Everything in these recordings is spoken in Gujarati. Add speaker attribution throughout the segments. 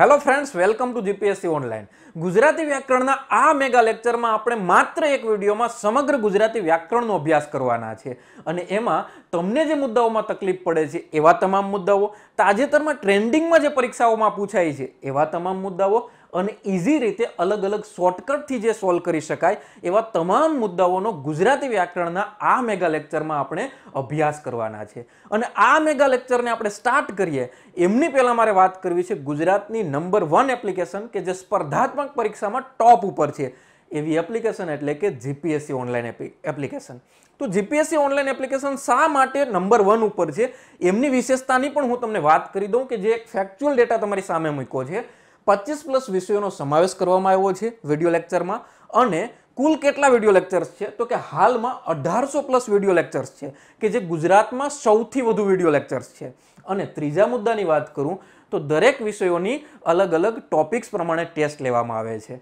Speaker 1: hello friends welcome to GPSC online Gujarati વ્યાકરણના આ મેગા લેક્ચરમાં આપણે માત્ર એક વિડીયોમાં સમગ્ર ગુજરાતી વ્યાકરણનો અભ્યાસ કરવાના છે અને એમાં તમને જે મુદ્દાઓમાં તકલીફ પડે છે એવા તમામ મુદ્દાઓ તાજેતરમાં ટ્રેન્ડિંગમાં જે પરીક્ષાઓમાં પૂછાય છે એવા તમામ મુદ્દાઓ અને ઇઝી રીતે અલગ અલગ શોર્ટકટથી જે સોલ્વ કરી શકાય એવા તમામ મુદ્દાઓનો ગુજરાતી વ્યાકરણના આ મેગા લેક્ચરમાં આપણે અભ્યાસ કરવાના છે અને આ મેગા લેક્ચરને આપણે સ્ટાર્ટ કરીએ એમની પહેલાં મારે વાત કરવી છે ગુજરાતની નંબર વન એપ્લિકેશન કે જે સ્પર્ધાત્મક પરીક્ષામાં ટોપ ઉપર છે એવી એપ્લિકેશન એટલે કે જીપીએસસી ઓનલાઈન એપ્લિકેશન તો જીપીએસસી ઓનલાઈન એપ્લિકેશન શા માટે નંબર વન ઉપર છે એમની વિશેષતાની પણ હું તમને વાત કરી દઉં કે જે ફેક્ચ્યુઅલ ડેટા તમારી સામે મૂક્યો છે પચીસ પ્લસ વિષયોનો સમાવેશ કરવામાં આવ્યો છે વિડીયો લેક્ચરમાં અને કુલ કેટલા વિડીયો લેક્ચર્સ છે તો કે હાલમાં અઢારસો પ્લસ વિડીયો લેક્ચર્સ છે કે જે ગુજરાતમાં સૌથી વધુ વિડીયો લેક્ચર્સ છે અને ત્રીજા મુદ્દાની વાત કરું તો દરેક વિષયોની અલગ અલગ ટોપિક્સ પ્રમાણે ટેસ્ટ લેવામાં આવે છે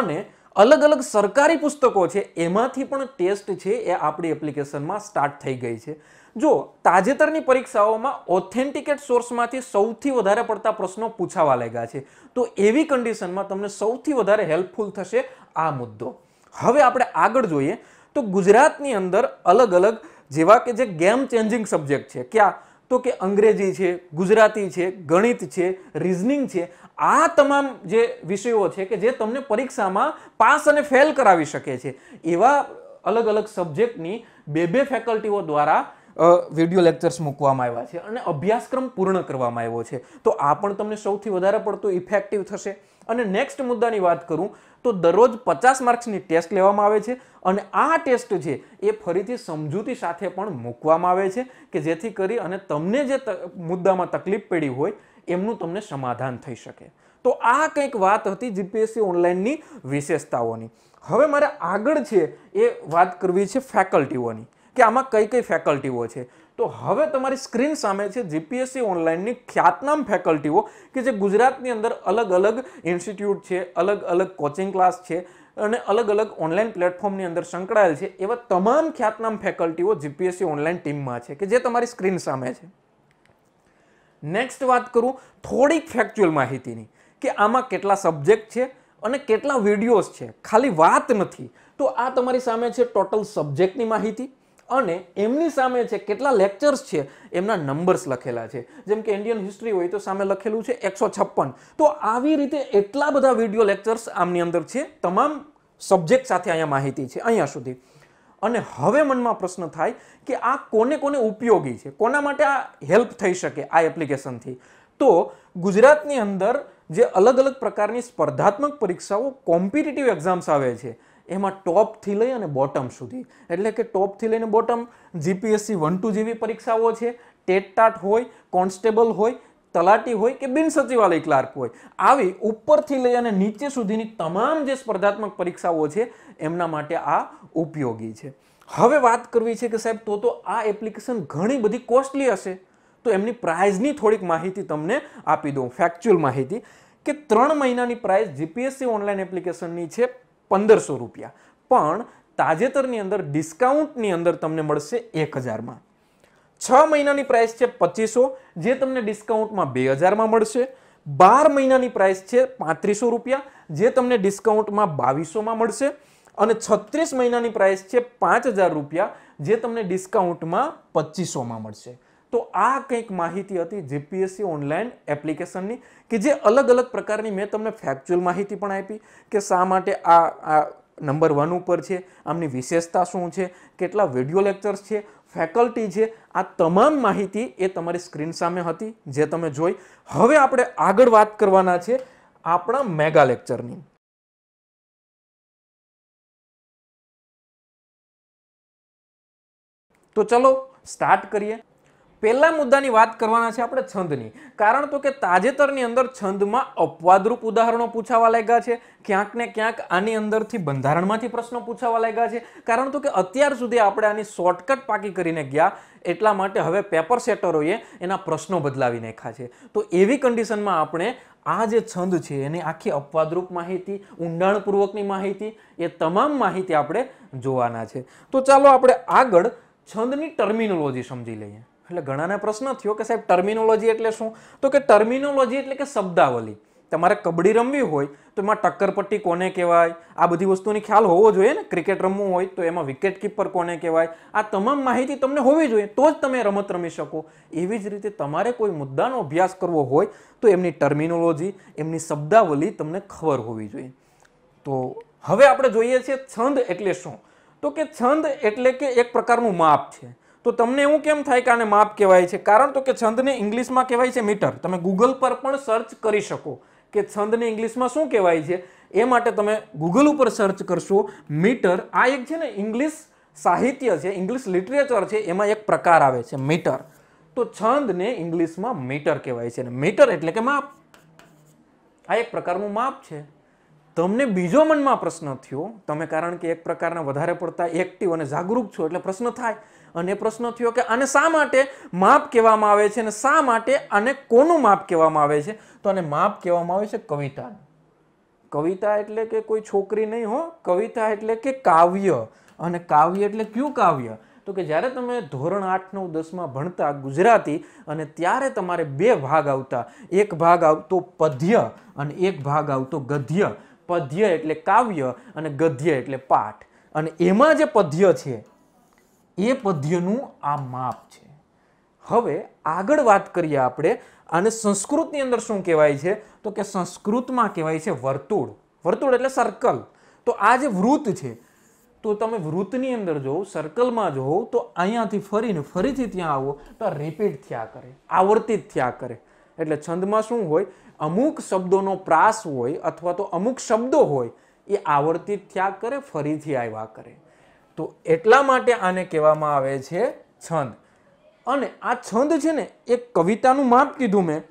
Speaker 1: અને અલગ અલગ સરકારી પુસ્તકો છે એમાંથી પણ ટેસ્ટ છે એ આપણી એપ્લિકેશનમાં સ્ટાર્ટ થઈ ગઈ છે જો તાજેતરની પરીક્ષાઓમાં ઓથેન્ટિકેટ સોર્સમાંથી સૌથી વધારે પડતા પ્રશ્નો પૂછાવા લાગ્યા છે તો એવી કન્ડિશનમાં તમને સૌથી વધારે હેલ્પફુલ થશે આ મુદ્દો હવે આપણે આગળ જોઈએ તો ગુજરાતની અંદર અલગ અલગ જેવા કે જે ગેમ ચેન્જિંગ સબ્જેક્ટ છે ક્યાં તો કે અંગ્રેજી છે ગુજરાતી છે ગણિત છે રિઝનિંગ છે આ તમામ જે વિષયો છે કે જે તમને પરીક્ષામાં પાસ અને ફેલ કરાવી શકે છે એવા અલગ અલગ સબ્જેક્ટની બે બે ફેકલ્ટીઓ દ્વારા વિડીયો લેક્ચર્સ મૂકવામાં આવ્યા છે અને અભ્યાસક્રમ પૂર્ણ કરવામાં આવ્યો છે તો આ પણ તમને સૌથી વધારે પડતું ઇફેક્ટિવ થશે અને નેક્સ્ટ મુદ્દાની વાત કરું તો દરરોજ પચાસ માર્ક્સની ટેસ્ટ લેવામાં આવે છે અને આ ટેસ્ટ છે એ ફરીથી સમજૂતી સાથે પણ મૂકવામાં આવે છે કે જેથી કરી અને તમને જે મુદ્દામાં તકલીફ પડી હોય એમનું તમને સમાધાન થઈ શકે તો આ કંઈક વાત હતી જીપીએસસી ઓનલાઈનની વિશેષતાઓની હવે મારે આગળ છે એ વાત કરવી છે ફેકલ્ટીઓની કે આમાં કઈ કઈ ફેકલ્ટીઓ છે તો હવે તમારી સ્ક્રીન સામે છે જીપીએસસી ઓનલાઈનની ખ્યાતનામ ફેકલ્ટીઓ કે જે ગુજરાતની અંદર અલગ અલગ ઇન્સ્ટિટ્યૂટ છે અલગ અલગ કોચિંગ ક્લાસ છે અને અલગ અલગ ઓનલાઈન પ્લેટફોર્મની અંદર સંકળાયેલ છે એવા તમામ ખ્યાતનામ ફેકલ્ટીઓ જીપીએસસી ઓનલાઈન ટીમમાં છે કે જે તમારી સ્ક્રીન સામે છે નેક્સ્ટ વાત કરું થોડીક ફેક્ચ્યુઅલ માહિતીની કે આમાં કેટલા સબ્જેક્ટ છે અને કેટલા વિડીયોઝ છે ખાલી વાત નથી તો આ તમારી સામે છે ટોટલ સબ્જેક્ટની માહિતી અને એમની સામે છે કેટલા લેક્ચર્સ છે એમના નંબર્સ લખેલા છે જેમ કે ઇન્ડિયન હિસ્ટ્રી હોય તો સામે લખેલું છે એકસો છપ્પન તો આવી રીતે એટલા બધા વિડીયો લેક્ચર્સ આમની અંદર છે તમામ સબ્જેક્ટ સાથે અહીંયા માહિતી છે અહીંયા સુધી અને હવે મનમાં પ્રશ્ન થાય કે આ કોને કોને ઉપયોગી છે કોના માટે આ હેલ્પ થઈ શકે આ એપ્લિકેશનથી તો ગુજરાતની અંદર જે અલગ અલગ પ્રકારની સ્પર્ધાત્મક પરીક્ષાઓ કોમ્પિટિટિવ એક્ઝામ્સ આવે છે એમાં ટોપથી લઈ અને બોટમ સુધી એટલે કે ટોપથી લઈને બોટમ જીપીએસસી વન ટુ જેવી પરીક્ષાઓ છે ટેટટાટ હોય કોન્સ્ટેબલ હોય તલાટી હોય કે બિન સચિવાલય ક્લાર્ક હોય આવી ઉપરથી લઈ અને નીચે સુધીની તમામ જે સ્પર્ધાત્મક પરીક્ષાઓ છે એમના માટે આ ઉપયોગી છે હવે વાત કરવી છે કે સાહેબ તો તો આ એપ્લિકેશન ઘણી બધી કોસ્ટલી હશે તો એમની પ્રાઇઝની થોડીક માહિતી તમને આપી દઉં ફેક્ચ્યુઅલ માહિતી કે ત્રણ મહિનાની પ્રાઇઝ જીપીએસસી ઓનલાઈન એપ્લિકેશનની છે પંદરસો રૂપિયા પણ તાજેતરની અંદર ડિસ્કાઉન્ટની અંદર તમને મળશે એક હજારમાં છ મહિનાની પ્રાઇસ છે પચીસો જે તમને ડિસ્કાઉન્ટમાં બે હજારમાં મળશે બાર મહિનાની પ્રાઇસ છે પાંત્રીસો રૂપિયા જે તમને ડિસ્કાઉન્ટમાં બાવીસોમાં મળશે અને છત્રીસ મહિનાની પ્રાઇસ છે પાંચ હજાર રૂપિયા જે તમને ડિસ્કાઉન્ટમાં પચીસોમાં મળશે તો આ કંઈક માહિતી હતી જીપીએસસી ઓનલાઈન એપ્લિકેશનની કે જે અલગ અલગ પ્રકારની મેં તમને ફેક્ચ્યુઅલ માહિતી પણ આપી કે શા માટે આ આ નંબર વન ઉપર છે આમની વિશેષતા શું છે કેટલા વિડીયો લેક્ચર્સ છે ફેકલ્ટી છે આ તમામ માહિતી એ તમારી સ્ક્રીન સામે હતી જે તમે જોઈ હવે આપણે આગળ વાત કરવાના છે આપણા મેગા લેક્ચરની તો ચલો સ્ટાર્ટ કરીએ પહેલા મુદ્દાની વાત કરવાના છે આપણે છંદની કારણ તો કે તાજેતરની અંદર છંદમાં અપવાદરૂપ ઉદાહરણો પૂછાવા લાગ્યા છે ક્યાંક ને ક્યાંક આની અંદરથી બંધારણમાંથી પ્રશ્નો પૂછાવા લાગ્યા છે કારણ તો કે અત્યાર સુધી આપણે આની શોર્ટકટ પાકી કરીને ગયા એટલા માટે હવે પેપર સેટરોએ એના પ્રશ્નો બદલાવી નાખ્યા છે તો એવી કન્ડિશનમાં આપણે આ જે છંદ છે એની આખી અપવાદરૂપ માહિતી ઊંડાણપૂર્વકની માહિતી એ તમામ માહિતી આપણે જોવાના છે તો ચાલો આપણે આગળ છંદની ટર્મિનોલોજી સમજી લઈએ એટલે ઘણાને પ્રશ્ન થયો કે સાહેબ ટર્મિનોલોજી એટલે શું તો કે ટર્મિનોલોજી એટલે કે શબ્દાવલી તમારે કબડ્ડી રમવી હોય તો એમાં ટક્કરપટ્ટી કોને કહેવાય આ બધી વસ્તુની ખ્યાલ હોવો જોઈએ ને ક્રિકેટ રમવું હોય તો એમાં વિકેટ કીપર કોને કહેવાય આ તમામ માહિતી તમને હોવી જોઈએ તો જ તમે રમત રમી શકો એવી જ રીતે તમારે કોઈ મુદ્દાનો અભ્યાસ કરવો હોય તો એમની ટર્મિનોલોજી એમની શબ્દાવલી તમને ખબર હોવી જોઈએ તો હવે આપણે જોઈએ છીએ છંદ એટલે શું તો કે છંદ એટલે કે એક પ્રકારનું માપ છે તો તમને એવું કેમ થાય કે આને માપ કહેવાય છે કારણ તો કે છંદને ઇંગ્લિશમાં કહેવાય છે મીટર તમે ગૂગલ પર પણ સર્ચ કરી શકો કે છંદને ઇંગ્લિશમાં શું કહેવાય છે એ માટે તમે ગૂગલ ઉપર સર્ચ કરશો મીટર આ એક છે ને ઇંગ્લિશ સાહિત્ય છે ઇંગ્લિશ લિટરેચર છે એમાં એક પ્રકાર આવે છે મીટર તો છંદને ઇંગ્લિશમાં મીટર કહેવાય છે અને મીટર એટલે કે માપ આ એક પ્રકારનું માપ છે તમને બીજો મનમાં પ્રશ્ન થયો તમે કારણ કે એક પ્રકારના વધારે પડતા એક્ટિવ અને જાગૃત છો એટલે પ્રશ્ન થાય અને પ્રશ્ન થયો કે આને શા માટે માપ કહેવામાં આવે છે અને શા માટે આને કોનું માપ કહેવામાં આવે છે તો આને માપ કહેવામાં આવે છે કવિતાનું કવિતા એટલે કે કોઈ છોકરી નહીં હો કવિતા એટલે કે કાવ્ય અને કાવ્ય એટલે કયું કાવ્ય તો કે જ્યારે તમે ધોરણ આઠ નવ દસમાં ભણતા ગુજરાતી અને ત્યારે તમારે બે ભાગ આવતા એક ભાગ આવતો પદ્ય અને એક ભાગ આવતો ગદ્ય પદ્ય એટલે કાવ્ય અને ગદ્ય એટલે પાઠ અને એમાં જે પદ્ય છે એ પદ્યનું આ માપ છે હવે આગળ વાત કરીએ આપણે અને સંસ્કૃતની અંદર શું કહેવાય છે તો કે સંસ્કૃતમાં કહેવાય છે વર્તુળ વર્તુળ એટલે સર્કલ તો આ જે વૃત્ત છે તો તમે વૃત્તની અંદર જોવો સર્કલમાં જોવો તો અહીંયાથી ફરીને ફરીથી ત્યાં આવો તો રિપીટ થયા કરે આવર્તિત થયા કરે એટલે છંદમાં શું હોય અમુક શબ્દોનો પ્રાસ હોય અથવા તો અમુક શબ્દો હોય એ આવર્તિત થયા કરે ફરીથી આવ્યા કરે તો એટલા માટે આને કહેવામાં આવે છે છંદ અને આ છંદ છે ને એ કવિતાનું માપ કીધું મેં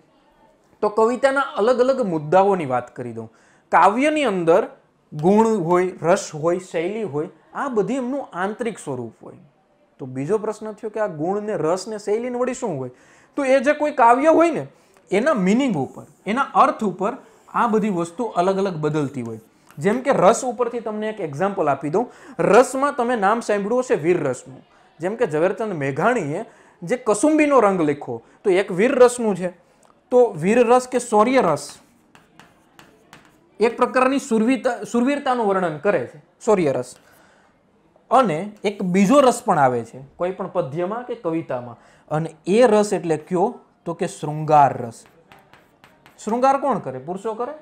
Speaker 1: તો કવિતાના અલગ અલગ મુદ્દાઓની વાત કરી દઉં કાવ્યની અંદર ગુણ હોય રસ હોય શૈલી હોય આ બધી એમનું આંતરિક સ્વરૂપ હોય તો બીજો પ્રશ્ન થયો કે આ ગુણને રસને રસ ને શૈલીને વળી શું હોય તો એ જે કોઈ કાવ્ય હોય ને એના મિનિંગ ઉપર એના અર્થ ઉપર આ બધી વસ્તુ અલગ અલગ બદલતી હોય જેમ કે રસ ઉપરથી તમને એક એક્ઝામ્પલ આપી દઉં રસમાં તમે નામ સાંભળ્યું હશે વીર રસનું જેમ કે ઝવેરચંદ મેઘાણીએ જે કસુંબીનો રંગ લખો તો એક વીર રસનું છે તો વીર રસ કે શૌર્ય રસ એક પ્રકારની સુરવીરતા સુરવીરતાનું વર્ણન કરે છે સૌર્ય રસ અને એક બીજો રસ પણ આવે છે કોઈ પણ પદ્યમાં કે કવિતામાં અને એ રસ એટલે કયો તો કે શૃંગાર રસ શૃંગાર કોણ કરે પુરુષો કરે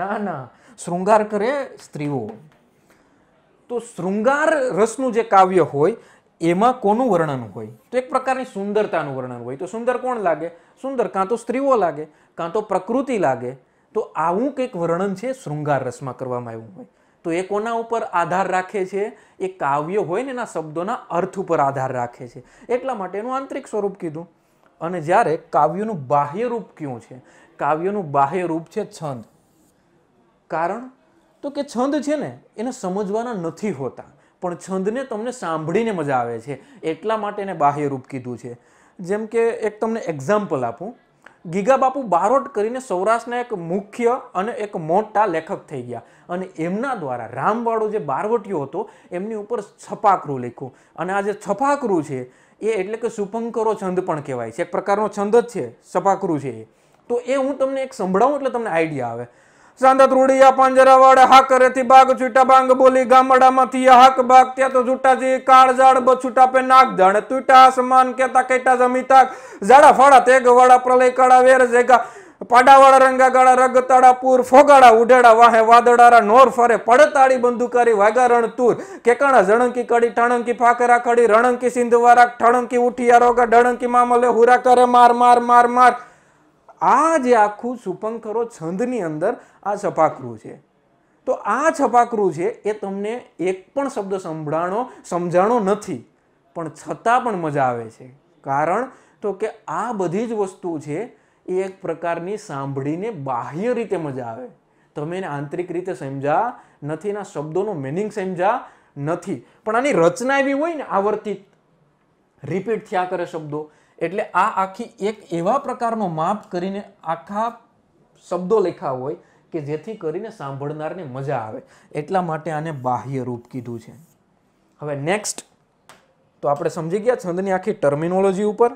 Speaker 1: ના ના શૃંગાર કરે સ્ત્રીઓ તો શૃંગાર રસનું જે કાવ્ય હોય એમાં કોનું વર્ણન હોય તો એક પ્રકારની સુંદરતાનું વર્ણન હોય તો સુંદર કોણ લાગે સુંદર કાં તો સ્ત્રીઓ લાગે કાં તો પ્રકૃતિ લાગે તો આવું કંઈક વર્ણન છે શૃંગાર રસમાં કરવામાં આવ્યું હોય તો એ કોના ઉપર આધાર રાખે છે એ કાવ્ય હોય ને એના શબ્દોના અર્થ ઉપર આધાર રાખે છે એટલા માટે એનું આંતરિક સ્વરૂપ કીધું અને જ્યારે કાવ્યનું બાહ્ય રૂપ કયું છે કાવ્યનું બાહ્ય રૂપ છે છંદ કારણ તો કે છંદ છે ને એને સમજવાના નથી હોતા પણ છંદને તમને સાંભળીને મજા આવે છે એટલા માટે એને બાહ્ય રૂપ કીધું છે જેમ કે એક તમને એક્ઝામ્પલ આપું ગીગા બાપુ બારોટ કરીને સૌરાષ્ટ્રના એક મુખ્ય અને એક મોટા લેખક થઈ ગયા અને એમના દ્વારા રામવાળો જે બારવટીયો હતો એમની ઉપર છપાકરું લખ્યું અને આ જે છપાકરું છે એ એટલે કે સુપંકરો છંદ પણ કહેવાય છે એક પ્રકારનો છંદ જ છે છપાકરું છે એ તો એ હું તમને એક સંભળાવું એટલે તમને આઈડિયા આવે સંતત રૂડીયા પંજરાવાડ હા કરે થી બાંગ છૂટા બાંગ બોલી ગામડામાંથી હાક બાક ત્યા તો જુટાજી કાળજળ બ છૂટા પે નાક ધણ ટૂટા સમન કે તા કેટા જમીત જડા ફાડા તેગવાડા પ્રલય કડા વેર જગા પાડાવાડા રંગા ગાડા રગતાડા پور ફોગાડા ઉઢાડા વાહે વાદડારા નોર ફરે પડતાડી બંદુકારી વાગા રણ તૂર કેકાણા જણકી કડી ઠણકી પાકરા કડી રણંકી સિંધુવાડા ઠણકી ઉઠીારોગા ડણકી મામલે હુરા કરે માર માર માર માર આ જે આખું સુપંખરો છંદની અંદર આ છપાકરું છે તો આ છપાકરું છે એ તમને એક પણ શબ્દ સંભળાણો સમજાણો નથી પણ છતાં પણ મજા આવે છે કારણ તો કે આ બધી જ વસ્તુ છે એ એક પ્રકારની સાંભળીને બાહ્ય રીતે મજા આવે તમે એને આંતરિક રીતે સમજા નથી એના શબ્દોનો મિનિંગ સમજા નથી પણ આની રચના એવી હોય ને આવર્તિત રિપીટ થયા કરે શબ્દો એટલે આ આખી એક એવા પ્રકારનો માપ કરીને આખા શબ્દો લખ્યા હોય કે જેથી કરીને સાંભળનારને મજા આવે એટલા માટે આને બાહ્ય રૂપ કીધું છે હવે નેક્સ્ટ તો આપણે સમજી ગયા છંદની આખી ટર્મિનોલોજી ઉપર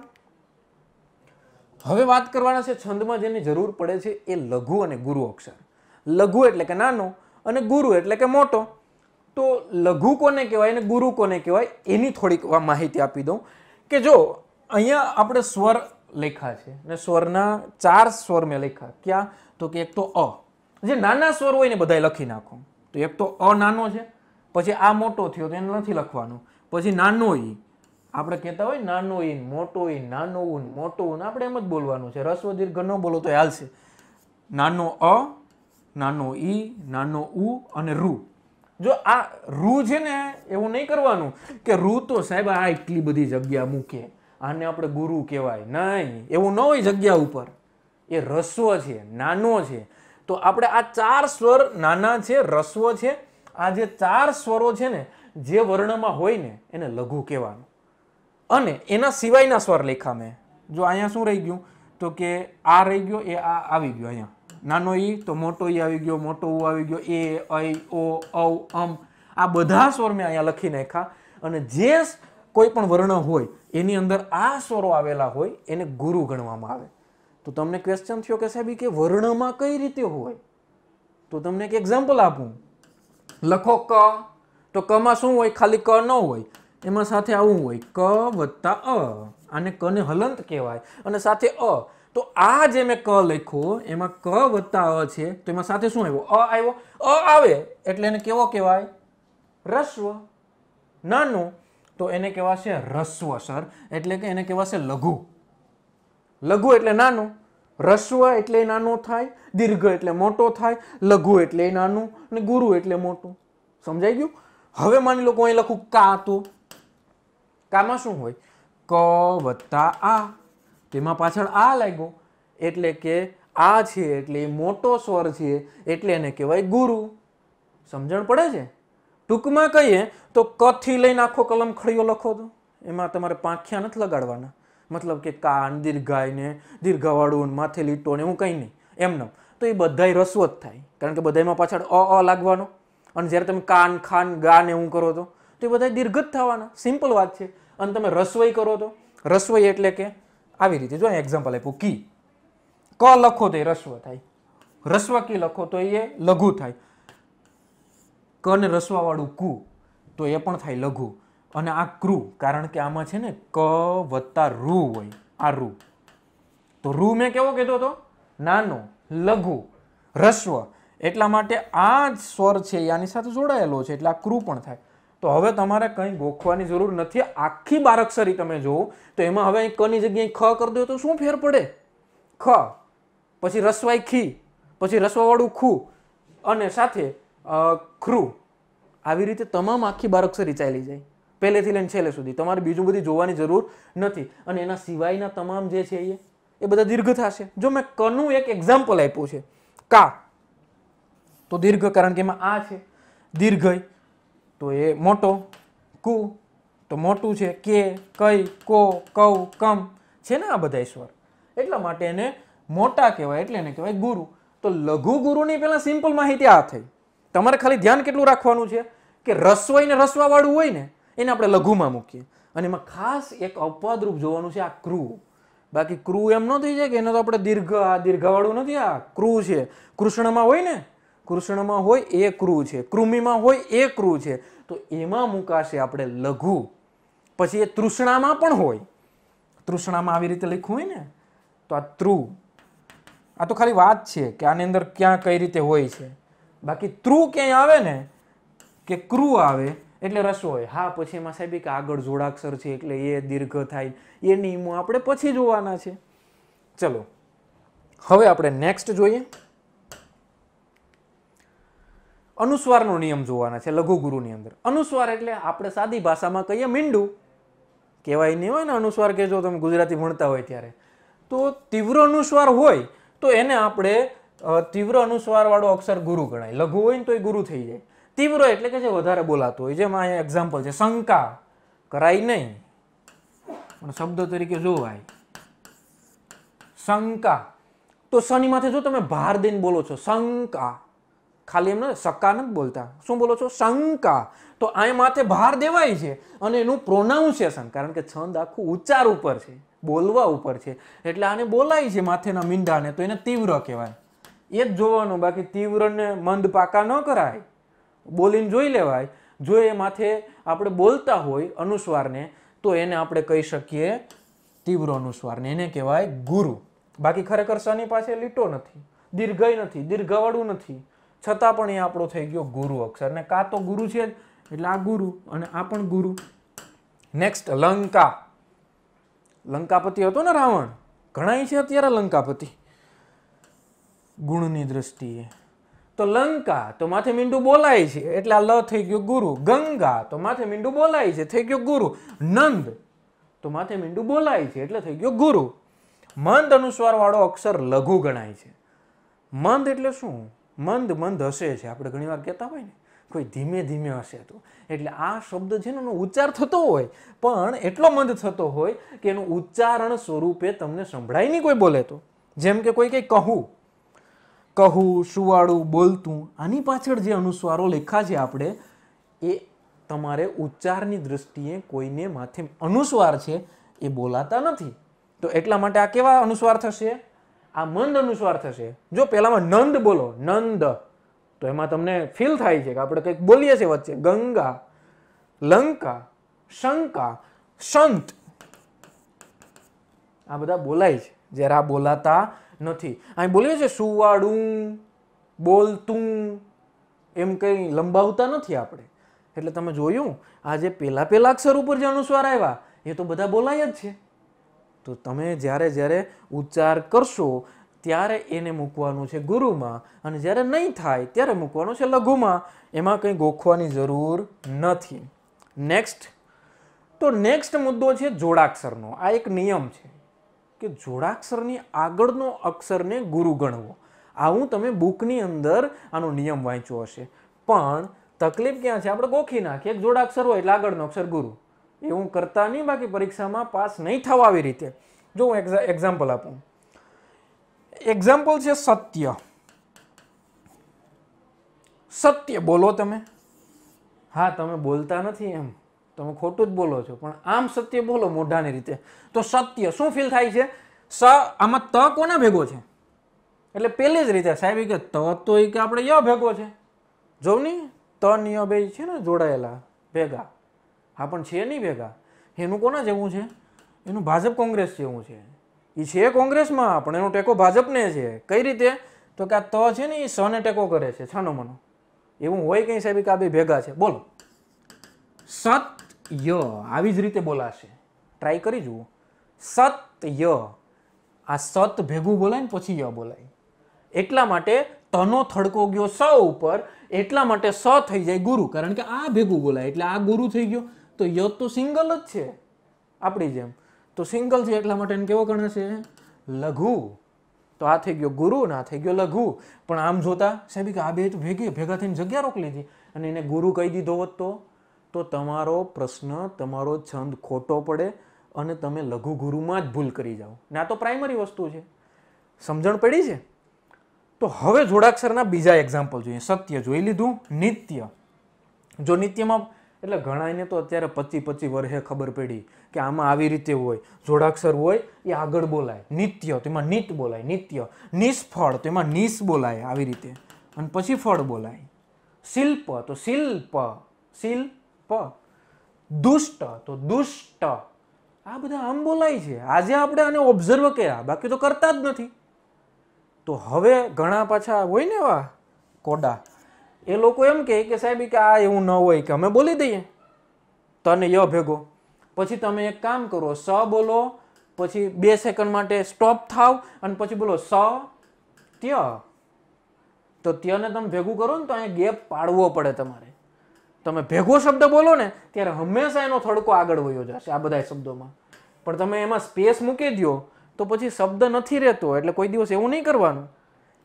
Speaker 1: હવે વાત કરવાના છે છંદમાં જેની જરૂર પડે છે એ લઘુ અને ગુરુ અક્ષર લઘુ એટલે કે નાનો અને ગુરુ એટલે કે મોટો તો લઘુ કોને કહેવાય અને ગુરુ કોને કહેવાય એની થોડીક માહિતી આપી દઉં કે જો અહીંયા આપણે સ્વર લેખા છે અને સ્વરના ચાર સ્વર મેં લેખા ક્યાં તો કે એક તો અ જે નાના સ્વર હોય ને બધાએ લખી નાખો તો એક તો અ નાનો છે પછી આ મોટો થયો તો એને નથી લખવાનું પછી નાનો ઈ આપણે કહેતા હોય નાનો ઈન મોટો ઈન નાનો ઉન મોટો ઉન આપણે એમ જ બોલવાનું છે રસ્વ દીર્ઘ ન બોલો તો હાલશે નાનો અ નાનો ઈ નાનો ઉ અને રૂ જો આ રૂ છે ને એવું નહીં કરવાનું કે રૂ તો સાહેબ આ એટલી બધી જગ્યા મૂકે આને આપણે ગુરુ કહેવાય નહીં એવું ન હોય જગ્યા ઉપર એ રસ્વ છે નાનો છે તો આપણે આ ચાર સ્વર નાના છે રસ્વ છે આ જે ચાર સ્વરો છે ને જે વર્ણમાં હોય ને એને લઘુ કહેવાનું અને એના સિવાયના સ્વર લેખા મેં જો અહીંયા શું રહી ગયું તો કે આ રહી ગયો એ આ આવી ગયો અહીંયા નાનો ઈ તો મોટો ઈ આવી ગયો મોટો ઉ આવી ગયો એ ઐ ઓ ઔ અમ આ બધા સ્વર મેં અહીંયા લખી નાખ્યા અને જે કોઈ પણ વર્ણ હોય એની અંદર આ સ્વરો આવેલા હોય એને ગુરુ ગણવામાં આવે તો તમને ક્વેશ્ચન થયો કે સાહેબ કે વર્ણમાં કઈ રીતે હોય તો તમને એક એક્ઝામ્પલ આપું લખો ક તો કમાં શું હોય ખાલી ક ન હોય એમાં સાથે આવું હોય ક વત્તા અ આને કને હલંત કહેવાય અને સાથે અ તો આ જે મેં ક લખ્યો એમાં ક વત્તા અ છે તો એમાં સાથે શું આવ્યો અ આવ્યો અ આવે એટલે એને કેવો કહેવાય રસ્વ નાનો તો એને કહેવાશે રસ્વ સર એટલે કે એને કહેવાશે લઘુ લઘુ એટલે નાનું રસ્વ એટલે નાનું થાય દીર્ઘ એટલે મોટો થાય લઘુ એટલે નાનું અને ગુરુ એટલે મોટું સમજાઈ ગયું હવે માની લો અહીં લખું કા તું કામાં શું હોય ક વત્તા આ તેમાં પાછળ આ લાગ્યો એટલે કે આ છે એટલે મોટો સ્વર છે એટલે એને કહેવાય ગુરુ સમજણ પડે છે ટૂંકમાં કહીએ તો કથી લઈને આખો કલમ ખડીયો લખો તો એમાં તમારે પાંખિયા નથી લગાડવાના મતલબ કે કાન દીર્ઘાયને દીર્ઘાવાળું માથે લીટો ને એવું કંઈ નહીં એમને તો એ બધાય રસ્વ જ થાય કારણ કે બધામાં પાછળ અ અ લાગવાનો અને જ્યારે તમે કાન ખાન ગાન એવું કરો તો તો એ બધા દીર્ઘ જ થવાના સિમ્પલ વાત છે અને તમે રસોઈ કરો તો રસોઈ એટલે કે આવી રીતે જો એક્ઝામ્પલ આપ્યું કી ક લખો તો એ રસ્વ થાય રસ્વ કી લખો તો એ લઘુ થાય ક ને રસવાવાળું કુ તો એ પણ થાય લઘુ અને આ ક્રુ કારણ કે આમાં છે ને ક વત્તા રૂ હોય આ રૂ તો રૂ મેં કેવો કીધો હતો નાનો લઘુ રસ્વ એટલા માટે આ જ સ્વર છે એ આની સાથે જોડાયેલો છે એટલે આ ક્રુ પણ થાય તો હવે તમારે કંઈ ગોખવાની જરૂર નથી આખી બારક્ષરી તમે જોવો તો એમાં હવે કની જગ્યાએ ખ કરી દો તો શું ફેર પડે ખ પછી રસવાઈ ખી પછી રસવાવાળું ખુ અને સાથે ક્રૂ આવી રીતે તમામ આખી બારક્ષ રીચાયેલી જાય પહેલેથી લઈને છેલ્લે સુધી તમારે બીજું બધી જોવાની જરૂર નથી અને એના સિવાયના તમામ જે છે એ એ બધા દીર્ઘ થશે જો મેં કનું એક એક્ઝામ્પલ આપ્યું છે કા તો દીર્ઘ કારણ કે એમાં આ છે દીર્ઘ તો એ મોટો કુ તો મોટું છે કે કઈ કો કવ કમ છે ને આ બધા ઈશ્વર એટલા માટે એને મોટા કહેવાય એટલે એને કહેવાય ગુરુ તો લઘુ ગુરુની પહેલાં સિમ્પલ માહિતી આ થઈ તમારે ખાલી ધ્યાન કેટલું રાખવાનું છે કે રસવાઈ ને રસવાવાળું હોય ને એને આપણે લઘુમાં મૂકીએ અને એમાં ખાસ એક અપવાદરૂપ જોવાનું છે આ ક્રુ બાકી ક્રુ એમ ન થઈ જાય કે એનો તો આપણે દીર્ઘ આ દીર્ઘવાળું નથી આ ક્રુ છે કૃષ્ણમાં હોય ને કૃષ્ણમાં હોય એ ક્રૂ છે કૃમિમાં હોય એ ક્રૂ છે તો એમાં મૂકાશે આપણે લઘુ પછી એ તૃષ્ણામાં પણ હોય તૃષ્ણામાં આવી રીતે લખ્યું હોય ને તો આ ત્રુ આ તો ખાલી વાત છે કે આની અંદર ક્યાં કઈ રીતે હોય છે બાકી થ્રુ ક્યાંય આવે ને કે ક્રુ આવે એટલે રસ્વ હોય હા પછી એમાં સાહેબ કે આગળ જોડાક્ષર છે એટલે એ દીર્ઘ થાય એ નિયમો આપણે પછી જોવાના છે ચલો હવે આપણે નેક્સ્ટ જોઈએ અનુસ્વારનો નિયમ જોવાના છે લઘુગુરુની અંદર અનુસ્વાર એટલે આપણે સાદી ભાષામાં કહીએ મીંડું કહેવાય નહીં હોય ને અનુસ્વાર કે જો તમે ગુજરાતી ભણતા હોય ત્યારે તો તીવ્ર અનુસ્વાર હોય તો એને આપણે તીવ્ર અનુસ્વારવાળો અક્ષર ગુરુ ગણાય લઘુ હોય ને તો એ ગુરુ થઈ જાય તીવ્ર એટલે કે જે વધારે બોલાતું હોય જેમાં અહીંયા એક્ઝામ્પલ છે શંકા કરાય નહીં પણ શબ્દ તરીકે જોવાય શંકા તો શનિ માથે જો તમે ભાર દઈને બોલો છો શંકા ખાલી એમને સક્કા નથી બોલતા શું બોલો છો શંકા તો આ માથે ભાર દેવાય છે અને એનું પ્રોનાઉન્સિએશન કારણ કે છંદ આખું ઉચ્ચાર ઉપર છે બોલવા ઉપર છે એટલે આને બોલાય છે માથેના મીંડાને તો એને તીવ્ર કહેવાય એ જ જોવાનું બાકી તીવ્રને મંદ પાકા ન કરાય બોલીને જોઈ લેવાય જો એ માથે આપણે બોલતા હોય અનુસ્વારને તો એને આપણે કહી શકીએ તીવ્ર અનુસ્વારને એને કહેવાય ગુરુ બાકી ખરેખર શની પાસે લીટો નથી દીર્ઘય નથી દીર્ઘવાળું નથી છતાં પણ એ આપણો થઈ ગયો ગુરુ અક્ષર ને કાં તો ગુરુ છે જ એટલે આ ગુરુ અને આ પણ ગુરુ નેક્સ્ટ લંકા લંકાપતિ હતો ને રાવણ ઘણા છે અત્યારે લંકાપતિ ગુણની દ્રષ્ટિએ તો લંકા તો માથે મીંડું બોલાય છે એટલે આ લ થઈ ગયો ગુરુ ગંગા તો માથે મીંડું બોલાય છે થઈ ગયો ગુરુ નંદ તો માથે મીંડું બોલાય છે એટલે થઈ ગયો ગુરુ મંદ અનુસ્વારવાળો અક્ષર લઘુ ગણાય છે મંદ એટલે શું મંદ મંદ હશે છે આપણે ઘણીવાર કહેતા હોય ને કોઈ ધીમે ધીમે હશે તો એટલે આ શબ્દ છે ને એનો ઉચ્ચાર થતો હોય પણ એટલો મંદ થતો હોય કે એનું ઉચ્ચારણ સ્વરૂપે તમને સંભળાય નહીં કોઈ બોલે તો જેમ કે કોઈ કંઈ કહું કહું સુવાળું બોલતું આની પાછળ જે અનુસ્વારો લખ્યા છે આપણે એ તમારે ઉચ્ચારની દૃષ્ટિએ કોઈને માથે અનુસ્વાર છે એ બોલાતા નથી તો એટલા માટે આ કેવા અનુસ્વાર થશે આ મંદ અનુસ્વાર થશે જો પહેલામાં નંદ બોલો નંદ તો એમાં તમને ફીલ થાય છે કે આપણે કંઈક બોલીએ છીએ વચ્ચે ગંગા લંકા શંકા સંત આ બધા બોલાય છે જ્યારે આ બોલાતા નથી અહીં બોલીએ છીએ સુવાડું બોલતું એમ કંઈ લંબાવતા નથી આપણે એટલે તમે જોયું આજે પહેલાં પહેલાં અક્ષર ઉપર જે અનુસ્વાર આવ્યા એ તો બધા બોલાય જ છે તો તમે જ્યારે જ્યારે ઉચ્ચાર કરશો ત્યારે એને મૂકવાનું છે ગુરુમાં અને જ્યારે નહીં થાય ત્યારે મૂકવાનું છે લઘુમાં એમાં કંઈ ગોખવાની જરૂર નથી નેક્સ્ટ તો નેક્સ્ટ મુદ્દો છે જોડાક્ષરનો આ એક નિયમ છે કે જોડાક્ષરની આગળનો અક્ષરને ગુરુ ગણવો આવું તમે બુકની અંદર આનો નિયમ વાંચ્યો હશે પણ તકલીફ ક્યાં છે આપણે ગોખી નાખીએ એક જોડાક્ષર હોય એટલે આગળનો અક્ષર ગુરુ એવું કરતા નહીં બાકી પરીક્ષામાં પાસ નહીં થવા આવી રીતે જો હું એક્ઝામ્પલ આપું એક્ઝામ્પલ છે સત્ય સત્ય બોલો તમે હા તમે બોલતા નથી એમ તમે ખોટું જ બોલો છો પણ આમ સત્ય બોલો મોઢાની રીતે તો સત્ય શું ફીલ થાય છે સ આમાં ત કોને ભેગો છે એટલે પહેલી જ રીતે સાહેબ કે ત તો એ કે આપણે ય ભેગો છે જોઉં નહીં ત નિય બે છે ને જોડાયેલા ભેગા હા પણ છે નહીં ભેગા એનું કોના જેવું છે એનું ભાજપ કોંગ્રેસ જેવું છે એ છે કોંગ્રેસમાં પણ એનો ટેકો ભાજપને છે કઈ રીતે તો કે આ ત છે ને એ સને ટેકો કરે છે છાનો મનો એવું હોય કંઈ સાહેબ કે આ બે ભેગા છે બોલો સત ય આવી જ રીતે બોલાશે ટ્રાય કરી જુઓ સત ય આ સત ભેગું બોલાય ને પછી ય બોલાય એટલા માટે તનો થડકો ગયો સ ઉપર એટલા માટે સ થઈ જાય ગુરુ કારણ કે આ ભેગું બોલાય એટલે આ ગુરુ થઈ ગયો તો ય તો સિંગલ જ છે આપણી જેમ તો સિંગલ છે એટલા માટે એને કેવો ગણે છે લઘુ તો આ થઈ ગયો ગુરુ ને આ થઈ ગયો લઘુ પણ આમ જોતા સાહેબ કે આ બે ભેગી ભેગા થઈને જગ્યા રોકી લીધી અને એને ગુરુ કહી દીધો હોત તો તો તમારો પ્રશ્ન તમારો છંદ ખોટો પડે અને તમે લઘુગુરુમાં જ ભૂલ કરી જાઓ ને આ તો પ્રાઇમરી વસ્તુ છે સમજણ પડી છે તો હવે જોડાક્ષરના બીજા એક્ઝામ્પલ જોઈએ સત્ય જોઈ લીધું નિત્ય જો નિત્યમાં એટલે ઘણાને તો અત્યારે પચી પચી વર્ષે ખબર પડી કે આમાં આવી રીતે હોય જોડાક્ષર હોય એ આગળ બોલાય નિત્ય તેમાં નિત બોલાય નિત્ય નિષ્ફળ તેમાં એમાં બોલાય આવી રીતે અને પછી ફળ બોલાય શિલ્પ તો શિલ્પ શિલ્પ પ દુષ્ટ તો દુષ્ટ આ બધા આમ બોલાય છે આજે આપણે આને ઓબ્ઝર્વ કર્યા બાકી તો કરતા જ નથી તો હવે ઘણા પાછા હોય ને એવા કોડા એ લોકો એમ કહે કે સાહેબ કે આ એવું ન હોય કે અમે બોલી દઈએ તને ય ભેગો પછી તમે એક કામ કરો સ બોલો પછી બે સેકન્ડ માટે સ્ટોપ થાવ અને પછી બોલો સ ત્ય તો ત્યને તમે ભેગું કરો ને તો અહીંયા ગેપ પાડવો પડે તમારે તમે ભેગો શબ્દ બોલો ને ત્યારે હંમેશા એનો થડકો આગળ વયો જશે આ બધા શબ્દોમાં પણ તમે એમાં સ્પેસ મૂકી દો તો પછી શબ્દ નથી રહેતો એટલે કોઈ દિવસ એવું નહીં કરવાનું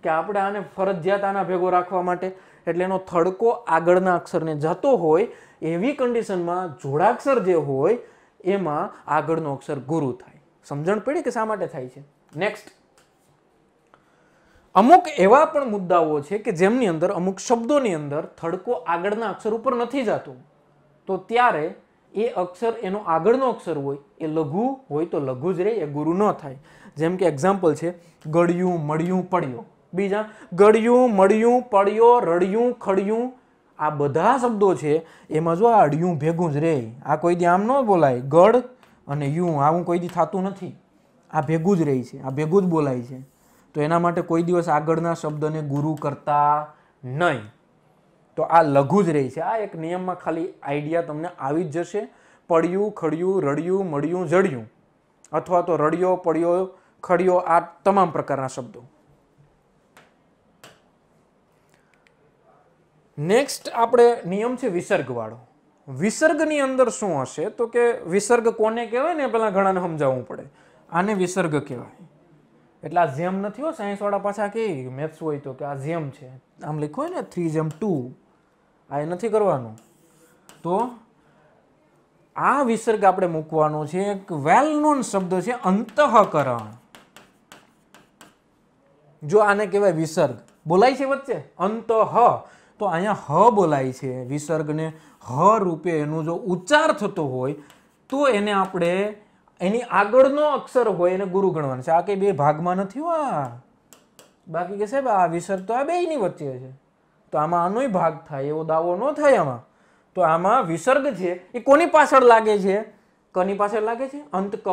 Speaker 1: કે આપણે આને ફરજિયાત આના ભેગો રાખવા માટે એટલે એનો થડકો આગળના અક્ષરને જતો હોય એવી કન્ડિશનમાં જોડાક્ષર જે હોય એમાં આગળનો અક્ષર ગુરુ થાય સમજણ પડી કે શા માટે થાય છે નેક્સ્ટ અમુક એવા પણ મુદ્દાઓ છે કે જેમની અંદર અમુક શબ્દોની અંદર થડકો આગળના અક્ષર ઉપર નથી જતો તો ત્યારે એ અક્ષર એનો આગળનો અક્ષર હોય એ લઘુ હોય તો લઘુ જ રહે એ ગુરુ ન થાય જેમ કે એક્ઝામ્પલ છે ગળ્યું મળ્યું પડ્યો બીજા ગળ્યું મળ્યું પડ્યો રડ્યું ખડ્યું આ બધા શબ્દો છે એમાં જો આ અડ્યું ભેગું જ રહે આ કોઈ દી આમ ન બોલાય ગળ અને યુ આવું કોઈ દી થતું નથી આ ભેગું જ રહે છે આ ભેગું જ બોલાય છે તો એના માટે કોઈ દિવસ આગળના શબ્દને ગુરુ કરતા નહીં તો આ લઘુ જ રહી છે આ એક નિયમમાં ખાલી આઈડિયા તમને આવી જ જશે પડ્યું ખડ્યું રડ્યું મળ્યું જડ્યું અથવા તો રડ્યો પડ્યો ખડ્યો આ તમામ પ્રકારના શબ્દો નેક્સ્ટ આપણે નિયમ છે વિસર્ગવાળો વિસર્ગની અંદર શું હશે તો કે વિસર્ગ કોને કહેવાય ને પહેલાં ઘણાને સમજાવવું પડે આને વિસર્ગ કહેવાય એટલે આ જેમ નથી હો સાયન્સવાળા પાછા કે મેથ્સ હોય તો કે આ જેમ છે આમ લખ્યું હોય ને થ્રી જેમ ટુ આ એ નથી કરવાનું તો આ વિસર્ગ આપણે મૂકવાનો છે એક વેલ નોન શબ્દ છે અંતઃકરણ જો આને કહેવાય વિસર્ગ બોલાય છે વચ્ચે અંત હ તો અહીંયા હ બોલાય છે વિસર્ગને હ રૂપે એનો જો ઉચ્ચાર થતો હોય તો એને આપણે એની આગળનો અક્ષર હોય એને ગુરુ ગણવાનો છે આ કંઈ બે ભાગમાં નથી હો બાકી કે સાહેબ આ વિસર્ગ તો આ બેયની વચ્ચે છે તો આમાં આનોય ભાગ થાય એવો દાવો ન થાય આમાં તો આમાં વિસર્ગ છે એ કોની પાછળ લાગે છે કની પાછળ લાગે છે અંત કહ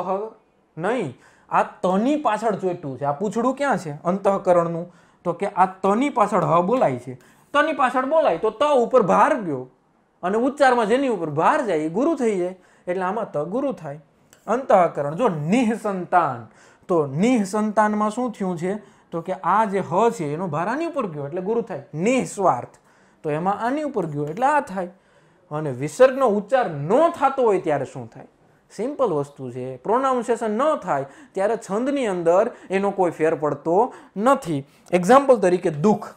Speaker 1: નહીં આ તની પાછળ ચોટ્યું છે આ પૂછડું ક્યાં છે અંતઃકરણનું તો કે આ તની પાછળ હ બોલાય છે તની પાછળ બોલાય તો ત ઉપર ભાર ગયો અને ઉચ્ચારમાં જેની ઉપર ભાર જાય એ ગુરુ થઈ જાય એટલે આમાં ત ગુરુ થાય અંતઃકરણ જો નિઃસંતાન તો નિઃસંતાનમાં શું થયું છે તો કે આ જે હ છે એનો ભાર આની ઉપર ગયો એટલે ગુરુ થાય નિઃસ્વાર્થ તો એમાં આની ઉપર ગયો એટલે આ થાય અને વિસર્ગનો ઉચ્ચાર ન થતો હોય ત્યારે શું થાય સિમ્પલ વસ્તુ છે પ્રોનાઉન્સેશન ન થાય ત્યારે છંદની અંદર એનો કોઈ ફેર પડતો નથી એક્ઝામ્પલ તરીકે દુઃખ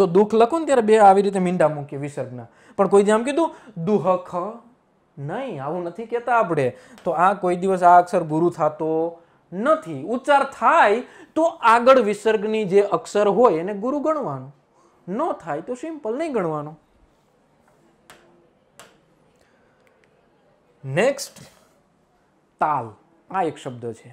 Speaker 1: જો દુઃખ લખો ને ત્યારે બે આવી રીતે મીંડા મૂકીએ વિસર્ગના પણ કોઈ જેમ કીધું દુહખ નહીં આવું નથી કહેતા આપણે તો આ કોઈ દિવસ આ અક્ષર ગુરુ થતો નથી ઉચ્ચાર થાય તો આગળ વિસર્ગની જે અક્ષર હોય એને ગુરુ ગણવાનું ન થાય તો સિમ્પલ નહીં ગણવાનું નેક્સ્ટ તાલ આ એક શબ્દ છે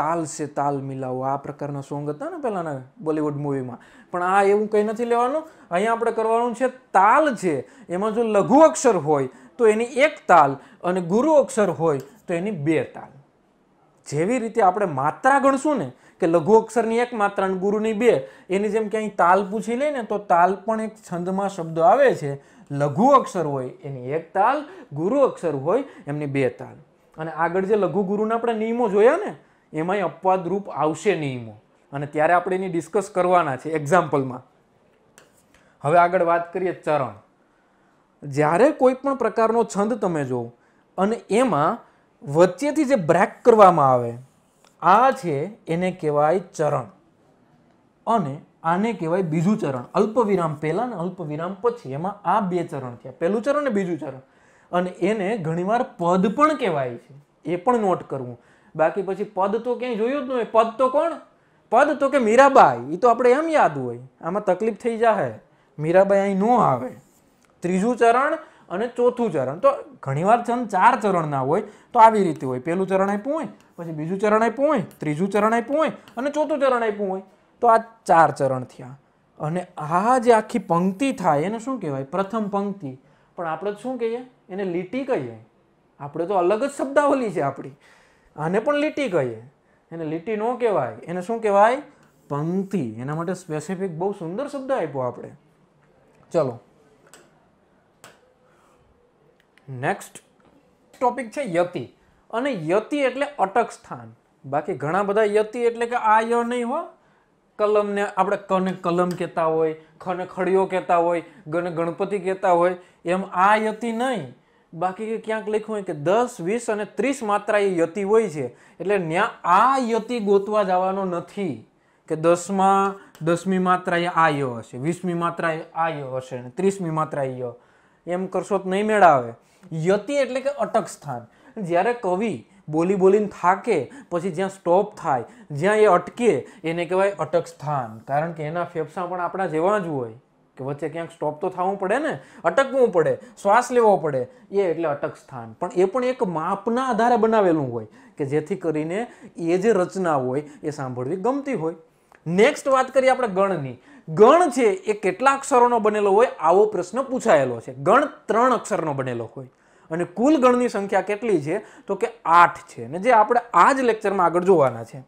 Speaker 1: તાલ સે તાલ મિલાવો આ પ્રકારના સોંગ હતા ને પહેલાના બોલિવૂડ મૂવીમાં પણ આ એવું કંઈ નથી લેવાનું અહીંયા આપણે કરવાનું છે તાલ છે એમાં જો લઘુ અક્ષર હોય તો એની એક તાલ અને ગુરુ અક્ષર હોય તો એની બે તાલ જેવી રીતે આપણે માત્રા ગણશું ને કે લઘુ અક્ષરની એક માત્રા અને ગુરુની બે એની જેમ ક્યાંય તાલ પૂછી લે ને તો તાલ પણ એક છંદમાં શબ્દ આવે છે લઘુ અક્ષર હોય એની એક તાલ ગુરુ અક્ષર હોય એમની બે તાલ અને આગળ જે લઘુ ગુરુના આપણે નિયમો જોયા ને એમાંય અપવાદરૂપ આવશે નિયમો અને ત્યારે આપણે એની ડિસ્કસ કરવાના છે એક્ઝામ્પલમાં હવે આગળ વાત કરીએ ચરણ જ્યારે કોઈ પણ પ્રકારનો છંદ તમે જો અને એમાં વચ્ચેથી જે બ્રેક કરવામાં આવે આ છે એને કહેવાય ચરણ અને આને કહેવાય બીજું ચરણ અલ્પવિરામ પહેલાં ને અલ્પવિરામ પછી એમાં આ બે ચરણ થયા પહેલું ચરણ ને બીજું ચરણ અને એને ઘણીવાર પદ પણ કહેવાય છે એ પણ નોટ કરવું બાકી પછી પદ તો ક્યાંય જોયું જ ન હોય પદ તો કોણ પદ તો કે મીરાબાઈ એ તો આપણે એમ યાદ હોય આમાં તકલીફ થઈ જાય મીરાબાઈ અહીં ન આવે ત્રીજું ચરણ અને ચોથું ચરણ તો ઘણીવાર છંદ ચાર ચરણના હોય તો આવી રીતે હોય પહેલું ચરણ આપ્યું હોય પછી બીજું ચરણ આપ્યું હોય ત્રીજું ચરણ આપ્યું હોય અને ચોથું ચરણ આપ્યું હોય તો આ ચાર ચરણ થયા અને આ જે આખી પંક્તિ થાય એને શું કહેવાય પ્રથમ પંક્તિ પણ આપણે શું કહીએ એને લીટી કહીએ આપણે તો અલગ જ શબ્દાવલી છે આપણી આને પણ લીટી કહીએ એને લીટી ન કહેવાય એને શું કહેવાય પંક્તિ એના માટે સ્પેસિફિક બહુ સુંદર શબ્દ આપ્યો આપણે ચલો નેક્સ્ટ ટોપિક છે યતિ અને યતિ એટલે અટક સ્થાન બાકી ઘણા બધા યતિ એટલે કે આ ય નહીં હો કલમને આપણે કને કલમ કહેતા હોય ખને ખડીઓ કહેતા હોય ગણ ગણપતિ કહેતા હોય એમ આ યતિ નહીં બાકી ક્યાંક લખ્યું હોય કે દસ વીસ અને ત્રીસ માત્રા એ યતિ હોય છે એટલે ત્યાં આ યતિ ગોતવા જવાનો નથી કે દસમાં દસમી માત્રા એ આ ય હશે વીસમી માત્રા એ આ ય હશે અને ત્રીસમી માત્રા ય એમ કરશો તો નહીં મેળાવે યતિ એટલે કે અટક સ્થાન જ્યારે કવિ બોલી બોલીને થાકે પછી જ્યાં સ્ટોપ થાય જ્યાં એ અટકે એને કહેવાય અટક સ્થાન કારણ કે એના ફેફસા પણ આપણા જેવા જ હોય કે વચ્ચે ક્યાંક સ્ટોપ તો થવું પડે ને અટકવું પડે શ્વાસ લેવો પડે એ એટલે અટક સ્થાન પણ એ પણ એક માપના આધારે બનાવેલું હોય કે જેથી કરીને એ જે રચના હોય એ સાંભળવી ગમતી હોય નેક્સ્ટ વાત કરીએ આપણે ગણની ગણ છે એ કેટલા અક્ષરોનો બનેલો હોય આવો પ્રશ્ન પૂછાયેલો છે ગણ ત્રણ અક્ષરનો બનેલો હોય અને કુલ ગણની સંખ્યા કેટલી છે તો કે આઠ છે અને જે આપણે આ જ લેક્ચરમાં આગળ જોવાના છે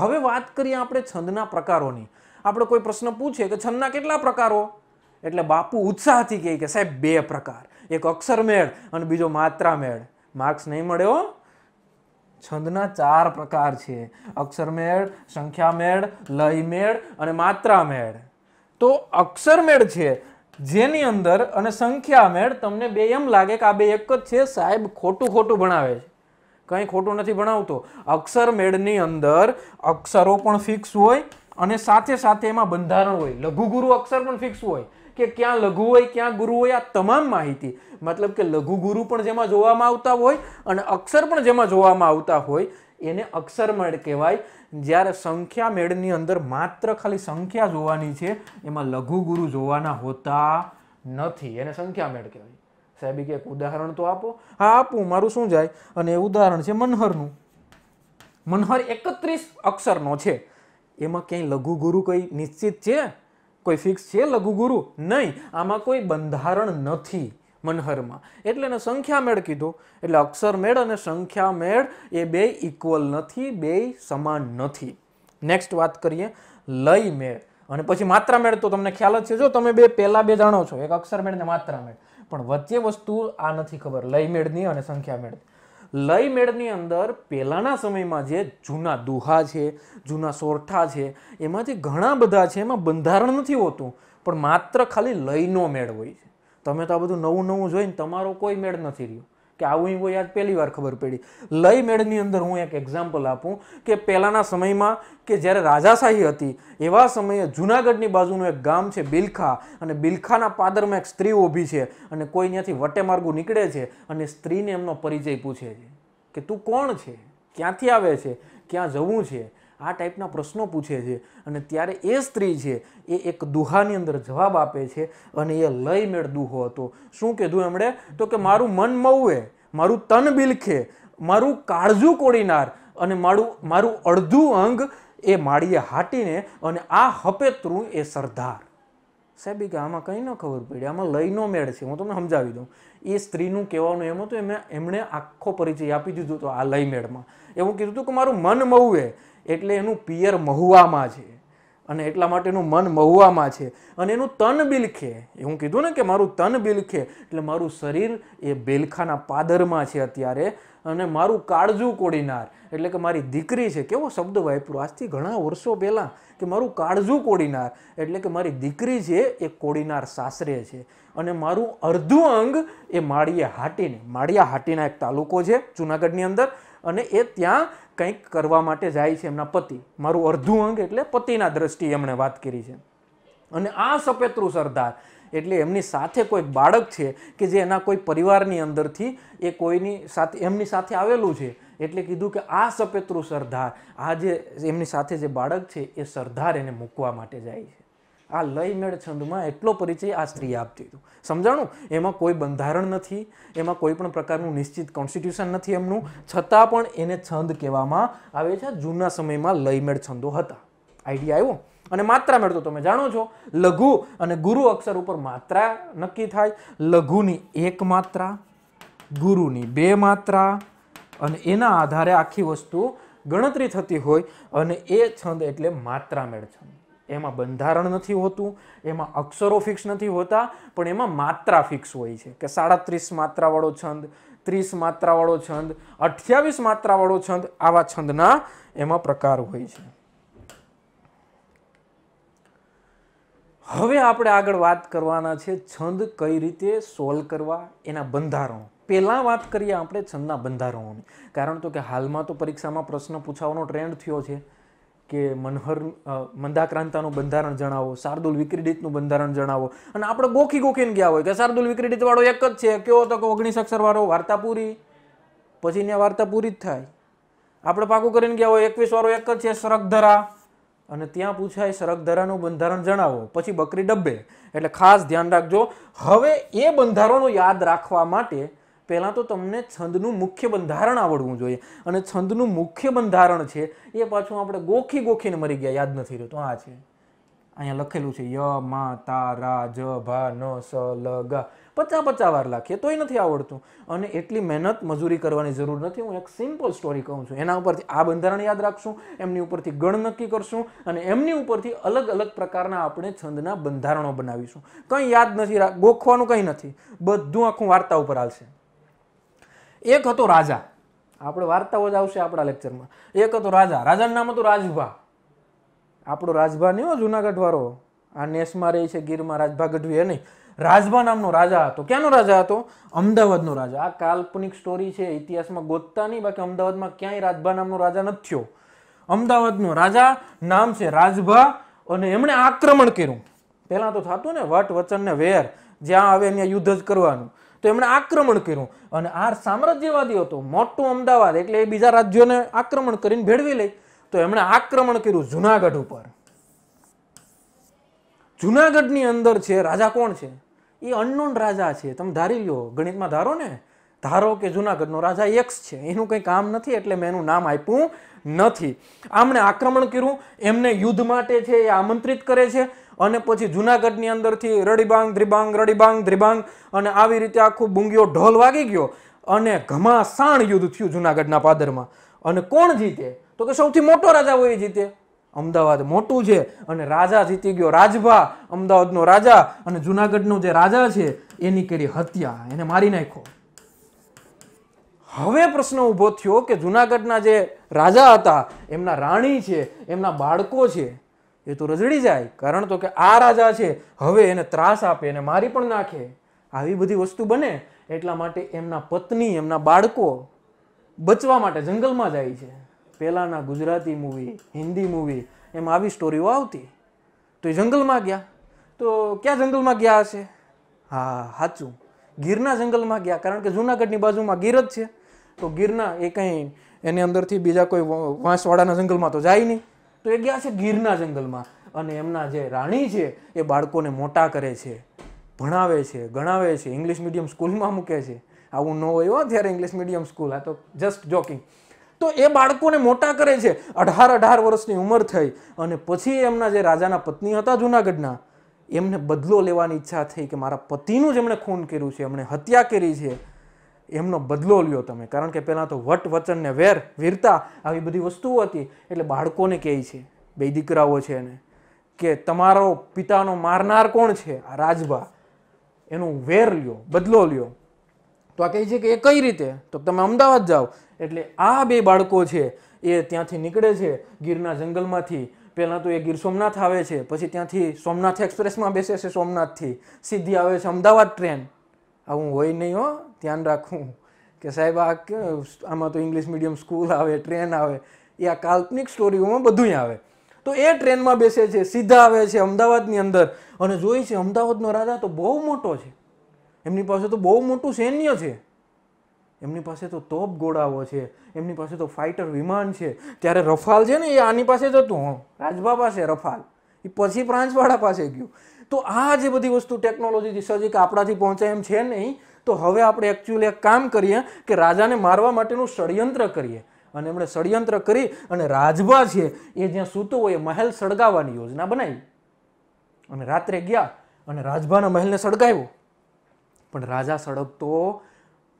Speaker 1: હવે વાત કરીએ આપણે છંદના પ્રકારોની આપણે કોઈ પ્રશ્ન પૂછે કે છંદના કેટલા પ્રકારો એટલે બાપુ ઉત્સાહથી કહે કે સાહેબ બે પ્રકાર એક અક્ષરમેળ અને બીજો માત્રા મેળ માર્ક્સ નહીં મળ્યો છંદના ચાર પ્રકાર છે અક્ષર મેળ સંખ્યા મેળ લય મેળ અને માત્રા મેળ તો અક્ષરમેળ છે જેની અંદર અને સંખ્યામેળ તમને બે એમ લાગે કે આ બે એક જ છે સાહેબ ખોટું ખોટું ભણાવે છે કંઈ ખોટું નથી ભણાવતો અક્ષરમેળની અંદર અક્ષરો પણ ફિક્સ હોય અને સાથે સાથે એમાં બંધારણ હોય લઘુગુરુ અક્ષર પણ ફિક્સ હોય કે ક્યાં લઘુ હોય ક્યાં ગુરુ હોય આ તમામ માહિતી મતલબ કે લઘુગુરુ પણ જેમાં જોવામાં આવતા હોય અને અક્ષર પણ જેમાં જોવામાં આવતા હોય એને અક્ષરમેળ કહેવાય જ્યારે સંખ્યા મેળની અંદર માત્ર ખાલી સંખ્યા જોવાની છે એમાં લઘુગુરુ જોવાના હોતા નથી એને સંખ્યા મેળ કહેવાય સાહેબ કે એક ઉદાહરણ તો આપો હા આપું મારું શું જાય અને એ ઉદાહરણ છે મનહરનું મનહર એકત્રીસ અક્ષરનો છે એમાં ક્યાંય લઘુગુરુ કંઈ નિશ્ચિત છે કોઈ ફિક્સ છે લઘુગુરુ નહીં આમાં કોઈ બંધારણ નથી મનહરમાં એટલે એને સંખ્યા મેળ કીધું એટલે અક્ષરમેળ અને સંખ્યામેળ એ બે ઇક્વલ નથી બે સમાન નથી નેક્સ્ટ વાત કરીએ લય મેળ અને પછી માત્રા મેળ તો તમને ખ્યાલ જ છે જો તમે બે પહેલાં બે જાણો છો એક અક્ષર મેળ ને માત્રા મેળ પણ વચ્ચે વસ્તુ આ નથી ખબર લય મેળની અને સંખ્યા મેળ લય મેળની અંદર પહેલાંના સમયમાં જે જૂના દુહા છે જૂના સોરઠા છે એમાંથી ઘણા બધા છે એમાં બંધારણ નથી હોતું પણ માત્ર ખાલી લયનો મેળ હોય છે તમે તો આ બધું નવું નવું જોઈને તમારો કોઈ મેળ નથી રહ્યો કે આવું કોઈ યાદ પહેલી વાર ખબર પડી લઈ મેળની અંદર હું એક એક્ઝામ્પલ આપું કે પહેલાંના સમયમાં કે જ્યારે રાજાશાહી હતી એવા સમયે જૂનાગઢની બાજુનું એક ગામ છે બિલખા અને બિલખાના પાદરમાં એક સ્ત્રી ઊભી છે અને કોઈ ત્યાંથી વટેમાર્ગું નીકળે છે અને સ્ત્રીને એમનો પરિચય પૂછે છે કે તું કોણ છે ક્યાંથી આવે છે ક્યાં જવું છે આ ટાઈપના પ્રશ્નો પૂછે છે અને ત્યારે એ સ્ત્રી છે એ એક દુહાની અંદર જવાબ આપે છે અને એ લય મેળ દુહો હતો શું કીધું એમણે તો કે મારું મન મવવે મારું તન બિલખે મારું કાળજું કોડીનાર અને મારું મારું અડધું અંગ એ માળીએ હાટીને અને આ હપેતરું એ સરદાર સાહેબ કે આમાં કંઈ ન ખબર પડી આમાં લઈનો મેળ છે હું તમને સમજાવી દઉં એ સ્ત્રીનું કહેવાનું એમ હતું એમણે એમણે આખો પરિચય આપી દીધો હતો આ લઈ મેળમાં એવું કીધું હતું કે મારું મન મવું એટલે એનું પિયર મહુવામાં છે અને એટલા માટેનું મન મહુવામાં છે અને એનું તન બિલખે હું કીધું ને કે મારું તન બિલખે એટલે મારું શરીર એ બેલખાના પાદરમાં છે અત્યારે અને મારું કાળજું કોડીનાર એટલે કે મારી દીકરી છે કેવો શબ્દ વાપરો આજથી ઘણા વર્ષો પહેલાં કે મારું કાળજું કોડીનાર એટલે કે મારી દીકરી છે એ કોડીનાર સાસરે છે અને મારું અડધું અંગ એ માળીએ હાટીને માળિયા હાટીના એક તાલુકો છે જુનાગઢની અંદર અને એ ત્યાં કંઈક કરવા માટે જાય છે એમના પતિ મારું અડધું અંગ એટલે પતિના દ્રષ્ટિએ એમણે વાત કરી છે અને આ સફેદરૂ સરદાર એટલે એમની સાથે કોઈ બાળક છે કે જે એના કોઈ પરિવારની અંદરથી એ કોઈની સાથે એમની સાથે આવેલું છે એટલે કીધું કે આ સફેદરૂ સરદાર આ જે એમની સાથે જે બાળક છે એ સરદાર એને મૂકવા માટે જાય છે આ લયમેળ છંદમાં એટલો પરિચય આ સ્ત્રી આપતી હતું સમજાણું એમાં કોઈ બંધારણ નથી એમાં કોઈ પણ પ્રકારનું નિશ્ચિત કોન્સ્ટિટ્યુશન નથી એમનું છતાં પણ એને છંદ કહેવામાં આવે છે જૂના સમયમાં લયમેળ છંદો હતા આઈડિયા આવ્યો અને માત્રા મેળતો તમે જાણો છો લઘુ અને ગુરુ અક્ષર ઉપર માત્રા નક્કી થાય લઘુની એક માત્રા ગુરુની બે માત્રા અને એના આધારે આખી વસ્તુ ગણતરી થતી હોય અને એ છંદ એટલે માત્રામેળ છંદ એમાં બંધારણ નથી હોતું એમાં અક્ષરો ફિક્સ નથી હોતા પણ એમાં માત્રા ફિક્સ હોય છે કે સાડત્રીસ માત્રાવાળો છંદ ત્રીસ માત્રાવાળો છંદ અઠ્યાવીસ માત્રાવાળો છંદ આવા છંદના એમાં પ્રકાર હોય છે હવે આપણે આગળ વાત કરવાના છે છંદ કઈ રીતે સોલ્વ કરવા એના બંધારણો પહેલાં વાત કરીએ આપણે છંદના બંધારણોની કારણ તો કે હાલમાં તો પરીક્ષામાં પ્રશ્ન પૂછવાનો ટ્રેન્ડ થયો છે કે મનહર મંદાક્રાંતાનું બંધારણ જણાવો શાર્દુલ વિક્રિડિતનું બંધારણ જણાવો અને આપણે ગોખી ગોખીને ગયા હોય કે શાર્દુલ વિક્રીડિત વાળો એક જ છે કેવો તો કે ઓગણીસ અક્ષર વાળો વાર્તા પૂરી પછી ત્યાં વાર્તા પૂરી જ થાય આપણે પાકું કરીને ગયા હોય એકવીસ વાળો એક જ છે સરગધરા અને ત્યાં પૂછાય સરગધરાનું બંધારણ જણાવો પછી બકરી ડબ્બે એટલે ખાસ ધ્યાન રાખજો હવે એ બંધારણો યાદ રાખવા માટે પહેલાં તો તમને છંદનું મુખ્ય બંધારણ આવડવું જોઈએ અને છંદનું મુખ્ય બંધારણ છે એ પાછું આપણે ગોખી ગોખીને મરી ગયા યાદ નથી રહ્યું તો આ છે અહીંયા લખેલું છે ય મા તા રા જ ભા ન સ લ ગા પચા પચા વાર લખીએ તોય નથી આવડતું અને એટલી મહેનત મજૂરી કરવાની જરૂર નથી હું એક સિમ્પલ સ્ટોરી કહું છું એના ઉપરથી આ બંધારણ યાદ રાખશું એમની ઉપરથી ગણ નક્કી કરશું અને એમની ઉપરથી અલગ અલગ પ્રકારના આપણે છંદના બંધારણો બનાવીશું કંઈ યાદ નથી ગોખવાનું કંઈ નથી બધું આખું વાર્તા ઉપર આવશે એક હતો રાજા આપણે વાર્તાઓ જ આવશે આપણા લેક્ચરમાં એક હતો રાજા રાજાનું નામ હતું રાજભા આપણો રાજભા નહીં જુનાગઢવાળો આ નેસમાં રહે છે ગીરમાં રાજભા ગઢવી એ નહીં રાજભા નામનો રાજા હતો ક્યાંનો રાજા હતો અમદાવાદનો રાજા આ કાલ્પનિક સ્ટોરી છે ઇતિહાસમાં ગોતતા નહીં બાકી અમદાવાદમાં ક્યાંય રાજભા નામનો રાજા નથી થયો અમદાવાદનો રાજા નામ છે રાજભા અને એમણે આક્રમણ કર્યું પહેલાં તો થતું ને વટ વચન ને વેર જ્યાં આવે ત્યાં યુદ્ધ જ કરવાનું તો એમણે આક્રમણ કર્યું અને આ સામ્રાજ્યવાદી હતો મોટું અમદાવાદ એટલે એ બીજા રાજ્યોને આક્રમણ કરીને ભેળવી લઈ તો એમણે આક્રમણ કર્યું જુનાગઢ ઉપર જુનાગઢની અંદર છે રાજા કોણ છે એ અનનોન રાજા છે તમે ધારી લ્યો ગણિતમાં ધારો ને ધારો કે જુનાગઢનો રાજા એક્સ છે એનું કંઈ કામ નથી એટલે મેં એનું નામ આપ્યું નથી આમણે આક્રમણ કર્યું એમને યુદ્ધ માટે છે એ આમંત્રિત કરે છે અને પછી જુનાગઢની અંદરથી રડીબાંગ ધ્રીબાંગ રડીબાંગ ધ્રીબાંગ અને આવી રીતે આખું બુંગીઓ ઢોલ વાગી ગયો અને ઘમાસાણ યુદ્ધ થયું જુનાગઢના પાદરમાં અને કોણ જીતે તો કે સૌથી મોટો રાજા હોય જીતે અમદાવાદ મોટું છે અને રાજા જીતી ગયો રાજભા અમદાવાદનો રાજા અને જુનાગઢનો જે રાજા છે એની કરી હત્યા એને મારી નાખ્યો હવે પ્રશ્ન ઊભો થયો કે જુનાગઢના જે રાજા હતા એમના રાણી છે એમના બાળકો છે એ તો રઝડી જાય કારણ તો કે આ રાજા છે હવે એને ત્રાસ આપે એને મારી પણ નાખે આવી બધી વસ્તુ બને એટલા માટે એમના પત્ની એમના બાળકો બચવા માટે જંગલમાં જાય છે પહેલાંના ગુજરાતી મૂવી હિન્દી મૂવી એમાં આવી સ્ટોરીઓ આવતી તો એ જંગલમાં ગયા તો ક્યાં જંગલમાં ગયા હશે હા સાચું ગીરના જંગલમાં ગયા કારણ કે જુનાગઢની બાજુમાં ગીર જ છે તો ગીરના એ કંઈ એની અંદરથી બીજા કોઈ વાંસવાડાના જંગલમાં તો જાય નહીં તો એ ગયા છે ગીરના જંગલમાં અને એમના જે રાણી છે એ બાળકોને મોટા કરે છે ભણાવે છે ગણાવે છે ઇંગ્લિશ મીડિયમ સ્કૂલમાં મૂકે છે આવું ન હોય હો ત્યારે ઇંગ્લિશ મીડિયમ સ્કૂલ આ તો જસ્ટ જોકિંગ તો એ બાળકોને મોટા કરે છે અઢાર અઢાર વર્ષની ઉંમર થઈ અને પછી એમના જે રાજાના પત્ની હતા જૂનાગઢના એમને બદલો લેવાની ઈચ્છા થઈ કે મારા પતિનું જ એમણે ખૂન કર્યું છે એમણે હત્યા કરી છે એમનો બદલો લ્યો તમે કારણ કે પહેલાં તો વટ વચનને વેર વીરતા આવી બધી વસ્તુઓ હતી એટલે બાળકોને કહે છે બે દીકરાઓ છે એને કે તમારો પિતાનો મારનાર કોણ છે આ રાજભા એનું વેર લ્યો બદલો લ્યો તો આ કહે છે કે એ કઈ રીતે તો તમે અમદાવાદ જાઓ એટલે આ બે બાળકો છે એ ત્યાંથી નીકળે છે ગીરના જંગલમાંથી પહેલાં તો એ ગીર સોમનાથ આવે છે પછી ત્યાંથી સોમનાથ એક્સપ્રેસમાં બેસે છે સોમનાથથી સીધી આવે છે અમદાવાદ ટ્રેન આવું હોય નહીં હો ધ્યાન રાખવું કે સાહેબ આ આમાં તો ઇંગ્લિશ મીડિયમ સ્કૂલ આવે ટ્રેન આવે એ આ કાલ્પનિક સ્ટોરીઓમાં બધું આવે તો એ ટ્રેનમાં બેસે છે સીધા આવે છે અમદાવાદની અંદર અને જોઈ છે અમદાવાદનો રાજા તો બહુ મોટો છે એમની પાસે તો બહુ મોટું સૈન્ય છે એમની પાસે તો તોપ ગોળાઓ છે એમની પાસે તો ફાઇટર વિમાન છે ત્યારે રફાલ છે ને એ આની પાસે જતું હં રાજભા પાસે રફાલ એ પછી પ્રાંચવાળા પાસે ગયું તો આ જે બધી વસ્તુ ટેકનોલોજીથી સર્જિક આપણાથી પહોંચાય એમ છે નહીં તો હવે આપણે એકચ્યુઅલી એક કામ કરીએ કે રાજાને મારવા માટેનું ષડયંત્ર કરીએ અને એમણે ષડયંત્ર કરી અને રાજભા છે એ જ્યાં સૂતો હોય એ મહેલ સળગાવવાની યોજના બનાવી અને રાત્રે ગયા અને રાજભાના મહેલને સળગાવ્યો પણ રાજા સળગતો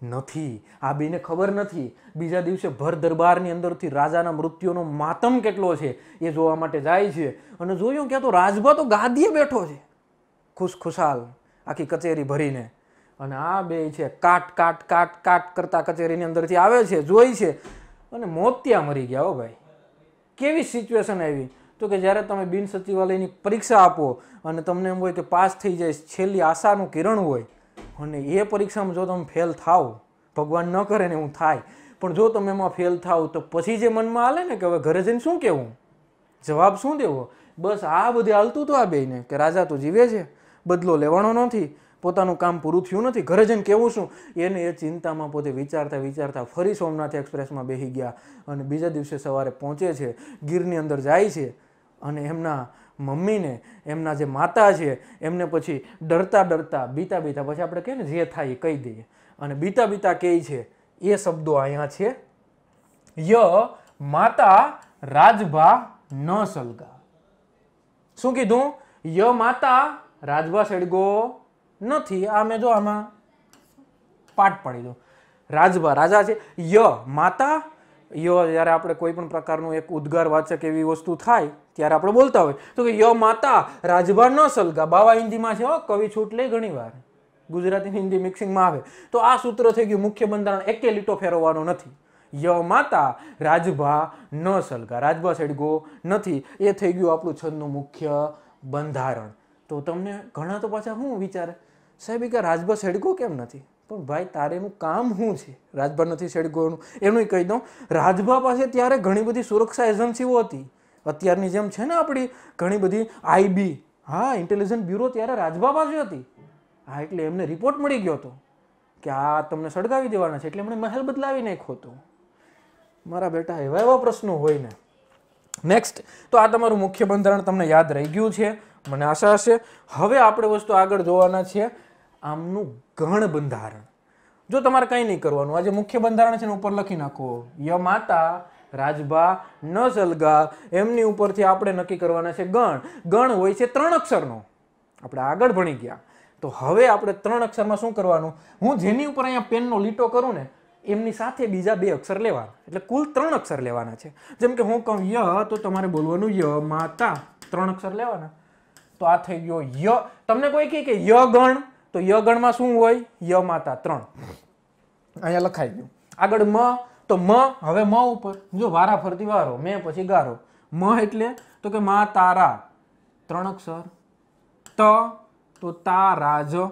Speaker 1: નથી આ બેને ખબર નથી બીજા દિવસે ભર દરબારની અંદરથી રાજાના મૃત્યુનો માતમ કેટલો છે એ જોવા માટે જાય છે અને જોયું કે તો રાજભા તો ગાદીએ બેઠો છે ખુશખુશાલ આખી કચેરી ભરીને અને આ બે છે કાટ કાટ કાટ કાટ કરતા કચેરીની અંદરથી આવે છે જોઈ છે અને મોતિયા મરી ગયા હો ભાઈ કેવી સિચ્યુએશન આવી તો કે જ્યારે તમે બિન સચિવાલયની પરીક્ષા આપો અને તમને એમ હોય કે પાસ થઈ જાય છેલ્લી આશાનું કિરણ હોય અને એ પરીક્ષામાં જો તમે ફેલ થાવ ભગવાન ન કરે ને હું થાય પણ જો તમે એમાં ફેલ થાવ તો પછી જે મનમાં હાલે ને કે હવે ઘરે જઈને શું કહેવું જવાબ શું દેવો બસ આ બધે હાલતું હતું આ બેને કે રાજા તો જીવે છે બદલો લેવાનો નથી પોતાનું કામ પૂરું થયું નથી ઘરે જઈને કેવું શું એને એ ચિંતામાં પોતે વિચારતા વિચારતા ફરી સોમનાથ એક્સપ્રેસમાં બેસી ગયા અને બીજા દિવસે સવારે પહોંચે છે ગીરની અંદર જાય છે અને એમના મમ્મીને એમના જે માતા છે એમને પછી ડરતા ડરતા બીતા બીતા પછી આપણે કહીએ ને જે થાય એ કહી દઈએ અને બીતા બીતા કહે છે એ શબ્દો અહીંયા છે ય માતા રાજભા ન સલગા શું કીધું ય માતા રાજભા સળગો નથી આ મેં જો આમાં પાઠ પાડી દો રાજભા રાજા છે ય માતા ય જ્યારે આપણે કોઈ પણ પ્રકારનું એક ઉદ્ગાર વાચક એવી વસ્તુ થાય ત્યારે આપણે બોલતા હોય તો કે ય માતા રાજભા ન સલગા બાવા હિન્દીમાં છે હો કવિ છૂટ લે ઘણીવાર ગુજરાતી હિન્દી મિક્સિંગમાં આવે તો આ સૂત્ર થઈ ગયું મુખ્ય બંધારણ એકે લીટો ફેરવવાનો નથી ય માતા રાજભા ન સલગા રાજભા સડગો નથી એ થઈ ગયું આપણું છંદનું મુખ્ય બંધારણ તો તમને ઘણા તો પાછા શું વિચારે સાહેબ કે રાજભર સેડકો કેમ નથી પણ ભાઈ તારે એનું કામ શું છે રાજભર નથી સેડકોનું એનું કહી દઉં રાજભા પાસે ત્યારે ઘણી બધી સુરક્ષા એજન્સીઓ હતી અત્યારની જેમ છે ને આપણી ઘણી બધી આઈબી હા ઇન્ટેલિજન્સ બ્યુરો ત્યારે રાજભા પાસે હતી હા એટલે એમને રિપોર્ટ મળી ગયો હતો કે આ તમને સળગાવી દેવાના છે એટલે એમણે મહેલ બદલાવી નાખ્યો હતો મારા બેટા એવા એવા પ્રશ્નો હોય ને નેક્સ્ટ તો આ તમારું મુખ્ય બંધારણ તમને યાદ રહી ગયું છે મને આશા હશે હવે આપણે વસ્તુ આગળ જોવાના છીએ આમનું ગણ બંધારણ જો તમારે કંઈ નહીં કરવાનું આજે મુખ્ય બંધારણ છે ને ઉપર લખી નાખો ય માતા રાજભા ન સલગા એમની ઉપરથી આપણે નક્કી કરવાના છે ગણ ગણ હોય છે ત્રણ અક્ષરનો આપણે આગળ ભણી ગયા તો હવે આપણે ત્રણ અક્ષરમાં શું કરવાનું હું જેની ઉપર અહીંયા પેનનો લીટો કરું ને એમની સાથે બીજા બે અક્ષર લેવા એટલે કુલ ત્રણ અક્ષર લેવાના છે જેમ કે હું કહું ય તો તમારે બોલવાનું ય માતા ત્રણ અક્ષર લેવાના તો આ થઈ ગયો ય તમને કોઈ કહે કે ય ગણ તો ય ગણમાં શું હોય ય માતા ત્રણ અહીંયા લખાઈ ગયું આગળ મ તો મ હવે મ ઉપર જો વારા ફરતી વારો મેં પછી ગારો મ એટલે તો કે મા તારા ત્રણ અક્ષર ત તો તારા જ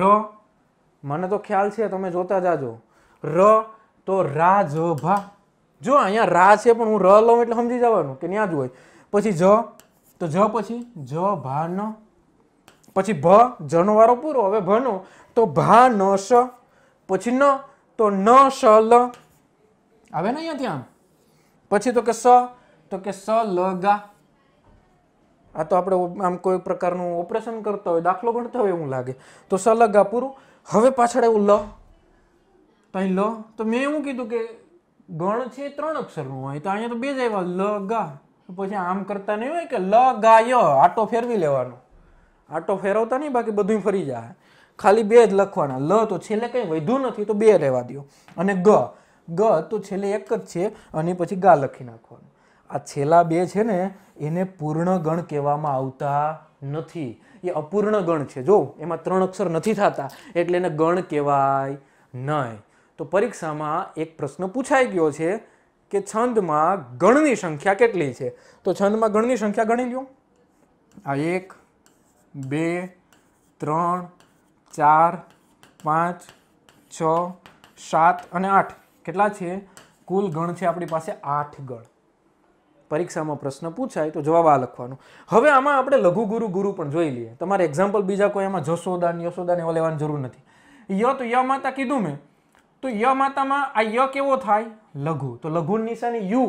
Speaker 1: ર મને તો ખ્યાલ છે તમે જોતા જાજો ર તો રા જ ભા જો અહીંયા રા છે પણ હું ર લઉં એટલે સમજી જવાનું કે ત્યાં જ હોય પછી જ તો જ પછી જ ભા ન પછી ભ જનો વારો પૂરો હવે ભનો તો ભા ન સ પછી ન તો ન સ લ આવે ને અહીંયા ત્યાં પછી તો કે સ તો કે સ લ ગા આ તો આપણે આમ કોઈ પ્રકારનું ઓપરેશન કરતા હોય દાખલો ગણતા હોય એવું લાગે તો સ લ ગા પૂરું હવે પાછળ એવું લ તો અહીં લ તો મેં એવું કીધું કે ગણ છે ત્રણ અક્ષરનું હોય તો અહીંયા તો બે જ આવ્યા લ ગા પછી આમ કરતા નહીં હોય કે લ ગા ય આટો ફેરવી લેવાનો આટો ફેરવતા નહીં બાકી બધું ફરી જાય ખાલી બે જ લખવાના લ તો છેલ્લે કંઈ વધ્યું નથી તો બે રહેવા દો અને ગ ગ તો છેલ્લે એક જ છે અને પછી ગા લખી નાખવાનું આ છેલ્લા બે છે ને એને પૂર્ણ ગણ કહેવામાં આવતા નથી એ અપૂર્ણ ગણ છે જો એમાં ત્રણ અક્ષર નથી થતા એટલે એને ગણ કહેવાય નહીં તો પરીક્ષામાં એક પ્રશ્ન પૂછાઈ ગયો છે કે છંદમાં ગણની સંખ્યા કેટલી છે તો છંદમાં ગણની સંખ્યા ગણી લ્યો આ એક બે ત્રણ ચાર પાંચ છ સાત અને આઠ કેટલા છે કુલ ગણ છે આપણી પાસે આઠ ગણ પરીક્ષામાં પ્રશ્ન પૂછાય તો જવાબ આ લખવાનો હવે આમાં આપણે લઘુ ગુરુ ગુરુ પણ જોઈ લઈએ તમારે એક્ઝામ્પલ બીજા કોઈ એમાં જશોદાન યશોદાને એવા લેવાની જરૂર નથી ય તો ય માતા કીધું મેં તો ય માતામાં આ ય કેવો થાય લઘુ તો લઘુ નિશાની યુ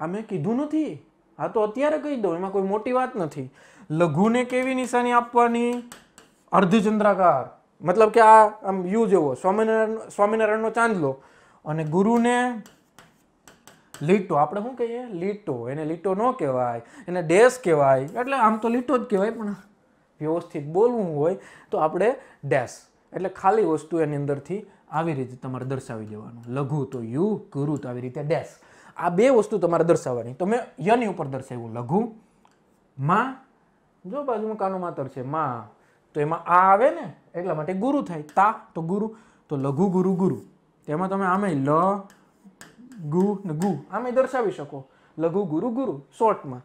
Speaker 1: આ મેં કીધું નથી આ તો અત્યારે કહી દઉં એમાં કોઈ મોટી વાત નથી લઘુને કેવી નિશાની આપવાની અર્ધચંદ્રાકાર મતલબ કે આ આમ યુ જેવો સ્વામિનારાયણ સ્વામિનારાયણનો ચાંદલો અને ગુરુને લીટો આપણે શું કહીએ લીટો એને લીટો ન કહેવાય એને ડેશ કહેવાય એટલે આમ તો લીટો જ કહેવાય પણ વ્યવસ્થિત બોલવું હોય તો આપણે ડેશ એટલે ખાલી વસ્તુ એની અંદરથી આવી રીતે તમારે દર્શાવી દેવાનું લઘુ તો યુ ગુરુ તો આવી રીતે ડેશ આ બે વસ્તુ તમારે દર્શાવવાની તો મેં યની ઉપર દર્શાવ્યું લઘુ માં જો બાજુમાં કાનો માતર છે માં તો એમાં આ આવે ને એટલા માટે ગુરુ થાય તા તો ગુરુ તો લઘુ ગુરુ ગુરુ તેમાં તમે આમે લ ગુ ને ગુ આમે દર્શાવી શકો લઘુ ગુરુ ગુરુ શોર્ટમાં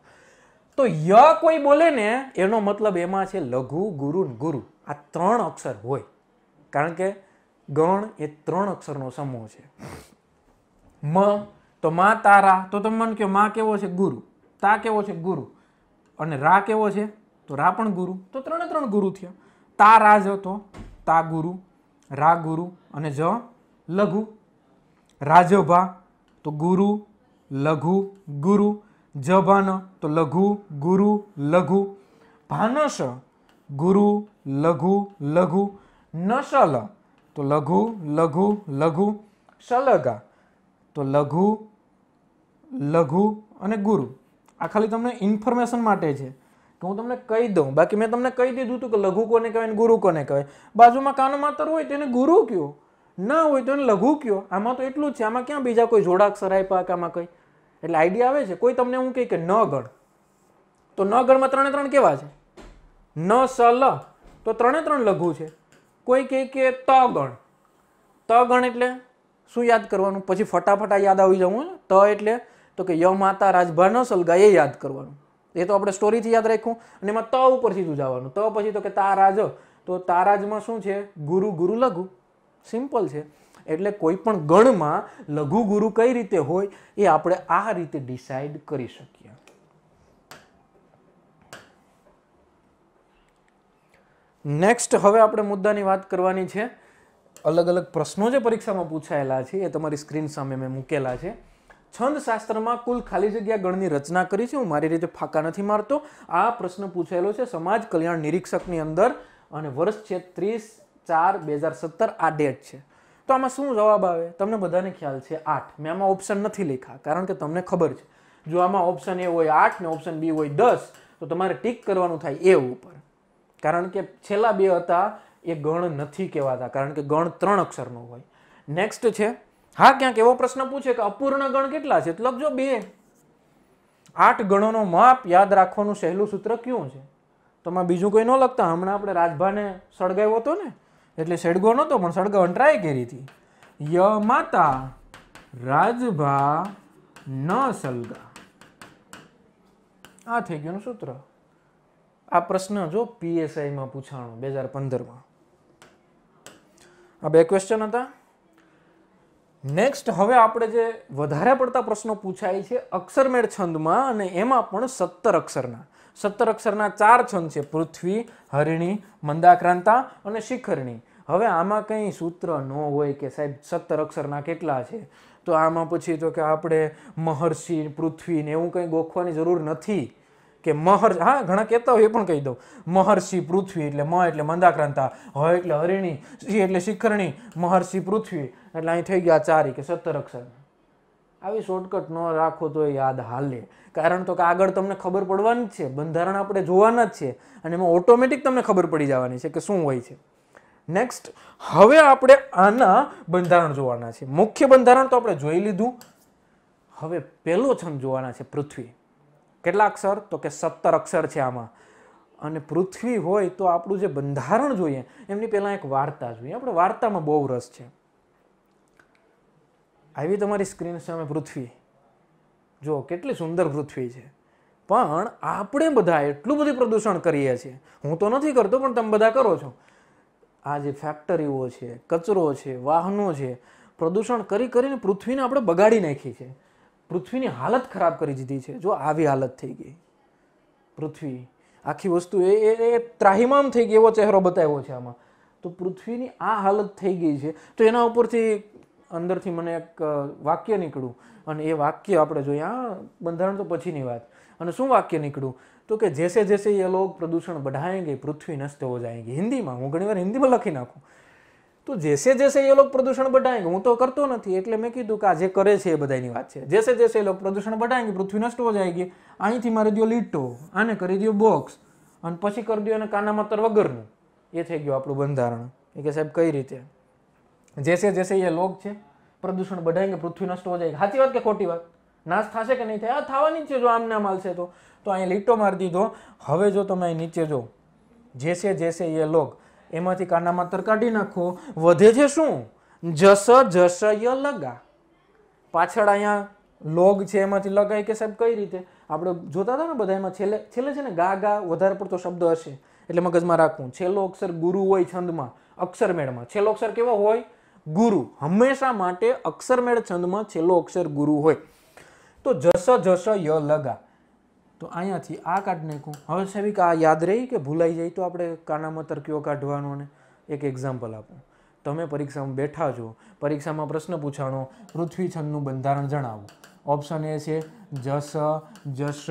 Speaker 1: તો ય કોઈ બોલે ને એનો મતલબ એમાં છે લઘુ ગુરુ ગુરુ આ ત્રણ અક્ષર હોય કારણ કે ગણ એ ત્રણ અક્ષરનો સમૂહ છે મ તો મા તારા તો તમે મને કહો મા કેવો છે ગુરુ તા કેવો છે ગુરુ અને રા કેવો છે તો રા પણ ગુરુ તો ત્રણે ત્રણ ગુરુ થયા તા રા જ તો તા ગુરુ રા ગુરુ અને જ લઘુ રાજભા તો ગુરુ લઘુ ગુરુ જભાન તો લઘુ ગુરુ લઘુ ભાનસ ગુરુ લઘુ લઘુ નસલ તો લઘુ લઘુ લઘુ સલગા તો લઘુ લઘુ અને ગુરુ આ ખાલી તમને ઇન્ફોર્મેશન માટે છે તો હું તમને કહી દઉં બાકી મેં તમને કહી દીધું હતું કે લઘુ કોને કહેવાય ગુરુ કોને કહેવાય બાજુમાં કાન માતર હોય તેને ગુરુ કયો ના હોય તો એને લઘુ કયો આમાં તો એટલું જ છે આમાં ક્યાં બીજા કોઈ જોડાક્ષર આપ્યા કે આમાં કંઈ એટલે આઈડિયા આવે છે કોઈ તમને હું કહે કે ન ગણ તો ન ગણમાં ત્રણે ત્રણ કેવા છે ન સ લ તો ત્રણે ત્રણ લઘુ છે કોઈ કહે કે ત ગણ ત ગણ એટલે શું યાદ કરવાનું પછી ફટાફટા યાદ આવી જવું ત એટલે તો કે ય માતા રાજભા ન સલગા એ યાદ કરવાનું એ તો આપણે સ્ટોરીથી યાદ રાખ્યું અને એમાં ત ઉપરથી જ જવાનું ત પછી તો કે તારાજ તો તારાજમાં શું છે ગુરુ ગુરુ લઘુ સિમ્પલ છે એટલે કોઈ પણ ગણમાં લઘુ ગુરુ કઈ રીતે હોય એ આપણે આ રીતે ડિસાઈડ કરી શકીએ નેક્સ્ટ હવે આપણે મુદ્દાની વાત કરવાની છે અલગ અલગ પ્રશ્નો જે પરીક્ષામાં પૂછાયેલા છે એ તમારી સ્ક્રીન સામે મેં મૂકેલા છે છંદ શાસ્ત્રમાં કુલ ખાલી જગ્યા ગણની રચના કરી છે હું મારી રીતે ફાકા નથી મારતો આ પ્રશ્ન પૂછાયેલો છે સમાજ કલ્યાણ નિરીક્ષકની અંદર અને વર્ષ છે ત્રીસ ચાર બે હજાર સત્તર આ ડેટ છે તો આમાં શું જવાબ આવે તમને બધાને ખ્યાલ છે આઠ મેં આમાં ઓપ્શન નથી લખ્યા કારણ કે તમને ખબર છે જો આમાં ઓપ્શન એ હોય આઠ ને ઓપ્શન બી હોય દસ તો તમારે ટીક કરવાનું થાય એ ઉપર કારણ કે છેલ્લા બે હતા એ ગણ નથી કહેવાતા કારણ કે ગણ ત્રણ અક્ષરનો હોય નેક્સ્ટ છે હા ક્યાંક એવો પ્રશ્ન પૂછે કે અપૂર્ણ ગણ કેટલા છે તો લખજો બે આઠ ગણોનો માપ યાદ રાખવાનું સહેલું સૂત્ર કયું છે તમે બીજું કોઈ ન લખતા હમણાં આપણે રાજભાને સળગાવ્યો હતો ને એટલે સળગો નહોતો પણ સળગાવવાની ટ્રાય કરી હતી ય માતા રાજભા ન સળગા આ થઈ ગયું સૂત્ર આ પ્રશ્ન જો પીએસઆઈમાં પૂછાણો બે હજાર પંદરમાં આ બે ક્વેશ્ચન હતા નેક્સ્ટ હવે આપણે જે વધારે પડતા પ્રશ્નો પૂછાય છે અક્ષરમેળ છંદમાં અને એમાં પણ સત્તર અક્ષરના સત્તર અક્ષરના ચાર છંદ છે પૃથ્વી હરિણી મંદાક્રાંતા અને શિખરણી હવે આમાં કંઈ સૂત્ર ન હોય કે સાહેબ સત્તર અક્ષરના કેટલા છે તો આમાં પછી તો કે આપણે મહર્ષિ પૃથ્વી ને એવું કંઈ ગોખવાની જરૂર નથી કે મહર્ષ હા ઘણા કહેતા હોય એ પણ કહી દઉં મહર્ષિ પૃથ્વી એટલે મ એટલે મંદાક્રાંતા હ એટલે હરિણી સિંહ એટલે શિખરણી મહર્ષિ પૃથ્વી એટલે અહીં થઈ ગયા ચાર કે સત્તર અક્ષર આવી શોર્ટકટ ન રાખો તો યાદ હાલે કારણ તો કે આગળ તમને ખબર પડવાની જ છે બંધારણ આપણે જોવાના જ છે અને એમાં ઓટોમેટિક તમને ખબર પડી જવાની છે કે શું હોય છે નેક્સ્ટ હવે આપણે આના બંધારણ જોવાના છે મુખ્ય બંધારણ તો આપણે જોઈ લીધું હવે પહેલો છંદ જોવાના છે પૃથ્વી કેટલા અક્ષર તો કે સત્તર અક્ષર છે આમાં અને પૃથ્વી હોય તો આપણું જે બંધારણ જોઈએ એમની પહેલાં એક વાર્તા જોઈએ આપણે વાર્તામાં બહુ રસ છે આવી તમારી સ્ક્રીન સામે પૃથ્વી જો કેટલી સુંદર પૃથ્વી છે પણ આપણે બધા એટલું બધું પ્રદૂષણ કરીએ છીએ હું તો નથી કરતો પણ તમે બધા કરો છો આ જે ફેક્ટરીઓ છે કચરો છે વાહનો છે પ્રદૂષણ કરી કરીને પૃથ્વીને આપણે બગાડી નાખી છે પૃથ્વીની હાલત ખરાબ કરી દીધી છે જો આવી હાલત થઈ ગઈ પૃથ્વી આખી વસ્તુ એ એ ત્રાહિમામ થઈ ગઈ એવો ચહેરો બતાવ્યો છે આમાં તો પૃથ્વીની આ હાલત થઈ ગઈ છે તો એના ઉપરથી અંદરથી મને એક વાક્ય નીકળ્યું અને એ વાક્ય આપણે જોઈએ આ બંધારણ તો પછીની વાત અને શું વાક્ય નીકળ્યું તો કે જેસે જેસે એ લોગ પ્રદૂષણ बढ़ाएंगे પૃથ્વી નષ્ટ હો જાएगी હિન્દીમાં હું ઘણીવાર હિન્દીમાં લખી નાખું તો જેસે જેસે એ લોગ પ્રદૂષણ बढ़ाएंगे હું તો કરતો નથી એટલે મેં કીધું કે આ જે કરે છે એ બધાની વાત છે જેસે જેસે એ લોગ પ્રદૂષણ बढ़ाएंगे પૃથ્વી નષ્ટ હો જાएगी અહીંથી મારી દો લીટો આને કરી દો બોક્સ અને પછી કરી દો એને કાના માતર વગરનું એ થઈ ગયું આપણું બંધારણ કે સાહેબ કઈ રીતે જેસે જેસે એ લોક છે પ્રદૂષણ બઢાએંગે પૃથ્વી નષ્ટ હો જાય સાચી વાત કે ખોટી વાત નાશ થશે કે નહીં થાય આ થવાની જ છે જો આમ નામ હાલશે તો તો અહીંયા લીટો મારી દીધો હવે જો તમે અહીં નીચે જો જેસે જેસે એ લોક એમાંથી કાનામાં તર કાઢી નાખો વધે છે શું જસ જસ ય લગા પાછળ અહીંયા લોગ છે એમાંથી લગાય કે સાહેબ કઈ રીતે આપણે જોતા હતા ને બધા એમાં છેલ્લે છેલ્લે છે ને ગા ગા વધારે પડતો શબ્દ હશે એટલે મગજમાં રાખવું છેલ્લો અક્ષર ગુરુ હોય છંદમાં અક્ષર મેળમાં છેલ્લો અક્ષર કેવો હોય ગુરુ હંમેશા માટે અક્ષરમેળ છંદમાં છેલ્લો અક્ષર ગુરુ હોય તો જસ જસ ય લગા તો અહીંયાથી આ કાઢ નાખું હવે સેવિક આ યાદ રહી કે ભૂલાઈ જાય તો આપણે કાનામાં તરકીઓ કાઢવાનો ને એક એક્ઝામ્પલ આપું તમે પરીક્ષામાં બેઠા છો પરીક્ષામાં પ્રશ્ન પૂછાણો પૃથ્વી છંદનું બંધારણ જણાવો ઓપ્શન એ છે જસ જસ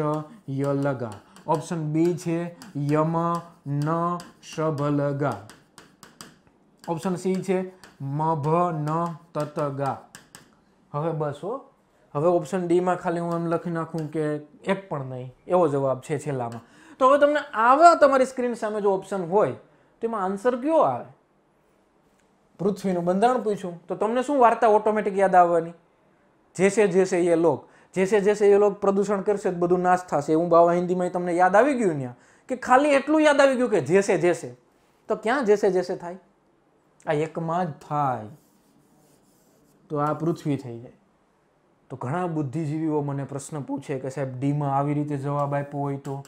Speaker 1: ય લગા ઓપ્શન બી છે યમ ન શભ લગા ઓપ્શન સી છે મભ ન તત ગા હવે બસ હો હવે ઓપ્શન ડીમાં ખાલી હું એમ લખી નાખું કે એક પણ નહીં એવો જવાબ છે છેલ્લામાં તો હવે તમને આવા તમારી સ્ક્રીન સામે જો ઓપ્શન હોય તેમાં આન્સર કયો આવે પૃથ્વીનું બંધારણ પૂછ્યું તો તમને શું વાર્તા ઓટોમેટિક યાદ આવવાની જેસે જેસે એ લોક જેસે છે જે છે એ લોક પ્રદૂષણ કરશે બધું નાશ થશે એવું બાવા હિન્દીમાં તમને યાદ આવી ગયું ત્યાં કે ખાલી એટલું યાદ આવી ગયું કે જેસે છે તો ક્યાં જેસે જેસે થાય આ એકમાં જ થાય તો આ પૃથ્વી થઈ જાય તો ઘણા બુદ્ધિજીવીઓ મને પ્રશ્ન પૂછે કે સાહેબ ડીમાં આવી રીતે જવાબ આપ્યો હોય તો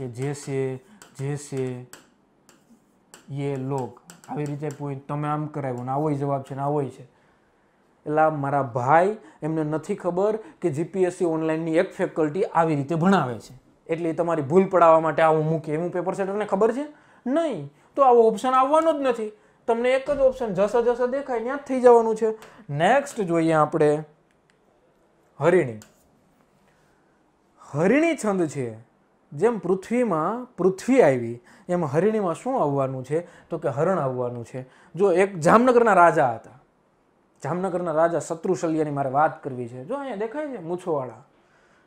Speaker 1: કે જે છે જે છે યે લોક આવી રીતે તમે આમ કરાવ્યું ને આવોય જવાબ છે ને આવોય છે એટલે મારા ભાઈ એમને નથી ખબર કે જીપીએસસી ઓનલાઈનની એક ફેકલ્ટી આવી રીતે ભણાવે છે એટલે તમારી ભૂલ પડાવવા માટે આવું મૂકે એવું પેપર સેટરને ખબર છે નહીં તો આવો ઓપ્શન આવવાનો જ નથી તમને એક જ ઓપ્શન જસા જસા દેખાય ત્યાં થઈ જવાનું છે નેક્સ્ટ જોઈએ આપણે હરિણી હરિણી છંદ છે જેમ પૃથ્વીમાં પૃથ્વી આવી એમ હરિણીમાં શું આવવાનું છે તો કે હરણ આવવાનું છે જો એક જામનગરના રાજા હતા જામનગરના રાજા શત્રુશલ્યની મારે વાત કરવી છે જો અહીંયા દેખાય છે મૂછોવાળા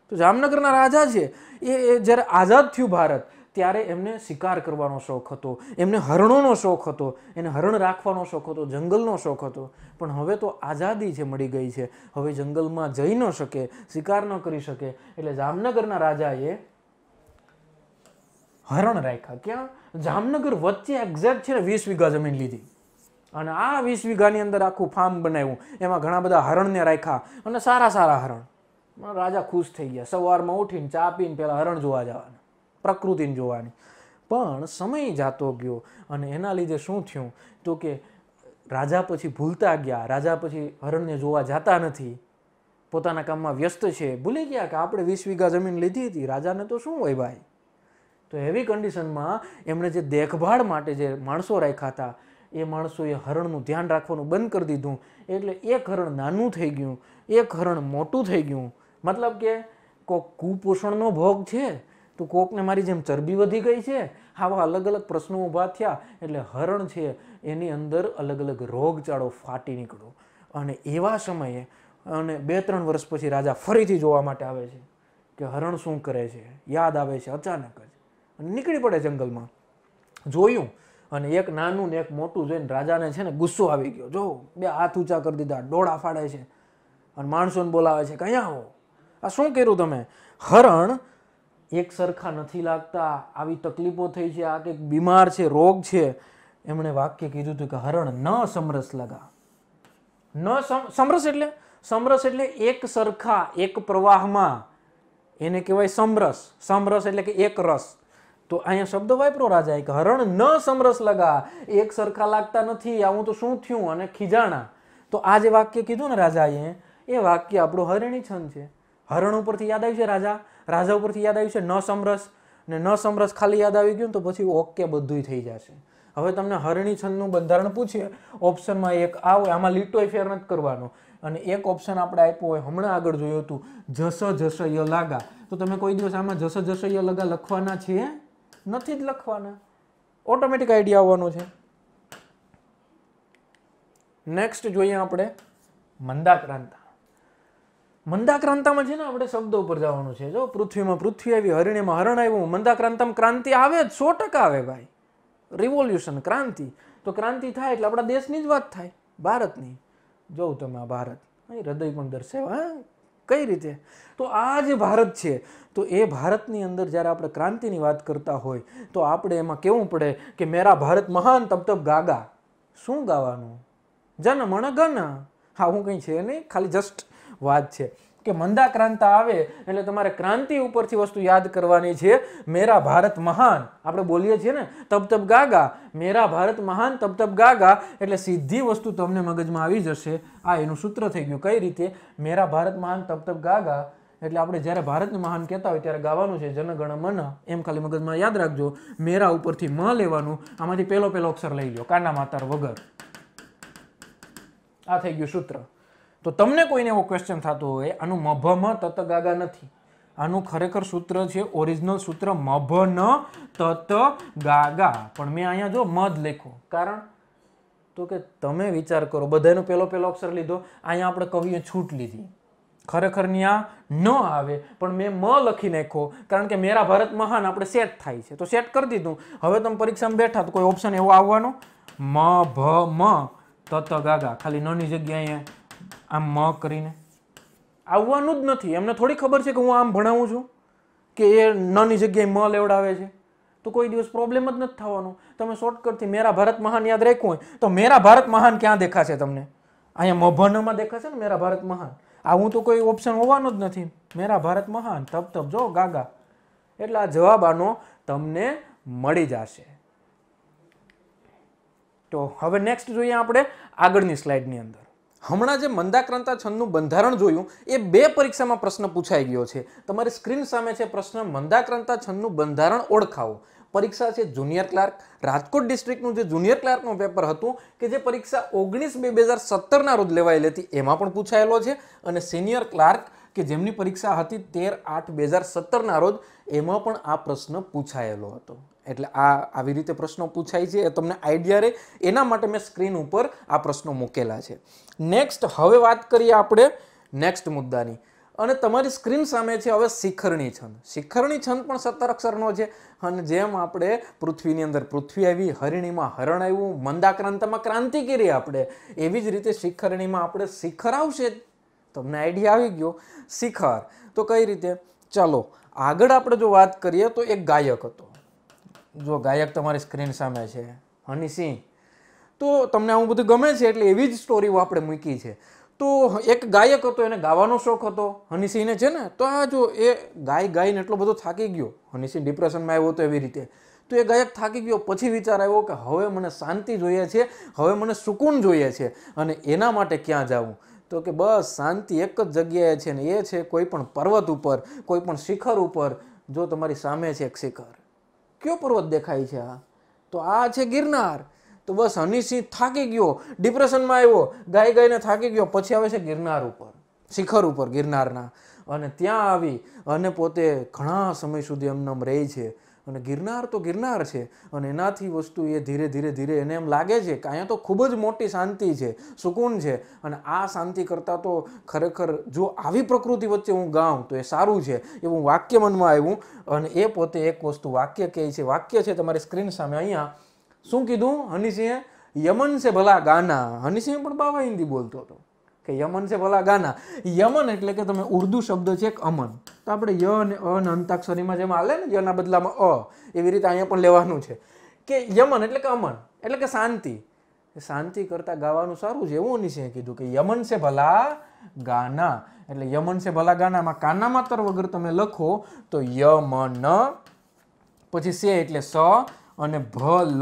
Speaker 1: તો જામનગરના રાજા છે એ જ્યારે આઝાદ થયું ભારત ત્યારે એમને શિકાર કરવાનો શોખ હતો એમને હરણોનો શોખ હતો એને હરણ રાખવાનો શોખ હતો જંગલનો શોખ હતો પણ હવે તો આઝાદી છે મળી ગઈ છે હવે જંગલમાં જઈ ન શકે શિકાર ન કરી શકે એટલે જામનગરના રાજાએ હરણ રાખ્યા ક્યાં જામનગર વચ્ચે એક્ઝેક્ટ છે ને વીસ વીઘા જમીન લીધી અને આ વીસ વીઘાની અંદર આખું ફાર્મ બનાવ્યું એમાં ઘણા બધા હરણને રાખ્યા અને સારા સારા હરણ રાજા ખુશ થઈ ગયા સવારમાં ઉઠીને ચા પીને પહેલાં હરણ જોવા જવા પ્રકૃતિને જોવાની પણ સમય જાતો ગયો અને એના લીધે શું થયું તો કે રાજા પછી ભૂલતા ગયા રાજા પછી હરણને જોવા જતા નથી પોતાના કામમાં વ્યસ્ત છે ભૂલી ગયા કે આપણે વીસ વીઘા જમીન લીધી હતી રાજાને તો શું હોય ભાઈ તો એવી કન્ડિશનમાં એમણે જે દેખભાળ માટે જે માણસો રાખ્યા હતા એ માણસોએ હરણનું ધ્યાન રાખવાનું બંધ કરી દીધું એટલે એક હરણ નાનું થઈ ગયું એક હરણ મોટું થઈ ગયું મતલબ કે કોઈ કુપોષણનો ભોગ છે તો કોકને મારી જેમ ચરબી વધી ગઈ છે આવા અલગ અલગ પ્રશ્નો ઊભા થયા એટલે હરણ છે એની અંદર અલગ અલગ રોગચાળો ફાટી નીકળ્યો અને એવા સમયે અને બે ત્રણ વર્ષ પછી રાજા ફરીથી જોવા માટે આવે છે કે હરણ શું કરે છે યાદ આવે છે અચાનક જ અને નીકળી પડે જંગલમાં જોયું અને એક નાનું ને એક મોટું જોઈને રાજાને છે ને ગુસ્સો આવી ગયો જો બે હાથ ઊંચા કરી દીધા ડોળા ફાડે છે અને માણસોને બોલાવે છે કે અહીંયા આવો આ શું કર્યું તમે હરણ એક સરખા નથી લાગતા આવી તકલીફો થઈ છે આ કંઈક બીમાર છે રોગ છે એમણે વાક્ય કીધું હતું કે હરણ ન સમરસ લગા ન સમરસ એટલે સમરસ એટલે એક સરખા એક પ્રવાહમાં એને કહેવાય સમરસ સમરસ એટલે કે એક રસ તો અહીંયા શબ્દ વાપરો રાજા કે હરણ ન સમરસ લગા એક સરખા લાગતા નથી આવું તો શું થયું અને ખીજાણા તો આ જે વાક્ય કીધું ને રાજાએ એ વાક્ય આપણું હરણી છંદ છે હરણ ઉપરથી યાદ આવ્યું છે રાજા રાજા ઉપરથી યાદ આવ્યું છે ન સમરસ ને ન સમરસ ખાલી યાદ આવી ગયું તો પછી ઓકે બધું થઈ જશે હવે તમને હરણી છંદનું બંધારણ પૂછીએ ઓપ્શનમાં એક આવે આમાં લીટોય ફેર નથી કરવાનો અને એક ઓપ્શન આપણે આપ્યું હોય હમણાં આગળ જોયું હતું જસ જસ ય લાગા તો તમે કોઈ દિવસ આમાં જસ જસ ય લગા લખવાના છીએ નથી જ લખવાના ઓટોમેટિક આઈડિયા આવવાનો છે નેક્સ્ટ જોઈએ આપણે મંદાક્રાંતા મંદાક્રાંતામાં છે ને આપણે શબ્દો ઉપર જવાનું છે જો પૃથ્વીમાં પૃથ્વી આવી હરિણીમાં હરણ આવ્યું મંદાક્રાંતમાં ક્રાંતિ આવે જ સો ટકા આવે ભાઈ રિવોલ્યુશન ક્રાંતિ તો ક્રાંતિ થાય એટલે આપણા દેશની જ વાત થાય ભારતની જોઉં તમે આ ભારત અહીં હૃદય પણ દર્શાવ હા કઈ રીતે તો આ જે ભારત છે તો એ ભારતની અંદર જ્યારે આપણે ક્રાંતિની વાત કરતા હોય તો આપણે એમાં કેવું પડે કે મેરા ભારત મહાન તપ તપ ગાગા શું ગાવાનું જન મણ ગન હા હું કંઈ છે નહીં ખાલી જસ્ટ વાત છે કે મંદાક્રાંતા આવે એટલે તમારે ક્રાંતિ ઉપરથી વસ્તુ યાદ કરવાની છે મેરા ભારત મહાન આપણે બોલીએ છીએ ને તબ તબ ગાગા મેરા ભારત મહાન તબ તબ ગાગા એટલે સીધી વસ્તુ તમને મગજમાં આવી જશે આ એનું સૂત્ર થઈ ગયું કઈ રીતે મેરા ભારત મહાન તબ તબ ગાગા એટલે આપણે જ્યારે ભારતને મહાન કહેતા હોય ત્યારે ગાવાનું છે જનગણ મન એમ ખાલી મગજમાં યાદ રાખજો મેરા ઉપરથી મ લેવાનું આમાંથી પહેલો પહેલો અક્ષર લઈ લો કાના માતાર વગર આ થઈ ગયું સૂત્ર તો તમને કોઈને એવો ક્વેશ્ચન થતો હોય આનું મભમ તત ગાગા નથી આનું ખરેખર સૂત્ર છે ઓરિજિનલ સૂત્ર મભ ન તત ગાગા પણ મેં અહીંયા જો મધ લેખો કારણ તો કે તમે વિચાર કરો બધાનો પહેલો પહેલો અક્ષર લીધો અહીંયા આપણે કવિએ છૂટ લીધી ખરેખર ત્યાં ન આવે પણ મેં મ લખી નાખ્યો કારણ કે મેરા ભારત મહાન આપણે સેટ થાય છે તો સેટ કરી દીધું હવે તમે પરીક્ષામાં બેઠા તો કોઈ ઓપ્શન એવો આવવાનો મ ભ મ તત ગાગા ખાલી નની જગ્યાએ આમ મ કરીને આવવાનું જ નથી એમને થોડી ખબર છે કે હું આમ ભણાવું છું કે એ નની જગ્યાએ મ લેવડાવે છે તો કોઈ દિવસ પ્રોબ્લેમ જ નથી થવાનો તમે શોર્ટકટથી મેરા ભારત મહાન યાદ રાખવું હોય તો મેરા ભારત મહાન ક્યાં દેખાશે તમને અહીંયા મભનમાં દેખાશે ને મેરા ભારત મહાન આવું તો કોઈ ઓપ્શન હોવાનો જ નથી મેરા ભારત મહાન તપ તપ જો ગાગા એટલે આ જવાબ આનો તમને મળી જશે તો હવે નેક્સ્ટ જોઈએ આપણે આગળની સ્લાઇડની અંદર હમણાં જે મંદાક્રાંતા છંદનું બંધારણ જોયું એ બે પરીક્ષામાં પ્રશ્ન પૂછાઈ ગયો છે તમારી સ્ક્રીન સામે છે પ્રશ્ન મંદાક્રાંતા છંદનું બંધારણ ઓળખાવો પરીક્ષા છે જુનિયર ક્લાર્ક રાજકોટ ડિસ્ટ્રિક્ટનું જે જુનિયર ક્લાર્કનું પેપર હતું કે જે પરીક્ષા ઓગણીસ બે બે હજાર સત્તરના રોજ લેવાયેલી હતી એમાં પણ પૂછાયેલો છે અને સિનિયર ક્લાર્ક કે જેમની પરીક્ષા હતી તેર આઠ બે હજાર સત્તરના રોજ એમાં પણ આ પ્રશ્ન પૂછાયેલો હતો એટલે આ આવી રીતે પ્રશ્નો પૂછાય છે એ તમને આઈડિયા રહે એના માટે મેં સ્ક્રીન ઉપર આ પ્રશ્નો મૂકેલા છે નેક્સ્ટ હવે વાત કરીએ આપણે નેક્સ્ટ મુદ્દાની અને તમારી સ્ક્રીન સામે છે હવે શિખરણી છંદ શિખરણી છંદ પણ સત્તર અક્ષરનો છે અને જેમ આપણે પૃથ્વીની અંદર પૃથ્વી આવી હરિણીમાં હરણ આવ્યું મંદાક્રાંતમાં ક્રાંતિ કરી આપણે એવી જ રીતે શિખરણીમાં આપણે શિખર આવશે તમને આઈડિયા આવી ગયો શિખર તો કઈ રીતે ચાલો આગળ આપણે જો વાત કરીએ તો એક ગાયક હતો જો ગાયક તમારી સ્ક્રીન સામે છે હની સિંહ તો તમને આવું બધું ગમે છે એટલે એવી જ સ્ટોરીઓ આપણે મૂકી છે તો એક ગાયક હતો એને ગાવાનો શોખ હતો હનીસિંહને છે ને તો આ જો એ ગાય ગાઈને એટલો બધો થાકી ગયો હનીસિંહ ડિપ્રેશનમાં આવ્યો હતો એવી રીતે તો એ ગાયક થાકી ગયો પછી વિચાર આવ્યો કે હવે મને શાંતિ જોઈએ છે હવે મને સુકૂન જોઈએ છે અને એના માટે ક્યાં જવું તો કે બસ શાંતિ એક જ જગ્યાએ છે ને એ છે કોઈ પણ પર્વત ઉપર કોઈ પણ શિખર ઉપર જો તમારી સામે છે એક શિખર કયો પર્વત દેખાય છે આ તો આ છે ગિરનાર તો બસ હનીસિંહ થાકી ગયો ડિપ્રેશનમાં આવ્યો ગાય ગાઈને થાકી ગયો પછી આવે છે ગિરનાર ઉપર શિખર ઉપર ગિરનારના અને ત્યાં આવી અને પોતે ઘણા સમય સુધી એમનામ રહે છે અને ગિરનાર તો ગિરનાર છે અને એનાથી વસ્તુ એ ધીરે ધીરે ધીરે એને એમ લાગે છે કે અહીંયા તો ખૂબ જ મોટી શાંતિ છે સુકૂન છે અને આ શાંતિ કરતાં તો ખરેખર જો આવી પ્રકૃતિ વચ્ચે હું ગાઉં તો એ સારું છે એવું વાક્ય મનમાં આવ્યું અને એ પોતે એક વસ્તુ વાક્ય કહે છે વાક્ય છે તમારી સ્ક્રીન સામે અહીંયા શું કીધું હનીસિંહે યમન છે ભલા ગાના હનીસિંહ પણ બાવા હિન્દી બોલતો હતો કે યમન છે ભલા ગાના યમન એટલે કે તમે ઉર્દુ શબ્દ છે એક અમન તો આપણે ય અને અન અંતાક્ષરીમાં જેમ હાલે ને યના બદલામાં અ એવી રીતે અહીંયા પણ લેવાનું છે કે યમન એટલે કે અમન એટલે કે શાંતિ શાંતિ કરતાં ગાવાનું સારું છે એવું નિશે કીધું કે યમન છે ભલા ગાના એટલે યમન છે ભલા ગાનામાં કાના માત્ર વગર તમે લખો તો યમન પછી સે એટલે સ અને ભ લ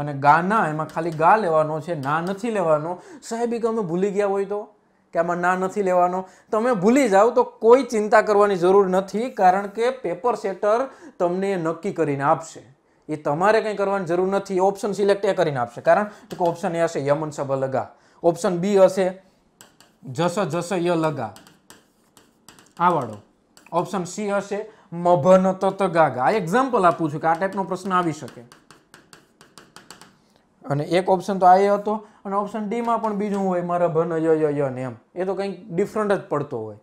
Speaker 1: અને ગાના એમાં ખાલી ગા લેવાનો છે ના નથી લેવાનો સાહેબ એ તમે ભૂલી ગયા હોય તો કે આમાં ના નથી લેવાનો તમે ભૂલી જાઓ તો કોઈ ચિંતા કરવાની જરૂર નથી કારણ કે પેપર સેટર તમને નક્કી કરીને આપશે એ તમારે કંઈ કરવાની જરૂર નથી ઓપ્શન સિલેક્ટ એ કરીને આપશે કારણ કે ઓપ્શન એ હશે યમન સબ લગા ઓપ્શન બી હશે જસ જસ ય લગા આવાળો ઓપ્શન સી હશે મભન તત ગાગા આ એક્ઝામ્પલ આપું છું કે આ ટાઈપનો પ્રશ્ન આવી શકે અને એક ઓપ્શન તો આ એ હતો અને ઓપ્શન ડીમાં પણ બીજું હોય મારા ભન અય અય ને એમ એ તો કંઈક ડિફરન્ટ જ પડતો હોય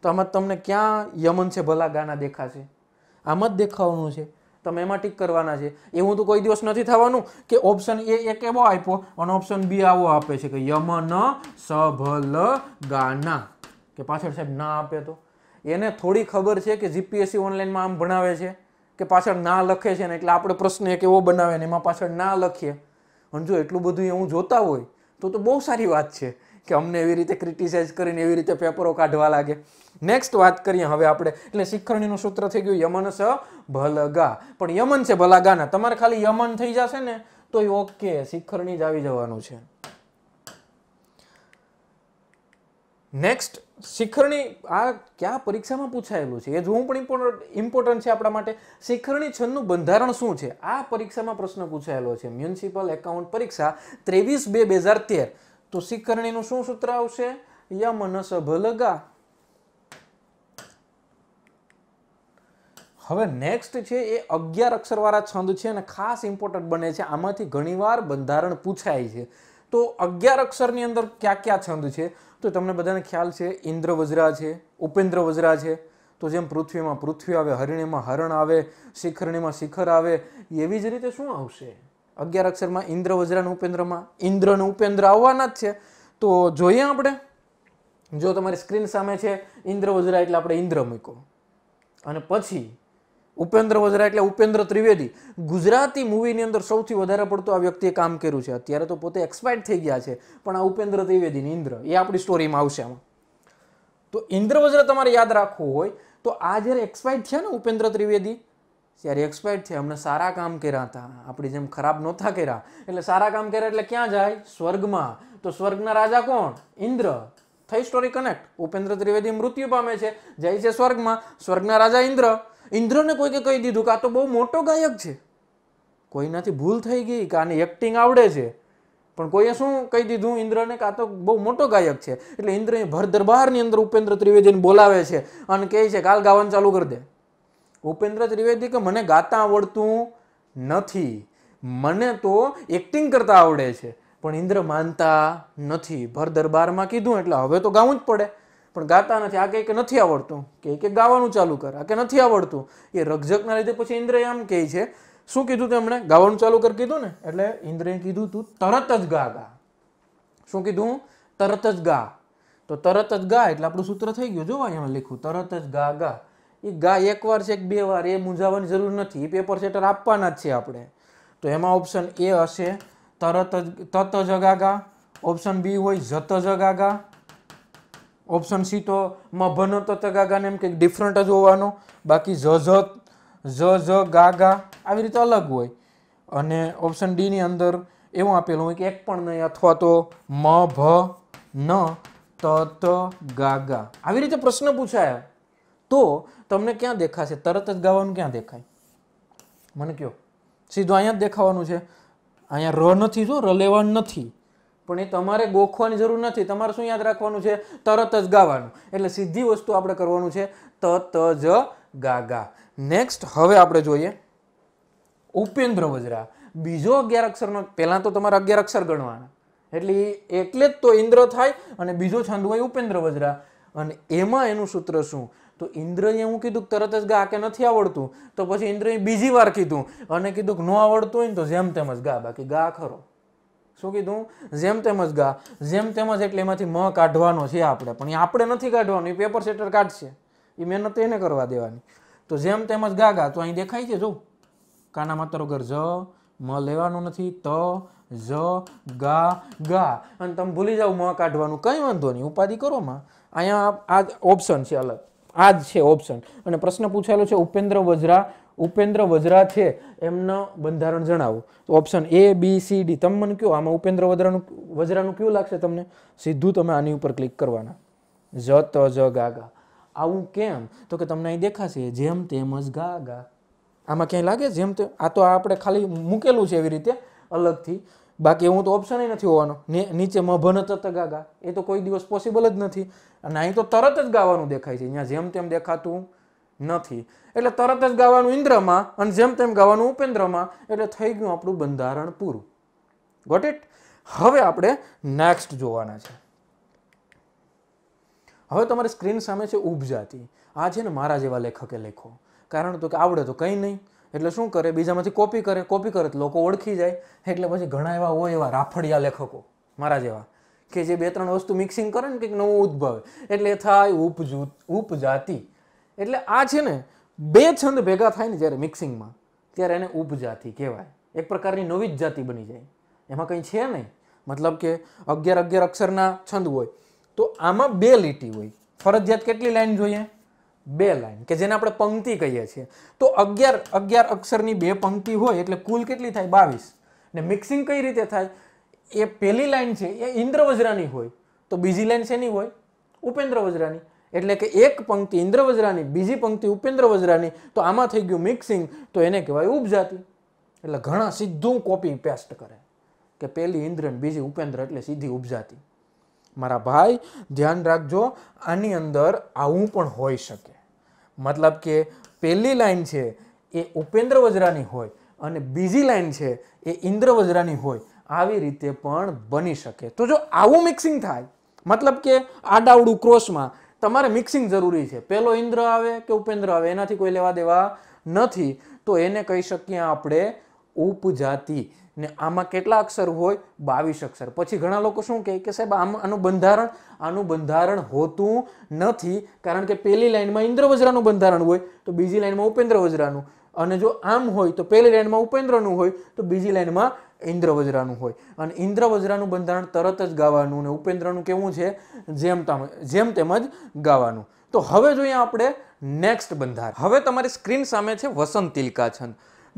Speaker 1: તો આમાં તમને ક્યાં યમન છે ભલા ગાના દેખાશે આમાં જ દેખાવાનું છે તમે એમાં ટીક કરવાના છે એવું તો કોઈ દિવસ નથી થવાનું કે ઓપ્શન એ એક એવો આપ્યો અને ઓપ્શન બી આવો આપે છે કે યમન સભલ ગાના કે પાછળ સાહેબ ના આપે તો એને થોડી ખબર છે કે જીપીએસસી ઓનલાઈનમાં આમ ભણાવે છે કે પાછળ ના લખે છે ને એટલે આપણે પ્રશ્ન એક એવો બનાવે ને એમાં પાછળ ના લખીએ અને જો એટલું બધું હું જોતા હોય તો તો બહુ સારી વાત છે કે અમને એવી રીતે ક્રિટિસાઇઝ કરીને એવી રીતે પેપરો કાઢવા લાગે નેક્સ્ટ વાત કરીએ હવે આપણે એટલે શિખરણીનું સૂત્ર થઈ ગયું યમન સ ભલગા પણ યમન છે ભલાગાના તમારે ખાલી યમન થઈ જશે ને તો એ ઓકે શિખરણી જ આવી જવાનું છે નેક્સ્ટ શિખરણી આ ક્યાં પરીક્ષામાં પૂછાયેલું છે એ જોવું પણ ઇમ્પોર્ટન્ટ છે આપણા માટે શિખરણી છન્નું બંધારણ શું છે આ પરીક્ષામાં પ્રશ્ન પૂછાયેલો છે મ્યુનિસિપલ એકાઉન્ટ પરીક્ષા ત્રેવીસ બે બે હજાર તેર તો શિખરણીનું શું સૂત્ર આવશે યમ નસ ભલગા હવે નેક્સ્ટ છે એ અગિયાર અક્ષરવાળા છંદ છે અને ખાસ ઇમ્પોર્ટન્ટ બને છે આમાંથી ઘણીવાર બંધારણ પૂછાય છે તો અગિયાર અક્ષરની અંદર કયા કયા છંદ છે તો તમને બધાને ખ્યાલ છે ઇન્દ્ર વજ્રા છે ઉપેન્દ્ર વજ્રા છે તો જેમ પૃથ્વીમાં પૃથ્વી આવે હરિણીમાં હરણ આવે શિખરણીમાં શિખર આવે એવી જ રીતે શું આવશે અગિયાર અક્ષરમાં ઇન્દ્ર વજ્રાનું ઉપેન્દ્રમાં ઇન્દ્રનું ઉપેન્દ્ર આવવાના જ છે તો જોઈએ આપણે જો તમારી સ્ક્રીન સામે છે ઇન્દ્ર વજ્રા એટલે આપણે ઇન્દ્ર મૂકો અને પછી ઉપેન્દ્ર વજરા એટલે ઉપેન્દ્ર ત્રિવેદી ગુજરાતી મૂવીની અંદર સૌથી વધારે પડતું આ વ્યક્તિએ કામ કર્યું છે અત્યારે તો પોતે એક્સપાયર્ડ થઈ ગયા છે પણ આ ઉપેન્દ્ર ત્રિવેદી ઇન્દ્ર એ આપણી સ્ટોરીમાં આવશે આમાં તો ઇન્દ્ર વજ્ર તમારે યાદ રાખવું હોય તો આ જ્યારે એક્સપાયર્ડ થયા ને ઉપેન્દ્ર ત્રિવેદી જ્યારે એક્સપાયર્ડ થયા અમને સારા કામ કર્યા હતા આપણી જેમ ખરાબ નહોતા કર્યા એટલે સારા કામ કર્યા એટલે ક્યાં જાય સ્વર્ગમાં તો સ્વર્ગના રાજા કોણ ઇન્દ્ર થઈ સ્ટોરી કનેક્ટ ઉપેન્દ્ર ત્રિવેદી મૃત્યુ પામે છે જાય છે સ્વર્ગમાં સ્વર્ગના રાજા ઇન્દ્ર ઇન્દ્રને કોઈકે કહી દીધું કે આ તો બહુ મોટો ગાયક છે કોઈનાથી ભૂલ થઈ ગઈ કે આને એક્ટિંગ આવડે છે પણ કોઈએ શું કહી દીધું ઇન્દ્રને કે આ તો બહુ મોટો ગાયક છે એટલે ઇન્દ્ર એ ભર દરબારની અંદર ઉપેન્દ્ર ત્રિવેદીને બોલાવે છે અને કહે છે કાલ ગાવાનું ચાલુ કરી દે ઉપેન્દ્ર ત્રિવેદી કે મને ગાતા આવડતું નથી મને તો એક્ટિંગ કરતા આવડે છે પણ ઇન્દ્ર માનતા નથી ભર દરબારમાં કીધું એટલે હવે તો ગાવું જ પડે પણ ગાતા નથી આ કહે કે નથી આવડતું કે કે ગાવાનું ચાલુ કર આ કે નથી આવડતું એ રક્ષકના લીધે પછી ઇન્દ્રય આમ કહે છે શું કીધું તેમણે ગાવાનું ચાલુ કર કીધું ને એટલે ઇન્દ્રએ કીધું તું તરત જ ગા ગા શું કીધું તરત જ ગા તો તરત જ ગા એટલે આપણું સૂત્ર થઈ ગયું જોવા અહીંયા લીખું તરત જ ગા ગા એ ગા એકવાર છે એક બે વાર એ મૂંઝાવાની જરૂર નથી એ પેપર સેટર આપવાના જ છે આપણે તો એમાં ઓપ્શન એ હશે તરત જ તત જગા ગા ઓપ્શન બી હોય જત જગા ગા ઓપ્શન સી તો મભનો તો તગાગાને એમ કંઈક ડિફરન્ટ જ હોવાનો બાકી ઝ જ ઝ ગા ગા આવી રીતે અલગ હોય અને ઓપ્શન ડીની અંદર એવું આપેલું હોય કે એક પણ નહીં અથવા તો મ ભ ન ત ત ગા ગા આવી રીતે પ્રશ્ન પૂછાય તો તમને ક્યાં દેખાશે તરત જ ગાવાનું ક્યાં દેખાય મને કહો સીધું અહીંયા જ દેખાવાનું છે અહીંયા ર નથી જો ર લેવાનું નથી પણ એ તમારે ગોખવાની જરૂર નથી તમારે શું યાદ રાખવાનું છે તરત જ ગાવાનું એટલે સીધી વસ્તુ આપણે કરવાનું છે તત જ ગા ગા નેક્સ્ટ હવે આપણે જોઈએ ઉપેન્દ્ર વજરા બીજો અગિયાર અક્ષરનો પહેલાં તો તમારે અગિયાર અક્ષર ગણવાના એટલે એટલે જ તો ઇન્દ્ર થાય અને બીજો છંદ હોય ઉપેન્દ્ર વજરા અને એમાં એનું સૂત્ર શું તો ઇન્દ્રએ હું કીધું તરત જ ગા કે નથી આવડતું તો પછી ઇન્દ્રએ બીજી વાર કીધું અને કીધું કે ન આવડતું હોય ને તો જેમ તેમ જ ગા બાકી ગા ખરો શું કીધું જેમ તેમજ ગા જેમ તેમજ એટલે એમાંથી મ કાઢવાનો છે આપણે પણ એ આપણે નથી કાઢવાનું એ પેપર સેટર કાઢશે એ મહેનત એને કરવા દેવાની તો જેમ તેમજ ગા ગા તો અહીં દેખાય છે જો કાના માત્ર વગર જ મ લેવાનું નથી ત જ ગા ગા અને તમે ભૂલી જાઓ મ કાઢવાનું કંઈ વાંધો નહીં ઉપાધિ કરો માં અહીંયા આ ઓપ્શન છે અલગ આ જ છે ઓપ્શન અને પ્રશ્ન પૂછાયેલો છે ઉપેન્દ્ર વજરા ઉપેન્દ્ર વજરા છે એમના બંધારણ જણાવો તો option A B C D તમે મને કહો આમાં ઉપેન્દ્ર વજરાનું વજરાનું કયું લાગશે તમને સીધું તમે આની ઉપર ક્લિક કરવાના જ ત જ ગાગા આવું કેમ તો કે તમને અહીં દેખાશે જેમ તેમ જ ગાગા આમાં ક્યાંય લાગે જેમ તે આ તો આપણે ખાલી મૂકેલું છે એવી રીતે અલગથી બાકી હું તો ઓપ્શન નથી હોવાનો નીચે મભન તત ગાગા એ તો કોઈ દિવસ પોસિબલ જ નથી અને અહીં તો તરત જ ગાવાનું દેખાય છે અહીંયા જેમ તેમ દેખાતું નથી એટલે તરત જ ગાવાનું ઇન્દ્રમાં અને જેમ તેમ ગાવાનું ઉપેન્દ્રમાં એટલે થઈ ગયું આપણું બંધારણ પૂરું ગોટ ઇટ હવે આપણે નેક્સ્ટ જોવાના છે હવે તમારી સ્ક્રીન સામે છે ઉપજાતિ આ છે ને મારા જેવા લેખકે લેખો કારણ તો કે આવડે તો કંઈ નહીં એટલે શું કરે બીજામાંથી કોપી કરે કોપી કરે તો લોકો ઓળખી જાય એટલે પછી ઘણા એવા હોય એવા રાફડિયા લેખકો મારા જેવા કે જે બે ત્રણ વસ્તુ મિક્સિંગ કરે ને કંઈક નવું ઉદ્ભવે એટલે થાય ઉપજુ ઉપજાતિ એટલે આ છે ને બે છંદ ભેગા થાય ને જ્યારે મિક્સિંગમાં ત્યારે એને ઉપજાતિ કહેવાય એક પ્રકારની નવી જ જાતિ બની જાય એમાં કંઈ છે નહીં મતલબ કે અગિયાર અગિયાર અક્ષરના છંદ હોય તો આમાં બે લીટી હોય ફરજિયાત કેટલી લાઈન જોઈએ બે લાઈન કે જેને આપણે પંક્તિ કહીએ છીએ તો અગિયાર અગિયાર અક્ષરની બે પંક્તિ હોય એટલે કુલ કેટલી થાય બાવીસ ને મિક્સિંગ કઈ રીતે થાય એ પહેલી લાઈન છે એ ઇન્દ્ર વજ્રાની હોય તો બીજી લાઈન શેની હોય ઉપેન્દ્ર વજ્રાની એટલે કે એક પંક્તિ ઇન્દ્રવજ્રાની બીજી પંક્તિ ઉપેન્દ્ર વજ્રાની તો આમાં થઈ ગયું મિક્સિંગ તો એને કહેવાય ઉપજાતિ એટલે ઘણા સીધું કોપી પેસ્ટ કરે કે પહેલી ઇન્દ્ર બીજી ઉપેન્દ્ર એટલે સીધી ઉપજાતિ મારા ભાઈ ધ્યાન રાખજો આની અંદર આવું પણ હોઈ શકે મતલબ કે પહેલી લાઈન છે એ ઉપેન્દ્ર વજ્રાની હોય અને બીજી લાઈન છે એ ઇન્દ્ર વજ્રાની હોય આવી રીતે પણ બની શકે તો જો આવું મિક્સિંગ થાય મતલબ કે આડાવડું ક્રોસમાં તમારે મિક્સિંગ જરૂરી છે પહેલો ઇન્દ્ર આવે કે ઉપેન્દ્ર આવે એનાથી કોઈ લેવા દેવા નથી તો એને કહી શકીએ આપણે ઉપજાતિ ને આમાં કેટલા અક્ષર હોય બાવીસ અક્ષર પછી ઘણા લોકો શું કહે કે સાહેબ આમ આનું બંધારણ આનું બંધારણ હોતું નથી કારણ કે પહેલી લાઇનમાં ઇન્દ્ર વજ્રાનું બંધારણ હોય તો બીજી લાઇનમાં ઉપેન્દ્ર વજ્રાનું અને જો આમ હોય તો પહેલી લાઇનમાં ઉપેન્દ્રનું હોય તો બીજી લાઇનમાં ઇન્દ્રવજ્રાનું હોય અને ઇન્દ્રવજ્રાનું બંધારણ તરત જ ગાવાનું ને ઉપેન્દ્રનું કેવું છે જેમ જેમ તેમજ ગાવાનું તો હવે જોઈએ આપણે નેક્સ્ટ બંધારણ હવે તમારી સ્ક્રીન સામે છે વસંત તિલકાછંદ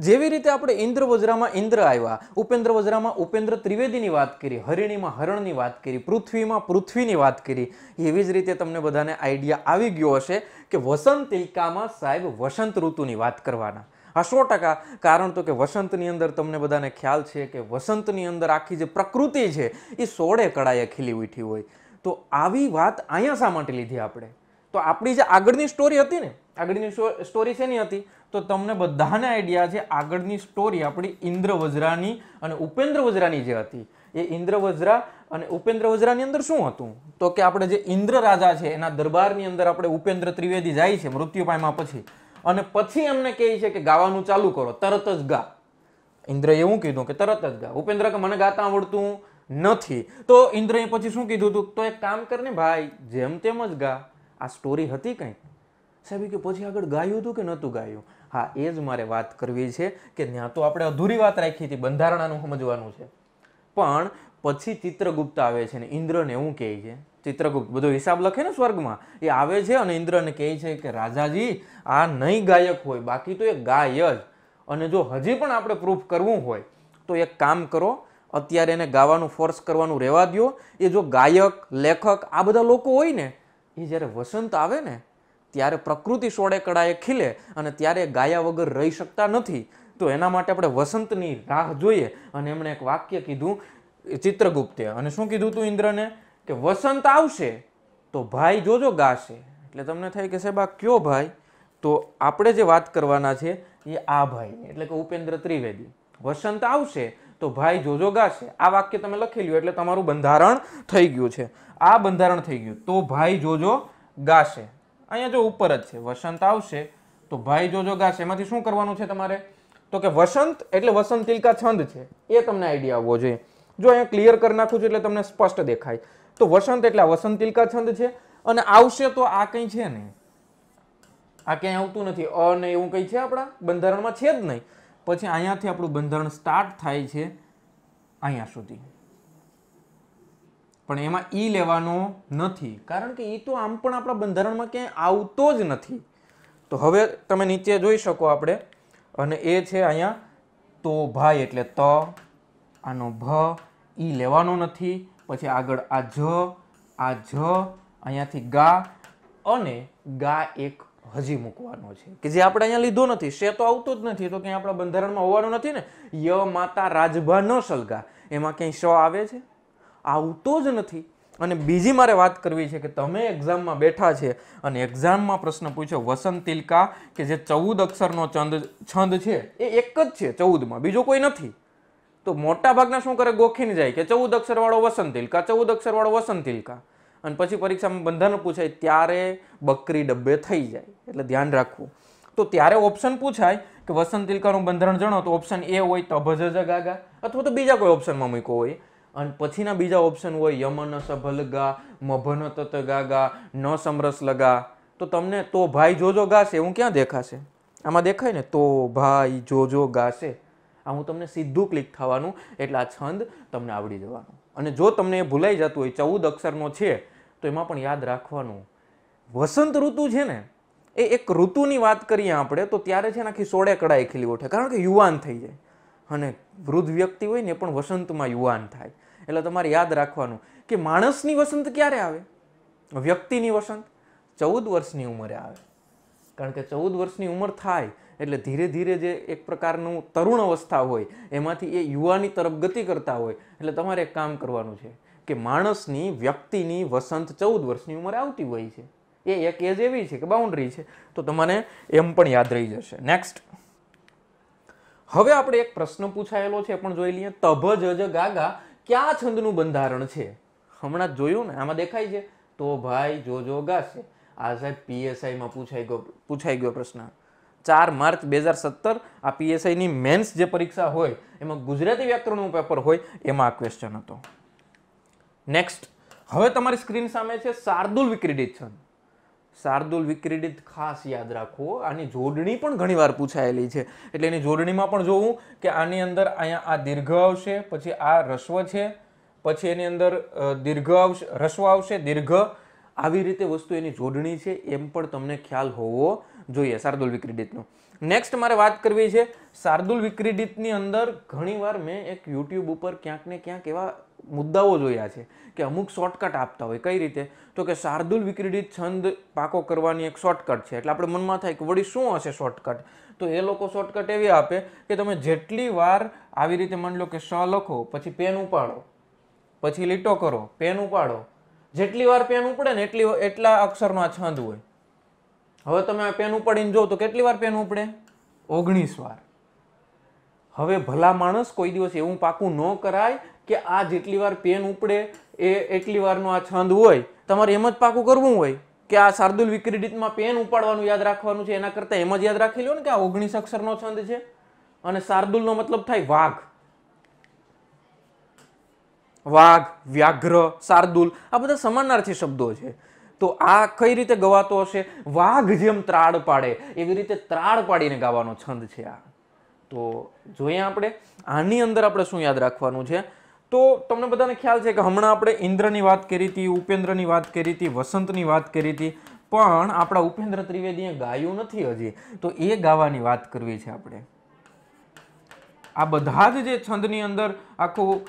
Speaker 1: જેવી રીતે આપણે ઇન્દ્ર વજ્રામાં ઇન્દ્ર આવ્યા ઉપેન્દ્ર વજ્રામાં ઉપેન્દ્ર ત્રિવેદીની વાત કરી હરિણીમાં હરણની વાત કરી પૃથ્વીમાં પૃથ્વીની વાત કરી એવી જ રીતે તમને બધાને આઈડિયા આવી ગયો હશે કે વસંત તિલકામાં સાહેબ વસંત ઋતુની વાત કરવાના હા સો ટકા કારણ તો કે વસંતની અંદર તમને બધાને ખ્યાલ છે કે વસંતની અંદર આખી જે પ્રકૃતિ છે એ સોળે કળાએ ખીલી ઉઠી હોય તો આવી વાત અહીંયા શા માટે લીધી આપણે તો આપણી જે આગળની સ્ટોરી હતી ને આગળની સ્ટોરી શેની હતી તો તમને બધાને આઈડિયા છે આગળની સ્ટોરી આપણી ઇન્દ્ર વજરાની અને ઉપેન્દ્ર વજરાની જે હતી એ ઇન્દ્ર વજ્રા અને ઉપેન્દ્ર વજરાની અંદર શું હતું તો કે આપણે જે ઇન્દ્ર રાજા છે એના દરબારની અંદર આપણે ઉપેન્દ્ર ત્રિવેદી જાય છે મૃત્યુ પામ્યા પછી અને પછી એમને કહે છે કે ગાવાનું ચાલુ કરો તરત જ ગા ઇન્દ્રએ એવું કીધું કે તરત જ ગા ઉપેન્દ્ર કે મને ગાતા આવડતું નથી તો ઇન્દ્રએ પછી શું કીધું હતું તો એક કામ કર ને ભાઈ જેમ તેમ જ ગા આ સ્ટોરી હતી કંઈ સાહેબ કે પછી આગળ ગાયું હતું કે નહોતું ગાયું હા એ જ મારે વાત કરવી છે કે ત્યાં તો આપણે અધૂરી વાત રાખી હતી બંધારણાનું સમજવાનું છે પણ પછી ચિત્રગુપ્ત આવે છે ને ઇન્દ્રને એવું કહે છે ચિત્રગુપ્ત બધો હિસાબ લખે ને સ્વર્ગમાં એ આવે છે અને ઇન્દ્રને કહે છે કે રાજાજી આ નહીં ગાયક હોય બાકી તો એ ગાય જ અને જો હજી પણ આપણે પ્રૂફ કરવું હોય તો એક કામ કરો અત્યારે એને ગાવાનું ફોર્સ કરવાનું રહેવા દો એ જો ગાયક લેખક આ બધા લોકો હોય ને એ જ્યારે વસંત આવે ને ત્યારે પ્રકૃતિ સોળે કળાએ ખીલે અને ત્યારે ગાયા વગર રહી શકતા નથી તો એના માટે આપણે વસંતની રાહ જોઈએ અને એમણે એક વાક્ય કીધું ચિત્રગુપ્તે અને શું કીધું તું ઇન્દ્રને કે વસંત આવશે તો ભાઈ જોજો ગાશે એટલે તમને થાય કે સાહેબ આ કયો ભાઈ તો આપણે જે વાત કરવાના છે એ આ ભાઈ એટલે કે ઉપેન્દ્ર ત્રિવેદી વસંત આવશે તો ભાઈ જોજો ગાશે આ વાક્ય તમે લખી લ્યો એટલે તમારું બંધારણ થઈ ગયું છે આ બંધારણ થઈ ગયું તો ભાઈ જોજો ગાશે અહીંયા જો ઉપર જ છે વસંત આવશે તો ભાઈ જોજો ગાશે એમાંથી શું કરવાનું છે તમારે તો કે વસંત એટલે વસંત તિલકા છંદ છે એ તમને આઈડિયા આવવો જોઈએ જો અહીંયા ક્લિયર કરી નાખું છું એટલે તમને સ્પષ્ટ દેખાય તો વસંત એટલે વસંત તિલકા છંદ છે અને આવશે તો આ કંઈ છે નહીં આ ક્યાંય આવતું નથી અ ને એવું કંઈ છે આપણા બંધારણમાં છે જ નહીં પછી અહીંયાથી આપણું બંધારણ સ્ટાર્ટ થાય છે અહીંયા સુધી પણ એમાં ઈ લેવાનો નથી કારણ કે ઈ તો આમ પણ આપણા બંધારણમાં ક્યાંય આવતો જ નથી તો હવે તમે નીચે જોઈ શકો આપણે અને એ છે અહીંયા તો ભાઈ એટલે ત આનો ભ ઈ લેવાનો નથી પછી આગળ આ જ આ જ અહીંયાથી ગા અને ગા એક હજી મૂકવાનો છે કે જે આપણે અહીંયા લીધો નથી શે તો આવતો જ નથી તો ક્યાંય આપણા બંધારણમાં હોવાનું નથી ને ય માતા રાજભા ન સલગા એમાં ક્યાંય શ આવે છે આવતો જ નથી અને બીજી મારે વાત કરવી છે કે તમે એક્ઝામમાં બેઠા છે અને એક્ઝામમાં પ્રશ્ન પૂછ્યો વસંત તિલકા કે જે ચૌદ અક્ષરનો ચંદ છંદ છે એ એક જ છે ચૌદમાં બીજો કોઈ નથી તો મોટા ભાગના શું કરે ગોખીને જાય કે ચૌદ અક્ષરવાળો વસંત તિલકા ચૌદ અક્ષરવાળો વસંત તિલકા અને પછી પરીક્ષામાં બંધન પૂછાય ત્યારે બકરી ડબ્બે થઈ જાય એટલે ધ્યાન રાખવું તો ત્યારે ઓપ્શન પૂછાય કે વસંત તિલકાનું બંધારણ જણો તો ઓપ્શન એ હોય તભજ ગાગા અથવા તો બીજા કોઈ ઓપ્શનમાં મૂક્યો હોય અને પછીના બીજા ઓપ્શન હોય યમન સભલગા મભન તત ગાગા ન સમરસ લગા તો તમને તો ભાઈ જોજો ગાશે એવું ક્યાં દેખાશે આમાં દેખાય ને તો ભાઈ જોજો ગાશે આ હું તમને સીધું ક્લિક થવાનું એટલે આ છંદ તમને આવડી જવાનું અને જો તમને એ ભૂલાઈ જતું હોય ચૌદ અક્ષરનો છે તો એમાં પણ યાદ રાખવાનું વસંત ઋતુ છે ને એ એક ઋતુની વાત કરીએ આપણે તો ત્યારે છે ને આખી સોળે કડાઈ ખીલી ઉઠે કારણ કે યુવાન થઈ જાય અને વૃદ્ધ વ્યક્તિ હોય ને પણ વસંતમાં યુવાન થાય એટલે તમારે યાદ રાખવાનું કે માણસની વસંત ક્યારે આવે વ્યક્તિની વસંત ચૌદ વર્ષની ઉંમરે આવે કારણ કે ચૌદ વર્ષની ઉંમર થાય એટલે ધીરે ધીરે જે એક પ્રકારનું તરુણ અવસ્થા હોય એમાંથી એ યુવાની તરફ ગતિ કરતા હોય એટલે તમારે એક કામ કરવાનું છે કે માણસની વ્યક્તિની વસંત ચૌદ વર્ષની ઉંમરે આવતી હોય છે એ એક એજ એવી છે કે બાઉન્ડ્રી છે તો તમને એમ પણ યાદ રહી જશે નેક્સ્ટ હવે આપણે એક પ્રશ્ન પૂછાયેલો છે પણ જોઈ લઈએ તભ જજ ગાગા ક્યાં છંદનું બંધારણ છે હમણાં જ જોયું ને આમાં દેખાય છે તો ભાઈ જોજો ગાશે આ સાહેબ પીએસઆઈમાં પૂછાઈ ગયો પૂછાઈ ગયો પ્રશ્ન ચાર માર્ચ બે હજાર સત્તર આ પીએસઆઈની મેન્સ જે પરીક્ષા હોય એમાં ગુજરાતી વ્યાકરણનું પેપર હોય એમાં આ ક્વેશ્ચન હતો નેક્સ્ટ હવે તમારી સ્ક્રીન સામે છે શાર્દુલ વિક્રિડિશન શાર્દુલ વિક્રિડિત ખાસ યાદ રાખવો આની જોડણી પણ ઘણીવાર પૂછાયેલી છે એટલે એની જોડણીમાં પણ જોવું કે આની અંદર અહીંયા આ દીર્ઘ આવશે પછી આ રસ્વ છે પછી એની અંદર દીર્ઘ આવશે રસ્વ આવશે દીર્ઘ આવી રીતે વસ્તુ એની જોડણી છે એમ પણ તમને ખ્યાલ હોવો જોઈએ શાર્દુલ વિક્રીડિતનું નેક્સ્ટ મારે વાત કરવી છે શાર્દુલ વિક્રિડિતની અંદર ઘણીવાર મેં એક યુટ્યુબ ઉપર ક્યાંક ને ક્યાંક એવા મુદ્દાઓ જોયા છે કે અમુક શોર્ટકટ આપતા હોય કઈ રીતે તો કે શાર્દુલ વિક્રિડિત છંદ પાકો કરવાની એક શોર્ટકટ છે એટલે આપણે મનમાં થાય કે વળી શું હશે શોર્ટકટ તો એ લોકો શોર્ટકટ એવી આપે કે તમે જેટલી વાર આવી રીતે માની લો કે શ લખો પછી પેન ઉપાડો પછી લીટો કરો પેન ઉપાડો જેટલી વાર પેન ઉપડે ને એટલી એટલા અક્ષરનો આ છંદ હોય હવે તમે આ પેન ઉપાડીને જોવો તો કેટલી વાર પેન ઉપડે ઓગણીસ વાર હવે ભલા માણસ કોઈ દિવસ એવું પાકું ન કરાય કે આ જેટલી વાર પેન ઉપડે એ એટલી વારનો આ છંદ હોય તમારે એમ જ પાકું કરવું હોય કે આ શાર્દુલ વિક્રીડિતમાં પેન ઉપાડવાનું યાદ રાખવાનું છે એના કરતાં એમ જ યાદ રાખી લો ને કે આ ઓગણીસ અક્ષરનો છંદ છે અને શાર્દુલનો મતલબ થાય વાઘ વાઘ વ્યાઘ્ર શાર્દુલ આ બધા સમાનાર્થી શબ્દો છે તો આ કઈ રીતે ગવાતો હશે વાઘ જેમ ત્રાડ પાડે એવી રીતે ત્રાડ પાડીને ગાવાનો છંદ છે આ તો જોઈએ આપણે આની અંદર આપણે શું યાદ રાખવાનું છે તો તમને બધાને ખ્યાલ છે કે હમણાં આપણે ઇન્દ્રની વાત કરી હતી ઉપેન્દ્રની વાત કરી હતી વસંતની વાત કરી હતી પણ આપણા ઉપેન્દ્ર ત્રિવેદીએ ગાયું નથી હજી તો એ ગાવાની વાત કરવી છે આપણે આ બધા જ જે છંદની અંદર આખું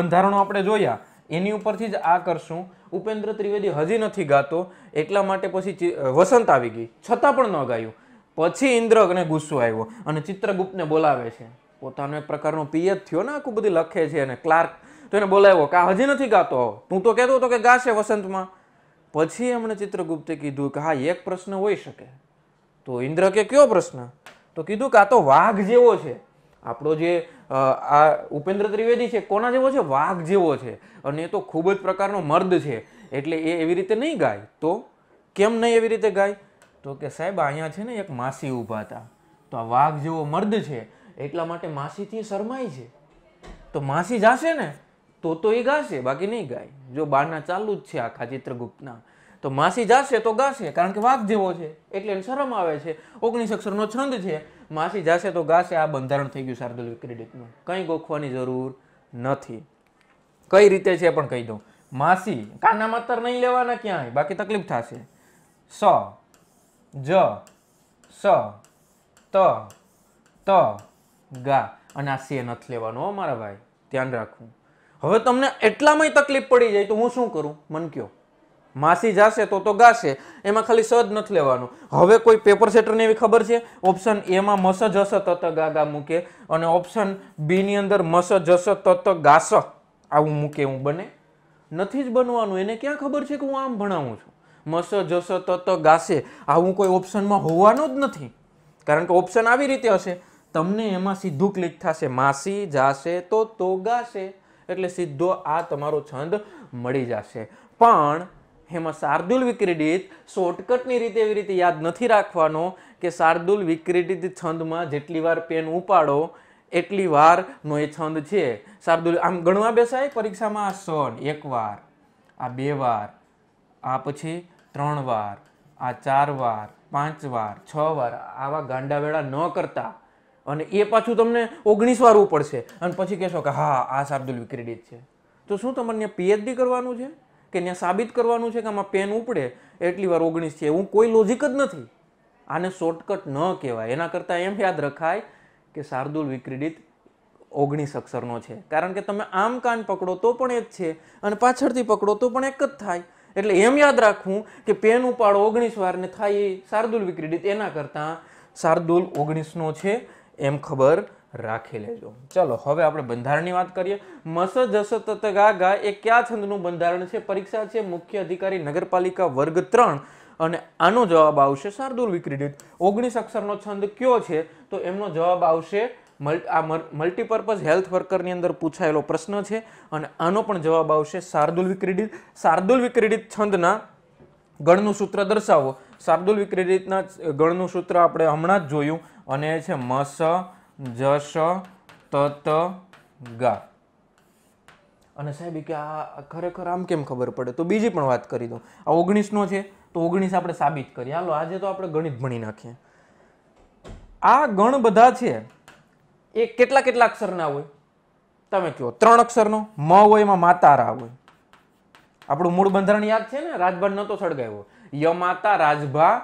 Speaker 1: બંધારણો આપણે જોયા એની ઉપરથી જ આ કરશું ઉપેન્દ્ર ત્રિવેદી હજી નથી ગાતો એટલા માટે પછી વસંત આવી ગઈ છતાં પણ ન ગાયું પછી ઇન્દ્રને ગુસ્સો આવ્યો અને ચિત્રગુપ્તને બોલાવે છે પોતાનો એક પ્રકારનો પિયત થયો ને આખું બધું લખે છે અને ક્લાર્ક તો એને બોલાવ્યો કે હજી નથી ગાતો તું તો કહેતો હતો કે ગાશે વસંતમાં પછી એમણે ચિત્રગુપ્તે કીધું કે હા એક પ્રશ્ન હોઈ શકે તો ઇન્દ્ર કે કયો પ્રશ્ન તો કીધું કે આ તો વાઘ જેવો છે આપણો જે આ ઉપેન્દ્ર ત્રિવેદી છે કોના જેવો છે વાઘ જેવો છે અને એ તો ખૂબ જ પ્રકારનો મર્દ છે એટલે એ એવી રીતે નહીં ગાય તો કેમ નહીં એવી રીતે ગાય તો કે સાહેબ અહીંયા છે ને એક માસી ઊભા હતા તો આ વાઘ જેવો મર્દ છે એટલા માટે માસીથી શરમાય છે તો માસી જાશે ને તો તો એ ગાશે બાકી નહીં ગાય જો બારના ચાલુ જ છે આખા ચિત્રગુપ્તના તો માસી જાશે તો ગાશે કારણ કે વાઘ જેવો છે એટલે એને શરમ આવે છે ઓગણીસ અક્ષરનો છંદ છે માસી જશે તો ગાશે આ બંધારણ થઈ ગયું શાર્દુલ ક્રેડિટનું કંઈ ગોખવાની જરૂર નથી કઈ રીતે છે પણ કહી દઉં માસી કાના માતર નહીં લેવાના ક્યાંય બાકી તકલીફ થશે સ જ સ ત ત ગા અને આ સે નથી લેવાનો મારા ભાઈ ધ્યાન રાખવું હવે તમને એટલામાંય તકલીફ પડી જાય તો હું શું કરું મન કયો માસી જાશે તો તો ગાશે એમાં ખાલી સ જ નથી લેવાનું હવે કોઈ પેપર સેટરની એવી ખબર છે ઓપ્શન એમાં મસ જસ તત ગાગા મૂકે અને ઓપ્શન બીની અંદર મસ જસ તત ગાસ આવું મૂકે હું બને નથી જ બનવાનું એને ક્યાં ખબર છે કે હું આમ ભણાવું છું મસ જસ તત ગાશે આવું કોઈ ઓપ્શનમાં હોવાનું જ નથી કારણ કે ઓપ્શન આવી રીતે હશે તમને એમાં સીધું ક્લિક થશે માસી જાશે તો તો ગાશે એટલે સીધો આ તમારો છંદ મળી જશે પણ એમાં શાર્દુલ વિક્રીડિત શોર્ટકટની રીતે એવી રીતે યાદ નથી રાખવાનો કે શાર્દુલ વિક્રીડિત છંદમાં જેટલી વાર પેન ઉપાડો એટલી વારનો એ છંદ છે શાર્દુલ આમ ગણવા બેસાય પરીક્ષામાં આ સન એક વાર આ બે વાર આ પછી ત્રણ વાર આ ચાર વાર પાંચ વાર છ વાર આવા ગાંડાવેળા ન કરતા અને એ પાછું તમને ઓગણીસ વાર ઉપડશે અને પછી કહેશો કે હા આ શાર્દુલ વિક્રેડિત છે તો શું તમને પીએચડી કરવાનું છે કે ત્યાં સાબિત કરવાનું છે કે આમાં પેન ઉપડે એટલી વાર ઓગણીસ છે એવું કોઈ લોજિક જ નથી આને શોર્ટકટ ન કહેવાય એના કરતાં એમ યાદ રખાય કે શાર્દુલ વિક્રીડિત ઓગણીસ અક્ષરનો છે કારણ કે તમે આમ કાન પકડો તો પણ એક છે અને પાછળથી પકડો તો પણ એક જ થાય એટલે એમ યાદ રાખવું કે પેન ઉપાડો ઓગણીસ વાર ને થાય શાર્દુલ વિક્રીડિત એના કરતાં શાર્દુલ ઓગણીસનો છે એમ ખબર રાખી લેજો ચલો હવે આપણે બંધારણની વાત કરીએ મસ જસ તત ગા એ કયા છંદનું બંધારણ છે પરીક્ષા છે મુખ્ય અધિકારી નગરપાલિકા વર્ગ ત્રણ અને આનો જવાબ આવશે શાર્દુલ વિક્રીડિત ઓગણીસ અક્ષરનો છંદ કયો છે તો એમનો જવાબ આવશે આ મલ્ટીપર્પઝ હેલ્થ વર્કરની અંદર પૂછાયેલો પ્રશ્ન છે અને આનો પણ જવાબ આવશે શાર્દુલ વિક્રીડિત શાર્દુલ વિક્રિડિત છંદના ગણનું સૂત્ર દર્શાવો શાર્દુલ વિક્રીડિતના ગણનું સૂત્ર આપણે હમણાં જ જોયું અને છે મસ જશો તત ગા અને સાહેબ કે આ ખરેખર આમ કેમ ખબર પડે તો બીજી પણ વાત કરી દઉં આ ઓગણીસનો છે તો ઓગણીસ આપણે સાબિત કરીએ હાલો આજે તો આપણે ગણિત ભણી નાખીએ આ ગણ બધા છે એ કેટલા કેટલા અક્ષરના હોય તમે કહો ત્રણ અક્ષરનો મ હોય એમાં માતારા હોય આપણું મૂળ બંધારણ યાદ છે ને રાજભા નહોતો સળગાવ્યો ય માતા રાજભા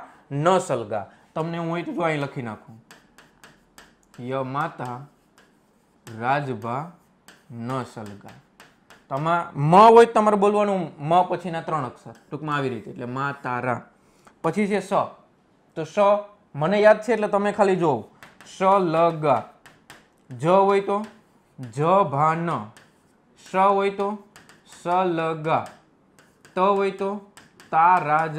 Speaker 1: ન સલગા તમને હું હોય જો અહીં લખી નાખું ય માતા રાજભા ન સલગા તમા મ હોય તમારે બોલવાનું મ પછીના ત્રણ અક્ષર ટૂંકમાં આવી રીતે એટલે મા તારા પછી છે સ તો સ મને યાદ છે એટલે તમે ખાલી જોવો સ લગા જ હોય તો જ ભા ન સ હોય તો સ લ ગા ત હોય તો તા રા જ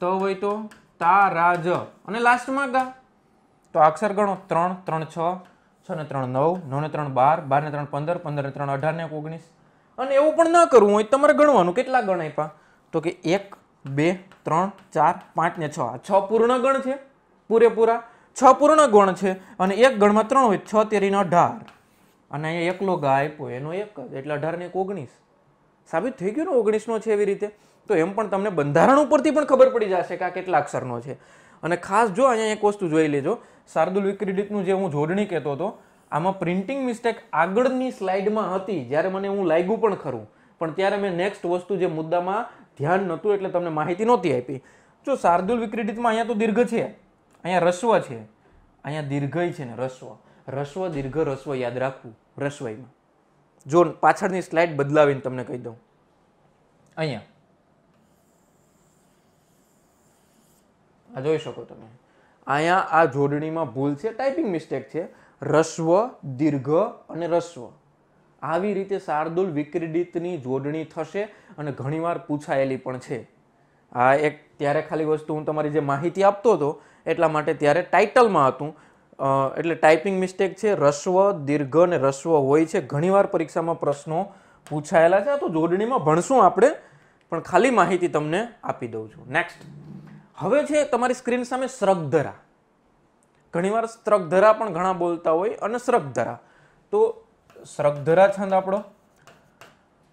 Speaker 1: ત હોય તો તા રા જ અને લાસ્ટમાં ગા તો અક્ષર ગણો ત્રણ ત્રણ છ છ ને ત્રણ નવ નવ ને ત્રણ બાર બાર ને ત્રણ પંદર પંદર ને ત્રણ અઢાર ને ઓગણીસ અને એવું પણ ના કરવું હોય તમારે ગણવાનું કેટલા ગણ ગણાય તો કે એક બે ત્રણ ચાર પાંચ ને છ આ છ પૂર્ણ ગણ છે પૂરેપૂરા છ પૂર્ણ ગણ છે અને એક ગણમાં ત્રણ હોય છ તેરીને અઢાર અને અહીંયા એકલો ગા આપ્યો એનો એક જ એટલે અઢાર ને એક ઓગણીસ સાબિત થઈ ગયું ને ઓગણીસનો છે એવી રીતે તો એમ પણ તમને બંધારણ ઉપરથી પણ ખબર પડી જશે કે આ કેટલા અક્ષરનો છે અને ખાસ જો અહીંયા એક વસ્તુ જોઈ લેજો શાર્દુલ વિક્રેડિટનું જે હું જોડણી કહેતો હતો આમાં પ્રિન્ટિંગ મિસ્ટેક આગળની સ્લાઇડમાં હતી જ્યારે મને હું લાગ્યું પણ ખરું પણ ત્યારે મેં નેક્સ્ટ વસ્તુ જે મુદ્દામાં ધ્યાન નહોતું એટલે તમને માહિતી નહોતી આપી જો શાર્દુલ વિક્રેડિતમાં અહીંયા તો દીર્ઘ છે અહીંયા રસ્વ છે અહીંયા દીર્ઘય છે ને રસ્વ રસ્વ દીર્ઘ રસ્વ યાદ રાખવું રસ્વયમાં જો પાછળની સ્લાઇડ બદલાવીને તમને કહી દઉં અહીંયા આ જોઈ શકો તમે અહીંયા આ જોડણીમાં ભૂલ છે ટાઈપિંગ મિસ્ટેક છે રસ્વ દીર્ઘ અને રસ્વ આવી રીતે શાર્દુલ વિક્રીડિતની જોડણી થશે અને ઘણીવાર પૂછાયેલી પણ છે આ એક ત્યારે ખાલી વસ્તુ હું તમારી જે માહિતી આપતો હતો એટલા માટે ત્યારે ટાઇટલમાં હતું એટલે ટાઈપિંગ મિસ્ટેક છે રસ્વ દીર્ઘ અને રસ્વ હોય છે ઘણીવાર પરીક્ષામાં પ્રશ્નો પૂછાયેલા છે તો જોડણીમાં ભણશું આપણે પણ ખાલી માહિતી તમને આપી દઉં છું નેક્સ્ટ હવે છે તમારી સ્ક્રીન સામે શ્રગધરા ઘણીવાર સ્ત્રગધરા પણ ઘણા બોલતા હોય અને શ્રગધરા તો શ્રગધરા છંદ આપણો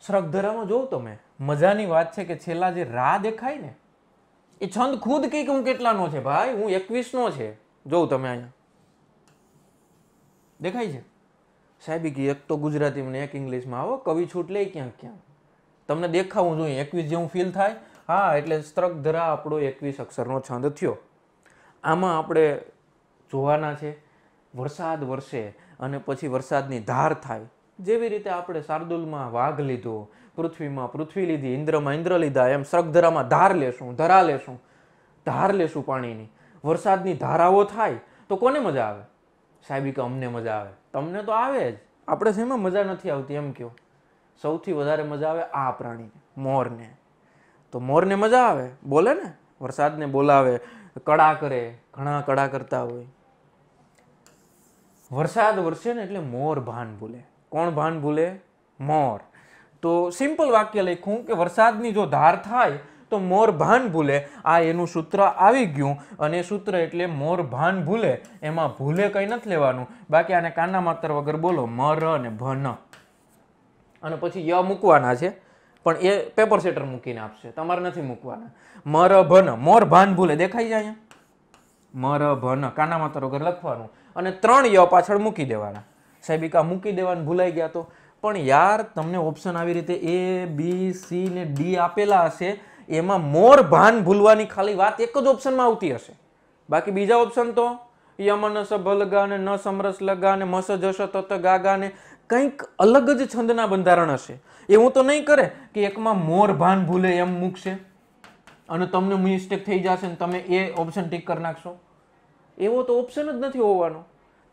Speaker 1: શ્રગધરામાં જોઉં તમે મજાની વાત છે કે છેલ્લા જે રા દેખાય ને એ છંદ ખુદ કહી કે હું કેટલાનો છે ભાઈ હું એકવીસનો છે જોઉં તમે અહીંયા દેખાય છે સાહેબી કે એક તો ગુજરાતી મને એક ઇંગ્લિશમાં આવો કવિ છૂટ લે ક્યાંક ક્યાં તમને દેખાવું જોઈએ એકવીસ જેવું ફીલ થાય હા એટલે ધરા આપણો એકવીસ અક્ષરનો છંદ થયો આમાં આપણે જોવાના છે વરસાદ વરસે અને પછી વરસાદની ધાર થાય જેવી રીતે આપણે શાર્દુલમાં વાઘ લીધો પૃથ્વીમાં પૃથ્વી લીધી ઇન્દ્રમાં ઇન્દ્ર લીધા એમ સ્રગધરામાં ધાર લેશું ધરા લેશું ધાર લેશું પાણીની વરસાદની ધારાઓ થાય તો કોને મજા આવે સાહેબી કે અમને મજા આવે તમને તો આવે જ આપણે શેમાં મજા નથી આવતી એમ કહો સૌથી વધારે મજા આવે આ પ્રાણીને મોરને તો મોરને મજા આવે બોલે ને વરસાદને બોલાવે કડા કરે ઘણા કડા કરતા હોય વરસાદ વરસે ને એટલે મોર ભાન ભૂલે કોણ ભાન ભૂલે મોર તો સિમ્પલ વાક્ય લખું કે વરસાદની જો ધાર થાય તો મોર ભાન ભૂલે આ એનું સૂત્ર આવી ગયું અને સૂત્ર એટલે મોર ભાન ભૂલે એમાં ભૂલે કંઈ નથી લેવાનું બાકી આને કાના માતર વગર બોલો મર અને ભન અને પછી ય મૂકવાના છે પણ એ પેપર સેટર મૂકીને આપશે તમારે નથી મૂકવાના મર ભન મોર ભાન ભૂલે દેખાઈ જાય મર ભન કાનામાં તરોગર લખવાનું અને ત્રણ ય પાછળ મૂકી દેવાના સાહેબિકા મૂકી દેવાનું ભૂલાઈ ગયા તો પણ યાર તમને ઓપ્શન આવી રીતે એ બી સી ને ડી આપેલા હશે એમાં મોર ભાન ભૂલવાની ખાલી વાત એક જ ઓપ્શનમાં આવતી હશે બાકી બીજા ઓપ્શન તો યમન સભ લગા ને ન સમરસ લગા ને મસ જશ તત ગાગા ને કંઈક અલગ જ છંદના બંધારણ હશે એવું તો નહીં કરે કે એકમાં મોર ભાન ભૂલે એમ મૂકશે અને તમને મિસ્ટેક થઈ જશે ને તમે એ ઓપ્શન ટીક કરી નાખશો એવો તો ઓપ્શન જ નથી હોવાનો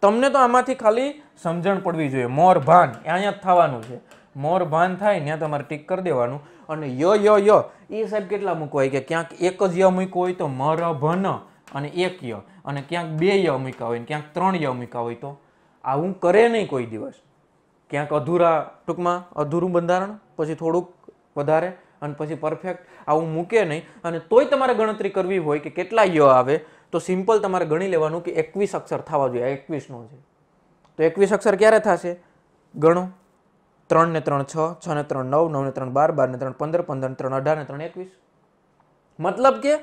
Speaker 1: તમને તો આમાંથી ખાલી સમજણ પડવી જોઈએ મોર ભાન અહીંયા જ થવાનું છે મોર ભાન થાય ત્યાં તમારે ટીક કરી દેવાનું અને ય ય ય એ સાહેબ કેટલા મૂકવાય કે ક્યાંક એક જ ય મૂક્યો હોય તો મર ભન અને એક ય અને ક્યાંક બે ય મૂક્યા હોય ને ક્યાંક ત્રણ ય મૂક્યા હોય તો આવું કરે નહીં કોઈ દિવસ ક્યાંક અધૂરા ટૂંકમાં અધૂરું બંધારણ પછી થોડુંક વધારે અને પછી પરફેક્ટ આવું મૂકે નહીં અને તોય તમારે ગણતરી કરવી હોય કે કેટલા યો આવે તો સિમ્પલ તમારે ગણી લેવાનું કે એકવીસ અક્ષર થવા જોઈએ એકવીસનો છે તો એકવીસ અક્ષર ક્યારે થશે ગણો ત્રણ ને ત્રણ છ છ ને ત્રણ નવ નવ ને ત્રણ બાર બાર ને ત્રણ પંદર પંદર ને ત્રણ અઢાર ને ત્રણ એકવીસ મતલબ કે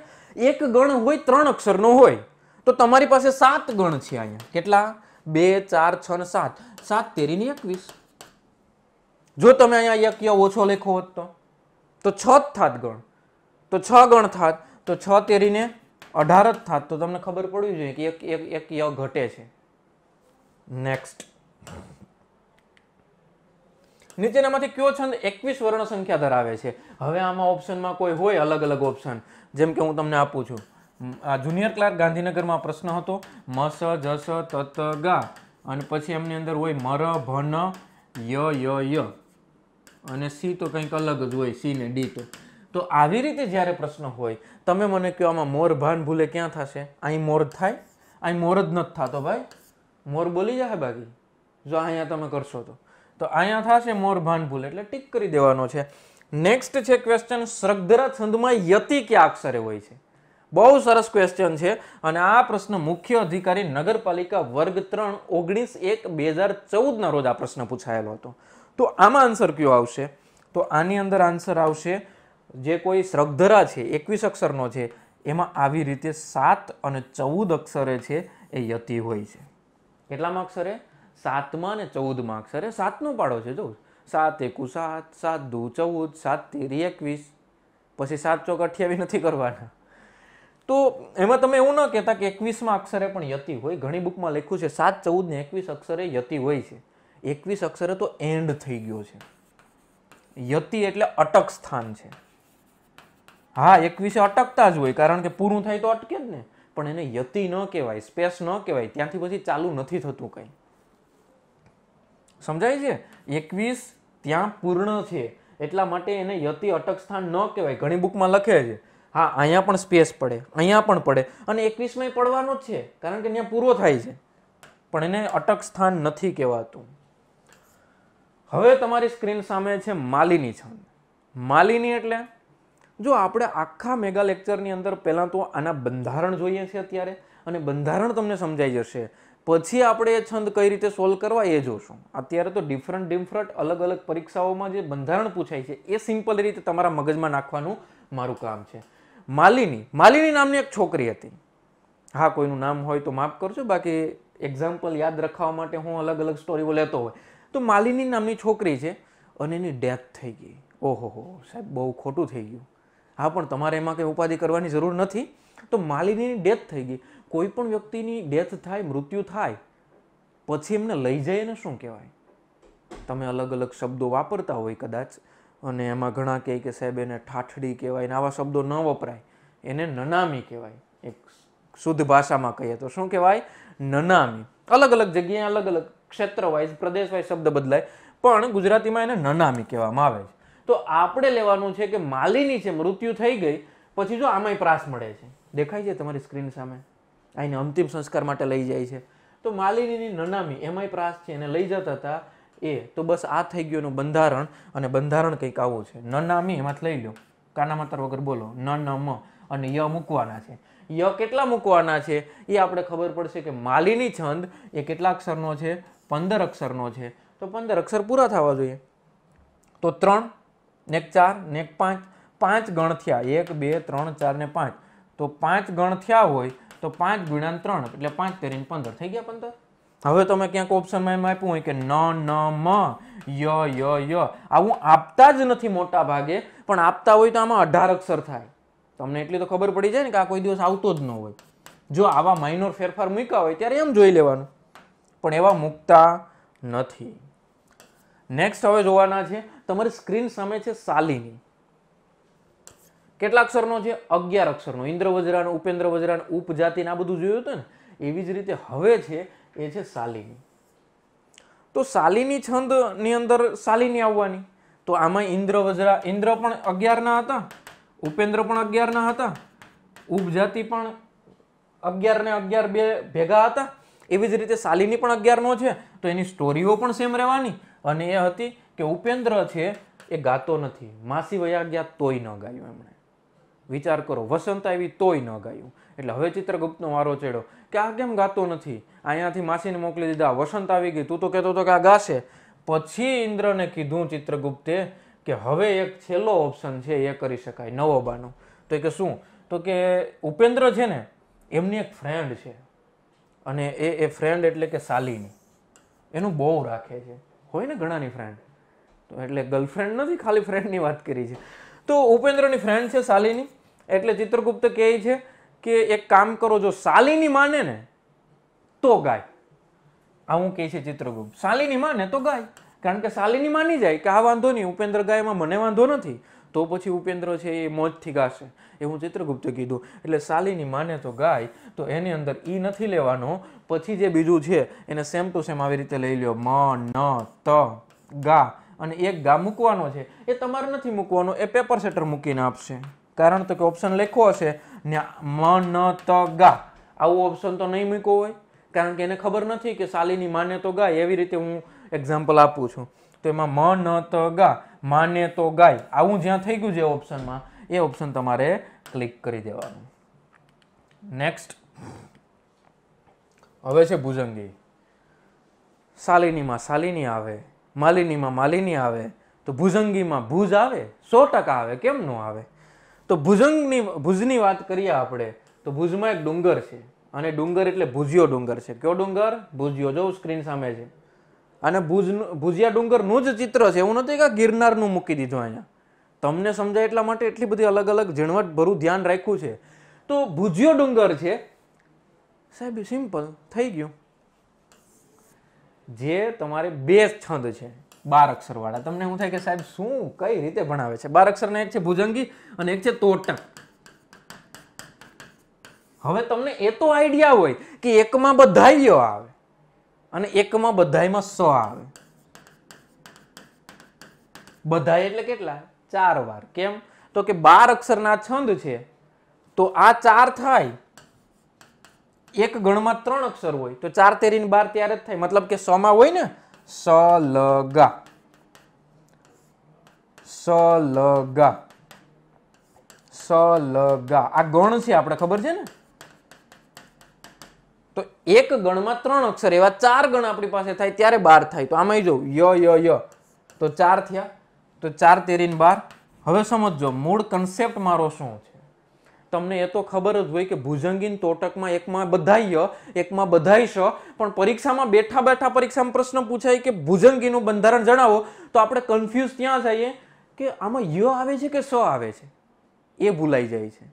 Speaker 1: એક ગણ હોય ત્રણ અક્ષરનો હોય તો તમારી પાસે સાત ગણ છે અહીંયા કેટલા બે ચાર છ ને સાત સાત તેરીની એકવીસ જો તમે અહીંયા યક્ય ઓછો લેખો હોત તો તો છ જ થાત ગણ તો છ ગણ થાત તો છ તેરીને અઢાર જ થાત તો તમને ખબર પડવી જોઈએ કે એક એક એક ય ઘટે છે નેક્સ્ટ નીચેનામાંથી કયો છંદ એકવીસ વર્ણ સંખ્યા ધરાવે છે હવે આમાં ઓપ્શનમાં કોઈ હોય અલગ અલગ ઓપ્શન જેમ કે હું તમને આપું છું આ જુનિયર ક્લાર્ક ગાંધીનગરમાં પ્રશ્ન હતો મસ જસ તત ગા અને પછી એમની અંદર હોય મર ભન ય ય ય અને સી તો કંઈક અલગ જ હોય સી ને ડી તો તો આવી રીતે જ્યારે પ્રશ્ન હોય તમે મને કહો આમાં મોર ભાન ભૂલે ક્યાં થશે અહીં મોર થાય અહીં મોર જ નથી થતો ભાઈ મોર બોલી જશે બાકી જો અહીંયા તમે કરશો તો તો અહીંયા થશે મોર ભાન ભૂલ એટલે ટીક કરી દેવાનો છે નેક્સ્ટ છે ક્વેશ્ચન શ્રગ્ધરા છંદમાં યતિ ક્યાં અક્ષરે હોય છે બહુ સરસ ક્વેશ્ચન છે અને આ પ્રશ્ન મુખ્ય અધિકારી નગરપાલિકા વર્ગ ત્રણ ઓગણીસ એક બે હજાર ચૌદના રોજ આ પ્રશ્ન પૂછાયેલો હતો તો આમાં આન્સર કયો આવશે તો આની અંદર આન્સર આવશે જે કોઈ શ્રગ્ધરા છે એકવીસ અક્ષરનો છે એમાં આવી રીતે સાત અને ચૌદ અક્ષરે છે એ યતિ હોય છે કેટલામાં અક્ષરે સાતમાં અને ચૌદમાં અક્ષરે સાતનો પાડો છે જો સાત એકુ સાત સાત દુ ચૌદ સાત તેરી એકવીસ પછી સાત ચોક અઠ્યાવી નથી કરવાના તો એમાં તમે એવું ન કહેતા કે એકવીસમાં અક્ષરે પણ યતિ હોય ઘણી બુકમાં લખ્યું છે સાત ચૌદ ને એકવીસ અક્ષરે યતિ હોય છે એકવીસ અક્ષરે તો એન્ડ થઈ ગયો છે યતિ એટલે અટક સ્થાન છે હા એકવીસે અટકતા જ હોય કારણ કે પૂરું થાય તો અટકે જ ને પણ એને યતિ ન કહેવાય સ્પેસ ન કહેવાય ત્યાંથી પછી ચાલુ નથી થતું કંઈ સમજાય છે એકવીસ ત્યાં પૂર્ણ છે એટલા માટે એને યતિ અટક સ્થાન ન કહેવાય ઘણી બુકમાં લખે છે હા અહીંયા પણ સ્પેસ પડે અહીંયા પણ પડે અને એકવીસમાં પડવાનો જ છે કારણ કે ત્યાં પૂરો થાય છે પણ એને અટક સ્થાન નથી કહેવાતું હવે તમારી સ્ક્રીન સામે છે માલિની છંદ માલિની એટલે જો આપણે આખા મેગા લેક્ચરની અંદર પહેલાં તો આના બંધારણ જોઈએ છે અત્યારે અને બંધારણ તમને સમજાઈ જશે પછી આપણે એ છંદ કઈ રીતે સોલ્વ કરવા એ જોશું અત્યારે તો ડિફરન્ટ ડિફરન્ટ અલગ અલગ પરીક્ષાઓમાં જે બંધારણ પૂછાય છે એ સિમ્પલ રીતે તમારા મગજમાં નાખવાનું મારું કામ છે માલિની માલિની નામની એક છોકરી હતી હા કોઈનું નામ હોય તો માફ કરજો બાકી એક્ઝામ્પલ યાદ રખાવા માટે હું અલગ અલગ સ્ટોરીઓ લેતો હોય તો માલિની નામની છોકરી છે અને એની ડેથ થઈ ગઈ ઓહો હો સાહેબ બહુ ખોટું થઈ ગયું હા પણ તમારે એમાં કંઈ ઉપાધિ કરવાની જરૂર નથી તો માલિનીની ડેથ થઈ ગઈ કોઈ પણ વ્યક્તિની ડેથ થાય મૃત્યુ થાય પછી એમને લઈ જાય એને શું કહેવાય તમે અલગ અલગ શબ્દો વાપરતા હોય કદાચ અને એમાં ઘણા કહે કે સાહેબ એને ઠાઠડી કહેવાય ને આવા શબ્દો ન વપરાય એને નનામી કહેવાય એક શુદ્ધ ભાષામાં કહીએ તો શું કહેવાય નનામી અલગ અલગ જગ્યાએ અલગ અલગ ક્ષેત્ર વાઇઝ પ્રદેશ વાઇઝ શબ્દ બદલાય પણ ગુજરાતીમાં એને નનામી કહેવામાં આવે છે તો આપણે લેવાનું છે કે માલિની છે મૃત્યુ થઈ ગઈ પછી જો આમાંય પ્રાસ મળે છે દેખાય છે તમારી સ્ક્રીન સામે આને અંતિમ સંસ્કાર માટે લઈ જાય છે તો માલિનીની નનામી એમાંય પ્રાસ છે એને લઈ જતા હતા એ તો બસ આ થઈ ગયું બંધારણ અને બંધારણ કંઈક આવું છે નનામી એમાંથી લઈ લો કાના માતર વગર બોલો ન ન મ અને ય મૂકવાના છે ય કેટલા મૂકવાના છે એ આપણે ખબર પડશે કે માલિની છંદ એ કેટલા અક્ષરનો છે પંદર અક્ષરનો છે તો પંદર અક્ષર પૂરા થવા જોઈએ તો ત્રણ ને ચાર ને પાંચ પાંચ ગણ થયા એક બે ત્રણ ચાર ને પાંચ તો પાંચ ગણ થયા હોય તો પાંચ ગુણ્યા ત્રણ એટલે પાંચ તેરીને પંદર થઈ ગયા પંદર હવે તમે ક્યાંક ઓપ્શનમાં એમ આપ્યું હોય કે ન ન મ ય ય ય આવું આપતા જ નથી મોટા ભાગે પણ આપતા હોય તો આમાં અઢાર અક્ષર થાય તમને એટલી તો ખબર પડી જાય ને કે આ કોઈ દિવસ આવતો જ ન હોય જો આવા માઇનોર ફેરફાર મૂક્યા હોય ત્યારે એમ જોઈ લેવાનું પણ એવા મૂકતા નથી નેક્સ્ટ હવે જોવાના છે તમારી સ્ક્રીન સામે છે સાલીની કેટલા અક્ષરનો છે અગિયાર અક્ષરનો ઇન્દ્ર વજરાનો ઉપેન્દ્ર વજરાનો ઉપજાતિને આ બધું જોયું હતું ને એવી જ રીતે હવે છે એ છે શાલિની તો શાલિની છંદની અંદર શાલિની આવવાની તો આમાં ઇન્દ્ર વજ્રા ઇન્દ્ર પણ અગિયારના હતા ઉપેન્દ્ર પણ અગિયારના હતા ઉપજાતિ પણ અગિયાર ને અગિયાર બે ભેગા હતા એવી જ રીતે શાલિની પણ અગિયારનો છે તો એની સ્ટોરીઓ પણ સેમ રહેવાની અને એ હતી કે ઉપેન્દ્ર છે એ ગાતો નથી માસી વયા ગયા તોય ન ગાયું એમણે વિચાર કરો વસંત આવી તોય ન ગાયું એટલે હવે ચિત્રગુપ્તનો વારો ચડ્યો કે આ કેમ ગાતો નથી અહીંયાથી માસીને મોકલી દીધા વસંત આવી ગઈ તું તો કહેતો હતો કે આ ગાશે પછી ઇન્દ્રને કીધું ચિત્રગુપ્તે કે હવે એક છેલ્લો ઓપ્શન છે એ કરી શકાય નવો બાનો તો કે શું તો કે ઉપેન્દ્ર છે ને એમની એક ફ્રેન્ડ છે અને એ એ ફ્રેન્ડ એટલે કે સાલીની એનું બહુ રાખે છે હોય ને ઘણાની ફ્રેન્ડ તો એટલે ગર્લફ્રેન્ડ નથી ખાલી ફ્રેન્ડની વાત કરી છે તો ઉપેન્દ્રની ફ્રેન્ડ છે સાલીની એટલે ચિત્રગુપ્ત કહે છે કે એક કામ કરો જો શાલિની માને ને તો ગાય આવું કહે છે ચિત્રગુપ્ત શાલિની માને તો ગાય કારણ કે શાલિની માની જાય કે આ વાંધો નહીં ઉપેન્દ્ર ગાયમાં મને વાંધો નથી તો પછી ઉપેન્દ્ર છે એ મોજથી ગાશે એ હું ચિત્રગુપ્તે કીધું એટલે શાલિની માને તો ગાય તો એની અંદર ઈ નથી લેવાનો પછી જે બીજું છે એને સેમ ટુ સેમ આવી રીતે લઈ લ્યો મ ન ત ગા અને એક ગા મૂકવાનો છે એ તમારે નથી મૂકવાનો એ પેપર સેટર મૂકીને આપશે કારણ તો કે ઓપ્શન લખ્યો હશે ને મન ત ગા આવું ઓપ્શન તો નહીં મૂક્યો હોય કારણ કે એને ખબર નથી કે સાલીની માને તો ગાય એવી રીતે હું એક્ઝામ્પલ આપું છું તો એમાં મ ન ત ગા માને તો ગાય આવું જ્યાં થઈ ગયું છે ઓપ્શનમાં એ ઓપ્શન તમારે ક્લિક કરી દેવાનું નેક્સ્ટ હવે છે ભુજંગી શાલિનીમાં શાલિની આવે માલિનીમાં માલિની આવે તો ભુજંગીમાં ભુજ આવે સો ટકા આવે કેમ નો આવે તો ભુજંગની ભુજની વાત કરીએ આપણે તો ભુજમાં એક ડુંગર છે અને ડુંગર એટલે ભુજિયો ડુંગર છે કયો ડુંગર ભુજિયો જો સ્ક્રીન સામે છે અને ભુજનું ભુજિયા ડુંગરનું જ ચિત્ર છે એવું નથી કે ગિરનારનું મૂકી દીધું અહીંયા તમને સમજાય એટલા માટે એટલી બધી અલગ અલગ ઝીણવટભરું ધ્યાન રાખ્યું છે તો ભુજિયો ડુંગર છે સાહેબ સિમ્પલ થઈ ગયું જે તમારે બે છંદ છે બાર અક્ષર વાળા તમને હું થાય કે સાહેબ શું કઈ રીતે ભણાવે છે બાર અક્ષરના એક છે ભુજંગી અને એક છે તોટણ હવે તમને એ તો આઈડિયા હોય કે એકમાં બધા ય આવે અને એકમાં બધાયમાં સો આવે બધા એટલે કેટલા ચાર વાર કેમ તો કે બાર અક્ષરના છંદ છે તો આ ચાર થાય એક ગણમાં ત્રણ અક્ષર હોય તો ચાર તેરીને બાર ત્યારે જ થાય મતલબ કે સો માં હોય ને સલગા સલગા સલગા આ ગણ છે આપણે ખબર છે ને તો એક ગણમાં ત્રણ અક્ષર એવા ચાર ગણ આપણી પાસે થાય ત્યારે બાર થાય તો આમાં જો ય ય ય તો ચાર થયા તો ચાર તેરીન બાર હવે સમજો મૂળ કન્સેપ્ટ મારો શું છે તમને એ તો ખબર જ હોય કે ભુજંગીન તોટકમાં એકમાં બધાય એકમાં બધાય શ પણ પરીક્ષામાં બેઠા બેઠા પરીક્ષામાં પ્રશ્ન પૂછાય કે ભુજંગીનું બંધારણ જણાવો તો આપણે કન્ફ્યુઝ ત્યાં જઈએ કે આમાં ય આવે છે કે સ આવે છે એ ભૂલાઈ જાય છે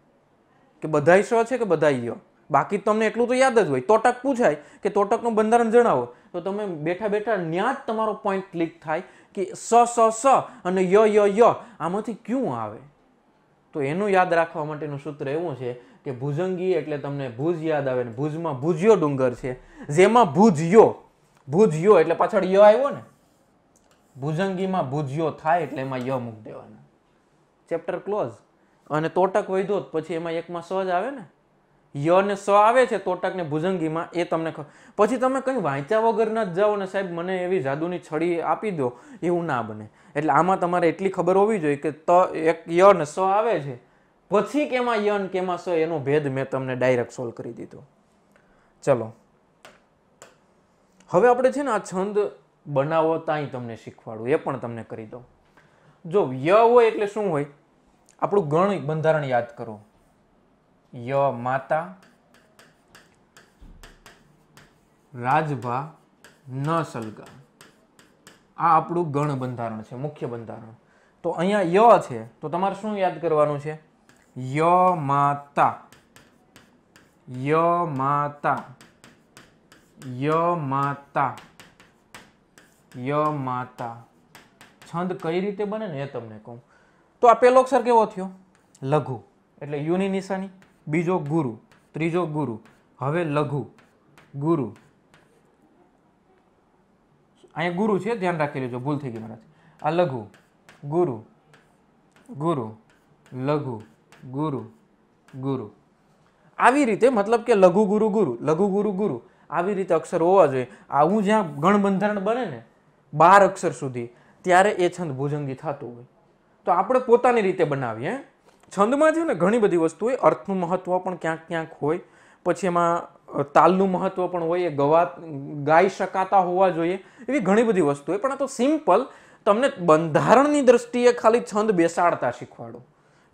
Speaker 1: કે બધાય સ છે કે બધાય ય બાકી તમને એટલું તો યાદ જ હોય તોટક પૂછાય કે તોટકનું બંધારણ જણાવો તો તમે બેઠા બેઠા ન્યા જ તમારો પોઈન્ટ ક્લિક થાય કે સ સ સ અને ય ય ય આમાંથી ક્યું આવે તો એનું યાદ રાખવા માટેનું સૂત્ર એવું છે કે ભુજંગી એટલે તમને ભુજ યાદ આવે ને ભુજમાં ભુજિયો ડુંગર છે જેમાં ભુજિયો ભુજિયો એટલે પાછળ ય આવ્યો ને ભુજંગીમાં ભુજિયો થાય એટલે એમાં ય મૂકી દેવાના ચેપ્ટર ક્લોઝ અને તોટક વૈધો પછી એમાં એકમાં સ જ આવે ને ય ને સ આવે છે તોટક ને ભુજંગીમાં એ તમને પછી તમે કંઈ વાંચ્યા વગરના જ જાઓ ને સાહેબ મને એવી જાદુની છડી આપી દો એવું ના બને એટલે આમાં તમારે એટલી ખબર હોવી જોઈએ કે ત એક યન સ આવે છે પછી કેમાં યન કેમાં સ એનો ભેદ મેં તમને ડાયરેક્ટ સોલ્વ કરી દીધો ચલો હવે આપણે છે ને આ છંદ બનાવો ત્યાં તમને શીખવાડું એ પણ તમને કરી દો જો ય હોય એટલે શું હોય આપણું ગણ બંધારણ યાદ કરો ય માતા રાજભા ન સલગા આ આપણું ગણ બંધારણ છે મુખ્ય બંધારણ તો અહીંયા ય છે તો તમારે શું યાદ કરવાનું છે ય માતા ય માતા ય માતા ય માતા છંદ કઈ રીતે બને ને એ તમને કહું તો આ પહેલો અક્ષર કેવો થયો લઘુ એટલે યુની નિશાની બીજો ગુરુ ત્રીજો ગુરુ હવે લઘુ ગુરુ અહીંયા ગુરુ છે ધ્યાન રાખી લેજો ભૂલ થઈ ગઈ મારાથી આ લઘુ ગુરુ ગુરુ લઘુ ગુરુ ગુરુ આવી રીતે મતલબ કે લઘુ ગુરુ ગુરુ લઘુ ગુરુ ગુરુ આવી રીતે અક્ષર હોવા જોઈએ આવું જ્યાં ગણબંધારણ બને ને બાર અક્ષર સુધી ત્યારે એ છંદ ભુજંગી થતું હોય તો આપણે પોતાની રીતે બનાવીએ છંદમાં છે ને ઘણી બધી વસ્તુ હોય અર્થનું મહત્ત્વ પણ ક્યાંક ક્યાંક હોય પછી એમાં તાલનું મહત્વ પણ હોય એ ગવા ગાઈ શકાતા હોવા જોઈએ એવી ઘણી બધી વસ્તુ હોય પણ આ તો સિમ્પલ તમને બંધારણની દ્રષ્ટિએ ખાલી છંદ બેસાડતા શીખવાડો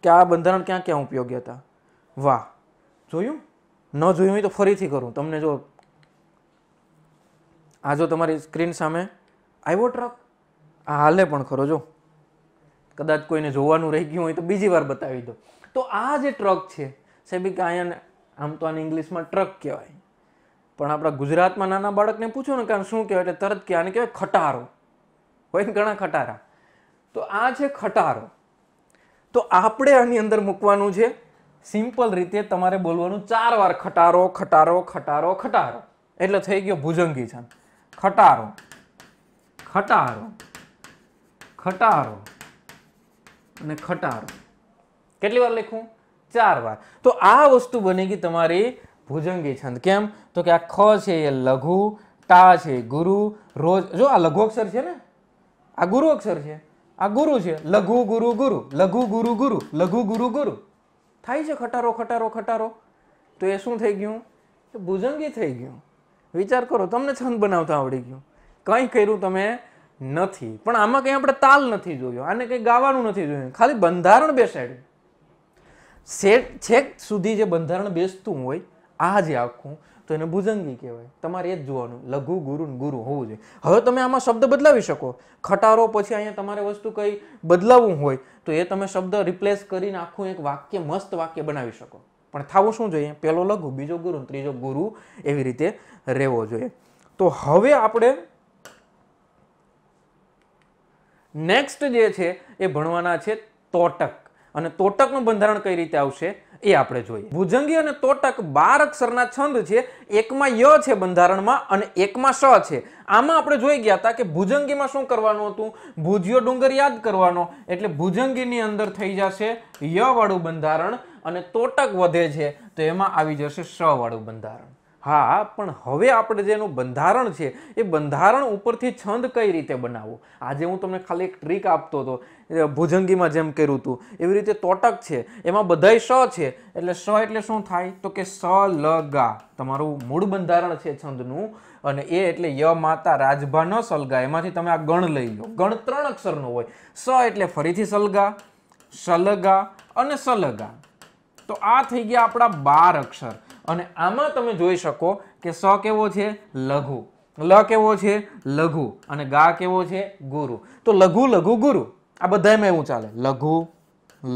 Speaker 1: કે આ બંધારણ ક્યાં ક્યાં ઉપયોગી હતા વાહ જોયું ન જોયું હોય તો ફરીથી કરું તમને જો આ જો તમારી સ્ક્રીન સામે આવ્યો ટ્રક આ હાલે પણ ખરો જો કદાચ કોઈને જોવાનું રહી ગયું હોય તો બીજી વાર બતાવી દો તો આ જે ટ્રક છે સેબી આયન આમ તો આને ઇંગ્લિશમાં ટ્રક કહેવાય પણ આપણા ગુજરાતમાં નાના બાળકને પૂછો ને કે શું કહેવાય એટલે તરત કે આને કહેવાય ખટારો હોય ને ઘણા ખટારા તો આ છે ખટારો તો આપણે આની અંદર મૂકવાનું છે સિમ્પલ રીતે તમારે બોલવાનું ચાર વાર ખટારો ખટારો ખટારો ખટારો એટલે થઈ ગયો ભુજંગી છંદ ખટારો ખટારો ખટારો અને ખટારો કેટલી વાર લખું ચાર વાર તો આ વસ્તુ બની ગઈ તમારી ભુજંગી છંદ કેમ તો કે આ ખ છે એ લઘુ ટા છે ગુરુ રોજ જો આ લઘુ અક્ષર છે ને આ ગુરુ અક્ષર છે આ ગુરુ છે લઘુ ગુરુ ગુરુ લઘુ ગુરુ ગુરુ લઘુ ગુરુ ગુરુ થાય છે ખટારો ખટારો ખટારો તો એ શું થઈ ગયું ભુજંગી થઈ ગયું વિચાર કરો તમને છંદ બનાવતા આવડી ગયું કંઈ કર્યું તમે નથી પણ આમાં કંઈ આપણે તાલ નથી જોયો આને કંઈ ગાવાનું નથી જોયું ખાલી બંધારણ બેસાડ્યું સેટ છેક સુધી જે બંધારણ બેસતું હોય આ જે આખું તો એને ભુજંગી કહેવાય તમારે એ જ જોવાનું લઘુ ગુરુ ગુરુ હોવું જોઈએ હવે તમે આમાં શબ્દ બદલાવી શકો ખટારો પછી અહીંયા તમારે વસ્તુ કંઈ બદલાવવું હોય તો એ તમે શબ્દ રિપ્લેસ કરીને આખું એક વાક્ય મસ્ત વાક્ય બનાવી શકો પણ થવું શું જોઈએ પહેલો લઘુ બીજો ગુરુ ત્રીજો ગુરુ એવી રીતે રહેવો જોઈએ તો હવે આપણે નેક્સ્ટ જે છે એ ભણવાના છે તોટક અને તોટકનું બંધારણ કઈ રીતે આવશે એ આપણે જોઈએ ભુજંગી અને તોટક બાર અક્ષરના છંદ છે એકમાં ય છે બંધારણમાં અને એકમાં સ છે આમાં આપણે જોઈ ગયા હતા કે ભુજંગીમાં શું કરવાનું હતું ભુજિયો ડુંગર યાદ કરવાનો એટલે ભુજંગીની અંદર થઈ જશે ય વાળું બંધારણ અને તોટક વધે છે તો એમાં આવી જશે સ વાળું બંધારણ હા પણ હવે આપણે જેનું બંધારણ છે એ બંધારણ ઉપરથી છંદ કઈ રીતે બનાવવો આજે હું તમને ખાલી એક ટ્રીક આપતો હતો ભુજંગીમાં જેમ કર્યું હતું એવી રીતે તોટક છે એમાં બધાય સ છે એટલે સ એટલે શું થાય તો કે સ લ ગા તમારું મૂળ બંધારણ છે છંદનું અને એ એટલે ય માતા રાજભા ન સલગા એમાંથી તમે આ ગણ લઈ લો ગણ ત્રણ અક્ષરનો હોય સ એટલે ફરીથી સલગા સલગા અને સલગા તો આ થઈ ગયા આપણા બાર અક્ષર અને આમાં તમે જોઈ શકો કે સ કેવો છે લઘુ લ કેવો છે લઘુ અને ગા કેવો છે ગુરુ તો લઘુ લઘુ ગુરુ આ બધામાં એવું ચાલે લઘુ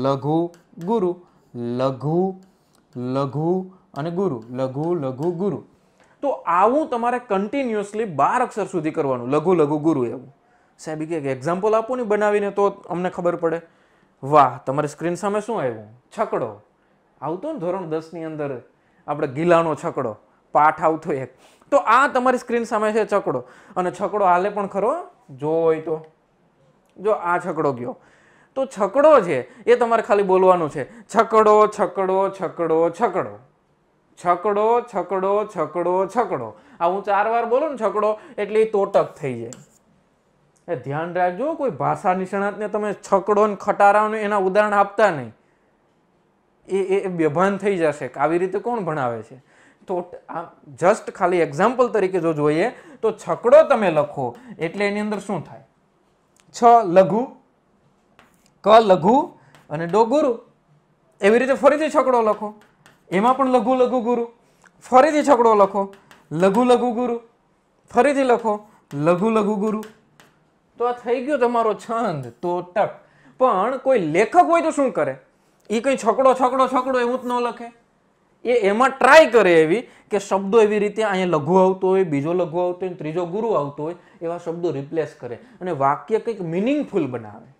Speaker 1: લઘુ ગુરુ લઘુ લઘુ અને ગુરુ લઘુ લઘુ ગુરુ તો આવું તમારે કન્ટિન્યુઅસલી બાર અક્ષર સુધી કરવાનું લઘુ લઘુ ગુરુ એવું સાહેબ કે એક્ઝામ્પલ આપો ને બનાવીને તો અમને ખબર પડે વાહ તમારી સ્ક્રીન સામે શું આવ્યું છકડો આવતો ને ધોરણ દસની અંદર આપણે ગીલાનો છકડો પાઠ આવતો એક તો આ તમારી સ્ક્રીન સામે છે છકડો અને છકડો હાલે પણ ખરો હોય તો જો આ છકડો ગયો તો છકડો છે એ તમારે ખાલી બોલવાનું છે છકડો છકડો છકડો છકડો છકડો છકડો છકડો છકડો આ હું ચાર વાર બોલું ને છકડો એટલે એ તોટક થઈ જાય એ ધ્યાન રાખજો કોઈ ભાષા નિષ્ણાતને તમે છકડો ને ખટારાઓને એના ઉદાહરણ આપતા નહીં એ એ બેભાન થઈ જશે આવી રીતે કોણ ભણાવે છે તો આ જસ્ટ ખાલી એક્ઝામ્પલ તરીકે જો જોઈએ તો છકડો તમે લખો એટલે એની અંદર શું થાય છ લઘુ ક લઘુ અને ડો ગુરુ એવી રીતે ફરીથી છકડો લખો એમાં પણ લઘુ લઘુ ગુરુ ફરીથી છકડો લખો લઘુ લઘુ ગુરુ ફરીથી લખો લઘુ લઘુ ગુરુ તો આ થઈ ગયો તમારો છંદ તો ટક પણ કોઈ લેખક હોય તો શું કરે એ કંઈ છકડો છકડો છકડો એવું જ ન લખે એ એમાં ટ્રાય કરે એવી કે શબ્દો એવી રીતે અહીંયા લઘુ આવતો હોય બીજો લઘુ આવતો હોય ત્રીજો ગુરુ આવતો હોય એવા શબ્દો રિપ્લેસ કરે અને વાક્ય કંઈક મિનિંગફુલ બનાવે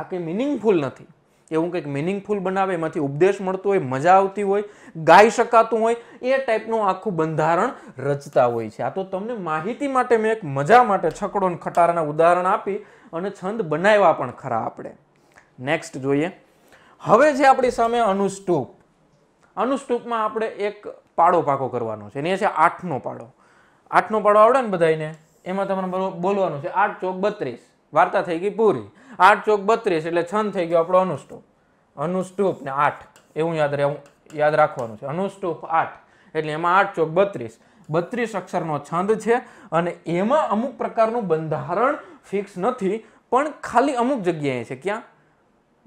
Speaker 1: આ કંઈ મિનિંગફુલ નથી એવું કંઈક મિનિંગફુલ બનાવે એમાંથી ઉપદેશ મળતો હોય મજા આવતી હોય ગાઈ શકાતું હોય એ ટાઈપનું આખું બંધારણ રચતા હોય છે આ તો તમને માહિતી માટે મેં એક મજા માટે છકડો અને ખટારાના ઉદાહરણ આપી અને છંદ બનાવ્યા પણ ખરા આપણે નેક્સ્ટ જોઈએ હવે છે આપણી સામે અનુસ્ટુપ અનુસ્ટુપમાં આપણે એક પાડો પાકો કરવાનો છે અને એ છે આઠનો પાડો આઠનો પાડો આવડે ને બધાને એમાં તમારે બોલવાનું છે આઠ ચોક બત્રીસ વાર્તા થઈ ગઈ પૂરી આઠ ચોક બત્રીસ એટલે છંદ થઈ ગયો આપણો અનુસ્તુપ અનુસ્તુપ ને આઠ એવું યાદ રહે યાદ રાખવાનું છે અનુષ્ટુપ આઠ એટલે એમાં આઠ ચોક બત્રીસ બત્રીસ અક્ષરનો છંદ છે અને એમાં અમુક પ્રકારનું બંધારણ ફિક્સ નથી પણ ખાલી અમુક જગ્યાએ છે ક્યાં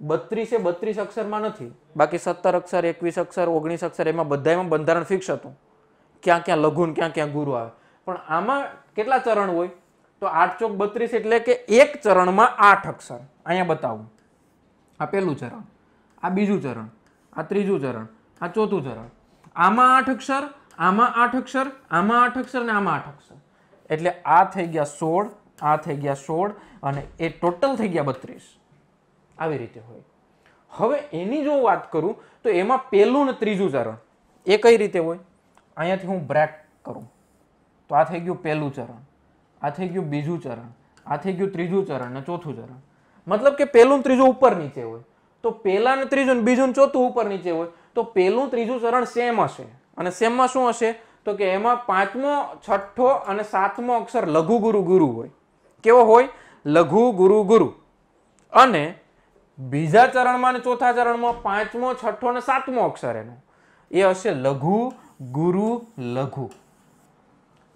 Speaker 1: બત્રીસે બત્રીસ અક્ષરમાં નથી બાકી સત્તર અક્ષર એકવીસ અક્ષર ઓગણીસ અક્ષર એમાં બધામાં બંધારણ ફિક્સ હતું ક્યાં ક્યાં લઘુન ક્યાં ક્યાં ગુરુ આવે પણ આમાં કેટલા ચરણ હોય તો આઠ ચોક બત્રીસ એટલે કે એક ચરણમાં આઠ અક્ષર અહીંયા બતાવું આ પહેલું ચરણ આ બીજું ચરણ આ ત્રીજું ચરણ આ ચોથું ચરણ આમાં આઠ અક્ષર આમાં આઠ અક્ષર આમાં આઠ અક્ષર ને આમાં આઠ અક્ષર એટલે આ થઈ ગયા સોળ આ થઈ ગયા સોળ અને એ ટોટલ થઈ ગયા બત્રીસ આવી રીતે હોય હવે એની જો વાત કરું તો એમાં પહેલું ને ત્રીજું ચરણ એ કઈ રીતે હોય અહીંયાથી હું બ્રેક કરું તો આ થઈ ગયું પહેલું ચરણ આ થઈ ગયું બીજું ચરણ આ થઈ ગયું ત્રીજું ચરણ ને ચોથું ચરણ મતલબ કે પહેલું ત્રીજું ઉપર નીચે હોય તો પહેલા ને ત્રીજું ને બીજું ચોથું ઉપર નીચે હોય તો પહેલું ત્રીજું ચરણ સેમ હશે અને સેમમાં શું હશે તો કે એમાં પાંચમો છઠ્ઠો અને સાતમો અક્ષર લઘુ ગુરુ ગુરુ હોય કેવો હોય લઘુ ગુરુ ગુરુ અને બીજા ચરણમાં અને ચોથા ચરણમાં પાંચમો છઠ્ઠો અને સાતમો અક્ષર એનો એ હશે લઘુ ગુરુ લઘુ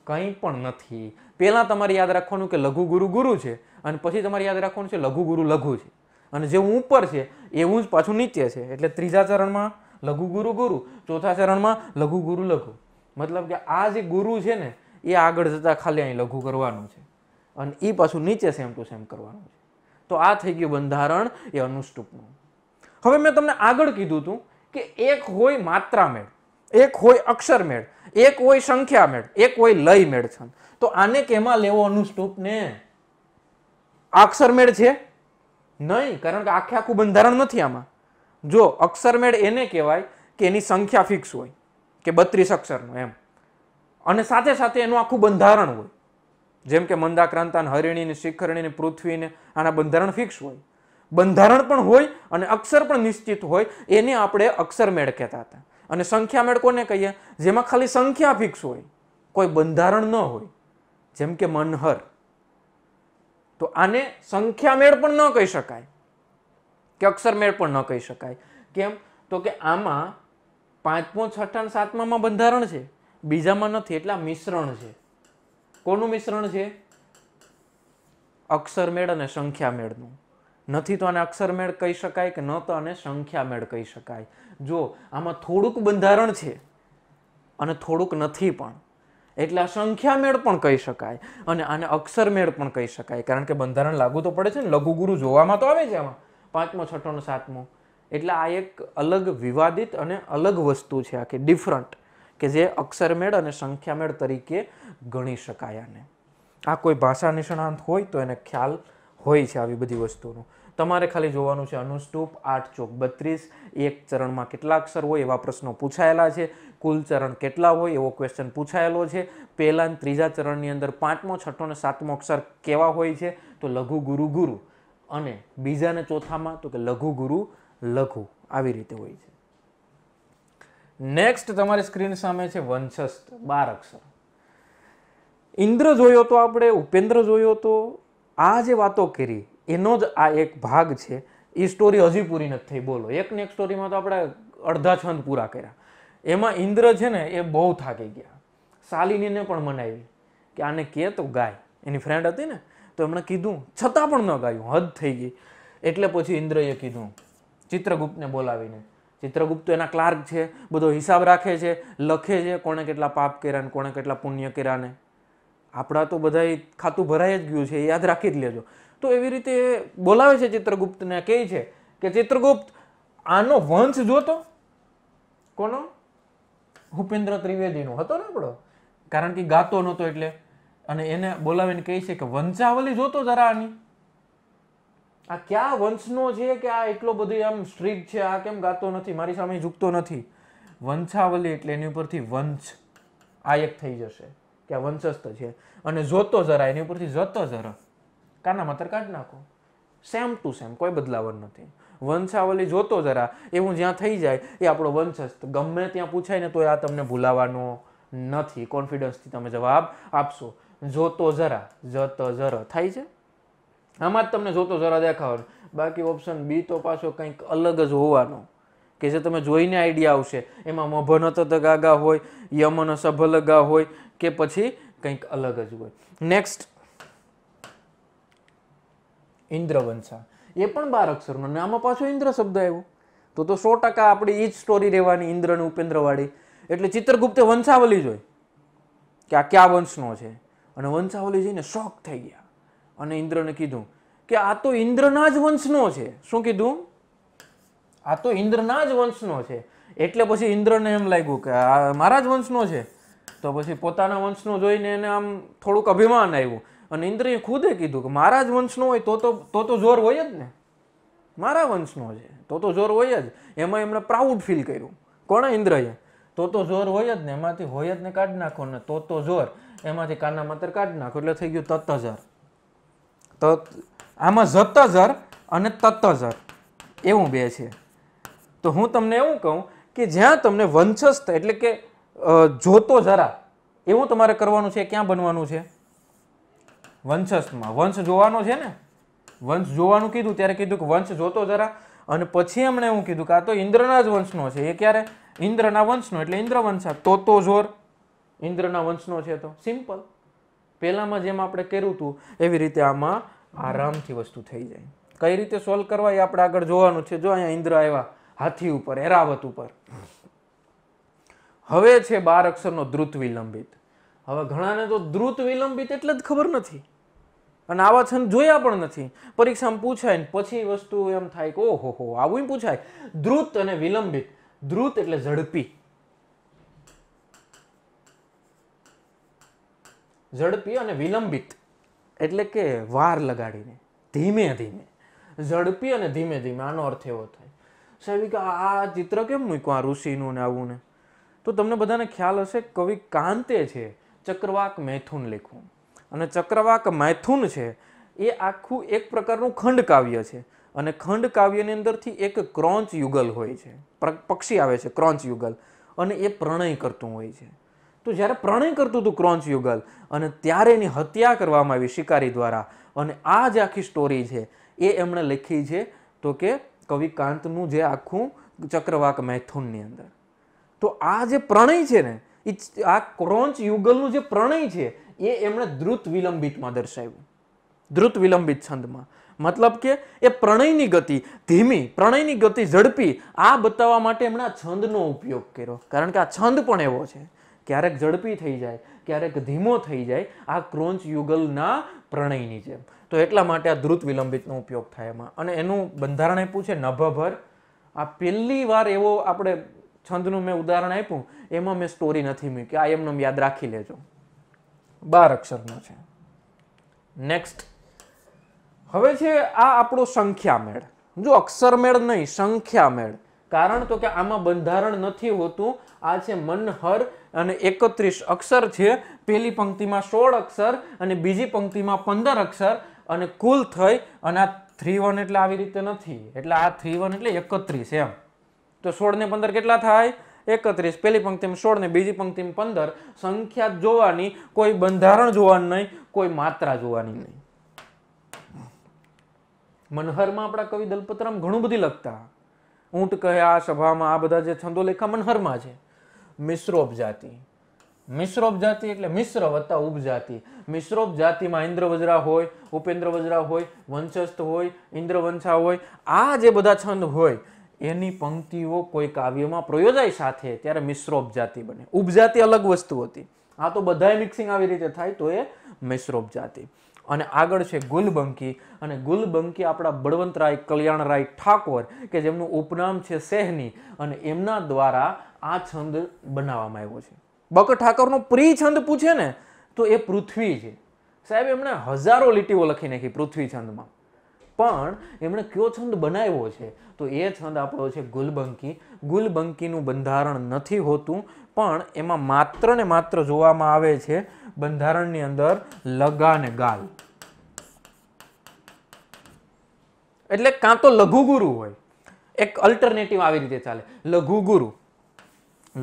Speaker 1: કંઈ પણ નથી પહેલાં તમારે યાદ રાખવાનું કે લઘુ ગુરુ ગુરુ છે અને પછી તમારે યાદ રાખવાનું છે લઘુ ગુરુ લઘુ છે અને જે ઉપર છે એવું જ પાછું નીચે છે એટલે ત્રીજા ચરણમાં લઘુ ગુરુ ગુરુ ચોથા ચરણમાં લઘુ ગુરુ લઘુ મતલબ કે આ જે ગુરુ છે ને એ આગળ જતાં ખાલી અહીં લઘુ કરવાનું છે અને એ પાછું નીચે સેમ ટુ સેમ કરવાનું છે તો આ થઈ ગયું બંધારણ એ અનુષ્ટુપનું હવે મેં તમને આગળ કીધું હતું કે એક હોય માત્રા મેળ એક હોય અક્ષરમેળ એક હોય સંખ્યામેળ એક હોય લય મેળ છે તો આને કેમાં લેવો અનુષ્ટુપને અક્ષરમેળ છે નહીં કારણ કે આખે આખું બંધારણ નથી આમાં જો અક્ષરમેળ એને કહેવાય કે એની સંખ્યા ફિક્સ હોય કે બત્રીસ અક્ષરનું એમ અને સાથે સાથે એનું આખું બંધારણ હોય જેમ કે મંદાક્રાંતાને હરિણીને શિખરણીને પૃથ્વીને આના બંધારણ ફિક્સ હોય બંધારણ પણ હોય અને અક્ષર પણ નિશ્ચિત હોય એને આપણે અક્ષર મેળ કહેતા હતા અને સંખ્યા મેળ કોને કહીએ જેમાં ખાલી સંખ્યા ફિક્સ હોય કોઈ બંધારણ ન હોય જેમ કે મનહર તો આને સંખ્યામેળ પણ ન કહી શકાય કે અક્ષર મેળ પણ ન કહી શકાય કેમ તો કે આમાં પાંચમો છઠ્ઠા સાતમામાં બંધારણ છે બીજામાં નથી એટલે આ મિશ્રણ છે કોનું મિશ્રણ છે અક્ષરમેળ અને સંખ્યામેળનું નથી તો આને અક્ષરમેળ કહી શકાય કે ન તો આને સંખ્યામેળ કહી શકાય જો આમાં થોડુંક બંધારણ છે અને થોડુંક નથી પણ એટલે આ સંખ્યામેળ પણ કહી શકાય અને આને અક્ષરમેળ પણ કહી શકાય કારણ કે બંધારણ લાગુ તો પડે છે ને લઘુગુરુ જોવામાં તો આવે છે આમાં પાંચમો છઠ્ઠો ને સાતમો એટલે આ એક અલગ વિવાદિત અને અલગ વસ્તુ છે આખી ડિફરન્ટ કે જે અક્ષરમેળ અને સંખ્યામેળ તરીકે ગણી શકાય આને આ કોઈ ભાષા નિષ્ણાંત હોય તો એને ખ્યાલ હોય છે આવી બધી વસ્તુનો તમારે ખાલી જોવાનું છે અનુસ્તુપ આઠ ચોક બત્રીસ એક ચરણમાં કેટલા અક્ષર હોય એવા પ્રશ્નો પૂછાયેલા છે કુલ ચરણ કેટલા હોય એવો ક્વેશ્ચન પૂછાયેલો છે પહેલાં ત્રીજા ચરણની અંદર પાંચમો છઠ્ઠો અને સાતમો અક્ષર કેવા હોય છે તો લઘુ ગુરુ ગુરુ અને બીજાને ચોથામાં તો કે લઘુ ગુરુ લઘુ આવી રીતે હોય છે નેક્સ્ટ તમારી સ્ક્રીન સામે છે વંશસ્થ બાર અક્ષર ઇન્દ્ર જોયો તો આપણે ઉપેન્દ્ર જોયો તો આ જે વાતો કરી એનો જ આ એક ભાગ છે એ સ્ટોરી હજી પૂરી નથી થઈ બોલો એકને એક સ્ટોરીમાં તો આપણે અડધા છંદ પૂરા કર્યા એમાં ઇન્દ્ર છે ને એ બહુ થાકી ગયા શાલિનીને પણ મનાવી કે આને કે તો ગાય એની ફ્રેન્ડ હતી ને તો એમણે કીધું છતાં પણ ન ગાયું હદ થઈ ગઈ એટલે પછી ઇન્દ્રએ કીધું ચિત્રગુપ્તને બોલાવીને ચિત્રગુપ્ત એના ક્લાર્ક છે બધો હિસાબ રાખે છે લખે છે કોણે કેટલા પાપ કર્યા ને કોણે કેટલા પુણ્ય કર્યા ને આપણા તો બધાય ખાતું ભરાઈ જ ગયું છે એ યાદ રાખી જ લેજો તો એવી રીતે બોલાવે છે ચિત્રગુપ્તને કહે છે કે ચિત્રગુપ્ત આનો વંશ જોતો કોનો ભૂપેન્દ્ર ત્રિવેદીનો હતો ને આપણો કારણ કે ગાતો નહોતો એટલે અને એને બોલાવીને કહે છે કે વંશાવલી જોતો જરા આની આ કયા વંશનો છે કે આ એટલો બધો આમ સ્ટ્રીક છે આ કેમ ગાતો નથી મારી સામે ઝૂકતો નથી વંશાવલી એટલે એની ઉપરથી વંશ આ એક થઈ જશે કે આ વંશસ્થ છે અને જોતો જરા એની ઉપરથી જતો જરા કાના માત્ર કાઢ નાખો સેમ ટુ સેમ કોઈ બદલાવ નથી વંશાવલી જોતો જરા એવું જ્યાં થઈ જાય એ આપણો વંશસ્થ ગમે ત્યાં પૂછાય ને તો આ તમને ભૂલાવાનો નથી કોન્ફિડન્સથી તમે જવાબ આપશો જોતો જરા જતો જરા થાય છે આમાં જ તમને જોતો જરા દેખાવાનો બાકી ઓપ્શન બી તો પાછો કંઈક અલગ જ હોવાનો કે જે તમે જોઈને આઈડિયા આવશે એમાં મભનત ગાગા હોય યમન સભલગા હોય કે પછી કંઈક અલગ જ હોય નેક્સ્ટ ઇન્દ્રવંશા એ પણ બાર અક્ષરનો ને આમાં પાછો ઇન્દ્ર શબ્દ આવ્યો તો તો સો ટકા આપણી એ જ સ્ટોરી રહેવાની ઇન્દ્ર અને ઉપેન્દ્રવાળી એટલે ચિત્રગુપ્તે વંશાવલી જોઈ કે આ ક્યાં વંશનો છે અને વંશાવલી જોઈને શોખ થઈ ગયા અને ઇન્દ્રને કીધું કે આ તો ઇન્દ્રના જ વંશનો છે શું કીધું આ તો ઇન્દ્રના જ વંશનો છે એટલે પછી ઇન્દ્રને એમ લાગ્યું કે આ મારા જ વંશનો છે તો પછી પોતાના વંશનો જોઈને એને આમ થોડુંક અભિમાન આવ્યું અને ઇન્દ્રએ ખુદે કીધું કે મારા જ વંશનો હોય તો તો તો તો જોર હોય જ ને મારા વંશનો છે તો તો જોર હોય જ એમાં એમણે પ્રાઉડ ફીલ કર્યું કોણે ઇન્દ્રએ તો તો જોર હોય જ ને એમાંથી હોય જ ને કાઢી નાખો ને તો તો જોર એમાંથી કાના માત્ર કાઢી નાખો એટલે થઈ ગયું તત્ત હજાર તો આમાં જત અને તત્ત એવું બે છે તો હું તમને એવું કહું કે જ્યાં તમને વંશસ્થ એટલે કે જોતો જરા એવું તમારે કરવાનું છે ક્યાં બનવાનું છે વંશસ્થમાં વંશ જોવાનો છે ને વંશ જોવાનું કીધું ત્યારે કીધું કે વંશ જોતો જરા અને પછી એમણે એવું કીધું કે આ તો ઇન્દ્રના જ વંશનો છે એ ક્યારે ઇન્દ્રના વંશનો એટલે ઇન્દ્રવંશ તો તો જોર ઇન્દ્રના વંશનો છે તો સિમ્પલ પહેલાંમાં જેમ આપણે કર્યું હતું એવી રીતે આમાં આરામથી વસ્તુ થઈ જાય કઈ રીતે સોલ્વ કરવા એ આપણે આગળ જોવાનું છે જો અહીંયા ઇન્દ્ર આવ્યા હાથી ઉપર એરાવત ઉપર હવે છે બાર અક્ષરનો દ્રુત વિલંબિત હવે ઘણાને તો દ્રુત વિલંબિત એટલે જ ખબર નથી અને આવા છંદ જોયા પણ નથી પરીક્ષામાં પૂછાય ને પછી વસ્તુ એમ થાય કે ઓહો હો આવું પૂછાય દ્રુત અને વિલંબિત દ્રુત એટલે ઝડપી ઝડપી અને વિલંબિત એટલે કે વાર લગાડીને ધીમે ધીમે ઝડપી અને ધીમે ધીમે આનો અર્થ એવો થાય સાહેબ કે આ ચિત્ર કેમ મૂક્યું આ ઋષિનું ને આવું ને તો તમને બધાને ખ્યાલ હશે કવિ કાંતે છે ચક્રવાક મૈથુન લેખું અને ચક્રવાક મૈથુન છે એ આખું એક પ્રકારનું ખંડ કાવ્ય છે અને ખંડ કાવ્યની અંદરથી એક ક્રોંચ યુગલ હોય છે પક્ષી આવે છે ક્રોંચ યુગલ અને એ પ્રણય કરતું હોય છે તો જ્યારે પ્રણય કરતું હતું ક્રોન્ચ યુગલ અને ત્યારે એની હત્યા કરવામાં આવી શિકારી દ્વારા અને આ જે આખી સ્ટોરી છે એ એમણે લખી છે તો કે કવિ કાંતનું જે આખું ચક્રવાક મૈથુનની અંદર તો આ જે પ્રણય છે ને એ આ ક્રોન્ચ યુગલનું જે પ્રણય છે એ એમણે દ્રુત વિલંબિતમાં દર્શાવ્યું દ્રુત વિલંબિત છંદમાં મતલબ કે એ પ્રણયની ગતિ ધીમી પ્રણયની ગતિ ઝડપી આ બતાવવા માટે એમણે આ છંદનો ઉપયોગ કર્યો કારણ કે આ છંદ પણ એવો છે ક્યારેક ઝડપી થઈ જાય ક્યારેક ધીમો થઈ જાય આ ક્રોન્ચ યુગલના પ્રણયની જેમ તો એટલા માટે આ ધ્રુત વિલંબિતનો ઉપયોગ થાય એમાં અને એનું બંધારણ આપ્યું છે નભભર આ પહેલી વાર એવો આપણે છંદનું મેં ઉદાહરણ આપ્યું એમાં મેં સ્ટોરી નથી મૂકી આ એમનો યાદ રાખી લેજો બાર અક્ષરનો છે નેક્સ્ટ હવે છે આ આપણો સંખ્યામેળ જો અક્ષરમેળ નહીં સંખ્યામેળ કારણ તો કે આમાં બંધારણ નથી હોતું આ છે મનહર અને એકત્રીસ અક્ષર છે પહેલી પંક્તિમાં સોળ અક્ષર અને બીજી પંક્તિમાં પંદર અક્ષર અને કુલ થઈ અને આ થ્રી વન એટલે આવી રીતે નથી એટલે આ થ્રી વન એટલે એકત્રીસ એમ તો સોળ ને પંદર કેટલા થાય એકત્રીસ પહેલી પંક્તિમાં સોળ ને બીજી પંક્તિમાં પંદર સંખ્યા જોવાની કોઈ બંધારણ જોવાનું નહીં કોઈ માત્રા જોવાની નહીં મનહરમાં આપણા કવિ દલપતરામ ઘણું બધું લખતા ઊંટ કહે આ સભામાં આ બધા જે છંદો લેખા મનહરમાં છે મિશ્રોપજાતિ મિશ્રોપજાતિ એટલે મિશ્ર વત્તા ઉપજાતિ મિશ્રોપજાતિમાં ઇન્દ્રવજ્રા હોય ઉપેન્દ્ર ઉપેન્દ્રવજ્રા હોય વંશસ્થ હોય ઇન્દ્રવંશા હોય આ જે બધા છંદ હોય એની પંક્તિઓ કોઈ કાવ્યમાં પ્રયોજાય સાથે ત્યારે મિશ્રોપજાતિ બને ઉપજાતિ અલગ વસ્તુ હતી આ તો બધાય મિક્સિંગ આવી રીતે થાય તો એ મિશ્રોપજાતિ અને આગળ છે ગુલબંકી અને ગુલબંકી આપણા બળવંતરાય કલ્યાણરાય ઠાકોર કે જેમનું ઉપનામ છે સેહની અને એમના દ્વારા આ છંદ બનાવવામાં આવ્યો છે બક ઠાકોરનો પ્રિય છંદ પૂછે ને તો એ પૃથ્વી છે સાહેબ એમણે હજારો લીટીઓ લખી નાખી પૃથ્વી છંદમાં પણ એમણે કયો છંદ બનાવ્યો છે તો એ છંદ આપણો છે ગુલબંકી ગુલબંકીનું બંધારણ નથી હોતું પણ એમાં માત્ર ને માત્ર જોવામાં આવે છે બંધારણની અંદર લગા અને ગાલ એટલે કાં તો લઘુગુરુ હોય એક અલ્ટરનેટિવ આવી રીતે ચાલે લઘુગુરુ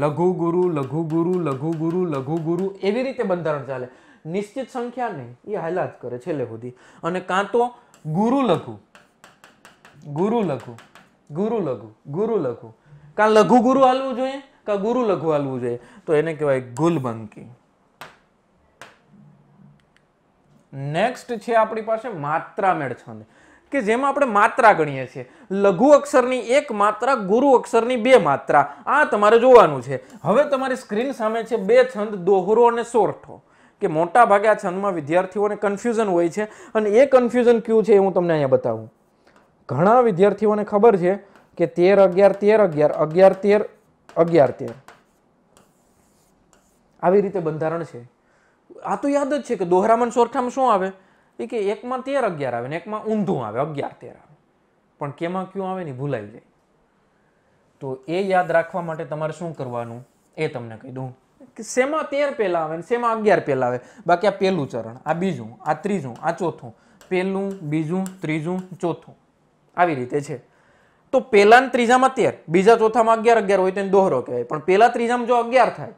Speaker 1: લઘુગુરુ લઘુગુરુ લઘુગુરુ લઘુગુરુ એવી રીતે બંધારણ ચાલે નિશ્ચિત સંખ્યા નહીં એ હાલા કરે છેલ્લે સુધી અને કાં તો ગુરુ લઘુ ગુરુ લઘુ ગુરુ લઘુ ગુરુ લઘુ કાં લઘુ ગુરુ હાલવું જોઈએ કાં ગુરુ લઘુ હાલવું જોઈએ તો એને કહેવાય ગુલબંકી નેક્સ્ટ છે આપણી પાસે માત્રામેળ છંદ કે જેમાં આપણે માત્રા ગણીએ છીએ લઘુ અક્ષરની એક માત્રા ગુરુ અક્ષરની બે માત્રા આ તમારે જોવાનું છે હવે તમારી સ્ક્રીન સામે છે બે છંદ દોહરો અને સોરઠો કે મોટા ભાગે આ છંદમાં વિદ્યાર્થીઓને કન્ફ્યુઝન હોય છે અને એ કન્ફ્યુઝન કયું છે એ હું તમને અહીંયા બતાવું ઘણા વિદ્યાર્થીઓને ખબર છે કે તેર અગિયાર તેર અગિયાર અગિયાર તેર અગિયાર તેર આવી રીતે બંધારણ છે આ તો યાદ જ છે કે દોહરામાં સોરઠામાં શું આવે એ કે એકમાં તેર અગિયાર આવે ને એકમાં ઊંધું આવે અગિયાર તેર આવે પણ કેમાં ક્યું આવે ને ભૂલાઈ જાય તો એ યાદ રાખવા માટે તમારે શું કરવાનું એ તમને કહી દઉં કે શેમાં તેર પહેલાં આવે ને શેમાં અગિયાર પહેલાં આવે બાકી આ પહેલું ચરણ આ બીજું આ ત્રીજું આ ચોથું પહેલું બીજું ત્રીજું ચોથું આવી રીતે છે તો પહેલા ત્રીજામાં તેર બીજા ચોથામાં અગિયાર અગિયાર હોય તો દોહરો કહેવાય પણ પહેલાં ત્રીજામાં જો અગિયાર થાય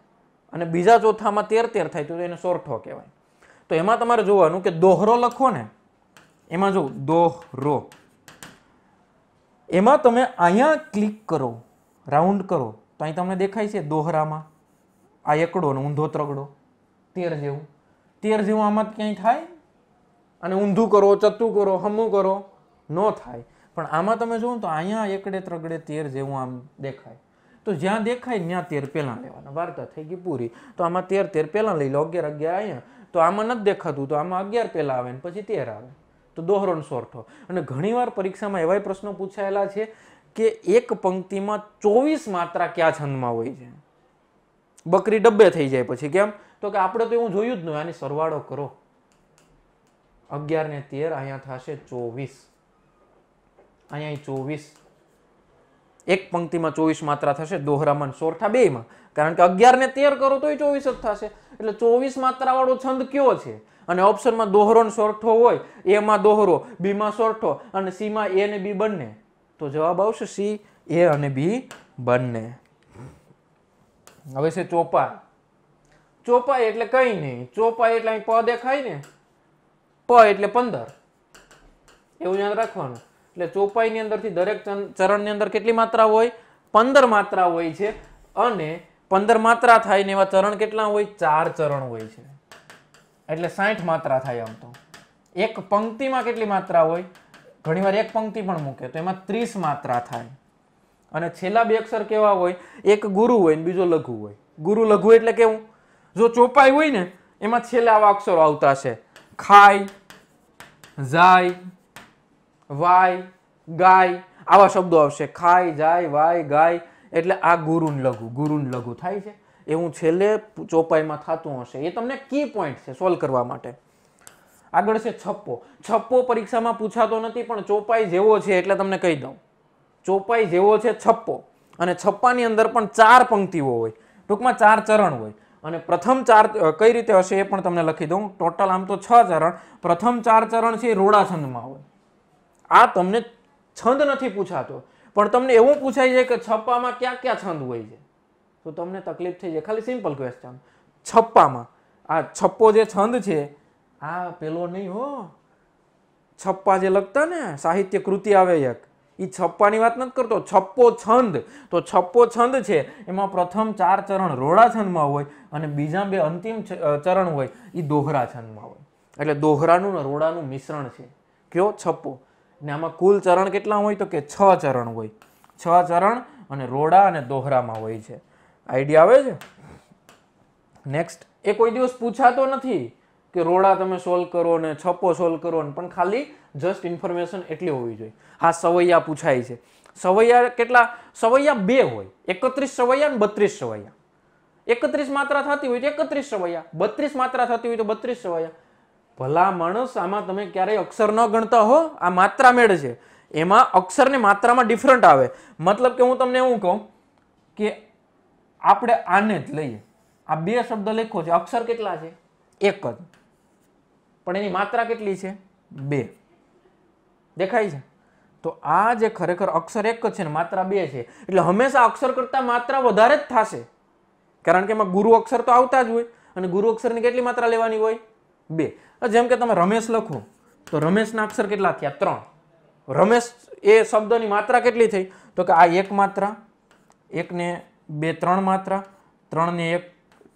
Speaker 1: અને બીજા ચોથામાં તેર તેર થાય તો એને સોરઠો કહેવાય તો એમાં તમારે જોવાનું કે દોહરો લખો ને એમાં જો દોહરો એમાં તમે અહીંયા ક્લિક કરો રાઉન્ડ કરો તો અહીં તમને દેખાય છે દોહરામાં આ એકડો ને ઊંધો ત્રગડો તેર જેવું તેર જેવું આમાં ક્યાંય થાય અને ઊંધું કરો ચત્તું કરો હમું કરો ન થાય પણ આમાં તમે જુઓ તો અહીંયા એકડે ત્રગડે તેર જેવું આમ દેખાય તો જ્યાં દેખાય ત્યાં તેર પહેલાં લેવાના વાર્તા થઈ ગઈ પૂરી તો આમાં તેર તેર પહેલાં લઈ લો અગિયાર અગિયાર અહીંયા તો આમાં નથી દેખાતું તો આમાં અગિયાર પહેલાં આવે ને પછી તેર આવે તો દોહરોન સોરઠો અને ઘણીવાર પરીક્ષામાં એવાય પ્રશ્નો પૂછાયેલા છે કે એક પંક્તિમાં ચોવીસ માત્રા કયા છંદમાં હોય છે બકરી ડબ્બે થઈ જાય પછી કેમ તો કે આપણે તો એવું જોયું જ નહીં આની સરવાળો કરો અગિયાર ને તેર અહીંયા થશે ચોવીસ અહીંયા ચોવીસ એક પંક્તિમાં ચોવીસ માત્રા થશે દોહરામાં સોરઠા બેમાં કારણ કે અગિયારને તેર કરો તોય ચોવીસ જ થશે એટલે ચોવીસ માત્રાવાળો છંદ કયો છે અને ઓપ્શનમાં દોહરો સોરઠો હોય એમાં દોહરો બીમાં સોરઠો અને સીમાં એ ને બી બંને તો જવાબ આવશે સી એ અને બી બંને હવે છે ચોપા ચોપા એટલે કંઈ નહીં ચોપા એટલે અહીં પ દેખાય ને પ એટલે પંદર એવું યાદ રાખવાનું એટલે ચોપાઈની અંદરથી દરેક ચરણની અંદર કેટલી માત્રા હોય પંદર માત્રા હોય છે અને પંદર માત્રા થાય ને એવા ચરણ કેટલા હોય ચાર ચરણ હોય છે એટલે સાઠ માત્રા થાય આમ તો એક પંક્તિમાં કેટલી માત્રા હોય ઘણીવાર એક પંક્તિ પણ મૂકે તો એમાં ત્રીસ માત્રા થાય અને છેલ્લા બે અક્ષર કેવા હોય એક ગુરુ હોય ને બીજો લઘુ હોય ગુરુ લઘુ એટલે કેવું જો ચોપાઈ હોય ને એમાં છેલ્લા આવા અક્ષરો આવતા છે ખાય જાય વાય ગાય આવા શબ્દો આવશે ખાય જાય વાય ગાય એટલે આ ગુરુન લઘુ ગુરુન લઘુ થાય છે એવું છેલ્લે ચોપાઈમાં થતું હશે એ તમને કી પોઈન્ટ છે સોલ્વ કરવા માટે આગળ છે છપ્પો છપ્પો પરીક્ષામાં પૂછાતો નથી પણ ચોપાઈ જેવો છે એટલે તમને કહી દઉં ચોપાઈ જેવો છે છપ્પો અને છપ્પાની અંદર પણ ચાર પંક્તિઓ હોય ટૂંકમાં ચાર ચરણ હોય અને પ્રથમ ચાર કઈ રીતે હશે એ પણ તમને લખી દઉં ટોટલ આમ તો છ ચરણ પ્રથમ ચાર ચરણ છે રોડા છંદમાં હોય આ તમને છંદ નથી પૂછાતો પણ તમને એવું પૂછાય છે કે છપ્પામાં ક્યાં ક્યાં છંદ હોય છે તો તમને તકલીફ થઈ જાય ખાલી સિમ્પલ ક્વેશ્ચન છપ્પામાં આ છપ્પો જે છંદ છે આ પેલો નહીં હો છપ્પા જે લખતા ને સાહિત્ય કૃતિ આવે એક એ છપ્પાની વાત નથી કરતો છપ્પો છંદ તો છપ્પો છંદ છે એમાં પ્રથમ ચાર ચરણ રોડા છંદમાં હોય અને બીજા બે અંતિમ ચરણ હોય એ દોહરા છંદમાં હોય એટલે દોહરાનું ને રોડાનું મિશ્રણ છે કયો છપ્પો ને આમાં કુલ ચરણ કેટલા હોય તો કે છ ચરણ હોય છ ચરણ અને રોડા અને દોહરામાં હોય છે આઈડિયા આવે છે નેક્સ્ટ એ કોઈ દિવસ પૂછાતો નથી કે રોડા તમે સોલ્વ કરો ને છપ્પો સોલ્વ કરો ને પણ ખાલી જસ્ટ ઇન્ફોર્મેશન એટલી હોવી જોઈએ હા સવૈયા પૂછાય છે સવૈયા કેટલા સવૈયા બે હોય એકત્રીસ સવૈયા ને બત્રીસ સવૈયા એકત્રીસ માત્રા થતી હોય તો એકત્રીસ સવૈયા બત્રીસ માત્રા થતી હોય તો બત્રીસ સવૈયા ભલા માણસ આમાં તમે ક્યારેય અક્ષર ન ગણતા હો આ માત્રા મેળ છે એમાં અક્ષરને માત્રામાં ડિફરન્ટ આવે મતલબ કે હું તમને એવું કહું કે આપણે આને જ લઈએ આ બે શબ્દ લખો છે અક્ષર કેટલા છે એક જ પણ એની માત્રા કેટલી છે બે દેખાય છે તો આ જે ખરેખર અક્ષર એક જ છે ને માત્રા બે છે એટલે હંમેશા અક્ષર કરતાં માત્રા વધારે જ થશે કારણ કે એમાં ગુરુ અક્ષર તો આવતા જ હોય અને ગુરુ અક્ષરની કેટલી માત્રા લેવાની હોય બે જેમ કે તમે રમેશ લખો તો રમેશના અક્ષર કેટલા થયા ત્રણ રમેશ એ શબ્દની માત્રા કેટલી થઈ તો કે આ એક માત્રા એકને બે ત્રણ માત્રા ત્રણને એક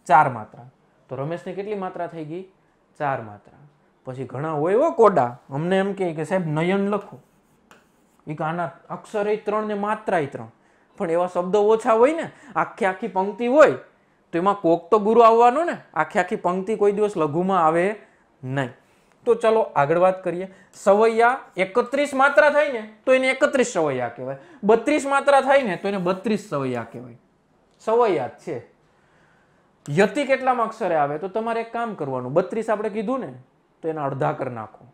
Speaker 1: ચાર માત્રા તો રમેશની કેટલી માત્રા થઈ ગઈ ચાર માત્રા પછી ઘણા હોય એવો કોડા અમને એમ કે સાહેબ નયન લખો એ કે આના અક્ષરે ત્રણ ને માત્રા એ ત્રણ પણ એવા શબ્દો ઓછા હોય ને આખી આખી પંક્તિ હોય તો એમાં કોક તો ગુરુ આવવાનો ને આખી આખી પંક્તિ કોઈ દિવસ લઘુમાં આવે નહીં તો ચલો આગળ વાત કરીએ સવૈયા એકત્રીસ માત્રા થાય ને તો એને એકત્રીસ સવૈયા કહેવાય બત્રીસ માત્રા થાય ને તો એને બત્રીસ સવૈયા કહેવાય સવૈયા છે યતિ કેટલામાં અક્ષરે આવે તો તમારે એક કામ કરવાનું બત્રીસ આપણે કીધું ને તો એના અડધા કર નાખો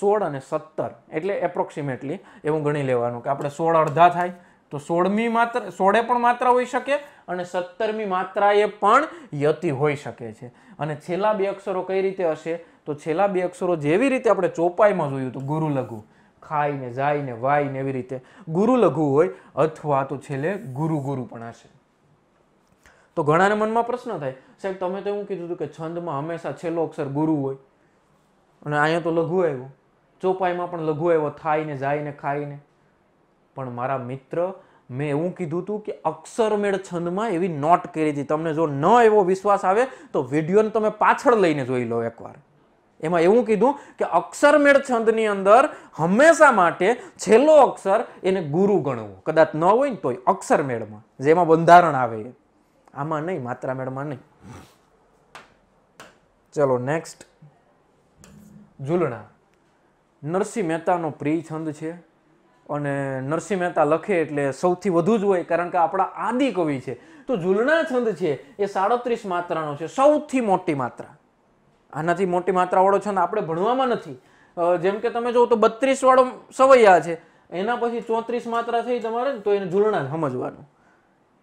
Speaker 1: સોળ અને સત્તર એટલે એપ્રોક્સિમેટલી એવું ગણી લેવાનું કે આપણે સોળ અડધા થાય તો સોળમી માત્ર સોળે પણ માત્રા હોઈ શકે અને સત્તરમી માત્રાએ પણ યતિ હોઈ શકે છે અને છેલ્લા બે અક્ષરો કઈ રીતે હશે તો છેલ્લા બે અક્ષરો જેવી રીતે આપણે ચોપાઈમાં જોયું તો ગુરુ લઘુ ખાઈને જાઈને વાઈને એવી રીતે ગુરુ લઘુ હોય અથવા તો છેલ્લે ગુરુ ગુરુ પણ હશે તો ઘણાને મનમાં પ્રશ્ન થાય સાહેબ તમે તો એવું કીધું હતું કે છંદમાં હંમેશા છેલ્લો અક્ષર ગુરુ હોય અને અહીંયા તો લઘુ આવ્યો ચોપાઈમાં પણ લઘુ આવ્યો થાયને જાઈને ખાઈને પણ મારા મિત્ર મેં એવું કીધું હતું કે અક્ષરમેળ છંદમાં એવી નોટ કરી હતી તમને જો ન એવો વિશ્વાસ આવે તો વિડીયોને તમે પાછળ લઈને જોઈ લો એકવાર એમાં એવું કીધું કે અક્ષરમેળ છંદની અંદર હંમેશા માટે છેલ્લો અક્ષર એને ગુરુ ગણવું કદાચ ન હોય ને તોય અક્ષરમેળમાં જેમાં બંધારણ આવે આમાં નહીં માત્રા મેળમાં નહીં ચલો નેક્સ્ટ ઝૂલણા નરસિંહ મહેતાનો પ્રિય છંદ છે અને નરસિંહ મહેતા લખે એટલે સૌથી વધુ જ હોય કારણ કે આપણા આદિ કવિ છે તો ઝૂલણા છંદ છે એ સાડત્રીસ માત્રાનો છે સૌથી મોટી માત્રા આનાથી મોટી માત્રાવાળો છંદ આપણે ભણવામાં નથી જેમ કે તમે જોવો તો બત્રીસવાળો સવૈયા છે એના પછી ચોત્રીસ માત્રા થઈ તમારે તો એને ઝૂલણા સમજવાનું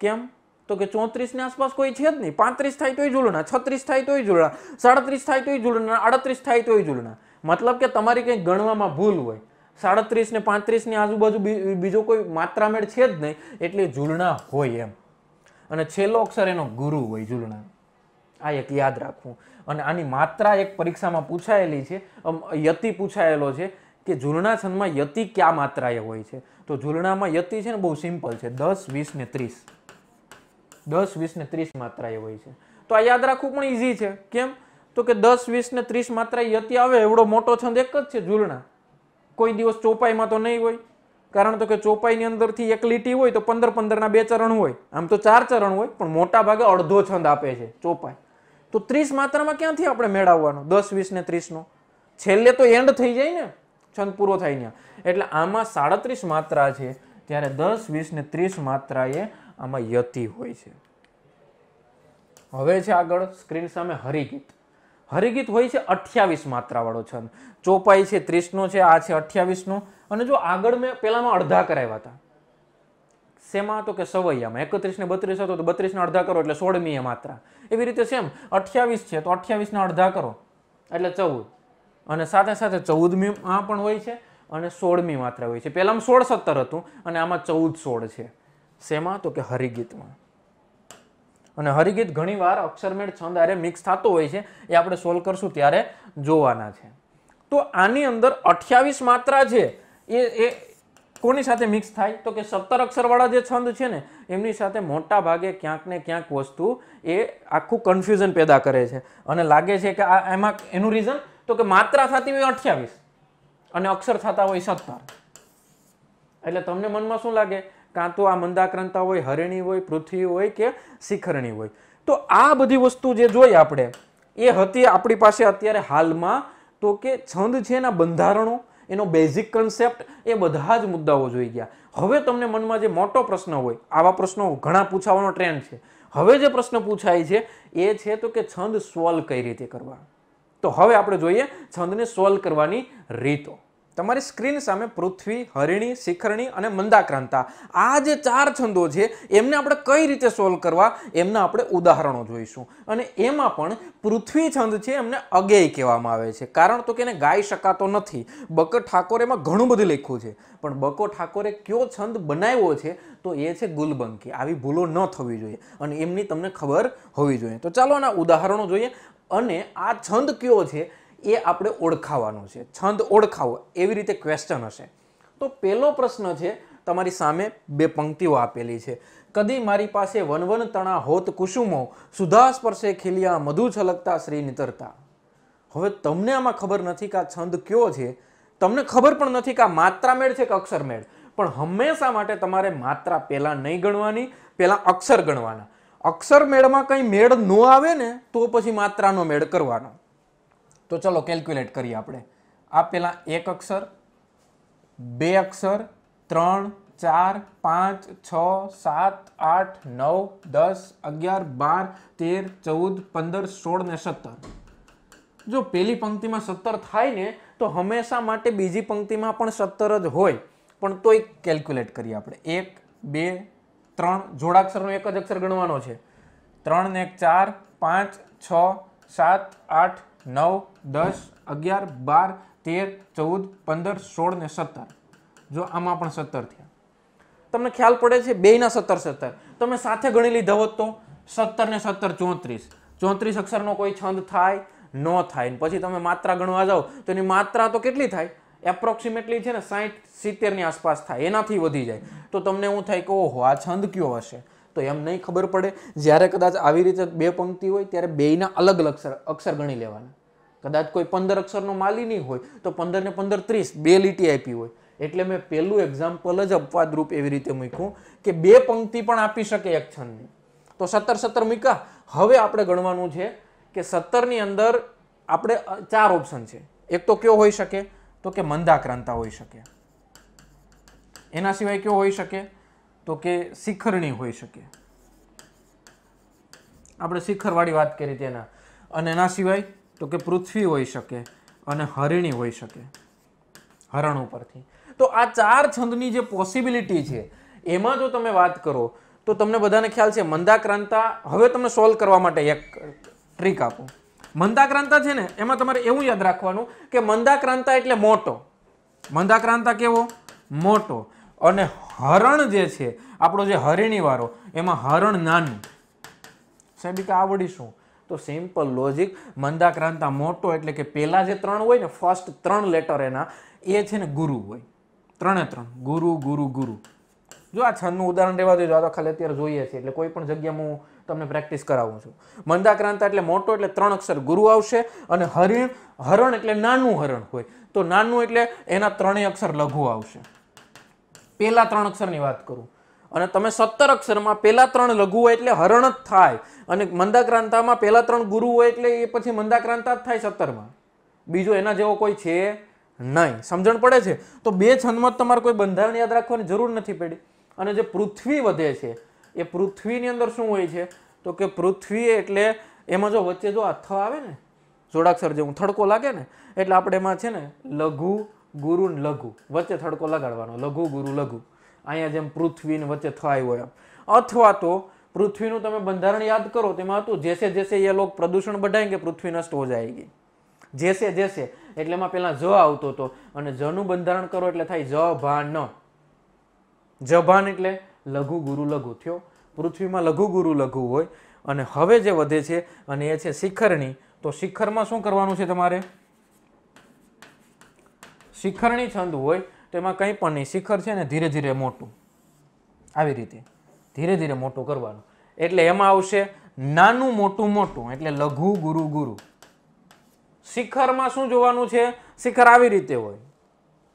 Speaker 1: કેમ તો કે ચોત્રીસની આસપાસ કોઈ છે જ નહીં પાંત્રીસ થાય તોય ઝૂલણા છત્રીસ થાય તોય ઝૂલણા સાડત્રીસ થાય તોય ઝૂલણા આડત્રીસ થાય તોય ઝૂલણા મતલબ કે તમારી કંઈક ગણવામાં ભૂલ હોય સાડત્રીસ ને પાંત્રીસની આજુબાજુ બીજો કોઈ માત્રામેળ છે જ નહીં એટલે ઝૂલણા હોય એમ અને છેલ્લો અક્ષર એનો ગુરુ હોય ઝૂલણા આ એક યાદ રાખવું અને આની માત્રા એક પરીક્ષામાં પૂછાયેલી છે યતિ પૂછાયેલો છે કે ઝૂલણા છંદમાં યતિ ક્યાં માત્રાએ હોય છે તો ઝૂલણામાં યતિ છે ને બહુ સિમ્પલ છે દસ વીસ ને ત્રીસ દસ વીસ ને ત્રીસ માત્રાએ હોય છે તો આ યાદ રાખવું પણ ઇઝી છે કેમ તો કે દસ વીસ ને ત્રીસ માત્રા યતિ આવે એવડો મોટો છંદ એક જ છે ઝૂલણા કોઈ દિવસ ચોપાઈમાં તો નહીં હોય કારણ તો કે ચોપાઈની અંદરથી એક લીટી હોય તો પંદર પંદરના બે ચરણ હોય આમ તો ચાર ચરણ હોય પણ મોટા ભાગે અડધો છંદ આપે છે ચોપાઈ તો ત્રીસ માત્રામાં ક્યાંથી આપણે મેળવવાનો દસ વીસ ને ત્રીસનો છેલ્લે તો એન્ડ થઈ જાય ને છંદ પૂરો થાય ત્યાં એટલે આમાં સાડત્રીસ માત્રા છે ત્યારે દસ વીસ ને ત્રીસ માત્રા એ આમાં યતિ હોય છે હવે છે આગળ સ્ક્રીન સામે હરિગીત હરિગીત હોય છે અઠ્યાવીસ માત્રાવાળો છંદ ચોપાઈ છે ત્રીસનો છે આ છે અઠ્યાવીસનો અને જો આગળ મેં પહેલામાં અડધા કરાવ્યા હતા શેમાં તો કે સવૈયામાં એકત્રીસ ને બત્રીસ હતો તો બત્રીસના અડધા કરો એટલે સોળમી માત્રા એવી રીતે સેમ અઠ્યાવીસ છે તો અઠ્યાવીસના અડધા કરો એટલે ચૌદ અને સાથે સાથે ચૌદમી આ પણ હોય છે અને સોળમી માત્રા હોય છે પહેલામાં સોળ સત્તર હતું અને આમાં ચૌદ સોળ છે શેમાં તો કે હરિગીતમાં અને હરિગીત ઘણીવાર અક્ષરમેળ છંદ આરે મિક્સ થતો હોય છે એ આપણે સોલ્વ કરશું ત્યારે જોવાના છે તો આની અંદર અઠ્યાવીસ માત્રા છે એ એ કોની સાથે મિક્સ થાય તો કે સત્તર અક્ષરવાળા જે છંદ છે ને એમની સાથે મોટા ભાગે ક્યાંક ને ક્યાંક વસ્તુ એ આખું કન્ફ્યુઝન પેદા કરે છે અને લાગે છે કે આ એમાં એનું રીઝન તો કે માત્રા થતી હોય અઠ્યાવીસ અને અક્ષર થતા હોય સત્તર એટલે તમને મનમાં શું લાગે કાં તો આ મંદાક્રંતા હોય હરિણી હોય પૃથ્વી હોય કે શિખરણી હોય તો આ બધી વસ્તુ જે જોઈ આપણે એ હતી આપણી પાસે અત્યારે હાલમાં તો કે છંદ છે એના બંધારણો એનો બેઝિક કન્સેપ્ટ એ બધા જ મુદ્દાઓ જોઈ ગયા હવે તમને મનમાં જે મોટો પ્રશ્ન હોય આવા પ્રશ્નો ઘણા પૂછાવાનો ટ્રેન્ડ છે હવે જે પ્રશ્ન પૂછાય છે એ છે તો કે છંદ સોલ્વ કઈ રીતે કરવા તો હવે આપણે જોઈએ છંદને સોલ્વ કરવાની રીતો તમારી સ્ક્રીન સામે પૃથ્વી હરિણી શિખરણી અને મંદાક્રાંતા આ જે ચાર છંદો છે એમને આપણે કઈ રીતે સોલ્વ કરવા એમના આપણે ઉદાહરણો જોઈશું અને એમાં પણ પૃથ્વી છંદ છે એમને અગેય કહેવામાં આવે છે કારણ તો કે એને ગાઈ શકાતો નથી બક ઠાકોર એમાં ઘણું બધું લખ્યું છે પણ બકો ઠાકોરે કયો છંદ બનાવ્યો છે તો એ છે ગુલબંકી આવી ભૂલો ન થવી જોઈએ અને એમની તમને ખબર હોવી જોઈએ તો ચાલો આના ઉદાહરણો જોઈએ અને આ છંદ કયો છે એ આપણે ઓળખાવાનું છે છંદ ઓળખાવો એવી રીતે ક્વેશ્ચન હશે તો પહેલો પ્રશ્ન છે તમારી સામે બે પંક્તિઓ આપેલી છે કદી મારી પાસે વનવન તણા હોત કુસુમો સુધા સ્પર્શે ખીલિયા મધુ છલકતા શ્રી નિતરતા હવે તમને આમાં ખબર નથી કે આ છંદ કયો છે તમને ખબર પણ નથી કે આ માત્રા મેળ છે કે અક્ષર મેળ પણ હંમેશા માટે તમારે માત્રા પહેલાં નહીં ગણવાની પહેલાં અક્ષર ગણવાના અક્ષર મેળમાં કંઈ મેળ ન આવે ને તો પછી માત્રાનો મેળ કરવાનો તો ચલો કેલ્ક્યુલેટ કરીએ આપણે આ પહેલાં એક અક્ષર બે અક્ષર ત્રણ ચાર પાંચ છ સાત આઠ નવ દસ અગિયાર બાર તેર ચૌદ પંદર સોળ ને સત્તર જો પહેલી પંક્તિમાં સત્તર થાય ને તો હંમેશા માટે બીજી પંક્તિમાં પણ સત્તર જ હોય પણ તોય કેલ્ક્યુલેટ કરીએ આપણે એક બે ત્રણ જોડાક્ષરનો એક જ અક્ષર ગણવાનો છે ત્રણ ને એક ચાર પાંચ છ સાત આઠ નવ દસ અગિયાર બાર તેર ચૌદ પંદર સોળ ને સત્તર જો આમાં પણ સત્તર થયા તમને ખ્યાલ પડે છે બેયના સત્તર સત્તર તમે સાથે ગણી લીધા હોત તો સત્તર ને સત્તર ચોત્રીસ ચોત્રીસ અક્ષરનો કોઈ છંદ થાય ન થાય પછી તમે માત્રા ગણવા જાઓ તો એની માત્રા તો કેટલી થાય એપ્રોક્સિમેટલી છે ને સાહીઠ સિત્તેરની આસપાસ થાય એનાથી વધી જાય તો તમને એવું થાય કે ઓહો આ છંદ કયો હશે તો એમ નહીં ખબર પડે જ્યારે કદાચ આવી રીતે બે પંક્તિ હોય ત્યારે બેયના અલગ અક્ષર અક્ષર ગણી લેવાના કદાચ કોઈ પંદર અક્ષરનો માલિની હોય તો પંદર ને પંદર ત્રીસ બે લીટી આપી હોય એટલે મેં પહેલું એક્ઝામ્પલ જ અપવાદરૂપ એવી રીતે મૂક્યું કે બે પંક્તિ પણ આપી શકે એક છંદની તો સત્તર સત્તર મૂક્યા હવે આપણે ગણવાનું છે કે સત્તરની અંદર આપણે ચાર ઓપ્શન છે એક તો કયો હોઈ શકે તો કે મંદાક્રાંતા હોઈ શકે એના સિવાય કયો હોઈ શકે તો કે શિખરણી હોઈ શકે આપણે શિખરવાળી વાત કરી તેના અને એના સિવાય તો કે પૃથ્વી હોઈ શકે અને હરિણી હોઈ શકે હરણ ઉપરથી તો આ ચાર છંદની જે પોસિબિલિટી છે એમાં જો તમે વાત કરો તો તમને બધાને ખ્યાલ છે મંદાક્રાંતા હવે તમને સોલ્વ કરવા માટે એક ટ્રીક આપો મંદાક્રાંતા છે ને એમાં તમારે એવું યાદ રાખવાનું કે મંદાક્રાંતા એટલે મોટો મંદાક્રાંતા કેવો મોટો અને હરણ જે છે આપણો જે હરિણીવાળો એમાં હરણ નાનું સાહેબ કે આવડી શું તો સિમ્પલ લોજિક મંદાક્રાંતા મોટો એટલે કે પહેલાં જે ત્રણ હોય ને ફર્સ્ટ ત્રણ લેટર એના એ છે ને ગુરુ હોય ત્રણે ત્રણ ગુરુ ગુરુ ગુરુ જો આ છંદનું ઉદાહરણ રહેવા દેજો આ તો ખાલી અત્યારે જોઈએ છીએ એટલે કોઈ પણ જગ્યામાં હું તમને પ્રેક્ટિસ કરાવું છું મંદાક્રાંત એટલે મોટો એટલે ત્રણ અક્ષર ગુરુ આવશે અને હરિણ હરણ એટલે નાનું હરણ હોય તો નાનું એટલે એના ત્રણેય અક્ષર લઘુ આવશે પહેલા ત્રણ અક્ષરની વાત કરું અને તમે સત્તર અક્ષરમાં પહેલા ત્રણ લઘુ હોય એટલે હરણ જ થાય અને મંદાક્રાંતામાં પહેલાં ત્રણ ગુરુ હોય એટલે એ પછી મંદાક્રાંતા જ થાય સત્તરમાં બીજો એના જેવો કોઈ છે નહીં સમજણ પડે છે તો બે છંદમાં તમારે કોઈ બંધારણ યાદ રાખવાની જરૂર નથી પડી અને જે પૃથ્વી વધે છે એ પૃથ્વીની અંદર શું હોય છે તો કે પૃથ્વી એટલે એમાં જો વચ્ચે જો અથ આવે ને જોડાક્ષર જેવું થડકો લાગે ને એટલે આપણે એમાં છે ને લઘુ ગુરુ લઘુ વચ્ચે થડકો લગાડવાનો લઘુ ગુરુ લઘુ અહીંયા જેમ પૃથ્વીને વચ્ચે થાય હોય એમ અથવા તો પૃથ્વીનું તમે બંધારણ યાદ કરો તેમાં હતું જેસે જેસે એ લોગ પ્રદૂષણ बढ़ाएंगे પૃથ્વી નષ્ટ હો જાયેગી જેસે જેસે એટલે એમાં પહેલાં જ આવતો હતો અને જનું બંધારણ કરો એટલે થાય જ ભાન જ ભાન એટલે લઘુ ગુરુ લઘુ થયો પૃથ્વીમાં લઘુ ગુરુ લઘુ હોય અને હવે જે વધે છે અને એ છે શિખરણી તો શિખરમાં શું કરવાનું છે તમારે શિખરણી છંદ હોય તો એમાં કંઈ પણ નહીં શિખર છે ને ધીરે ધીરે મોટું આવી રીતે ધીરે ધીરે મોટું કરવાનું એટલે એમાં આવશે નાનું મોટું મોટું એટલે લઘુ ગુરુ ગુરુ શિખરમાં શું જોવાનું છે શિખર આવી રીતે હોય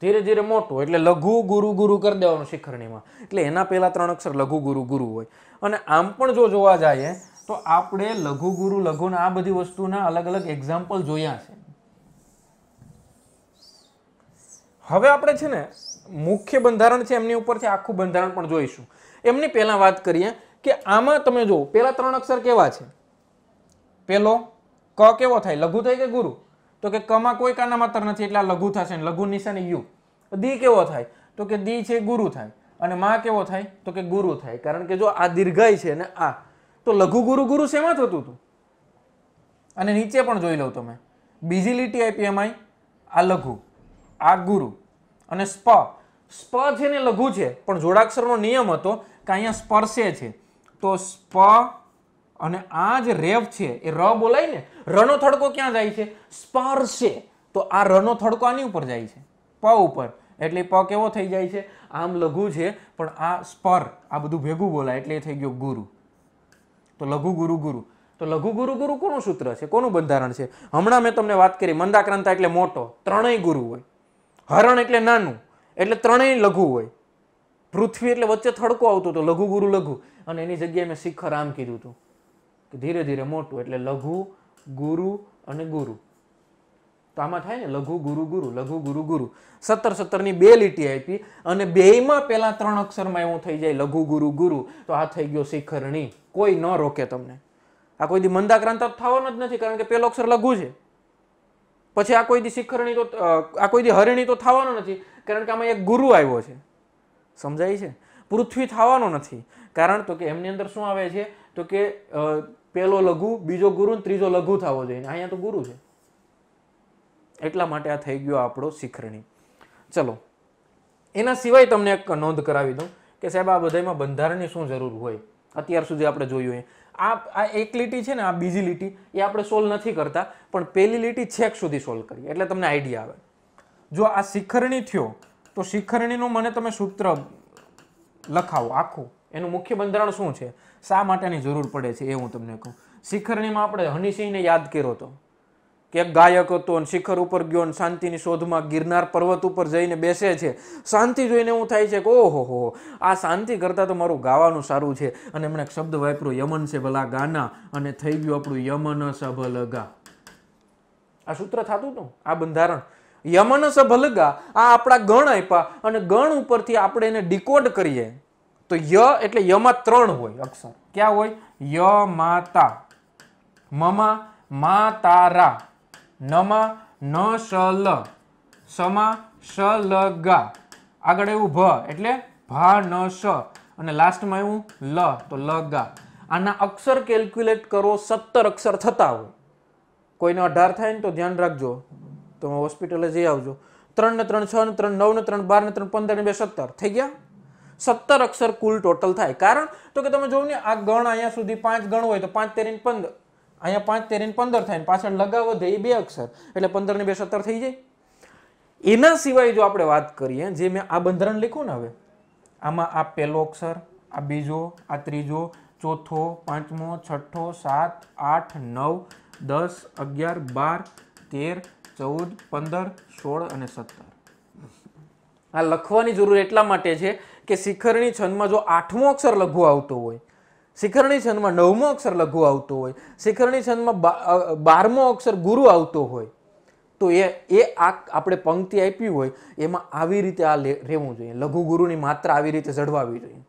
Speaker 1: ધીરે ધીરે મોટું એટલે લઘુ ગુરુ ગુરુ કરી દેવાનું શિખરણીમાં એટલે એના પહેલાં ત્રણ અક્ષર લઘુ ગુરુ ગુરુ હોય અને આમ પણ જો જોવા જઈએ તો આપણે લઘુ ગુરુ લઘુને આ બધી વસ્તુના અલગ અલગ એક્ઝામ્પલ જોયા છે હવે આપણે છે ને મુખ્ય બંધારણ છે એમની ઉપરથી આખું બંધારણ પણ જોઈશું એમની પહેલાં વાત કરીએ કે આમાં તમે જુઓ પહેલાં ત્રણ અક્ષર કેવા છે પહેલો ક કેવો થાય લઘુ થાય કે ગુરુ તો કે કમાં કોઈ કાના માત્ર નથી એટલે લઘુ થશે લઘુ નિશાની યુ દી કેવો થાય તો કે દી છે ગુરુ થાય અને માં કેવો થાય તો કે ગુરુ થાય કારણ કે જો આ દીર્ઘાય છે ને આ તો લઘુ ગુરુ ગુરુ શેમાં થતું હતું અને નીચે પણ જોઈ લઉં તમે બીજી લીટી આપી એમાંય આ લઘુ આ ગુરુ અને સ્પ સ્પ છે ને લઘુ છે પણ જોડાક્ષરનો નિયમ હતો કે અહીંયા સ્પર્શે છે તો સ્પ અને આ જ રેવ છે એ ર બોલાય ને રનો થડકો ક્યાં જાય છે સ્પર્શે તો આ રનો થડકો આની ઉપર જાય છે પ ઉપર એટલે પ કેવો થઈ જાય છે આમ લઘુ છે પણ આ સ્પર આ બધું ભેગું બોલાય એટલે એ થઈ ગયો ગુરુ તો લઘુ ગુરુ ગુરુ તો લઘુ ગુરુ ગુરુ કોનું સૂત્ર છે કોનું બંધારણ છે હમણાં મેં તમને વાત કરી મંદાક્રંતા એટલે મોટો ત્રણેય ગુરુ હોય હરણ એટલે નાનું એટલે ત્રણેય લઘુ હોય પૃથ્વી એટલે વચ્ચે થડકો આવતો હતો લઘુ ગુરુ લઘુ અને એની જગ્યાએ મેં શિખર આમ કીધું હતું કે ધીરે ધીરે મોટું એટલે લઘુ ગુરુ અને ગુરુ તો આમાં થાય ને લઘુ ગુરુ ગુરુ લઘુ ગુરુ ગુરુ સત્તર સત્તરની બે લીટી આપી અને બેયમાં પહેલાં ત્રણ અક્ષરમાં એવું થઈ જાય લઘુ ગુરુ ગુરુ તો આ થઈ ગયો શિખરણી કોઈ ન રોકે તમને આ કોઈ દી મંદાક્રાંત થવાનો જ નથી કારણ કે પહેલો અક્ષર લઘુ છે પછી આ કોઈ દી શિખરણી તો આ કોઈ દી હરિણી તો થવાનો નથી કારણ કે આમાં એક ગુરુ આવ્યો છે સમજાય છે પૃથ્વી થવાનો નથી કારણ તો કે એમની અંદર શું આવે છે તો કે પેલો લઘુ બીજો ગુરુ ત્રીજો લઘુ થવો જોઈએ અહીંયા તો ગુરુ છે એટલા માટે આ થઈ ગયો આપણો શિખરણી ચલો એના સિવાય તમને એક નોંધ કરાવી દઉં કે સાહેબ આ બધામાં બંધારણની શું જરૂર હોય અત્યાર સુધી આપણે જોયું એ આ આ એક લીટી છે ને આ બીજી લીટી એ આપણે સોલ્વ નથી કરતા પણ પહેલી લીટી છેક સુધી સોલ્વ કરીએ એટલે તમને આઈડિયા આવે જો આ શિખરણી થયો તો શિખરણીનું મને તમે સૂત્ર લખાવો આખું એનું મુખ્ય બંધારણ શું છે શા માટેની જરૂર પડે છે એ હું તમને કહું શિખરણીમાં આપણે હનીસિંહને યાદ કર્યો હતો કે ગાયક હતો અને શિખર ઉપર ગયો અને શાંતિની શોધમાં ગિરનાર પર્વત ઉપર જઈને બેસે છે શાંતિ જોઈને એવું થાય છે કે ઓહો હો આ શાંતિ કરતાં તો મારું ગાવાનું સારું છે અને એમણે એક શબ્દ વાપર્યો યમન છે ભલા ગાના અને થઈ ગયું આપણું યમન સભલગા આ સૂત્ર થતું હતું આ બંધારણ યમનસ ભલગા આ આપણા ગણ આપ્યા અને ગણ ઉપરથી આપણે એને ડીકોડ કરીએ તો ય એટલે યમાં ત્રણ હોય અક્ષર ક્યાં હોય ય માતા મમા મા તારા નમા ન શલ સમા શલગા આગળ એવું ભ એટલે ભા ન શ અને લાસ્ટમાં એવું લ તો લગા આના અક્ષર કેલ્ક્યુલેટ કરો સત્તર અક્ષર થતા હોય કોઈને અઢાર થાય ને તો ધ્યાન રાખજો તમે હોસ્પિટલે જઈ આવજો ત્રણ ને ત્રણ છ ને ત્રણ નવ ને ત્રણ બાર ને ત્રણ પંદર ને બે સત્તર થઈ ગયા સત્તર અક્ષર કુલ ટોટલ થાય કારણ તો કે તમે જોવું ને આ ગણ અહીંયા સુધી પાંચ ગણ હોય તો પાંચ તેરીને પંદર અહીંયા પાંચ ને પંદર થાય ને પાછળ લગાવો દે બે અક્ષર એટલે પંદર ને બે સત્તર થઈ જાય એના સિવાય જો આપણે વાત કરીએ જે મેં આ બંધારણ લખ્યું ને હવે આમાં આ પહેલો અક્ષર આ બીજો આ ત્રીજો ચોથો પાંચમો છઠ્ઠો સાત આઠ નવ દસ અગિયાર બાર તેર ચૌદ પંદર સોળ અને સત્તર આ લખવાની જરૂર એટલા માટે છે કે શિખરણી છંદમાં જો આઠમો અક્ષર લઘુ આવતો હોય શિખરણી છંદમાં નવમો અક્ષર લઘુ આવતો હોય શિખરણી છંદમાં બારમો અક્ષર ગુરુ આવતો હોય તો એ એ આ આપણે પંક્તિ આપી હોય એમાં આવી રીતે આ રહેવું જોઈએ લઘુ ગુરુની માત્રા આવી રીતે જળવાવી જોઈએ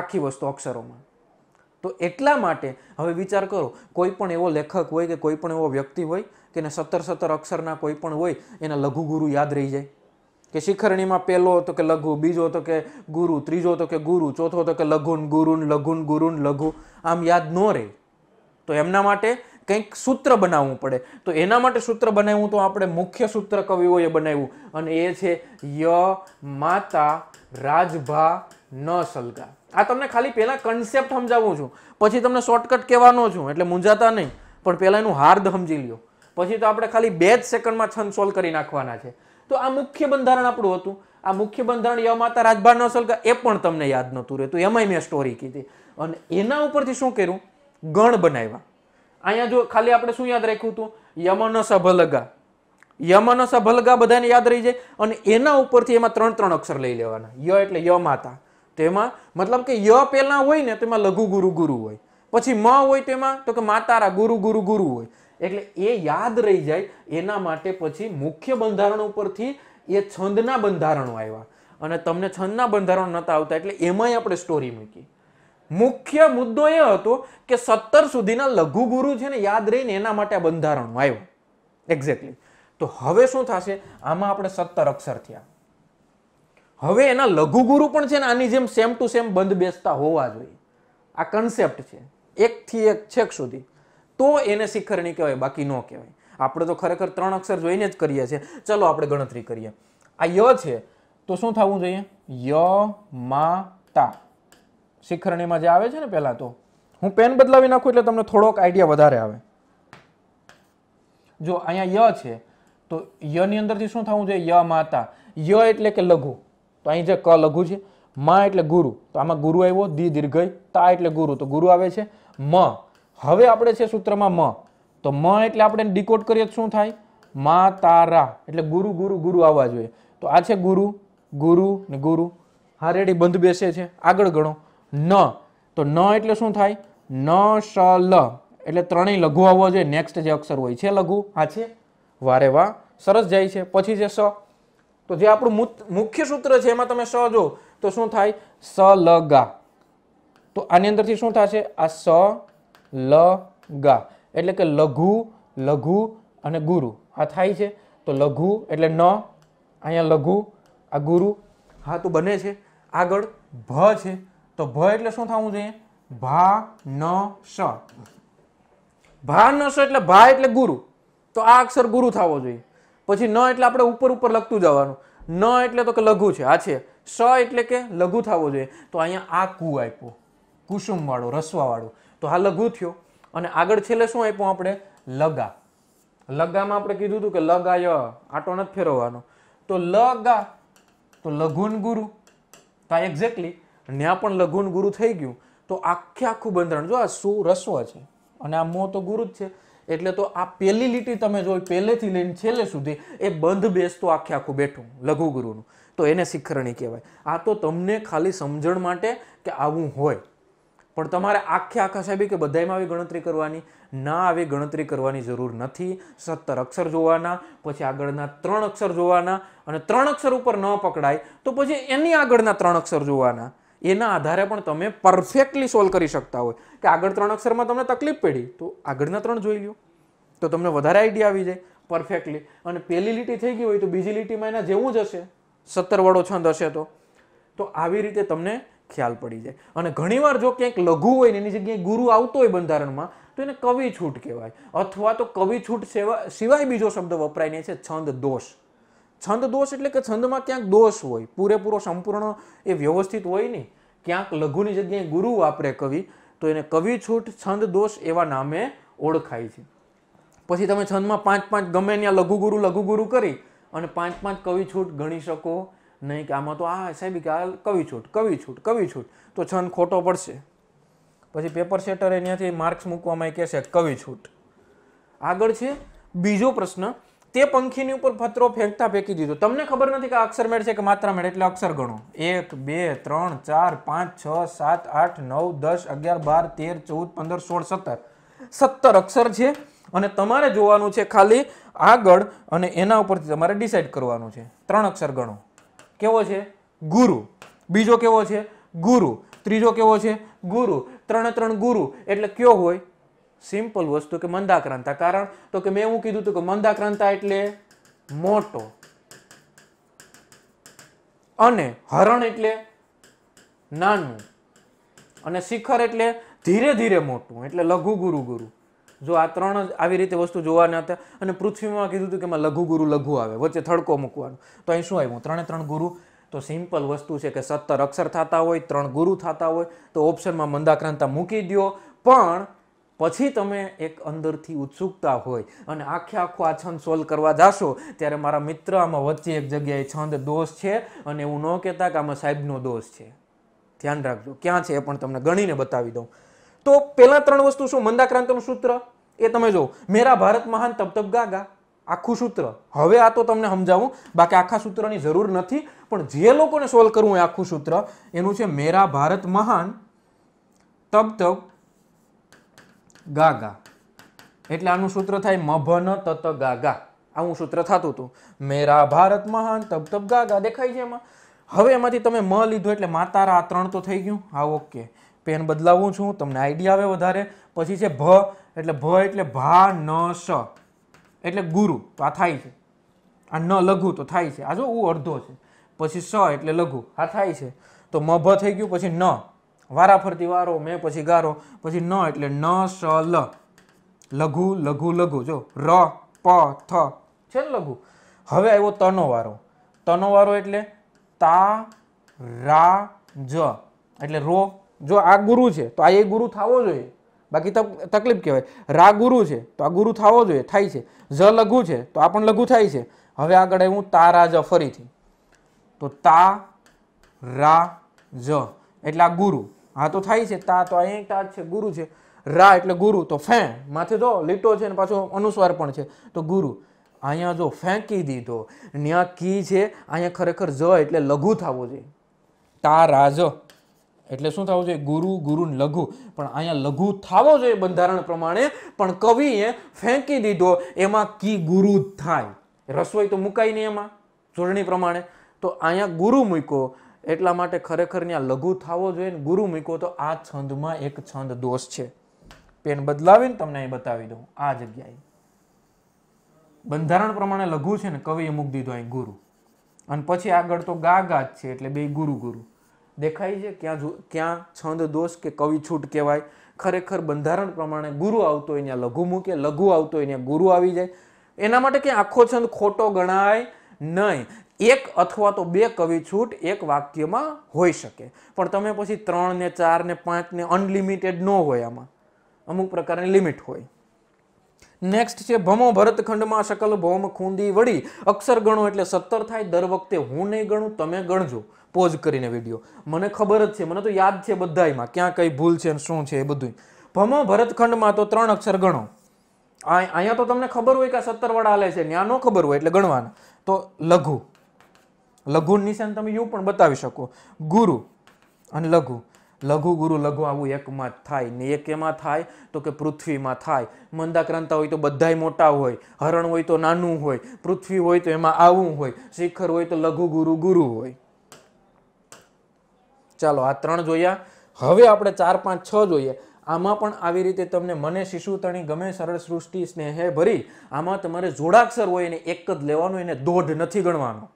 Speaker 1: આખી વસ્તુ અક્ષરોમાં તો એટલા માટે હવે વિચાર કરો કોઈ પણ એવો લેખક હોય કે કોઈ પણ એવો વ્યક્તિ હોય કે એને સત્તર સત્તર અક્ષરના કોઈ પણ હોય એના લઘુગુરુ યાદ રહી જાય કે શિખરણીમાં પહેલો તો કે લઘુ બીજો તો કે ગુરુ ત્રીજો તો કે ગુરુ ચોથો તો કે લઘુન ગુરુન લઘુન ગુરુન લઘુ આમ યાદ ન રહે તો એમના માટે કંઈક સૂત્ર બનાવવું પડે તો એના માટે સૂત્ર બનાવ્યું તો આપણે મુખ્ય સૂત્ર કવિઓએ બનાવ્યું અને એ છે ય માતા રાજભા ન સલગા આ તમને ખાલી પહેલાં કન્સેપ્ટ સમજાવું છું પછી તમને શોર્ટકટ કહેવાનો છું એટલે મૂંઝાતા નહીં પણ પહેલાં એનું હાર્દ સમજી લ્યો પછી તો આપણે ખાલી બે જ સેકન્ડમાં છંદ સોલ્વ કરી નાખવાના છે તો આ મુખ્ય બંધારણ આપણું હતું આ મુખ્ય બંધારણ ય માતા રાજભાન સલકા એ પણ તમને યાદ નહોતું રહેતું એમાંય મેં સ્ટોરી કીધી અને એના ઉપરથી શું કર્યું ગણ બનાવ્યા અહીંયા જો ખાલી આપણે શું યાદ રાખ્યું હતું યમન સભલગા યમન સભલગા બધાને યાદ રહી જાય અને એના ઉપરથી એમાં ત્રણ ત્રણ અક્ષર લઈ લેવાના ય એટલે ય માતા તેમાં મતલબ કે ય પહેલાં હોય ને તેમાં લઘુ ગુરુ ગુરુ હોય પછી મ હોય તેમાં તો કે માતારા ગુરુ ગુરુ ગુરુ હોય એટલે એ યાદ રહી જાય એના માટે પછી મુખ્ય બંધારણ ઉપરથી એ છંદના બંધારણો આવ્યા અને તમને છંદના બંધારણ નહોતા આવતા એટલે એમાંય આપણે સ્ટોરી મૂકી મુખ્ય મુદ્દો એ હતો કે સત્તર સુધીના લઘુ ગુરુ છે ને યાદ રહીને એના માટે આ બંધારણો આવ્યો એક્ઝેક્ટલી તો હવે શું થશે આમાં આપણે સત્તર અક્ષર થયા હવે એના લઘુગુરુ પણ છે ને આની જેમ સેમ ટુ સેમ બંધ બેસતા હોવા જોઈએ આ કન્સેપ્ટ છે એકથી એક છેક સુધી તો એને શિખરણી કહેવાય બાકી ન કહેવાય આપણે તો ખરેખર ત્રણ અક્ષર જોઈને જ કરીએ છીએ ચલો આપણે ગણતરી કરીએ આ ય છે તો શું થવું જોઈએ ય મા તા શિખરણીમાં જે આવે છે ને પહેલાં તો હું પેન બદલાવી નાખું એટલે તમને થોડોક આઈડિયા વધારે આવે જો અહીંયા ય છે તો યની અંદરથી શું થવું જોઈએ ય માતા ય એટલે કે લઘુ તો અહીં જે ક લઘુ છે માં એટલે ગુરુ તો આમાં ગુરુ આવ્યો દી દીર્ઘય તા એટલે ગુરુ તો ગુરુ આવે છે મ હવે આપણે છે સૂત્રમાં મ તો મ એટલે આપણે ડીકોડ કરીએ શું થાય મા તારા એટલે ગુરુ ગુરુ ગુરુ આવવા જોઈએ તો આ છે ગુરુ ગુરુ ને ગુરુ હા રેડી બંધ બેસે છે આગળ ગણો ન તો ન એટલે શું થાય ન શ લ એટલે ત્રણેય લઘુ આવવો જોઈએ નેક્સ્ટ જે અક્ષર હોય છે લઘુ હા છે વારે વાહ સરસ જાય છે પછી છે સ તો જે આપણું મુખ્ય સૂત્ર છે એમાં તમે સ જો તો શું થાય સ લ ગા તો આની અંદરથી શું થશે આ સ લ ગા એટલે કે લઘુ લઘુ અને ગુરુ આ થાય છે તો લઘુ એટલે ન અહીંયા લઘુ આ ગુરુ હા તો બને છે આગળ ભ છે તો ભ એટલે શું થવું જોઈએ ભા ન સ ભા ન સ એટલે ભા એટલે ગુરુ તો આ અક્ષર ગુરુ થવો જોઈએ પછી ન એટલે આપણે ઉપર ઉપર લખતું જવાનું ન એટલે તો કે લઘુ છે આ છે સ એટલે કે લઘુ થવો જોઈએ તો અહીંયા આ કુ આપ્યો કુસુમવાળો રસવાવાળો તો આ લઘુ થયો અને આગળ છેલ્લે શું આપ્યું આપણે લગા લગામાં આપણે કીધું હતું કે લગા ય આટો નથી ફેરવવાનો તો લગા તો લઘુન ગુરુ તો આ એક્ઝેક્ટલી ત્યાં પણ લઘુન ગુરુ થઈ ગયું તો આખે આખું બંધારણ જો આ સુ રસ્વ છે અને આ મો તો ગુરુ જ છે એટલે તો આ પહેલી લીટી તમે જોઈ પહેલેથી લઈને છેલ્લે સુધી એ બંધ બેસતું આખે આખું બેઠું લઘુગુરુનું તો એને શિખરણી કહેવાય આ તો તમને ખાલી સમજણ માટે કે આવું હોય પણ તમારે આખે આખા સાહેબ કે બધામાં આવી ગણતરી કરવાની ના આવી ગણતરી કરવાની જરૂર નથી સત્તર અક્ષર જોવાના પછી આગળના ત્રણ અક્ષર જોવાના અને ત્રણ અક્ષર ઉપર ન પકડાય તો પછી એની આગળના ત્રણ અક્ષર જોવાના એના આધારે પણ તમે પરફેક્ટલી સોલ્વ કરી શકતા હોય કે આગળ ત્રણ અક્ષરમાં તમને તકલીફ પડી તો આગળના ત્રણ જોઈ લો તો તમને વધારે આઈડિયા આવી જાય પરફેક્ટલી અને પહેલી લીટી થઈ ગઈ હોય તો બીજી લીટીમાં એના જેવું જ હશે સત્તર વાળો છંદ હશે તો તો આવી રીતે તમને ખ્યાલ પડી જાય અને ઘણીવાર જો ક્યાંક લઘુ હોય ને એની જગ્યાએ ગુરુ આવતો હોય બંધારણમાં તો એને કવિ છૂટ કહેવાય અથવા તો કવિ છૂટ સિવાય બીજો શબ્દ વપરાય ને છે છંદ દોષ છંદ દોષ એટલે કે છંદમાં ક્યાંક દોષ હોય પૂરેપૂરો સંપૂર્ણ એ વ્યવસ્થિત હોય નહીં ક્યાંક લઘુની જગ્યાએ ગુરુ વાપરે કવિ તો એને કવિ છૂટ છંદ દોષ એવા નામે ઓળખાય છે પછી તમે છંદમાં પાંચ પાંચ ગમે ત્યાં લઘુગુરુ લઘુગુરુ કરી અને પાંચ પાંચ કવિ છૂટ ગણી શકો નહીં કે આમાં તો આ સાહેબ કે આ કવિ છૂટ કવિ છૂટ કવિ છૂટ તો છંદ ખોટો પડશે પછી પેપર સેટર ત્યાંથી માર્ક્સ મૂકવામાં કહેશે કવિ છૂટ આગળ છે બીજો પ્રશ્ન તે પંખીની ઉપર પથરો ફેંકતા ફેંકી દીધો તમને ખબર નથી કે અક્ષર મેળ છે કે માત્ર મેળ એટલે અક્ષર ગણો એક બે ત્રણ ચાર પાંચ છ સાત આઠ નવ દસ અગિયાર બાર તેર ચૌદ પંદર સોળ સત્તર સત્તર અક્ષર છે અને તમારે જોવાનું છે ખાલી આગળ અને એના ઉપરથી તમારે ડિસાઇડ કરવાનું છે ત્રણ અક્ષર ગણો કેવો છે ગુરુ બીજો કેવો છે ગુરુ ત્રીજો કેવો છે ગુરુ ત્રણે ત્રણ ગુરુ એટલે કયો હોય સિમ્પલ વસ્તુ કે મંદાક્રાંતા કારણ તો કે મેં એવું કીધું હતું કે મંદાક્રાંતા એટલે મોટો અને હરણ એટલે નાનું અને શિખર એટલે ધીરે ધીરે મોટું એટલે લઘુ ગુરુ ગુરુ જો આ ત્રણ આવી રીતે વસ્તુ જોવાના હતા અને પૃથ્વીમાં કીધું હતું કે એમાં લઘુ ગુરુ લઘુ આવે વચ્ચે થડકો મૂકવાનો તો અહીં શું આવ્યું ત્રણે ત્રણ ગુરુ તો સિમ્પલ વસ્તુ છે કે સત્તર અક્ષર થતા હોય ત્રણ ગુરુ થતા હોય તો ઓપ્શનમાં મંદાક્રાંતા મૂકી દો પણ પછી તમે એક અંદરથી ઉત્સુકતા હોય અને આખે આખો આ છંદ સોલ્વ કરવા જાશો ત્યારે મારા મિત્ર આમાં વચ્ચે એક જગ્યાએ છંદ દોષ છે અને એવું ન કહેતા કે આમાં સાહેબનો દોષ છે ધ્યાન રાખજો ક્યાં છે એ પણ તમને ગણીને બતાવી દઉં તો પહેલાં ત્રણ વસ્તુ શું મંદાક્રાંતનું સૂત્ર એ તમે જો મેરા ભારત મહાન તબતબ ગાગા આખું સૂત્ર હવે આ તો તમને સમજાવું બાકી આખા સૂત્રની જરૂર નથી પણ જે લોકોને સોલ્વ કરવું એ આખું સૂત્ર એનું છે મેરા ભારત મહાન તબ તબ ગાગા એટલે આનું સૂત્ર થાય મભન તત ગાગા આવું સૂત્ર થતું હતું મેરા ભારત મહાન તબ તબ ગાગા દેખાય છે એમાં હવે એમાંથી તમે મ લીધું એટલે માતારા આ ત્રણ તો થઈ ગયું હા ઓકે પેન બદલાવું છું તમને આઈડિયા આવે વધારે પછી છે ભ એટલે ભ એટલે ભા ન સ એટલે ગુરુ તો આ થાય છે આ ન લઘુ તો થાય છે આ જો ઉ અડધો છે પછી સ એટલે લઘુ આ થાય છે તો મ ભ થઈ ગયું પછી ન વારા ફરતી વારો મેં પછી ગારો પછી ન એટલે ન સ લ લઘુ લઘુ લઘુ જો ર પ થ છે ને લઘુ હવે આવ્યો તનો વારો તનો વારો એટલે તા રા જ એટલે રો જો આ ગુરુ છે તો આ એ ગુરુ થવો જોઈએ બાકી તકલીફ કહેવાય રા ગુરુ છે તો આ ગુરુ થવો જોઈએ થાય છે જ લઘુ છે તો આ પણ લઘુ થાય છે હવે આગળ આવ્યું તારા જ ફરીથી તો તા રા જ એટલે આ ગુરુ હા તો થાય છે તા તો અહીંયા ટા છે ગુરુ છે રા એટલે ગુરુ તો ફે માથે જો લીટો છે ને પાછો અનુસ્વાર પણ છે તો ગુરુ અહીંયા જો ફેંકી દીધો ત્યાં કી છે અહીંયા ખરેખર જ એટલે લઘુ થવો જોઈએ તા રાજ એટલે શું થવું જોઈએ ગુરુ ગુરુ લઘુ પણ અહીંયા લઘુ થવો જોઈએ બંધારણ પ્રમાણે પણ કવિએ ફેંકી દીધો એમાં કી ગુરુ થાય રસોઈ તો મુકાય નહીં એમાં જોડણી પ્રમાણે તો અહીંયા ગુરુ મૂક્યો એટલા માટે ખરેખર ત્યાં લઘુ થવો જોઈએ ને ગુરુ મૂકો તો આ છંદમાં એક છંદ દોષ છે પેન બદલાવીને તમને અહીં બતાવી દઉં આ જગ્યાએ બંધારણ પ્રમાણે લઘુ છે ને કવિએ મૂકી દીધો અહીં ગુરુ અને પછી આગળ તો ગા ગાજ છે એટલે બે ગુરુ ગુરુ દેખાય છે ક્યાં ક્યાં છંદ દોષ કે કવિ છૂટ કહેવાય ખરેખર બંધારણ પ્રમાણે ગુરુ આવતો હોય ત્યાં લઘુ મૂકે લઘુ આવતો હોય ત્યાં ગુરુ આવી જાય એના માટે કે આખો છંદ ખોટો ગણાય નહીં એક અથવા તો બે કવિ છૂટ એક વાક્યમાં હોઈ શકે પણ તમે પછી ત્રણ ને ચાર ને પાંચ ને અનલિમિટેડ ન હોય આમાં અમુક પ્રકારની લિમિટ હોય નેક્સ્ટ છે ભમો ભરતખંડમાં શકલ ભૌમ ખૂંદી વળી અક્ષર ગણો એટલે સત્તર થાય દર વખતે હું નહીં ગણું તમે ગણજો પોઝ કરીને વિડીયો મને ખબર જ છે મને તો યાદ છે બધામાં ક્યાં કઈ ભૂલ છે અને શું છે એ બધું ભમો ભરતખંડમાં તો ત્રણ અક્ષર ગણો અહીંયા તો તમને ખબર હોય કે સત્તર વડા હાલે છે ત્યાં ન ખબર હોય એટલે ગણવાના તો લઘુ લઘુ નિશાન તમે એવું પણ બતાવી શકો ગુરુ અને લઘુ લઘુ ગુરુ લઘુ આવું એકમાં થાય ને એક એમાં થાય તો કે પૃથ્વીમાં થાય મંદાક્રાંતા હોય તો બધાય મોટા હોય હરણ હોય તો નાનું હોય પૃથ્વી હોય તો એમાં આવું હોય શિખર હોય તો લઘુ ગુરુ ગુરુ હોય ચાલો આ ત્રણ જોયા હવે આપણે ચાર પાંચ છ જોઈએ આમાં પણ આવી રીતે તમને મને શિશુ તણી ગમે સરળ સૃષ્ટિ સ્નેહે ભરી આમાં તમારે જોડાક્ષર હોય એને એક જ લેવાનો એને દોઢ નથી ગણવાનો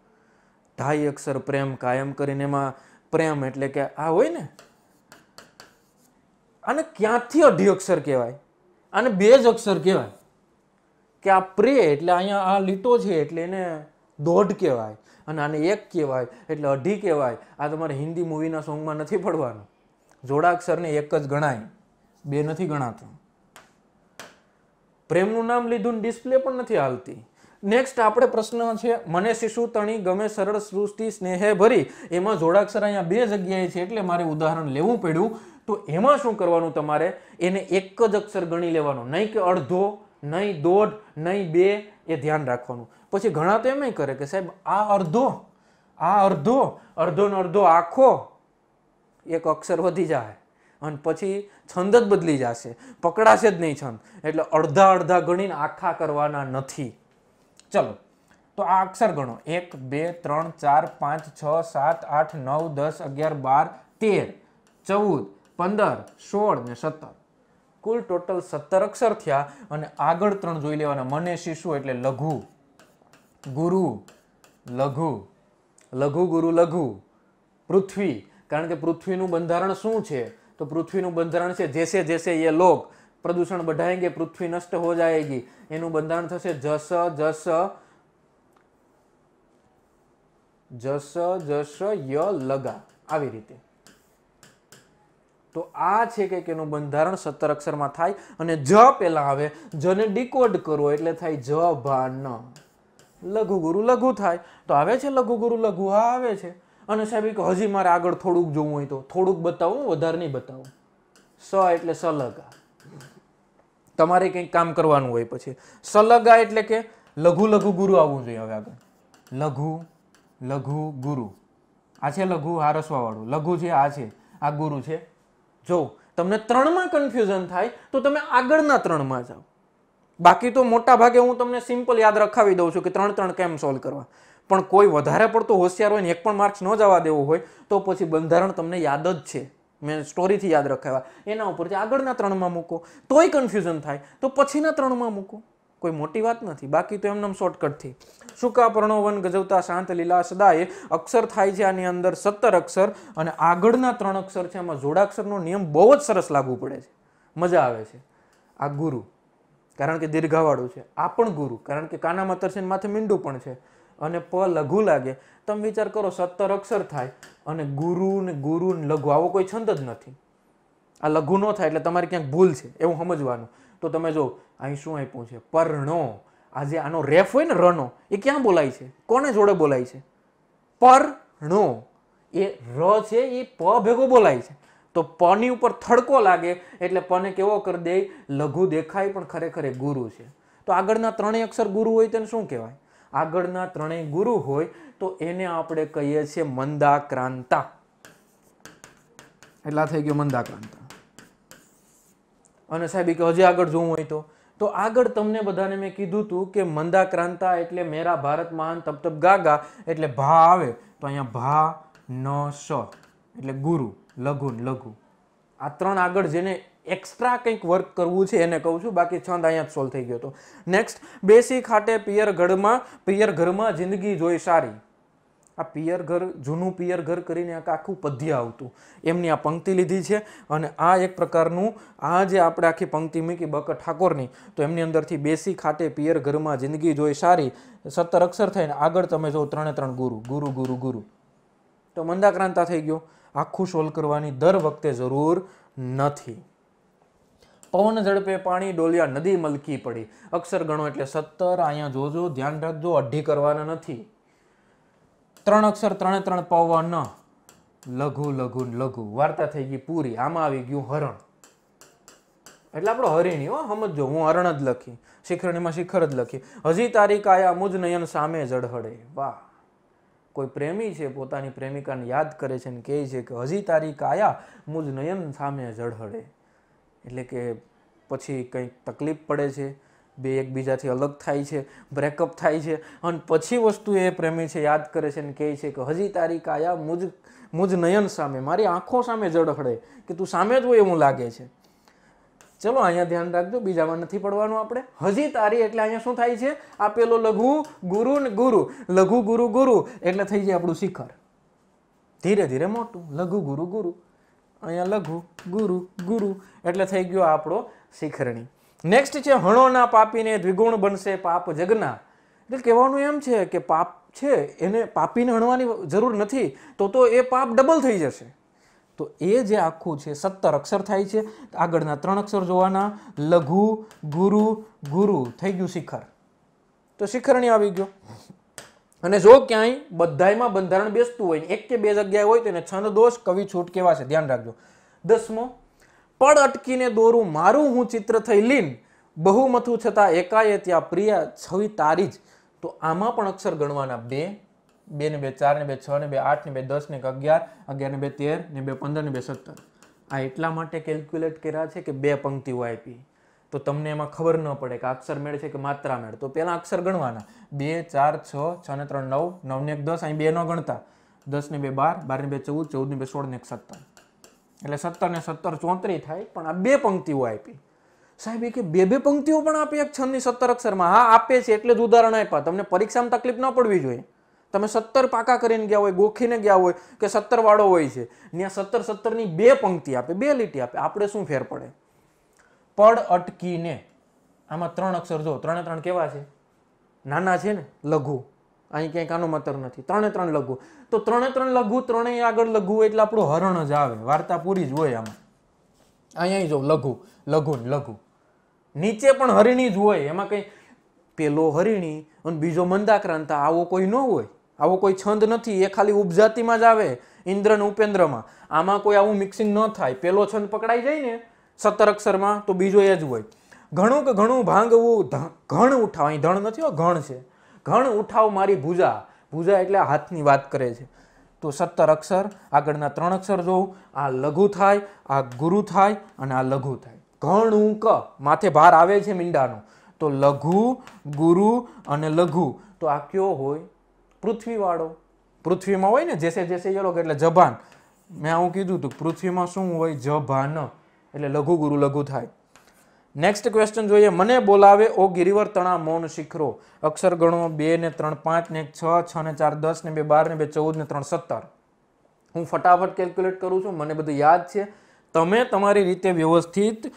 Speaker 1: ઢાઈ અક્ષર પ્રેમ કાયમ કરીને એમાં પ્રેમ એટલે કે આ હોય ને આને ક્યાંથી અઢી અક્ષર કહેવાય આને બે જ અક્ષર કહેવાય કે આ પ્રે એટલે અહીંયા આ લીટો છે એટલે એને દોઢ કહેવાય અને આને એક કહેવાય એટલે અઢી કહેવાય આ તમારે હિન્દી મૂવીના સોંગમાં નથી પડવાનું જોડાક્ષરને એક જ ગણાય બે નથી ગણાતું પ્રેમનું નામ લીધું ડિસ્પ્લે પણ નથી હાલતી નેક્સ્ટ આપણે પ્રશ્ન છે મને શિશુ તણી ગમે સરળ સૃષ્ટિ સ્નેહે ભરી એમાં જોડાક્ષર અહીંયા બે જગ્યાએ છે એટલે મારે ઉદાહરણ લેવું પડ્યું તો એમાં શું કરવાનું તમારે એને એક જ અક્ષર ગણી લેવાનું નહીં કે અડધો નહીં દોઢ નહીં બે એ ધ્યાન રાખવાનું પછી ઘણા તો એમ કરે કે સાહેબ આ અડધો આ અડધો અડધો ને અડધો આખો એક અક્ષર વધી જાય અને પછી છંદ જ બદલી જશે પકડાશે જ નહીં છંદ એટલે અડધા અડધા ગણીને આખા કરવાના નથી ચલો તો આ અક્ષર ગણો એક બે ત્રણ ચાર પાંચ છ સાત આઠ નવ દસ અગિયાર બાર તેર ચૌદ પંદર સોળ ને સત્તર કુલ ટોટલ સત્તર અક્ષર થયા અને આગળ ત્રણ જોઈ લેવાના મને શિશુ એટલે લઘુ ગુરુ લઘુ લઘુ ગુરુ લઘુ પૃથ્વી કારણ કે પૃથ્વીનું બંધારણ શું છે તો પૃથ્વીનું બંધારણ છે જેસે જેસે એ લોક પ્રદૂષણ બઢાએંગે પૃથ્વી નષ્ટ હો જાયગી એનું બંધારણ થશે જસ જસ જસ જસ ય લગા આવી રીતે તો આ છે કે એનું બંધારણ સત્તર અક્ષરમાં થાય અને જ પેલા આવે જને ડીકોડ કરવો એટલે થાય જ ભાન લઘુગુરુ લઘુ થાય તો આવે છે લઘુ ગુરુ લઘુ હા આવે છે અને સાહેબ હજી મારે આગળ થોડુંક જોવું હોય તો થોડુંક બતાવું વધારે નહીં બતાવું સ એટલે સલગા તમારે કંઈક કામ કરવાનું હોય પછી સલગા એટલે કે લઘુ લઘુ ગુરુ આવવું જોઈએ હવે આગળ લઘુ લઘુ ગુરુ આ છે લઘુ આ લઘુ છે આ છે આ ગુરુ છે જો તમને ત્રણમાં કન્ફ્યુઝન થાય તો તમે આગળના ત્રણમાં જાઓ બાકી તો મોટા ભાગે હું તમને સિમ્પલ યાદ રખાવી દઉં છું કે ત્રણ ત્રણ કેમ સોલ્વ કરવા પણ કોઈ વધારે પડતો હોશિયાર હોય ને એક પણ માર્ક્સ ન જવા દેવો હોય તો પછી બંધારણ તમને યાદ જ છે મેં સ્ટોરીથી યાદ રખાવ્યા એના ઉપરથી આગળના ત્રણમાં મૂકો તોય કન્ફ્યુઝન થાય તો પછીના ત્રણમાં મૂકો કોઈ મોટી વાત નથી બાકી તો એમનામ શોર્ટકટથી સૂકા પર્ણોવન ગજવતા શાંત લીલા સદાએ અક્ષર થાય છે આની અંદર સત્તર અક્ષર અને આગળના ત્રણ અક્ષર છે એમાં જોડાક્ષરનો નિયમ બહુ જ સરસ લાગુ પડે છે મજા આવે છે આ ગુરુ કારણ કે દીર્ઘાવાળું છે આ પણ ગુરુ કારણ કે કાના મતર માથે મીંડું પણ છે અને પ લઘુ લાગે તમે વિચાર કરો સત્તર અક્ષર થાય અને ગુરુ ને ગુરુ ને લઘુ આવો કોઈ છંદ જ નથી આ લઘુ ન થાય એટલે તમારે ક્યાંક ભૂલ છે એવું સમજવાનું તો તમે જો અહીં શું આપ્યું છે પરણો આજે આનો રેફ હોય ને રનો એ ક્યાં બોલાય છે કોને જોડે બોલાય છે પરણો એ ર છે એ પ ભેગો બોલાય છે તો પની ઉપર થડકો લાગે એટલે પને કેવો કરી દે લઘુ દેખાય પણ ખરેખર એ ગુરુ છે તો આગળના ત્રણેય અક્ષર ગુરુ હોય તેને શું કહેવાય આગળના ત્રણેય ગુરુ હોય તો એને આપણે કહીએ છીએ મંદાક્રાંતા એટલા થઈ ગયો મંદાક્રાંતા અને સાહેબ કે હજી આગળ જોવું હોય તો તો આગળ તમને બધાને મેં કીધું હતું કે મંદાક્રાંતા એટલે મેરા ભારત મહાન તપતપ ગાગા એટલે ભા આવે તો અહીંયા ભા ન સ એટલે ગુરુ લઘુ લઘુ આ ત્રણ આગળ જેને એક્સ્ટ્રા કંઈક વર્ક કરવું છે એને કહું છું બાકી છંદ અહીંયા જ સોલ્વ થઈ ગયો હતો નેક્સ્ટ બેસી ખાટે પિયર ઘરમાં પિયર ઘરમાં જિંદગી જોઈ સારી આ પિયર ઘર જૂનું પિયર ઘર કરીને આ આખું પધ્ય આવતું એમની આ પંક્તિ લીધી છે અને આ એક પ્રકારનું આ જે આપણે આખી પંક્તિ મૂકી બકર ઠાકોરની તો એમની અંદરથી બેસી ખાટે પિયર ઘરમાં જિંદગી જોઈ સારી સત્તર અક્ષર થઈને આગળ તમે જો ત્રણે ત્રણ ગુરુ ગુરુ ગુરુ ગુરુ તો મંદાક્રાંતા થઈ ગયો આખું સોલ્વ કરવાની દર વખતે જરૂર નથી પવન ઝડપે પાણી ડોલ્યા નદી મલકી પડી અક્ષર ગણો એટલે સત્તર અહીંયા જોજો ધ્યાન રાખજો અઢી કરવાના નથી ત્રણ અક્ષર ત્રણે ત્રણ પવન લઘુ લઘુ લઘુ વાર્તા થઈ ગઈ પૂરી આમાં આવી ગયું હરણ એટલે આપણો હરિણી હો સમજો હું હરણ જ લખી શિખરણીમાં શિખર જ લખી હજી તારીખ આયા મુજ નયન સામે જળહળે વાહ કોઈ પ્રેમી છે પોતાની પ્રેમિકાને યાદ કરે છે અને કહે છે કે હજી તારીખ આયા મુજ નયન સામે જળહળે એટલે કે પછી કંઈક તકલીફ પડે છે બે એકબીજાથી અલગ થાય છે બ્રેકઅપ થાય છે અને પછી વસ્તુ એ પ્રેમી છે યાદ કરે છે અને કહે છે કે હજી તારી કાયા મુજ મુજ નયન સામે મારી આંખો સામે જડહડે કે તું સામે જ હોય એવું લાગે છે ચલો અહીંયા ધ્યાન રાખજો બીજામાં નથી પડવાનું આપણે હજી તારી એટલે અહીંયા શું થાય છે આપેલો લઘુ ગુરુ ને ગુરુ લઘુ ગુરુ ગુરુ એટલે થઈ જાય આપણું શિખર ધીરે ધીરે મોટું લઘુ ગુરુ ગુરુ અહીંયા લઘુ ગુરુ ગુરુ એટલે થઈ ગયો આપણો શિખરણી નેક્સ્ટ છે હણોના પાપીને દ્વિગુણ બનશે પાપ જગના એટલે કહેવાનું એમ છે કે પાપ છે એને પાપીને હણવાની જરૂર નથી તો તો એ પાપ ડબલ થઈ જશે તો એ જે આખું છે સત્તર અક્ષર થાય છે આગળના ત્રણ અક્ષર જોવાના લઘુ ગુરુ ગુરુ થઈ ગયું શિખર તો શિખરણી આવી ગયો અને જો ક્યાંય બધાયમાં બંધારણ બેસતું હોય એક કે બે જગ્યાએ હોય તો એને છંદ દોષ કવિ છૂટ કેવા છે ધ્યાન રાખજો દસમો પડ અટકીને દોરું મારું હું ચિત્ર થઈ લીન બહુમથું છતાં એકાએ ત્યાં પ્રિયા છવી તારી જ તો આમાં પણ અક્ષર ગણવાના બે બે ને બે ચાર ને બે છ ને બે આઠ ને બે દસ ને અગિયાર અગિયાર ને બે તેર ને બે પંદર ને બે સત્તર આ એટલા માટે કેલ્ક્યુલેટ કર્યા છે કે બે પંક્તિઓ આપી તો તમને એમાં ખબર ન પડે કે અક્ષર મેળ છે કે માત્રા મેળ તો પહેલાં અક્ષર ગણવાના બે ચાર છ છ ને ત્રણ નવ નવને એક દસ અહીં બે ન ગણતા દસને બે બાર બારને બે ચૌદ ચૌદને બે સોળને એક સત્તર એટલે સત્તર સત્તરને સત્તર ચોત્રીસ થાય પણ આ બે પંક્તિઓ આપી સાહેબ એ કે બે બે પંક્તિઓ પણ આપી એક છની સત્તર અક્ષરમાં હા આપે છે એટલે જ ઉદાહરણ આપ્યા તમને પરીક્ષામાં તકલીફ ન પડવી જોઈએ તમે સત્તર પાકા કરીને ગયા હોય ગોખીને ગયા હોય કે સત્તર વાળો હોય છે ત્યાં સત્તર સત્તરની બે પંક્તિ આપે બે લીટી આપે આપણે શું ફેર પડે પડ અટકીને આમાં ત્રણ અક્ષર જો ત્રણે ત્રણ કેવા છે નાના છે ને લઘુ અહીં ક્યાંક કાનો મતર નથી ત્રણે ત્રણ લઘુ તો ત્રણે ત્રણ લઘુ ત્રણેય આગળ લઘુ એટલે આપણું હરણ જ આવે વાર્તા પૂરી જ હોય આમાં અહીંયા જો લઘુ લઘુ લઘુ નીચે પણ હરિણી જ હોય એમાં કંઈ પેલો હરિણી અને બીજો મંદાક્રાંત આવો કોઈ ન હોય આવો કોઈ છંદ નથી એ ખાલી ઉપજાતિમાં જ આવે ઇન્દ્ર ઉપેન્દ્રમાં આમાં કોઈ આવું મિક્સિંગ ન થાય પેલો છંદ પકડાઈ જાય ને સત્તર અક્ષરમાં તો બીજો એ જ હોય ઘણું કે ઘણું ભાંગવું ઘણ ઉઠાવ અહીં ધણ નથી હો ઘણ છે ઘણ ઉઠાવ મારી ભૂજા ભૂજા એટલે હાથની વાત કરે છે તો સત્તર અક્ષર આગળના ત્રણ અક્ષર જોઉં આ લઘુ થાય આ ગુરુ થાય અને આ લઘુ થાય ઘણું ક માથે ભાર આવે છે મીંડાનો તો લઘુ ગુરુ અને લઘુ તો આ કયો હોય પૃથ્વીવાળો પૃથ્વીમાં હોય ને જેસે જેસે યલો એટલે જભાન મેં આવું કીધું હતું પૃથ્વીમાં શું હોય જભાન એટલે લઘુ ગુરુ લઘુ થાય નેક્સ્ટ ક્વેશ્ચન જોઈએ મને બોલાવે ઓ ગિરિવર તણા મૌન શિખરો અક્ષર ગણો બે ને ત્રણ પાંચ ને છ છ ને ચાર દસ ને બે બાર ને બે ચૌદ ને ત્રણ સત્તર હું ફટાફટ કેલ્ક્યુલેટ કરું છું મને બધું યાદ છે તમે તમારી રીતે વ્યવસ્થિત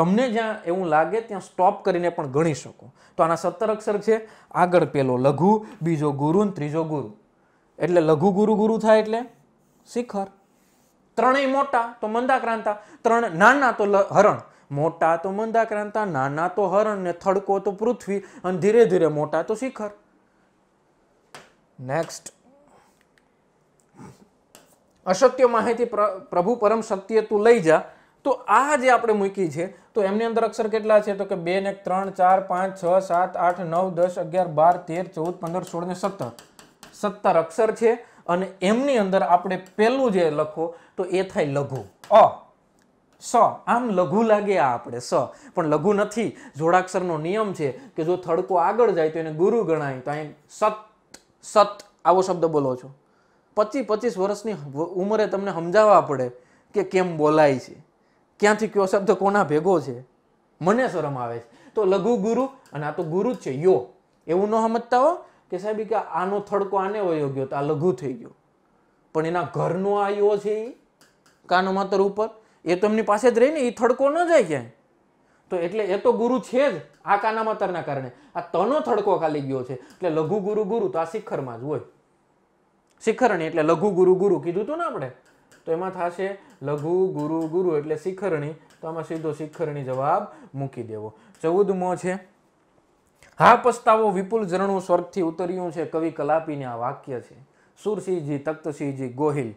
Speaker 1: તમને જ્યાં એવું લાગે ત્યાં સ્ટોપ કરીને પણ ગણી શકો તો આના સત્તર અક્ષર છે આગળ પેલો લઘુ બીજો ગુરુ ને ત્રીજો ગુરુ એટલે લઘુ ગુરુ ગુરુ થાય એટલે શિખર ત્રણેય મોટા તો મંદાક્રાંતા ત્રણ નાના તો હરણ મોટા તો મંદાક્રાંતા નાના તો હરણ ને થડકો તો પૃથ્વી અને ધીરે ધીરે મોટા તો શિખર નેક્સ્ટ અસત્ય માહિતી પ્રભુ પરમ શક્તિએ તું લઈ જા તો આ જે આપણે મૂકી છે તો એમની અંદર અક્ષર કેટલા છે તો કે બે ને ત્રણ ચાર પાંચ છ સાત આઠ નવ દસ અગિયાર બાર તેર ચૌદ પંદર સોળ ને સત્તર સત્તર અક્ષર છે અને એમની અંદર આપણે પહેલું જે લખો તો એ થાય લઘુ અ સ આમ લઘુ લાગે આ આપણે સ પણ લઘુ નથી જોડાક્ષરનો નિયમ છે કે જો થડકો આગળ જાય તો એને ગુરુ ગણાય તો અહીં સત સત આવો શબ્દ બોલો છો પચીસ પચીસ વર્ષની ઉંમરે તમને સમજાવવા પડે કે કેમ બોલાય છે ક્યાંથી કયો શબ્દ કોના ભેગો છે મને શરમ આવે છે તો લઘુ ગુરુ અને આ તો ગુરુ જ છે યો એવું ન સમજતા હો કે સાહેબ કે આનો થડકો આને વયો ગયો તો આ લઘુ થઈ ગયો પણ એના ઘરનો આ છે એ કાનો માતર ઉપર એ તો એમની પાસે જ રહીને એ થડકો ન જાય ક્યાંય તો એટલે એ તો ગુરુ છે જ આ કાના માતરના કારણે આ તનો થડકો ખાલી ગયો છે એટલે લઘુ ગુરુ ગુરુ તો આ શિખરમાં જ હોય શિખરણી એટલે લઘુ ગુરુ ગુરુ કીધું હતું ને આપણે તો એમાં થશે લઘુ ગુરુ ગુરુ એટલે શિખરણી તો આમાં સીધો શિખરણી જવાબ મૂકી દેવો ચૌદમો છે હા પસ્તાવો વિપુલ ઝરણું સ્વર્ગથી ઉતર્યું છે કવિ કલાપીને આ વાક્ય છે સુરસિંહજી તખ્તસિંહજી ગોહિલ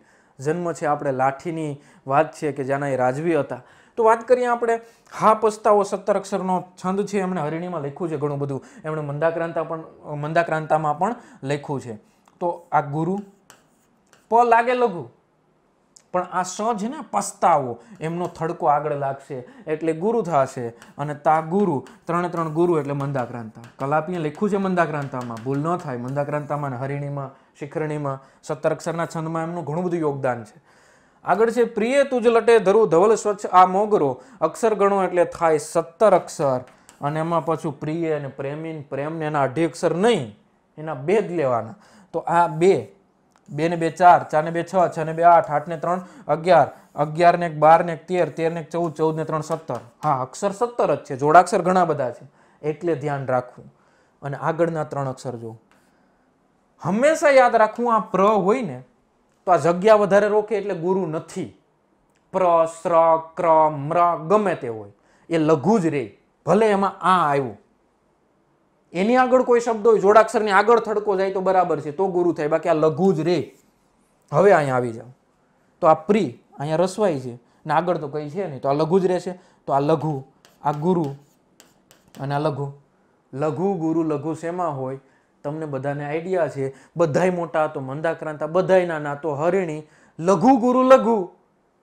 Speaker 1: જન્મ છે આપણે લાઠીની વાત છે કે જેના એ રાજવી હતા તો વાત કરીએ આપણે હા પસ્તાવો સત્તર અક્ષરનો છંદ છે એમણે હરિણીમાં લખ્યું છે ઘણું બધું એમણે મંદાક્રાંતા પણ મંદાક્રાંતામાં પણ લખ્યું છે તો આ ગુરુ પ લાગે લઘુ પણ આ સ છે ને પસ્તાવો એમનો થડકો આગળ લાગશે એટલે ગુરુ થશે અને તા ગુરુ ત્રણે ત્રણ ગુરુ એટલે મંદાક્રાંતા કલાપીએ લખ્યું છે મંદાક્રાંતામાં ભૂલ ન થાય મંદાક્રાંતામાં અને હરિણીમાં શિખરણીમાં સત્તર અક્ષરના છંદમાં એમનું ઘણું બધું યોગદાન છે આગળ છે પ્રિય તુજ લટે ધરુ ધવલ સ્વચ્છ આ મોગરો અક્ષર ગણો એટલે થાય સત્તર અક્ષર અને એમાં પાછું પ્રિય અને પ્રેમીન પ્રેમને એના અઢી અક્ષર નહીં એના બે જ લેવાના તો આ બે બે ને બે ચાર ચાર ને બે છ છ ને બે આઠ આઠ ને ત્રણ અગિયાર અગિયાર ને બાર ને તેર તેર ને ચૌદ ચૌદ ને ત્રણ સત્તર હા અક્ષર સત્તર જ છે જોડાક્ષર ઘણા બધા છે એટલે ધ્યાન રાખવું અને આગળના ત્રણ અક્ષર જોવું હંમેશા યાદ રાખવું આ પ્ર હોય ને તો આ જગ્યા વધારે રોકે એટલે ગુરુ નથી પ્ર સ્ર ક્ર મ્ર ગમે તે હોય એ લઘુ જ રે ભલે એમાં આ આવ્યું એની આગળ કોઈ શબ્દ હોય જોડાક્ષરની આગળ થડકો જાય તો બરાબર છે તો ગુરુ થાય બાકી આ લઘુ જ રે હવે અહીંયા આવી જાઓ તો આ પ્રી અહીંયા રસવાય છે ને આગળ તો કંઈ છે નહીં તો આ લઘુ જ રહેશે તો આ લઘુ આ ગુરુ અને આ લઘુ લઘુ ગુરુ લઘુ શેમાં હોય તમને બધાને આઈડિયા છે બધાય મોટા તો મંદાક્રાંતા બધાય નાના તો હરિણી લઘુ ગુરુ લઘુ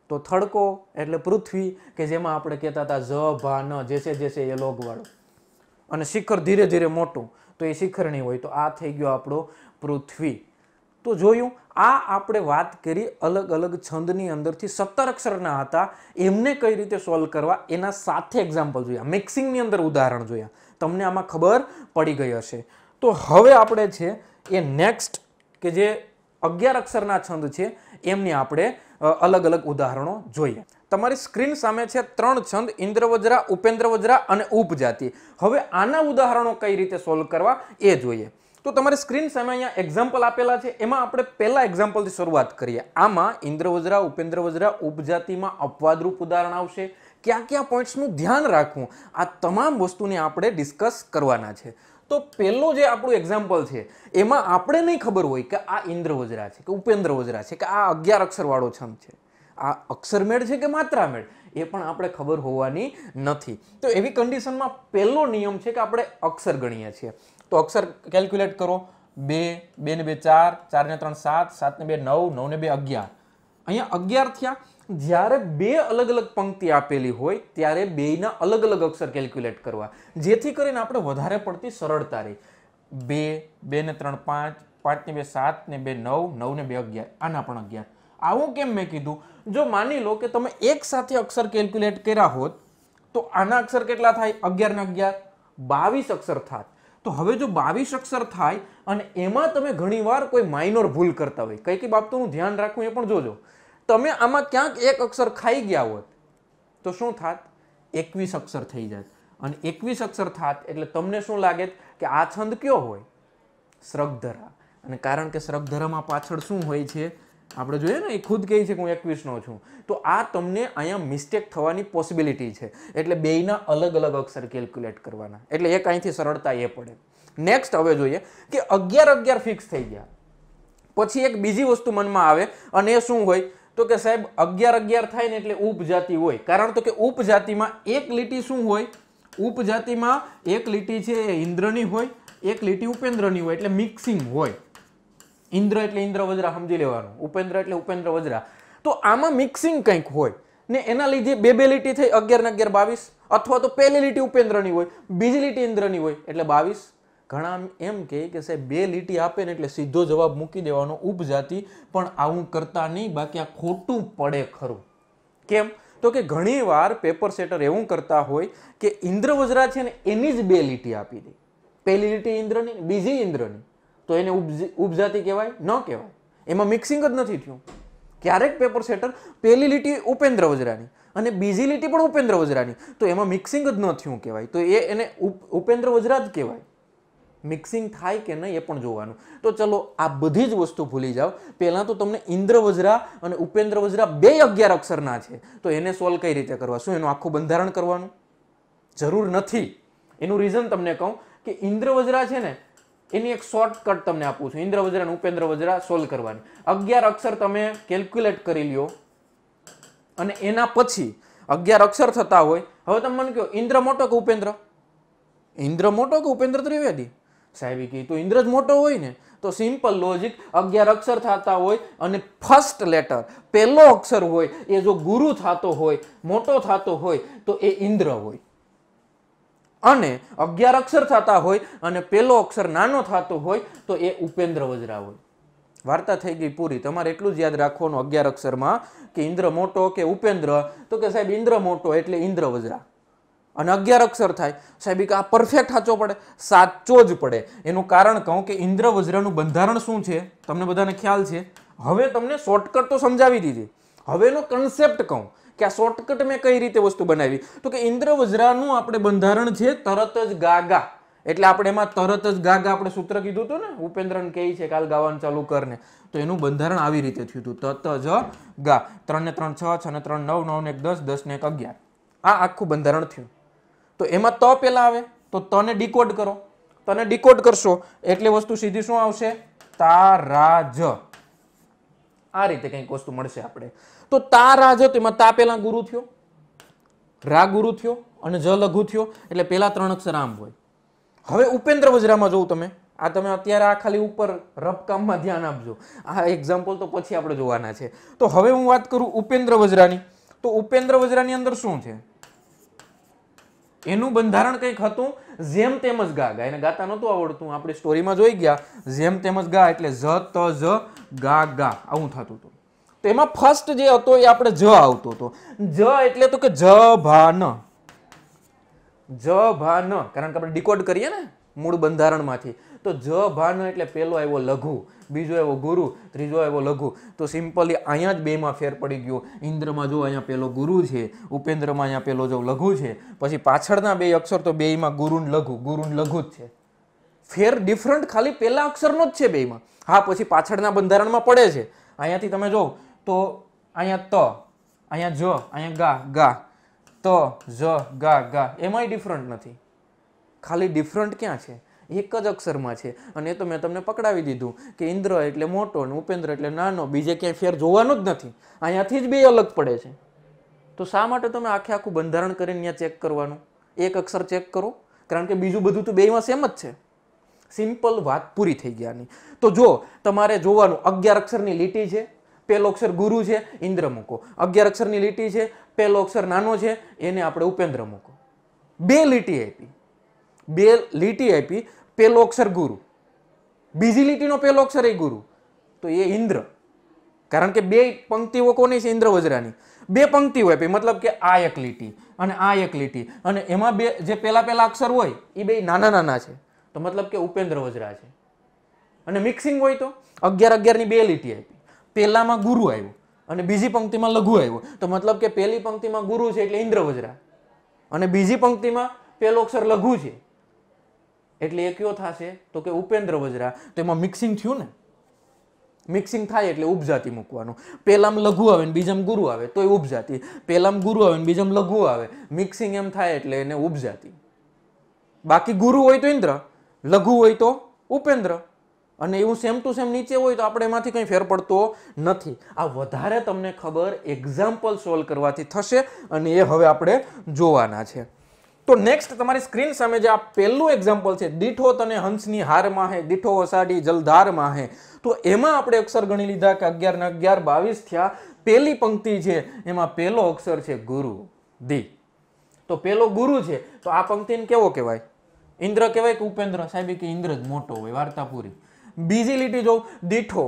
Speaker 1: તો થડકો એટલે પૃથ્વી કે જેમાં આપણે કહેતા હતા જ ભા ન જેસે જેસે એ લોગવાળો અને શિખર ધીરે ધીરે મોટું તો એ શિખરણી હોય તો આ થઈ ગયો આપણો પૃથ્વી તો જોયું આ આપણે વાત કરી અલગ અલગ છંદની અંદરથી સત્તર અક્ષરના હતા એમને કઈ રીતે સોલ્વ કરવા એના સાથે એક્ઝામ્પલ જોયા મિક્સિંગની અંદર ઉદાહરણ જોયા તમને આમાં ખબર પડી ગઈ હશે તો હવે આપણે છે એ નેક્સ્ટ કે જે અગિયાર અક્ષરના છંદ છે એમની આપણે અલગ અલગ ઉદાહરણો જોઈએ તમારી સ્ક્રીન સામે છે ત્રણ છંદ ઇન્દ્ર વજ્રા અને ઉપજાતિ હવે આના ઉદાહરણો કઈ રીતે સોલ્વ કરવા એ જોઈએ તો તમારી સ્ક્રીન સામે અહીંયા એક્ઝામ્પલ આપેલા છે એમાં આપણે પહેલા એક્ઝામ્પલથી શરૂઆત કરીએ આમાં ઇન્દ્ર વજ્રા ઉપજાતિમાં અપવાદરૂપ ઉદાહરણ આવશે ક્યાં ક્યાં પોઈન્ટ્સનું ધ્યાન રાખવું આ તમામ વસ્તુને આપણે ડિસ્કસ કરવાના છે તો પહેલો જે આપણું એક્ઝામ્પલ છે એમાં આપણે નહીં ખબર હોય કે આ ઇન્દ્રવજ્રા છે કે ઉપેન્દ્રવજ્રા છે કે આ અગિયાર અક્ષરવાળો છંદ છે આ અક્ષરમેળ છે કે માત્રામેળ એ પણ આપણે ખબર હોવાની નથી તો એવી કન્ડિશનમાં પહેલો નિયમ છે કે આપણે અક્ષર ગણીએ છીએ તો અક્ષર કેલ્ક્યુલેટ કરો બે બે ને બે ચાર ચાર ને ત્રણ સાત સાત ને બે નવ નવ ને બે અગિયાર અહીંયા અગિયાર થયા જ્યારે બે અલગ અલગ પંક્તિ આપેલી હોય ત્યારે બેના અલગ અલગ અક્ષર કેલ્ક્યુલેટ કરવા જેથી કરીને આપણે વધારે પડતી સરળતા રહી બે બે ને ત્રણ પાંચ પાંચ ને બે સાત ને બે નવ નવ ને બે અગિયાર આના પણ અગિયાર આવું કેમ મેં કીધું જો માની લો કે તમે એક સાથે અક્ષર કેલ્ક્યુલેટ કર્યા હોત તો આના અક્ષર કેટલા થાય અગિયાર ને અગિયાર બાવીસ અક્ષર થાય તો હવે જો બાવીસ અક્ષર થાય અને એમાં તમે ઘણીવાર કોઈ માઇનોર ભૂલ કરતા હોય કઈ કઈ બાબતોનું ધ્યાન રાખવું એ પણ જોજો તમે આમાં ક્યાંક એક અક્ષર ખાઈ ગયા હોત તો શું થાત એકવીસ અક્ષર થઈ જાય અને એકવીસ અક્ષર થાત એટલે તમને શું લાગે કે આ છંદ કયો હોય શ્રગધરા અને કારણ કે શ્રગધરામાં પાછળ શું હોય છે આપણે જોઈએ ને એ ખુદ કહે છે કે હું એકવીસનો છું તો આ તમને અહીંયા મિસ્ટેક થવાની પોસિબિલિટી છે એટલે બેયના અલગ અલગ અક્ષર કેલ્ક્યુલેટ કરવાના એટલે એક અહીંથી સરળતા એ પડે નેક્સ્ટ હવે જોઈએ કે અગિયાર અગિયાર ફિક્સ થઈ ગયા પછી એક બીજી વસ્તુ મનમાં આવે અને એ શું હોય તો કે સાહેબ અગિયાર અગિયાર થાય ને એટલે ઉપજાતિ હોય કારણ તો કે ઉપજાતિમાં એક લીટી શું હોય ઉપજાતિમાં એક લીટી છે ઇન્દ્રની હોય એક લીટી ઉપેન્દ્રની હોય એટલે મિક્સિંગ હોય ઇન્દ્ર એટલે ઇન્દ્ર વજ્રા સમજી લેવાનું ઉપેન્દ્ર એટલે ઉપેન્દ્ર વજ્રા તો આમાં મિક્સિંગ કંઈક હોય ને એના લીધે બે બે લીટી થઈ અગિયાર ને અગિયાર બાવીસ અથવા તો પહેલી લીટી ઉપેન્દ્રની હોય બીજી લીટી ઇન્દ્રની હોય એટલે બાવીસ ઘણા એમ કહે કે સાહેબ બે લીટી આપે ને એટલે સીધો જવાબ મૂકી દેવાનો ઉપજાતિ પણ આવું કરતા નહીં બાકી આ ખોટું પડે ખરું કેમ તો કે ઘણી વાર પેપર સેટર એવું કરતા હોય કે ઇન્દ્રવજ્રા છે ને એની જ બે લીટી આપી દે પહેલી લીટી ઇન્દ્રની બીજી ઇન્દ્રની તો એને ઉપજાતી કહેવાય ન કહેવાય એમાં મિક્સિંગ જ નથી થયું ક્યારેક પેપર સેટર પહેલી લીટી ઉપેન્દ્ર વજરાની અને બીજી લીટી પણ ઉપેન્દ્ર વજરાની તો એમાં મિક્સિંગ જ ન થયું કહેવાય તો એ એને ઉપેન્દ્ર વજરા જ કહેવાય મિક્સિંગ થાય કે નહીં એ પણ જોવાનું તો ચલો આ બધી જ વસ્તુ ભૂલી જાઓ પહેલાં તો તમને ઇન્દ્ર વજરા અને ઉપેન્દ્ર વજરા બે અગિયાર અક્ષરના છે તો એને સોલ્વ કઈ રીતે કરવા શું એનું આખું બંધારણ કરવાનું જરૂર નથી એનું રીઝન તમને કહું કે ઇન્દ્ર વજરા છે ને એની એક શોર્ટકટ તમને આપું છું ઇન્દ્ર વજ્ર ઉપેન્દ્ર વજ્ર સોલ્વ કરવાની અગિયાર અક્ષર તમે કેલ્ક્યુલેટ કરી લ્યો અને એના પછી અગિયાર અક્ષર થતા હોય હવે તમે મને કહો ઇન્દ્ર મોટો કે ઉપેન્દ્ર ઇન્દ્ર મોટો કે ઉપેન્દ્ર ત્રિવેદી સાહેબી કહી તો ઇન્દ્ર જ મોટો હોય ને તો સિમ્પલ લોજિક અગિયાર અક્ષર થતા હોય અને ફર્સ્ટ લેટર પહેલો અક્ષર હોય એ જો ગુરુ થતો હોય મોટો થતો હોય તો એ ઇન્દ્ર હોય અને અગિયાર અક્ષર થતા હોય અને પેલો અક્ષર નાનો થતો હોય તો એ ઉપેન્દ્ર વજરા હોય વાર્તા થઈ ગઈ પૂરી તમારે એટલું જ યાદ રાખવાનું અગિયાર અક્ષરમાં કે ઇન્દ્ર મોટો કે ઉપેન્દ્ર તો કે સાહેબ ઇન્દ્ર મોટો એટલે ઇન્દ્ર વજરા અને અગિયાર અક્ષર થાય સાહેબ કે આ પરફેક્ટ સાચો પડે સાચો જ પડે એનું કારણ કહું કે ઇન્દ્ર વજ્રનું બંધારણ શું છે તમને બધાને ખ્યાલ છે હવે તમને શોર્ટકટ તો સમજાવી દીધી હવેનો કન્સેપ્ટ કહું કે આ શોર્ટકટ મેં કઈ રીતે વસ્તુ બનાવી તો કે ઇન્દ્રવજ્રાનું આપણે બંધારણ છે તરત જ ગાગા એટલે આપણે એમાં તરત જ ગાગા આપણે સૂત્ર કીધું હતું ને ઉપેન્દ્રન કહે છે કાલ ગાવાનું ચાલુ કરને તો એનું બંધારણ આવી રીતે થયું હતું તત જ ગા ત્રણ ને ત્રણ છ છ ને ત્રણ નવ નવ ને એક દસ દસ ને એક અગિયાર આ આખું બંધારણ થયું તો એમાં ત પહેલાં આવે તો તને ડીકોડ કરો તને ડીકોડ કરશો એટલે વસ્તુ સીધી શું આવશે તારાજ આ રીતે કંઈક વસ્તુ મળશે આપણે તો તા રા જો તેમાં તા પહેલાં ગુરુ થયો રા ગુરુ થયો અને જ લઘુ થયો એટલે પહેલા ત્રણ અક્ષર આમ હોય હવે ઉપેન્દ્ર વજ્રામાં જોઉં તમે આ તમે અત્યારે આ ખાલી ઉપર રફકામમાં ધ્યાન આપજો આ એક્ઝામ્પલ તો પછી આપણે જોવાના છે તો હવે હું વાત કરું ઉપેન્દ્ર વજ્રાની તો ઉપેન્દ્ર વજ્રાની અંદર શું છે એનું બંધારણ કંઈક હતું જેમ તેમજ ગા ગા એને ગાતા નહોતું આવડતું આપણે સ્ટોરીમાં જોઈ ગયા જેમ તેમજ ગા એટલે ઝ ત ઝ ગા ગા આવું થતું હતું તેમાં ફર્સ્ટ જે હતો એ આપણે જ આવતો હતો જ એટલે તો કે જ ભાન જ ભાન કારણ કે આપણે ડીકોડ કરીએ ને મૂળ બંધારણમાંથી તો જ ભાન એટલે પહેલો આવ્યો લઘુ બીજો આવ્યો ગુરુ ત્રીજો આવ્યો લઘુ તો સિમ્પલી અહીંયા જ બેમાં ફેર પડી ગયો ઇન્દ્રમાં જો અહીંયા પેલો ગુરુ છે ઉપેન્દ્રમાં અહીંયા પેલો જો લઘુ છે પછી પાછળના બે અક્ષર તો બેયમાં ગુરુન લઘુ ગુરુન લઘુ જ છે ફેર ડિફરન્ટ ખાલી પહેલા અક્ષરનો જ છે બેયમાં હા પછી પાછળના બંધારણમાં પડે છે અહીંયાથી તમે જો તો અહીંયા ત અહીંયા જો અહીંયા ગા ગા ત જ ગા ગા એમાંય ડિફરન્ટ નથી ખાલી ડિફરન્ટ ક્યાં છે એક જ અક્ષરમાં છે અને એ તો મેં તમને પકડાવી દીધું કે ઇન્દ્ર એટલે મોટો અને ઉપેન્દ્ર એટલે નાનો બીજે ક્યાંય ફેર જોવાનું જ નથી અહીંયાથી જ બે અલગ પડે છે તો શા માટે તમે આખે આખું બંધારણ કરીને ત્યાં ચેક કરવાનું એક અક્ષર ચેક કરો કારણ કે બીજું બધું તો બેમાં સેમ જ છે સિમ્પલ વાત પૂરી થઈ ગયાની તો જો તમારે જોવાનું અગિયાર અક્ષરની લીટી છે પહેલો અક્ષર ગુરુ છે ઇન્દ્ર મૂકો અગિયાર અક્ષરની લીટી છે પહેલો અક્ષર નાનો છે એને આપણે ઉપેન્દ્ર મૂકો બે લીટી આપી બે લીટી આપી પહેલો અક્ષર ગુરુ બીજી લીટીનો પહેલો અક્ષર એ ગુરુ તો એ ઇન્દ્ર કારણ કે બે પંક્તિઓ કોની છે ઇન્દ્ર વજ્રાની બે પંક્તિઓ આપી મતલબ કે આ એક લીટી અને આ એક લીટી અને એમાં બે જે પહેલા પહેલા અક્ષર હોય એ બે નાના નાના છે તો મતલબ કે ઉપેન્દ્ર વજ્રા છે અને મિક્સિંગ હોય તો અગિયાર અગિયારની બે લીટી આપી પહેલામાં ગુરુ આવ્યું અને બીજી પંક્તિમાં લઘુ આવ્યું તો મતલબ કે પહેલી પંક્તિમાં ગુરુ છે એટલે ઇન્દ્ર વજ્રા અને બીજી પંક્તિમાં પહેલો અક્ષર લઘુ છે એટલે એ કયો થશે તો કે ઉપેન્દ્ર વજ્રા તો એમાં મિક્સિંગ થયું ને મિક્સિંગ થાય એટલે ઉપજાતિ મૂકવાનું પહેલામાં લઘુ આવે ને બીજામાં ગુરુ આવે તો એ ઉપજાતિ પહેલામાં ગુરુ આવે ને બીજામાં લઘુ આવે મિક્સિંગ એમ થાય એટલે એને ઉપજાતિ બાકી ગુરુ હોય તો ઇન્દ્ર લઘુ હોય તો ઉપેન્દ્ર અને એવું સેમ ટુ સેમ નીચે હોય તો આપણે એમાંથી કંઈ ફેર પડતો નથી આ વધારે તમને ખબર એક્ઝામ્પલ સોલ્વ કરવાથી થશે અને એ હવે આપણે જોવાના છે તો નેક્સ્ટ તમારી સ્ક્રીન સામે જે આ પહેલું એક્ઝામ્પલ છે દીઠો તને હંસની હારમાં હે દીઠો વસાડી જલધારમાં હે તો એમાં આપણે અક્ષર ગણી લીધા કે અગિયાર ને અગિયાર બાવીસ થયા પહેલી પંક્તિ છે એમાં પહેલો અક્ષર છે ગુરુ દી તો પહેલો ગુરુ છે તો આ પંક્તિને કેવો કહેવાય ઇન્દ્ર કહેવાય કે ઉપેન્દ્ર સાહેબ કે ઇન્દ્ર જ મોટો હોય વાર્તા પૂરી બીજી લીટી જો દીઠો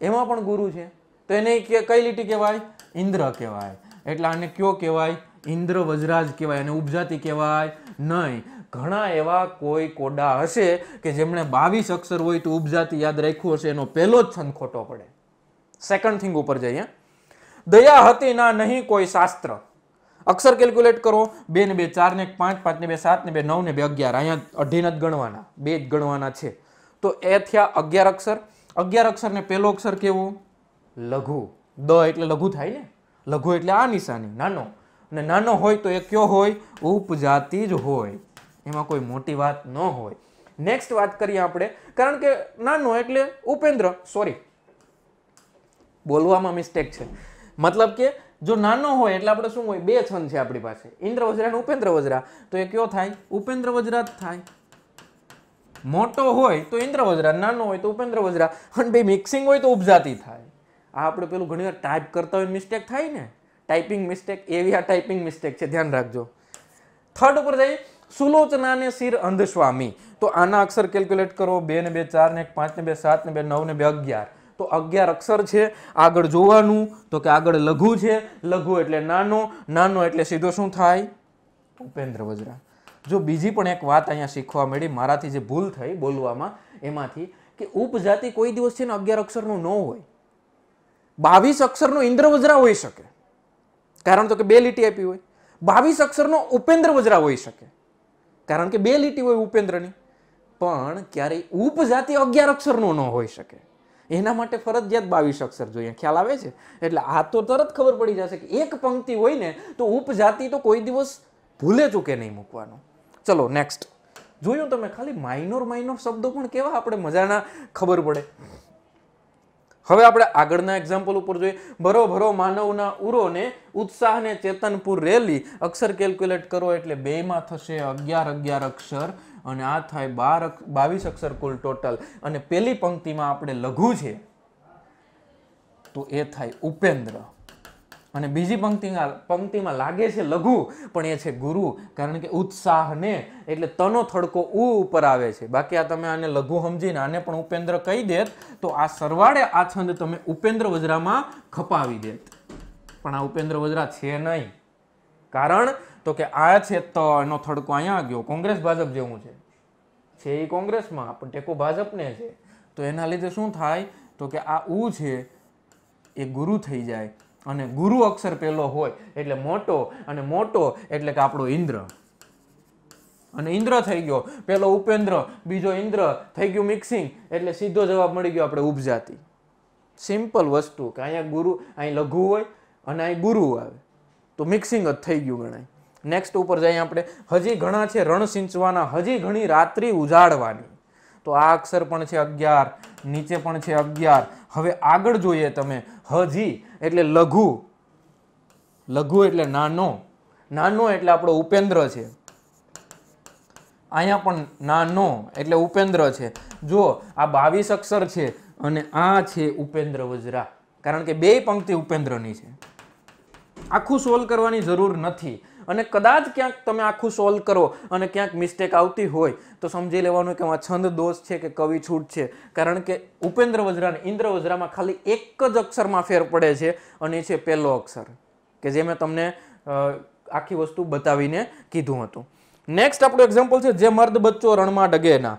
Speaker 1: એમાં પણ ગુરુ છે તો એને કઈ લીટી કહેવાય ઇન્દ્ર કહેવાય એટલે આને કયો કહેવાય ઇન્દ્ર વજરાજ કહેવાય અને ઉપજાતિ કહેવાય નહીં ઘણા એવા કોઈ કોડા હશે કે જેમણે બાવીસ અક્ષર હોય તો ઉપજાતિ યાદ રાખ્યું હશે એનો પહેલો જ છંદ ખોટો પડે સેકન્ડ થિંગ ઉપર જઈએ દયા હતી ના નહીં કોઈ શાસ્ત્ર અક્ષર કેલ્ક્યુલેટ કરો બે ને બે ચાર ને પાંચ પાંચ ને બે સાત ને બે નવ ને બે અગિયાર અહીંયા અઢીને જ ગણવાના બે જ ગણવાના છે તો એ થયા અગિયાર અક્ષર અગિયાર અક્ષરને પહેલો અક્ષર કેવો લઘુ દ એટલે લઘુ થાય ને લઘુ એટલે આ નિશાની નાનો અને નાનો હોય તો એ કયો હોય ઉપજાતિ જ હોય એમાં કોઈ મોટી વાત ન હોય નેક્સ્ટ વાત કરીએ આપણે કારણ કે નાનો એટલે ઉપેન્દ્ર સોરી બોલવામાં મિસ્ટેક છે મતલબ કે જો નાનો હોય એટલે આપણે શું હોય બે છંદ છે આપણી પાસે ઇન્દ્ર વજ્રા અને ઉપેન્દ્ર વજ્રા તો એ કયો થાય ઉપેન્દ્ર વજ્રા જ થાય મોટો હોય તો ઇન્દ્ર વજ્રા નાનો હોય તો ઉપેન્દ્ર વજ્રા અને બે મિક્સિંગ હોય તો ઉપજાતી થાય આ આપણે પેલું ઘણીવાર ટાઈપ કરતા હોય મિસ્ટેક થાય ને ટાઈપિંગ મિસ્ટેક એવી આ ટાઈપિંગ મિસ્ટેક છે ધ્યાન રાખજો થર્ડ ઉપર જઈએ સુલોચનાને શિર અંધસ્વામી તો આના અક્ષર કેલ્ક્યુલેટ કરો બે ને બે ચાર ને એક પાંચ ને બે સાત ને બે નવ ને બે અગિયાર તો અગિયાર અક્ષર છે આગળ જોવાનું તો કે આગળ લઘુ છે લઘુ એટલે નાનો નાનો એટલે સીધો શું થાય ઉપેન્દ્ર વજરા જો બીજી પણ એક વાત અહીંયા શીખવા મળી મારાથી જે ભૂલ થઈ બોલવામાં એમાંથી કે ઉપજાતિ કોઈ દિવસ છે ને અગિયાર અક્ષરનું ન હોય બાવીસ અક્ષરનો ઇન્દ્રવજ્રા હોઈ શકે કારણ તો કે બે લીટી આપી હોય બાવીસ અક્ષરનો ઉપેન્દ્ર વજ્રા હોઈ શકે કારણ કે બે લીટી હોય ઉપેન્દ્રની પણ ક્યારેય ઉપજાતિ અગિયાર અક્ષરનો ન હોઈ શકે એના માટે ફરજિયાત બાવીસ અક્ષર જોઈએ ખ્યાલ આવે છે એટલે આ તો તરત ખબર પડી જશે કે એક પંક્તિ હોય ને તો ઉપજાતિ તો કોઈ દિવસ ભૂલે ચૂકે નહીં મૂકવાનું ચલો નેક્સ્ટ જોયું તમે ખાલી માઇનોર માઇનોર શબ્દો પણ કેવા આપણે મજાના ખબર પડે હવે આપણે આગળના એક્ઝામ્પલ ઉપર જોઈએ ભરો ભરો માનવના ઉરોને ઉત્સાહને ચેતનપુર રેલી અક્ષર કેલ્ક્યુલેટ કરો એટલે બેમાં થશે અગિયાર અગિયાર અક્ષર અને આ થાય બાર બાવીસ અક્ષર કુલ ટોટલ અને પેલી પંક્તિમાં આપણે લઘુ છે તો એ થાય ઉપેન્દ્ર અને બીજી પંક્તિમાં પંક્તિમાં લાગે છે લઘુ પણ એ છે ગુરુ કારણ કે ઉત્સાહને એટલે તનો થડકો ઉ ઉપર આવે છે બાકી આ તમે આને લઘુ સમજીને આને પણ ઉપેન્દ્ર કહી દેત તો આ સરવાળે આ છંદ તમે ઉપેન્દ્ર વજરામાં ખપાવી દેત પણ આ ઉપેન્દ્ર વજરા છે નહીં કારણ તો કે આ છે ત એનો થડકો અહીંયા ગયો કોંગ્રેસ ભાજપ જેવું છે છે એ કોંગ્રેસમાં પણ ટેકો ભાજપને છે તો એના લીધે શું થાય તો કે આ ઉ છે એ ગુરુ થઈ જાય અને ગુરુ અક્ષર પહેલો હોય એટલે મોટો અને મોટો એટલે કે આપણો ઇન્દ્ર અને ઇન્દ્ર થઈ ગયો પેલો ઉપેન્દ્ર બીજો ઇન્દ્ર થઈ ગયો મિક્સિંગ એટલે સીધો જવાબ મળી ગયો આપણે ઉપજાતિ સિમ્પલ વસ્તુ કે અહીંયા ગુરુ અહીં લઘુ હોય અને અહીં ગુરુ આવે તો મિક્સિંગ જ થઈ ગયું ગણાય નેક્સ્ટ ઉપર જઈએ આપણે હજી ઘણા છે રણ સિંચવાના હજી ઘણી રાત્રિ ઉજાડવાની તો આ અક્ષર પણ છે અગિયાર નીચે પણ છે અગિયાર હવે આગળ જોઈએ તમે હજી એટલે લઘુ લઘુ એટલે નાનો નાનો એટલે આપણો ઉપેન્દ્ર છે અહીંયા પણ નાનો એટલે ઉપેન્દ્ર છે જો આ બાવીસ અક્ષર છે અને આ છે ઉપેન્દ્ર વજરા કારણ કે બે પંક્તિ ઉપેન્દ્રની છે આખું સોલ્વ કરવાની જરૂર નથી અને કદાચ ક્યાંક તમે આખું સોલ્વ કરો અને ક્યાંક મિસ્ટેક આવતી હોય તો સમજી લેવાનું કે આ છંદ દોષ છે કે કવિ છૂટ છે કારણ કે ઉપેન્દ્ર વજ્રા અને ઇન્દ્ર વજ્રામાં ખાલી એક જ અક્ષરમાં ફેર પડે છે અને એ છે પહેલો અક્ષર કે જે મેં તમને આખી વસ્તુ બતાવીને કીધું હતું નેક્સ્ટ આપણું એક્ઝામ્પલ છે જે મર્દ બચ્ચો રણમાં ડગેના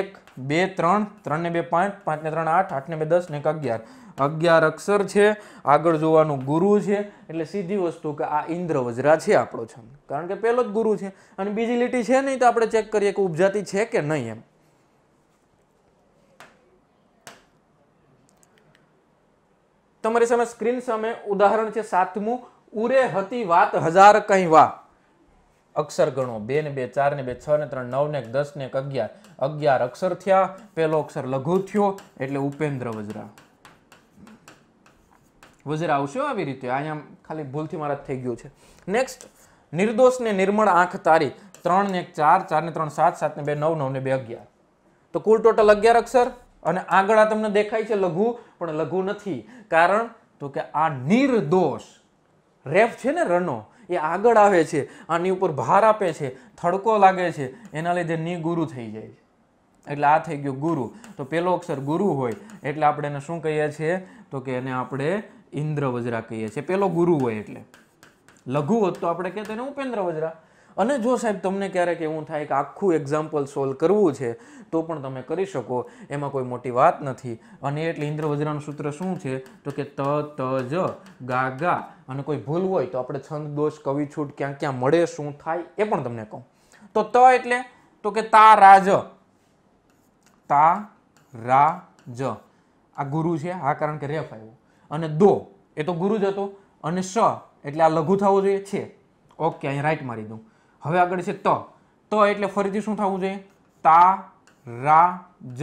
Speaker 1: એક બે ત્રણ ત્રણને બે પાંચ પાંચ ને ત્રણ આઠ આઠ ને બે દસ ને એક અગિયાર અગિયાર અક્ષર છે આગળ જોવાનું ગુરુ છે એટલે સીધી વસ્તુ કે આ ઇન્દ્ર વજ્રા છે આપણો છંદ કારણ કે પેલો જ ગુરુ છે અને બીજી લીટી છે નહીં તો આપણે ચેક કરીએ કે ઉપજાતિ છે કે નહીં એમ તમારી સામે સ્ક્રીન સામે ઉદાહરણ છે સાતમું ઉરે હતી વાત હજાર કઈ વા અક્ષર ગણો બે ને બે ચાર ને બે છ ને ત્રણ નવ ને દસ ને અગિયાર અગિયાર અક્ષર થયા પેલો અક્ષર લઘુ થયો એટલે ઉપેન્દ્ર વજરા આવશે આવી રીતે અહીંયા ખાલી ભૂલથી મારા થઈ ગયું છે નેક્સ્ટ નિર્દોષ ને નિર્મળ આંખ તારી ત્રણ ને ચાર ચાર ને ત્રણ સાત સાત ને બે નવ નવ ને બે અગિયાર તો કુલ ટોટલ અગિયાર અક્ષર અને આગળ આ તમને દેખાય છે લઘુ પણ લઘુ નથી કારણ તો કે આ નિર્દોષ રેફ છે ને રનો એ આગળ આવે છે આની ઉપર ભાર આપે છે થડકો લાગે છે એના લીધે ની ગુરુ થઈ જાય છે એટલે આ થઈ ગયું ગુરુ તો પેલો અક્ષર ગુરુ હોય એટલે આપણે એને શું કહીએ છીએ તો કે એને આપણે ઇન્દ્ર વજ્રા કહીએ છીએ પેલો ગુરુ હોય એટલે લઘુ હોત તો આપણે કહેતા એને ઉપેન્દ્ર વજ્રા અને જો સાહેબ તમને ક્યારેક એવું થાય કે આખું એક્ઝામ્પલ સોલ્વ કરવું છે તો પણ તમે કરી શકો એમાં કોઈ મોટી વાત નથી અને એટલે ઇન્દ્ર વજ્રાનું સૂત્ર શું છે તો કે ત ત જ ગા ગા અને કોઈ ભૂલ હોય તો આપણે છંદ દોષ કવિ છૂટ ક્યાં ક્યાં મળે શું થાય એ પણ તમને કહું તો ત એટલે તો કે તા રાજ તા રા જ આ ગુરુ છે આ કારણ કે રેફ આવ્યો અને દો એ તો ગુરુ જ હતો અને સ એટલે આ લઘુ થવું જોઈએ છે ઓકે અહીં રાઈટ મારી દઉં હવે આગળ છે ત ત એટલે ફરીથી શું થવું જોઈએ તા રા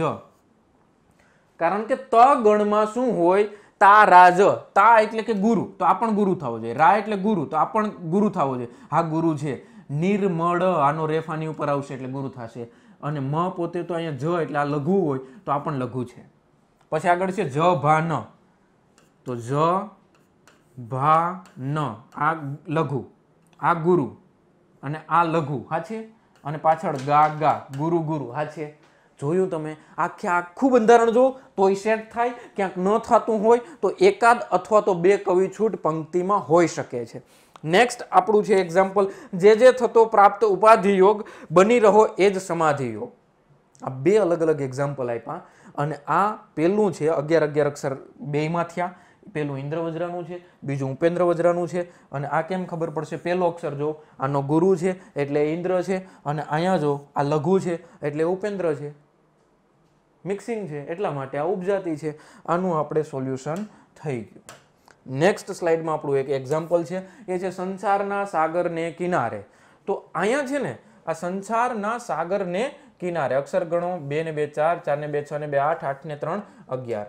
Speaker 1: જ કારણ કે ત ગણમાં શું હોય તા રાજ તા એટલે કે ગુરુ તો આ પણ ગુરુ થવો જોઈએ રા એટલે ગુરુ તો આ પણ ગુરુ થવો જોઈએ હા ગુરુ છે નિર્મળ આનો રેફાની ઉપર આવશે એટલે ગુરુ થશે અને મ પોતે તો અહીંયા જ એટલે આ લઘુ હોય તો આ પણ લઘુ છે પછી આગળ છે જ ભા ન તો જ ભા ન આ લઘુ આ ગુરુ અને આ લઘુ હા છે અને પાછળ ગા ગા ગુરુ ગુરુ હા છે જોયું તમે આખે આખું બંધારણ જો તોય સેટ થાય ક્યાંક ન થતું હોય તો એકાદ અથવા તો બે કવિ છૂટ પંક્તિમાં હોઈ શકે છે નેક્સ્ટ આપણું છે એક્ઝામ્પલ જે જે થતો પ્રાપ્ત ઉપાધિ યોગ બની રહો એ જ સમાધિ યોગ આ બે અલગ અલગ એક્ઝામ્પલ આપ્યા અને આ પહેલું છે અગિયાર અગિયાર અક્ષર બેમાં થયા પહેલું ઇન્દ્ર વજ્રાનું છે બીજું ઉપેન્દ્ર વજ્રાનું છે અને આ કેમ ખબર પડશે પહેલો અક્ષર જો આનો ગુરુ છે એટલે ઇન્દ્ર છે અને અહીંયા જો આ લઘુ છે એટલે ઉપેન્દ્ર છે મિક્સિંગ છે એટલા માટે આ ઉપજાતિ છે આનું આપણે સોલ્યુશન થઈ ગયું નેક્સ્ટ સ્લાઇડમાં આપણું એક એક્ઝામ્પલ છે એ છે સંસારના સાગરને કિનારે તો અહીંયા છે ને આ સંસારના સાગરને કિનારે અક્ષર ગણો બે ને બે ચાર ચાર ને બે છ ને બે આઠ આઠ ને ત્રણ અગિયાર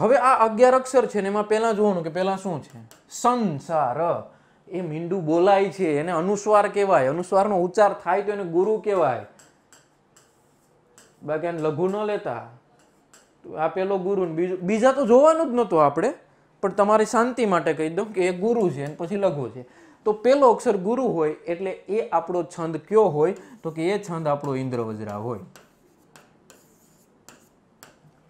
Speaker 1: હવે આ અગિયાર અક્ષર છે ને એમાં પહેલાં જોવાનું કે પહેલાં શું છે સંસાર એ મીંડું બોલાય છે એને અનુસ્વાર કહેવાય અનુસ્વારનો ઉચ્ચાર થાય તો એને ગુરુ કહેવાય બાકી એને લઘુ ન લેતા આ પેલો ગુરુ બીજું બીજા તો જોવાનું જ નહોતું આપણે પણ તમારી શાંતિ માટે કહી દઉં કે એ ગુરુ છે અને પછી લઘુ છે તો પેલો અક્ષર ગુરુ હોય એટલે એ આપણો છંદ કયો હોય તો કે એ છંદ આપણો ઇન્દ્રવજ્રા હોય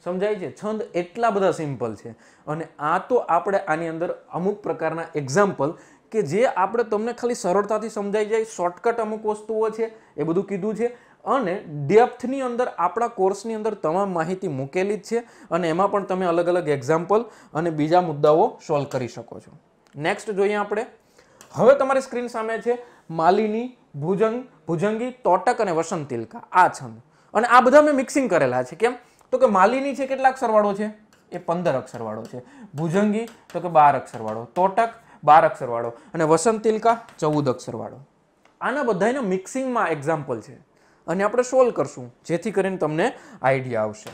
Speaker 1: સમજાય છે છંદ એટલા બધા સિમ્પલ છે અને આ તો આપણે આની અંદર અમુક પ્રકારના એક્ઝામ્પલ કે જે આપણે તમને ખાલી સરળતાથી સમજાઈ જાય શોર્ટકટ અમુક વસ્તુઓ છે એ બધું કીધું છે અને ડેપ્થની અંદર આપણા કોર્સની અંદર તમામ માહિતી મૂકેલી જ છે અને એમાં પણ તમે અલગ અલગ એક્ઝામ્પલ અને બીજા મુદ્દાઓ સોલ્વ કરી શકો છો નેક્સ્ટ જોઈએ આપણે હવે તમારી સ્ક્રીન સામે છે માલિની ભુજંગ ભુજંગી તોટક અને વસંત તિલકા આ છંદ અને આ બધા મેં મિક્સિંગ કરેલા છે કેમ તો કે માલિની છે કેટલા અક્ષરવાળો છે એ પંદર અક્ષરવાળો છે ભુજંગી તો કે બાર અક્ષરવાળો તોટક બાર અક્ષરવાળો અને વસંત તિલકા ચૌદ અક્ષરવાળો આના બધાને મિક્સિંગમાં એક્ઝામ્પલ છે અને આપણે સોલ્વ કરશું જેથી કરીને તમને આઈડિયા આવશે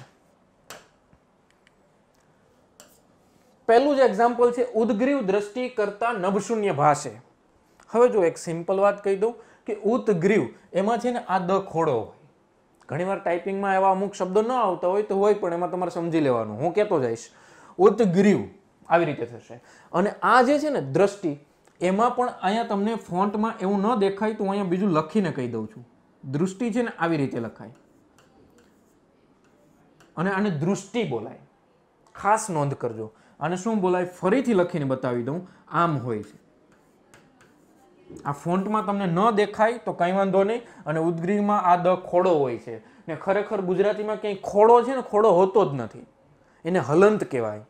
Speaker 1: પહેલું જે એક્ઝામ્પલ છે ઉદગ્રીવ દ્રષ્ટિ કરતા નભશૂન્ય ભાષે હવે જો એક સિમ્પલ વાત કહી દઉં કે ઉતગ્રીવ એમાં છે ને આ દ ખોડો હોય ઘણીવાર ટાઈપિંગમાં એવા અમુક શબ્દો ન આવતા હોય તો હોય પણ એમાં તમારે સમજી લેવાનું હું કહેતો જઈશ ઉદગ્રીવ આવી રીતે થશે અને આ જે છે ને દ્રષ્ટિ એમાં પણ અહીંયા તમને ફોન્ટમાં એવું ન દેખાય તો હું અહીંયા બીજું લખીને કહી દઉં છું દૃષ્ટિ છે ને આવી રીતે લખાય અને આને દૃષ્ટિ બોલાય ખાસ નોંધ કરજો આને શું બોલાય ફરીથી લખીને બતાવી દઉં આમ હોય છે આ ફોન્ટમાં તમને ન દેખાય તો કંઈ વાંધો નહીં અને ઉદગ્રીમાં આ દ ખોડો હોય છે ને ખરેખર ગુજરાતીમાં ક્યાંય ખોડો છે ને ખોડો હોતો જ નથી એને હલંત કહેવાય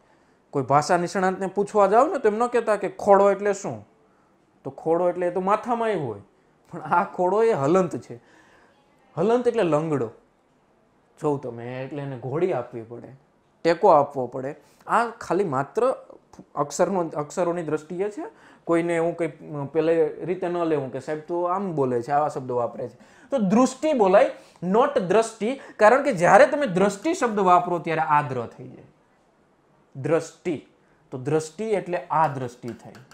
Speaker 1: કોઈ ભાષા નિષ્ણાંતને પૂછવા જાઓ ને તો એમ ન કહેતા કે ખોડો એટલે શું તો ખોડો એટલે એ તો માથામાં એવું હોય પણ આ ખોડો એ હલંત છે હલંત એટલે લંગડો જોઉં તમે એટલે એને ઘોડી આપવી પડે ટેકો આપવો પડે આ ખાલી માત્ર અક્ષરનો અક્ષરોની દ્રષ્ટિએ છે કોઈને હું કંઈ પેલે રીતે ન લેવું કે સાહેબ તો આમ બોલે છે આવા શબ્દો વાપરે છે તો દૃષ્ટિ બોલાય નોટ દ્રષ્ટિ કારણ કે જ્યારે તમે દ્રષ્ટિ શબ્દ વાપરો ત્યારે આદ્ર થઈ જાય દ્રષ્ટિ તો દ્રષ્ટિ એટલે આ દ્રષ્ટિ થાય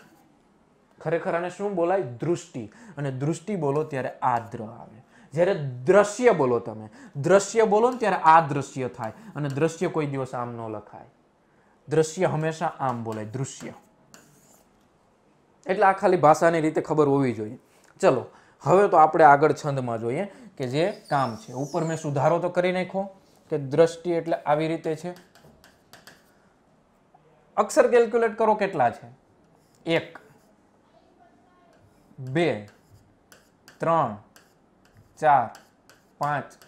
Speaker 1: ખરેખર આને શું બોલાય દૃષ્ટિ અને દૃષ્ટિ બોલો ત્યારે આદ્ર આવે જ્યારે દ્રશ્ય બોલો તમે દ્રશ્ય બોલો ને ત્યારે આ દ્રશ્ય થાય અને દ્રશ્ય કોઈ દિવસ આમ ન લખાય દ્રશ્ય હંમેશા આમ બોલાય દૃશ્ય એટલે આ ખાલી ભાષાની રીતે ખબર હોવી જોઈએ ચલો હવે તો આપણે આગળ છંદમાં જોઈએ કે જે કામ છે ઉપર મેં સુધારો તો કરી નાખ્યો કે દ્રષ્ટિ એટલે આવી રીતે છે અક્ષર કેલ્ક્યુલેટ કરો કેટલા છે એક બે ત્રણ ચાર પાંચ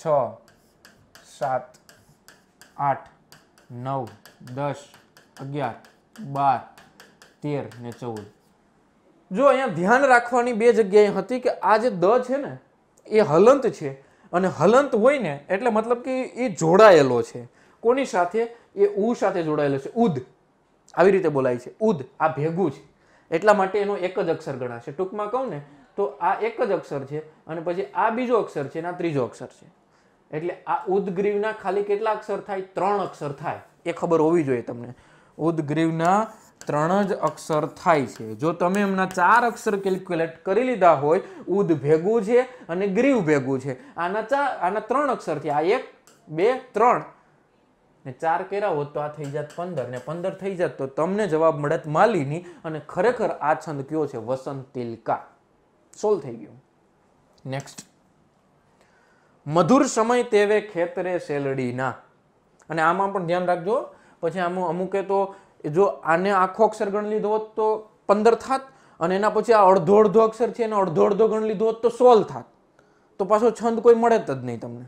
Speaker 1: છ સાત આઠ નવ દસ અગિયાર બાર તેર ને ચૌદ જો અહીંયા ધ્યાન રાખવાની બે જગ્યાએ હતી કે આ જે દ છે ને એ હલંત છે અને હલંત હોય ને એટલે મતલબ કે એ જોડાયેલો છે કોની સાથે એ ઉ સાથે જોડાયેલો છે ઉદ આવી રીતે બોલાય છે ઉદ આ ભેગું છે એટલા માટે એનો એક જ અક્ષર ગણાશે ટૂંકમાં કહું ને તો આ એક જ અક્ષર છે અને પછી આ બીજો અક્ષર છે અને આ ત્રીજો અક્ષર છે એટલે આ ઉદગ્રીવના ખાલી કેટલા અક્ષર થાય ત્રણ અક્ષર થાય એ ખબર હોવી જોઈએ તમને ઉદગ્રીવના ત્રણ જ અક્ષર થાય છે જો તમે એમના ચાર અક્ષર કેલ્ક્યુલેટ કરી લીધા હોય ઉદ ભેગું છે અને ગ્રીવ ભેગું છે આના ચાર આના ત્રણ અક્ષર થયા આ એક બે ત્રણ ને ચાર કર્યા હોત તો આ થઈ જાત પંદર ને પંદર થઈ જાત તો તમને જવાબ મળત માલીની અને ખરેખર આ છંદ કયો છે વસંત તિલકા સોલ્વ થઈ ગયું નેક્સ્ટ મધુર સમય તેવે ખેતરે શેલડીના અને આમાં પણ ધ્યાન રાખજો પછી આમાં અમુકે તો જો આને આખો અક્ષર ગણ લીધો હોત તો પંદર થાત અને એના પછી આ અડધો અડધો અક્ષર છે એને અડધો અડધો ગણ લીધો હોત તો સોલ થાત તો પાછો છંદ કોઈ મળે જ નહીં તમને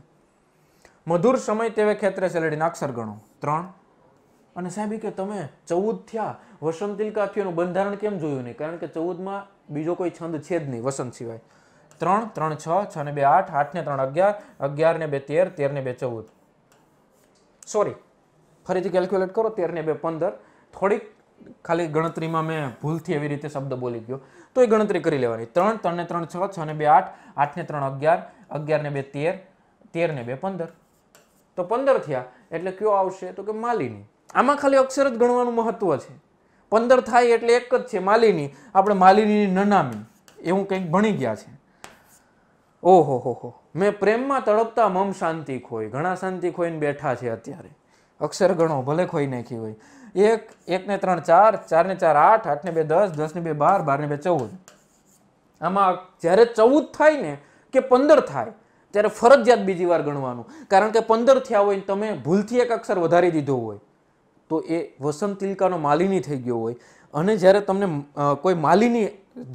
Speaker 1: મધુર સમય તેવે ખેતરે સેલેડીના અક્ષર ગણો ત્રણ અને સાહેબ કે તમે ચૌદ થયા વસંત તિલકા થયું એનું બંધારણ કેમ જોયું નહીં કારણ કે ચૌદમાં બીજો કોઈ છંદ છે જ નહીં વસંત સિવાય ત્રણ ત્રણ છ છ ને બે આઠ આઠ ને ત્રણ અગિયાર અગિયાર ને બે તેર તેર ને બે ચૌદ સોરી ફરીથી કેલ્ક્યુલેટ કરો તેર ને બે પંદર થોડીક ખાલી ગણતરીમાં મેં ભૂલથી એવી રીતે શબ્દ બોલી ગયો તો એ ગણતરી કરી લેવાની ત્રણ ત્રણને ત્રણ છ છ ને બે આઠ આઠને ત્રણ અગિયાર અગિયારને બે તેર તેરને બે પંદર તો પંદર થયા એટલે કયો આવશે તો કે માલિની આમાં ખાલી અક્ષર જ ગણવાનું મહત્વ છે પંદર થાય એટલે એક જ છે માલિની આપણે માલિનીની નનામી એવું કંઈક ભણી ગયા છે ઓહો હો હો મેં પ્રેમમાં તડપતા મમ શાંતિ ખોઈ ઘણા શાંતિ ખોઈને બેઠા છે અત્યારે અક્ષર ગણો ભલે ખોઈ નાખી હોય એક એકને ત્રણ ચાર ચારને ચાર આઠ આઠને બે દસ દસને બે બાર બારને બે ચૌદ આમાં જ્યારે ચૌદ થાય ને કે પંદર થાય ત્યારે ફરજિયાત બીજી વાર ગણવાનું કારણ કે પંદર થયા હોય તમે ભૂલથી એક અક્ષર વધારી દીધો હોય તો એ વસંત તિલકાનો માલિની થઈ ગયો હોય અને જ્યારે તમને કોઈ માલિની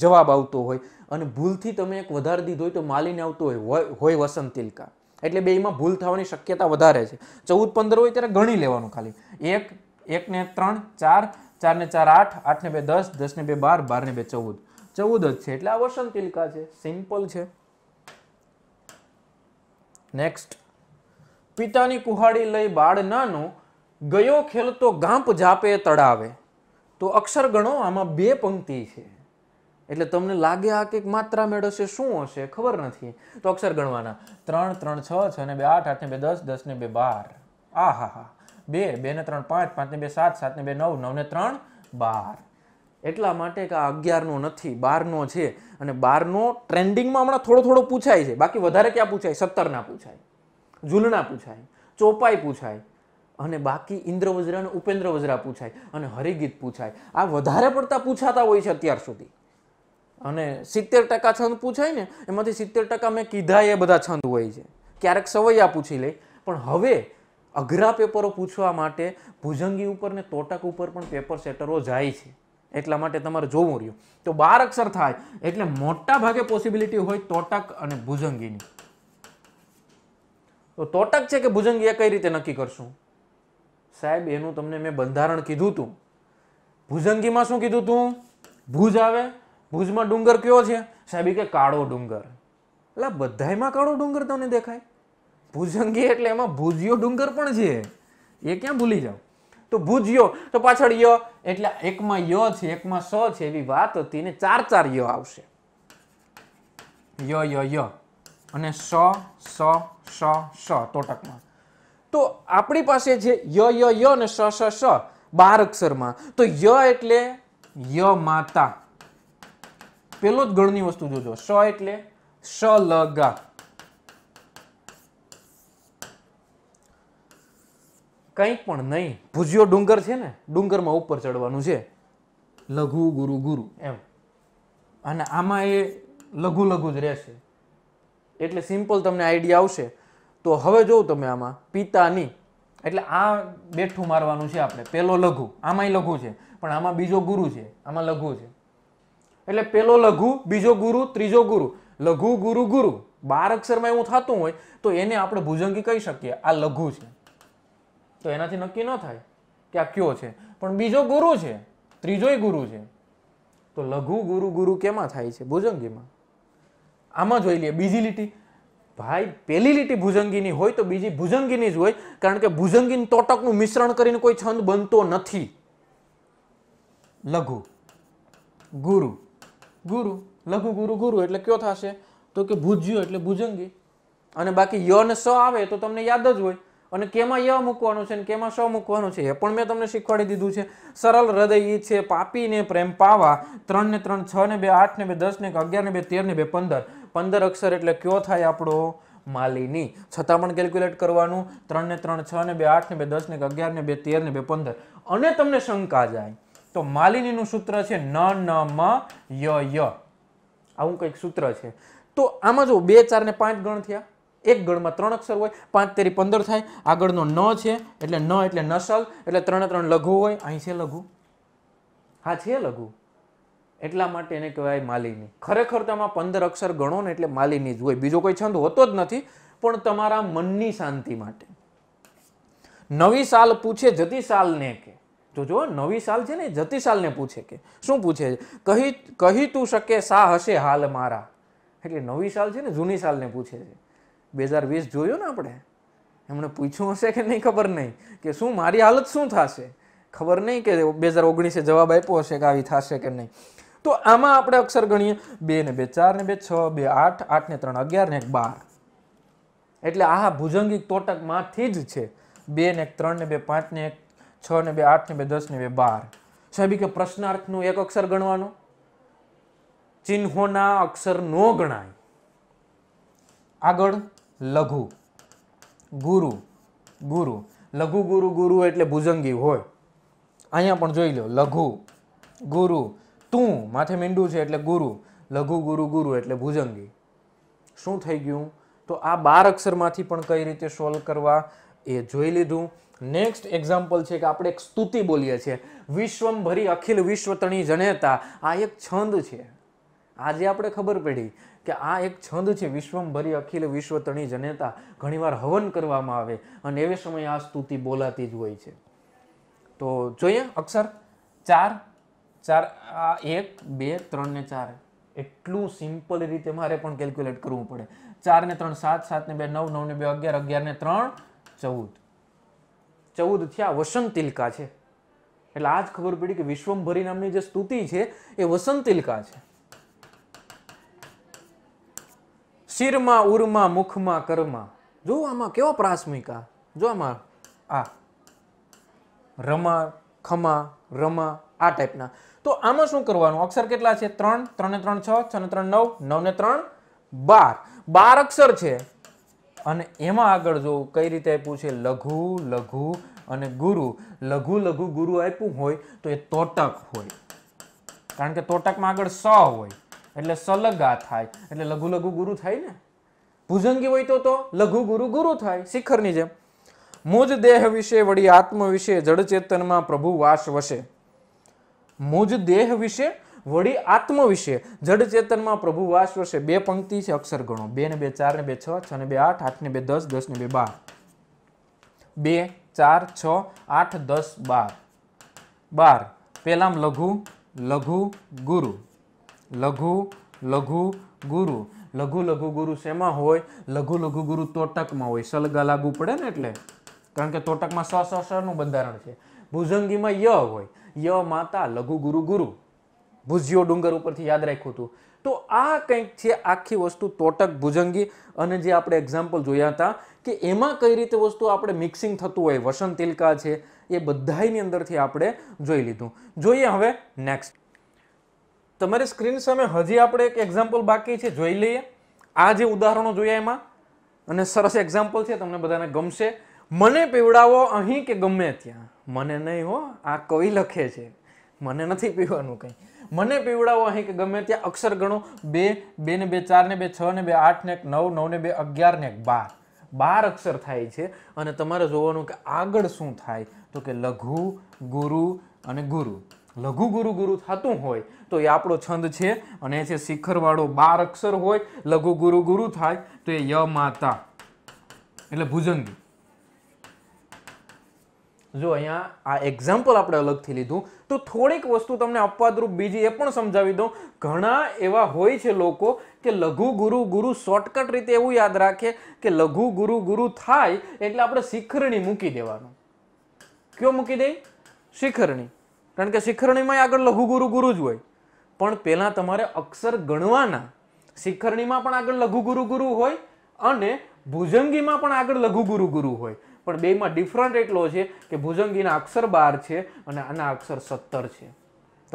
Speaker 1: જવાબ આવતો હોય અને ભૂલથી તમે એક વધારી દીધો હોય તો માલિની આવતો હોય હોય વસંત તિલકા એટલે બેમાં ભૂલ થવાની શક્યતા વધારે છે ચૌદ પંદર હોય ત્યારે ગણી લેવાનું ખાલી એક એકને ત્રણ ચાર ચારને ચાર આઠ આઠને બે દસ દસને બે બાર બારને બે ચૌદ ચૌદ જ છે એટલે આ વસંત તિલકા છે સિમ્પલ છે નેક્સ્ટ પિતાની કુહાડી લઈ બાળ નાનું ગયો ખેલતો ગાંપ જાપે તળાવે તો અક્ષર ગણો આમાં બે પંક્તિ છે એટલે તમને લાગે આ કંઈક માત્રા મેળવશે શું હશે ખબર નથી તો અક્ષર ગણવાના ત્રણ ત્રણ છ છ ને બે આઠ આઠ ને બે દસ દસ ને બે બાર આ હા હા બે બે ને ત્રણ પાંચ પાંચ ને બે સાત સાત ને બે નવ નવ ને ત્રણ બાર એટલા માટે કે આ અગિયારનો નથી બારનો છે અને બારનો ટ્રેન્ડિંગમાં હમણાં થોડો થોડો પૂછાય છે બાકી વધારે ક્યાં પૂછાય સત્તરના પૂછાય જૂલના પૂછાય ચોપાઈ પૂછાય અને બાકી ઇન્દ્ર અને ઉપેન્દ્ર વજ્રા પૂછાય અને હરિગીત પૂછાય આ વધારે પડતા પૂછાતા હોય છે અત્યાર સુધી અને સિત્તેર ટકા છંદ પૂછાય ને એમાંથી સિત્તેર ટકા મેં કીધા એ બધા છંદ હોય છે ક્યારેક સવૈયા પૂછી લે પણ હવે અઘરા પેપરો પૂછવા માટે ભુજંગી ઉપર ને તોટક ઉપર પણ પેપર સેટરો જાય છે એટલા માટે તમારે જોવું રહ્યું તો બાર અક્ષર થાય એટલે મોટા ભાગે પોસિબિલિટી હોય તોટક અને ભુજંગીની તો તોટક છે કે ભુજંગી એ કઈ રીતે નક્કી કરશું સાહેબ એનું તમને મેં બંધારણ કીધું હતું ભુજંગીમાં શું કીધું તું ભુજ આવે ભુજમાં ડુંગર કયો છે સાહેબ કે કાળો ડુંગર એટલે બધાયમાં કાળો ડુંગર તમને દેખાય ભુજંગી એટલે એમાં ભુજિયો ડુંગર પણ છે એ ક્યાં ભૂલી જાઓ તો ભુજિયો તો પાછળ ય એટલે એકમાં ય છે એકમાં સ છે એવી વાત હતી ને ચાર ચાર ય આવશે ય ય ય અને સ સ સ સ તોટકમાં તો આપણી પાસે જે ય ય ય અને સ સ સ બાર અક્ષરમાં તો ય એટલે ય માતા પેલો જ ગણની વસ્તુ જોજો સ એટલે સ લગા કંઈ પણ નહીં ભુજિયો ડુંગર છે ને ડુંગરમાં ઉપર ચડવાનું છે લઘુ ગુરુ ગુરુ એમ અને આમાં એ લઘુ લઘુ જ રહેશે એટલે સિમ્પલ તમને આઈડિયા આવશે તો હવે જોઉં તમે આમાં પિતાની એટલે આ બેઠું મારવાનું છે આપણે પેલો લઘુ આમાંય લઘુ છે પણ આમાં બીજો ગુરુ છે આમાં લઘુ છે એટલે પેલો લઘુ બીજો ગુરુ ત્રીજો ગુરુ લઘુ ગુરુ ગુરુ બાર અક્ષરમાં એવું થતું હોય તો એને આપણે ભુજંગી કહી શકીએ આ લઘુ છે તો એનાથી નક્કી ન થાય કે આ કયો છે પણ બીજો ગુરુ છે ત્રીજોય ગુરુ છે તો લઘુ ગુરુ ગુરુ કેમાં થાય છે ભુજંગીમાં આમાં જોઈ લઈએ બીજી લીટી ભાઈ પહેલી લીટી ભુજંગીની હોય તો બીજી ભુજંગીની જ હોય કારણ કે ભુજંગી તોટકનું મિશ્રણ કરીને કોઈ છંદ બનતો નથી લઘુ ગુરુ ગુરુ લઘુ ગુરુ ગુરુ એટલે કયો થશે તો કે ભુજ્યો એટલે ભુજંગી અને બાકી ય ને સ આવે તો તમને યાદ જ હોય અને કેમાં ય મૂકવાનું છે અને કેમાં સ મૂકવાનું છે એ પણ મેં તમને શીખવાડી દીધું છે સરળ હૃદય ઈ છે પાપીને પ્રેમ પાવા ત્રણ ને ત્રણ છ ને બે આઠ ને બે દસ ને અગિયાર ને બે તેર ને બે પંદર પંદર અક્ષર એટલે કયો થાય આપણો માલિની છતાં પણ કેલ્ક્યુલેટ કરવાનું ત્રણ ને ત્રણ છ ને બે આઠ ને બે દસ ને અગિયાર ને બે તેર ને બે પંદર અને તમને શંકા જાય તો માલિનીનું સૂત્ર છે ન ન મ ય ય આવું કંઈક સૂત્ર છે તો આમાં જો બે ચાર ને પાંચ ગણ થયા એક ગણમાં ત્રણ અક્ષર હોય પાંચ તેરી પંદર થાય આગળનો ન છે એટલે ન એટલે નસલ એટલે ત્રણે ત્રણ લઘુ હોય અહીં છે લઘુ હા છે લઘુ એટલા માટે એને કહેવાય માલિની ખરેખર તમે પંદર અક્ષર ગણો ને એટલે માલિની જ હોય બીજો કોઈ છંદ હોતો જ નથી પણ તમારા મનની શાંતિ માટે નવી સાલ પૂછે જતી સાલને કે જો જો નવી સાલ છે ને જતી સાલને પૂછે કે શું પૂછે કહી કહી તું શકે સા હશે હાલ મારા એટલે નવી સાલ છે ને જૂની સાલને પૂછે છે બે હજાર વીસ જોયું ને આપણે એમણે પૂછ્યું હશે કે નહીં ખબર નહીં કે શું મારી હાલત શું થશે ખબર નહીં કે બે હજાર ઓગણીસે જવાબ આપ્યો હશે કે આવી થશે કે નહીં તો આમાં આપણે અક્ષર ગણીએ બે ને બે ચાર ને બે છ બે આઠ આઠ ને ત્રણ અગિયાર ને એક બાર એટલે આ ભુજંગિક તોટકમાંથી જ છે બે ને એક ત્રણ ને બે પાંચ ને એક છ ને બે આઠ ને બે દસ ને બે બાર સાહેબ કે પ્રશ્નાર્થનું એક અક્ષર ગણવાનો ચિહ્નોના અક્ષર નો ગણાય આગળ લઘુ ગુરુ ગુરુ લઘુ ગુરુ ગુરુ એટલે ભુજંગી હોય અહીંયા પણ જોઈ લો લઘુ ગુરુ તું માથે મીંડું છે એટલે ગુરુ લઘુ ગુરુ ગુરુ એટલે ભુજંગી શું થઈ ગયું તો આ બાર અક્ષરમાંથી પણ કઈ રીતે સોલ્વ કરવા એ જોઈ લીધું નેક્સ્ટ એક્ઝામ્પલ છે કે આપણે એક સ્તુતિ બોલીએ છીએ વિશ્વમ ભરી અખિલ વિશ્વ તણી જનેતા આ એક છંદ છે આજે આપણે ખબર પડી કે આ એક છંદ છે વિશ્વમભરી અખિલ વિશ્વ તણી જનેતા ઘણીવાર હવન કરવામાં આવે અને એવી સમયે આ સ્તુતિ બોલાતી જ હોય છે તો જોઈએ અક્ષર ચાર ચાર આ એક બે ત્રણ ને ચાર એટલું સિમ્પલ રીતે મારે પણ કેલ્ક્યુલેટ કરવું પડે ચાર ને ત્રણ સાત સાત ને બે નવ નવ ને બે અગિયાર અગિયાર ને ત્રણ ચૌદ ચૌદ થયા વસંત તિલકા છે એટલે આ જ ખબર પડી કે વિશ્વમભરી નામની જે સ્તુતિ છે એ વસંત તિલકા છે શિરમાં ઉરમાં મુખમાં કર્મા જો આમાં કેવો પ્રાથમિકા જો આમાં આ રમા ખમા રમા આ ટાઈપના તો આમાં શું કરવાનું અક્ષર કેટલા છે ત્રણ ત્રણે ત્રણ છ છ ને ત્રણ નવ નવ ને ત્રણ બાર બાર અક્ષર છે અને એમાં આગળ જોવું કઈ રીતે આપ્યું છે લઘુ લઘુ અને ગુરુ લઘુ લઘુ ગુરુ આપ્યું હોય તો એ તોટક હોય કારણ કે તોટકમાં આગળ સ હોય એટલે સલગા થાય એટલે લઘુ લઘુ ગુરુ થાય ને ભુજંગી હોય તો તો લઘુ ગુરુ ગુરુ થાય શિખરની જેમ મુજ દેહ વિશે વળી આત્મ વિશે જડચેતનમાં પ્રભુ વાસ વસે મુજ દેહ વિશે વળી આત્મ વિશે જડ ચેતનમાં પ્રભુ વાસ વસે બે પંક્તિ છે અક્ષર ગણો બે ને બે ચાર ને બે છ છ ને બે આઠ આઠ ને બે દસ દસ ને બે બાર બે ચાર છ આઠ દસ બાર બાર પહેલામ લઘુ લઘુ ગુરુ લઘુ લઘુ ગુરુ લઘુ લઘુ ગુરુ શેમાં હોય લઘુ લઘુ ગુરુ તોટકમાં હોય સલગા લાગુ પડે ને એટલે કારણ કે તોટકમાં સ સ નું બંધારણ છે ભુજંગીમાં ય હોય ય માતા લઘુ ગુરુ ગુરુ ભુજ્યો ડુંગર ઉપરથી યાદ રાખ્યું હતું તો આ કંઈક છે આખી વસ્તુ તોટક ભુજંગી અને જે આપણે એક્ઝામ્પલ જોયા હતા કે એમાં કઈ રીતે વસ્તુ આપણે મિક્સિંગ થતું હોય વસંત તિલકા છે એ બધાની અંદરથી આપણે જોઈ લીધું જોઈએ હવે નેક્સ્ટ તમારી સ્ક્રીન સામે હજી આપણે એક એક્ઝામ્પલ બાકી છે જોઈ લઈએ આ જે ઉદાહરણો જોયા એમાં અને સરસ એક્ઝામ્પલ છે તમને બધાને ગમશે મને પીવડાવો અહીં કે ગમે ત્યાં મને નહીં હો આ કવિ લખે છે મને નથી પીવાનું કંઈ મને પીવડાવો અહીં કે ગમે ત્યાં અક્ષર ગણો બે બે ને બે ચાર ને બે છ ને બે આઠ ને એક નવ નવ ને બે અગિયાર ને એક બાર બાર અક્ષર થાય છે અને તમારે જોવાનું કે આગળ શું થાય તો કે લઘુ ગુરુ અને ગુરુ લઘુ ગુરુ ગુરુ થતું હોય તો એ આપણો છંદ છે અને એ છે શિખરવાળો બાર અક્ષર હોય લઘુ ગુરુ ગુરુ થાય તો એ ય માતા એટલે ભુજંગી જો અહીંયા આ એક્ઝામ્પલ આપણે અલગથી લીધું તો થોડીક વસ્તુ તમને અપવાદરૂપ બીજી એ પણ સમજાવી દઉં ઘણા એવા હોય છે લોકો કે લઘુ ગુરુ ગુરુ શોર્ટકટ રીતે એવું યાદ રાખે કે લઘુ ગુરુ ગુરુ થાય એટલે આપણે શિખરણી મૂકી દેવાનું કયો મૂકી દઈ શિખરણી કારણ કે શિખરણીમાં આગળ લઘુ ગુરુ ગુરુ જ હોય પણ પહેલાં તમારે અક્ષર ગણવાના શિખરણીમાં પણ આગળ લઘુ ગુરુ ગુરુ હોય અને ભુજંગીમાં પણ આગળ લઘુ ગુરુ ગુરુ હોય પણ બેમાં ડિફરન્ટ એટલો છે કે ભુજંગીના અક્ષર બાર છે અને આના અક્ષર સત્તર છે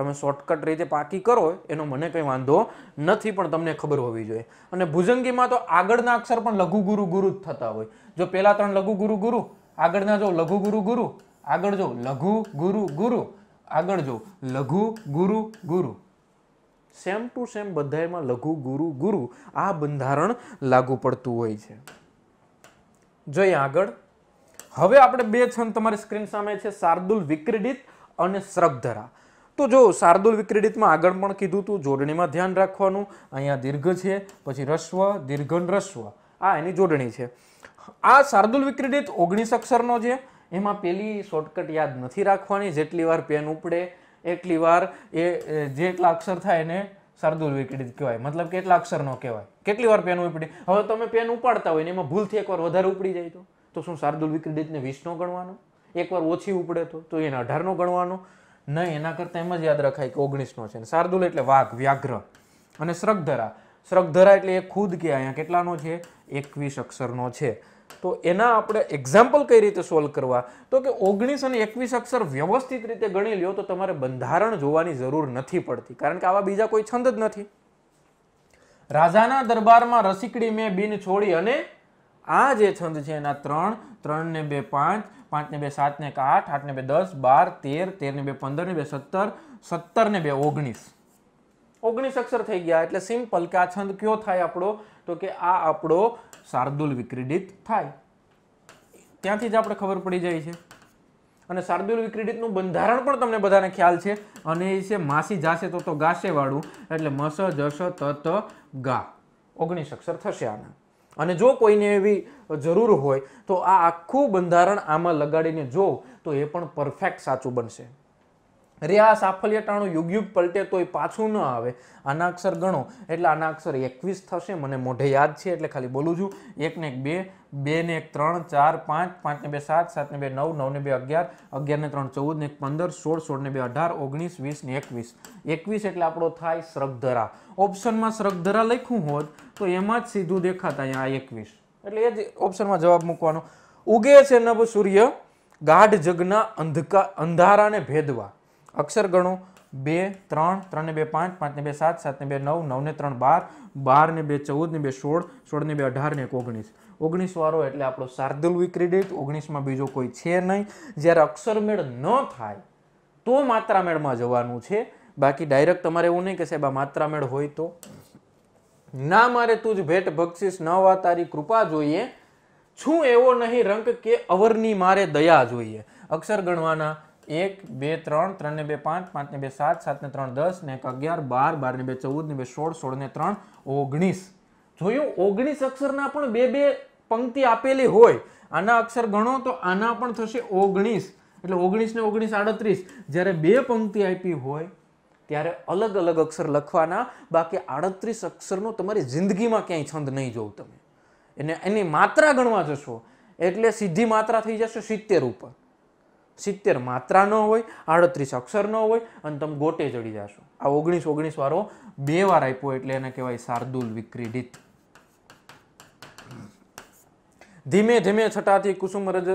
Speaker 1: તમે શોર્ટકટ રીતે પાકી કરો એનો મને કંઈ વાંધો નથી પણ તમને ખબર હોવી જોઈએ અને ભુજંગીમાં તો આગળના અક્ષર પણ લઘુ ગુરુ ગુરુ જ થતા હોય જો પહેલાં ત્રણ લઘુ ગુરુ ગુરુ આગળના જો લઘુ ગુરુ ગુરુ આગળ જો લઘુ ગુરુ ગુરુ આગળ જો લઘુ ગુરુ ગુરુ સેમ ટુ સેમ બધામાં લઘુ ગુરુ ગુરુ આ બંધારણ લાગુ પડતું હોય છે જોઈએ આગળ હવે આપણે બે છંદ તમારી સ્ક્રીન સામે છે શાર્દુલ વિક્રીડિત અને શ્રગધરા તો જો શાર્દુલ વિક્રીડિતમાં આગળ પણ કીધું હતું જોડણીમાં ધ્યાન રાખવાનું અહીંયા દીર્ઘ છે પછી રસ્વ દીર્ઘન રસ્વ આ એની જોડણી છે આ શાર્દુલ વિક્રીડિત ઓગણીસ અક્ષરનો છે એમાં પેલી શોર્ટકટ યાદ નથી રાખવાની જેટલી વાર પેન ઉપડે એટલી વાર એ જેટલા અક્ષર થાય એને શાર્દુલ વિકૃત કહેવાય મતલબ કેટલા અક્ષરનો કહેવાય કેટલી વાર પેન ઉપડી હવે તમે પેન ઉપાડતા હોય ને એમાં ભૂલથી એકવાર વધારે ઉપડી જાય તો તો શું શાર્દુલ વિકૃતિને વીસનો ગણવાનો એકવાર ઓછી ઉપડે તો તો એને અઢારનો ગણવાનો નહીં એના કરતાં એમ જ યાદ રખાય કે ઓગણીસનો છે શાર્દુલ એટલે વાઘ વ્યાઘ્ર અને શ્રગધરા શ્રગધરા એટલે એ ખુદ કે અહીંયા કેટલાનો છે એકવીસ અક્ષરનો છે તો એના આપણે એક્ઝામ્પલ કઈ રીતે સોલ્વ કરવા તો કે ઓગણીસ અને એકવીસ અક્ષર વ્યવસ્થિત રીતે ગણી લ્યો તો તમારે બંધારણ જોવાની જરૂર નથી પડતી કારણ કે આવા બીજા કોઈ છંદ જ નથી રાજાના દરબારમાં રસીકડી મેં બિન છોડી અને આ જે છંદ છે એના ત્રણ ત્રણ ને બે પાંચ પાંચ ને બે સાત ને આઠ આઠ ને બે દસ બાર તેર તેર ને બે પંદર ને બે સત્તર સત્તર ને બે ઓગણીસ ઓગણીસ અક્ષર થઈ ગયા એટલે સિમ્પલ કે આ છંદ કયો થાય આપણો તો કે આ આપણો શાર્દુલ વિક્રીડિત થાય ત્યાંથી જ આપણે ખબર પડી જાય છે અને શાર્દુલ વિક્રીડિતનું બંધારણ પણ તમને બધાને ખ્યાલ છે અને એ છે માસી જાશે તો તો ગાશેવાળું એટલે મસ જશ તત ગા ઓગણીસ અક્ષર થશે આના અને જો કોઈને એવી જરૂર હોય તો આ આખું બંધારણ આમાં લગાડીને જો તો એ પણ પરફેક્ટ સાચું બનશે રે આ સાફલ્યટાણું યુગ યુગ પલટે તોય પાછું ન આવે આના અક્ષર ગણો એટલે આના અક્ષર એકવીસ થશે મને મોઢે યાદ છે એટલે ખાલી બોલું છું એકને એક બે બે ને એક ત્રણ ચાર પાંચ પાંચ ને બે સાત સાતને બે નવ નવ ને બે અગિયાર અગિયારને ત્રણ ચૌદ ને એક પંદર સોળ સોળને બે અઢાર ઓગણીસ વીસ ને એકવીસ એકવીસ એટલે આપણો થાય શ્રગધરા ઓપ્શનમાં શ્રગધરા લખ્યું હોત તો એમાં જ સીધું દેખાતા અહીંયા એકવીસ એટલે એ જ ઓપ્શનમાં જવાબ મૂકવાનો ઉગે છે નભ સૂર્ય ગાઢ જગના અંધકાર અંધારાને ભેદવા અક્ષર ગણો બે ત્રણ ત્રણને બે પાંચ પાંચને બે સાત સાતને બે નવ નવને ત્રણ બાર બારને બે ચૌદને બે સોળ સોળને બે અઢારને એક ઓગણીસ ઓગણીસ વાળો એટલે આપણો શાર્દુલ ક્રેડિટ ઓગણીસમાં બીજો કોઈ છે નહીં જ્યારે અક્ષરમેળ ન થાય તો માત્રામેળમાં જવાનું છે બાકી ડાયરેક્ટ તમારે એવું નહીં કે સાહેબ આ માત્રામેળ હોય તો ના મારે તું જ ભેટ ભક્ષિસ ન વા તારી કૃપા જોઈએ છું એવો નહીં રંગ કે અવરની મારે દયા જોઈએ અક્ષર ગણવાના એક બે ત્રણ ત્રણને બે પાંચ પાંચને બે સાત સાતને ત્રણ દસ ને એક અગિયાર બાર બારને બે ચૌદને બે સોળ સોળને ત્રણ ઓગણીસ જોયું ઓગણીસ અક્ષરના પણ બે બે પંક્તિ આપેલી હોય આના અક્ષર ગણો તો આના પણ થશે ઓગણીસ એટલે ઓગણીસ ને ઓગણીસ આડત્રીસ જ્યારે બે પંક્તિ આપી હોય ત્યારે અલગ અલગ અક્ષર લખવાના બાકી આડત્રીસ અક્ષરનો તમારી જિંદગીમાં ક્યાંય છંદ નહીં જોઉં તમે એને એની માત્રા ગણવા જશો એટલે સીધી માત્રા થઈ જશે સિત્તેર ઉપર સિત્તેર માત્રા ન હોય આડત્રીસ અક્ષર ન હોય અને તમે ગોટે ચડી જશો આ ઓગણીસ ઓગણીસ વારો બે વાર આપ્યો એટલે એને કહેવાય શાર્દુલ વિક્રીડિત ધીમે ધીમે છટાથી કુસુમરજ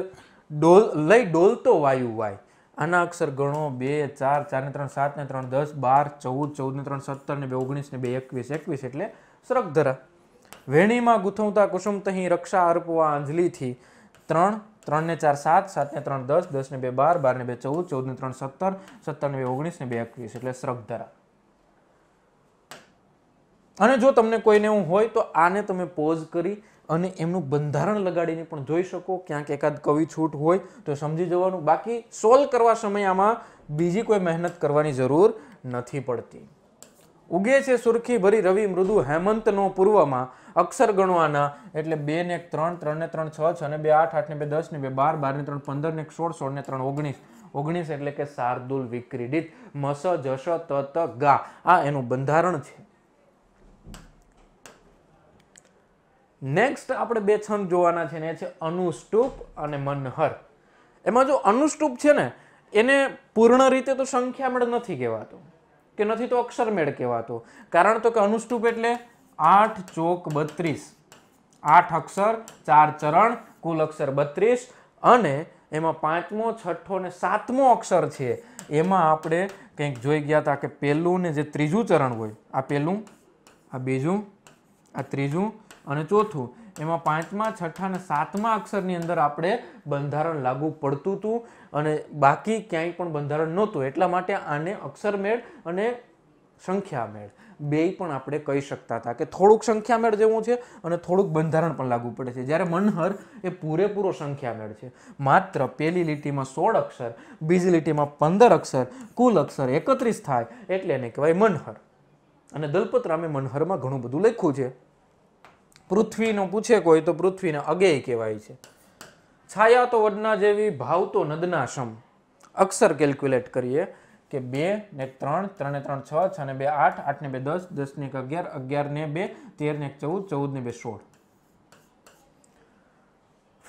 Speaker 1: ડોલ લઈ ડોલતો વાયુ વાય આના અક્ષર ગણો બે ચાર ચારને ત્રણ સાતને ત્રણ દસ બાર ચૌદ ચૌદને ત્રણ સત્તર ને બે ઓગણીસ ને બે એકવીસ એકવીસ એટલે સરગધરા વેણીમાં ગૂંથવતા કુસુમ તહીં રક્ષા અર્પવા અંજલીથી ત્રણ ત્રણને ચાર સાત સાતને ત્રણ દસ દસને બે બાર બારને બે ચૌદ ચૌદને ત્રણ સત્તર સત્તરને બે ઓગણીસને બે એકવીસ એટલે શ્રગધરા અને જો તમને કોઈને એવું હોય તો આને તમે પોઝ કરી અને એમનું બંધારણ લગાડીને પણ જોઈ શકો ક્યાંક એકાદ કવિ છૂટ હોય તો સમજી જવાનું બાકી સોલ્વ કરવા સમય આમાં બીજી કોઈ મહેનત કરવાની જરૂર નથી પડતી ઉગે છે સુરખી ભરી રવિ મૃદુ હેમંતનો પૂર્વમાં અક્ષર ગણવાના એટલે બે ને એક ત્રણ ત્રણ ને ત્રણ છ છ અને બે આઠ આઠ ને બે દસ ને બે બાર બાર ને ત્રણ પંદર ને એક સોળ સોળ ને ત્રણ ઓગણીસ ઓગણીસ એટલે કે શાર્દુલ વિક્રીડિત મસ જશ તત ગા આ એનું બંધારણ છે નેક્સ્ટ આપણે બે છંદ જોવાના છે ને એ છે અનુસ્ટુપ અને મનહર એમાં જો અનુસ્ટુપ છે ને એને પૂર્ણ રીતે તો સંખ્યામેળ નથી કહેવાતો કે નથી તો અક્ષરમેળ કહેવાતો કારણ તો કે અનુસ્ટુપ એટલે આઠ ચોક બત્રીસ આઠ અક્ષર ચાર ચરણ કુલ અક્ષર બત્રીસ અને એમાં પાંચમો છઠ્ઠો ને સાતમો અક્ષર છે એમાં આપણે કંઈક જોઈ ગયા હતા કે પહેલું ને જે ત્રીજું ચરણ હોય આ પહેલું આ બીજું આ ત્રીજું અને ચોથું એમાં પાંચમા છઠ્ઠા અને સાતમા અક્ષરની અંદર આપણે બંધારણ લાગુ પડતું હતું અને બાકી ક્યાંય પણ બંધારણ નહોતું એટલા માટે આને અક્ષરમેળ અને સંખ્યામેળ બેય પણ આપણે કહી શકતા હતા કે થોડુંક સંખ્યામેળ જેવું છે અને થોડુંક બંધારણ પણ લાગુ પડે છે જ્યારે મનહર એ પૂરેપૂરો સંખ્યામેળ છે માત્ર પહેલી લીટીમાં સોળ અક્ષર બીજી લીટીમાં પંદર અક્ષર કુલ અક્ષર એકત્રીસ થાય એટલે એને કહેવાય મનહર અને દલપતરામે મનહરમાં ઘણું બધું લખ્યું છે પૃથ્વીનો પૂછે કોઈ તો પૃથ્વીને અગેય કહેવાય છે છાયા તો વડના જેવી ભાવ તો નદના સમ અક્ષર કેલ્ક્યુલેટ કરીએ કે બે ને ત્રણ ત્રણે ત્રણ છ છ ને બે આઠ આઠ ને બે દસ દસ ને એક અગિયાર અગિયાર ને બે તેર ને એક ચૌદ ચૌદ ને બે સોળ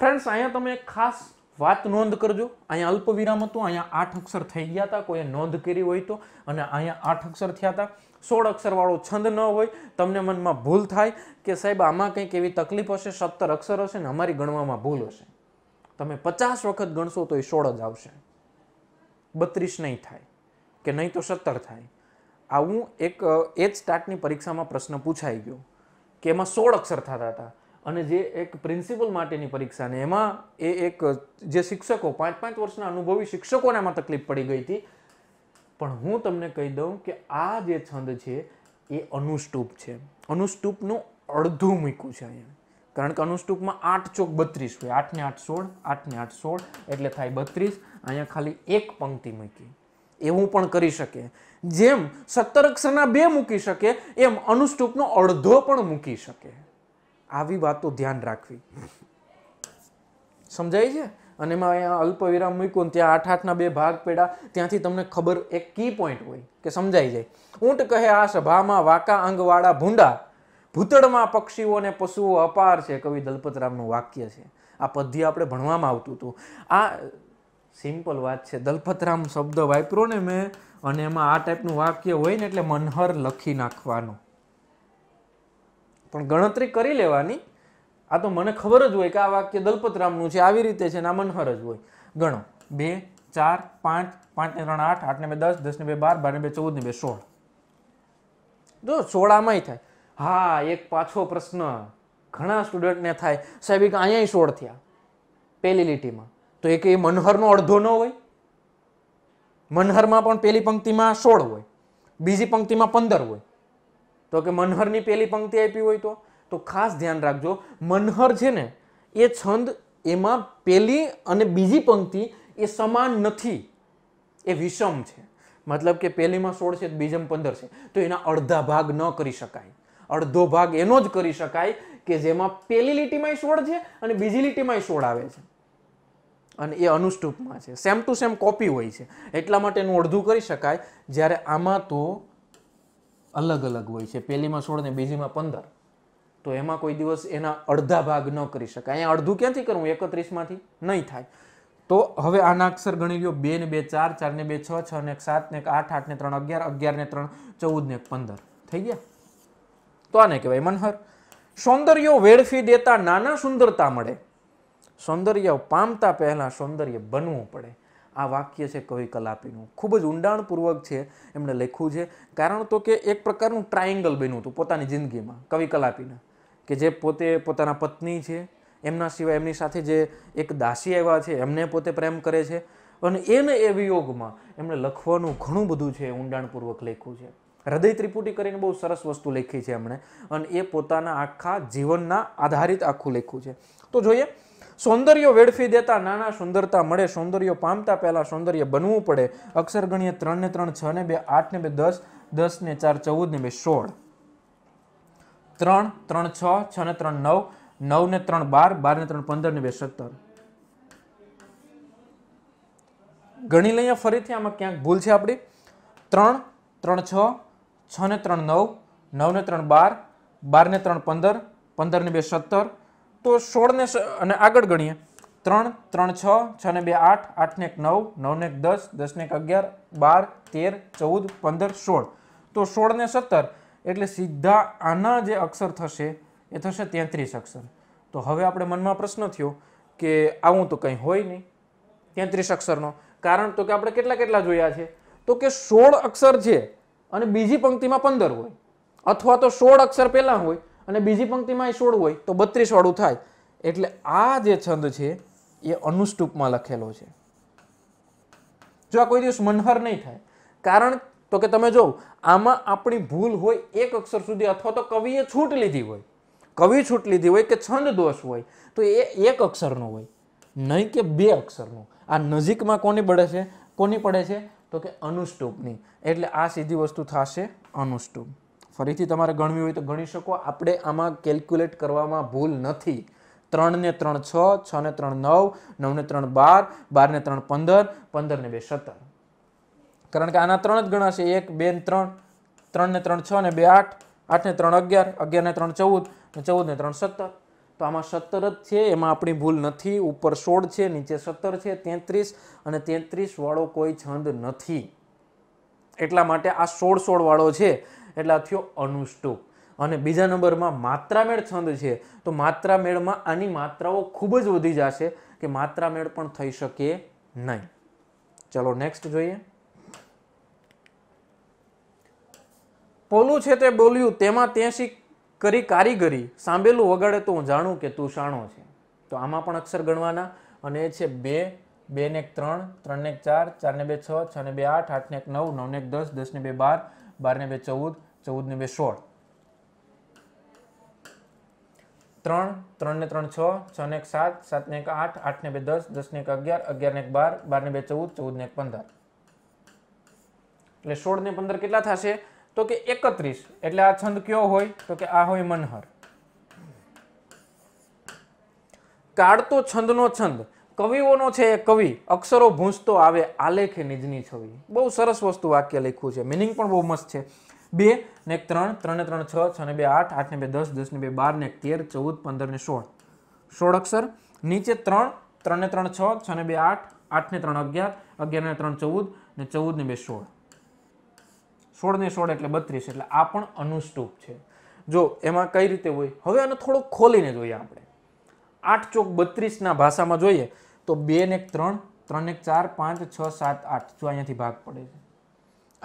Speaker 1: ફ્રેન્ડ્સ અહીંયા તમે એક ખાસ વાત નોંધ કરજો અહીંયા અલ્પ વિરામ હતું અહીંયા આઠ અક્ષર થઈ ગયા હતા કોઈએ નોંધ કરી હોય તો અને અહીંયા આઠ અક્ષર થયા હતા સોળ અક્ષરવાળો છંદ ન હોય તમને મનમાં ભૂલ થાય કે સાહેબ આમાં કંઈક એવી તકલીફ હશે સત્તર અક્ષર હશે ને અમારી ગણવામાં ભૂલ હશે તમે પચાસ વખત ગણશો તો એ સોળ જ આવશે બત્રીસ નહીં થાય કે નહીં તો સત્તર થાય આવું એક એ જ સ્ટાર્ટની પરીક્ષામાં પ્રશ્ન પૂછાઈ ગયો કે એમાં સોળ અક્ષર થતા હતા અને જે એક પ્રિન્સિપલ માટેની પરીક્ષાને એમાં એ એક જે શિક્ષકો પાંચ પાંચ વર્ષના અનુભવી શિક્ષકોને આમાં તકલીફ પડી ગઈ હતી પણ હું તમને કહી દઉં કે આ જે છંદ છે એ અનુસ્ટૂપ છે અનુસ્ટૂપનું અડધું મૂક્યું છે અહીંયા કારણ કે અનુસ્ટૂપમાં આઠ ચોક બત્રીસ હોય આઠને આઠ સોળ આઠને આઠ સોળ એટલે થાય બત્રીસ અહીંયા ખાલી એક પંક્તિ મૂકી એવું પણ કરી શકે જેમ સત્તરક્ષરના બે મૂકી શકે એમ અનુષ્ટુપનો અડધો પણ મૂકી શકે આવી વાતો ધ્યાન રાખવી સમજાય છે અને એમાં અહીંયા અલ્પવિરામ મૂક્યું ત્યાં આઠ આઠના બે ભાગ પેડા ત્યાંથી તમને ખબર એક કી પોઈન્ટ હોય કે સમજાઈ જાય ઊંટ કહે આ સભામાં વાકા અંગવાળા ભૂંડા ભૂતળમાં પક્ષીઓ અને પશુઓ અપાર છે કવિ દલપતરામનું વાક્ય છે આ પદ્ય આપણે ભણવામાં આવતું હતું આ સિમ્પલ વાત છે દલપતરામ શબ્દ વાપરો ને મેં અને એમાં આ ટાઈપનું વાક્ય હોય ને એટલે મનહર લખી નાખવાનું પણ ગણતરી કરી લેવાની આ તો મને ખબર જ હોય કે આ વાક્ય દલપતરામનું છે આવી રીતે છે ને આ મનહર જ હોય ગણો બે ચાર પાંચ પાંચ ત્રણ આઠ આઠ ને બે દસ દસ ને બે બાર બારને બે ચૌદને બે સોળ જો સોળામાંય થાય હા એક પાછો પ્રશ્ન ઘણા સ્ટુડન્ટને થાય સાહેબ અહીંયા સોળ થયા પહેલી લીટીમાં તો એક એ મનહરનો અડધો ન હોય મનહરમાં પણ પેલી પંક્તિમાં સોળ હોય બીજી પંક્તિમાં પંદર હોય તો કે મનહરની પેલી પંક્તિ આપી હોય તો તો ખાસ ધ્યાન રાખજો મનહર છે ને એ છંદ એમાં પેલી અને બીજી પંક્તિ એ સમાન નથી એ વિષમ છે મતલબ કે પહેલીમાં સોળ છે બીજામાં પંદર છે તો એના અડધા ભાગ ન કરી શકાય અડધો ભાગ એનો જ કરી શકાય કે જેમાં પહેલી લીટીમાંય સોળ છે અને બીજી લીટીમાંય સોળ આવે છે અને એ અનુષ્ટુપમાં છે સેમ ટુ સેમ કોપી હોય છે એટલા માટે એનું અડધું કરી શકાય જ્યારે આમાં તો અલગ અલગ હોય છે પહેલીમાં સોળ ને બીજીમાં પંદર તો એમાં કોઈ દિવસ એના અડધા ભાગ ન કરી શકાય અહીંયા અડધું ક્યાંથી કરવું એકત્રીસમાંથી નહીં થાય તો હવે આના અક્ષર ગણી લો બે ને બે ચાર ચાર ને બે છ છ ને એક સાત ને એક આઠ આઠ ને ત્રણ અગિયાર અગિયાર ને ત્રણ ચૌદ ને એક પંદર થઈ ગયા તો આને કહેવાય મનહર સૌંદર્યો વેડફી દેતા નાના સુંદરતા મળે સૌંદર્ય પામતા પહેલાં સૌંદર્ય બનવું પડે આ વાક્ય છે કવિ કલાપીનું ખૂબ જ ઊંડાણપૂર્વક છે એમણે લખ્યું છે કારણ તો કે એક પ્રકારનું ટ્રાયેંગલ બન્યું હતું પોતાની જિંદગીમાં કવિ કલાપીના કે જે પોતે પોતાના પત્ની છે એમના સિવાય એમની સાથે જે એક દાસી આવ્યા છે એમને પોતે પ્રેમ કરે છે અને એને એ વિયોગમાં એમણે લખવાનું ઘણું બધું છે ઊંડાણપૂર્વક લખ્યું છે હૃદય ત્રિપુટી કરીને બહુ સરસ વસ્તુ લખી છે એમણે અને એ પોતાના આખા જીવનના આધારિત આખું લખ્યું છે તો જોઈએ સૌંદર્ય વેડફી દેતા નાના સુંદરતા મળે સૌંદર્ય પામતા પહેલાં સૌંદર્ય બનવું પડે અક્ષર ગણીએ ત્રણ ને ત્રણ છ ને બે આઠ ને બે દસ દસ ને ચાર ચૌદ ને બે સોળ ત્રણ ત્રણ છ છ ને ત્રણ નવ નવ ને ત્રણ બાર બાર ને ત્રણ પંદર ને બે સત્તર ગણી લઈએ ફરીથી આમાં ક્યાંક ભૂલ છે આપણી ત્રણ ત્રણ છ છ ને ત્રણ નવ નવ ને ત્રણ બાર બાર ને ત્રણ પંદર પંદર ને બે સત્તર તો સોળને અને આગળ ગણીએ ત્રણ ત્રણ છ છ ને બે આઠ આઠ ને એક નવ નવ ને એક દસ દસ ને એક અગિયાર બાર તેર ચૌદ પંદર સોળ તો સોળ ને સત્તર એટલે સીધા આના જે અક્ષર થશે એ થશે તેત્રીસ અક્ષર તો હવે આપણે મનમાં પ્રશ્ન થયો કે આવું તો કંઈ હોય નહીં તેત્રીસ અક્ષરનો કારણ તો કે આપણે કેટલા કેટલા જોયા છે તો કે સોળ અક્ષર છે અને બીજી પંક્તિમાં પંદર હોય અથવા તો સોળ અક્ષર પહેલાં હોય અને બીજી પંક્તિમાં એ સોળ હોય તો બત્રીસ બત્રીસવાળું થાય એટલે આ જે છંદ છે એ અનુષ્ટુપમાં લખેલો છે જો આ કોઈ દિવસ મનહર નહીં થાય કારણ તો કે તમે જો આમાં આપણી ભૂલ હોય એક અક્ષર સુધી અથવા તો કવિએ છૂટ લીધી હોય કવિ છૂટ લીધી હોય કે છંદ દોષ હોય તો એ એક અક્ષરનો હોય નહીં કે બે અક્ષરનો આ નજીકમાં કોની પડે છે કોની પડે છે તો કે અનુષ્ટુપની એટલે આ સીધી વસ્તુ થશે અનુષ્ટુપ ફરીથી તમારે ગણવી હોય તો ગણી શકો આપણે આમાં કેલ્ક્યુલેટ કરવામાં ભૂલ નથી ત્રણને ત્રણ છ છને ત્રણ નવ નવને ત્રણ બાર બારને ત્રણ પંદર પંદરને બે સત્તર કારણ કે આના ત્રણ જ ગણાશે એક બે ને ત્રણ ત્રણને ત્રણ છ ને બે આઠ આઠને ત્રણ અગિયાર અગિયારને ત્રણ ચૌદ ને ચૌદને ત્રણ સત્તર તો આમાં સત્તર જ છે એમાં આપણી ભૂલ નથી ઉપર સોળ છે નીચે સત્તર છે તેત્રીસ અને તેત્રીસ વાળો કોઈ છંદ નથી એટલા માટે આ સોળ સોળ વાળો છે એટલા થયો અનુષ્ટુપ અને બીજા નંબરમાં માત્રામેળ છંદ છે તો માત્રામેળમાં આની માત્રાઓ ખૂબ જ વધી જશે કે માત્રામેળ પણ થઈ શકે નહીં ચલો નેક્સ્ટ જોઈએ પોલું છે તે બોલ્યું તેમાં ત્યાંસી કરી કારીગરી સાંભેલું વગાડે તો હું જાણું કે તું શાણો છે તો આમાં પણ અક્ષર ગણવાના અને એ છે બે બે ને એક ત્રણ ત્રણ ને એક ચાર ચાર ને બે છ છ ને બે આઠ આઠ ને એક નવ નવ ને એક દસ દસ ને બે બાર બાર ને બે ચૌદ ચૌદ ને બે સોળ ત્રણ ત્રણ ને ત્રણ છ છ છને એક સાત સાત ને એક આઠ આઠ ને બે દસ દસ ને એક અગિયાર અગિયારને એક બાર બાર ને બે ચૌદ ચૌદ ને એક પંદર એટલે સોળ ને પંદર કેટલા થશે તો કે એકત્રીસ એટલે આ છંદ કયો હોય તો કે આ હોય મનહર કાઢતો છંદનો છંદ કવિઓનો છે એ કવિ અક્ષરો ભૂંસતો આવે આલેખે નિજની છવિ બહુ સરસ વસ્તુ વાક્ય લખ્યું છે મિનિંગ પણ બહુ મસ્ત છે બે ને એક ત્રણ ત્રણે ત્રણ છ છ ને બે આઠ આઠ ને બે દસ દસ ને બે બાર ને એક તેર ચૌદ પંદર ને સોળ સોળ અક્ષર નીચે ત્રણ ત્રણે ત્રણ છ છ ને બે આઠ આઠ ને ત્રણ અગિયાર અગિયાર ને ત્રણ ચૌદ ને ચૌદ ને બે સોળ સોળ ને સોળ એટલે બત્રીસ એટલે આ પણ અનુસ્ટુપ છે જો એમાં કઈ રીતે હોય હવે આને થોડુંક ખોલીને જોઈએ આપણે આઠ ચોક બત્રીસના ભાષામાં જોઈએ તો બે ને એક ત્રણ ત્રણ એક ચાર પાંચ છ સાત આઠ જો અહીંયાથી ભાગ પડે છે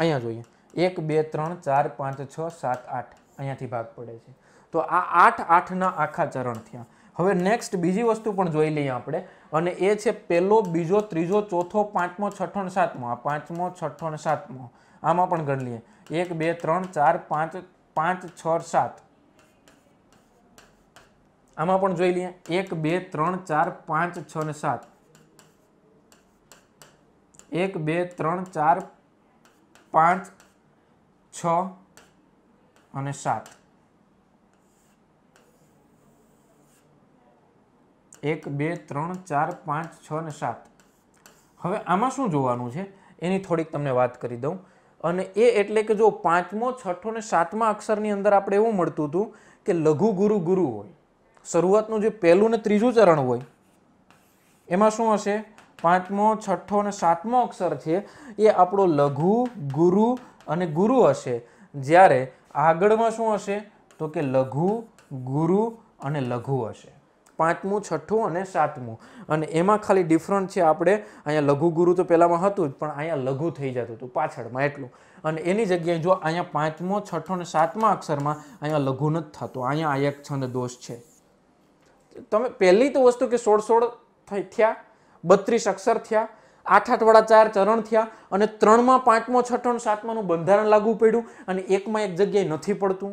Speaker 1: અહીંયા જોઈએ એક બે ત્રણ ચાર પાંચ છ સાત આઠ અહીંયાથી ભાગ પડે છે તો આ આઠ આઠના આખા ચરણ થયા હવે નેક્સ્ટ બીજી વસ્તુ પણ જોઈ લઈએ આપણે અને એ છે પહેલો બીજો ત્રીજો ચોથો પાંચમો છઠ્ઠો સાતમો આ પાંચમો છઠ્ઠો સાતમો આમાં પણ ગણ લઈએ એક બે ત્રણ ચાર પાંચ પાંચ છ સાત આમાં પણ જોઈ લઈએ એક બે ત્રણ ચાર પાંચ છ ને સાત એક બે ત્રણ ચાર પાંચ છ અને સાત એક બે ત્રણ ચાર પાંચ છ અને સાત હવે આમાં શું જોવાનું છે એની થોડીક તમને વાત કરી દઉં અને એ એટલે કે જો પાંચમો છઠ્ઠો ને સાતમા અક્ષરની અંદર આપણે એવું મળતું હતું કે લઘુ ગુરુ ગુરુ હોય શરૂઆતનું જે પહેલું ને ત્રીજું ચરણ હોય એમાં શું હશે પાંચમો છઠ્ઠો અને સાતમો અક્ષર છે એ આપણો લઘુ ગુરુ અને ગુરુ હશે જ્યારે આગળમાં શું હશે તો કે લઘુ ગુરુ અને લઘુ હશે પાંચમું છઠ્ઠું અને સાતમું અને એમાં ખાલી ડિફરન્ટ છે આપણે અહીંયા લઘુ ગુરુ તો પહેલાંમાં હતું જ પણ અહીંયા લઘુ થઈ જતું હતું પાછળમાં એટલું અને એની જગ્યાએ જો અહીંયા પાંચમો છઠ્ઠો અને સાતમા અક્ષરમાં અહીંયા લઘુ નથી થતું અહીંયા આ એક છંદ દોષ છે તમે પહેલી તો વસ્તુ કે સોળ સોળ થઈ થયા બત્રીસ અક્ષર થયા આઠ આઠવાળા ચાર ચરણ થયા અને ત્રણમાં પાંચમો છઠ્ઠો સાતમાનું બંધારણ લાગુ પડ્યું અને એકમાં એક જગ્યાએ નથી પડતું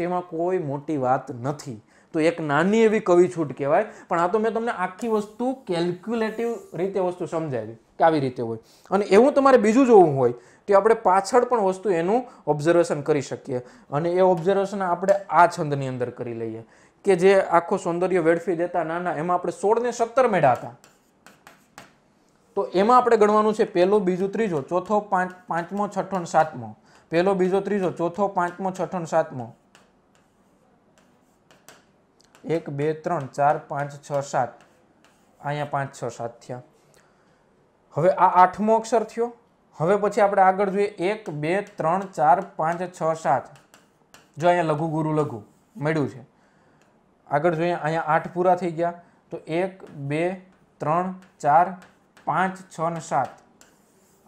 Speaker 1: તેમાં કોઈ મોટી વાત નથી તો એક નાની એવી કવિ છૂટ કહેવાય પણ આ તો મેં તમને આખી વસ્તુ કેલ્ક્યુલેટિવ રીતે વસ્તુ સમજાવી કે આવી રીતે હોય અને એવું તમારે બીજું જોવું હોય તો આપણે પાછળ પણ વસ્તુ એનું ઓબ્ઝર્વેશન કરી શકીએ અને એ ઓબ્ઝર્વેશન આપણે આ છંદની અંદર કરી લઈએ કે જે આખો સૌંદર્ય વેડફી દેતા નાના એમાં આપણે સોળને સત્તર મેળા હતા તો એમાં આપણે ગણવાનું છે પહેલો બીજો ત્રીજો ચોથો પાંચ પાંચમો છઠ્ઠો અને સાતમો પહેલો બીજો ત્રીજો ચોથો પાંચમો છઠ્ઠો અને સાતમો એક બે ત્રણ ચાર પાંચ છ સાત અહીંયા પાંચ છ સાત થયા હવે આ આઠમો અક્ષર થયો હવે પછી આપણે આગળ જોઈએ એક બે ત્રણ ચાર પાંચ છ સાત જો અહીંયા લઘુ ગુરુ લઘુ મળ્યું છે આગળ જોઈએ અહીંયા આઠ પૂરા થઈ ગયા તો એક બે ત્રણ ચાર પાંચ છ અને સાત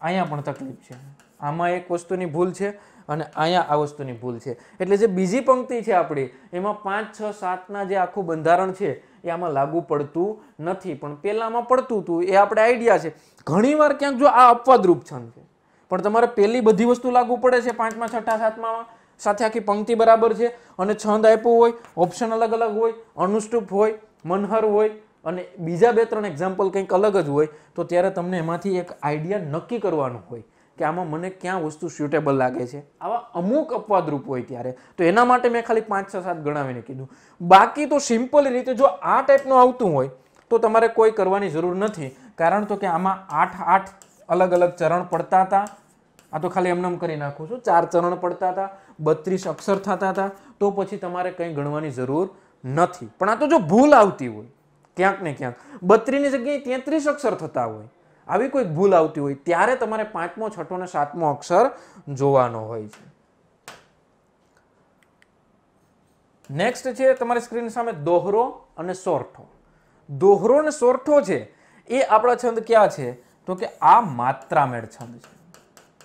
Speaker 1: અહીંયા પણ તકલીફ છે આમાં એક વસ્તુની ભૂલ છે અને અહીંયા આ વસ્તુની ભૂલ છે એટલે જે બીજી પંક્તિ છે આપણી એમાં પાંચ છ સાતના જે આખું બંધારણ છે એ આમાં લાગુ પડતું નથી પણ પહેલાંમાં પડતું હતું એ આપણે આઈડિયા છે ઘણીવાર ક્યાંક જો આ અપવાદરૂપ છંદ છે પણ તમારે પહેલી બધી વસ્તુ લાગુ પડે છે પાંચમાં છઠ્ઠા સાતમાં સાથે આખી પંક્તિ બરાબર છે અને છંદ આપ્યો હોય ઓપ્શન અલગ અલગ હોય અનુષ્ટુપ હોય મનહર હોય અને બીજા બે ત્રણ એક્ઝામ્પલ કંઈક અલગ જ હોય તો ત્યારે તમને એમાંથી એક આઈડિયા નક્કી કરવાનું હોય કે આમાં મને ક્યાં વસ્તુ સ્યુટેબલ લાગે છે આવા અમુક અપવાદરૂપ હોય ત્યારે તો એના માટે મેં ખાલી પાંચ છ સાત ગણાવીને કીધું બાકી તો સિમ્પલ રીતે જો આ ટાઈપનું આવતું હોય તો તમારે કોઈ કરવાની જરૂર નથી કારણ તો કે આમાં આઠ આઠ અલગ અલગ ચરણ પડતા હતા આ તો ખાલી એમનેમ કરી નાખું છું ચાર ચરણ પડતા હતા બત્રીસ અક્ષર થતા હતા તો પછી તમારે કંઈ ગણવાની જરૂર નથી પણ આ તો જો ભૂલ આવતી હોય ક્યાંક ને ક્યાંક બત્રીની જગ્યાએ તેત્રીસ અક્ષર થતા હોય આવી કોઈ ભૂલ આવતી હોય ત્યારે તમારે પાંચમો છઠ્ઠો અને સાતમો અક્ષર જોવાનો હોય છે નેક્સ્ટ છે તમારી સ્ક્રીન સામે દોહરો અને સોરઠો દોહરો અને સોરઠો છે એ આપણા છંદ ક્યાં છે તો કે આ માત્રામેળ છંદ છે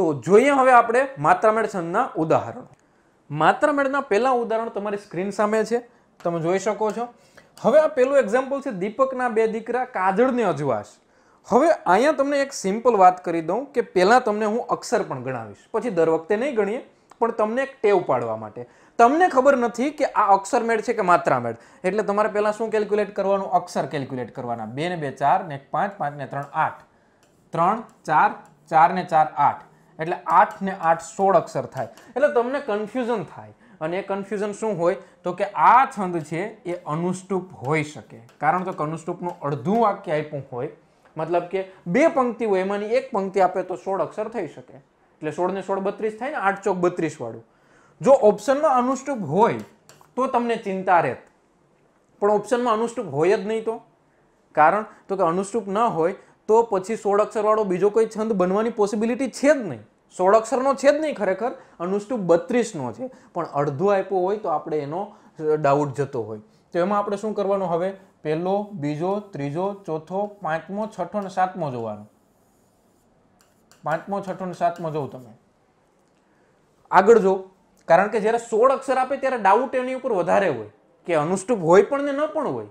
Speaker 1: તો જોઈએ હવે આપણે માત્રામેળ છંદના ઉદાહરણો માત્ર મેળના પહેલા ઉદાહરણ તમારી સ્ક્રીન સામે છે તમે જોઈ શકો છો હવે આ પહેલું એક્ઝામ્પલ છે દીપકના બે દીકરા કાજળની અજવાશ હવે અહીંયા તમને એક સિમ્પલ વાત કરી દઉં કે પહેલાં તમને હું અક્ષર પણ ગણાવીશ પછી દર વખતે નહીં ગણીએ પણ તમને એક ટેવ પાડવા માટે તમને ખબર નથી કે આ અક્ષર મેળ છે કે માત્રા મેળ એટલે તમારે પહેલાં શું કેલ્ક્યુલેટ કરવાનું અક્ષર કેલ્ક્યુલેટ કરવાના બે ને બે ચાર ને પાંચ પાંચ ને ત્રણ આઠ ત્રણ ચાર ચાર ને ચાર આઠ એટલે આઠ ને આઠ સોળ અક્ષર થાય એટલે તમને કન્ફ્યુઝન થાય અને એ કન્ફ્યુઝન શું હોય તો કે આ છંદ છે એ અનુષ્ટુપ હોઈ શકે કારણ તો અનુષ્ટુપનું અડધું વાક્ય આપ્યું હોય મતલબ કે બે પંક્તિ હોય એમાંની એક પંક્તિ આપે તો સોળ અક્ષર થઈ શકે એટલે સોળને સોળ બત્રીસ થાય ને આઠ ચોક બત્રીસ વાળું જો ઓપ્શનમાં અનુષ્ટુપ હોય તો તમને ચિંતા રહેત પણ ઓપ્શનમાં અનુષ્ટુપ હોય જ નહીં તો કારણ તો કે અનુષ્ટુપ ન હોય તો પછી સોળ અક્ષરવાળો બીજો કોઈ છંદ બનવાની પોસિબિલિટી છે જ નહીં સોળ અક્ષરનો છે જ નહીં ખરેખર અનુષ્ટુપ બત્રીસનો છે પણ અડધો આપ્યો હોય તો આપણે એનો ડાઉટ જતો હોય તો એમાં આપણે શું કરવાનું હવે પહેલો બીજો ત્રીજો ચોથો પાંચમો છઠ્ઠો અને સાતમો જોવાનો પાંચમો છઠ્ઠો અને સાતમો જોઉં તમે આગળ જો કારણ કે જ્યારે સોળ અક્ષર આપે ત્યારે ડાઉટ એની ઉપર વધારે હોય કે અનુષ્ટુપ હોય પણ ને ન પણ હોય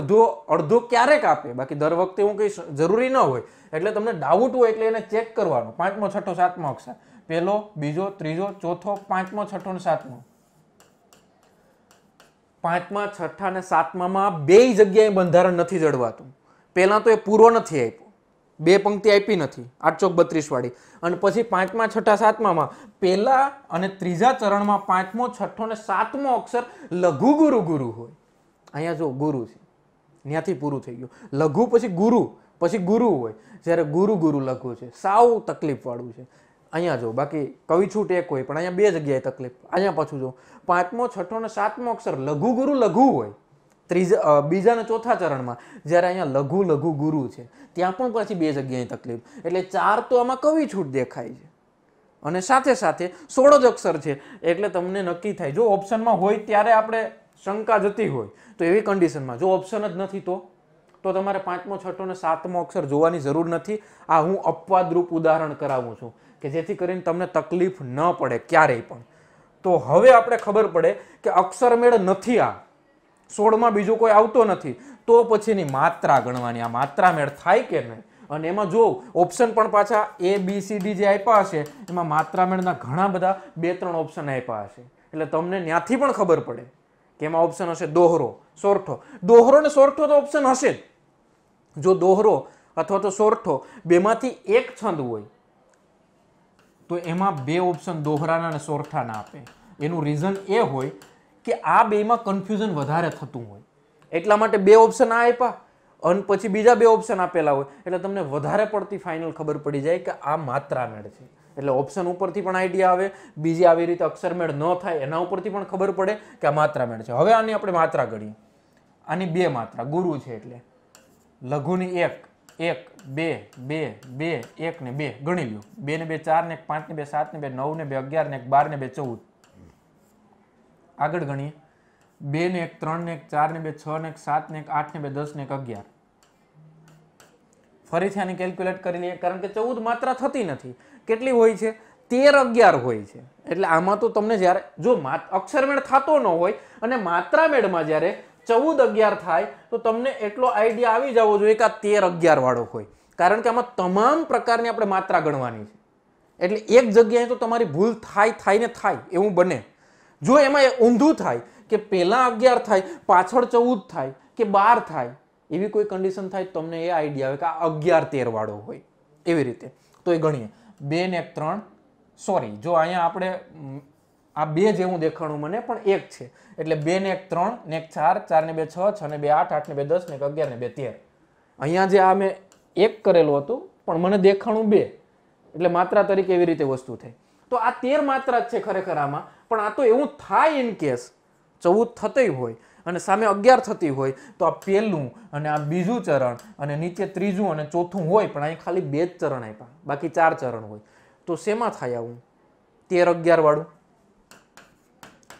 Speaker 1: અડધો અડધો ક્યારેક આપે બાકી દર વખતે હું કંઈ જરૂરી ન હોય એટલે તમને ડાઉટ હોય એટલે એને ચેક કરવાનો પાંચમો છઠ્ઠો સાતમો અક્ષર પહેલો બીજો ત્રીજો ચોથો પાંચમો છઠ્ઠો અને સાતમો પાંચમા છઠ્ઠા અને સાતમામાં બે જગ્યાએ બંધારણ નથી જળવાતું પહેલાં તો એ પૂરો નથી આપ્યો બે પંક્તિ આપી નથી આઠ ચોક બત્રીસ વાળી અને પછી પાંચમા છઠ્ઠા સાતમામાં પહેલા અને ત્રીજા ચરણમાં પાંચમો છઠ્ઠો અને સાતમો અક્ષર લઘુ ગુરુ ગુરુ હોય અહીંયા જો ગુરુ છે ત્યાંથી પૂરું થઈ ગયું લઘુ પછી ગુરુ પછી ગુરુ હોય જ્યારે ગુરુ ગુરુ લઘુ છે સાવ તકલીફવાળું છે અહીંયા જો બાકી કવિ છૂટ એક હોય પણ અહીંયા બે જગ્યાએ તકલીફ અહીંયા પાછું જો પાંચમો છઠ્ઠો અને સાતમો અક્ષર લઘુ ગુરુ લઘુ હોય ત્રીજા બીજા અને ચોથા ચરણમાં જ્યારે અહીંયા લઘુ લઘુ ગુરુ છે ત્યાં પણ પાછી બે જગ્યાએ તકલીફ એટલે ચાર તો આમાં કવિ છૂટ દેખાય છે અને સાથે સાથે સોળ જ અક્ષર છે એટલે તમને નક્કી થાય જો ઓપ્શનમાં હોય ત્યારે આપણે શંકા જતી હોય તો એવી કન્ડિશનમાં જો ઓપ્શન જ નથી તો તો તમારે પાંચમો છઠ્ઠો અને સાતમો અક્ષર જોવાની જરૂર નથી આ હું અપવાદરૂપ ઉદાહરણ કરાવું છું કે જેથી કરીને તમને તકલીફ ન પડે ક્યારેય પણ તો હવે આપણે ખબર પડે કે અક્ષરમેળ નથી આ સોળમાં બીજો કોઈ આવતો નથી તો પછીની માત્રા ગણવાની આ માત્રામેળ થાય કે નહીં અને એમાં જો ઓપ્શન પણ પાછા એ બી સી ડી જે આપ્યા હશે એમાં માત્રામેળના ઘણા બધા બે ત્રણ ઓપ્શન આપ્યા હશે એટલે તમને ત્યાંથી પણ ખબર પડે તેમાં ઓપ્શન હશે દોહરો સોરઠો દોહરો ને સોરઠો તો ઓપ્શન હશે જ જો દોહરો અથવા તો સોરઠો બેમાંથી એક છંદ હોય તો એમાં બે ઓપ્શન દોહરાના અને સોરઠાના આપે એનું રીઝન એ હોય કે આ બેમાં કન્ફ્યુઝન વધારે થતું હોય એટલા માટે બે ઓપ્શન આ આપ્યા અને પછી બીજા બે ઓપ્શન આપેલા હોય એટલે તમને વધારે પડતી ફાઇનલ ખબર પડી જાય કે આ માત્રા મેળ છે એટલે ઓપ્શન ઉપરથી પણ આઈડિયા આવે બીજી આવી રીતે અક્ષરમેળ ન થાય એના ઉપરથી પણ ખબર પડે કે આ માત્રામેળ છે હવે આની આપણે માત્રા ગણીએ આની બે માત્રા ગુરુ છે એટલે લઘુની એક એક બે બે બે એક ને બે ગણી લ્યો બે ને બે ચાર ને એક પાંચ ને બે સાત ને બે નવ ને બે અગિયાર ને એક બાર ને બે ચૌદ આગળ ગણીએ બે ને એક ત્રણ ને એક ચાર ને બે છ ને એક સાત ને એક આઠ ને બે દસ ને એક અગિયાર ફરીથી આની કેલ્ક્યુલેટ કરી લઈએ કારણ કે ચૌદ માત્રા થતી નથી કેટલી હોય છે તેર અગિયાર હોય છે એટલે આમાં તો તમને જ્યારે જો અક્ષરમેળ થતો ન હોય અને માત્રામેળમાં જ્યારે ચૌદ અગિયાર થાય તો તમને એટલો આઈડિયા આવી જવો જોઈએ કે આ તેર અગિયાર વાળો હોય કારણ કે આમાં તમામ પ્રકારની આપણે માત્રા ગણવાની છે એટલે એક જગ્યાએ તો તમારી ભૂલ થાય થાય ને થાય એવું બને જો એમાં એ ઊંધું થાય કે પહેલાં અગિયાર થાય પાછળ ચૌદ થાય કે બાર થાય એવી કોઈ કન્ડિશન થાય તમને એ આઈડિયા આવે કે આ અગિયાર તેરવાળો હોય એવી રીતે તો એ ગણીએ બે ને એક ત્રણ સોરી જો અહીંયા આપણે આ બે જેવું દેખાણું મને પણ એક છે એટલે બે ને એક ત્રણ ને એક ચાર ચાર ને બે છ છ ને બે આઠ આઠ ને બે દસ ને એક અગિયાર ને બે તેર અહીંયા જે આ મેં એક કરેલું હતું પણ મને દેખાણું બે એટલે માત્રા તરીકે એવી રીતે વસ્તુ થઈ તો આ તેર માત્રા જ છે ખરેખર આમાં પણ આ તો એવું થાય ઇન કેસ ચૌદ થતી હોય અને સામે અગિયાર થતી હોય તો આ પહેલું અને આ બીજું ચરણ અને નીચે ત્રીજું અને ચોથું હોય પણ અહીં ખાલી બે જ ચરણ આપ્યા બાકી ચાર ચરણ હોય તો શેમાં થાય આવું તેર અગિયારવાળું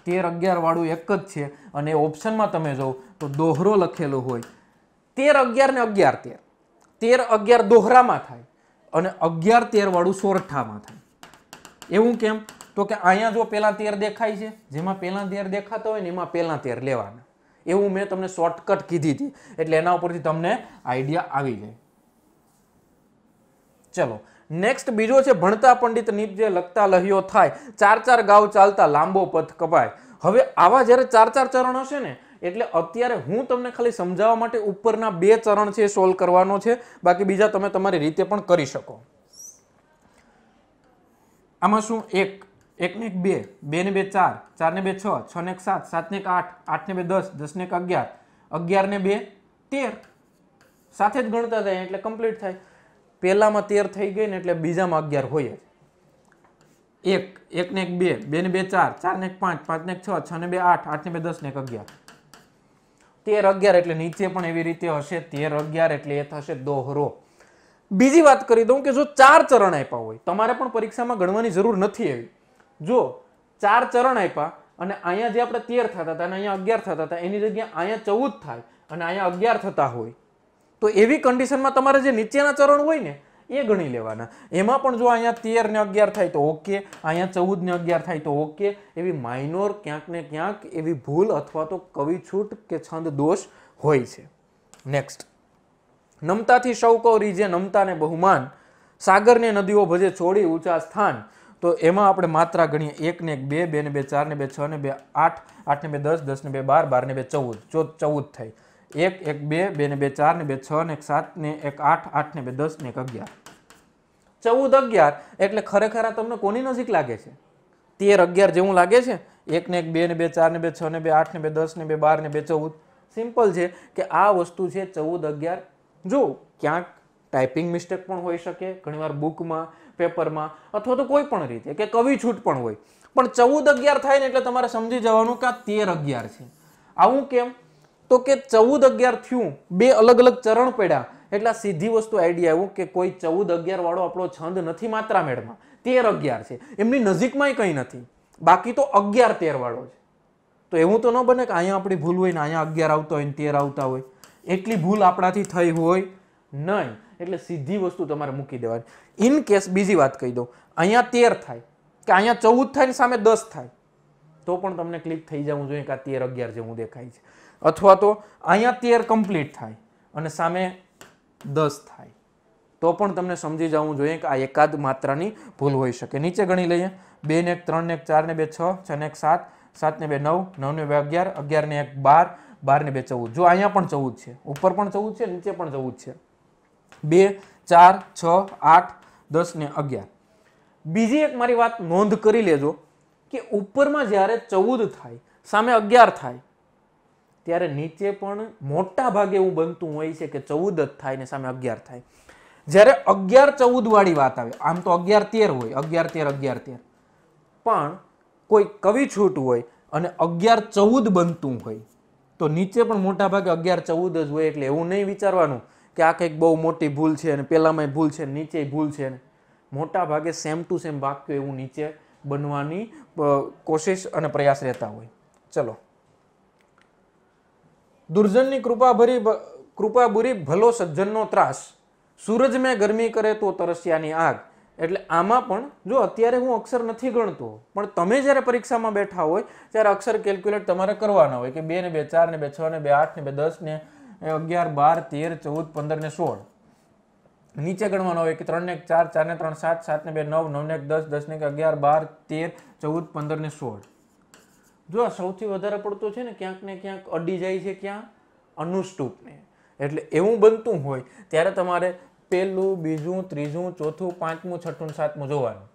Speaker 1: તેર અગિયારવાળું એક જ છે અને ઓપ્શનમાં તમે જોવો તો દોહરો લખેલો હોય તેર અગિયાર ને અગિયાર તેર તેર અગિયાર દોહરામાં થાય અને અગિયાર તેરવાળું સોરઠામાં થાય એવું કેમ તો કે અહીંયા જો પહેલાં તેર દેખાય છે જેમાં પહેલાં તેર દેખાતા હોય ને એમાં પહેલાં તેર લેવાના એવું મેં તમને શોર્ટકટ કીધી હતી એટલે એના ઉપરથી તમને આઈડિયા આવી જાય ચલો નેક્સ્ટ બીજો છે ભણતા પંડિત નીપ જે લખતા લહ્યો થાય ચાર ચાર ગાવ ચાલતા લાંબો પથ કપાય હવે આવા જ્યારે ચાર ચાર ચરણ હશે ને એટલે અત્યારે હું તમને ખાલી સમજાવવા માટે ઉપરના બે ચરણ છે એ સોલ્વ કરવાનો છે બાકી બીજા તમે તમારી રીતે પણ કરી શકો આમાં શું એક એકને એક બે બે ને બે ચાર ચારને બે છ છ ને એક સાત સાતને એક આઠ આઠને બે દસ દસને એક અગિયાર અગિયારને બે તેર સાથે જ ગણતા થાય એટલે કમ્પ્લીટ થાય પહેલામાં તેર થઈ ગઈ ને એટલે બીજામાં અગિયાર હોય જ એક એકને એક બે બે ને બે ચાર ચારને એક પાંચ પાંચને એક છ છ ને બે આઠ આઠને બે દસને એક અગિયાર તેર અગિયાર એટલે નીચે પણ એવી રીતે હશે તેર અગિયાર એટલે એ થશે દોહરો બીજી વાત કરી દઉં કે જો ચાર ચરણ આપ્યા હોય તમારે પણ પરીક્ષામાં ગણવાની જરૂર નથી એવી જો ચાર ચરણ આપ્યા અને અહીંયા જે આપણે તેર થતા હતા અને અહીંયા અગિયાર થતા હતા એની જગ્યાએ અહીંયા ચૌદ થાય અને અહીંયા અગિયાર થતા હોય તો એવી કન્ડિશનમાં તમારે જે નીચેના ચરણ હોય ને એ ગણી લેવાના એમાં પણ જો અહીંયા તેર ને અગિયાર થાય તો ઓકે અહીંયા ચૌદ ને અગિયાર થાય તો ઓકે એવી માઇનોર ક્યાંક ને ક્યાંક એવી ભૂલ અથવા તો કવિ છૂટ કે છંદ દોષ હોય છે નેક્સ્ટ નમતાથી સૌ કૌ રીજે નમતાને બહુમાન સાગરને નદીઓ ભજે છોડી ઊંચા સ્થાન તો એમાં આપણે માત્રા ગણીએ એકને એક બે બે ને બે ચાર ને બે છ ને બે આઠ આઠ ને બે દસ દસ ને બે બાર બાર ને બે ચૌદ ચો ચૌદ થાય એક એક બે બે ને બે ચાર ને બે છ ને એક સાત ને એક આઠ આઠ ને બે દસ ને એક અગિયાર ચૌદ અગિયાર એટલે ખરેખર આ તમને કોની નજીક લાગે છે તેર અગિયાર જેવું લાગે છે એક ને એક બે ને બે ચાર ને બે છ ને બે આઠ ને બે દસ ને બે બાર ને બે ચૌદ સિમ્પલ છે કે આ વસ્તુ છે ચૌદ અગિયાર જો ક્યાંક ટાઈપિંગ મિસ્ટેક પણ હોઈ શકે ઘણીવાર બુકમાં પેપરમાં અથવા તો કોઈ પણ રીતે કે કવિ છૂટ પણ હોય પણ ચૌદ અગિયાર થાય ને એટલે તમારે સમજી જવાનું કે આ તેર અગિયાર છે આવું કેમ તો કે ચૌદ અગિયાર થયું બે અલગ અલગ ચરણ પડ્યા એટલે સીધી વસ્તુ આઈડિયા આવ્યું કે કોઈ ચૌદ અગિયાર વાળો આપણો છંદ નથી માત્રા મેળમાં તેર અગિયાર છે એમની નજીકમાંય કંઈ નથી બાકી તો અગિયાર તેર વાળો છે તો એવું તો ન બને કે અહીંયા આપણી ભૂલ હોય ને અહીંયા અગિયાર આવતા હોય ને તેર આવતા હોય એટલી ભૂલ આપણાથી થઈ હોય નહીં એટલે સીધી વસ્તુ તમારે મૂકી દેવાની ઇન કેસ બીજી વાત કહી દઉં અહીંયા તેર થાય કે અહીંયા ચૌદ થાય ને સામે દસ થાય તો પણ તમને ક્લિક થઈ જવું જોઈએ કે આ તેર અગિયાર જેવું દેખાય છે અથવા તો અહીંયા તેર કમ્પ્લીટ થાય અને સામે દસ થાય તો પણ તમને સમજી જવું જોઈએ કે આ એકાદ માત્રાની ભૂલ હોઈ શકે નીચે ગણી લઈએ બે ને એક ત્રણ ને એક ચાર ને બે છ છ ને એક સાત સાત ને બે નવ નવ ને બે અગિયાર અગિયાર ને એક બાર બાર ને બે ચૌદ જો અહીંયા પણ ચૌદ છે ઉપર પણ ચૌદ છે નીચે પણ ચૌદ છે બે ચાર છ આઠ દસ ને અગિયાર બીજી એક મારી વાત નોંધ કરી લેજો કે ઉપરમાં જ્યારે ચૌદ થાય સામે અગિયાર થાય ત્યારે નીચે પણ મોટા ભાગે એવું બનતું હોય છે કે ચૌદ જ થાય ને સામે અગિયાર થાય જ્યારે અગિયાર ચૌદ વાળી વાત આવે આમ તો અગિયાર તેર હોય અગિયાર તેર અગિયાર તેર પણ કોઈ કવિ છૂટ હોય અને અગિયાર ચૌદ બનતું હોય તો નીચે પણ મોટા ભાગે અગિયાર ચૌદ જ હોય એટલે એવું નહીં વિચારવાનું કે આ કંઈક બહુ મોટી ભૂલ છે અને પહેલાંમાંય ભૂલ છે નીચે ભૂલ છે ને મોટા ભાગે સેમ ટુ સેમ વાક્યો એવું નીચે બનવાની કોશિશ અને પ્રયાસ રહેતા હોય ચલો દુર્જનની કૃપા ભરી કૃપા બુરી ભલો સજ્જનનો ત્રાસ સૂરજ મેં ગરમી કરે તો તરસ્યાની આગ એટલે આમાં પણ જો અત્યારે હું અક્ષર નથી ગણતો પણ તમે જ્યારે પરીક્ષામાં બેઠા હોય ત્યારે અક્ષર કેલ્ક્યુલેટ તમારે કરવાના હોય કે બે ને બે ચાર ને બે છ ને બે આઠ ને બે દસ ને અગિયાર બાર તેર ચૌદ પંદર ને સોળ નીચે ગણવાનો હોય કે ત્રણને એક ચાર ચારને ત્રણ સાત સાતને બે નવ નવને એક દસ દસને એક અગિયાર બાર તેર ચૌદ પંદર ને સોળ જો સૌથી વધારે પડતો છે ને ક્યાંક ને ક્યાંક અડી જાય છે ક્યાં અનુસ્ટુપને એટલે એવું બનતું હોય ત્યારે તમારે પહેલું બીજું ત્રીજું ચોથું પાંચમું છઠ્ઠું સાતમું જોવાનું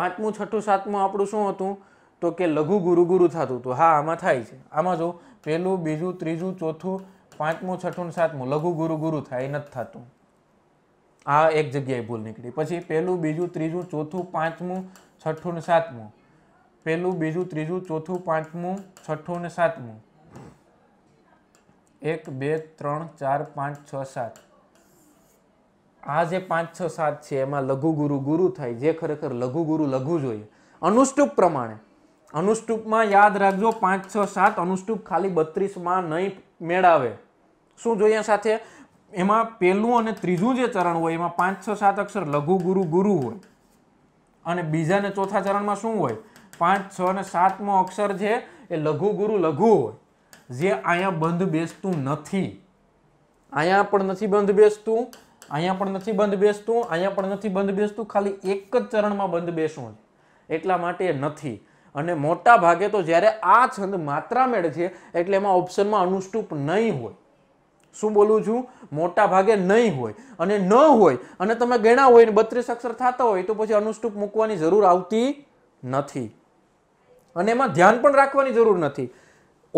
Speaker 1: પાંચમું છઠ્ઠું સાતમું આપણું શું હતું તો કે લઘુ ગુરુ ગુરુ થતું હતું હા આમાં થાય છે આમાં જો પહેલું બીજું ત્રીજું ચોથું પાંચમું છઠ્ઠું સાતમું લઘુ ગુરુ ગુરુ થાય એ નથી થતું આ એક જગ્યાએ ભૂલ નીકળી પછી પહેલું બીજું ત્રીજું ચોથું પાંચમું છઠ્ઠું ને સાતમું પહેલું બીજું ત્રીજું ચોથું પાંચમું છઠ્ઠું ને સાતમું એક બે ત્રણ ચાર પાંચ છ સાત આ જે પાંચ છ સાત છે એમાં લઘુ ગુરુ ગુરુ થાય જે ખરેખર લઘુ ગુરુ લઘુ જોઈએ અનુષ્ટુપ પ્રમાણે અનુષ્ટુપમાં યાદ રાખજો પાંચ છ સાત અનુષ્ટુપ ખાલી બત્રીસમાં નહીં મેળાવે શું જોઈએ સાથે એમાં પહેલું અને ત્રીજું જે ચરણ હોય એમાં પાંચ છ સાત અક્ષર લઘુ ગુરુ ગુરુ હોય અને બીજા અને ચોથા ચરણમાં શું હોય પાંચ છ અને સાતમો અક્ષર છે એ લઘુ ગુરુ લઘુ હોય જે અહીંયા બંધ બેસતું નથી અહીંયા પણ નથી બંધ બેસતું અહીંયા પણ નથી બંધ બેસતું અહીંયા પણ નથી બંધ બેસતું ખાલી એક જ ચરણમાં બંધ બેસવું છે એટલા માટે નથી અને મોટા ભાગે તો જ્યારે આ છંદ માત્રા માત્રામેળ છે એટલે એમાં ઓપ્શનમાં અનુષ્ટુપ નહીં હોય શું બોલું છું મોટા ભાગે નહીં હોય અને ન હોય અને તમે ગણ્યા હોય ને બત્રીસ અક્ષર થતા હોય તો પછી અનુષ્ટુપ મૂકવાની જરૂર આવતી નથી અને એમાં ધ્યાન પણ રાખવાની જરૂર નથી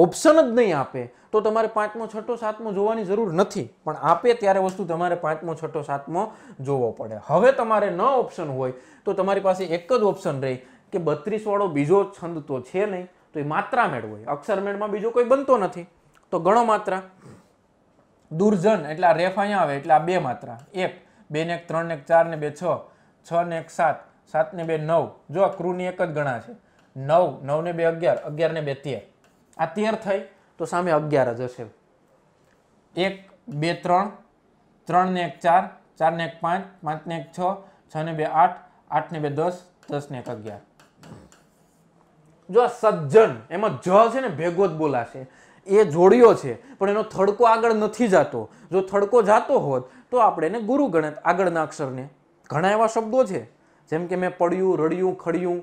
Speaker 1: ઓપ્શન જ નહીં આપે તો તમારે પાંચમો છઠ્ઠો સાતમો જોવાની જરૂર નથી પણ આપે ત્યારે વસ્તુ તમારે પાંચમો છઠ્ઠો સાતમો જોવો પડે હવે તમારે ન ઓપ્શન હોય તો તમારી પાસે એક જ ઓપ્શન રહે કે બત્રીસવાળો બીજો છંદ તો છે નહીં તો એ માત્રા મેળ હોય અક્ષર મેળમાં બીજો કોઈ બનતો નથી તો ગણો માત્રા દુર્જન એટલે આ રેફ અહીંયા આવે એટલે આ બે માત્રા એક બે ને એક ત્રણ ને એક ચાર ને બે છ છ ને એક સાત સાત ને બે નવ જો આ ક્રૂની એક જ ગણા છે નવ નવ ને બે અગિયાર અગિયાર ને બે તેર આ તેર થઈ તો સામે અગિયાર જ હશે એક બે ત્રણ ત્રણ ને એક ચાર ચાર ને એક પાંચ પાંચ ને એક છ છ ને બે આઠ આઠ ને બે દસ દસ ને એક અગિયાર જો આ સજ્જન એમાં જ છે ને ભેગો જ બોલાશે એ જોડ્યો છે પણ એનો થડકો આગળ નથી જતો જો થડકો જતો હોત તો આપણે એને ગુરુ ગણત આગળના અક્ષરને ઘણા એવા શબ્દો છે જેમ કે મેં પડ્યું રડ્યું ખડ્યું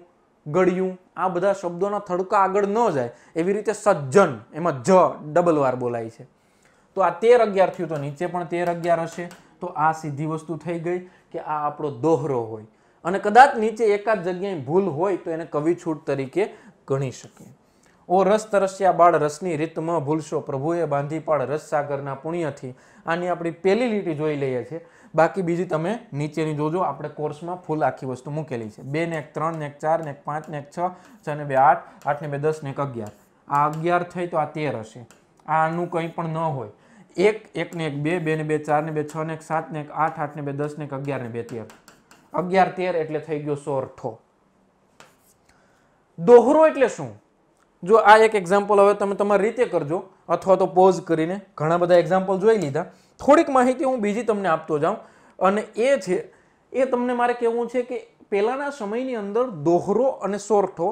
Speaker 1: ગળ્યું આ બધા શબ્દોના થડકો આગળ ન જાય એવી રીતે સજ્જન એમાં જ ડબલ વાર બોલાય છે તો આ તેર અગિયાર થયું તો નીચે પણ તેર અગિયાર હશે તો આ સીધી વસ્તુ થઈ ગઈ કે આ આપણો દોહરો હોય અને કદાચ નીચે એકાદ જગ્યાએ ભૂલ હોય તો એને કવિ છૂટ તરીકે ગણી શકીએ ઓ રસ તરસ્યા બાળ રસની રીતમાં ભૂલશો પ્રભુએ બાંધી પાડ રસ સાગરના પુણ્યથી આની આપણી પહેલી લીટી જોઈ લઈએ છીએ બાકી બીજી તમે નીચેની જોજો આપણે કોર્સમાં ફૂલ આખી વસ્તુ મૂકેલી છે બે ને એક ત્રણ ને એક ચાર ને એક પાંચ ને એક છ છ ને બે આઠ આઠ ને બે દસ ને એક અગિયાર આ અગિયાર થઈ તો આ તેર હશે આનું કંઈ પણ ન હોય એક એક ને એક બે બે ને બે ચાર ને બે છ ને એક સાત ને એક આઠ આઠ ને બે દસ ને એક અગિયાર ને બે તેર અગિયાર તેર એટલે થઈ ગયો સોરઠો દોહરો એટલે શું જો આ એક એક્ઝામ્પલ હવે તમે તમારી રીતે કરજો અથવા તો પોઝ કરીને ઘણા બધા એક્ઝામ્પલ જોઈ લીધા થોડીક માહિતી હું બીજી તમને આપતો જાઉં અને એ છે એ તમને મારે કહેવું છે કે પહેલાંના સમયની અંદર દોહરો અને સોરઠો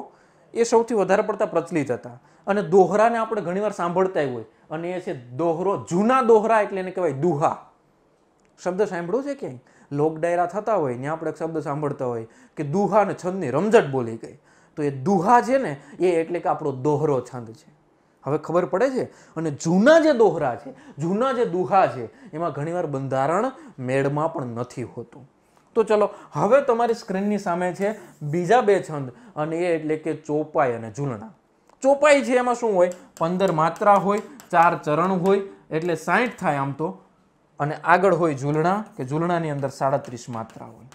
Speaker 1: એ સૌથી વધારે પડતા પ્રચલિત હતા અને દોહરાને આપણે ઘણીવાર સાંભળતા હોય અને એ છે દોહરો જૂના દોહરા એટલે એને કહેવાય દુહા શબ્દ સાંભળ્યો છે ક્યાંય લોક ડાયરા થતા હોય ને આપણે શબ્દ સાંભળતા હોય કે દુહા અને છંદની રમઝટ બોલી ગઈ તો એ દુહા છે ને એ એટલે કે આપણો દોહરો છંદ છે હવે ખબર પડે છે અને જૂના જે દોહરા છે જૂના જે દુહા છે એમાં ઘણીવાર બંધારણ મેળમાં પણ નથી હોતું તો ચલો હવે તમારી સ્ક્રીનની સામે છે બીજા બે છંદ અને એ એટલે કે ચોપાઈ અને ઝૂલણા ચોપાઈ છે એમાં શું હોય પંદર માત્રા હોય ચાર ચરણ હોય એટલે સાઠ થાય આમ તો અને આગળ હોય ઝૂલણા કે ઝૂલણાની અંદર સાડત્રીસ માત્રા હોય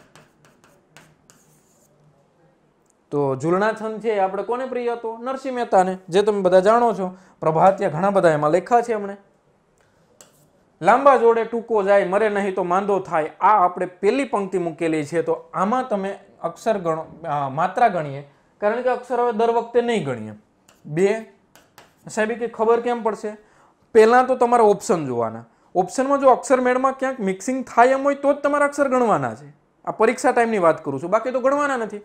Speaker 1: તો ઝૂલણાછંદ છે આપણે કોને પ્રિય હતો નરસિંહ મહેતાને જે તમે બધા જાણો છો પ્રભાત્યા ઘણા બધા એમાં લેખા છે એમણે લાંબા જોડે ટૂંકો જાય મરે નહીં તો માંદો થાય આ આપણે પહેલી પંક્તિ મૂકેલી છે તો આમાં તમે અક્ષર ગણો માત્રા ગણીએ કારણ કે અક્ષર હવે દર વખતે નહીં ગણીએ બે સાહેબ કે ખબર કેમ પડશે પહેલાં તો તમારે ઓપ્શન જોવાના ઓપ્શનમાં જો અક્ષર મેળમાં ક્યાંક મિક્સિંગ થાય એમ હોય તો જ તમારા અક્ષર ગણવાના છે આ પરીક્ષા ટાઈમની વાત કરું છું બાકી તો ગણવાના નથી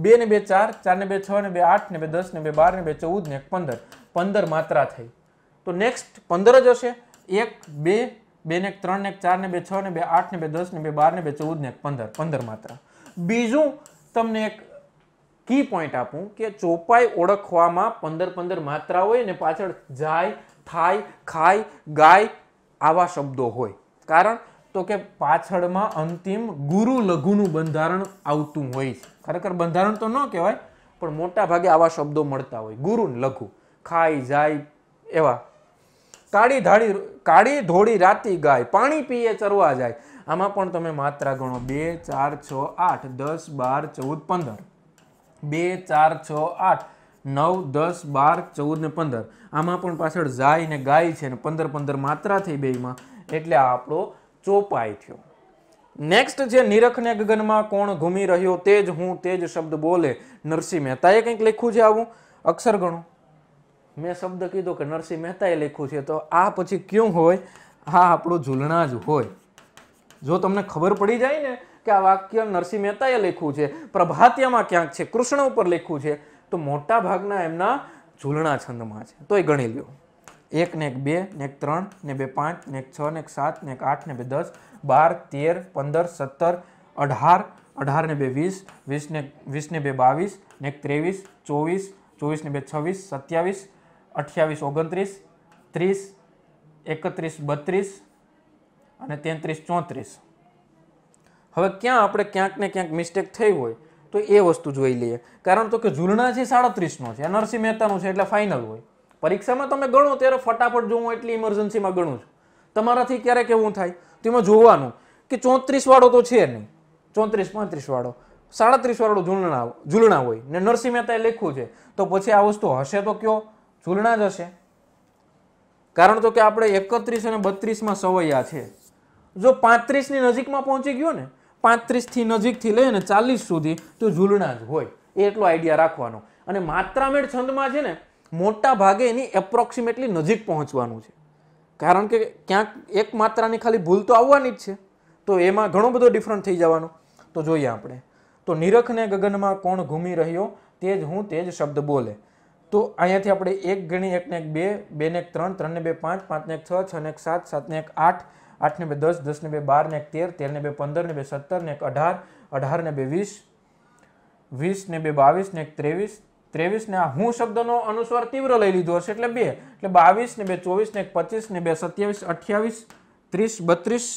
Speaker 1: બે ને બે ચાર ચાર ને બે છ ને બે આઠ ને બે દસ ને બે બાર ને બે ચૌદ ને એક પંદર પંદર માત્રા થઈ તો નેક્સ્ટ પંદર જ હશે એક બે બે ને એક ત્રણ ને એક ચાર ને બે છ ને બે આઠ ને બે દસ ને બે બાર ને બે ચૌદ ને એક પંદર પંદર માત્રા બીજું તમને એક કી પોઈન્ટ આપું કે ચોપાઈ ઓળખવામાં પંદર પંદર માત્રા હોય ને પાછળ જાય થાય ખાય ગાય આવા શબ્દો હોય કારણ તો કે પાછળમાં અંતિમ ગુરુ લઘુનું બંધારણ આવતું હોય છે ખરેખર બંધારણ તો ન કહેવાય પણ મોટા ભાગે આવા શબ્દો મળતા હોય ગુરુન લઘુ ખાઈ જાય એવા કાળી ધાળી કાળી ધોળી રાતી ગાય પાણી પીએ ચરવા જાય આમાં પણ તમે માત્રા ગણો બે ચાર છ આઠ દસ બાર ચૌદ પંદર બે ચાર છ આઠ નવ દસ બાર ચૌદ ને પંદર આમાં પણ પાછળ જાય ને ગાય છે ને પંદર પંદર માત્રા થઈ બેમાં એટલે આપણો ચોપાઈ થયો નેક્સ્ટ જે નિરખને ગગનમાં કોણ ઘૂમી રહ્યો તે જ હું તે જ શબ્દ બોલે નરસિંહ મહેતાએ કંઈક લખ્યું છે આવું અક્ષર ગણો મેં શબ્દ કીધો કે નરસિંહ મહેતાએ લખ્યું છે તો આ પછી ક્યું હોય આ આપણું ઝૂલણા જ હોય જો તમને ખબર પડી જાય ને કે આ વાક્ય નરસિંહ મહેતાએ લખ્યું છે પ્રભાત્યમાં ક્યાંક છે કૃષ્ણ ઉપર લખ્યું છે તો મોટા ભાગના એમના ઝૂલણા છંદમાં છે તો એ ગણી લ્યો એક ને એક બે ને એક ત્રણ ને બે પાંચ ને એક છ ને એક સાત ને એક આઠ ને બે દસ બાર તેર પંદર સત્તર અઢાર અઢારને બે વીસ વીસને વીસને બે બાવીસ ને ત્રેવીસ ચોવીસ ચોવીસને બે છવ્વીસ સત્યાવીસ અઠ્યાવીસ ઓગણત્રીસ ત્રીસ એકત્રીસ બત્રીસ અને તેત્રીસ ચોત્રીસ હવે ક્યાં આપણે ક્યાંક ને ક્યાંક મિસ્ટેક થઈ હોય તો એ વસ્તુ જોઈ લઈએ કારણ તો કે ઝૂલણા છે સાડત્રીસનો છે નરસિંહ મહેતાનું છે એટલે ફાઇનલ હોય પરીક્ષામાં તમે ગણો ત્યારે ફટાફટ જો એટલી ઇમરજન્સીમાં ગણું છું તમારાથી ક્યારેક કેવું થાય તેમાં જોવાનું કે ચોત્રીસ વાળો તો છે નહીં ચોત્રીસ પાંત્રીસ વાળો સાડત્રીસ વાળો ઝૂલણા ઝૂલણા હોય ને નરસિંહ મહેતાએ લખ્યું છે તો પછી આ વસ્તુ હશે તો કયો ઝૂલણા જ હશે કારણ તો કે આપણે એકત્રીસ અને બત્રીસમાં સવૈયા છે જો પાંત્રીસની નજીકમાં પહોંચી ગયો ને પાંત્રીસથી નજીકથી લઈને ચાલીસ સુધી તો ઝૂલણા જ હોય એટલો આઈડિયા રાખવાનો અને માત્રામેળ છંદમાં છે ને મોટા ભાગે એની એપ્રોક્સિમેટલી નજીક પહોંચવાનું છે કારણ કે ક્યાંક એક માત્રાની ખાલી ભૂલ તો આવવાની જ છે તો એમાં ઘણો બધો ડિફરન્ટ થઈ જવાનો તો જોઈએ આપણે તો નિરખને ગગનમાં કોણ ઘૂમી રહ્યો તે જ હું તે જ શબ્દ બોલે તો અહીંયાથી આપણે એક ગણી એકને એક બે બેને એક ત્રણ ત્રણને બે પાંચ પાંચને એક છ છને એક સાત સાતને એક આઠ આઠને બે દસ દસને બે બારને એક તેર તેરને બે પંદરને બે સત્તરને એક અઢાર અઢારને બે વીસ વીસને બે બાવીસને એક ત્રેવીસ ત્રેવીસને આ હું શબ્દનો અનુસ્વાર તીવ્ર લઈ લીધો હશે એટલે બે એટલે બાવીસ ને બે ચોવીસ ને એક પચીસ ને બે સત્યાવીસ અઠ્યાવીસ ત્રીસ બત્રીસ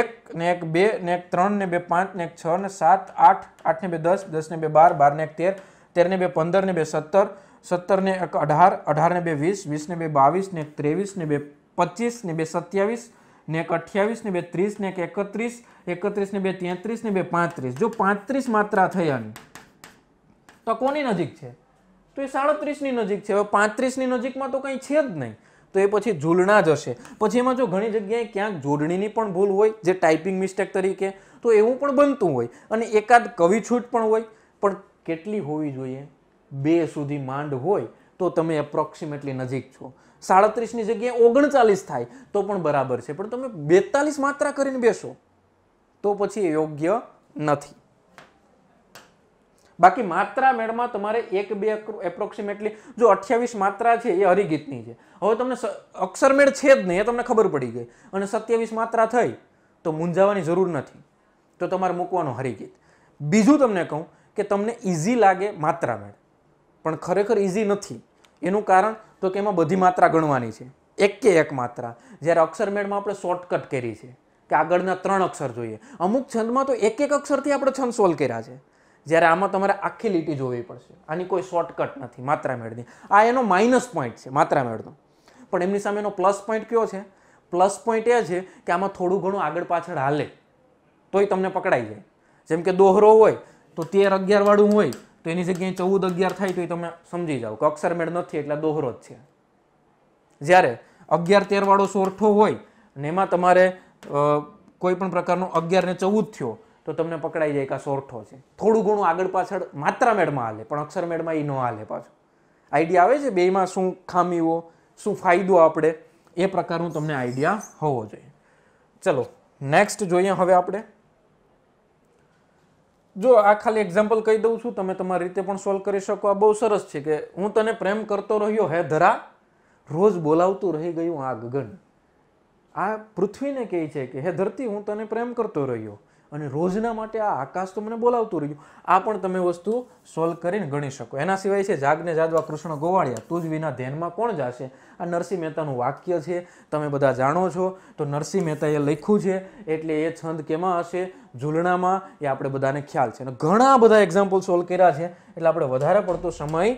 Speaker 1: એક ને એક બે ને એક ત્રણ ને બે પાંચ ને એક છ ને સાત આઠ આઠ ને બે દસ દસ ને બે બાર બાર ને એક તેર તેર ને બે પંદર ને બે સત્તર સત્તર ને એક અઢાર અઢાર ને બે વીસ વીસ ને બે બાવીસ ને ત્રેવીસ ને બે પચીસ ને બે સત્યાવીસ ને એક અઠ્યાવીસ ને બે ત્રીસ ને એક એકત્રીસ એકત્રીસ ને બે તેત્રીસ ને બે પાંત્રીસ જો પાંત્રીસ માત્રા થયાની તો કોની નજીક છે તો એ સાડત્રીસની નજીક છે હવે પાંત્રીસની નજીકમાં તો કંઈ છે જ નહીં તો એ પછી ઝૂલણા જ હશે પછી એમાં જો ઘણી જગ્યાએ ક્યાંક જોડણીની પણ ભૂલ હોય જે ટાઈપિંગ મિસ્ટેક તરીકે તો એવું પણ બનતું હોય અને એકાદ કવિ છૂટ પણ હોય પણ કેટલી હોવી જોઈએ બે સુધી માંડ હોય તો તમે એપ્રોક્સિમેટલી નજીક છો સાડત્રીસની જગ્યાએ ઓગણચાલીસ થાય તો પણ બરાબર છે પણ તમે બેતાલીસ માત્રા કરીને બેસો તો પછી યોગ્ય નથી બાકી માત્રા મેળમાં તમારે એક બે એપ્રોક્સિમેટલી જો અઠ્યાવીસ માત્રા છે એ હરિગીતની છે હવે તમને અક્ષરમેળ છે જ નહીં એ તમને ખબર પડી ગઈ અને સત્યાવીસ માત્રા થઈ તો મૂંઝાવાની જરૂર નથી તો તમારે મૂકવાનું હરિગીત બીજું તમને કહું કે તમને ઇઝી લાગે માત્રા મેળ પણ ખરેખર ઇઝી નથી એનું કારણ તો કે એમાં બધી માત્રા ગણવાની છે એક કે એક માત્રા જ્યારે અક્ષરમેળમાં આપણે શોર્ટકટ કરી છે કે આગળના ત્રણ અક્ષર જોઈએ અમુક છંદમાં તો એક એક અક્ષરથી આપણે છંદ સોલ્વ કર્યા છે જ્યારે આમાં તમારે આખી લીટી જોવી પડશે આની કોઈ શોર્ટકટ નથી માત્રા મેળની આ એનો માઇનસ પોઈન્ટ છે માત્રા મેળનો પણ એમની સામેનો પ્લસ પોઈન્ટ કયો છે પ્લસ પોઈન્ટ એ છે કે આમાં થોડું ઘણું આગળ પાછળ હાલે તોય તમને પકડાઈ જાય જેમ કે દોહરો હોય તો તેર અગિયારવાળું હોય તો એની જગ્યાએ ચૌદ અગિયાર થાય તો એ તમે સમજી જાઓ કે અક્ષરમેળ નથી એટલે દોહરો જ છે જ્યારે અગિયાર તેરવાળો સોરઠો હોય ને એમાં તમારે કોઈ પણ પ્રકારનો અગિયાર ને ચૌદ થયો તો તમને પકડાઈ જાય કે આ સોરઠો છે થોડું ઘણું આગળ પાછળ માત્રા મેળમાં હાલે પણ અક્ષરમેળમાં એ ન હાલે પાછું આઈડિયા આવે છે બેમાં શું ખામીઓ શું ફાયદો આપણે એ પ્રકારનું તમને આઈડિયા હોવો જોઈએ ચલો નેક્સ્ટ જોઈએ હવે આપણે જો આ ખાલી એક્ઝામ્પલ કહી દઉં છું તમે તમારી રીતે પણ સોલ્વ કરી શકો આ બહુ સરસ છે કે હું તને પ્રેમ કરતો રહ્યો હે ધરા રોજ બોલાવતું રહી ગયું આ ગગન આ પૃથ્વીને કહે છે કે હે ધરતી હું તને પ્રેમ કરતો રહ્યો અને રોજના માટે આ આકાશ તો મને બોલાવતું રહ્યું આ પણ તમે વસ્તુ સોલ્વ કરીને ગણી શકો એના સિવાય છે જાગને જાદવા કૃષ્ણ ગોવાળિયા તું જ વિના ધ્યાનમાં કોણ જશે આ નરસિંહ મહેતાનું વાક્ય છે તમે બધા જાણો છો તો નરસિંહ મહેતાએ લખ્યું છે એટલે એ છંદ કેમાં હશે ઝૂલણામાં એ આપણે બધાને ખ્યાલ છે અને ઘણા બધા એક્ઝામ્પલ સોલ્વ કર્યા છે એટલે આપણે વધારે પડતો સમય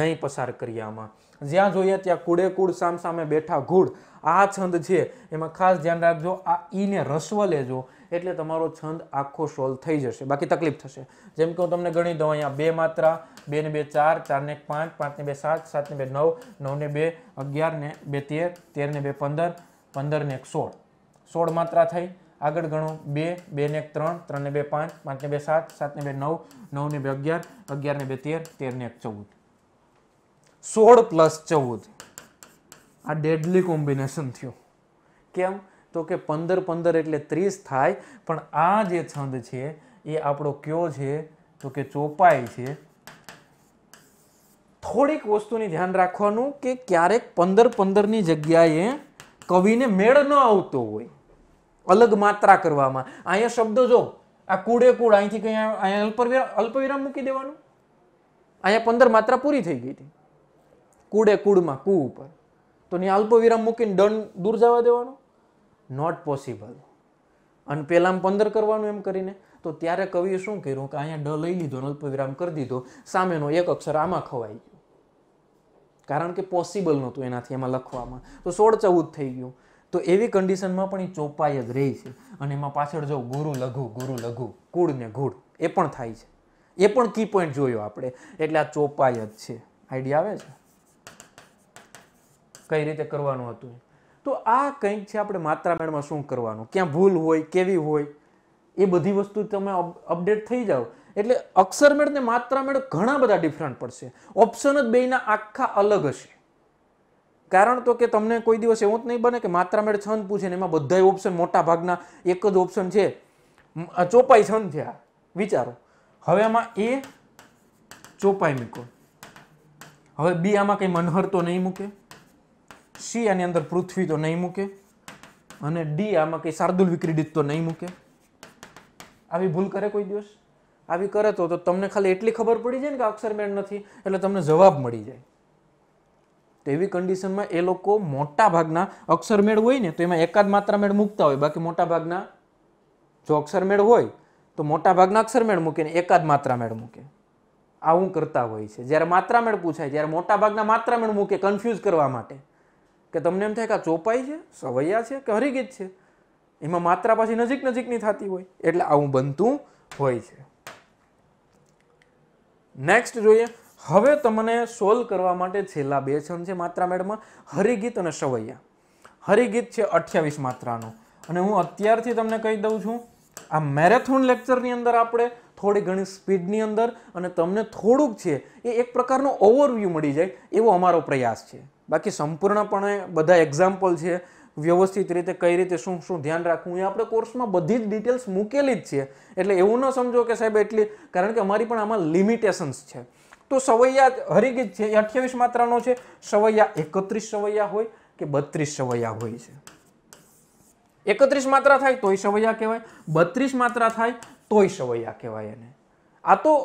Speaker 1: નહીં પસાર કરીએ આમાં જ્યાં જોઈએ ત્યાં કુડે કુડ સામ સામે બેઠા ઘૂડ આ છંદ છે એમાં ખાસ ધ્યાન રાખજો આ ઈને રસ્વ લેજો એટલે તમારો છંદ આખો સોલ્વ થઈ જશે બાકી તકલીફ થશે જેમ કે હું તમને ગણી દઉં અહીંયા બે માત્રા બે ને બે ચાર ચારને પાંચ પાંચને બે સાત સાતને બે નવ નવને બે અગિયાર ને બે તેર તેરને બે પંદર પંદરને એક સોળ સોળ માત્રા થઈ આગળ ગણો બે બે ને એક ત્રણ ત્રણ ને બે પાંચ પાંચને બે સાત સાતને બે નવ નવને બે અગિયાર અગિયારને બે તેર તેરને એક ચૌદ સોળ પ્લસ ચૌદ આ ડેડલી કોમ્બિનેશન થયું કેમ તો કે પંદર પંદર એટલે ત્રીસ થાય પણ આ જે છંદ છે એ આપણો કયો છે તો કે ચોપાઈ છે થોડીક વસ્તુની ધ્યાન રાખવાનું કે ક્યારેક પંદર પંદરની જગ્યાએ કવિને મેળ ન આવતો હોય અલગ માત્રા કરવામાં અહીંયા શબ્દો જો આ કુડે કુડ અહીંથી કંઈ અહીંયા અલ્પવિરામ અલ્પવિરામ મૂકી દેવાનું અહીંયા પંદર માત્રા પૂરી થઈ ગઈ હતી કુડે કુડમાં કુ ઉપર તો ત્યાં અલ્પવિરામ મૂકીને દંડ દૂર જવા દેવાનું નોટ પોસિબલ અને પહેલાં પંદર કરવાનું એમ કરીને તો ત્યારે કવિએ શું કર્યું કે અહીંયા ડ લઈ લીધો અલ્પ વિરામ કરી દીધો સામેનો એક અક્ષર આમાં ખવાઈ ગયો કારણ કે પોસિબલ નહોતું એનાથી એમાં લખવામાં તો સોળ ચૌદ થઈ ગયું તો એવી કન્ડિશનમાં પણ એ ચોપાઈ જ રહી છે અને એમાં પાછળ જો ગુરુ લઘુ ગુરુ લઘુ કુળ ને ગુળ એ પણ થાય છે એ પણ કી પોઈન્ટ જોયો આપણે એટલે આ ચોપાઈ જ છે આઈડિયા આવે છે કઈ રીતે કરવાનું હતું તો આ કંઈક છે આપણે માત્રા મેળમાં શું કરવાનું ક્યાં ભૂલ હોય કેવી હોય એ બધી વસ્તુ તમે અપડેટ થઈ જાઓ એટલે અક્ષરમેળ ને માત્રામેળ ઘણા બધા ડિફરન્ટ પડશે ઓપ્શન જ બેના આખા અલગ હશે કારણ તો કે તમને કોઈ દિવસ એવું જ નહીં બને કે માત્રામેળ છંદ પૂછે ને એમાં બધા ઓપ્શન મોટા ભાગના એક જ ઓપ્શન છે ચોપાઈ છંદ છે આ વિચારો હવે આમાં એ ચોપાઈ મૂકો હવે બી આમાં કંઈ મનહર તો નહીં મૂકે સી આની અંદર પૃથ્વી તો નહીં મૂકે અને ડી આમાં કંઈ શાર્દુલ વિક્રીડિત તો નહીં મૂકે આવી ભૂલ કરે કોઈ દિવસ આવી કરે તો તો તમને ખાલી એટલી ખબર પડી જાય ને કે અક્ષર મેળ નથી એટલે તમને જવાબ મળી જાય તેવી કન્ડિશનમાં એ લોકો મોટા ભાગના અક્ષરમેળ હોય ને તો એમાં એકાદ માત્રા મેળ મૂકતા હોય બાકી મોટા ભાગના જો અક્ષરમેળ હોય તો મોટા ભાગના અક્ષરમેળ મૂકે ને એકાદ માત્રા મેળ મૂકે આવું કરતા હોય છે જ્યારે માત્રા મેળ પૂછાય જ્યારે મોટા ભાગના માત્રા મેળ મૂકે કન્ફ્યુઝ કરવા માટે કે તમને એમ થાય કે આ ચોપાઈ છે સવૈયા છે કે હરિગીત છે એમાં માત્રા પાછી નજીક નજીકની થતી હોય એટલે આવું બનતું હોય છે નેક્સ્ટ જોઈએ હવે તમને સોલ્વ કરવા માટે છેલ્લા બે છંદ છે માત્રા મેડમાં હરિગીત અને સવૈયા હરિગીત છે અઠ્યાવીસ માત્રાનો અને હું અત્યારથી તમને કહી દઉં છું આ મેરેથોન લેક્ચરની અંદર આપણે થોડી ઘણી સ્પીડની અંદર અને તમને થોડુંક છે એ એક પ્રકારનો ઓવરવ્યૂ મળી જાય એવો અમારો પ્રયાસ છે બાકી સંપૂર્ણપણે બધા એક્ઝામ્પલ છે વ્યવસ્થિત રીતે કઈ રીતે શું શું ધ્યાન રાખવું એ આપણે કોર્સમાં બધી જ ડિટેલ્સ મૂકેલી જ છે એટલે એવું ન સમજો કે સાહેબ એટલી કારણ કે અમારી પણ આમાં લિમિટેશન્સ છે તો સવૈયા હરીગીત છે એ અઠ્યાવીસ માત્રાનો છે સવૈયા એકત્રીસ સવૈયા હોય કે બત્રીસ સવૈયા હોય છે એકત્રીસ માત્રા થાય તોય સવૈયા કહેવાય બત્રીસ માત્રા થાય તોય સવૈયા કહેવાય એને આ તો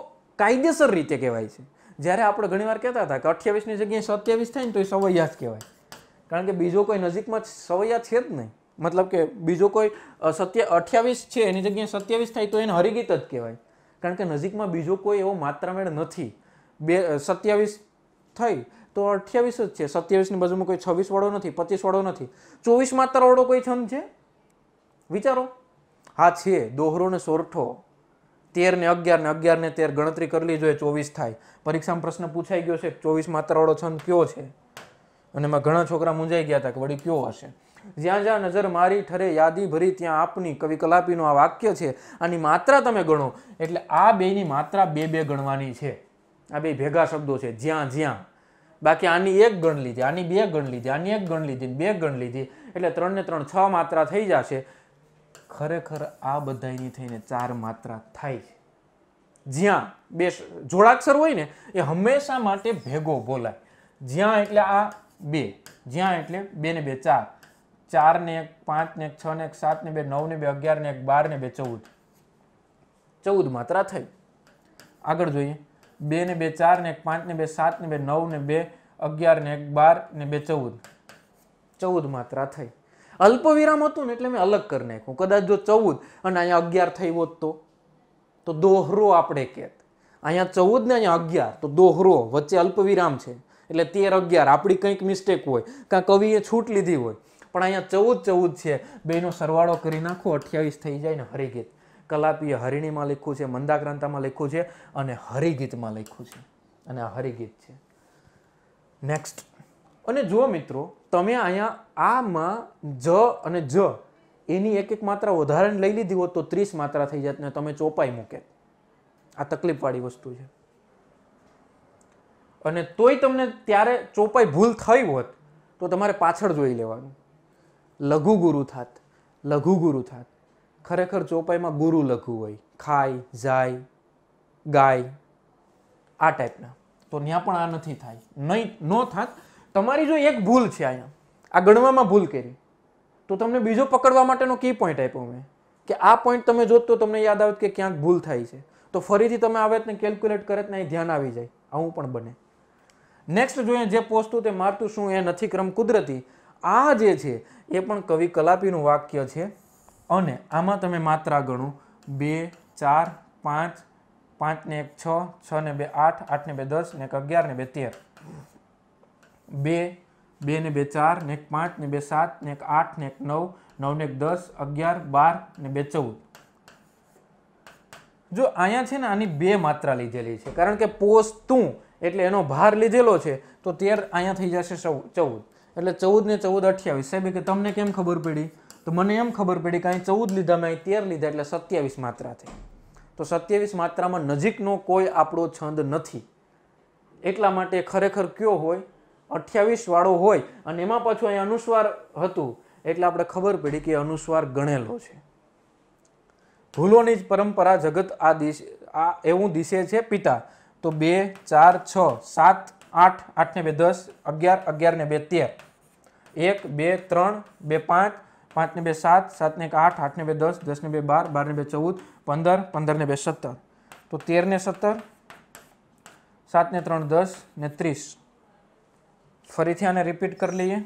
Speaker 1: કાયદેસર રીતે કહેવાય છે જ્યારે આપણે ઘણીવાર કહેતા હતા કે અઠ્યાવીસની જગ્યાએ સત્યાવીસ થાય ને તો એ સવૈયા જ કહેવાય કારણ કે બીજો કોઈ નજીકમાં સવૈયા છે જ નહીં મતલબ કે બીજો કોઈ સત્ય અઠ્યાવીસ છે એની જગ્યાએ સત્યાવીસ થાય તો એને હરિગીત જ કહેવાય કારણ કે નજીકમાં બીજો કોઈ એવો માત્રામેળ નથી બે સત્યાવીસ થઈ તો અઠ્યાવીસ જ છે સત્યાવીસની બાજુમાં કોઈ છવ્વીસ વાળો નથી પચીસ વાળો નથી ચોવીસ માત્રાવાળો કોઈ છંદ છે વિચારો હા છે દોહરો ને સોરઠો તેર ને અગિયાર ને અગિયાર ને તેર ગણતરી કરવી જોઈએ ચોવીસ થાય પરીક્ષામાં પ્રશ્ન પૂછાઈ ગયો છે ચોવીસ માત્રાવાળો છંદ કયો છે અને એમાં ઘણા છોકરા મૂંઝાઈ ગયા હતા કે વળી કયો હશે જ્યાં જ્યાં નજર મારી ઠરે યાદી ભરી ત્યાં આપની કવિ કલાપીનું આ વાક્ય છે આની માત્રા તમે ગણો એટલે આ બેની માત્રા બે બે ગણવાની છે આ બે ભેગા શબ્દો છે જ્યાં જ્યાં બાકી આની એક ગણ લીધી આની બે ગણ લીધી આની એક ગણ લીધી બે ગણ લીધી એટલે ત્રણ ને ત્રણ છ માત્રા થઈ જશે ખરેખર આ બધાની થઈને ચાર માત્રા થાય જ્યાં બે જોડાક્ષર હોય ને એ હંમેશા માટે ભેગો બોલાય જ્યાં એટલે આ બે જ્યાં એટલે બે ને બે ચાર ચાર ને એક પાંચ ને એક છ ને એક સાત ને બે નવ ને બે અગિયાર ને એક બાર ને બે ચૌદ ચૌદ માત્રા થઈ આગળ જોઈએ બે ને બે ચાર ને એક પાંચ ને બે સાત ને બે નવ ને બે અગિયાર ને એક બાર ને બે ચૌદ ચૌદ માત્રા થઈ અલ્પ વિરામ હતું ને એટલે મેં અલગ કરી નાખ્યું કદાચ જો ચૌદ અને અહીંયા અગિયાર થઈ હોત તો તો દોહરો આપણે કહેત અહીંયા ચૌદ ને અહીંયા અગિયાર તો દોહરો વચ્ચે અલ્પ વિરામ છે એટલે તેર અગિયાર આપણી કંઈક મિસ્ટેક હોય કાં કવિએ છૂટ લીધી હોય પણ અહીંયા ચૌદ ચૌદ છે બેનો સરવાળો કરી નાખો અઠ્યાવીસ થઈ જાય ને હરિગીત કલાપીએ હરિણીમાં લખ્યું છે મંદાક્રાંતામાં લખ્યું છે અને હરિગીતમાં લખ્યું છે અને આ હરિગીત છે નેક્સ્ટ અને જુઓ મિત્રો તમે અહીંયા આમાં જ અને જ એની એક એક માત્રા વધારાને લઈ લીધી હોત તો ત્રીસ માત્રા થઈ જાત ને તમે ચોપાઈ મૂકે આ તકલીફવાળી વસ્તુ છે અને તોય તમને ત્યારે ચોપાઈ ભૂલ થઈ હોત તો તમારે પાછળ જોઈ લેવાનું લઘુ ગુરુ થાત લઘુ ગુરુ થાત ખરેખર ચોપાઈમાં ગુરુ લઘુ હોય ખાય જાય ગાય આ ટાઈપના તો ત્યાં પણ આ નથી થાય નહીં ન થાત તમારી જો એક ભૂલ છે અહીંયા આ ગણવામાં ભૂલ કરી તો તમને બીજો પકડવા માટેનો કી પોઈન્ટ આપ્યો મેં કે આ પોઈન્ટ તમે જોત તો તમને યાદ આવે કે ક્યાંક ભૂલ થાય છે તો ફરીથી તમે આવે ને કેલ્ક્યુલેટ કરે ને ધ્યાન આવી જાય આવું પણ બને નેક્સ્ટ જોઈએ જે પોસ્તું તે મારતું શું એ નથી ક્રમ કુદરતી આ જે છે એ પણ કવિ કલાપીનું વાક્ય છે અને આમાં તમે માત્રા ગણો બે ચાર પાંચ પાંચને એક છ છ ને બે આઠ આઠને બે દસ ને એક અગિયાર ને બે તેર બે બે ને બે ચાર ને એક પાંચ ને બે સાત ને એક આઠ ને એક નવ નવ ને એક દસ અગિયાર બાર ને બે ચૌદ જો અહીંયા છે ને આની બે માત્રા લીધેલી છે કારણ કે પોસ્તું એટલે એનો ભાર લીધેલો છે તો તેર અહીંયા થઈ જશે ચૌદ એટલે ચૌદ ને ચૌદ અઠ્યાવીસ સાહેબ કે તમને કેમ ખબર પડી તો મને એમ ખબર પડી કે અહીં ચૌદ લીધા મેં અહીં તેર લીધા એટલે સત્યાવીસ માત્રા થઈ તો સત્યાવીસ માત્રામાં નજીકનો કોઈ આપણો છંદ નથી એટલા માટે ખરેખર કયો હોય અઠ્યાવીસ વાળો હોય અને એમાં પાછું અહીં અનુસ્વાર હતું એટલે આપણે ખબર પડી કે અનુસ્વાર ગણેલો છે ભૂલોની જ પરંપરા જગત આ દિશ આ એવું દિશે છે પિતા તો બે ચાર છ સાત આઠ આઠને બે દસ અગિયાર અગિયારને બે તેર એક બે ત્રણ બે પાંચ પાંચને બે સાત સાતને એક આઠ આઠને બે દસ દસને બે બાર બારને બે ચૌદ પંદર પંદરને બે સત્તર તો તેરને સત્તર સાતને ત્રણ દસ ને ત્રીસ ફરીથી આને રિપીટ કરી લઈએ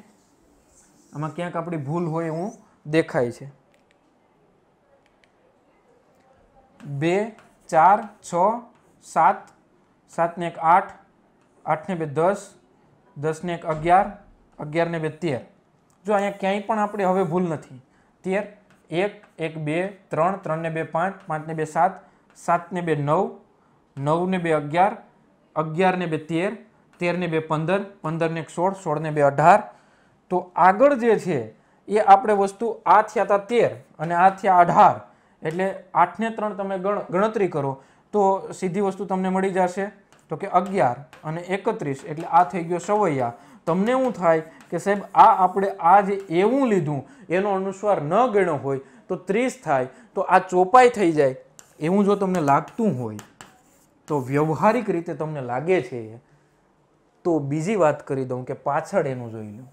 Speaker 1: આમાં ક્યાંક આપણી ભૂલ હોય એવું દેખાય છે બે ચાર છ સાત સાતને એક આઠ આઠને બે દસ દસને એક અગિયાર અગિયારને બે તેર જો અહીંયા ક્યાંય પણ આપણે હવે ભૂલ નથી તેર એક એક બે ત્રણ ત્રણને બે પાંચ પાંચને બે સાત સાતને બે નવ નવને બે અગિયાર અગિયારને બે તેર તેરને બે પંદર પંદરને એક સોળ સોળને બે અઢાર તો આગળ જે છે એ આપણે વસ્તુ આ થયા હતા તેર અને આ થયા અઢાર એટલે આઠને ત્રણ તમે ગણતરી કરો તો સીધી વસ્તુ તમને મળી જશે તો કે અગિયાર અને એકત્રીસ એટલે આ થઈ ગયો સવૈયા તમને એવું થાય કે સાહેબ આ આપણે આ જે એવું લીધું એનો અનુસ્વાર ન ગણ્યો હોય તો ત્રીસ થાય તો આ ચોપાઈ થઈ જાય એવું જો તમને લાગતું હોય તો વ્યવહારિક રીતે તમને લાગે છે તો બીજી વાત કરી દઉં કે પાછળ એનું જોઈ લો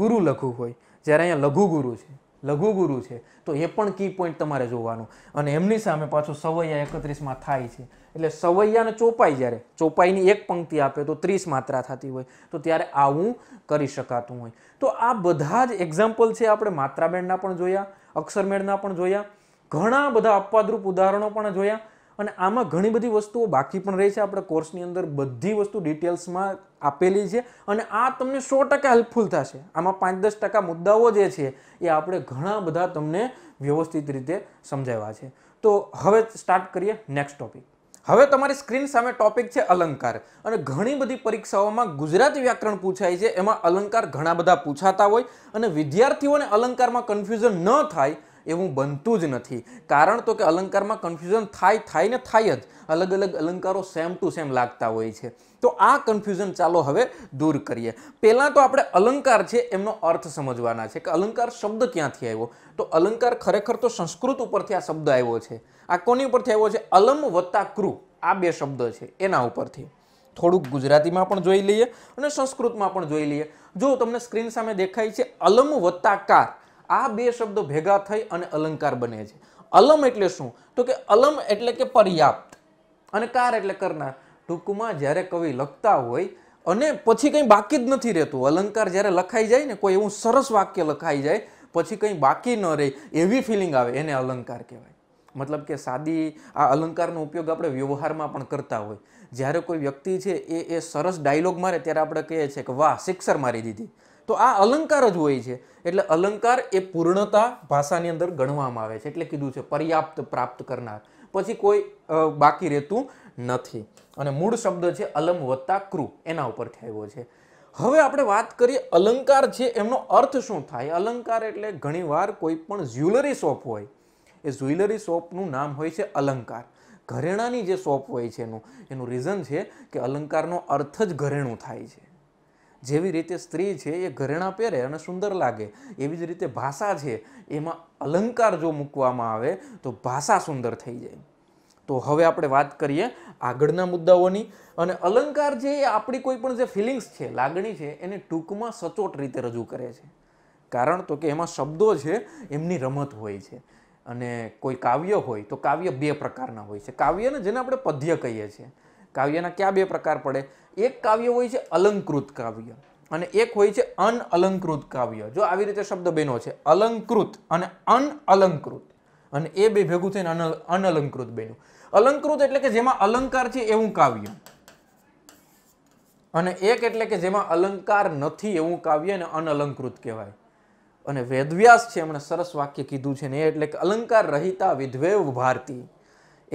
Speaker 1: ગુરુ લઘુ હોય જ્યારે અહીંયા લઘુ ગુરુ છે લઘુ ગુરુ છે તો એ પણ કી પોઈન્ટ તમારે જોવાનું અને એમની સામે પાછું સવૈયા એકત્રીસમાં થાય છે એટલે સવૈયાને ચોપાઈ જ્યારે ચોપાઈની એક પંક્તિ આપે તો ત્રીસ માત્રા થતી હોય તો ત્યારે આવું કરી શકાતું હોય તો આ બધા જ એક્ઝામ્પલ છે આપણે માત્રાબેણના પણ જોયા અક્ષરમેળના પણ જોયા ઘણા બધા અપવાદરૂપ ઉદાહરણો પણ જોયા અને આમાં ઘણી બધી વસ્તુઓ બાકી પણ રહી છે આપણે કોર્સની અંદર બધી વસ્તુ ડિટેલ્સમાં આપેલી છે અને આ તમને સો ટકા હેલ્પફુલ થશે આમાં પાંચ દસ ટકા મુદ્દાઓ જે છે એ આપણે ઘણા બધા તમને વ્યવસ્થિત રીતે સમજાવ્યા છે તો હવે સ્ટાર્ટ કરીએ નેક્સ્ટ ટોપિક હવે તમારી સ્ક્રીન સામે ટોપિક છે અલંકાર અને ઘણી બધી પરીક્ષાઓમાં ગુજરાતી વ્યાકરણ પૂછાય છે એમાં અલંકાર ઘણા બધા પૂછાતા હોય અને વિદ્યાર્થીઓને અલંકારમાં કન્ફ્યુઝન ન થાય એવું બનતું જ નથી કારણ તો કે અલંકારમાં કન્ફ્યુઝન થાય થાય ને થાય જ અલગ અલગ અલંકારો સેમ ટુ સેમ લાગતા હોય છે તો આ કન્ફ્યુઝન ચાલો હવે દૂર કરીએ પહેલાં તો આપણે અલંકાર છે એમનો અર્થ સમજવાના છે કે અલંકાર શબ્દ ક્યાંથી આવ્યો તો અલંકાર ખરેખર તો સંસ્કૃત ઉપરથી આ શબ્દ આવ્યો છે આ કોની ઉપરથી આવ્યો છે અલમ વત્તા ક્રુ આ બે શબ્દ છે એના ઉપરથી થોડુંક ગુજરાતીમાં પણ જોઈ લઈએ અને સંસ્કૃતમાં પણ જોઈ લઈએ જો તમને સ્ક્રીન સામે દેખાય છે અલમ વત્તા કાર આ બે શબ્દો ભેગા થઈ અને અલંકાર બને છે અલમ એટલે શું તો કે અલમ એટલે કે પર્યાપ્ત અને કાર એટલે કરનાર ટૂંકમાં જ્યારે કવિ લખતા હોય અને પછી કંઈ બાકી જ નથી રહેતું અલંકાર જ્યારે લખાઈ જાય ને કોઈ એવું સરસ વાક્ય લખાઈ જાય પછી કંઈ બાકી ન રહે એવી ફિલિંગ આવે એને અલંકાર કહેવાય મતલબ કે સાદી આ અલંકારનો ઉપયોગ આપણે વ્યવહારમાં પણ કરતા હોય જ્યારે કોઈ વ્યક્તિ છે એ એ સરસ ડાયલોગ મારે ત્યારે આપણે કહીએ છીએ કે વાહ સિક્સર મારી દીધી તો આ અલંકાર જ હોય છે એટલે અલંકાર એ પૂર્ણતા ભાષાની અંદર ગણવામાં આવે છે એટલે કીધું છે પર્યાપ્ત પ્રાપ્ત કરનાર પછી કોઈ બાકી રહેતું નથી અને મૂળ શબ્દ છે અલમ વત્તા ક્રુ એના ઉપર થયો છે હવે આપણે વાત કરીએ અલંકાર છે એમનો અર્થ શું થાય અલંકાર એટલે ઘણીવાર કોઈ પણ જ્વેલરી શોપ હોય એ જ્યુલરી શોપનું નામ હોય છે અલંકાર ઘરેણાની જે શોપ હોય છે એનું એનું રીઝન છે કે અલંકારનો અર્થ જ ઘરેણું થાય છે જેવી રીતે સ્ત્રી છે એ ઘરેણાં પહેરે અને સુંદર લાગે એવી જ રીતે ભાષા છે એમાં અલંકાર જો મૂકવામાં આવે તો ભાષા સુંદર થઈ જાય તો હવે આપણે વાત કરીએ આગળના મુદ્દાઓની અને અલંકાર જે એ આપણી કોઈ પણ જે ફિલિંગ્સ છે લાગણી છે એને ટૂંકમાં સચોટ રીતે રજૂ કરે છે કારણ તો કે એમાં શબ્દો છે એમની રમત હોય છે અને કોઈ કાવ્ય હોય તો કાવ્ય બે પ્રકારના હોય છે કાવ્યને જેને આપણે પદ્ય કહીએ છીએ કાવ્યના ક્યાં બે પ્રકાર પડે એક કાવ્ય હોય છે અલંકૃત કાવ્ય અને એક હોય છે અનઅલંકૃત કાવ્ય જો આવી રીતે શબ્દ બન્યો છે અલંકૃત અને અનઅલંકૃત અને એ બે ભેગું થઈને અનઅલંકૃત બન્યું અલંકૃત એટલે કે જેમાં અલંકાર છે એવું કાવ્ય અને એક એટલે કે જેમાં અલંકાર નથી એવું કાવ્ય અને અનઅલંકૃત કહેવાય અને વેદવ્યાસ છે એમણે સરસ વાક્ય કીધું છે ને એ એટલે કે અલંકાર રહિતા વિધવેવ ભારતી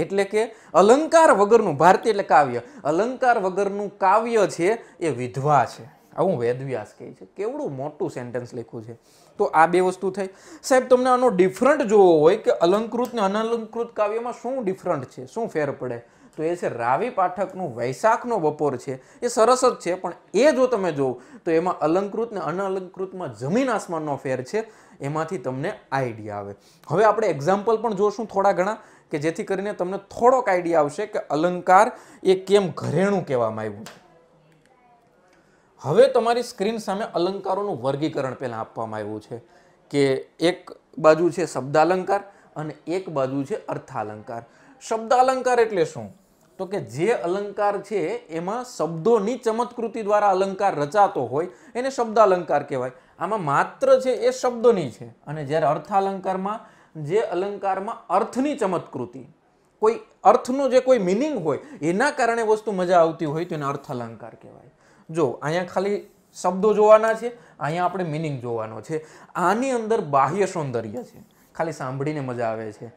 Speaker 1: એટલે કે અલંકાર વગરનું ભારતીય એટલે કાવ્ય અલંકાર વગરનું કાવ્ય છે એ વિધવા છે આવું વેદવ્યાસ કહે છે કેવડું મોટું સેન્ટેન્સ લખ્યું છે તો આ બે વસ્તુ થઈ સાહેબ તમને આનો ડિફરન્ટ જોવો હોય કે અલંકૃત ને અનલંકૃત કાવ્યમાં શું ડિફરન્ટ છે શું ફેર પડે તો એ છે રાવી પાઠકનું વૈશાખનો બપોર છે એ સરસ જ છે પણ એ જો તમે જોવો તો એમાં અલંકૃત ને અનઅલંકૃતમાં જમીન આસમાનનો ફેર છે એમાંથી તમને આઈડિયા આવે હવે આપણે એક્ઝામ્પલ પણ જોશું થોડા ઘણા કે જેથી કરીને તમને થોડોક આઈડિયા આવશે કે અલંકાર એ કેમ ઘરેણું કહેવામાં આવ્યું હવે તમારી સ્ક્રીન સામે અલંકારોનું વર્ગીકરણ પહેલાં આપવામાં આવ્યું છે કે એક બાજુ છે શબ્દાલંકાર અને એક બાજુ છે અર્થાલંકાર શબ્દાલંકાર એટલે શું તો કે જે અલંકાર છે એમાં શબ્દોની ચમત્કૃતિ દ્વારા અલંકાર રચાતો હોય એને શબ્દાલંકાર કહેવાય આમાં માત્ર છે એ શબ્દોની છે અને જ્યારે અર્થાલંકારમાં જે અલંકારમાં અર્થની ચમત્કૃતિ કોઈ અર્થનો જે કોઈ મિનિંગ હોય એના કારણે વસ્તુ મજા આવતી હોય તો અર્થ અલંકાર કહેવાય જો અહીંયા ખાલી શબ્દો જોવાના છે અહીંયા આપણે મિનિંગ જોવાનો છે આની અંદર બાહ્ય સૌંદર્ય છે ખાલી સાંભળીને મજા આવે છે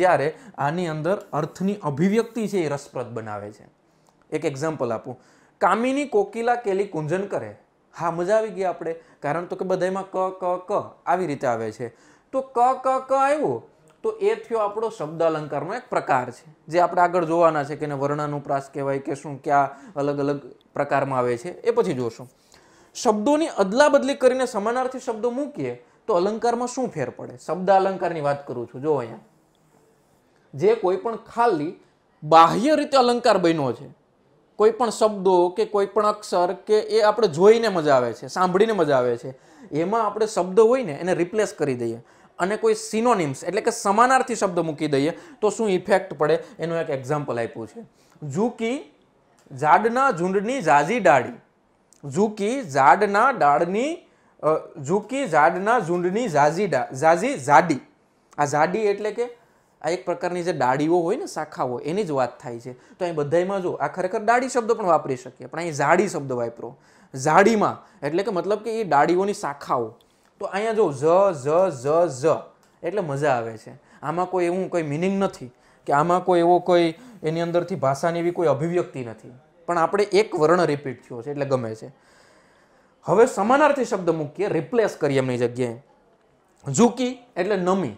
Speaker 1: જ્યારે આની અંદર અર્થની અભિવ્યક્તિ છે એ રસપ્રદ બનાવે છે એક એક્ઝામ્પલ આપું કામિની કોકિલા કેલી કુંજન કરે હા મજા આવી ગઈ આપણે કારણ તો કે બધામાં ક ક ક આવી રીતે આવે છે તો ક ક ક આવ્યું તો એ થયો આપણો શબ્દ અલંકારનો એક પ્રકાર છે જે આપણે આગળ જોવાના છે કે એને વર્ણાનુપ્રાસ કહેવાય કે શું ક્યાં અલગ અલગ પ્રકારમાં આવે છે એ પછી જોશું શબ્દોની અદલા બદલી કરીને સમાનાર્થી શબ્દો મૂકીએ તો અલંકારમાં શું ફેર પડે શબ્દ અલંકારની વાત કરું છું જો અહીંયા જે કોઈ પણ ખાલી બાહ્ય રીતે અલંકાર બન્યો છે કોઈ પણ શબ્દો કે કોઈ પણ અક્ષર કે એ આપણે જોઈને મજા આવે છે સાંભળીને મજા આવે છે એમાં આપણે શબ્દ હોય ને એને રિપ્લેસ કરી દઈએ અને કોઈ સિનોનિમ્સ એટલે કે સમાનાર્થી શબ્દ મૂકી દઈએ તો શું ઇફેક્ટ પડે એનું એક એક્ઝામ્પલ આપ્યું છે ઝૂકી ઝાડના ઝુંડની ઝાઝી ડાળી ઝૂકી ઝાડના ડાળની ઝૂકી ઝાડના ઝુંડની ઝાઝી ઝાઝી ઝાડી આ ઝાડી એટલે કે આ એક પ્રકારની જે ડાળીઓ હોય ને શાખાઓ એની જ વાત થાય છે તો અહીં બધામાં જો આ ખરેખર ડાળી શબ્દ પણ વાપરી શકીએ પણ અહીં ઝાડી શબ્દ વાપરો ઝાડીમાં એટલે કે મતલબ કે એ ડાળીઓની શાખાઓ તો અહીંયા જો ઝ ઝ ઝ ઝ એટલે મજા આવે છે આમાં કોઈ એવું કોઈ મિનિંગ નથી કે આમાં કોઈ એવો કોઈ એની અંદરથી ભાષાની એવી કોઈ અભિવ્યક્તિ નથી પણ આપણે એક વર્ણ રિપીટ થયો છે એટલે ગમે છે હવે સમાનાર્થી શબ્દ મૂકીએ રિપ્લેસ કરીએ એમની જગ્યાએ ઝૂકી એટલે નમી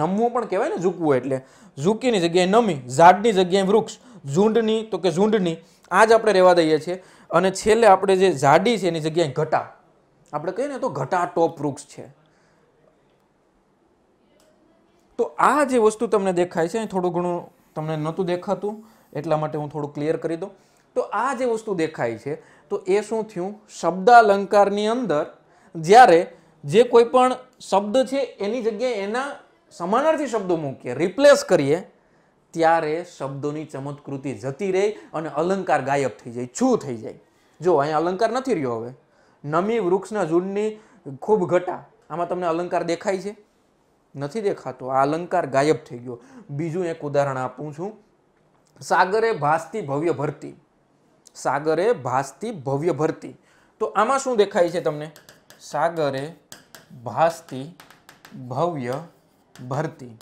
Speaker 1: નમવું પણ કહેવાય ને ઝૂકવું એટલે ઝૂકીની જગ્યાએ નમી ઝાડની જગ્યાએ વૃક્ષ ઝૂંડની તો કે ઝૂંડની આ જ આપણે રહેવા દઈએ છીએ અને છેલ્લે આપણે જે ઝાડી છે એની જગ્યાએ ઘટા આપણે કહીએ ને તો ઘટા ટોપ વૃક્ષ છે તો આ જે વસ્તુ તમને દેખાય છે થોડું ઘણું તમને નહોતું દેખાતું એટલા માટે હું થોડું ક્લિયર કરી દઉં તો આ જે વસ્તુ દેખાય છે તો એ શું થયું શબ્દાલંકારની અંદર જ્યારે જે કોઈ પણ શબ્દ છે એની જગ્યાએ એના સમાનાર્થી શબ્દો મૂકીએ રિપ્લેસ કરીએ ત્યારે શબ્દોની ચમત્કૃતિ જતી રહે અને અલંકાર ગાયબ થઈ જાય છૂ થઈ જાય જો અહીંયા અલંકાર નથી રહ્યો હવે નમી વૃક્ષના ઝૂંડની ખૂબ ઘટા આમાં તમને અલંકાર દેખાય છે નથી દેખાતો આ અલંકાર ગાયબ થઈ ગયો બીજું એક ઉદાહરણ આપું છું સાગરે ભાસતી ભવ્ય ભરતી સાગરે ભાસતી ભવ્ય ભરતી તો આમાં શું દેખાય છે તમને સાગરે ભાસતી ભવ્ય ભરતી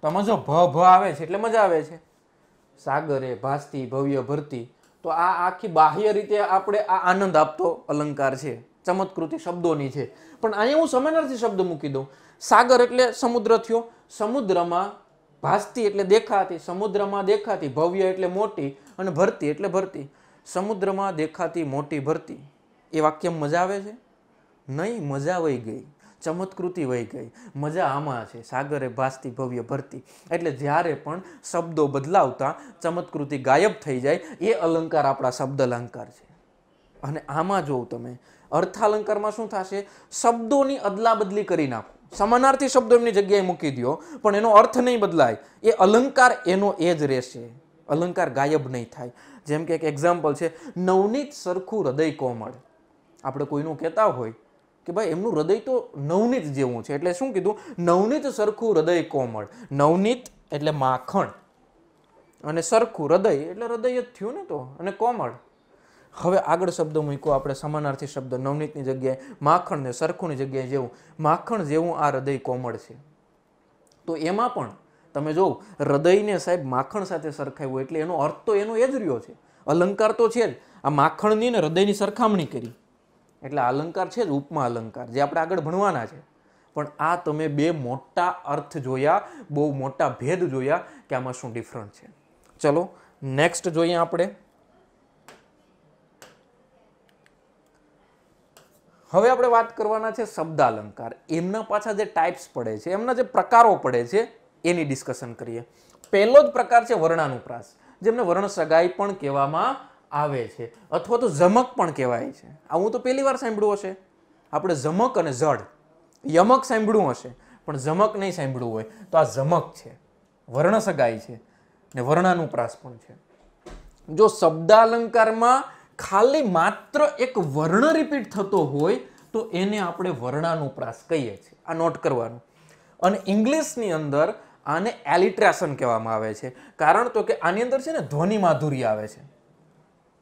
Speaker 1: તમે જો ભ ભ આવે છે એટલે મજા આવે છે સાગરે ભાસતી ભવ્ય ભરતી તો આ આખી બાહ્ય રીતે આપણે આ આનંદ આપતો અલંકાર છે ચમત્કૃતિ શબ્દોની છે પણ અહીંયા હું સમાનાર્થી શબ્દ મૂકી દઉં સાગર એટલે સમુદ્ર થયો સમુદ્રમાં ભાસતી એટલે દેખાતી સમુદ્રમાં દેખાતી ભવ્ય એટલે મોટી અને ભરતી એટલે ભરતી સમુદ્રમાં દેખાતી મોટી ભરતી એ વાક્ય મજા આવે છે નહીં મજા આવી ગઈ ચમત્કૃતિ વહી ગઈ મજા આમાં છે સાગરે ભાસતી ભવ્ય ભરતી એટલે જ્યારે પણ શબ્દો બદલાવતા ચમત્કૃતિ ગાયબ થઈ જાય એ અલંકાર આપણા શબ્દ અલંકાર છે અને આમાં જોઉં તમે અર્થાલંકારમાં શું થશે શબ્દોની અદલાબદલી કરી નાખો સમાનાર્થી શબ્દો એમની જગ્યાએ મૂકી દો પણ એનો અર્થ નહીં બદલાય એ અલંકાર એનો એ જ રહેશે અલંકાર ગાયબ નહીં થાય જેમ કે એક એક્ઝામ્પલ છે નવનીત સરખું હૃદય કોમળ આપણે કોઈનું કહેતા હોય કે ભાઈ એમનું હૃદય તો નવનીત જેવું છે એટલે શું કીધું નવનીત સરખું હૃદય કોમળ નવનીત એટલે માખણ અને સરખું હૃદય એટલે હૃદય જ થયું ને તો અને કોમળ હવે આગળ શબ્દ મૂક્યો આપણે સમાનાર્થી શબ્દ નવનીતની જગ્યાએ માખણ ને સરખુંની જગ્યાએ જેવું માખણ જેવું આ હૃદય કોમળ છે તો એમાં પણ તમે જોવ હૃદયને સાહેબ માખણ સાથે સરખાવ્યું એટલે એનો અર્થ તો એનો એ જ રહ્યો છે અલંકાર તો છે જ આ માખણની ને હૃદયની સરખામણી કરી એટલે અલંકાર છે જ ઉપમા અલંકાર જે આપણે આગળ ભણવાના છે પણ આ તમે બે મોટા અર્થ જોયા બહુ મોટા ભેદ જોયા કે આમાં શું ડિફરન્ટ છે ચલો નેક્સ્ટ જોઈએ આપણે હવે આપણે વાત કરવાના છે શબ્દ અલંકાર એમના પાછા જે ટાઈપ્સ પડે છે એમના જે પ્રકારો પડે છે એની ડિસ્કશન કરીએ પહેલો જ પ્રકાર છે વર્ણાનુપ્રાસ જેમને વર્ણ સગાઈ પણ કહેવામાં આવે છે અથવા તો ઝમક પણ કહેવાય છે આ હું તો પહેલી વાર સાંભળ્યું હશે આપણે ઝમક અને જડ યમક સાંભળ્યું હશે પણ ઝમક નહીં સાંભળ્યું હોય તો આ ઝમક છે વર્ણ સગાઈ છે ને વર્ણાનુપ્રાસ પણ છે જો શબ્દાલંકારમાં ખાલી માત્ર એક વર્ણ રિપીટ થતો હોય તો એને આપણે વર્ણાનુપ્રાસ કહીએ છીએ આ નોટ કરવાનું અને ઇંગ્લિશની અંદર આને એલિટ્રેશન કહેવામાં આવે છે કારણ તો કે આની અંદર છે ને ધ્વનિ માધુરી આવે છે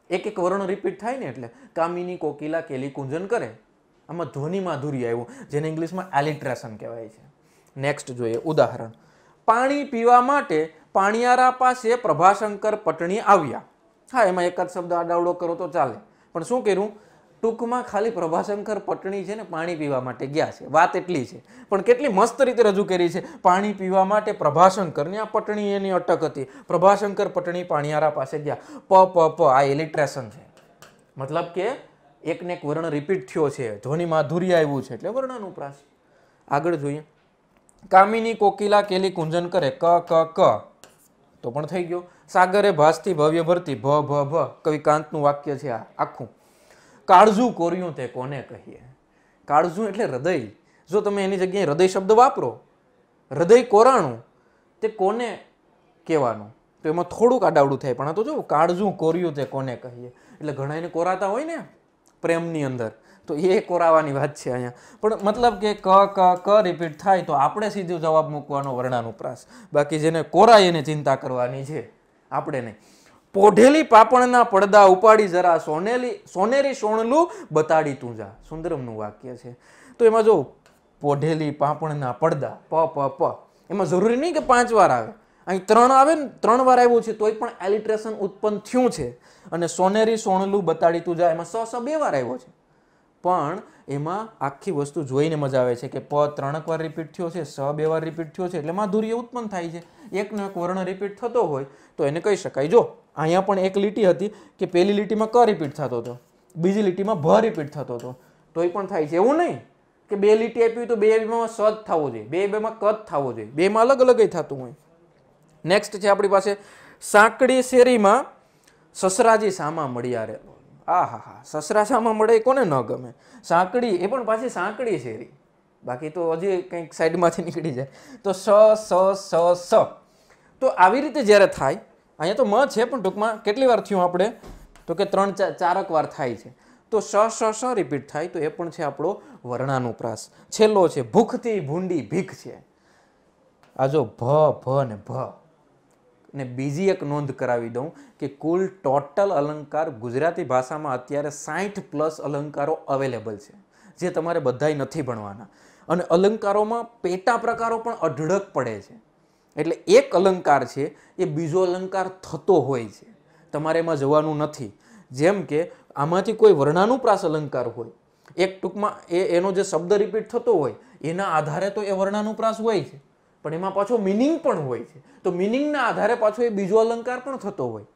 Speaker 1: એક એક વર્ણ રિપીટ થાય ને એટલે કામિની કોકિલા કેલી કુંજન કરે આમાં ધ્વનિ માધુરી આવ્યું જેને ઇંગ્લિશમાં એલિટ્રેશન કહેવાય છે નેક્સ્ટ જોઈએ ઉદાહરણ પાણી પીવા માટે પાણિયારા પાસે પ્રભાશંકર પટણી આવ્યા હા એમાં એક જ શબ્દ આડાવડો કરો તો ચાલે પણ શું કર્યું ટૂંકમાં ખાલી પ્રભાશંકર પટણી છે ને પાણી પીવા માટે ગયા છે વાત એટલી છે પણ કેટલી મસ્ત રીતે રજૂ કરી છે પાણી પીવા માટે પ્રભાશંકરની આ પટણી એની અટક હતી પ્રભાશંકર પટણી પાણિયારા પાસે ગયા પ પ પ આ એલિટ્રેશન છે મતલબ કે એકને એક વર્ણ રિપીટ થયો છે ધ્વનિ માધુરી આવ્યું છે એટલે વર્ણાનુપ્રાસ આગળ જોઈએ કામિની કોકિલા કેલી કુંજન કરે ક ક ક તો પણ થઈ ગયો સાગરે ભાસથી ભવ્ય ભરતી ભ ભ ભ કવિકાંતનું વાક્ય છે આ આખું કાળજું કોર્યું તે કોને કહીએ કાળજું એટલે હૃદય જો તમે એની જગ્યાએ હૃદય શબ્દ વાપરો હૃદય કોરાણું તે કોને કહેવાનું તો એમાં થોડુંક આડાવડું થાય પણ આ તો જો કાળજું કોર્યું તે કોને કહીએ એટલે ઘણા એને કોરાતા હોય ને પ્રેમની અંદર તો એ કોરાવાની વાત છે અહીંયા પણ મતલબ કે ક ક ક રિપીટ થાય તો આપણે સીધો જવાબ મૂકવાનો વર્ણાનુપ્રાસ બાકી જેને કોરાય એને ચિંતા કરવાની છે આપણે નહીં પોઢેલી પાપણના પડદા ઉપાડી જરા સોનેલી સોનેરી સોણલું બતાડી તું જા સુંદરમનું વાક્ય છે તો એમાં જો પોઢેલી પાપણના પડદા પ પ પ એમાં જરૂરી નહીં કે પાંચ વાર આવે અહીં ત્રણ આવે ને ત્રણ વાર આવ્યું છે તોય પણ એલિટ્રેશન ઉત્પન્ન થયું છે અને સોનેરી સોણલું બતાડી તું જા એમાં સ સ બે વાર આવ્યો છે પણ એમાં આખી વસ્તુ જોઈને મજા આવે છે કે પ ત્રણક વાર રિપીટ થયો છે સ બે વાર રિપીટ થયો છે એટલે માધુર્ય ઉત્પન્ન થાય છે એકનો એક વર્ણ રિપીટ થતો હોય તો એને કહી શકાય જો અહીંયા પણ એક લીટી હતી કે પહેલી લીટીમાં ક રિપીટ થતો હતો બીજી લીટીમાં ભ રિપીટ થતો હતો તોય પણ થાય છે એવું નહીં કે બે લીટી આપી તો બે બેમાં સ જ થવો જોઈએ બે બેમાં ક જ થવો જોઈએ બેમાં અલગ અલગ થતું હોય નેક્સ્ટ છે આપણી પાસે સાંકડી શેરીમાં સસરાજી સામા મળ્યા રે આ હા હા સસરા સામા મળે કોને ન ગમે સાંકડી એ પણ પાછી સાંકડી શેરી બાકી તો હજી કંઈક સાઈડમાંથી નીકળી જાય તો સ સ સ સ તો આવી રીતે જ્યારે થાય અહીંયા તો મ છે પણ ટૂંકમાં કેટલી વાર થયું આપણે તો કે ત્રણ ચારક વાર થાય છે તો સ સ સ રિપીટ થાય તો એ પણ છે આપણો વર્ણાનુપ્રાસ છેલ્લો છે ભૂખથી ભૂંડી ભીખ છે આ જો ભ ભ ને ભ ને બીજી એક નોંધ કરાવી દઉં કે કુલ ટોટલ અલંકાર ગુજરાતી ભાષામાં અત્યારે સાઠ પ્લસ અલંકારો અવેલેબલ છે જે તમારે બધાય નથી ભણવાના અને અલંકારોમાં પેટા પ્રકારો પણ અઢળક પડે છે એટલે એક અલંકાર છે એ બીજો અલંકાર થતો હોય છે તમારે એમાં જવાનું નથી જેમ કે આમાંથી કોઈ વર્ણાનુપ્રાસ અલંકાર હોય એક ટૂંકમાં એ એનો જે શબ્દ રિપીટ થતો હોય એના આધારે તો એ વર્ણાનુપ્રાસ હોય છે પણ એમાં પાછો મિનિંગ પણ હોય છે તો મિનિંગના આધારે પાછો એ બીજો અલંકાર પણ થતો હોય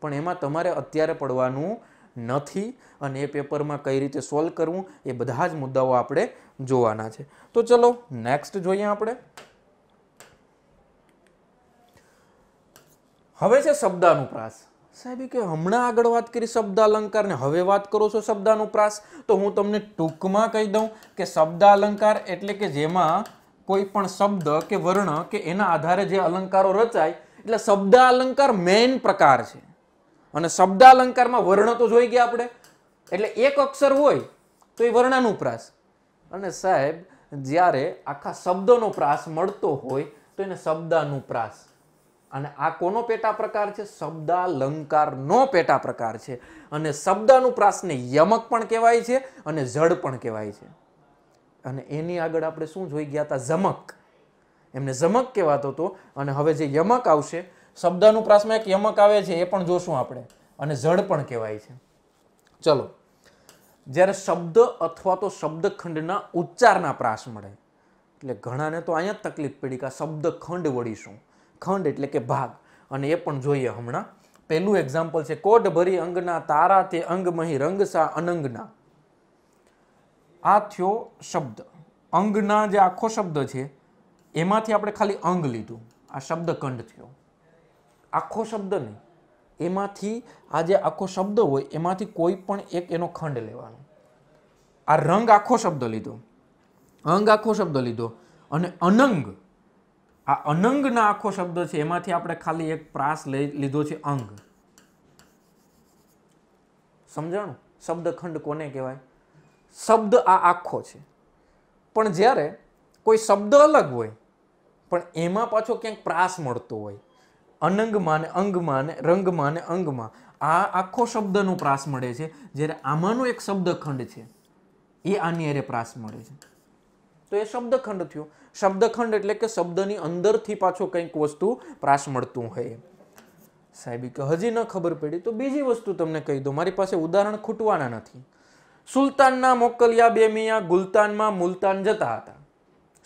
Speaker 1: પણ એમાં તમારે અત્યારે પડવાનું નથી અને એ પેપરમાં કઈ રીતે સોલ્વ કરવું એ બધા જ મુદ્દાઓ આપણે જોવાના છે તો ચલો નેક્સ્ટ જોઈએ આપણે હવે છે શબ્દાનુપ્રાસ સાહેબ કે હમણાં આગળ વાત કરી શબ્દ અલંકાર ને હવે વાત કરો છો શબ્દાનુપ્રાસ તો હું તમને ટૂંકમાં કહી દઉં કે શબ્દ અલંકાર એટલે કે જેમાં કોઈ પણ શબ્દ કે વર્ણ કે એના આધારે જે અલંકારો રચાય એટલે શબ્દ અલંકાર મેઇન પ્રકાર છે અને શબ્દ અલંકારમાં વર્ણ તો જોઈ ગયા આપણે એટલે એક અક્ષર હોય તો એ વર્ણાનુપ્રાસ અને સાહેબ જ્યારે આખા શબ્દોનો પ્રાસ મળતો હોય તો એને શબ્દાનુપ્રાસ અને આ કોનો પેટા પ્રકાર છે શબ્દાલંકારનો પેટા પ્રકાર છે અને શબ્દાનુપ્રાસને યમક પણ કહેવાય છે અને જડ પણ કહેવાય છે અને એની આગળ આપણે શું જોઈ ગયા હતા ઝમક એમને ઝમક કહેવાતો હતો અને હવે જે યમક આવશે શબ્દાનુપ્રાસમાં એક યમક આવે છે એ પણ જોશું આપણે અને જડ પણ કહેવાય છે ચલો જ્યારે શબ્દ અથવા તો શબ્દખંડના ઉચ્ચારના પ્રાસ મળે એટલે ઘણાને તો અહીંયા જ તકલીફ પડી કે શબ્દખંડ વળીશું ખંડ એટલે કે ભાગ અને એ પણ જોઈએ હમણાં પહેલું એક્ઝામ્પલ છે કોટ ભરી અંગના તારા તે અંગમહી રંગસા અનંગના આ થયો શબ્દ અંગના જે આખો શબ્દ છે એમાંથી આપણે ખાલી અંગ લીધું આ શબ્દ ખંડ થયો આખો શબ્દ નહીં એમાંથી આ જે આખો શબ્દ હોય એમાંથી કોઈ પણ એક એનો ખંડ લેવાનો આ રંગ આખો શબ્દ લીધો અંગ આખો શબ્દ લીધો અને અનંગ આ અનંગના આખો શબ્દ છે એમાંથી આપણે ખાલી એક પ્રાસ લઈ લીધો છે અંગ સમજાણું શબ્દખંડ કોને કહેવાય શબ્દ આ આખો છે પણ જ્યારે કોઈ શબ્દ અલગ હોય પણ એમાં પાછો ક્યાંક પ્રાસ મળતો હોય અનંગમાં ને અંગમાં ને રંગમાં ને અંગમાં આ આખો શબ્દનો પ્રાસ મળે છે જ્યારે આમાંનો એક શબ્દખંડ છે એ આની અરે પ્રાસ મળે છે તો એ શબ્દખંડ થયો શબ્દખંડ એટલે કે શબ્દની અંદરથી પાછો કંઈક વસ્તુ પ્રાસ મળતું હોય સાહેબ કે હજી ન ખબર પડી તો બીજી વસ્તુ તમને કહી દો મારી પાસે ઉદાહરણ ખૂટવાના નથી સુલતાનના મોકલિયા બે મિયા ગુલતાનમાં મુલતાન જતા હતા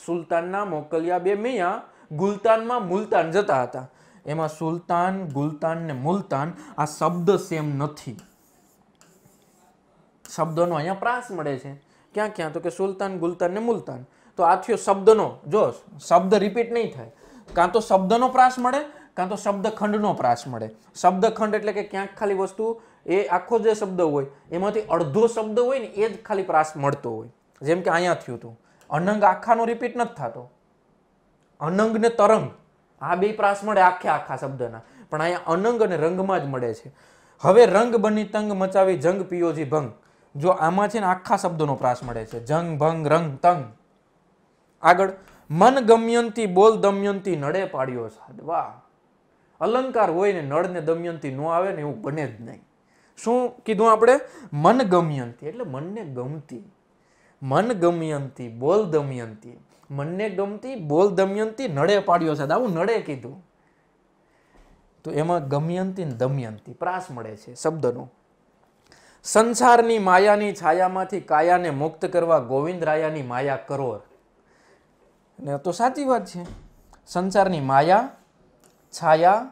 Speaker 1: સુલતાનના મોકલિયા બે મિયા ગુલતાનમાં મુલતાન જતા હતા એમાં સુલતાન ગુલતાન ને મુલતાન આ શબ્દ સેમ નથી શબ્દોનો અહીંયા પ્રાસ મળે છે ક્યાં ક્યાં તો કે સુલતાન ગુલતાન ને મુલતાન તો આ થયો શબ્દનો જો શબ્દ રિપીટ નહીં થાય કાં તો શબ્દનો પ્રાસ મળે કાં તો શબ્દખંડનો પ્રાસ મળે શબ્દખંડ એટલે કે ક્યાંક ખાલી વસ્તુ એ આખો જે શબ્દ હોય એમાંથી અડધો શબ્દ હોય ને એ જ ખાલી પ્રાસ મળતો હોય જેમ કે અહીંયા થયું હતું અનંગ આખાનો રિપીટ નથી થતો અનંગ ને તરંગ આ બે પ્રાસ મળે આખે આખા શબ્દના પણ અહીંયા અનંગ અને રંગમાં જ મળે છે હવે રંગ બની તંગ મચાવી જંગ પીઓજી ભંગ જો આમાં છે ને આખા શબ્દોનો પ્રાસ મળે છે જંગ ભંગ રંગ તંગ આગળ મન ગમ્યંતી બોલ દમયંતી નડે પાડ્યો સાદ વાહ અલંકાર હોય ને નળ ને દમયંતી નો આવે ને એવું બને જ નહીં શું કીધું આપણે મન ગમ્યંતી એટલે મનને ગમતી મન ગમ્યંતી બોલ દમયંતી મનને ગમતી બોલ દમયંતી નડે પાડ્યો સાદ આવું નડે કીધું તો એમાં ગમ્યંતી ને દમયંતી પ્રાસ મળે છે શબ્દનો સંસારની માયાની છાયામાંથી કાયાને મુક્ત કરવા ગોવિંદ રાયાની માયા કરો ને તો સાચી વાત છે સંસારની માયા છાયા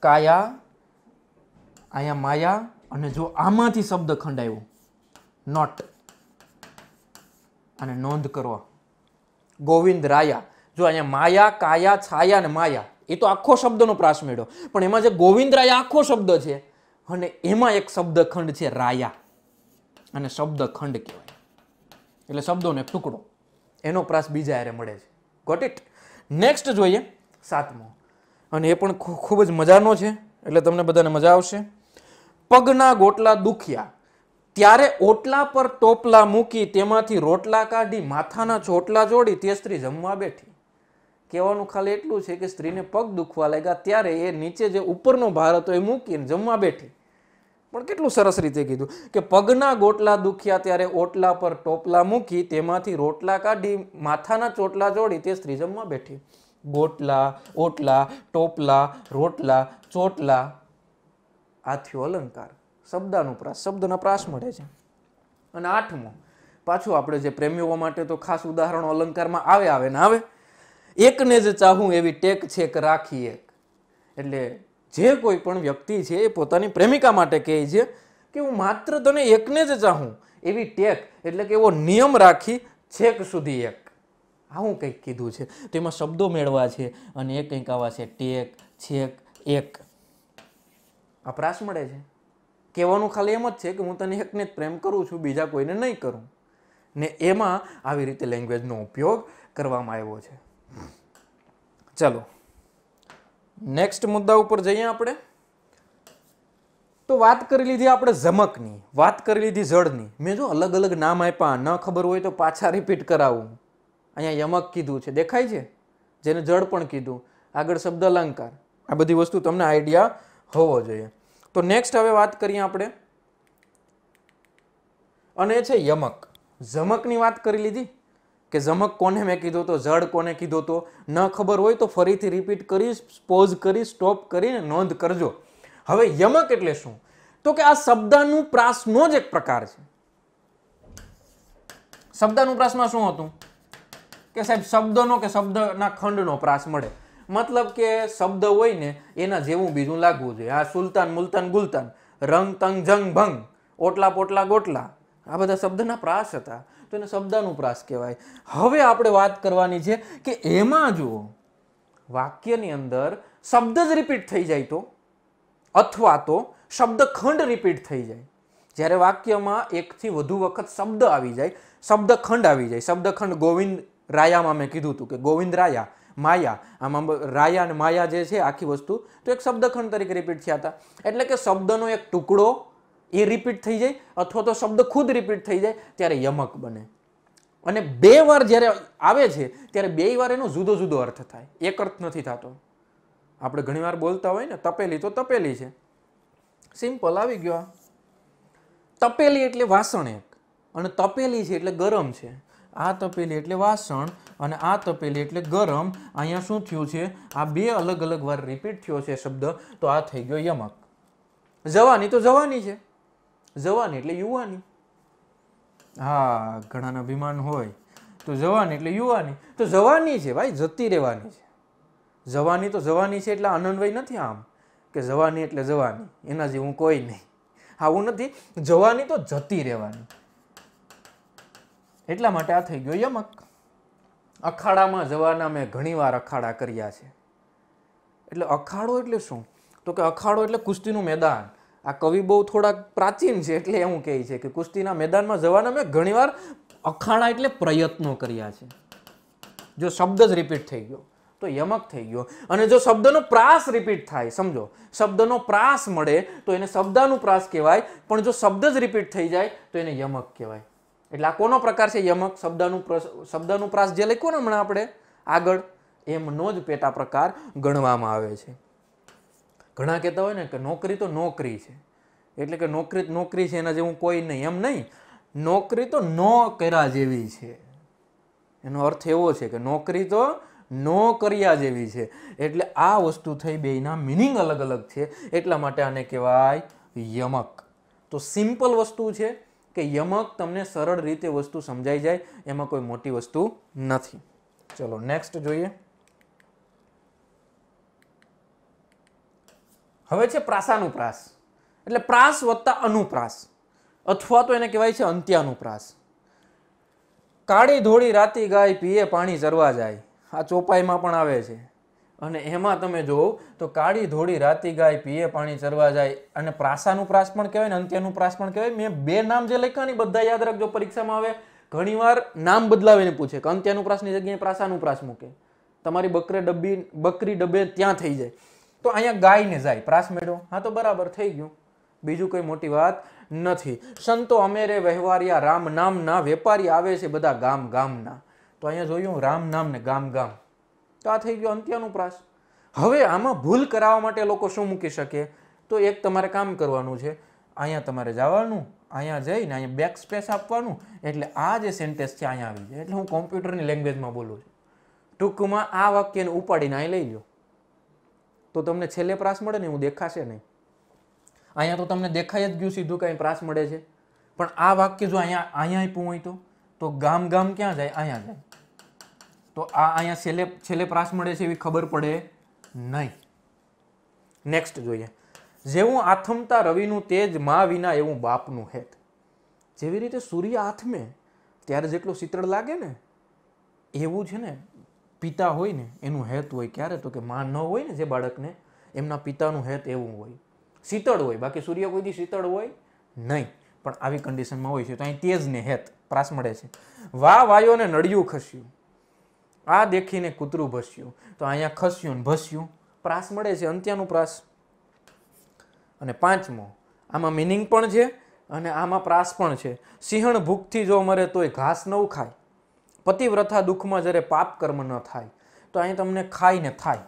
Speaker 1: કાયા અહીંયા માયા અને જો આમાંથી શબ્દ ખંડાયો નોટ અને નોંધ કરવા ગોવિંદ રાયા જો અહીંયા માયા કાયા છાયા ને માયા એ તો આખો શબ્દનો પ્રાસ મેળ્યો પણ એમાં જે ગોવિંદ રાયા આખો શબ્દ છે અને એમાં એક શબ્દખંડ છે રાયા અને શબ્દખંડ કહેવાય એટલે શબ્દોને ટુકડો એનો પ્રાસ બીજા હારે મળે છે ગોટ ઇટ નેક્સ્ટ જોઈએ સાતમો અને એ પણ ખૂબ જ મજાનો છે એટલે તમને બધાને મજા આવશે પગના ગોટલા દુખ્યા ત્યારે ઓટલા પર ટોપલા મૂકી તેમાંથી રોટલા કાઢી માથાના ચોટલા જોડી તે સ્ત્રી જમવા બેઠી કહેવાનું ખાલી એટલું છે કે સ્ત્રીને પગ દુખવા લાગ્યા ત્યારે એ નીચે જે ઉપરનો ભાર હતો એ મૂકીને જમવા બેઠી પણ કેટલું સરસ રીતે કીધું કે પગના ગોટલા દુખ્યા ત્યારે ઓટલા પર ટોપલા મૂકી તેમાંથી રોટલા કાઢી માથાના ચોટલા જોડી તે સ્ત્રીજમમાં બેઠી ગોટલા ઓટલા ટોપલા રોટલા ચોટલા આ થયો અલંકાર શબ્દાનુપ્રાસ શબ્દના પ્રાસ મળે છે અને આઠમો પાછું આપણે જે પ્રેમીઓ માટે તો ખાસ ઉદાહરણો અલંકારમાં આવે આવે ને આવે એકને જ ચાહું એવી ટેક છેક રાખી એક એટલે જે કોઈ પણ વ્યક્તિ છે એ પોતાની પ્રેમિકા માટે કહે છે કે હું માત્ર તને એકને જ ચાહું એવી ટેક એટલે કે એવો નિયમ રાખી છેક સુધી એક આવું કંઈક કીધું છે તો એમાં શબ્દો મેળવા છે અને એ કંઈક આવા છે ટેક છેક એક અપરાશ મળે છે કહેવાનું ખાલી એમ જ છે કે હું તને એકને જ પ્રેમ કરું છું બીજા કોઈને નહીં કરું ને એમાં આવી રીતે લેંગ્વેજનો ઉપયોગ કરવામાં આવ્યો છે ચલો નેક્સ્ટ મુદ્દા ઉપર જઈએ આપણે તો વાત કરી લીધી આપણે ઝમકની વાત કરી લીધી જળની મેં જો અલગ અલગ નામ આપ્યા ન ખબર હોય તો પાછા રિપીટ કરાવું અહીંયા યમક કીધું છે દેખાય છે જેને જળ પણ કીધું આગળ શબ્દ અલંકાર આ બધી વસ્તુ તમને આઈડિયા હોવો જોઈએ તો નેક્સ્ટ હવે વાત કરીએ આપણે અને એ છે યમક ઝમકની વાત કરી લીધી કે જમક કોને મેં કીધો તો જડ કોને કીધો તો ન ખબર હોય તો ફરીથી રિપીટ કરી પોઝ કરી સ્ટોપ કરીને નોંધ કરજો હવે યમક એટલે શું તો કે આ શબ્દાનું પ્રાસનો જ એક પ્રકાર છે શબ્દાનું પ્રાસમાં શું હતું કે સાહેબ શબ્દનો કે શબ્દના ખંડનો પ્રાસ મળે મતલબ કે શબ્દ હોય ને એના જેવું બીજું લાગવું જોઈએ આ સુલતાન મુલતાન ગુલતાન રંગ તંગ જંગ ભંગ ઓટલા પોટલા ગોટલા આ બધા શબ્દના પ્રાસ હતા તો એને શબ્દાનુપ્રાસ કહેવાય હવે આપણે વાત કરવાની છે કે એમાં જો વાક્યની અંદર શબ્દ જ રિપીટ થઈ જાય તો અથવા તો શબ્દખંડ રિપીટ થઈ જાય જ્યારે વાક્યમાં એકથી વધુ વખત શબ્દ આવી જાય શબ્દખંડ આવી જાય શબ્દખંડ ગોવિંદ રાયામાં મેં કીધું હતું કે ગોવિંદ રાયા માયા આમાં રાયા અને માયા જે છે આખી વસ્તુ તો એક શબ્દખંડ તરીકે રિપીટ થયા હતા એટલે કે શબ્દનો એક ટુકડો એ રિપીટ થઈ જાય અથવા તો શબ્દ ખુદ રિપીટ થઈ જાય ત્યારે યમક બને અને બે વાર જ્યારે આવે છે ત્યારે બે વાર એનો જુદો જુદો અર્થ થાય એક અર્થ નથી થતો આપણે ઘણીવાર બોલતા હોય ને તપેલી તો તપેલી છે સિમ્પલ આવી ગયો તપેલી એટલે વાસણ એક અને તપેલી છે એટલે ગરમ છે આ તપેલી એટલે વાસણ અને આ તપેલી એટલે ગરમ અહીંયા શું થયું છે આ બે અલગ અલગ વાર રિપીટ થયો છે શબ્દ તો આ થઈ ગયો યમક જવાની તો જવાની છે જવાની એટલે યુવાની હા ઘણાના અભિમાન હોય તો જવાની એટલે યુવાની તો જવાની છે ભાઈ જતી રહેવાની છે જવાની તો જવાની છે એટલે આનંદભાઈ નથી આમ કે જવાની એટલે જવાની એના જેવું કોઈ નહીં આવું નથી જવાની તો જતી રહેવાની એટલા માટે આ થઈ ગયો યમક અખાડામાં જવાના મેં ઘણીવાર અખાડા કર્યા છે એટલે અખાડો એટલે શું તો કે અખાડો એટલે કુસ્તીનું મેદાન આ કવિ બહુ થોડાક પ્રાચીન છે એટલે એવું કહે છે કે કુસ્તીના મેદાનમાં જવાના મેં ઘણીવાર અખાણા એટલે પ્રયત્નો કર્યા છે જો શબ્દ જ રિપીટ થઈ ગયો તો યમક થઈ ગયો અને જો શબ્દનો પ્રાસ રિપીટ થાય સમજો શબ્દનો પ્રાસ મળે તો એને શબ્દાનું પ્રાસ કહેવાય પણ જો શબ્દ જ રિપીટ થઈ જાય તો એને યમક કહેવાય એટલે આ કોનો પ્રકાર છે યમક શબ્દાનું પ્રાસ જે લખ્યો ને હમણાં આપણે આગળ એમનો જ પેટા પ્રકાર ગણવામાં આવે છે ઘણા કહેતા હોય ને કે નોકરી તો નોકરી છે એટલે કે નોકરી નોકરી છે એના જેવું કોઈ નહીં એમ નહીં નોકરી તો ન કર્યા જેવી છે એનો અર્થ એવો છે કે નોકરી તો નો કર્યા જેવી છે એટલે આ વસ્તુ થઈ બેયના મિનિંગ અલગ અલગ છે એટલા માટે આને કહેવાય યમક તો સિમ્પલ વસ્તુ છે કે યમક તમને સરળ રીતે વસ્તુ સમજાઈ જાય એમાં કોઈ મોટી વસ્તુ નથી ચલો નેક્સ્ટ જોઈએ હવે છે પ્રાસાનુપ્રાસ એટલે પ્રાસ વત્તા અનુપ્રાસ અથવા તો એને કહેવાય છે અંત્યાનુપ્રાસ કાળી ધોળી રાતી ગાય પીએ પાણી ચરવા જાય આ ચોપાઈમાં પણ આવે છે અને એમાં તમે જુઓ તો કાળી ધોળી રાતી ગાય પીએ પાણી ચરવા જાય અને પ્રાસાનુપ્રાસ પણ કહેવાય ને અંત્યાનુપ્રાસ પણ કહેવાય મેં બે નામ જે લખ્યા ને બધા યાદ રાખજો પરીક્ષામાં આવે ઘણીવાર નામ બદલાવીને પૂછે કે અંત્યાનુપ્રાસની જગ્યાએ પ્રાસાનુપ્રાસ મૂકે તમારી બકરે ડબ્બી બકરી ડબ્બે ત્યાં થઈ જાય તો અહીંયા ગાયને જાય પ્રાસ મેળો હા તો બરાબર થઈ ગયું બીજું કોઈ મોટી વાત નથી સંતો અમેરે વહેવારિયા રામ નામના વેપારી આવે છે બધા ગામ ગામના તો અહીંયા જોયું રામ નામને ગામ ગામ તો આ થઈ ગયો અંત્યનું પ્રાસ હવે આમાં ભૂલ કરાવવા માટે લોકો શું મૂકી શકે તો એક તમારે કામ કરવાનું છે અહીંયા તમારે જવાનું અહીંયા જઈને અહીંયા બેક સ્પેસ આપવાનું એટલે આ જે સેન્ટેન્સ છે અહીંયા આવી જાય એટલે હું કોમ્પ્યુટરની લેંગ્વેજમાં બોલું છું ટૂંકમાં આ વાક્યને ઉપાડીને અહીં લઈ લો તો તમને છેલ્લે પ્રાસ મળે ને હું દેખાશે નહીં અહીંયા તો તમને દેખાય જ ગયું સીધું કંઈ પ્રાસ મળે છે પણ આ વાક્ય જો અહીંયા અહીંયા આપ્યું હોય તો તો ગામ ગામ ક્યાં જાય અહીંયા જાય તો આ અહીંયા છેલ્લે છેલ્લે પ્રાસ મળે છે એવી ખબર પડે નહીં નેક્સ્ટ જોઈએ જેવું આથમતા રવિનું તેજ મા વિના એવું બાપનું હેત જેવી રીતે સૂર્ય આથમે ત્યારે જેટલું શીતળ લાગે ને એવું છે ને પિતા હોય ને એનું હેત હોય ક્યારે તો કે માં ન હોય ને જે બાળકને એમના પિતાનું હેત એવું હોય શીતળ હોય બાકી સૂર્ય કોઈ શીતળ હોય નહીં પણ આવી કન્ડિશનમાં હોય છે તો અહીં તેજને હેત પ્રાસ મળે છે વા વાયોને નડિયું ખસ્યું આ દેખીને કૂતરું ભસ્યું તો અહીંયા ખસ્યું ને ભસ્યું પ્રાસ મળે છે અંત્યાનું પ્રાસ અને પાંચમો આમાં મિનિંગ પણ છે અને આમાં પ્રાસ પણ છે સિંહણ ભૂખથી જો મરે તોય ઘાસ નવું ખાય પતિવ્રથા દુઃખમાં જ્યારે પાપ કર્મ ન થાય તો અહીં તમને ખાય ને થાય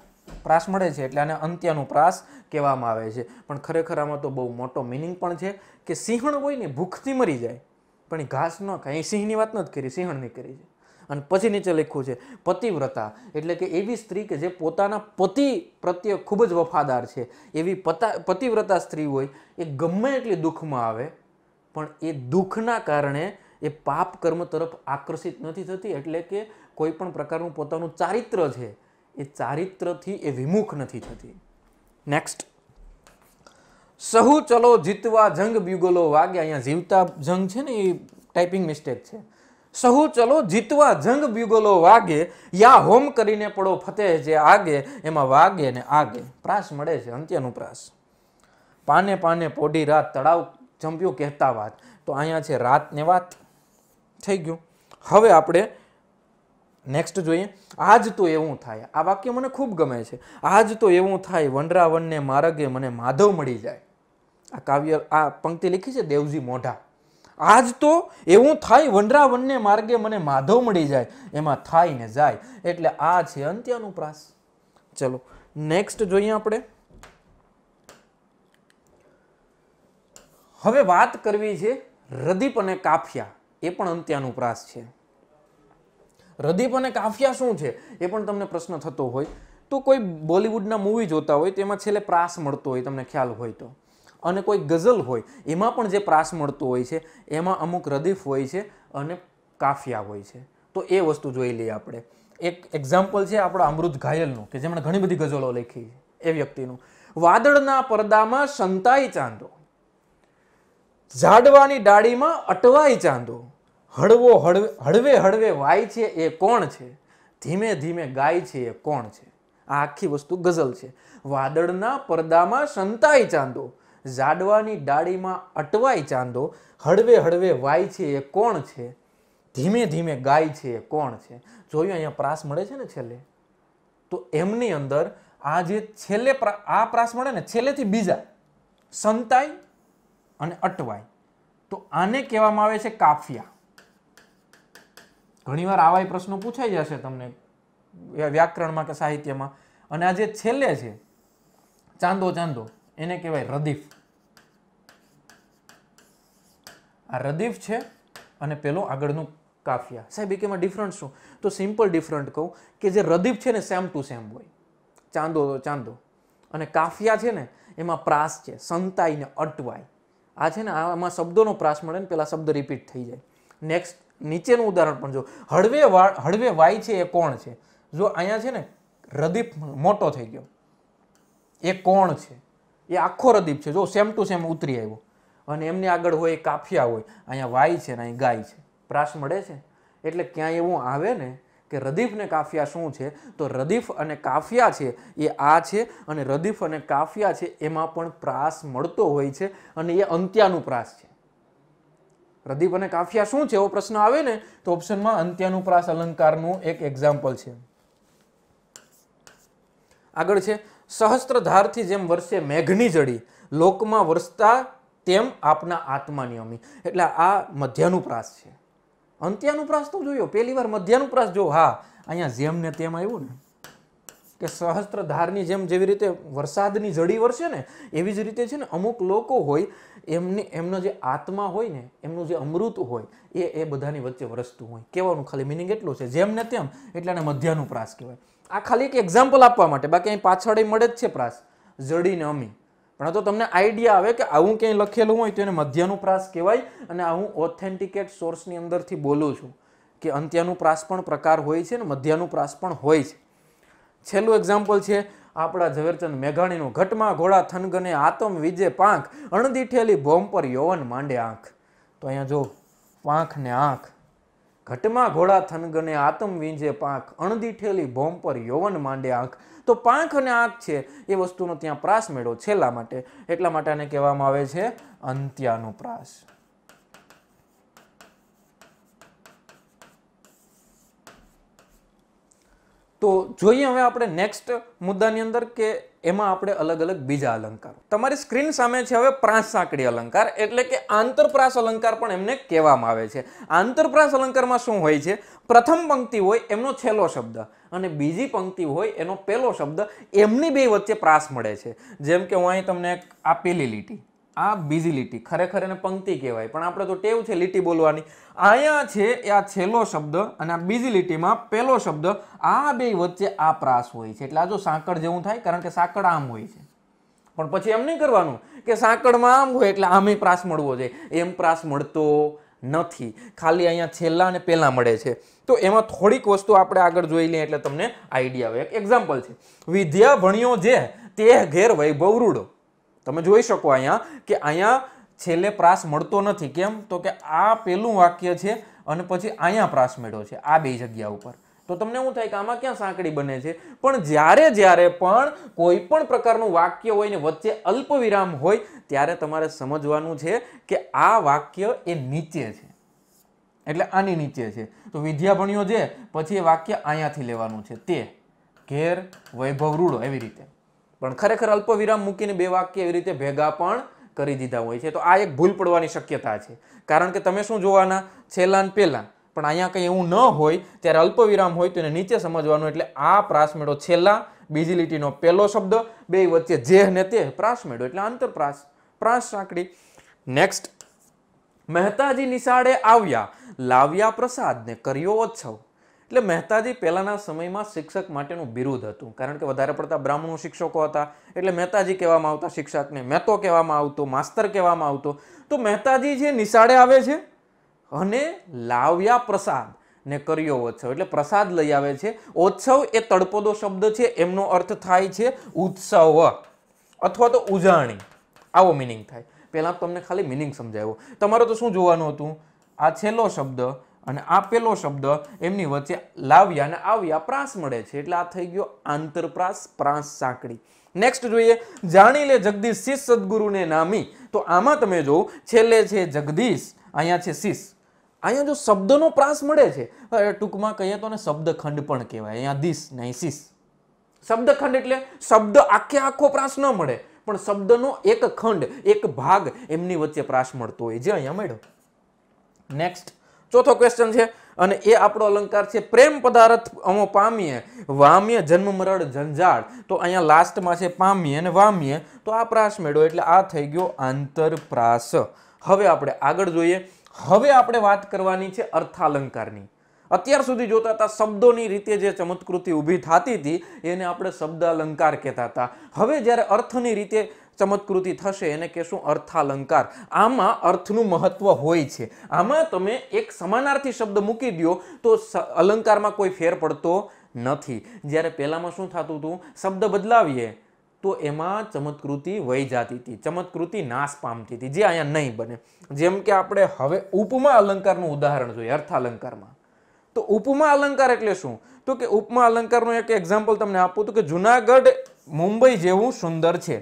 Speaker 1: પ્રાસ મળે છે એટલે આને અંત્યનું પ્રાસ કહેવામાં આવે છે પણ ખરેખર આમાં તો બહુ મોટો મિનિંગ પણ છે કે સિંહણ હોય ને ભૂખથી મરી જાય પણ ઘાસ ન ખાય અહીં સિંહની વાત નથી કરી સિંહણની કરી છે અને પછી નીચે લખ્યું છે પતિવ્રતા એટલે કે એવી સ્ત્રી કે જે પોતાના પતિ પ્રત્યે ખૂબ જ વફાદાર છે એવી પતા પતિવ્રતા સ્ત્રી હોય એ ગમે એટલી દુઃખમાં આવે પણ એ દુઃખના કારણે એ પાપ કર્મ તરફ આકર્ષિત નથી થતી એટલે કે કોઈ પણ પ્રકારનું પોતાનું ચારિત્ર છે એ ચારિત્રથી એ વિમુખ નથી થતી નેક્સ્ટ સહુ ચલો જીતવા જંગ બ્યુગલો વાગે અહીંયા જીવતા જંગ છે ને એ ટાઈપિંગ મિસ્ટેક છે સહુ ચલો જીતવા જંગ બ્યુગલો વાગે યા હોમ કરીને પડો ફતેહ જે આગે એમાં વાગે ને આગે પ્રાસ મળે છે અંત્યનું પ્રાસ પાને પાને પોઢી રાત તળાવ જંપ્યું કહેતા વાત તો અહીંયા છે રાતને વાત થઈ ગયું હવે આપણે નેક્સ્ટ જોઈએ આજ તો એવું થાય આ વાક્ય મને ખૂબ ગમે છે આજ તો એવું થાય વનરાવનને માર્ગે મને માધવ મળી જાય આ કાવ્ય આ પંક્તિ લખી છે દેવજી મોઢા આજ તો એવું થાય વનરાવનને માર્ગે મને માધવ મળી જાય એમાં થાય ને જાય એટલે આ છે અંત્યાનુપ્રાસ ચલો નેક્સ્ટ જોઈએ આપણે હવે વાત કરવી છે રદીપ અને કાફિયા એ પણ અંત્યાનુપ્રાસ છે રદીપ અને કાફિયા શું છે એ પણ તમને પ્રશ્ન થતો હોય તો કોઈ બોલિવૂડના મૂવી જોતા હોય તેમાં છેલ્લે પ્રાસ મળતો હોય તમને ખ્યાલ હોય તો અને કોઈ ગઝલ હોય એમાં પણ જે પ્રાસ મળતો હોય છે એમાં અમુક રદીફ હોય છે અને કાફિયા હોય છે તો એ વસ્તુ જોઈ લઈએ આપણે એક એક્ઝામ્પલ છે આપણા અમૃત ઘાયલનું કે જેમણે ઘણી બધી ગઝલો લખી એ વ્યક્તિનું વાદળના પરદામાં સંતાઈ ચાંદો ઝાડવાની ડાળીમાં અટવાય ચાંદો હળવો હળવે હળવે વાય છે એ કોણ છે ધીમે ધીમે ગાય છે એ કોણ છે આ આખી વસ્તુ ગઝલ છે વાદળના પડદામાં સંતાય ચાંદો ઝાડવાની ડાળીમાં અટવાય ચાંદો હળવે હળવે વાય છે એ કોણ છે ધીમે ધીમે ગાય છે એ કોણ છે જોયું અહીંયા પ્રાસ મળે છે ને છેલ્લે તો એમની અંદર આ જે છેલ્લે આ પ્રાસ મળે ને છેલ્લેથી બીજા સંતાય અને અટવાય તો આને કહેવામાં આવે છે કાફિયા ઘણીવાર આવા પ્રશ્નો પૂછાઈ જશે તમને વ્યાકરણમાં કે સાહિત્યમાં અને આ જે છેલ્લે છે ચાંદો ચાંદો એને કહેવાય રદીફ આ રદીફ છે અને પેલો આગળનું કાફિયા સાહેબ એમાં ડિફરન્ટ શું તો સિમ્પલ ડિફરન્ટ કહું કે જે રદીફ છે ને સેમ ટુ સેમ હોય ચાંદો તો ચાંદો અને કાફિયા છે ને એમાં પ્રાસ છે સંતાઈને અટવાય આ છે ને આમાં શબ્દોનો પ્રાસ મળે ને પેલા શબ્દ રિપીટ થઈ જાય નેક્સ્ટ નીચેનું ઉદાહરણ પણ જો હળવે હળવે વાય છે એ કોણ છે જો અહીંયા છે ને રદીપ મોટો થઈ ગયો એ કોણ છે એ આખો રદીપ છે જો સેમ ટુ સેમ ઉતરી આવ્યો અને એમની આગળ હોય કાફિયા હોય અહીંયા વાય છે ને અહીં ગાય છે પ્રાસ મળે છે એટલે ક્યાંય એવું આવે ને કે રદીફ ને કાફિયા શું છે તો રદીફ અને કાફિયા છે એ આ છે અને રદીફ અને કાફિયા છે એમાં પણ પ્રાસ મળતો હોય છે અને એ અંત્યાનું પ્રાસ છે રદીપ અને કાફિયા શું છે એવો પ્રશ્ન આવે ને તો ઓપ્શનમાં અંત્યાનું પ્રાસ અલંકારનું એક એક્ઝામ્પલ છે આગળ છે સહસ્ત્રધારથી જેમ વર્ષે મેઘની જડી લોકમાં વરસતા તેમ આપના આત્માની અમી એટલે આ મધ્યાનુપ્રાસ છે અંત્યાનુપ્રાસ તો જોયો પહેલી વાર મધ્યાનુપ્રાસ જો હા અહીંયા જેમ ને તેમ આવ્યું ને કે સહસ્ત્રધારની જેમ જેવી રીતે વરસાદની જડી વરસે ને એવી જ રીતે છે ને અમુક લોકો હોય એમની એમનો જે આત્મા હોય ને એમનું જે અમૃત હોય એ એ બધાની વચ્ચે વરસતું હોય કહેવાનું ખાલી મિનિંગ એટલું છે જેમ ને તેમ એટલે એને મધ્યાનું કહેવાય આ ખાલી એક એક્ઝામ્પલ આપવા માટે બાકી અહીં પાછળ મળે જ છે પ્રાસ જડીને અમી પણ તો તમને આઈડિયા આવે કે આવું ક્યાંય લખેલું હોય તો એને મધ્યાનુપ્રાસ કહેવાય અને હું ઓથેન્ટિકેટ સોર્સની અંદરથી બોલું છું કે અંત્યાનુપ્રાસ પણ પ્રકાર હોય છે અને મધ્યાનુપ્રાસ પણ હોય છે છેલ્લું એક્ઝામ્પલ છે આપણા ઝવેરચંદ મેઘાણીનું ઘટમાં ઘોડા થનગને આતમ વિજે પાંખ અણદીઠેલી ભોમ પર યૌવન માંડે આંખ તો અહીંયા જો પાંખ ને આંખ ઘટમાં ઘોડા થનગને આતમ વિજે પાંખ અણદીઠેલી ભોમ પર યૌવન માંડે આંખ તો પાંખ અને આંખ છે એ વસ્તુનો ત્યાં પ્રાસ મેળવો છેલ્લા માટે એટલા માટે આને કહેવામાં આવે છે અંત્યાનુપ્રાસ તો જોઈએ હવે આપણે નેક્સ્ટ મુદ્દાની અંદર કે એમાં આપણે અલગ અલગ બીજા અલંકાર તમારી સ્ક્રીન સામે છે હવે પ્રાસ સાંકડી અલંકાર એટલે કે આંતરપ્રાસ અલંકાર પણ એમને કહેવામાં આવે છે આંતરપ્રાસ અલંકારમાં શું હોય છે પ્રથમ પંક્તિ હોય એમનો છેલ્લો શબ્દ અને બીજી પંક્તિ હોય એનો પહેલો શબ્દ એમની બે વચ્ચે પ્રાસ મળે છે જેમ કે હું અહીં તમને આપેલી લીટી આ બીજી લીટી ખરેખર એને પંક્તિ કહેવાય પણ આપણે તો ટેવ છે લીટી બોલવાની અહીંયા છે એ આ છેલ્લો શબ્દ અને આ બીજી લીટીમાં પહેલો શબ્દ આ બે વચ્ચે આ પ્રાસ હોય છે એટલે આ જો સાંકળ જેવું થાય કારણ કે સાંકળ આમ હોય છે પણ પછી એમ નહીં કરવાનું કે સાંકળમાં આમ હોય એટલે આમે પ્રાસ મળવો જોઈએ એમ પ્રાસ મળતો નથી ખાલી અહીંયા છેલ્લા અને પહેલાં મળે છે તો એમાં થોડીક વસ્તુ આપણે આગળ જોઈ લઈએ એટલે તમને આઈડિયા હોય એક એક્ઝામ્પલ છે વિદ્યા ભણ્યો જે તે ઘેર વૈભવ રૂડો તમે જોઈ શકો અહીંયા કે અહીંયા છેલ્લે પ્રાસ મળતો નથી કેમ તો કે આ પહેલું વાક્ય છે અને પછી અહીંયા પ્રાસ મેળ્યો છે આ બે જગ્યા ઉપર તો તમને શું થાય કે આમાં ક્યાં સાંકડી બને છે પણ જ્યારે જ્યારે પણ કોઈ પણ પ્રકારનું વાક્ય હોય ને વચ્ચે અલ્પ વિરામ હોય ત્યારે તમારે સમજવાનું છે કે આ વાક્ય એ નીચે છે એટલે આની નીચે છે તો વિદ્યા ભણ્યો છે પછી એ વાક્ય અહીંયાથી લેવાનું છે તે ઘેર વૈભવ રૂડો એવી રીતે પણ ખરેખર અલ્પ વિરામ મૂકીને બે વાક્ય એવી રીતે ભેગા પણ કરી દીધા હોય છે તો આ એક ભૂલ પડવાની શક્યતા છે કારણ કે તમે શું જોવાના છેલ્લા ને પહેલાં પણ અહીંયા કંઈ એવું ન હોય ત્યારે અલ્પવિરામ હોય તો એને નીચે સમજવાનું એટલે આ પ્રાસમેળો છેલ્લા બીજી લીટીનો પહેલો શબ્દ બે વચ્ચે જે ને તે પ્રાસમેળો એટલે આંતરપ્રાસ પ્રાસ સાંકડી નેક્સ્ટ મહેતાજી નિશાળે આવ્યા લાવ્યા પ્રસાદને કર્યો ઉત્સવ એટલે મહેતાજી પહેલાંના સમયમાં શિક્ષક માટેનું બિરુદ હતું કારણ કે વધારે પડતા બ્રાહ્મણો શિક્ષકો હતા એટલે મહેતાજી કહેવામાં આવતા શિક્ષકને મહેતો કહેવામાં આવતો માસ્તર કહેવામાં આવતો તો મહેતાજી જે નિશાળે આવે છે અને લાવ્યા પ્રસાદ ને કર્યો ઉત્સવ એટલે પ્રસાદ લઈ આવે છે ઉત્સવ એ તડપદો શબ્દ છે એમનો અર્થ થાય છે ઉત્સવ અથવા તો ઉજાણી આવો મિનિંગ થાય પહેલાં તમને ખાલી મિનિંગ સમજાવ્યો તમારો તો શું જોવાનું હતું આ છેલ્લો શબ્દ અને આ પેલો શબ્દ એમની વચ્ચે લાવ્યા અને આવ્યા પ્રાસ મળે છે એટલે આ થઈ ગયો આંતરપ્રાસ પ્રાસ સાંકળી નેક્સ્ટ જોઈએ જાણી લે જગદીશ શિષ સદગુરુને નામી તો આમાં તમે જો છેલ્લે છે જગદીશ અહીંયા છે શિષ અહીંયા જો શબ્દનો પ્રાસ મળે છે ટૂંકમાં કહીએ તો શબ્દખંડ પણ કહેવાય અહીંયા દિશ નહીં શિષ શબ્દખંડ એટલે શબ્દ આખે આખો પ્રાસ ન મળે પણ શબ્દનો એક ખંડ એક ભાગ એમની વચ્ચે પ્રાસ મળતો હોય જે અહીંયા મળ્યો નેક્સ્ટ ચોથો ક્વેશ્ચન છે અને એ આપણો અલંકાર છે પ્રેમ પદાર્થ અમો પામીએ વામ્ય જન્મ મરણ જંજાળ તો અહીંયા લાસ્ટમાં છે પામીએ અને વામીએ તો આ પ્રાસ મેળવો એટલે આ થઈ ગયો આંતરપ્રાસ હવે આપણે આગળ જોઈએ હવે આપણે વાત કરવાની છે અર્થાલંકારની અત્યાર સુધી જોતા હતા શબ્દોની રીતે જે ચમત્કૃતિ ઊભી થતી હતી એને આપણે શબ્દ અલંકાર કહેતા હતા હવે જ્યારે અર્થની રીતે ચમત્કૃતિ થશે એને કહેશું અર્થાલંકાર આમાં અર્થનું મહત્વ હોય છે આમાં તમે એક સમાનાર્થી શબ્દ મૂકી દો તો અલંકારમાં કોઈ ફેર પડતો નથી જ્યારે પહેલાંમાં શું થતું હતું શબ્દ બદલાવીએ તો એમાં ચમત્કૃતિ વહી જતી હતી ચમત્કૃતિ નાશ પામતી હતી જે અહીંયા નહીં બને જેમ કે આપણે હવે ઉપમા અલંકારનું ઉદાહરણ જોઈએ અર્થાલંકારમાં તો ઉપમા અલંકાર એટલે શું તો કે ઉપમા અલંકારનું એક એક્ઝામ્પલ તમને આપું તો કે જુનાગઢ મુંબઈ જેવું સુંદર છે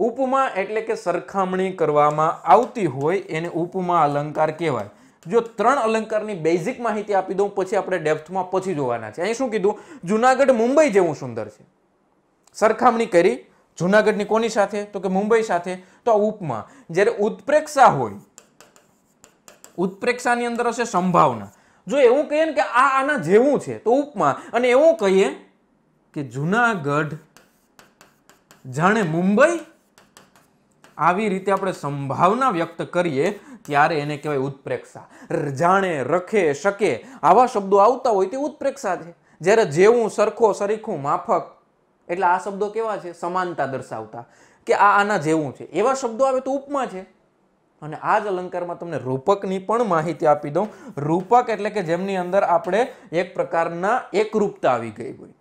Speaker 1: ઉપમા એટલે કે સરખામણી કરવામાં આવતી હોય એને ઉપમા અલંકાર કહેવાય જો ત્રણ અલંકારની બેઝિક માહિતી આપી દઉં પછી આપણે ડેપ્થમાં પછી જોવાના છે અહીં શું કીધું જુનાગઢ મુંબઈ જેવું સુંદર છે સરખામણી કરી જુનાગઢની કોની સાથે તો કે મુંબઈ સાથે તો આ ઉપમા જ્યારે ઉત્પ્રેક્ષા હોય ઉત્પ્રેક્ષાની અંદર હશે સંભાવના જો એવું કહીએ ને કે આ આના જેવું છે તો ઉપમા અને એવું કહીએ કે જુનાગઢ જાણે મુંબઈ આવી રીતે આપણે સંભાવના વ્યક્ત કરીએ ત્યારે એને કહેવાય ઉત્પ્રેક્ષા જાણે રખે શકે આવા શબ્દો આવતા હોય તે ઉત્પ્રેક્ષા છે જ્યારે જેવું સરખો સરીખું માફક એટલે આ શબ્દો કેવા છે સમાનતા દર્શાવતા કે આ આના જેવું છે એવા શબ્દો આવે તો ઉપમા છે અને આ જ અલંકારમાં તમને રૂપકની પણ માહિતી આપી દઉં રૂપક એટલે કે જેમની અંદર આપણે એક પ્રકારના એકરૂપતા આવી ગઈ હોય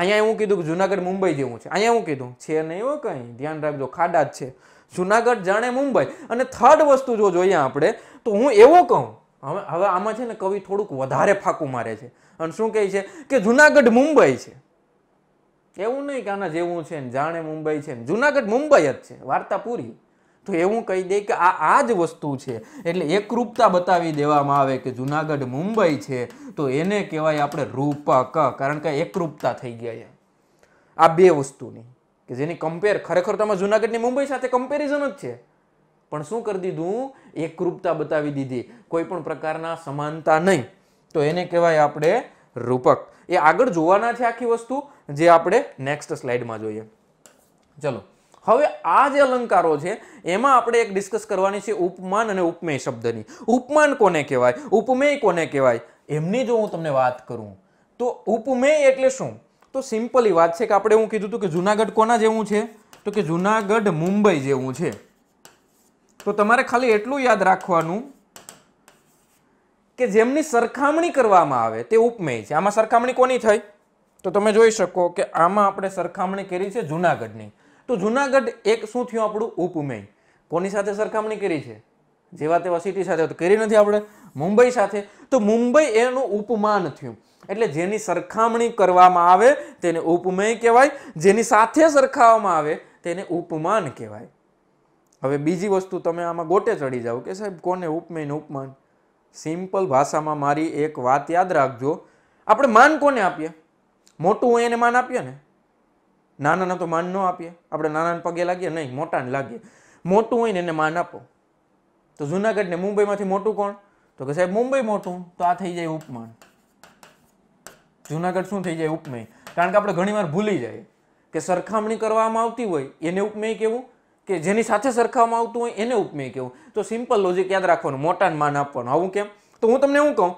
Speaker 1: અહીંયા એવું કીધું કે જુનાગઢ મુંબઈ જેવું છે અહીંયા એવું કીધું છે નહીં એવું કંઈ ધ્યાન રાખજો ખાડા જ છે જુનાગઢ જાણે મુંબઈ અને થર્ડ વસ્તુ જો જોઈએ આપણે તો હું એવો કહું હવે હવે આમાં છે ને કવિ થોડુંક વધારે ફાંકું મારે છે અને શું કહે છે કે જુનાગઢ મુંબઈ છે એવું નહીં કે આના જેવું છે ને જાણે મુંબઈ છે ને જુનાગઢ મુંબઈ જ છે વાર્તા પૂરી તો એવું કહી દે કે આ આ જ વસ્તુ છે એટલે એકરૂપતા બતાવી દેવામાં આવે કે જુનાગઢ મુંબઈ છે તો એને કહેવાય આપણે રૂપક કારણ કે એકરૂપતા થઈ ગયા છે આ બે વસ્તુની કે જેની કમ્પેર ખરેખર તમે જુનાગઢની મુંબઈ સાથે કમ્પેરિઝન જ છે પણ શું કરી દીધું એકરૂપતા બતાવી દીધી કોઈ પણ પ્રકારના સમાનતા નહીં તો એને કહેવાય આપણે રૂપક એ આગળ જોવાના છે આખી વસ્તુ જે આપણે નેક્સ્ટ સ્લાઇડમાં જોઈએ ચલો હવે આ જે અલંકારો છે એમાં આપણે એક ડિસ્કસ કરવાની છે ઉપમાન અને ઉપમેય શબ્દની ઉપમાન કોને કહેવાય ઉપમેય કોને કહેવાય એમની જો હું તમને વાત કરું તો ઉપમેય એટલે શું તો સિમ્પલી વાત છે કે આપણે એવું કીધું હતું કે જુનાગઢ કોના જેવું છે તો કે જુનાગઢ મુંબઈ જેવું છે તો તમારે ખાલી એટલું યાદ રાખવાનું કે જેમની સરખામણી કરવામાં આવે તે ઉપમેય છે આમાં સરખામણી કોની થઈ તો તમે જોઈ શકો કે આમાં આપણે સરખામણી કરી છે જુનાગઢની તો જુનાગઢ એક શું થયું આપણું ઉપમેય કોની સાથે સરખામણી કરી છે જેવા તેવા સિટી સાથે કરી નથી આપણે મુંબઈ સાથે તો મુંબઈ એનું ઉપમાન થયું એટલે જેની સરખામણી કરવામાં આવે તેને ઉપમેય કહેવાય જેની સાથે સરખાવવામાં આવે તેને ઉપમાન કહેવાય હવે બીજી વસ્તુ તમે આમાં ગોટે ચડી જાઓ કે સાહેબ કોને ઉપમેય ને ઉપમાન સિમ્પલ ભાષામાં મારી એક વાત યાદ રાખજો આપણે માન કોને આપીએ મોટું હોય એને માન આપીએ ને નાનાના તો માન ન આપીએ આપણે નાનાને પગે લાગીએ નહીં મોટાને લાગીએ મોટું હોય ને એને માન આપો તો જુનાગઢને મુંબઈમાંથી મોટું કોણ તો કે સાહેબ મુંબઈ મોટું તો આ થઈ જાય ઉપમાન જુનાગઢ શું થઈ જાય ઉપમેય કારણ કે આપણે ઘણીવાર ભૂલી જાય કે સરખામણી કરવામાં આવતી હોય એને ઉપમેય કેવું કે જેની સાથે સરખાવવામાં આવતું હોય એને ઉપમેય કેવું તો સિમ્પલ લોજિક યાદ રાખવાનું મોટાને માન આપવાનું આવું કેમ તો હું તમને હું કહું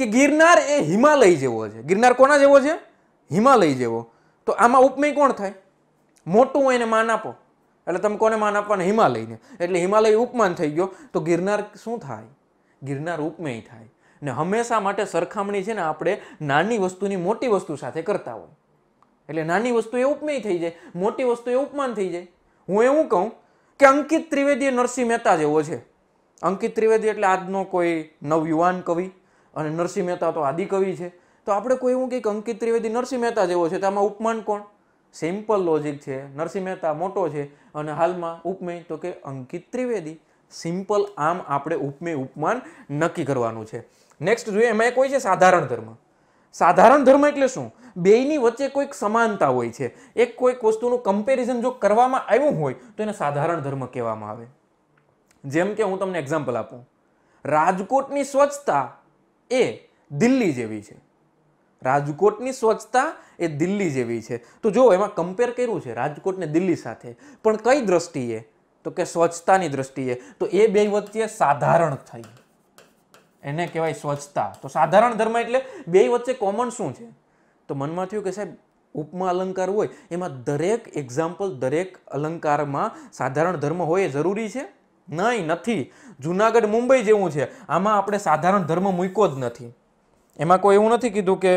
Speaker 1: કે ગિરનાર એ હિમાલય જેવો છે ગિરનાર કોના જેવો છે હિમાલય જેવો તો આમાં ઉપમેય કોણ થાય મોટું હોય એને માન આપો એટલે તમે કોને માન આપવાના હિમાલયને એટલે હિમાલય ઉપમાન થઈ ગયો તો ગિરનાર શું થાય ગિરનાર ઉપમેય થાય ને હંમેશા માટે સરખામણી છે ને આપણે નાની વસ્તુની મોટી વસ્તુ સાથે કરતા હોય એટલે નાની વસ્તુ એ ઉપમેય થઈ જાય મોટી વસ્તુ એ ઉપમાન થઈ જાય હું એવું કહું કે અંકિત ત્રિવેદી નરસિંહ મહેતા જેવો છે અંકિત ત્રિવેદી એટલે આજનો કોઈ નવયુવાન કવિ અને નરસિંહ મહેતા તો આદિકવિ છે તો આપણે કોઈ એવું કે અંકિત ત્રિવેદી નરસિંહ મહેતા જેવો છે તો આમાં ઉપમાન કોણ સિમ્પલ લોજિક છે નરસિંહ મહેતા મોટો છે અને હાલમાં ઉપમેય તો કે અંકિત ત્રિવેદી સિમ્પલ આમ આપણે ઉપમેય ઉપમાન નક્કી કરવાનું છે નેક્સ્ટ જોઈએ એમાં કોઈ છે સાધારણ ધર્મ સાધારણ ધર્મ એટલે શું બેયની વચ્ચે કોઈક સમાનતા હોય છે એક કોઈક વસ્તુનું કમ્પેરિઝન જો કરવામાં આવ્યું હોય તો એને સાધારણ ધર્મ કહેવામાં આવે જેમ કે હું તમને એક્ઝામ્પલ આપું રાજકોટની સ્વચ્છતા એ દિલ્હી જેવી છે રાજકોટની સ્વચ્છતા એ દિલ્હી જેવી છે તો જો એમાં કમ્પેર કર્યું છે રાજકોટને દિલ્હી સાથે પણ કઈ દ્રષ્ટિએ તો કે સ્વચ્છતાની દ્રષ્ટિએ તો એ બે વચ્ચે સાધારણ થઈ એને કહેવાય સ્વચ્છતા તો સાધારણ ધર્મ એટલે બે વચ્ચે કોમન શું છે તો મનમાં થયું કે સાહેબ ઉપમા અલંકાર હોય એમાં દરેક એક્ઝામ્પલ દરેક અલંકારમાં સાધારણ ધર્મ હોય એ જરૂરી છે નહીં નથી જુનાગઢ મુંબઈ જેવું છે આમાં આપણે સાધારણ ધર્મ મૂક્યો જ નથી એમાં કોઈ એવું નથી કીધું કે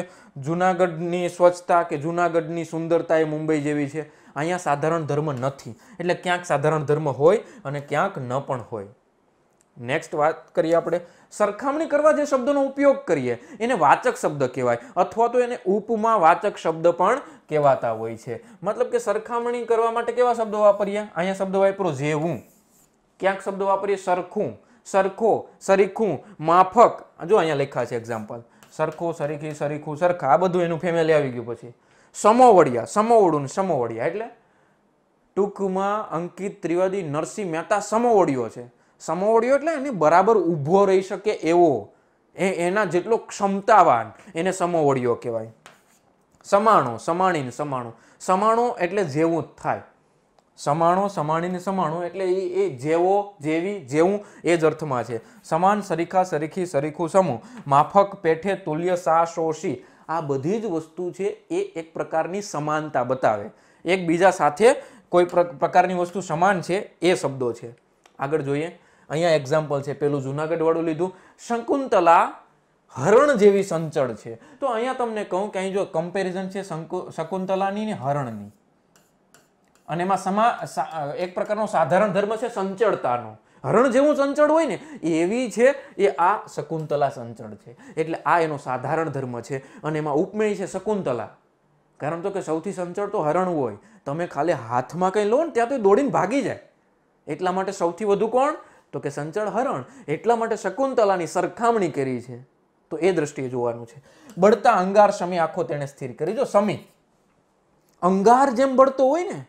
Speaker 1: જુનાગઢની સ્વચ્છતા કે જુનાગઢની સુંદરતા એ મુંબઈ જેવી છે અહીંયા સાધારણ ધર્મ નથી એટલે ક્યાંક સાધારણ ધર્મ હોય અને ક્યાંક ન પણ હોય નેક્સ્ટ વાત કરીએ આપણે સરખામણી કરવા જે શબ્દનો ઉપયોગ કરીએ એને વાચક શબ્દ કહેવાય અથવા તો એને ઉપમા વાચક શબ્દ પણ કહેવાતા હોય છે મતલબ કે સરખામણી કરવા માટે કેવા શબ્દો વાપરીએ અહીંયા શબ્દ વાપરો જેવું ક્યાંક શબ્દ વાપરીએ સરખું સરખો સરીખું માફક જો અહીંયા લખ્યા છે એક્ઝામ્પલ સરખો સરીખી સરીખું સરખા આ બધું એનું ફેમિલી આવી ગયું પછી સમોવડિયા સમોવડું સમોવડિયા એટલે ટૂંકમાં અંકિત ત્રિવેદી નરસિંહ મહેતા સમોવડિયો છે સમોવડીઓ એટલે એને બરાબર ઊભો રહી શકે એવો એ એના જેટલો ક્ષમતાવાન એને સમોવડીઓ કહેવાય સમાણો સમાણીને સમાણો સમાણો એટલે જેવું જ થાય સમાણો સમાણીને સમાણો એટલે એ એ જેવો જેવી જેવું એ જ અર્થમાં છે સમાન સરીખા સરીખી સરીખું સમૂહ માફક પેઠે તુલ્ય સા શોષી આ બધી જ વસ્તુ છે એ એક પ્રકારની સમાનતા બતાવે એકબીજા સાથે કોઈ પ્રકારની વસ્તુ સમાન છે એ શબ્દો છે આગળ જોઈએ અહીંયા એક્ઝામ્પલ છે પેલું જુનાગઢવાળું લીધું શકુંતલા હરણ જેવી સંચળ છે તો અહીંયા તમને કહું કે અહીં જો કમ્પેરિઝન છે શકુંતલાની ને હરણની અને એમાં સમા એક પ્રકારનો સાધારણ ધર્મ છે સંચળતાનો હરણ જેવું સંચળ હોય ને એવી છે એ આ શકુંતલા સંચળ છે એટલે આ એનો સાધારણ ધર્મ છે અને એમાં ઉપમેય છે શકુંતલા કારણ તો કે સૌથી સંચળ તો હરણ હોય તમે ખાલી હાથમાં કંઈ લો ને ત્યાં તો દોડીને ભાગી જાય એટલા માટે સૌથી વધુ કોણ તો કે સંચળ હરણ એટલા માટે શકુંતલાની સરખામણી કરી છે તો એ દ્રષ્ટિએ જોવાનું છે બળતા અંગાર શમી આખો તેણે સ્થિર કરી જો શમી અંગાર જેમ બળતો હોય ને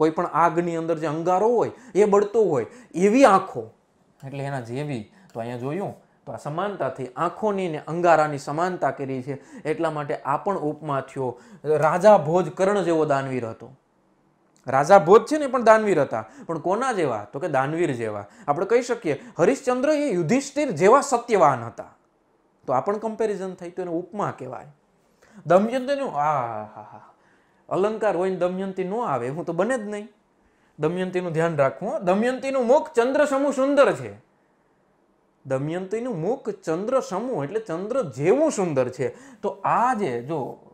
Speaker 1: કોઈ પણ આગની અંદર જે અંગારો હોય એ બળતો હોય એવી આંખો એટલે એના જેવી તો અહીંયા જોયું તો આ સમાનતાથી આંખોની ને અંગારાની સમાનતા કરી છે એટલા માટે આ પણ ઉપમા થયો રાજા ભોજ કરણ જેવો દાનવીર હતો રાજા ભોજ છે ને પણ દાનવીર હતા પણ કોના જેવા તો કે દાનવીર જેવા આપણે કહી શકીએ હરિશ્ચંદ્ર એ યુધિષ્ઠિર જેવા સત્યવાન હતા તો આ પણ કમ્પેરિઝન થઈ તો એને ઉપમા કહેવાય દમયંતીનું આ હા અલંકાર હોય ને દમયંતી ન આવે હું તો બને જ નહીં દમયંતીનું ધ્યાન રાખવું દમયંતીનું મુખ ચંદ્ર સમૂહ સુંદર છે દમયંતીનું મુખ ચંદ્ર સમૂહ એટલે ચંદ્ર જેવું સુંદર છે તો આ જે જો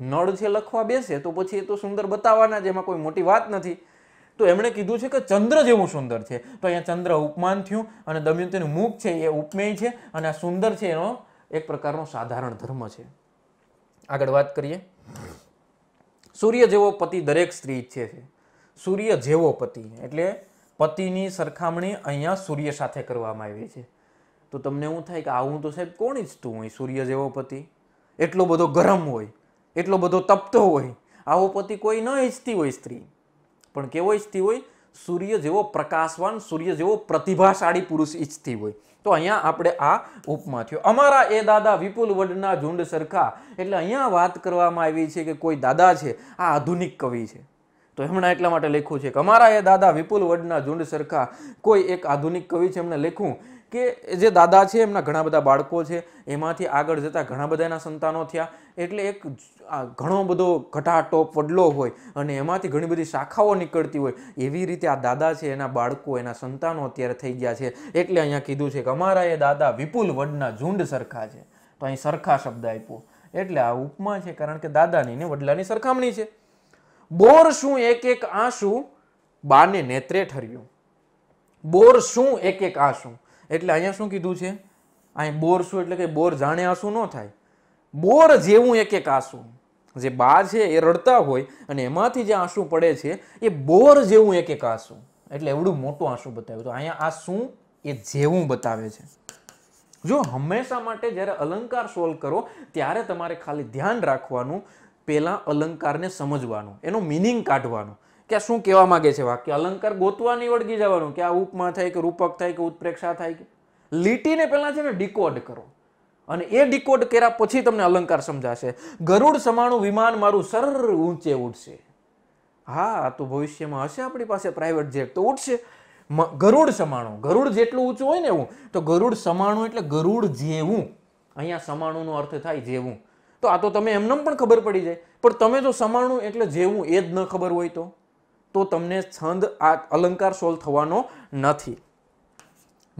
Speaker 1: નળ છે લખવા બેસે તો પછી એ તો સુંદર બતાવવાના જેમાં કોઈ મોટી વાત નથી તો એમણે કીધું છે કે ચંદ્ર જેવું સુંદર છે તો અહીંયા ચંદ્ર ઉપમાન થયું અને દમયંતીનું મુખ છે એ ઉપમેય છે અને આ સુંદર છે એનો એક પ્રકારનો સાધારણ ધર્મ છે આગળ વાત કરીએ સૂર્ય જેવો પતિ દરેક સ્ત્રી ઈચ્છે છે સૂર્ય જેવો પતિ એટલે પતિની સરખામણી અહીંયા સૂર્ય સાથે કરવામાં આવી છે તો તમને એવું થાય કે આવું તો સાહેબ કોણ ઈચ્છતું હોય સૂર્ય જેવો પતિ એટલો બધો ગરમ હોય એટલો બધો તપતો હોય આવો પતિ કોઈ ન ઈચ્છતી હોય સ્ત્રી પણ કેવો ઈચ્છતી હોય સૂર્ય જેવો પ્રકાશવાન સૂર્ય જેવો પ્રતિભાશાળી પુરુષ ઈચ્છતી હોય તો અહીંયા આપણે આ ઉપમા થયો અમારા એ દાદા વિપુલ વડના ઝુંડ સરખા એટલે અહીંયા વાત કરવામાં આવી છે કે કોઈ દાદા છે આ આધુનિક કવિ છે તો એમણે એટલા માટે લખ્યું છે કે અમારા એ દાદા વિપુલ વડના ઝુંડ સરખા કોઈ એક આધુનિક કવિ છે એમણે લખ્યું કે જે દાદા છે એમના ઘણા બધા બાળકો છે એમાંથી આગળ જતાં ઘણા બધા એના સંતાનો થયા એટલે એક ઘણો બધો ઘટાટોપ વડલો હોય અને એમાંથી ઘણી બધી શાખાઓ નીકળતી હોય એવી રીતે આ દાદા છે એના બાળકો એના સંતાનો અત્યારે થઈ ગયા છે એટલે અહીંયા કીધું છે કે અમારા એ દાદા વિપુલ વડના ઝુંડ સરખા છે તો અહીં સરખા શબ્દ આપ્યો એટલે આ ઉપમા છે કારણ કે દાદાની ને વડલાની સરખામણી છે બોર શું એક એક આંસુ બાને નેત્રે ઠર્યું બોર શું એક એક આંસુ એટલે અહીંયા શું કીધું છે અહીં બોર શું એટલે કે બોર જાણે આંસુ ન થાય બોર જેવું એક એક આંસુ જે બા છે એ રડતા હોય અને એમાંથી જે આંસુ પડે છે એ બોર જેવું એક એક આંસુ એટલે એવડું મોટું આંસુ બતાવ્યું તો અહીંયા આ શું એ જેવું બતાવે છે જો હંમેશા માટે જ્યારે અલંકાર સોલ્વ કરો ત્યારે તમારે ખાલી ધ્યાન રાખવાનું પહેલાં અલંકારને સમજવાનું એનો મિનિંગ કાઢવાનું કે શું કહેવા માગે છે વાક્ય અલંકાર ગોતવાની વળગી જવાનું કે આ ઉપમા થાય કે રૂપક થાય કે ઉત્પ્રેક્ષા થાય કે લીટીને પહેલાં છે ને ડિકોડ કરો અને એ ડીકોડ કર્યા પછી તમને અલંકાર સમજાશે ગરુડ સમાણું વિમાન મારું સરળ ઊંચે ઉડશે હા આ તો ભવિષ્યમાં હશે આપણી પાસે પ્રાઇવેટ જેટ તો ઉડશે ગરુડ સમાણું ગરુડ જેટલું ઊંચું હોય ને એવું તો ગરુડ સમાણું એટલે ગરુડ જેવું અહીંયા સમાણુંનો અર્થ થાય જેવું તો આ તો તમે એમને પણ ખબર પડી જાય પણ તમે જો સમાણું એટલે જેવું એ જ ન ખબર હોય તો તો તમને છંદ આ અલંકાર સોલ્વ થવાનો નથી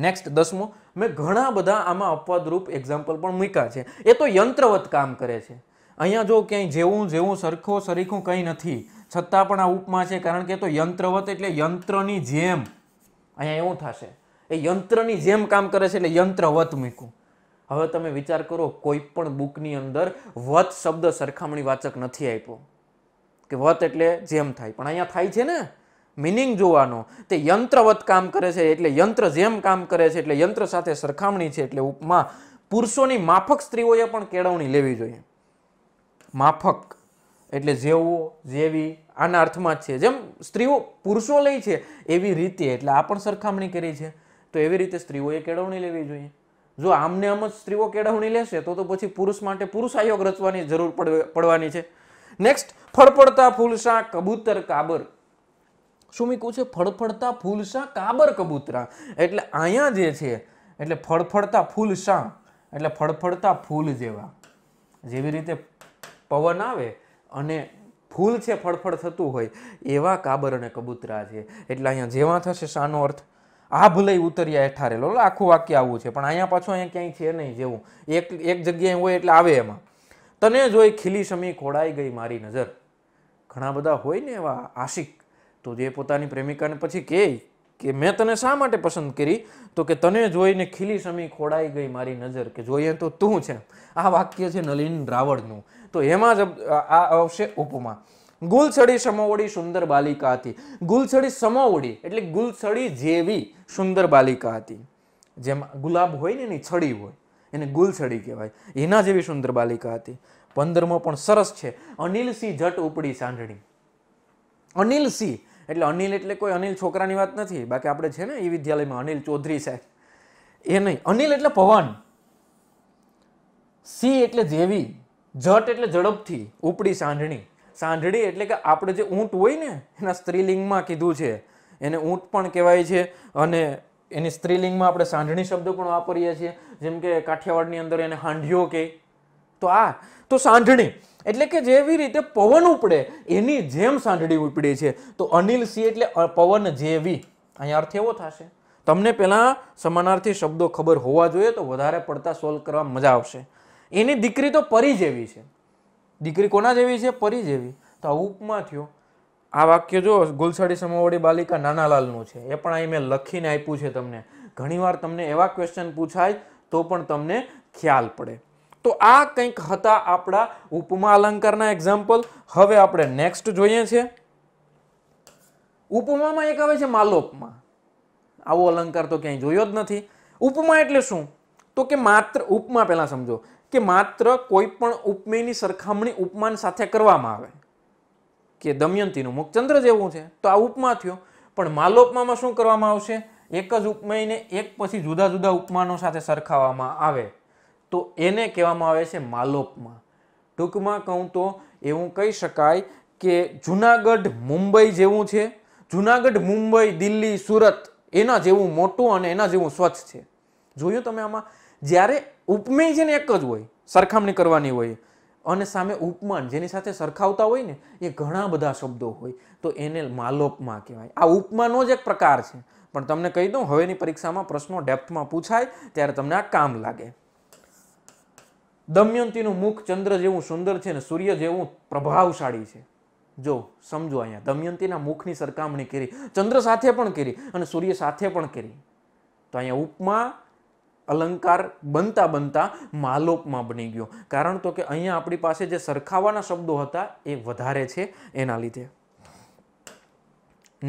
Speaker 1: નેક્સ્ટ દસમો મેં ઘણા બધા આમાં અપવાદરૂપ એક્ઝામ્પલ પણ મૂક્યા છે એ તો યંત્રવત કામ કરે છે અહીંયા જો ક્યાંય જેવું જેવું સરખો સરીખું કંઈ નથી છતાં પણ આ ઉપમાં છે કારણ કે તો યંત્રવત એટલે યંત્રની જેમ અહીંયા એવું થશે એ યંત્રની જેમ કામ કરે છે એટલે યંત્રવત મૂકું હવે તમે વિચાર કરો કોઈ પણ બુકની અંદર વત શબ્દ સરખામણી વાચક નથી આપ્યો કે વત એટલે જેમ થાય પણ અહીંયા થાય છે ને મિનિંગ જોવાનો તે યંત્રવત કામ કરે છે એટલે યંત્ર જેમ કામ કરે છે એટલે યંત્ર સાથે સરખામણી છે એટલે ઉપમા પુરુષોની માફક સ્ત્રીઓએ પણ કેળવણી લેવી જોઈએ માફક એટલે જેવો જેવી આના અર્થમાં જ છે જેમ સ્ત્રીઓ પુરુષો લે છે એવી રીતે એટલે આ પણ સરખામણી કરી છે તો એવી રીતે સ્ત્રીઓએ કેળવણી લેવી જોઈએ જો આમને આમ જ સ્ત્રીઓ કેળવણી લેશે તો તો પછી પુરુષ માટે પુરુષ આયોગ રચવાની જરૂર પડવાની છે નેક્સ્ટ ફળફળતા ફૂલશા કબૂતર કાબર શું છે ફળફળતા ફૂલશા કાબર કબૂતરા એટલે અહીંયા જે છે એટલે ફળફળતા ફૂલ શા એટલે ફળફળતા ફૂલ જેવા જેવી રીતે પવન આવે અને ફૂલ છે ફળફળ થતું હોય એવા કાબર અને કબૂતરા છે એટલે અહીંયા જેવા થશે શાનો અર્થ આ ભલે ઉતર્યા એઠારેલો આખું વાક્ય આવું છે પણ અહીંયા પાછું અહીંયા ક્યાંય છે નહીં જેવું એક એક જગ્યાએ હોય એટલે આવે એમાં તને જોઈ ખીલી શમી ખોડાઈ ગઈ મારી નજર ઘણા બધા હોય ને એવા આશિક તો જે પોતાની પ્રેમિકાને પછી કહે કે મેં તને શા માટે પસંદ કરી તો કે તને જોઈને ખીલી શમી ખોડાઈ ગઈ મારી નજર કે જોઈએ તો તું છે આ વાક્ય છે નલિન રાવળનું તો એમાં જ આ આવશે ઉપમા ગુલછડી સમોવડી સુંદર બાલિકા હતી ગુલછડી સમોવડી એટલે ગુલછડી જેવી સુંદર બાલિકા હતી જેમાં ગુલાબ હોય ને એની છડી હોય એને ગુલસડી કહેવાય એના જેવી સુંદર બાલિકા હતી પંદરમો પણ સરસ છે અનિલસિંહ જટ ઉપડી સાંઢણી અનિલસિંહ એટલે અનિલ એટલે કોઈ અનિલ છોકરાની વાત નથી બાકી આપણે છે ને એ વિદ્યાલયમાં અનિલ ચૌધરી સાહેબ એ નહીં અનિલ એટલે પવન સી એટલે જેવી જટ એટલે ઝડપથી ઉપડી સાંઢણી સાંઢળી એટલે કે આપણે જે ઊંટ હોય ને એના સ્ત્રીલિંગમાં કીધું છે એને ઊંટ પણ કહેવાય છે અને એની સ્ત્રીલિંગમાં આપણે સાંજણી શબ્દ પણ વાપરીએ છીએ જેમ કે કાઠિયાવાડની અંદર એને હાંઢિયો કે તો આ તો સાંઢણી એટલે કે જેવી રીતે પવન ઉપડે એની જેમ સાંઢણી ઉપડે છે તો અનિલ સિંહ એટલે પવન જેવી અહીંયા અર્થ એવો થશે તમને પહેલાં સમાનાર્થી શબ્દો ખબર હોવા જોઈએ તો વધારે પડતા સોલ્વ કરવા મજા આવશે એની દીકરી તો પરી જેવી છે દીકરી કોના જેવી છે પરી જેવી તો આ ઉપમા થયો આ વાક્ય જો ગુલસાડી સમોવડી બાલિકા નાના લાલનું છે એ પણ અહીં મેં લખીને આપ્યું છે તમને ઘણીવાર તમને એવા ક્વેશ્ચન પૂછાય તો પણ તમને ખ્યાલ પડે તો આ કંઈક હતા આપણા ઉપમા અલંકારના એક્ઝામ્પલ હવે આપણે નેક્સ્ટ જોઈએ છે ઉપમામાં એક આવે છે માલોપમાં આવો અલંકાર તો ક્યાંય જોયો જ નથી ઉપમા એટલે શું તો કે માત્ર ઉપમા પહેલાં સમજો કે માત્ર કોઈ પણ ઉપમેયની સરખામણી ઉપમાન સાથે કરવામાં આવે કે દમયંતીનું મુખચંદ્ર જેવું છે તો આ ઉપમા થયો પણ માલોપમામાં શું કરવામાં આવશે એક જ ઉપમેયને એક પછી જુદા જુદા ઉપમાનો સાથે સરખાવવામાં આવે તો એને કહેવામાં આવે છે માલોપમા ટૂંકમાં કહું તો એવું કહી શકાય કે જુનાગઢ મુંબઈ જેવું છે જુનાગઢ મુંબઈ દિલ્હી સુરત એના જેવું મોટું અને એના જેવું સ્વચ્છ છે જોયું તમે આમાં જ્યારે ઉપમેય છે ને એક જ હોય સરખામણી કરવાની હોય અને સામે ઉપમાન જેની સાથે સરખાવતા હોય ને એ ઘણા બધા શબ્દો હોય તો એને માલોપમાં કહેવાય આ ઉપમાનો જ એક પ્રકાર છે પણ તમને કહી દઉં હવેની પરીક્ષામાં પ્રશ્નો ડેપ્થમાં પૂછાય ત્યારે તમને આ કામ લાગે દમયંતીનું મુખ ચંદ્ર જેવું સુંદર છે ને સૂર્ય જેવું પ્રભાવશાળી છે જો સમજો અહીંયા દમયંતીના મુખની સરખામણી કરી ચંદ્ર સાથે પણ કરી અને સૂર્ય સાથે પણ કરી તો અહીંયા ઉપમા અલંકાર બનતા બનતા માલોપમાં બની ગયો કારણ તો કે અહીંયા આપણી પાસે જે સરખાવાના શબ્દો હતા એ વધારે છે એના લીધે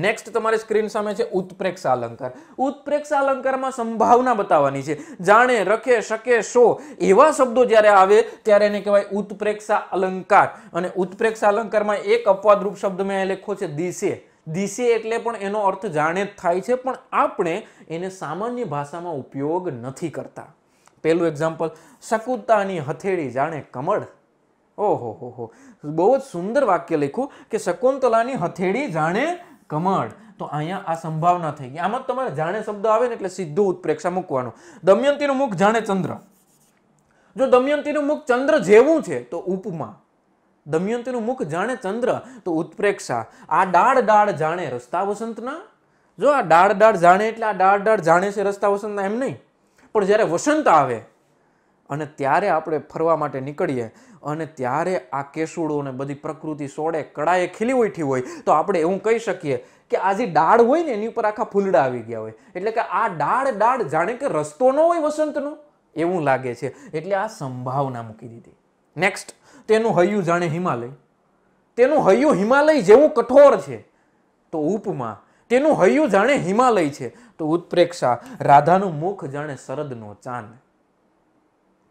Speaker 1: નેક્સ્ટ તમારી સ્ક્રીન સામે છે ઉત્પ્રેક્ષ અલંકાર ઉત્પ્રેક્ષ અલંકારમાં સંભાવના બતાવવાની છે જાણે રખે શકે શો એવા શબ્દો જ્યારે આવે ત્યારે એને કહેવાય ઉત્પ્રેક્ષા અલંકાર અને ઉત્પ્રેક્ષા અલંકારમાં એક અપવાદરૂપ શબ્દ મેં લખ્યો છે દિશે દિશે એટલે પણ એનો અર્થ જાણે જ થાય છે પણ આપણે એને સામાન્ય ભાષામાં ઉપયોગ નથી કરતા પહેલું એક્ઝામ્પલ શકુંતાની હથેળી જાણે કમળ ઓહો હો હો બહુ જ સુંદર વાક્ય લખ્યું કે શકુંતલાની હથેળી જાણે કમળ તો અહીંયા આ સંભાવના થઈ ગઈ આમાં તમારે જાણે શબ્દ આવે ને એટલે સીધું ઉત્પ્રેક્ષા મૂકવાનો દમયંતીનું મુખ જાણે ચંદ્ર જો દમયંતીનું મુખ ચંદ્ર જેવું છે તો ઉપમા દમયંતીનું મુખ જાણે ચંદ્ર તો ઉત્પ્રેક્ષા આ ડાળ ડાળ જાણે રસ્તા વસંતના જો આ ડાળ ડાળ જાણે એટલે આ ડાળ ડાળ જાણે છે રસ્તા વસંતના એમ નહીં પણ જ્યારે વસંત આવે અને ત્યારે આપણે ફરવા માટે નીકળીએ અને ત્યારે આ કેસુડો અને બધી પ્રકૃતિ સોડે કળાએ ખીલી ઉઠી હોય તો આપણે એવું કહી શકીએ કે આ જે ડાળ હોય ને એની ઉપર આખા ફૂલડા આવી ગયા હોય એટલે કે આ ડાળ ડાળ જાણે કે રસ્તો ન હોય વસંતનો એવું લાગે છે એટલે આ સંભાવના મૂકી દીધી નેક્સ્ટ તેનું હૈયું જાણે હિમાલય તેનું હૈયું હિમાલય જેવું કઠોર છે તો ઉપમા તેનું હૈયું જાણે હિમાલય છે તો ઉત્પ્રેક્ષા રાધાનું મુખ જાણે શરદનો ચાંદ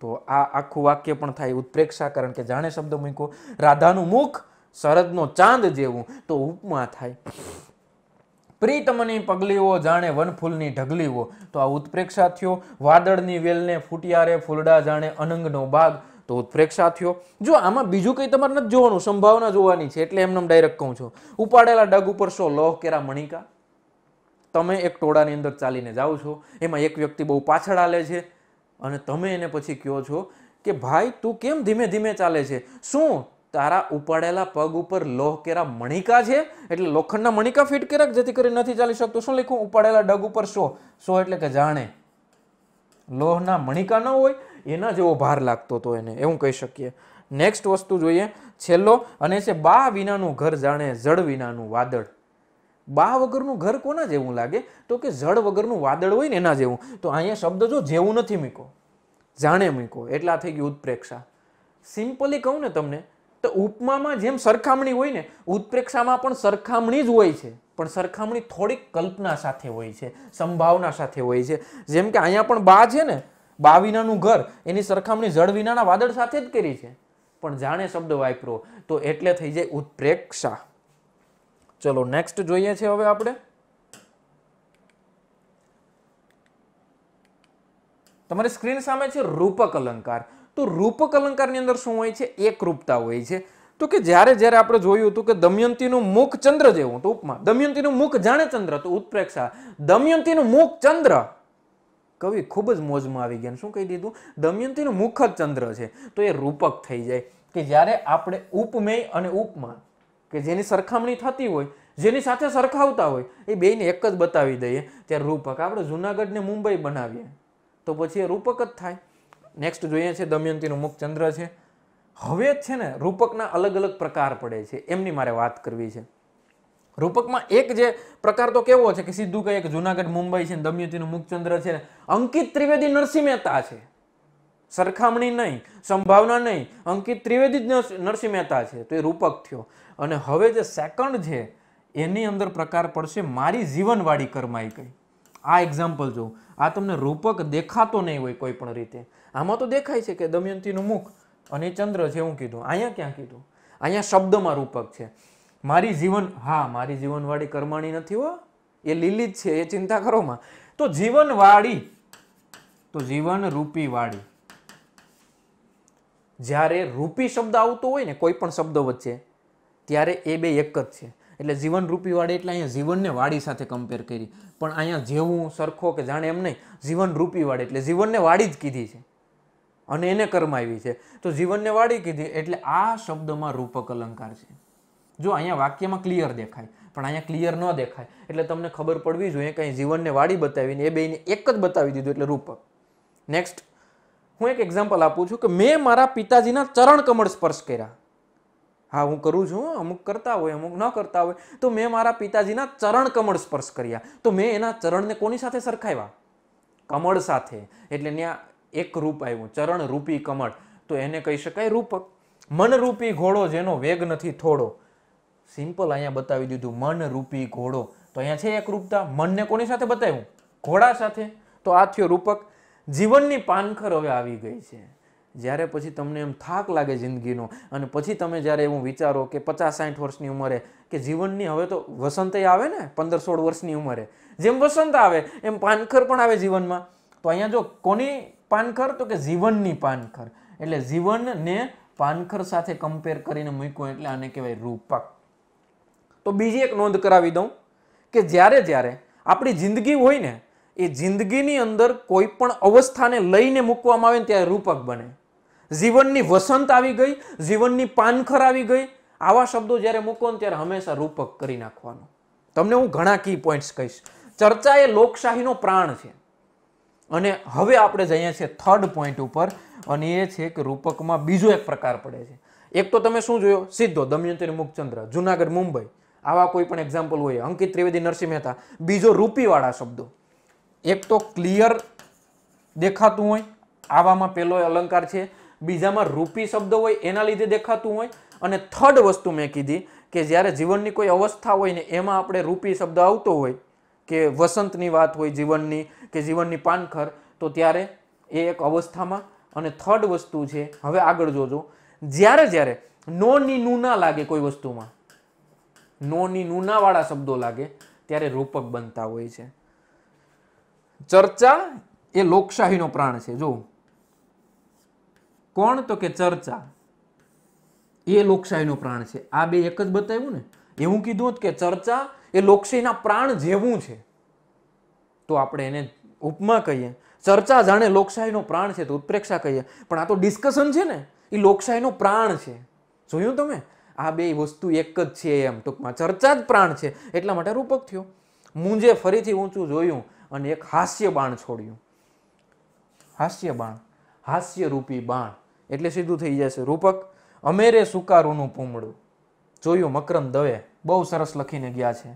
Speaker 1: તો આ આખું વાક્ય પણ થાય ઉત્પ્રેક્ષા કારણ કે જાણે શબ્દ મૂક્યો રાધાનું મુખ શરદનો ચાંદ જેવું તો ઉપમા થાય પ્રીતમની પગલીઓ જાણે વનફૂલની ઢગલીઓ તો આ ઉત્પ્રેક્ષા થયો વાદળની વેલને ફૂટિયારે ફૂલડા જાણે અનંગનો બાગ તો ઉત્પ્રેક સાથીઓ જો આમાં બીજું કંઈ તમારે નથી જોવાનું સંભાવના જોવાની છે એટલે એમને ડાયરેક્ટ કહું છું ઉપાડેલા ડગ ઉપર શો લોહ કેરા મણિકા તમે એક ટોળાની અંદર ચાલીને જાઓ છો એમાં એક વ્યક્તિ બહુ પાછળ આલે છે અને તમે એને પછી કહો છો કે ભાઈ તું કેમ ધીમે ધીમે ચાલે છે શું તારા ઉપાડેલા પગ ઉપર લોહ કેરા મણિકા છે એટલે લોખંડના મણિકા ફિટ કેરા જેથી કરી નથી ચાલી શકતો શું લખું ઉપાડેલા ડગ ઉપર સો સો એટલે કે જાણે લોહના મણિકા ન હોય એના જેવો ભાર લાગતો હતો એને એવું કહી શકીએ નેક્સ્ટ વસ્તુ જોઈએ છેલ્લો અને છે બા વિનાનું ઘર જાણે જળ વિનાનું વાદળ બા વગરનું ઘર કોના જેવું લાગે તો કે જળ વગરનું વાદળ હોય ને એના જેવું તો અહીંયા શબ્દ જો જેવું નથી મૂકો જાણે મૂકો એટલા થઈ ગયું ઉત્પ્રેક્ષા સિમ્પલી કહું ને તમને તો ઉપમામાં જેમ સરખામણી હોય ને ઉત્પ્રેક્ષામાં પણ સરખામણી જ હોય છે પણ સરખામણી થોડીક કલ્પના સાથે હોય છે સંભાવના સાથે હોય છે જેમ કે અહીંયા પણ બા છે ને બાવીનાનું ઘર એની સરખામણી જળ વિનાના વાદળ સાથે જ કરી છે પણ જાણે શબ્દ વાપરો તો એટલે થઈ જાય ઉત્પ્રેક્ષા ચલો નેક્સ્ટ જોઈએ છે હવે આપણે તમારી સ્ક્રીન સામે છે રૂપક અલંકાર તો રૂપક અલંકારની અંદર શું હોય છે એકરૂપતા હોય છે તો કે જ્યારે જ્યારે આપણે જોયું હતું કે દમયંતીનું મુખ ચંદ્ર જેવું ટૂંકમાં દમયંતીનું મુખ જાણે ચંદ્ર તો ઉત્પ્રેક્ષા દમયંતીનું મુખ ચંદ્ર કવિ ખૂબ જ મોજમાં આવી ગયા શું કહી દીધું દમયંતીનું મુખ જ ચંદ્ર છે તો એ રૂપક થઈ જાય કે જ્યારે આપણે ઉપમેય અને ઉપમા કે જેની સરખામણી થતી હોય જેની સાથે સરખાવતા હોય એ બેને એક જ બતાવી દઈએ ત્યારે રૂપક આપણે જુનાગઢને મુંબઈ બનાવીએ તો પછી એ રૂપક જ થાય નેક્સ્ટ જોઈએ છે દમયંતીનું મુખ ચંદ્ર છે હવે જ છે ને રૂપકના અલગ અલગ પ્રકાર પડે છે એમની મારે વાત કરવી છે રૂપકમાં એક જે પ્રકાર તો કેવો છે કે સીધું કહીએ કે જુનાગઢ મુંબઈ છે દમયંતીનું મુખચંદ્ર છે અંકિત ત્રિવેદી નરસિંહ મહેતા છે સરખામણી નહીં સંભાવના નહીં અંકિત ત્રિવેદી જ નરસિંહ મહેતા છે તો એ રૂપક થયો અને હવે જે સેકન્ડ છે એની અંદર પ્રકાર પડશે મારી જીવનવાળી કરમાઈ કઈ આ એક્ઝામ્પલ જોઉં આ તમને રૂપક દેખાતો નહીં હોય કોઈ પણ રીતે આમાં તો દેખાય છે કે દમયંતીનું મુખ અને ચંદ્ર છે એવું કીધું અહીંયા ક્યાં કીધું અહીંયા શબ્દમાં રૂપક છે મારી જીવન હા મારી જીવનવાળી કર્મણી નથી હો એ લીલી જ છે એ ચિંતા કરો કરોમાં તો જીવનવાળી તો જીવન રૂપીવાળી જ્યારે રૂપી શબ્દ આવતો હોય ને કોઈ પણ શબ્દ વચ્ચે ત્યારે એ બે એક જ છે એટલે જીવન રૂપીવાળી એટલે અહીંયા જીવનને વાળી સાથે કમ્પેર કરી પણ અહીંયા જેવું સરખો કે જાણે એમ નહીં જીવન રૂપીવાળી એટલે જીવનને વાડી જ કીધી છે અને એને કર્મ છે તો જીવનને વાડી કીધી એટલે આ શબ્દમાં રૂપક અલંકાર છે જો અહીંયા વાક્યમાં ક્લિયર દેખાય પણ અહીંયા ક્લિયર ન દેખાય એટલે તમને ખબર પડવી જોઈએ કંઈ જીવનને વાડી બતાવીને એ બેને એક જ બતાવી દીધું એટલે રૂપક નેક્સ્ટ હું એક એક્ઝામ્પલ આપું છું કે મેં મારા પિતાજીના ચરણ કમળ સ્પર્શ કર્યા હા હું કરું છું અમુક કરતા હોય અમુક ન કરતા હોય તો મેં મારા પિતાજીના ચરણ કમળ સ્પર્શ કર્યા તો મેં એના ચરણને કોની સાથે સરખાવ્યા કમળ સાથે એટલે ત્યાં એક રૂપ આવ્યું ચરણ રૂપી કમળ તો એને કહી શકાય રૂપક મનરૂપી ઘોડો જેનો વેગ નથી થોડો સિમ્પલ અહીંયા બતાવી દીધું મન રૂપી ઘોડો તો અહીંયા છે એક રૂપતા મનને કોની સાથે બતાવ્યું ઘોડા સાથે તો આ થયો રૂપક જીવનની પાનખર હવે આવી ગઈ છે જ્યારે પછી તમને એમ થાક લાગે જિંદગીનો અને પછી તમે જ્યારે એવું વિચારો કે પચાસ સાઠ વર્ષની ઉંમરે કે જીવનની હવે તો વસંત આવે ને પંદર સોળ વર્ષની ઉંમરે જેમ વસંત આવે એમ પાનખર પણ આવે જીવનમાં તો અહીંયા જો કોની પાનખર તો કે જીવનની પાનખર એટલે જીવનને પાનખર સાથે કમ્પેર કરીને મૂક્યું એટલે આને કહેવાય રૂપક તો બીજી એક નોંધ કરાવી દઉં કે જ્યારે જ્યારે આપણી જિંદગી હોય ને એ જિંદગીની અંદર કોઈ પણ અવસ્થાને લઈને મૂકવામાં આવે ને ત્યારે રૂપક બને જીવનની વસંત આવી ગઈ જીવનની પાનખર આવી ગઈ આવા શબ્દો જ્યારે મૂકો ને ત્યારે હંમેશા રૂપક કરી નાખવાનો તમને હું ઘણા કી પોઈન્ટ્સ કહીશ ચર્ચા એ લોકશાહીનો પ્રાણ છે અને હવે આપણે જઈએ છીએ થર્ડ પોઈન્ટ ઉપર અને એ છે કે રૂપકમાં બીજો એક પ્રકાર પડે છે એક તો તમે શું જોયો સીધો દમયંતી મુખચંદ્ર જુનાગઢ મુંબઈ આવા કોઈ પણ એક્ઝામ્પલ હોય અંકિત ત્રિવેદી નરસિંહ મહેતા બીજો રૂપીવાળા શબ્દો એક તો ક્લિયર દેખાતું હોય આવામાં પહેલો અલંકાર છે બીજામાં રૂપી શબ્દ હોય એના લીધે દેખાતું હોય અને થર્ડ વસ્તુ મેં કીધી કે જ્યારે જીવનની કોઈ અવસ્થા હોય ને એમાં આપણે રૂપી શબ્દ આવતો હોય કે વસંતની વાત હોય જીવનની કે જીવનની પાનખર તો ત્યારે એ એક અવસ્થામાં અને થર્ડ વસ્તુ છે હવે આગળ જોજો જ્યારે જ્યારે નોની નું ના લાગે કોઈ વસ્તુમાં નોની નુનાવાળા શબ્દો લાગે ત્યારે રૂપક બનતા હોય છે ચર્ચા એ લોકશાહીનો પ્રાણ છે જો કોણ તો કે ચર્ચા એ લોકશાહીનો પ્રાણ છે આ બે એક જ બતાવ્યું ને એવું કીધું કે ચર્ચા એ લોકશાહીના પ્રાણ જેવું છે તો આપણે એને ઉપમા કહીએ ચર્ચા જાણે લોકશાહીનો પ્રાણ છે તો ઉત્પ્રેક્ષા કહીએ પણ આ તો ડિસ્કશન છે ને એ લોકશાહીનો પ્રાણ છે જોયું તમે આ બે વસ્તુ એક જ છે એમ ટૂંકમાં ચર્ચા જ પ્રાણ છે એટલા માટે રૂપક થયો મુંજે ફરીથી ઊંચું જોયું અને એક હાસ્ય બાણ છોડ્યું હાસ્ય બાણ હાસ્યરૂપી બાણ એટલે સીધું થઈ જશે રૂપક અમેરે સુકારોનું પૂમડું જોયું મકરમ દવે બહુ સરસ લખીને ગયા છે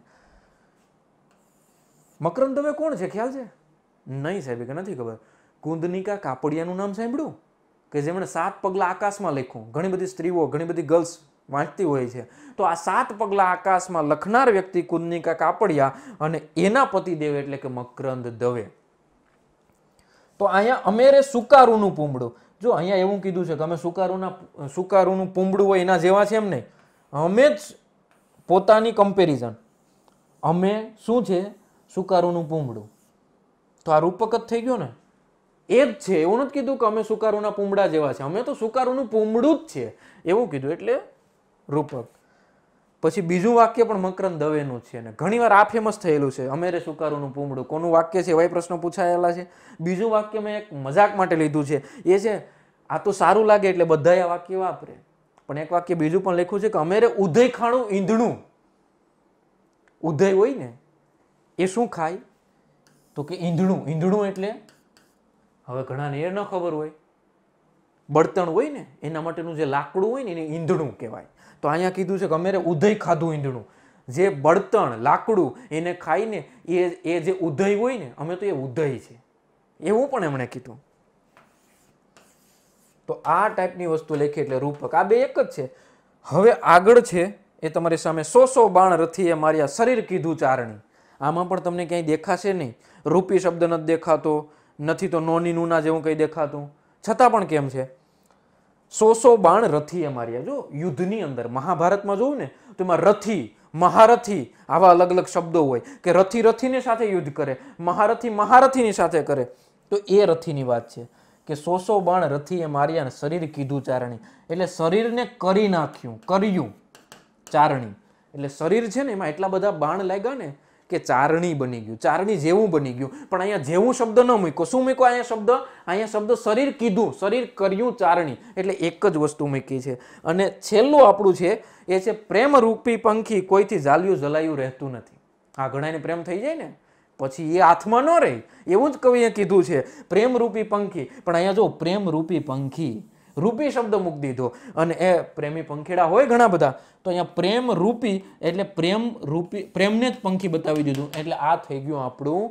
Speaker 1: મકરમ દવે કોણ છે ખ્યાલ છે નહીં સાહેબ કે નથી ખબર કુંદનિકા કાપડિયાનું નામ સાંભળ્યું કે જેમણે સાત પગલા આકાશમાં લખ્યું ઘણી બધી સ્ત્રીઓ ઘણી બધી ગર્લ્સ વાંચતી હોય છે તો આ સાત પગલાં આકાશમાં લખનાર વ્યક્તિ કુંદનિકા કાપડિયા અને એના પતિદેવ એટલે કે મકરંદ દવે તો અહીંયા અમેરે સુકારુનું પૂમડું જો અહીંયા એવું કીધું છે કે અમે સુકારુના સુકારુનું પૂમડું હોય એના જેવા છે એમ નહીં અમે જ પોતાની કમ્પેરિઝન અમે શું છે સુકારુનું પૂમડું તો આ રૂપક જ થઈ ગયો ને એ જ છે એવું નથી કીધું કે અમે સુકારુના પૂમડા જેવા છે અમે તો સુકારુનું પૂમડું જ છે એવું કીધું એટલે રૂપક પછી બીજું વાક્ય પણ મકરંદ દવેનું છે અને ઘણીવાર આ ફેમસ થયેલું છે અમેરે સુકારોનું પૂમડું કોનું વાક્ય છે એવા પ્રશ્નો પૂછાયેલા છે બીજું વાક્ય મેં એક મજાક માટે લીધું છે એ છે આ તો સારું લાગે એટલે બધા આ વાક્ય વાપરે પણ એક વાક્ય બીજું પણ લખ્યું છે કે અમેરે ઉધય ખાણું ઈંધણું ઉધય હોય ને એ શું ખાય તો કે ઈંધણું ઈંધણું એટલે હવે ઘણાને એ ન ખબર હોય બળતણ હોય ને એના માટેનું જે લાકડું હોય ને એને ઈંધણું કહેવાય તો અહીંયા કીધું છે કે અમે ઉધઈ ખાધું ઈંધણું જે બળતણ લાકડું એને ખાઈને એ એ જે ઉધય હોય ને અમે તો એ ઉધય છે એવું પણ એમણે કીધું તો આ ટાઈપની વસ્તુ લખી એટલે રૂપક આ બે એક જ છે હવે આગળ છે એ તમારી સામે સો સો બાણ રથી રથીએ માર્યા શરીર કીધું ચારણી આમાં પણ તમને ક્યાંય દેખાશે નહીં રૂપી શબ્દ નથી દેખાતો નથી તો નોની નુના જેવું કંઈ દેખાતું છતાં પણ કેમ છે સો સો બાણ રથી એ માર્યા જો યુદ્ધની અંદર મહાભારતમાં જોવું ને તો એમાં રથી મહારથી આવા અલગ અલગ શબ્દો હોય કે રથી રથીને સાથે યુદ્ધ કરે મહારથી મહારથીની સાથે કરે તો એ રથીની વાત છે કે સો સો બાણ રથીએ માર્યા અને શરીર કીધું ચારણી એટલે શરીરને કરી નાખ્યું કર્યું ચારણી એટલે શરીર છે ને એમાં એટલા બધા બાણ લાગ્યા ને કે ચારણી બની ગયું ચારણી જેવું બની ગયું પણ અહીંયા જેવું શબ્દ ન મૂક્યો શું મૂક્યો અહીંયા શબ્દ અહીંયા શબ્દ શરીર કીધું શરીર કર્યું ચારણી એટલે એક જ વસ્તુ મૂકી છે અને છેલ્લું આપણું છે એ છે પ્રેમરૂપી પંખી કોઈથી ઝાલ્યું ઝલાયું રહેતું નથી આ ઘણાને પ્રેમ થઈ જાય ને પછી એ હાથમાં ન રહે એવું જ કવિએ કીધું છે પ્રેમરૂપી પંખી પણ અહીંયા જો પ્રેમરૂપી પંખી રૂપી શબ્દ મૂકી દીધો અને એ પ્રેમી પંખીડા હોય ઘણા બધા તો અહીંયા પ્રેમ રૂપી એટલે પ્રેમ રૂપી પ્રેમને જ પંખી બતાવી દીધું એટલે આ થઈ ગયું આપણું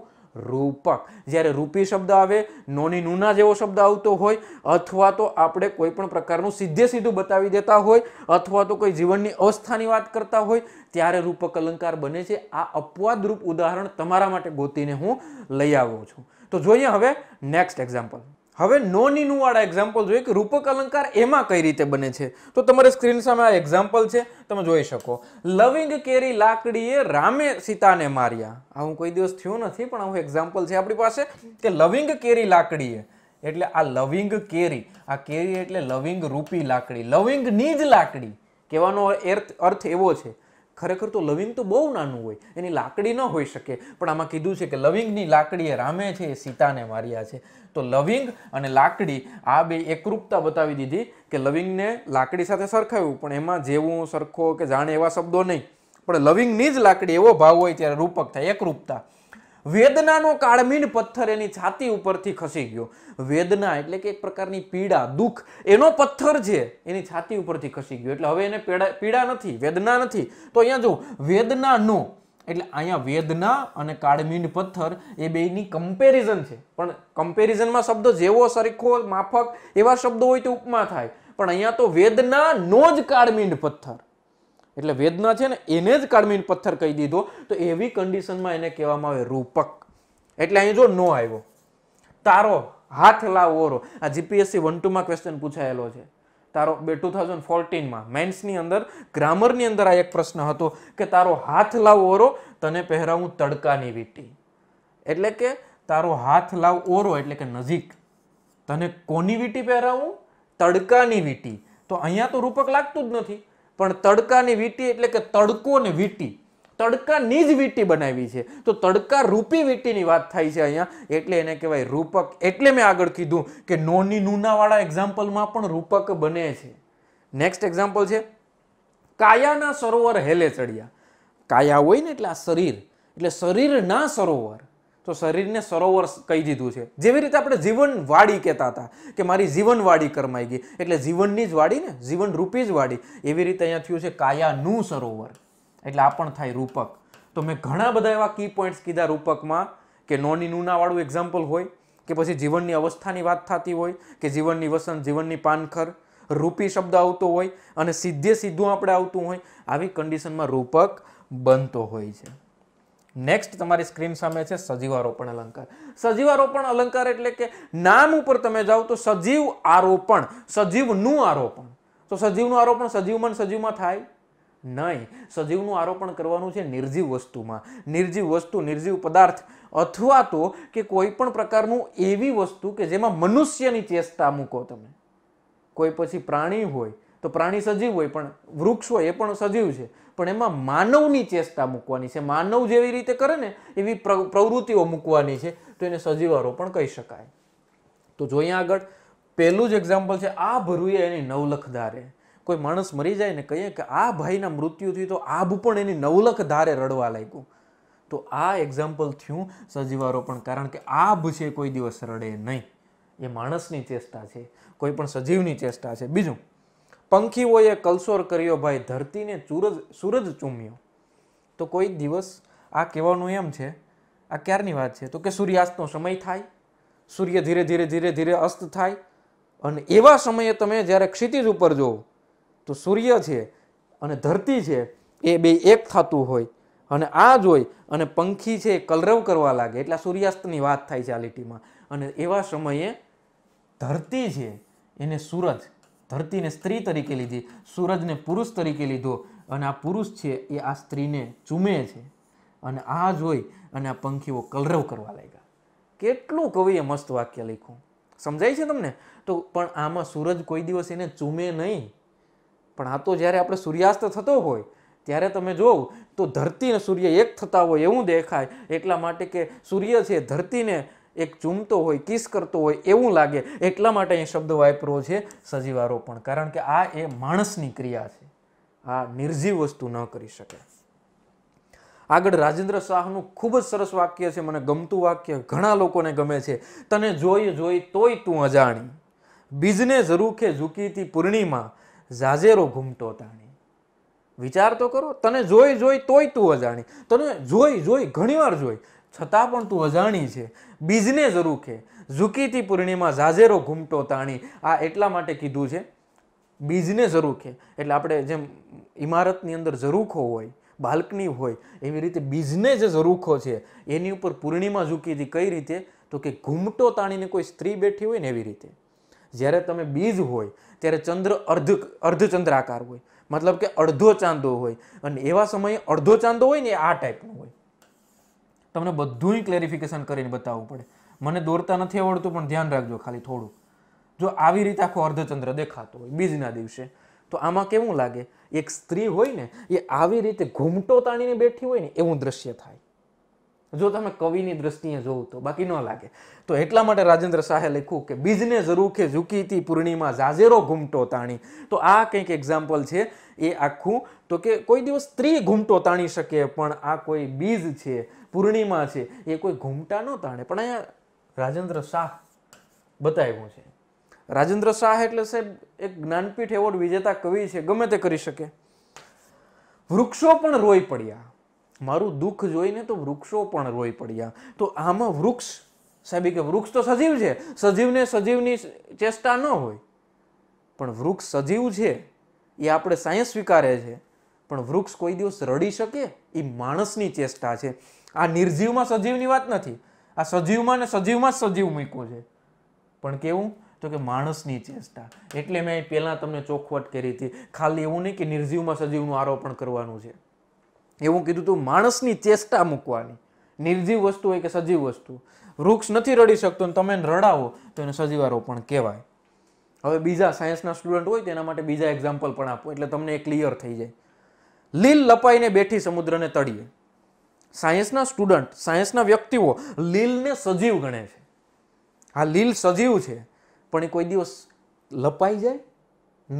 Speaker 1: રૂપક જ્યારે રૂપી શબ્દ આવે નોની નુના જેવો શબ્દ આવતો હોય અથવા તો આપણે કોઈ પણ પ્રકારનું સીધે સીધું બતાવી દેતા હોય અથવા તો કોઈ જીવનની અવસ્થાની વાત કરતા હોય ત્યારે રૂપક અલંકાર બને છે આ અપવાદરૂપ ઉદાહરણ તમારા માટે ગોતીને હું લઈ આવું છું તો જોઈએ હવે નેક્સ્ટ એક્ઝામ્પલ હવે નોન ઇનુવાળા એક્ઝામ્પલ જોઈએ કે રૂપક અલંકાર એમાં કઈ રીતે બને છે તો તમારે સ્ક્રીન સામે આ એક્ઝામ્પલ છે તમે જોઈ શકો લવિંગ કેરી લાકડીએ રામે સીતાને માર્યા આવું કોઈ દિવસ થયું નથી પણ આવું એક્ઝામ્પલ છે આપણી પાસે કે લવિંગ કેરી લાકડીએ એટલે આ લવિંગ કેરી આ કેરી એટલે લવિંગ રૂપી લાકડી લવિંગની જ લાકડી કહેવાનો અર્થ એવો છે ખરેખર તો લવિંગ તો બહુ નાનું હોય એની લાકડી ન હોઈ શકે પણ આમાં કીધું છે કે લવિંગની લાકડીએ રામે છે એ સીતાને માર્યા છે તો લવિંગ અને લાકડી આ બે એકરૂપતા બતાવી દીધી કે લવિંગને લાકડી સાથે સરખાવ્યું પણ એમાં જેવું સરખો કે જાણે એવા શબ્દો નહીં પણ લવિંગની જ લાકડી એવો ભાવ હોય ત્યારે રૂપક થાય એકરૂપતા વેદનાનો કાળમીન પથ્થર એની છાતી ઉપરથી ખસી ગયો વેદના એટલે કે એક પ્રકારની પીડા દુઃખ એનો પથ્થર છે એની છાતી ઉપરથી ખસી ગયો એટલે હવે એને પીડા પીડા નથી વેદના નથી તો અહીંયા જો નો એટલે અહીંયા વેદના અને કાળમીંડ પથ્થર એ બેની કમ્પેરિઝન છે પણ કમ્પેરિઝનમાં શબ્દ જેવો સરખો માફક એવા શબ્દો હોય તો ઉપમા થાય પણ અહીંયા તો વેદના નો જ કાળમીંડ પથ્થર એટલે વેદના છે ને એને જ કાળમીન પથ્થર કહી દીધો તો એવી કન્ડિશનમાં એને કહેવામાં આવે રૂપક એટલે અહીં જો નો આવ્યો તારો હાથ લાવો ઓરો આ જીપીએસસી વન ટુમાં ક્વેશ્ચન પૂછાયેલો છે તારો બે ટુ થાઉઝન્ડ ફોર્ટીનમાં મેન્સની અંદર ગ્રામરની અંદર આ એક પ્રશ્ન હતો કે તારો હાથ લાવ ઓરો તને પહેરાવું તડકાની વીટી એટલે કે તારો હાથ લાવ ઓરો એટલે કે નજીક તને કોની વીટી પહેરાવું તડકાની વીટી તો અહીંયા તો રૂપક લાગતું જ નથી પણ તડકાની વીટી એટલે કે તડકો ને વીટી તડકાની જ વીટી બનાવી છે તો તડકા રૂપી વીટીની વાત થાય છે અહીંયા એટલે એને કહેવાય રૂપક એટલે મેં આગળ કીધું કે નોની નૂનાવાળા એક્ઝામ્પલમાં પણ રૂપક બને છે નેક્સ્ટ એક્ઝામ્પલ છે કાયાના સરોવર હેલે ચડ્યા કાયા હોય ને એટલે આ શરીર એટલે શરીરના સરોવર તો શરીરને સરોવર કહી દીધું છે જેવી રીતે આપણે જીવન વાડી કહેતા હતા કે મારી જીવન વાડી કરમાઈ ગઈ એટલે જીવનની જ વાડી ને જીવન રૂપી જ વાડી એવી રીતે અહીંયા થયું છે કાયાનું સરોવર એટલે આ પણ થાય રૂપક તો મેં ઘણા બધા એવા કી પોઈન્ટ્સ કીધા રૂપકમાં કે નોની નૂનાવાળું એક્ઝામ્પલ હોય કે પછી જીવનની અવસ્થાની વાત થતી હોય કે જીવનની વસન જીવનની પાનખર રૂપી શબ્દ આવતો હોય અને સીધે સીધું આપણે આવતું હોય આવી કન્ડિશનમાં રૂપક બનતો હોય છે નેક્સ્ટ તમારી સ્ક્રીન સામે છે આરોપણ અલંકાર સજીવ આરોપણ અલંકાર એટલે કે નામ ઉપર તમે જાઓ તો સજીવ આરોપણ સજીવનું આરોપણ તો સજીવનું આરોપણ સજીવમાં સજીવમાં થાય નહીં સજીવનું આરોપણ કરવાનું છે નિર્જીવ વસ્તુમાં નિર્જીવ વસ્તુ નિર્જીવ પદાર્થ અથવા તો કે કોઈ પણ પ્રકારનું એવી વસ્તુ કે જેમાં મનુષ્યની ચેષ્ટા મૂકો તમે કોઈ પછી પ્રાણી હોય તો પ્રાણી સજીવ હોય પણ વૃક્ષ હોય એ પણ સજીવ છે પણ એમાં માનવની ચેષ્ટા મૂકવાની છે માનવ જેવી રીતે કરે ને એવી પ્રવૃત્તિઓ મૂકવાની છે તો એને સજીવારો પણ કહી શકાય તો જોઈએ આગળ પહેલું જ એક્ઝામ્પલ છે આ ભરુએ એની નવલખ ધારે કોઈ માણસ મરી જાય ને કહીએ કે આ ભાઈના મૃત્યુથી તો આભ પણ એની નવલખ ધારે રડવા લાગ્યું તો આ એક્ઝામ્પલ થયું સજીવારો પણ કારણ કે આભ છે કોઈ દિવસ રડે નહીં એ માણસની ચેષ્ટા છે કોઈ પણ સજીવની ચેષ્ટા છે બીજું પંખીઓએ કલસોર કર્યો ભાઈ ધરતીને સૂરજ સૂરજ ચૂમ્યો તો કોઈ દિવસ આ કહેવાનું એમ છે આ ક્યારની વાત છે તો કે સૂર્યાસ્તનો સમય થાય સૂર્ય ધીરે ધીરે ધીરે ધીરે અસ્ત થાય અને એવા સમયે તમે જ્યારે ક્ષિતિજ ઉપર જુઓ તો સૂર્ય છે અને ધરતી છે એ બે એક થતું હોય અને આ જોઈ અને પંખી છે એ કલરવ કરવા લાગે એટલે સૂર્યાસ્તની વાત થાય છે આ લીટીમાં અને એવા સમયે ધરતી છે એને સૂરજ ધરતીને સ્ત્રી તરીકે લીધી સૂરજને પુરુષ તરીકે લીધો અને આ પુરુષ છે એ આ સ્ત્રીને ચૂમે છે અને આ જોઈ અને આ પંખીઓ કલરવ કરવા લાગ્યા કેટલું કવિએ મસ્ત વાક્ય લખ્યું સમજાય છે તમને તો પણ આમાં સૂરજ કોઈ દિવસ એને ચૂમે નહીં પણ આ તો જ્યારે આપણે સૂર્યાસ્ત થતો હોય ત્યારે તમે જોવ તો ધરતી અને સૂર્ય એક થતા હોય એવું દેખાય એટલા માટે કે સૂર્ય છે ધરતીને એક ચૂમતો હોય કિસ કરતો હોય એવું લાગે એટલા માટે અહીં શબ્દ વાપરો છે સજીવારોપણ કારણ કે આ એ માણસની ક્રિયા છે આ નિર્જીવ વસ્તુ ન કરી શકે આગળ રાજેન્દ્ર શાહનું ખૂબ જ સરસ વાક્ય છે મને ગમતું વાક્ય ઘણા લોકોને ગમે છે તને જોઈ જોઈ તોય તું અજાણી બીજને જરૂખે ઝૂકીતી પૂર્ણિમા ઝાઝેરો ઘૂમતો તાણી વિચાર તો કરો તને જોઈ જોઈ તોય તું અજાણી તને જોઈ જોઈ ઘણીવાર જોઈ છતાં પણ તું અજાણી છે બીજને જરૂર કે ઝૂકીતી પૂર્ણિમા ઝાઝેરો ઘૂમટો તાણી આ એટલા માટે કીધું છે બીજને જરૂર કે એટલે આપણે જેમ ઇમારતની અંદર ઝરૂખો હોય બાલ્કની હોય એવી રીતે બીજને જે ઝરૂખો છે એની ઉપર પૂર્ણિમા ઝૂકીથી કઈ રીતે તો કે ઘૂમટો તાણીને કોઈ સ્ત્રી બેઠી હોય ને એવી રીતે જ્યારે તમે બીજ હોય ત્યારે ચંદ્ર અર્ધ અર્ધચંદ્રાકાર હોય મતલબ કે અડધો ચાંદો હોય અને એવા સમયે અડધો ચાંદો હોય ને આ ટાઈપનો હોય તમને બધું ક્લેરિફિકેશન કરીને બતાવવું પડે મને દોરતા નથી આવડતું પણ ધ્યાન રાખજો ખાલી થોડું જો આવી રીતે આખો અર્ધચંદ્ર દેખાતો હોય બીજના દિવસે તો આમાં કેવું લાગે એક સ્ત્રી હોય ને એ આવી રીતે ઘૂમટો તાણીને બેઠી હોય ને એવું દ્રશ્ય થાય જો તમે કવિની દ્રષ્ટિએ જોવું તો બાકી ન લાગે તો એટલા માટે રાજેન્દ્ર શાહે લખ્યું કે બીજને જરૂર કે ઝૂકીતી પૂર્ણિમા ઝાઝેરો ઘૂમટો તાણી તો આ કંઈક એક્ઝામ્પલ છે એ આખું તો કે કોઈ દિવસ સ્ત્રી ઘૂમટો તાણી શકે પણ આ કોઈ બીજ છે પૂર્ણિમા છે એ કોઈ ઘૂમટા ન તાણે પણ અહીંયા રાજેન્દ્ર શાહ બતાવ્યું છે રાજેન્દ્ર શાહ એટલે સાહેબ એક જ્ઞાનપીઠ એવોર્ડ વિજેતા કવિ છે ગમે તે કરી શકે વૃક્ષો પણ રોઈ પડ્યા મારું દુઃખ જોઈને તો વૃક્ષો પણ રોઈ પડ્યા તો આમાં વૃક્ષ સાહેબ કે વૃક્ષ તો સજીવ છે સજીવને સજીવની ચેષ્ટા ન હોય પણ વૃક્ષ સજીવ છે એ આપણે સાયન્સ સ્વીકારે છે પણ વૃક્ષ કોઈ દિવસ રડી શકે એ માણસની ચેષ્ટા છે આ નિર્જીવમાં સજીવની વાત નથી આ સજીવમાં ને સજીવમાં જ સજીવ મૂક્યું છે પણ કેવું તો કે માણસની ચેષ્ટા એટલે મેં પહેલાં તમને ચોખવટ કરી હતી ખાલી એવું નહીં કે નિર્જીવમાં સજીવનું આરોપણ કરવાનું છે એવું કીધું તું માણસની ચેષ્ટા મૂકવાની નિર્જીવ વસ્તુ હોય કે સજીવ વસ્તુ વૃક્ષ નથી રડી શકતો અને તમે રડાવો તો એને સજીવારો પણ કહેવાય હવે બીજા સાયન્સના સ્ટુડન્ટ હોય તેના માટે બીજા એક્ઝામ્પલ પણ આપો એટલે તમને એ ક્લિયર થઈ જાય લીલ લપાઈને બેઠી સમુદ્રને તળીએ સાયન્સના સ્ટુડન્ટ સાયન્સના વ્યક્તિઓ લીલને સજીવ ગણે છે આ લીલ સજીવ છે પણ એ કોઈ દિવસ લપાઈ જાય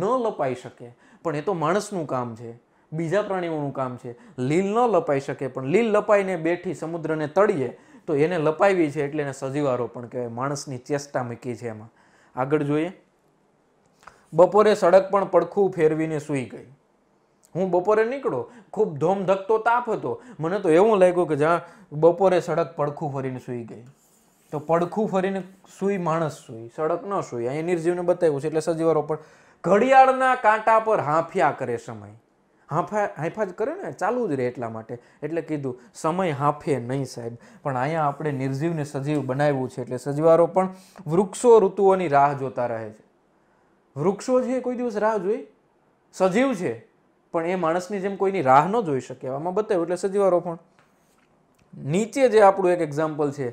Speaker 1: ન લપાઈ શકે પણ એ તો માણસનું કામ છે બીજા પ્રાણીઓનું કામ છે લીલ ન લપાઈ શકે પણ લીલ લપાઈને બેઠી સમુદ્રને તળીએ તો એને લપાવી છે એટલે એને સજીવારો પણ કહેવાય માણસની ચેષ્ટા મૂકી છે એમાં આગળ જોઈએ બપોરે સડક પણ પડખું ફેરવીને સૂઈ ગઈ હું બપોરે નીકળો ખૂબ ધોમધકતો તાપ હતો મને તો એવું લાગ્યું કે જ્યાં બપોરે સડક પડખું ફરીને સૂઈ ગઈ તો પડખું ફરીને સૂઈ માણસ સૂઈ સડક ન સૂઈ અહીં નિર્જીવને બતાવ્યું છે એટલે સજીવારો પણ ઘડિયાળના કાંટા પર હાંફિયા કરે સમય હાંફા હાંફા જ કરે ને ચાલુ જ રહે એટલા માટે એટલે કીધું સમય હાંફે નહીં સાહેબ પણ અહીંયા આપણે નિર્જીવને સજીવ બનાવ્યું છે એટલે સજીવારો પણ વૃક્ષો ઋતુઓની રાહ જોતા રહે છે વૃક્ષો છે કોઈ દિવસ રાહ જોઈ સજીવ છે પણ એ માણસની જેમ કોઈની રાહ ન જોઈ શકે આમાં બતાવ્યું એટલે સજીવારો પણ નીચે જે આપણું એક એક્ઝામ્પલ છે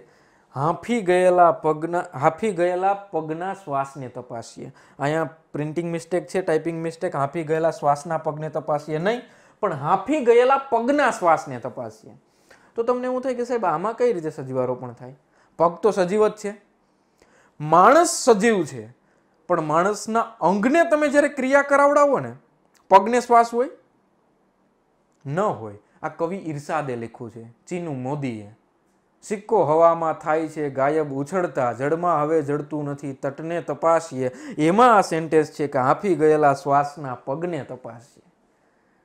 Speaker 1: હાંફી ગયેલા પગના હાંફી ગયેલા પગના શ્વાસને તપાસીએ અહીંયા પ્રિન્ટિંગ મિસ્ટેક છે ટાઈપિંગ મિસ્ટેક હાંફી ગયેલા શ્વાસના પગને તપાસીએ નહીં પણ હાંફી ગયેલા પગના શ્વાસને તપાસીએ તો તમને એવું થાય કે સાહેબ આમાં કઈ રીતે સજીવારો પણ થાય પગ તો સજીવ જ છે માણસ સજીવ છે પણ માણસના અંગને તમે જ્યારે ક્રિયા કરાવડાવો ને પગને શ્વાસ હોય ન હોય આ કવિ ઈર્ષાદે લખ્યું છે ચીનુ મોદીએ સિક્કો હવામાં થાય છે ગાયબ ઉછળતા જળમાં હવે જડતું નથી તટને તપાસીએ એમાં આ સેન્ટેન્સ છે કે હાંફી ગયેલા શ્વાસના પગને તપાસીએ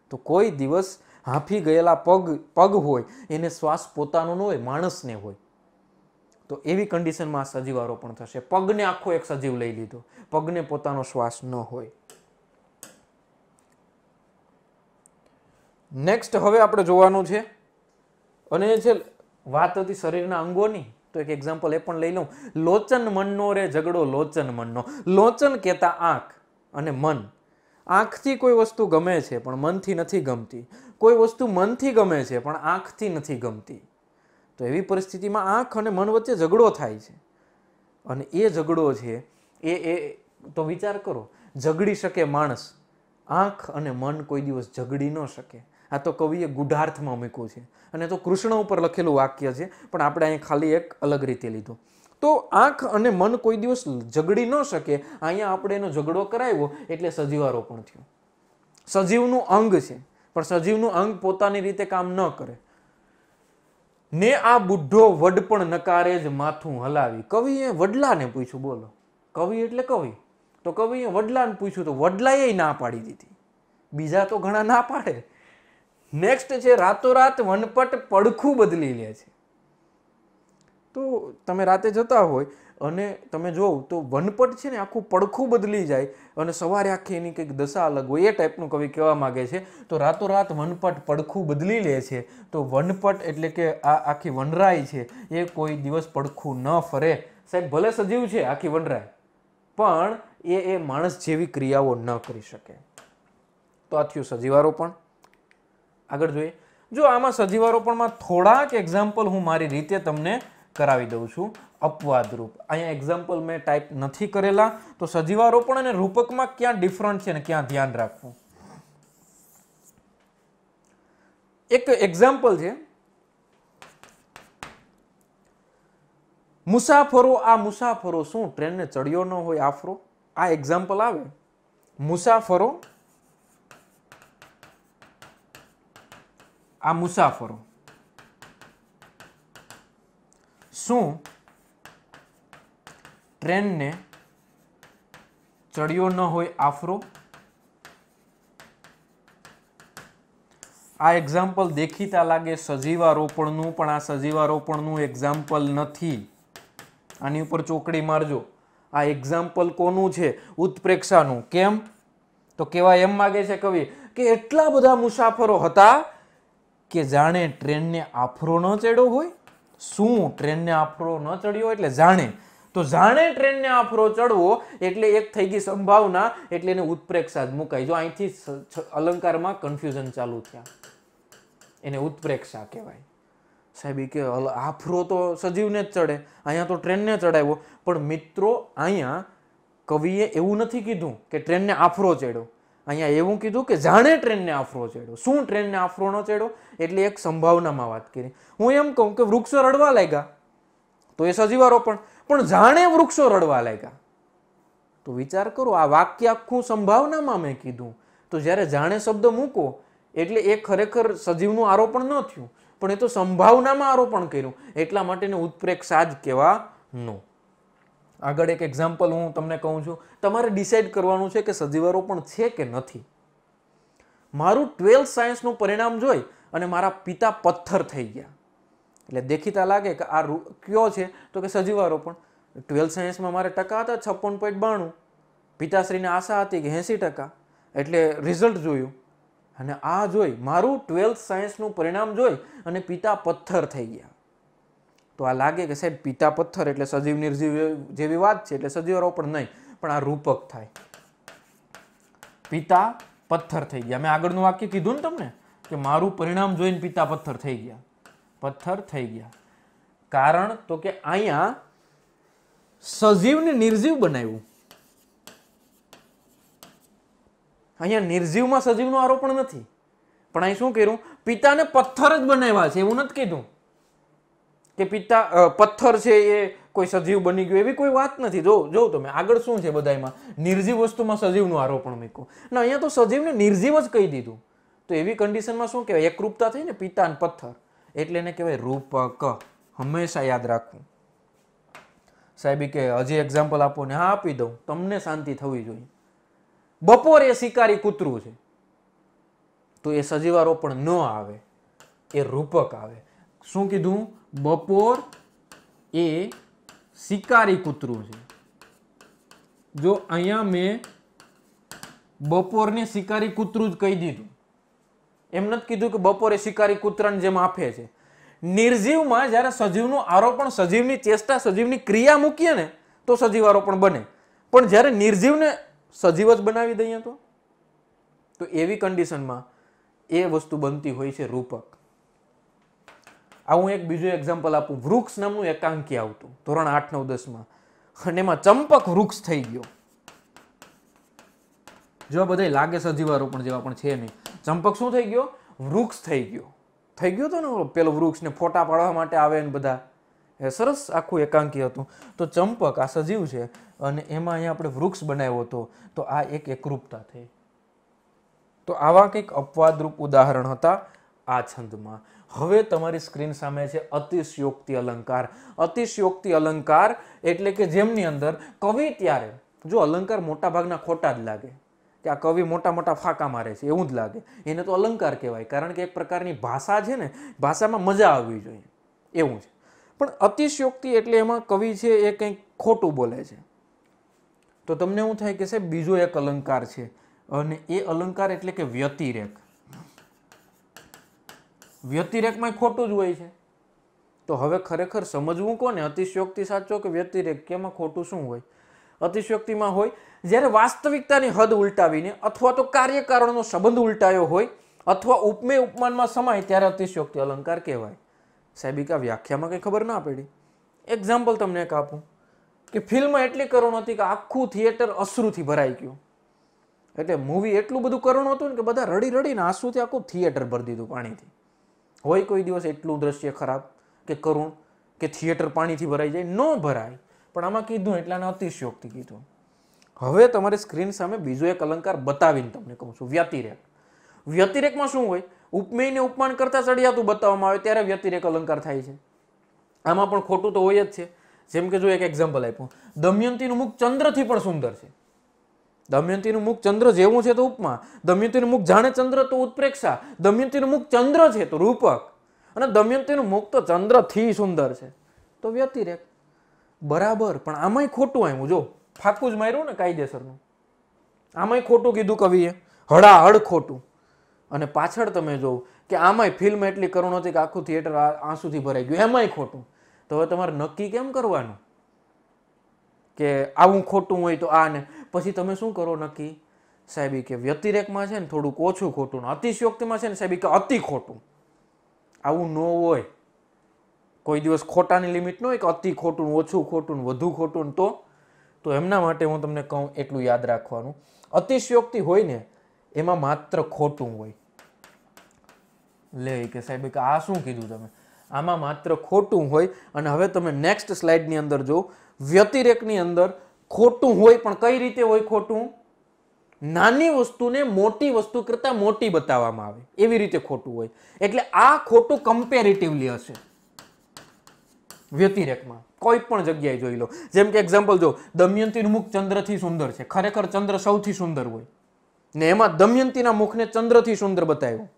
Speaker 1: તો કોઈ દિવસ હાંફી ગયેલા પગ પગ હોય એને શ્વાસ પોતાનો ન હોય માણસને હોય તો એવી કન્ડિશનમાં સજીવ પણ થશે પગને આખો એક સજીવ લઈ લીધો પગને પોતાનો શ્વાસ ન હોય નેક્સ્ટ હવે આપણે જોવાનું છે અને છે વાત હતી શરીરના અંગોની તો એક એક્ઝામ્પલ એ પણ લઈ લઉં લોચન મનનો રે ઝઘડો લોચન મનનો લોચન કહેતા આંખ અને મન આંખથી કોઈ વસ્તુ ગમે છે પણ મનથી નથી ગમતી કોઈ વસ્તુ મનથી ગમે છે પણ આંખથી નથી ગમતી તો એવી પરિસ્થિતિમાં આંખ અને મન વચ્ચે ઝઘડો થાય છે અને એ ઝઘડો છે એ એ તો વિચાર કરો ઝઘડી શકે માણસ આંખ અને મન કોઈ દિવસ ઝઘડી ન શકે આ તો કવિએ ગુઢાર્થમાં મૂક્યું છે અને તો કૃષ્ણ ઉપર લખેલું વાક્ય છે પણ આપણે અહીંયા ખાલી એક અલગ રીતે લીધું તો આંખ અને મન કોઈ દિવસ ઝઘડી ન શકે અહીંયા આપણે એનો ઝઘડો કરાવ્યો એટલે સજીવારો પણ થયો સજીવનું અંગ છે પણ સજીવનું અંગ પોતાની રીતે કામ ન કરે ને આ બુઢો વડ પણ નકારે જ માથું હલાવી કવિએ વડલાને પૂછ્યું બોલો કવિ એટલે કવિ તો કવિએ વડલાને પૂછ્યું તો વડલાએ ના પાડી દીધી બીજા તો ઘણા ના પાડે નેક્સ્ટ છે રાતોરાત વનપટ પડખું બદલી લે છે તો તમે રાતે જતા હોય અને તમે જોવ તો વનપટ છે ને આખું પડખું બદલી જાય અને સવારે આખી એની કંઈક દશા અલગ હોય એ ટાઈપનું કવિ કહેવા માગે છે તો રાતોરાત વનપટ પડખું બદલી લે છે તો વનપટ એટલે કે આ આખી વનરાય છે એ કોઈ દિવસ પડખું ન ફરે સાહેબ ભલે સજીવ છે આખી વનરાય પણ એ એ માણસ જેવી ક્રિયાઓ ન કરી શકે તો આ થયું સજીવારો પણ આગળ જોઈએ જો આમાં સજીવારોપણમાં થોડાક એક્ઝામ્પલ હું મારી રીતે તમને કરાવી દઉં છું અપવાદરૂપ અહીંયા એક્ઝામ્પલ મેં ટાઈપ નથી કરેલા તો સજીવારોપણ અને રૂપકમાં ક્યાં ડિફરન્ટ છે ને ક્યાં ધ્યાન રાખવું એક એક્ઝામ્પલ છે મુસાફરો આ મુસાફરો શું ટ્રેનને ચડ્યો ન હોય આફરો આ એક્ઝામ્પલ આવે મુસાફરો આ મુસાફરો શું ટ્રેનને ચડ્યો ન હોય આફરો આ એક્ઝામ્પલ દેખીતા લાગે સજીવા રોપણનું પણ આ સજીવા રોપણનું એક્ઝામ્પલ નથી આની ઉપર ચોકડી મારજો આ એક્ઝામ્પલ કોનું છે ઉત્પ્રેક્ષાનું કેમ તો કેવા એમ માગે છે કવિ કે એટલા બધા મુસાફરો હતા કે જાણે ટ્રેનને આફરો ન ચડ્યો હોય શું ટ્રેનને આફરો ન ચડ્યો એટલે જાણે તો જાણે ટ્રેનને આફરો ચડવો એટલે એક થઈ ગઈ સંભાવના એટલે એને ઉત્પ્રેક્ષા જ મુકાય જો અહીંથી અલંકારમાં કન્ફ્યુઝન ચાલુ થયા એને ઉત્પ્રેક્ષા કહેવાય સાહેબ કે આફરો તો સજીવને જ ચડે અહીંયા તો ટ્રેનને ચડાવ્યો પણ મિત્રો અહીંયા કવિએ એવું નથી કીધું કે ટ્રેનને આફરો ચડ્યો અહીંયા એવું કીધું કે જાણે ટ્રેનને આફરો ચડ્યો શું ટ્રેનને આફરો ન ચડ્યો એટલે એક સંભાવનામાં વાત કરી હું એમ કહું કે વૃક્ષો રડવા લાગ્યા તો એ સજીવારો પણ પણ જાણે વૃક્ષો રડવા લાગ્યા તો વિચાર કરો આ વાક્ય આખું સંભાવનામાં મેં કીધું તો જ્યારે જાણે શબ્દ મૂકો એટલે એ ખરેખર સજીવનું આરોપણ ન થયું પણ એ તો સંભાવનામાં આરોપણ કર્યું એટલા માટેને ઉત્પ્રેક સાજ કહેવાનો આગળ એક એક્ઝામ્પલ હું તમને કહું છું તમારે ડિસાઇડ કરવાનું છે કે સજીવારો પણ છે કે નથી મારું ટ્વેલ્થ સાયન્સનું પરિણામ જોઈ અને મારા પિતા પથ્થર થઈ ગયા એટલે દેખીતા લાગે કે આ કયો છે તો કે સજીવારો પણ ટ્વેલ્થ સાયન્સમાં મારે ટકા હતા છપ્પન પોઈન્ટ બાણું પિતાશ્રીને આશા હતી કે એંસી ટકા એટલે રિઝલ્ટ જોયું અને આ જોઈ મારું ટ્વેલ્થ સાયન્સનું પરિણામ જોઈ અને પિતા પથ્થર થઈ ગયા તો આ લાગે કે સાહેબ પિતા પથ્થર એટલે સજીવ નિર્જીવ જેવી વાત છે એટલે સજીવ રોપણ નહીં પણ આ રૂપક થાય પિતા પથ્થર થઈ ગયા મેં આગળનું વાક્ય કીધું ને તમને કે મારું પરિણામ જોઈને પિતા પથ્થર થઈ ગયા પથ્થર થઈ ગયા કારણ તો કે અહીંયા સજીવને નિર્જીવ બનાવ્યું અહીંયા નિર્જીવમાં સજીવનું આરોપણ નથી પણ અહીં શું કર્યું પિતાને પથ્થર જ બનાવ્યા છે એવું નથી કીધું કે પિત્તા પથ્થર છે એ કોઈ સજીવ બની ગયું એવી કોઈ વાત નથી જો જો તમે આગળ શું છે બધામાં નિર્જીવ વસ્તુમાં સજીવનું આરોપણ મૂક્યું ના અહીંયા તો સજીવને નિર્જીવ જ કહી દીધું તો એવી કન્ડિશનમાં શું કહેવાય એકરૂપતા થઈ ને પિત્તા અને પથ્થર એટલે એને કહેવાય રૂપક હંમેશા યાદ રાખવું સાહેબી કે હજી એક્ઝામ્પલ આપો ને હા આપી દઉં તમને શાંતિ થવી જોઈએ બપોરે શિકારી કૂતરું છે તો એ સજીવારોપણ ન આવે એ રૂપક આવે શું કીધું બપોર એ શિકારી કૂતરું છે જો અહીંયા મેં બપોરને શિકારી કૂતરું જ કહી દીધું એમ નથી કીધું કે બપોરે શિકારી કૂતરાને જેમ આફે છે નિર્જીવમાં જ્યારે સજીવનું આરોપણ સજીવની ચેષ્ટા સજીવની ક્રિયા મૂકીએ ને તો સજીવ આરોપણ બને પણ જ્યારે નિર્જીવને સજીવ જ બનાવી દઈએ તો તો એવી કન્ડિશનમાં એ વસ્તુ બનતી હોય છે રૂપક આ હું એક બીજું એક્ઝામ્પલ આપું વૃક્ષ નામનું એકાંકી આવતું ધોરણ આઠ નવ દસમાં અને એમાં ચંપક વૃક્ષ થઈ ગયો જેવા બધા લાગે સજીવારો પણ જેવા પણ છે નહીં ચંપક શું થઈ ગયો વૃક્ષ થઈ ગયો થઈ ગયો હતો ને પેલો વૃક્ષને ફોટા પાડવા માટે આવે ને બધા એ સરસ આખું એકાંકી હતું તો ચંપક આ સજીવ છે અને એમાં અહીંયા આપણે વૃક્ષ બનાવ્યો હતો તો આ એક એકરૂપતા થઈ તો આવા કંઈક અપવાદરૂપ ઉદાહરણ હતા આ છંદમાં હવે તમારી સ્ક્રીન સામે છે અતિશયોક્તિ અલંકાર અતિશયોક્તિ અલંકાર એટલે કે જેમની અંદર કવિ ત્યારે જો અલંકાર મોટાભાગના ખોટા જ લાગે કે આ કવિ મોટા મોટા ફાંકા મારે છે એવું જ લાગે એને તો અલંકાર કહેવાય કારણ કે એક પ્રકારની ભાષા છે ને ભાષામાં મજા આવવી જોઈએ એવું છે પણ અતિશયોક્તિ એટલે એમાં કવિ છે એ કંઈક ખોટું બોલે છે તો તમને એવું થાય કે સાહેબ બીજો એક અલંકાર છે અને એ અલંકાર એટલે કે વ્યતિરેક વ્યતિરેકમાં ખોટું જ હોય છે તો હવે ખરેખર સમજવું કોને અતિશયોક્તિ સાચો કે વ્યતિરેક કેમાં ખોટું શું હોય અતિશયોક્તિમાં હોય જ્યારે વાસ્તવિકતાની હદ ઉલટાવીને અથવા તો કાર્યકારણનો સંબંધ ઉલટાયો હોય અથવા ઉપમે ઉપમાનમાં સમાય ત્યારે અતિશયોક્તિ અલંકાર કહેવાય સાહેબિકા વ્યાખ્યામાં કંઈ ખબર ના પડી એક્ઝામ્પલ તમને એક આપું કે ફિલ્મ એટલી કરુણ હતી કે આખું થિયેટર અશ્રુથી ભરાઈ ગયું એટલે મૂવી એટલું બધું કરુણ હતું ને કે બધા રડી રડીને આંસુથી આખું થિયેટર ભરી દીધું પાણીથી હોય કોઈ દિવસ એટલું દ્રશ્ય ખરાબ કે કરુણ કે થિયેટર પાણીથી ભરાઈ જાય ન ભરાય પણ આમાં કીધું એટલાને અતિશયોક્તિ કીધું હવે તમારે સ્ક્રીન સામે બીજો એક અલંકાર બતાવીને તમને કહું છું વ્યતિરેક વ્યતિરેકમાં શું હોય ઉપમેયને ઉપમાન કરતાં ચડિયાતું બતાવવામાં આવે ત્યારે વ્યતિરેક અલંકાર થાય છે આમાં પણ ખોટું તો હોય જ છે જેમ કે જો એક એક્ઝામ્પલ આપ્યું દમયંતીનું મુખ ચંદ્રથી પણ સુંદર છે દમયંતીનું મુખ ચંદ્ર જેવું છે તો ઉપમા દમયંતીનું મુખ જાણે ચંદ્ર તો ઉત્પ્રેક્ષા દમયંતીનું મુખ ચંદ્ર છે તો રૂપક અને દમયંતીનું મુખ તો ચંદ્રથી સુંદર છે તો વ્યતિરેક બરાબર પણ આમાંય ખોટું આવ્યું જો ફાકું જ માર્યું ને કાયદેસરનું આમાંય ખોટું કીધું કવિએ હડાહડ ખોટું અને પાછળ તમે જોવ કે આમાંય ફિલ્મ એટલી કરુણ હતી કે આખું થિયેટર આંસુથી ભરાઈ ગયું એમાંય ખોટું તો હવે તમારે નક્કી કેમ કરવાનું કે આવું ખોટું હોય તો આ ને પછી તમે શું કરો નક્કી સાહેબી કે વ્યતિરેકમાં છે ને થોડુંક ઓછું ખોટું અતિશયોક્તિમાં છે ને સાહેબી કે અતિ ખોટું આવું ન હોય કોઈ દિવસ ખોટાની લિમિટ ન હોય કે અતિ ખોટું ઓછું ખોટું વધુ ખોટું તો તો એમના માટે હું તમને કહું એટલું યાદ રાખવાનું અતિશયોક્તિ હોય ને એમાં માત્ર ખોટું હોય લે કે સાહેબ કે આ શું કીધું તમે આમાં માત્ર ખોટું હોય અને હવે તમે નેક્સ્ટ સ્લાઇડની અંદર જો વ્યતિરેકની અંદર ખોટું હોય પણ કઈ રીતે હોય ખોટું નાની વસ્તુને મોટી વસ્તુ કરતાં મોટી બતાવવામાં આવે એવી રીતે ખોટું હોય એટલે આ ખોટું કમ્પેરેટિવલી હશે વ્યતિરેકમાં કોઈ પણ જગ્યાએ જોઈ લો જેમ કે એક્ઝામ્પલ જો દમયંતીનું મુખ ચંદ્રથી સુંદર છે ખરેખર ચંદ્ર સૌથી સુંદર હોય ને એમાં દમયંતીના મુખને ચંદ્રથી સુંદર બતાવ્યું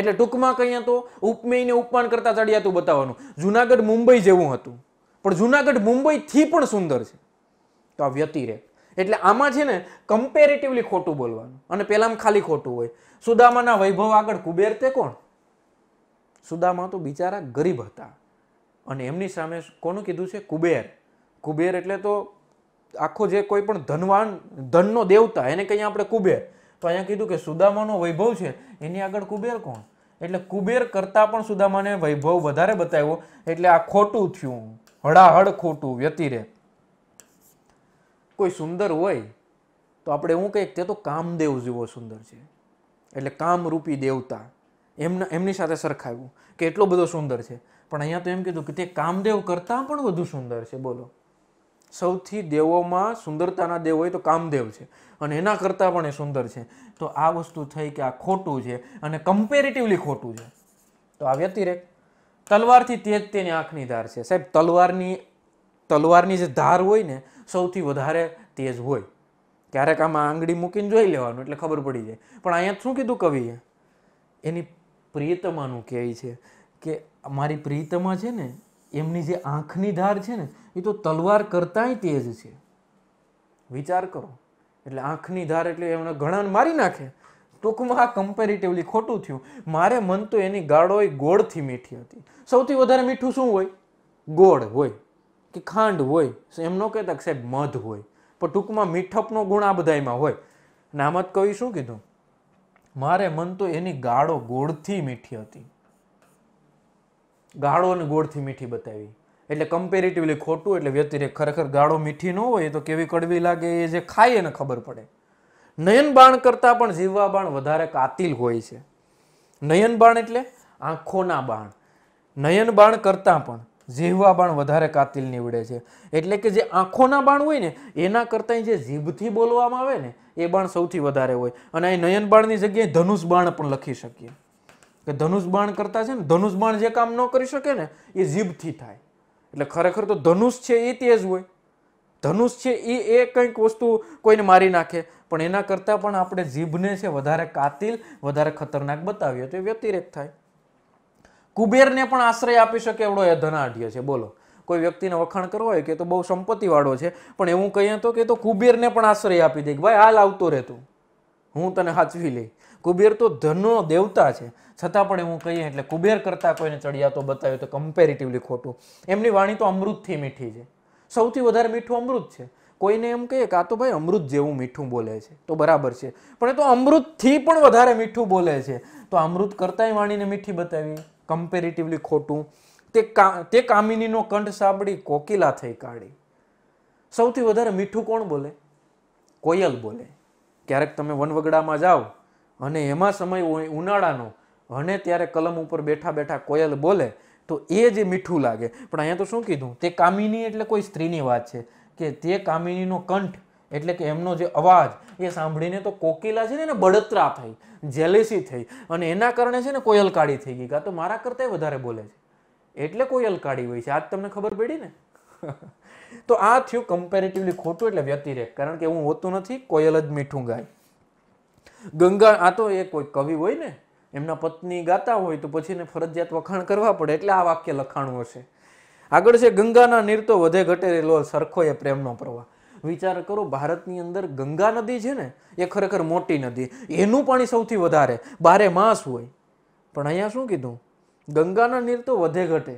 Speaker 1: એટલે ટૂંકમાં કહીએ તો ઉપમેયને ઉપમાન કરતાં ચડિયાતું બતાવવાનું જુનાગઢ મુંબઈ જેવું હતું પણ જુનાગઢ મુંબઈથી પણ સુંદર છે તો આ વ્યતિરેક એટલે આમાં છે ને કમ્પેરેટિવલી ખોટું બોલવાનું અને પેલામાં ખાલી ખોટું હોય સુદામાના વૈભવ આગળ કુબેર તે કોણ સુદામા તો બિચારા ગરીબ હતા અને એમની સામે કોનું કીધું છે કુબેર કુબેર એટલે તો આખો જે કોઈ પણ ધનવાન ધનનો દેવતા એને કહીએ આપણે કુબેર તો અહીંયા કીધું કે સુદામાનો વૈભવ છે એની આગળ કુબેર કોણ એટલે કુબેર કરતાં પણ સુદામાને વૈભવ વધારે બતાવ્યો એટલે આ ખોટું થયું હળાહળ ખોટું વ્યતિરેક કોઈ સુંદર હોય તો આપણે હું કહીએ તે તો કામદેવ જેવો સુંદર છે એટલે કામરૂપી દેવતા એમના એમની સાથે સરખાવ્યું કે એટલો બધો સુંદર છે પણ અહીંયા તો એમ કીધું કે તે કામદેવ કરતાં પણ વધુ સુંદર છે બોલો સૌથી દેવોમાં સુંદરતાના દેવ હોય તો કામદેવ છે અને એના કરતાં પણ એ સુંદર છે તો આ વસ્તુ થઈ કે આ ખોટું છે અને કમ્પેરેટિવલી ખોટું છે તો આ વ્યતિરેક તલવારથી તેજ તેની આંખની ધાર છે સાહેબ તલવારની તલવારની જે ધાર હોય ને સૌથી વધારે તેજ હોય ક્યારેક આમાં આંગળી મૂકીને જોઈ લેવાનું એટલે ખબર પડી જાય પણ અહીંયા શું કીધું કવિએ એની પ્રિયતમાનું કહે છે કે મારી પ્રિયતમા છે ને એમની જે આંખની ધાર છે ને એ તો તલવાર કરતાંય તેજ છે વિચાર કરો એટલે આંખની ધાર એટલે એમને ઘણાને મારી નાખે ટૂંકમાં આ કમ્પેરેટિવલી ખોટું થયું મારે મન તો એની ગાળો ગોળથી મીઠી હતી સૌથી વધારે મીઠું શું હોય ગોળ હોય કે ખાંડ હોય એમ ન કહેતા કે સાહેબ મધ હોય પણ ટૂંકમાં મીઠપનો ગુણ આ બધામાં હોય અને આમાં જ કવિ શું કીધું મારે મન તો એની ગાળો ગોળથી મીઠી હતી ગાળો અને ગોળથી મીઠી બતાવી એટલે કમ્પેરેટિવલી ખોટું એટલે વ્યતિરેક ખરેખર ગાળો મીઠી ન હોય તો કેવી કડવી લાગે એ જે ખાય એને ખબર પડે નયન બાણ કરતાં પણ જીવવા બાણ વધારે કાતિલ હોય છે નયન બાણ એટલે આંખોના બાણ નયન બાણ કરતાં પણ જીહવા બાણ વધારે કાતિલ નીવડે છે એટલે કે જે આંખોના બાણ હોય ને એના કરતાં જે જીભથી બોલવામાં આવે ને એ બાણ સૌથી વધારે હોય અને અહીં નયન બાણની જગ્યાએ ધનુષ બાણ પણ લખી શકીએ કે ધનુષ બાણ કરતાં છે ને ધનુષ બાણ જે કામ ન કરી શકે ને એ જીભથી થાય એટલે ખરેખર તો ધનુષ છે એ તેજ હોય ધનુષ છે એ એ કંઈક વસ્તુ કોઈને મારી નાખે પણ એના કરતાં પણ આપણે જીભને છે વધારે કાતિલ વધારે ખતરનાક બતાવીએ તો એ વ્યતિરેક થાય કુબેરને પણ આશ્રય આપી શકે એવડો એ ધનાઢ્ય છે બોલો કોઈ વ્યક્તિને વખાણ કરવો હોય કે તો બહુ સંપત્તિવાળો છે પણ એવું કહીએ તો કે તો કુબેરને પણ આશ્રય આપી દે કે ભાઈ હાલ આવતો રહેતું હું તને સાચવી લઈ કુબેર તો ધનનો દેવતા છે છતાં પણ એવું કહીએ એટલે કુબેર કરતાં કોઈને ચડિયાતો બતાવ્યો તો કમ્પેરેટિવલી ખોટું એમની વાણી તો અમૃતથી મીઠી છે સૌથી વધારે મીઠું અમૃત છે કોઈને એમ કહીએ કે આ તો ભાઈ અમૃત જેવું મીઠું બોલે છે તો બરાબર છે પણ એ તો અમૃતથી પણ વધારે મીઠું બોલે છે તો અમૃત કરતાંય વાણીને મીઠી બતાવી કમ્પેરેટિવલી ખોટું તે કા તે કામિનીનો કંઠ સાંભળી કોકિલા થઈ કાઢી સૌથી વધારે મીઠું કોણ બોલે કોયલ બોલે ક્યારેક તમે વનવગડામાં જાઓ અને એમાં સમય ઉનાળાનો અને ત્યારે કલમ ઉપર બેઠા બેઠા કોયલ બોલે તો એ જે મીઠું લાગે પણ અહીંયા તો શું કીધું તે કામિની એટલે કોઈ સ્ત્રીની વાત છે કે તે કામિનીનો કંઠ એટલે કે એમનો જે અવાજ એ સાંભળીને તો કોકિલા છે ને એને બળતરા થઈ જેલેસી થઈ અને એના કારણે છે ને કોયલકાળી થઈ ગઈ કાં તો મારા કરતાંય વધારે બોલે છે એટલે કોયલ કોયલકાળી હોય છે આજ તમને ખબર પડી ને તો આ થયું કમ્પેરેટિવલી ખોટું એટલે વ્યતિરેક કારણ કે હું હોતું નથી કોયલ જ મીઠું ગાય ગંગા આ તો એ કોઈ કવિ હોય ને એમના પત્ની ગાતા હોય તો પછી એને ફરજિયાત વખાણ કરવા પડે એટલે આ વાક્ય લખાણું હશે આગળ છે ગંગાના નીર તો વધે ઘટે રહેલો સરખો એ પ્રેમનો પ્રવાહ વિચાર કરો ભારતની અંદર ગંગા નદી છે ને એ ખરેખર મોટી નદી એનું પાણી સૌથી વધારે બારે માસ હોય પણ અહીંયા શું કીધું ગંગાના નીર તો વધે ઘટે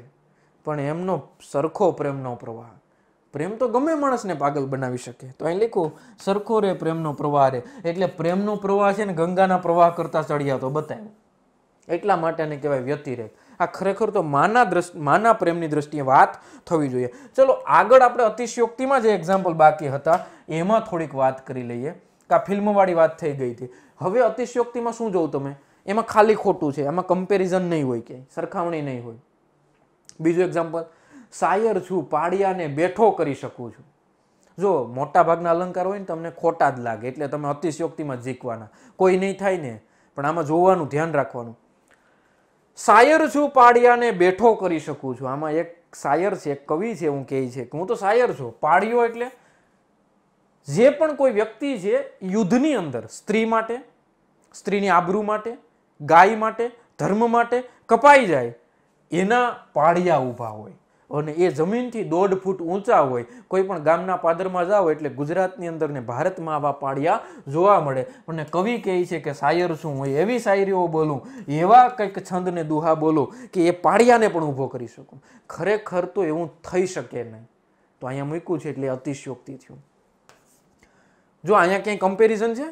Speaker 1: પણ એમનો સરખો પ્રેમનો પ્રવાહ પ્રેમ તો ગમે માણસને પાગલ બનાવી શકે તો અહીં લખો સરખો રે પ્રેમનો પ્રવાહ રે એટલે પ્રેમનો પ્રવાહ છે ને ગંગાના પ્રવાહ કરતાં ચડિયાતો બતાવ્યો એટલા માટેને કહેવાય વ્યતિરેક આ ખરેખર તો માના દ્રષ્ટિ માના પ્રેમની દ્રષ્ટિએ વાત થવી જોઈએ ચલો આગળ આપણે અતિશયોક્તિમાં જે એક્ઝામ્પલ બાકી હતા એમાં થોડીક વાત કરી લઈએ કે આ ફિલ્મવાળી વાત થઈ ગઈ હતી હવે અતિશયોક્તિમાં શું જોઉં તમે એમાં ખાલી ખોટું છે એમાં કમ્પેરિઝન નહીં હોય કે સરખામણી નહીં હોય બીજું એક્ઝામ્પલ શાયર છું પાડિયાને બેઠો કરી શકું છું જો મોટા ભાગના અલંકાર હોય ને તમને ખોટા જ લાગે એટલે તમે અતિશયોક્તિમાં જીકવાના કોઈ નહીં થાય ને પણ આમાં જોવાનું ધ્યાન રાખવાનું શાયર છું પાડિયાને બેઠો કરી શકું છું આમાં એક શાયર છે એક કવિ છે હું કહે છે કે હું તો શાયર છું પાડ્યો એટલે જે પણ કોઈ વ્યક્તિ છે યુદ્ધની અંદર સ્ત્રી માટે સ્ત્રીની આબરૂ માટે ગાય માટે ધર્મ માટે કપાઈ જાય એના પાડિયા ઊભા હોય અને એ જમીનથી દોઢ ફૂટ ઊંચા હોય કોઈ પણ ગામના પાદરમાં જાઓ એટલે ગુજરાતની અંદર ને ભારતમાં આવા પાડિયા જોવા મળે અને કવિ કહે છે કે શાયર શું હોય એવી શાયરીઓ બોલું એવા કંઈક છંદને દુહા બોલો કે એ પાડિયાને પણ ઊભો કરી શકું ખરેખર તો એવું થઈ શકે નહીં તો અહીંયા મૂક્યું છે એટલે અતિશયોક્તિ થયું જો અહીંયા ક્યાંય કમ્પેરિઝન છે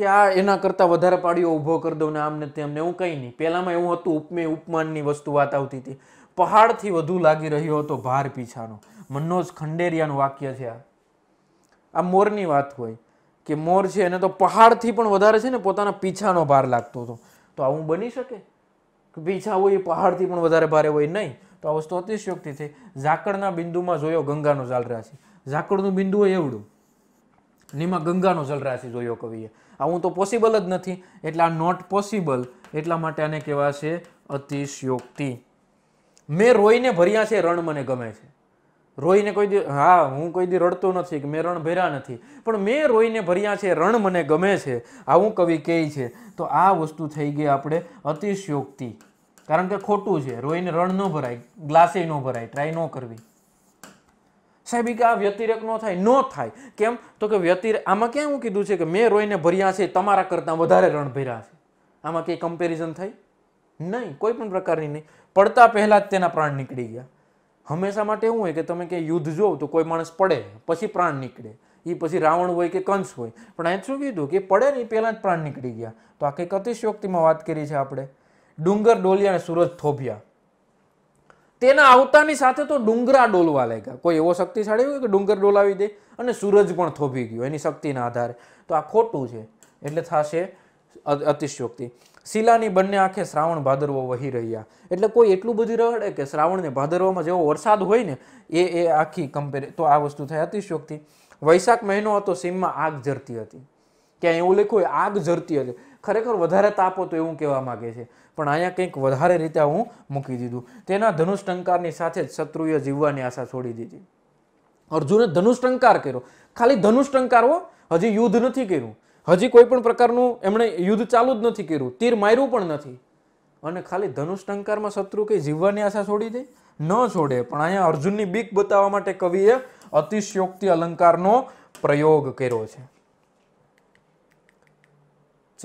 Speaker 1: કે આ એના કરતાં વધારે પાડીઓ ઊભો કરી દઉં ને આમને તેમને એવું કંઈ નહીં પહેલાંમાં એવું હતું ઉપમે ઉપમાનની વસ્તુ વાત આવતી હતી પહાડથી વધુ લાગી રહ્યો હતો ભાર પીછાનો મનોજ ખંડેરિયાનું વાક્ય છે આ આ મોરની વાત હોય કે મોર છે એને તો પહાડથી પણ વધારે છે ને પોતાના પીછાનો ભાર લાગતો હતો તો આવું બની શકે કે પીછા હોય એ પહાડથી પણ વધારે ભારે હોય નહીં તો આ વસ્તુ અતિશયોક્તિ છે ઝાકળના બિંદુમાં જોયો ગંગાનો જલરાશિ ઝાકળનું બિંદુ હોય એવડું એમાં ગંગાનો જલરાશિ જોયો કવિએ આવું તો પોસિબલ જ નથી એટલે આ નોટ પોસિબલ એટલા માટે આને કહેવાશે અતિશયોક્તિ મેં રોઈને ભર્યા છે રણ મને ગમે છે રોઈને કોઈ દી હા હું કોઈ દી રડતો નથી કે મેં રણ ભર્યા નથી પણ મેં રોઈને ભર્યા છે રણ મને ગમે છે આવું કવિ કહે છે તો આ વસ્તુ થઈ ગઈ આપણે અતિશયોક્તિ કારણ કે ખોટું છે રોઈને રણ ન ભરાય ગ્લાસે ન ભરાય ટ્રાય ન કરવી સાહેબ કે આ વ્યતિરેક ન થાય ન થાય કેમ તો કે વ્યતિરે આમાં ક્યાં એવું કીધું છે કે મેં રોઈને ભર્યા છે તમારા કરતાં વધારે રણ ભર્યા છે આમાં કંઈ કમ્પેરિઝન થાય નહીં કોઈ પણ પ્રકારની નહીં પડતા પહેલાં જ તેના પ્રાણ નીકળી ગયા હંમેશા માટે એવું હોય કે તમે કે યુદ્ધ જોવ તો કોઈ માણસ પડે પછી પ્રાણ નીકળે એ પછી રાવણ હોય કે કંસ હોય પણ અહીં શું કીધું કે પડે ને એ પહેલાં જ પ્રાણ નીકળી ગયા તો આ કંઈક અતિશયોક્તિમાં વાત કરી છે આપણે ડુંગર ડોલ્યા અને સૂરજ થોભ્યા તેના આવતાની સાથે તો ડુંગરા ડોલવા લાગ્યા કોઈ એવો શક્તિશાળી હોય કે ડુંગર ડોલાવી દે અને સૂરજ પણ થોભી ગયો એની શક્તિના આધારે તો આ ખોટું છે એટલે થશે અતિશયોક્તિ શિલાની બંને આંખે શ્રાવણ ભાદરવો વહી રહ્યા એટલે કોઈ એટલું બધું રડે કે શ્રાવણને ભાદરવામાં જેવો વરસાદ હોય ને એ એ આખી કમ્પેર તો આ વસ્તુ થઈ અતિશયોક્તિ વૈશાખ મહિનો હતો સીમમાં આગ જરતી હતી ક્યાંય એવું લખ્યું હોય આગ ઝરતી હતી ખરેખર વધારે તાપો તો એવું કહેવા માગે છે પણ અહીંયા કંઈક વધારે રીતે હું મૂકી દીધું તેના ધનુષ ટંકારની સાથે જ શત્રુએ જીવવાની આશા છોડી દીધી અર્જુને ધનુષ ટંકાર કર્યો ખાલી ધનુષ ટંકારવો હજી યુદ્ધ નથી કર્યું હજી કોઈ પણ પ્રકારનું એમણે યુદ્ધ ચાલુ જ નથી કર્યું તીર માર્યું પણ નથી અને ખાલી ધનુષ ટંકારમાં શત્રુ કંઈ જીવવાની આશા છોડી દે ન છોડે પણ અહીંયા અર્જુનની બીક બતાવવા માટે કવિએ અતિશયોક્તિ અલંકારનો પ્રયોગ કર્યો છે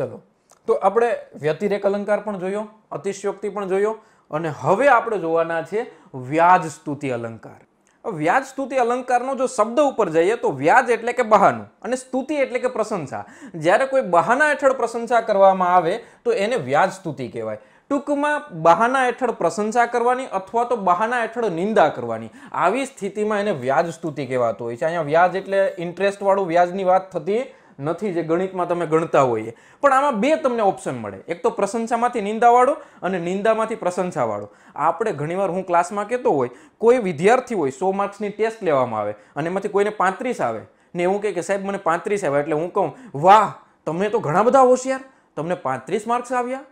Speaker 1: ચલો તો આપણે વ્યતિરેક અલંકાર પણ જોયો અતિશયોક્તિ પણ જોયો અને હવે આપણે જોવાના છે વ્યાજ સ્તુતિ અલંકાર વ્યાજ સ્તુતિ અલંકારનો જો શબ્દ ઉપર જઈએ તો વ્યાજ એટલે કે બહાનું અને સ્તુતિ એટલે કે પ્રશંસા જ્યારે કોઈ બહાના હેઠળ પ્રશંસા કરવામાં આવે તો એને વ્યાજ સ્તુતિ કહેવાય ટૂંકમાં બહાના હેઠળ પ્રશંસા કરવાની અથવા તો બહાના હેઠળ નિંદા કરવાની આવી સ્થિતિમાં એને વ્યાજ સ્તુતિ કહેવાતું હોય છે અહીંયા વ્યાજ એટલે ઇન્ટરેસ્ટવાળું વ્યાજની વાત થતી નથી જે ગણિતમાં તમે ગણતા હોઈએ પણ આમાં બે તમને ઓપ્શન મળે એક તો પ્રશંસામાંથી નિંદાવાળો અને નિંદામાંથી પ્રશંસાવાળો આપણે ઘણીવાર હું ક્લાસમાં કહેતો હોય કોઈ વિદ્યાર્થી હોય સો માર્ક્સની ટેસ્ટ લેવામાં આવે અને એમાંથી કોઈને પાંત્રીસ આવે ને એવું કહે કે સાહેબ મને પાંત્રીસ આવ્યા એટલે હું કહું વાહ તમને તો ઘણા બધા હોશિયાર તમને પાંત્રીસ માર્ક્સ આવ્યા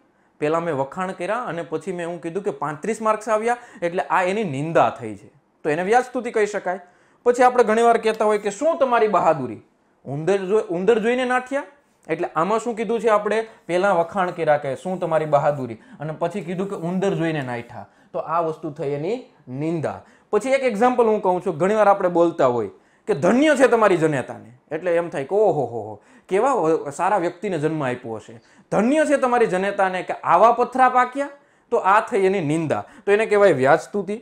Speaker 1: પહેલાં મેં વખાણ કર્યા અને પછી મેં એવું કીધું કે પાંત્રીસ માર્ક્સ આવ્યા એટલે આ એની નિંદા થઈ છે તો એને વ્યાજસ્તુતિ કહી શકાય પછી આપણે ઘણીવાર કહેતા હોય કે શું તમારી બહાદુરી ઉંદર ઉંદર જોઈને નાઠ્યા એટલે આમાં શું કીધું છે આપણે પહેલાં વખાણ કર્યા કે શું તમારી બહાદુરી અને પછી કીધું કે ઉંદર જોઈને નાઠા તો આ વસ્તુ થઈ એની નિંદા પછી એક એક્ઝામ્પલ હું કહું છું ઘણીવાર આપણે બોલતા હોય કે ધન્ય છે તમારી જનેતાને એટલે એમ થાય કે ઓહો હો હો કેવા સારા વ્યક્તિને જન્મ આપ્યો હશે ધન્ય છે તમારી જનેતાને કે આવા પથરા પાક્યા તો આ થઈ એની નિંદા તો એને કહેવાય વ્યાજસ્તુતિ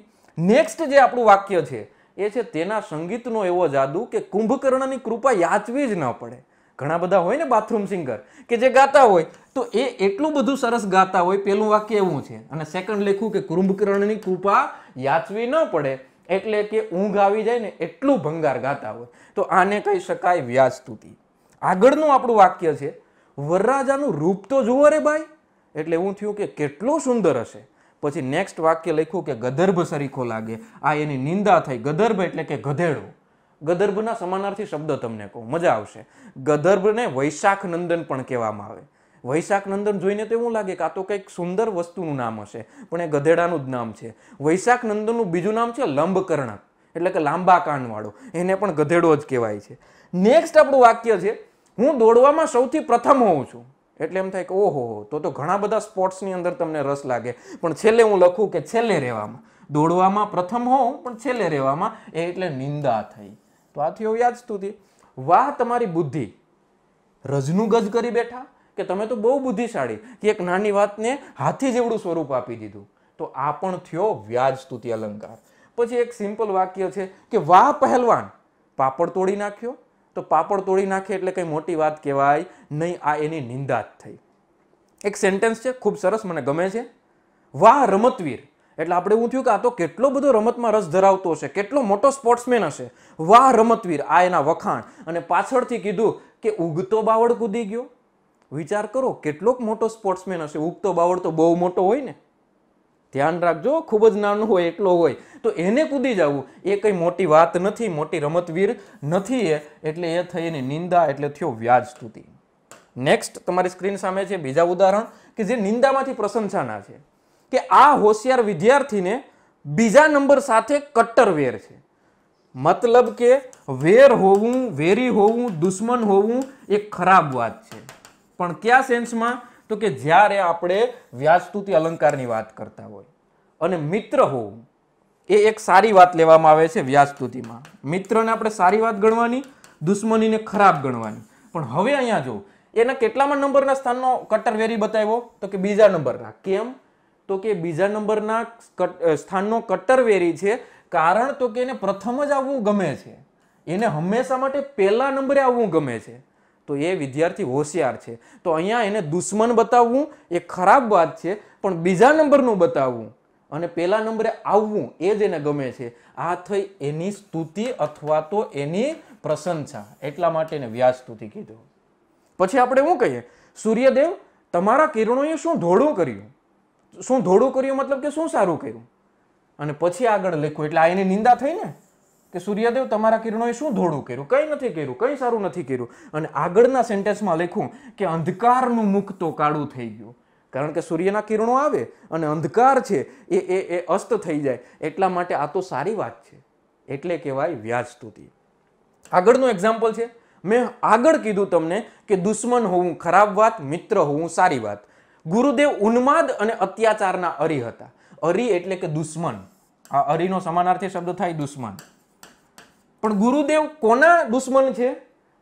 Speaker 1: નેક્સ્ટ જે આપણું વાક્ય છે એ છે તેના સંગીતનો એવો જાદુ કે કુંભકર્ણની કૃપા યાચવી જ ન પડે ઘણા બધા હોય ને બાથરૂમ સિંગર કે જે ગાતા હોય તો એ એટલું બધું સરસ ગાતા હોય પેલું વાક્ય એવું છે અને સેકન્ડ લખ્યું કે કુંભકર્ણની કૃપા યાચવી ન પડે એટલે કે ઊંઘ આવી જાય ને એટલું ભંગાર ગાતા હોય તો આને કહી શકાય વ્યાજ સ્તુતિ આગળનું આપણું વાક્ય છે વરરાજાનું રૂપ તો જુઓ રે ભાઈ એટલે એવું થયું કે કેટલું સુંદર હશે પછી નેક્સ્ટ વાક્ય લખ્યું કે ગદર્ભ સરીખો લાગે આ એની નિંદા થઈ ગદર્ભ એટલે કે ગધેડો ગદર્ભના સમાનાર્થી શબ્દ તમને કહું મજા આવશે ગદર્ભને વૈશાખ નંદન પણ કહેવામાં આવે વૈશાખ નંદન જોઈને તો એવું લાગે કે આ તો કંઈક સુંદર વસ્તુનું નામ હશે પણ એ ગધેડાનું જ નામ છે વૈશાખ નંદનનું બીજું નામ છે લંબકર્ણક એટલે કે લાંબા કાનવાળો એને પણ ગધેડો જ કહેવાય છે નેક્સ્ટ આપણું વાક્ય છે હું દોડવામાં સૌથી પ્રથમ હોઉં છું એટલે એમ થાય કે ઓહો તો તો ઘણા બધા સ્પોર્ટ્સની અંદર તમને રસ લાગે પણ છેલ્લે હું લખું કે છેલ્લે રહેવામાં દોડવામાં પ્રથમ હોઉં પણ છેલ્લે રહેવામાં એ એટલે નિંદા થઈ તો આ થયો વ્યાજ સ્તુતિ વાહ તમારી બુદ્ધિ રજનું ગજ કરી બેઠા કે તમે તો બહુ બુદ્ધિશાળી કે એક નાની વાતને હાથી જેવડું સ્વરૂપ આપી દીધું તો આ પણ થયો વ્યાજ સ્તુતિ અલંકાર પછી એક સિમ્પલ વાક્ય છે કે વાહ પહેલવાન પાપડ તોડી નાખ્યો તો પાપડ તોડી નાખે એટલે કંઈ મોટી વાત કહેવાય નહીં આ એની નિંદા જ થઈ એક સેન્ટેન્સ છે ખૂબ સરસ મને ગમે છે વાહ રમતવીર એટલે આપણે એવું થયું કે આ તો કેટલો બધો રમતમાં રસ ધરાવતો હશે કેટલો મોટો સ્પોર્ટ્સમેન હશે વાહ રમતવીર આ એના વખાણ અને પાછળથી કીધું કે ઉગતો બાવળ કૂદી ગયો વિચાર કરો કેટલોક મોટો સ્પોર્ટ્સમેન હશે ઉગતો બાવળ તો બહુ મોટો હોય ને ધ્યાન રાખજો ખૂબ જ નાનું હોય એટલો હોય તો એને કૂદી જવું એ કંઈ મોટી વાત નથી મોટી રમતવીર નથી એ એટલે એ થઈ એની નિંદા એટલે થયો વ્યાજ સ્તુતિ નેક્સ્ટ તમારી સ્ક્રીન સામે છે બીજા ઉદાહરણ કે જે નિંદામાંથી પ્રશંસાના છે કે આ હોશિયાર વિદ્યાર્થીને બીજા નંબર સાથે કટ્ટર વેર છે મતલબ કે વેર હોવું વેરી હોવું દુશ્મન હોવું એ ખરાબ વાત છે પણ કયા સેન્સમાં તો કે જ્યારે આપણે વ્યાસ્તુતિ અલંકારની વાત કરતા હોય અને મિત્ર હોવું એ એક સારી વાત લેવામાં આવે છે વ્યાસ્તુતિમાં મિત્રને આપણે સારી વાત ગણવાની દુશ્મનીને ખરાબ ગણવાની પણ હવે અહીંયા જો એના કેટલામાં નંબરના સ્થાનનો કટર વેરી બતાવ્યો તો કે બીજા નંબરના કેમ તો કે બીજા નંબરના સ્થાનનો કટર વેરી છે કારણ તો કે એને પ્રથમ જ આવવું ગમે છે એને હંમેશા માટે પહેલા નંબરે આવવું ગમે છે તો એ વિદ્યાર્થી હોશિયાર છે તો અહીંયા એને દુશ્મન બતાવવું એ ખરાબ વાત છે પણ બીજા નંબરનું બતાવવું અને પહેલા નંબરે આવવું એ જ એને ગમે છે આ થઈ એની સ્તુતિ અથવા તો એની પ્રશંસા એટલા માટે એને વ્યાસ સ્તુતિ કીધું પછી આપણે શું કહીએ સૂર્યદેવ તમારા કિરણોએ શું ધોળું કર્યું શું ધોળું કર્યું મતલબ કે શું સારું કર્યું અને પછી આગળ લખ્યું એટલે આ એની નિંદા થઈ ને કે સૂર્યદેવ તમારા કિરણોએ શું ધોળું કર્યું કંઈ નથી કર્યું કંઈ સારું નથી કર્યું અને આગળના સેન્ટેન્સમાં લખું કે અંધકારનું મુખ તો કાળું થઈ ગયું કારણ કે સૂર્યના કિરણો આવે અને અંધકાર છે એ એ એ અસ્ત થઈ જાય એટલા માટે આ તો સારી વાત છે એટલે કહેવાય વ્યાજ સ્તુતિ આગળનું એક્ઝામ્પલ છે મેં આગળ કીધું તમને કે દુશ્મન હોવું ખરાબ વાત મિત્ર હોવું સારી વાત ગુરુદેવ ઉન્માદ અને અત્યાચારના અરી હતા અરી એટલે કે દુશ્મન આ અરીનો સમાનાર્થી શબ્દ થાય દુશ્મન પણ ગુરુદેવ કોના દુશ્મન છે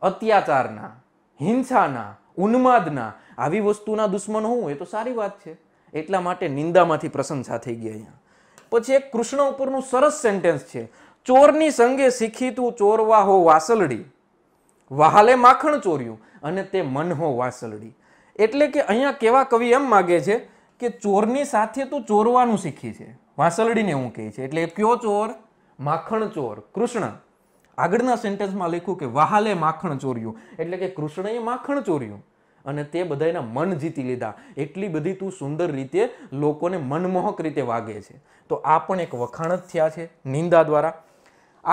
Speaker 1: અત્યાચારના હિંસાના ઉન્માદના આવી વસ્તુના દુશ્મન હોવું એ તો સારી વાત છે એટલા માટે નિંદામાંથી પ્રશંસા થઈ ગઈ અહીંયા પછી એક કૃષ્ણ ઉપરનું સરસ સેન્ટેન્સ છે ચોરની સંગે શીખી તું ચોરવા હો વાસલડી વહાલે માખણ ચોર્યું અને તે મન હો વાસલડી એટલે કે અહીંયા કેવા કવિ એમ માગે છે કે ચોરની સાથે તું ચોરવાનું શીખી છે વાસલડીને હું કહે છે એટલે કયો ચોર માખણ ચોર કૃષ્ણ આગળના સેન્ટેન્સમાં લખ્યું કે વહાલે માખણ ચોર્યું એટલે કે કૃષ્ણએ માખણ ચોર્યું અને તે બધાના મન જીતી લીધા એટલી બધી તું સુંદર રીતે લોકોને મનમોહક રીતે વાગે છે તો આ પણ એક વખાણ જ થયા છે નિંદા દ્વારા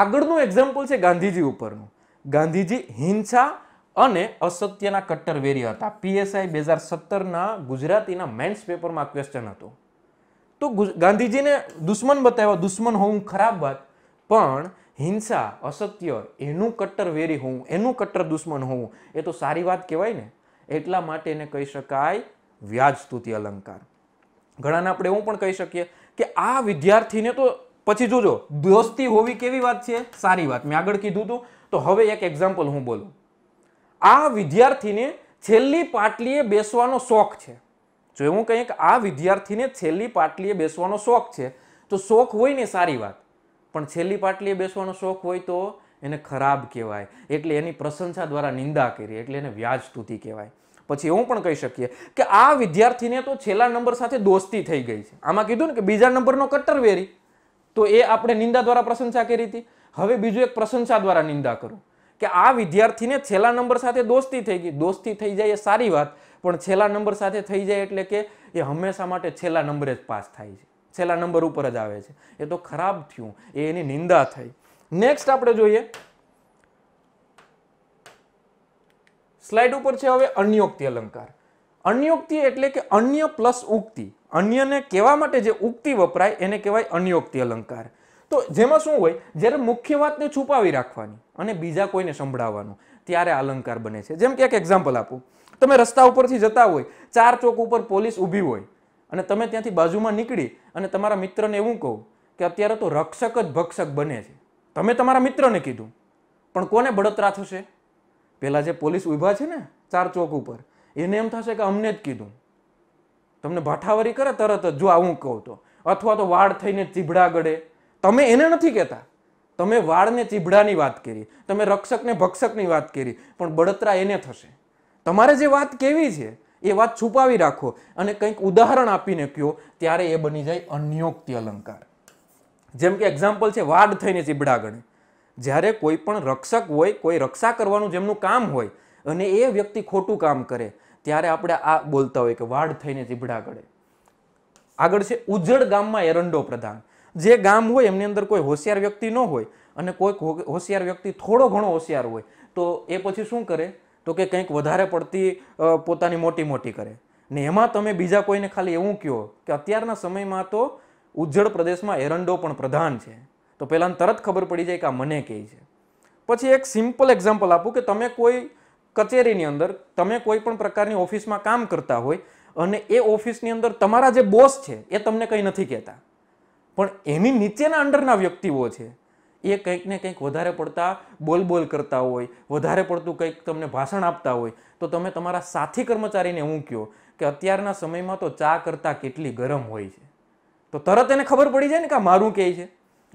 Speaker 1: આગળનું એક્ઝામ્પલ છે ગાંધીજી ઉપરનું ગાંધીજી હિંસા અને અસત્યના કટ્ટર વેરી હતા પીએસઆઈ બે હજાર સત્તરના ગુજરાતીના મેન્સ પેપરમાં ક્વેશ્ચન હતો તો ગાંધીજીને દુશ્મન બતાવ્યા દુશ્મન હોવું ખરાબ વાત પણ હિંસા અસત્ય એનું કટ્ટર વેરી હોવું એનું કટ્ટર દુશ્મન હોવું એ તો સારી વાત કહેવાય ને એટલા માટે એને કહી શકાય વ્યાજ સ્તુતિ અલંકાર ઘણાને આપણે એવું પણ કહી શકીએ કે આ વિદ્યાર્થીને તો પછી જોજો દોસ્તી હોવી કેવી વાત છે સારી વાત મેં આગળ કીધું હતું તો હવે એક એક્ઝામ્પલ હું બોલું આ વિદ્યાર્થીને છેલ્લી પાટલીએ બેસવાનો શોખ છે જો એવું કહીએ કે આ વિદ્યાર્થીને છેલ્લી પાટલીએ બેસવાનો શોખ છે તો શોખ હોય ને સારી વાત પણ છેલ્લી પાટલીએ બેસવાનો શોખ હોય તો એને ખરાબ કહેવાય એટલે એની પ્રશંસા દ્વારા નિંદા કરી એટલે એને વ્યાજ સ્તુતિ કહેવાય પછી એવું પણ કહી શકીએ કે આ વિદ્યાર્થીને તો છેલ્લા નંબર સાથે દોસ્તી થઈ ગઈ છે આમાં કીધું ને કે બીજા નંબરનો કટ્ટર વેરી તો એ આપણે નિંદા દ્વારા પ્રશંસા કરી હતી હવે બીજું એક પ્રશંસા દ્વારા નિંદા કરું કે આ વિદ્યાર્થીને છેલ્લા નંબર સાથે દોસ્તી થઈ ગઈ દોસ્તી થઈ જાય એ સારી વાત પણ છેલ્લા નંબર સાથે થઈ જાય એટલે કે એ હંમેશા માટે છેલ્લા નંબરે જ પાસ થાય છે છેલ્લા નંબર ઉપર જ આવે છે એ તો ખરાબ થયું એ એની નિંદા થઈ નેક્સ્ટ આપણે જોઈએ સ્લાઇડ ઉપર છે હવે અન્યોક્તિ અલંકાર અન્યોક્તિ એટલે કે અન્ય પ્લસ ઉક્તિ અન્યને કેવા માટે જે ઉક્તિ વપરાય એને કહેવાય અન્યોક્તિ અલંકાર તો જેમાં શું હોય જ્યારે મુખ્ય વાતને છુપાવી રાખવાની અને બીજા કોઈને સંભળાવવાનું ત્યારે અલંકાર બને છે જેમ કે એક એક્ઝામ્પલ આપું તમે રસ્તા ઉપરથી જતા હોય ચાર ચોક ઉપર પોલીસ ઊભી હોય અને તમે ત્યાંથી બાજુમાં નીકળી અને તમારા મિત્રને એવું કહું કે અત્યારે તો રક્ષક જ ભક્ષક બને છે તમે તમારા મિત્રને કીધું પણ કોને બળતરા થશે પહેલાં જે પોલીસ ઊભા છે ને ચાર ચોક ઉપર એને એમ થશે કે અમને જ કીધું તમને ભાઠાવરી કરે તરત જ જો આવું કહું તો અથવા તો વાળ થઈને ચીભડા ગળે તમે એને નથી કહેતા તમે વાળને ચીભડાની વાત કરી તમે રક્ષકને ભક્ષકની વાત કરી પણ બળતરા એને થશે તમારે જે વાત કેવી છે એ વાત છુપાવી રાખો અને કંઈક ઉદાહરણ આપીને કહો ત્યારે એ બની જાય અન્યોક્તિ અલંકાર જેમ કે એક્ઝામ્પલ છે વાડ થઈને ચીબડા ગણે જ્યારે કોઈ પણ રક્ષક હોય કોઈ રક્ષા કરવાનું જેમનું કામ હોય અને એ વ્યક્તિ ખોટું કામ કરે ત્યારે આપણે આ બોલતા હોય કે વાડ થઈને ચીબડા ગળે આગળ છે ઉજ્જડ ગામમાં એરંડો પ્રધાન જે ગામ હોય એમની અંદર કોઈ હોશિયાર વ્યક્તિ ન હોય અને કોઈક હોશિયાર વ્યક્તિ થોડો ઘણો હોશિયાર હોય તો એ પછી શું કરે તો કે કંઈક વધારે પડતી પોતાની મોટી મોટી કરે ને એમાં તમે બીજા કોઈને ખાલી એવું કહો કે અત્યારના સમયમાં તો ઉજ્જળ પ્રદેશમાં એરંડો પણ પ્રધાન છે તો પહેલાં તરત ખબર પડી જાય કે આ મને કહે છે પછી એક સિમ્પલ એક્ઝામ્પલ આપું કે તમે કોઈ કચેરીની અંદર તમે કોઈ પણ પ્રકારની ઓફિસમાં કામ કરતા હોય અને એ ઓફિસની અંદર તમારા જે બોસ છે એ તમને કંઈ નથી કહેતા પણ એની નીચેના અંડરના વ્યક્તિઓ છે એ કંઈક ને કંઈક વધારે પડતા બોલ બોલ કરતા હોય વધારે પડતું કંઈક તમને ભાષણ આપતા હોય તો તમે તમારા સાથી કર્મચારીને હું કહો કે અત્યારના સમયમાં તો ચા કરતાં કેટલી ગરમ હોય છે તો તરત એને ખબર પડી જાય ને કે મારું કહે છે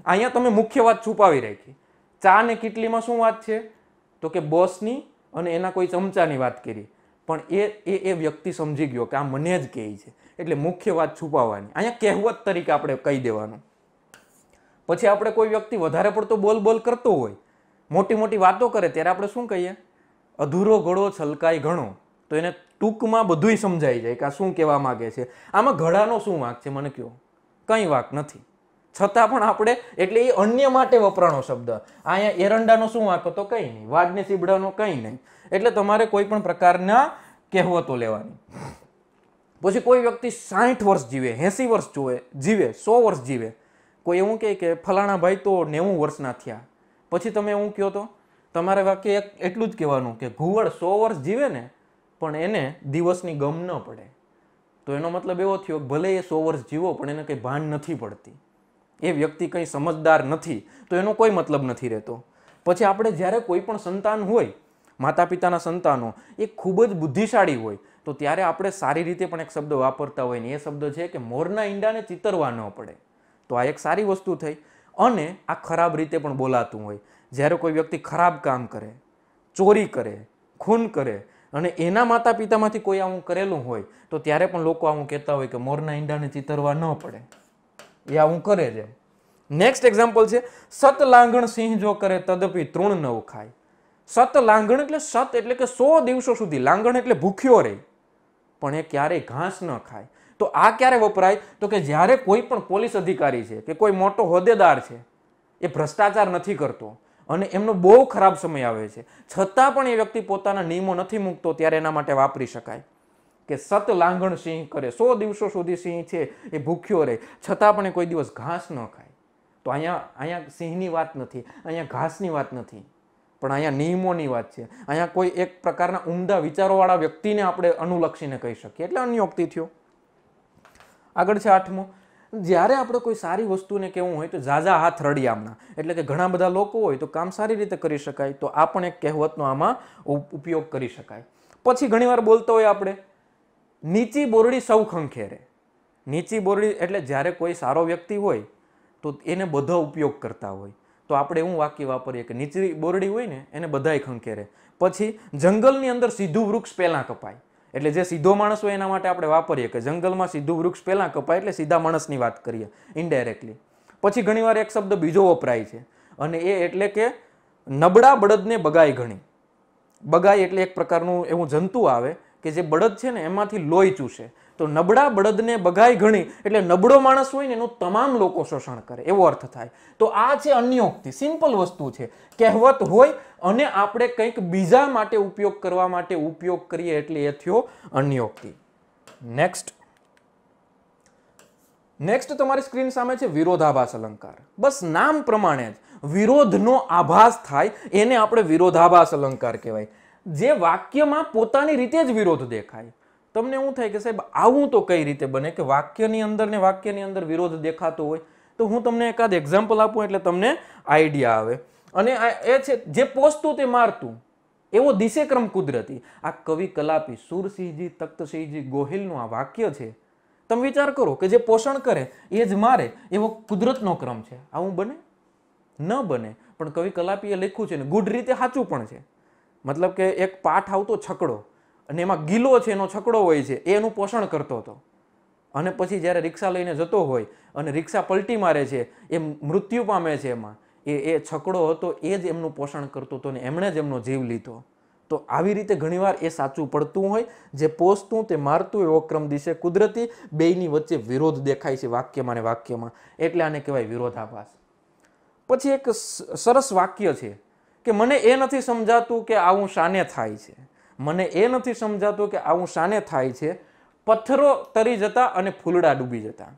Speaker 1: અહીંયા તમે મુખ્ય વાત છુપાવી રાખી ચા ને કેટલીમાં શું વાત છે તો કે બોસની અને એના કોઈ ચમચાની વાત કરી પણ એ એ એ વ્યક્તિ સમજી ગયો કે આ મને જ કહે છે એટલે મુખ્ય વાત છુપાવવાની અહીંયા કહેવત તરીકે આપણે કહી દેવાનું પછી આપણે કોઈ વ્યક્તિ વધારે પડતો બોલ બોલ કરતો હોય મોટી મોટી વાતો કરે ત્યારે આપણે શું કહીએ અધૂરો ઘડો છલકાય ઘણો તો એને ટૂંકમાં બધુંય સમજાઈ જાય કે આ શું કહેવા માગે છે આમાં ઘડાનો શું વાંક છે મને કહો કંઈ વાંક નથી છતાં પણ આપણે એટલે એ અન્ય માટે વપરાણો શબ્દ અહીંયા એરંડાનો શું વાંક હતો કંઈ નહીં વાડને સીબડાનો કંઈ નહીં એટલે તમારે કોઈ પણ પ્રકારના કહેવતો લેવાની પછી કોઈ વ્યક્તિ સાઠ વર્ષ જીવે એંસી વર્ષ જોવે જીવે સો વર્ષ જીવે કોઈ એવું કહે કે ફલાણા ભાઈ તો નેવું વર્ષના થયા પછી તમે એવું કહો તો તમારે વાક્ય એક એટલું જ કહેવાનું કે ઘુવડ સો વર્ષ જીવે ને પણ એને દિવસની ગમ ન પડે તો એનો મતલબ એવો થયો કે ભલે એ સો વર્ષ જીવો પણ એને કંઈ ભાન નથી પડતી એ વ્યક્તિ કંઈ સમજદાર નથી તો એનો કોઈ મતલબ નથી રહેતો પછી આપણે જ્યારે કોઈ પણ સંતાન હોય માતા પિતાના સંતાનો એ ખૂબ જ બુદ્ધિશાળી હોય તો ત્યારે આપણે સારી રીતે પણ એક શબ્દ વાપરતા હોય ને એ શબ્દ છે કે મોરના ઈંડાને ચિતરવા ન પડે તો આ એક સારી વસ્તુ થઈ અને આ ખરાબ રીતે પણ બોલાતું હોય જ્યારે કોઈ વ્યક્તિ ખરાબ કામ કરે ચોરી કરે ખૂન કરે અને એના માતા પિતામાંથી કોઈ આવું કરેલું હોય તો ત્યારે પણ લોકો આવું કહેતા હોય કે મોરના ઈંડાને ચિતરવા ન પડે એ આવું કરે છે નેક્સ્ટ એક્ઝામ્પલ છે સત લાંગણ સિંહ જો કરે તદપી તૃણ નવ ખાય સત લાંઘણ એટલે સત એટલે કે સો દિવસો સુધી લાંગણ એટલે ભૂખ્યો રહે પણ એ ક્યારેય ઘાસ ન ખાય તો આ ક્યારે વપરાય તો કે જ્યારે કોઈ પણ પોલીસ અધિકારી છે કે કોઈ મોટો હોદ્દેદાર છે એ ભ્રષ્ટાચાર નથી કરતો અને એમનો બહુ ખરાબ સમય આવે છે છતાં પણ એ વ્યક્તિ પોતાના નિયમો નથી મૂકતો ત્યારે એના માટે વાપરી શકાય કે સત લાંઘણ સિંહ કરે સો દિવસો સુધી સિંહ છે એ ભૂખ્યો રહે છતાં પણ એ કોઈ દિવસ ઘાસ ન ખાય તો અહીંયા અહીંયા સિંહની વાત નથી અહીંયા ઘાસની વાત નથી પણ અહીંયા નિયમોની વાત છે અહીંયા કોઈ એક પ્રકારના ઉમદા વિચારોવાળા વ્યક્તિને આપણે અનુલક્ષીને કહી શકીએ એટલે અન્યોક્તિ થયો આગળ છે આઠમો જ્યારે આપણે કોઈ સારી વસ્તુને કહેવું હોય તો ઝાઝા હાથ હમણાં એટલે કે ઘણા બધા લોકો હોય તો કામ સારી રીતે કરી શકાય તો આ પણ એક કહેવતનો આમાં ઉપયોગ કરી શકાય પછી ઘણીવાર બોલતા હોય આપણે નીચી બોરડી સૌ ખંખેરે નીચી બોરડી એટલે જ્યારે કોઈ સારો વ્યક્તિ હોય તો એને બધો ઉપયોગ કરતા હોય તો આપણે એવું વાક્ય વાપરીએ કે નીચી બોરડી હોય ને એને બધાય ખંખેરે પછી જંગલની અંદર સીધું વૃક્ષ પહેલાં કપાય એટલે જે સીધો માણસ હોય એના માટે આપણે વાપરીએ કે જંગલમાં સીધું વૃક્ષ પહેલાં કપાય એટલે સીધા માણસની વાત કરીએ ઇનડાયરેક્ટલી પછી ઘણીવાર એક શબ્દ બીજો વપરાય છે અને એ એટલે કે નબળા બળદને બગાય ઘણી બગાય એટલે એક પ્રકારનું એવું જંતુ આવે કે જે બળદ છે ને એમાંથી લોહી ચૂસે તો નબળા બળદને બગાઈ ગણી એટલે નબળો માણસ હોય ને એનું તમામ લોકો શોષણ કરે એવો અર્થ થાય તો આ છે અન્યોક્તિ સિમ્પલ વસ્તુ છે કહેવત હોય અને આપણે કંઈક બીજા માટે ઉપયોગ કરવા માટે ઉપયોગ કરીએ એટલે એ થયો અન્યોક્તિ નેક્સ્ટ નેક્સ્ટ તમારી સ્ક્રીન સામે છે વિરોધાભાસ અલંકાર બસ નામ પ્રમાણે જ વિરોધનો આભાસ થાય એને આપણે વિરોધાભાસ અલંકાર કહેવાય જે વાક્યમાં પોતાની રીતે જ વિરોધ દેખાય તમને એવું થાય કે સાહેબ આવું તો કઈ રીતે બને કે વાક્યની અંદર ને વાક્યની અંદર વિરોધ દેખાતો હોય તો હું તમને એકાદ એક્ઝામ્પલ આપું એટલે તમને આઈડિયા આવે અને એ છે જે પોસતું તે મારતું એવો દિશેક્રમ કુદરતી આ કવિ કલાપી સુરસિંહજી તખ્તસિંહજી ગોહિલનું આ વાક્ય છે તમે વિચાર કરો કે જે પોષણ કરે એ જ મારે એવો કુદરતનો ક્રમ છે આવું બને ન બને પણ કવિ કલાપીએ લખ્યું છે ને ગુડ રીતે સાચું પણ છે મતલબ કે એક પાઠ આવતો છકડો અને એમાં ગીલો છે એનો છકડો હોય છે એનું પોષણ કરતો હતો અને પછી જ્યારે રિક્ષા લઈને જતો હોય અને રિક્ષા પલટી મારે છે એ મૃત્યુ પામે છે એમાં એ એ છકડો હતો એ જ એમનું પોષણ કરતો હતો ને એમણે જ એમનો જીવ લીધો તો આવી રીતે ઘણીવાર એ સાચું પડતું હોય જે પોસતું તે મારતું એવો ક્રમ દિશે કુદરતી બેયની વચ્ચે વિરોધ દેખાય છે વાક્યમાં ને વાક્યમાં એટલે આને કહેવાય વિરોધાભાસ પછી એક સરસ વાક્ય છે કે મને એ નથી સમજાતું કે આવું શાને થાય છે મને એ નથી સમજાતું કે આવું શાને થાય છે પથ્થરો તરી જતા અને ફૂલડા ડૂબી જતા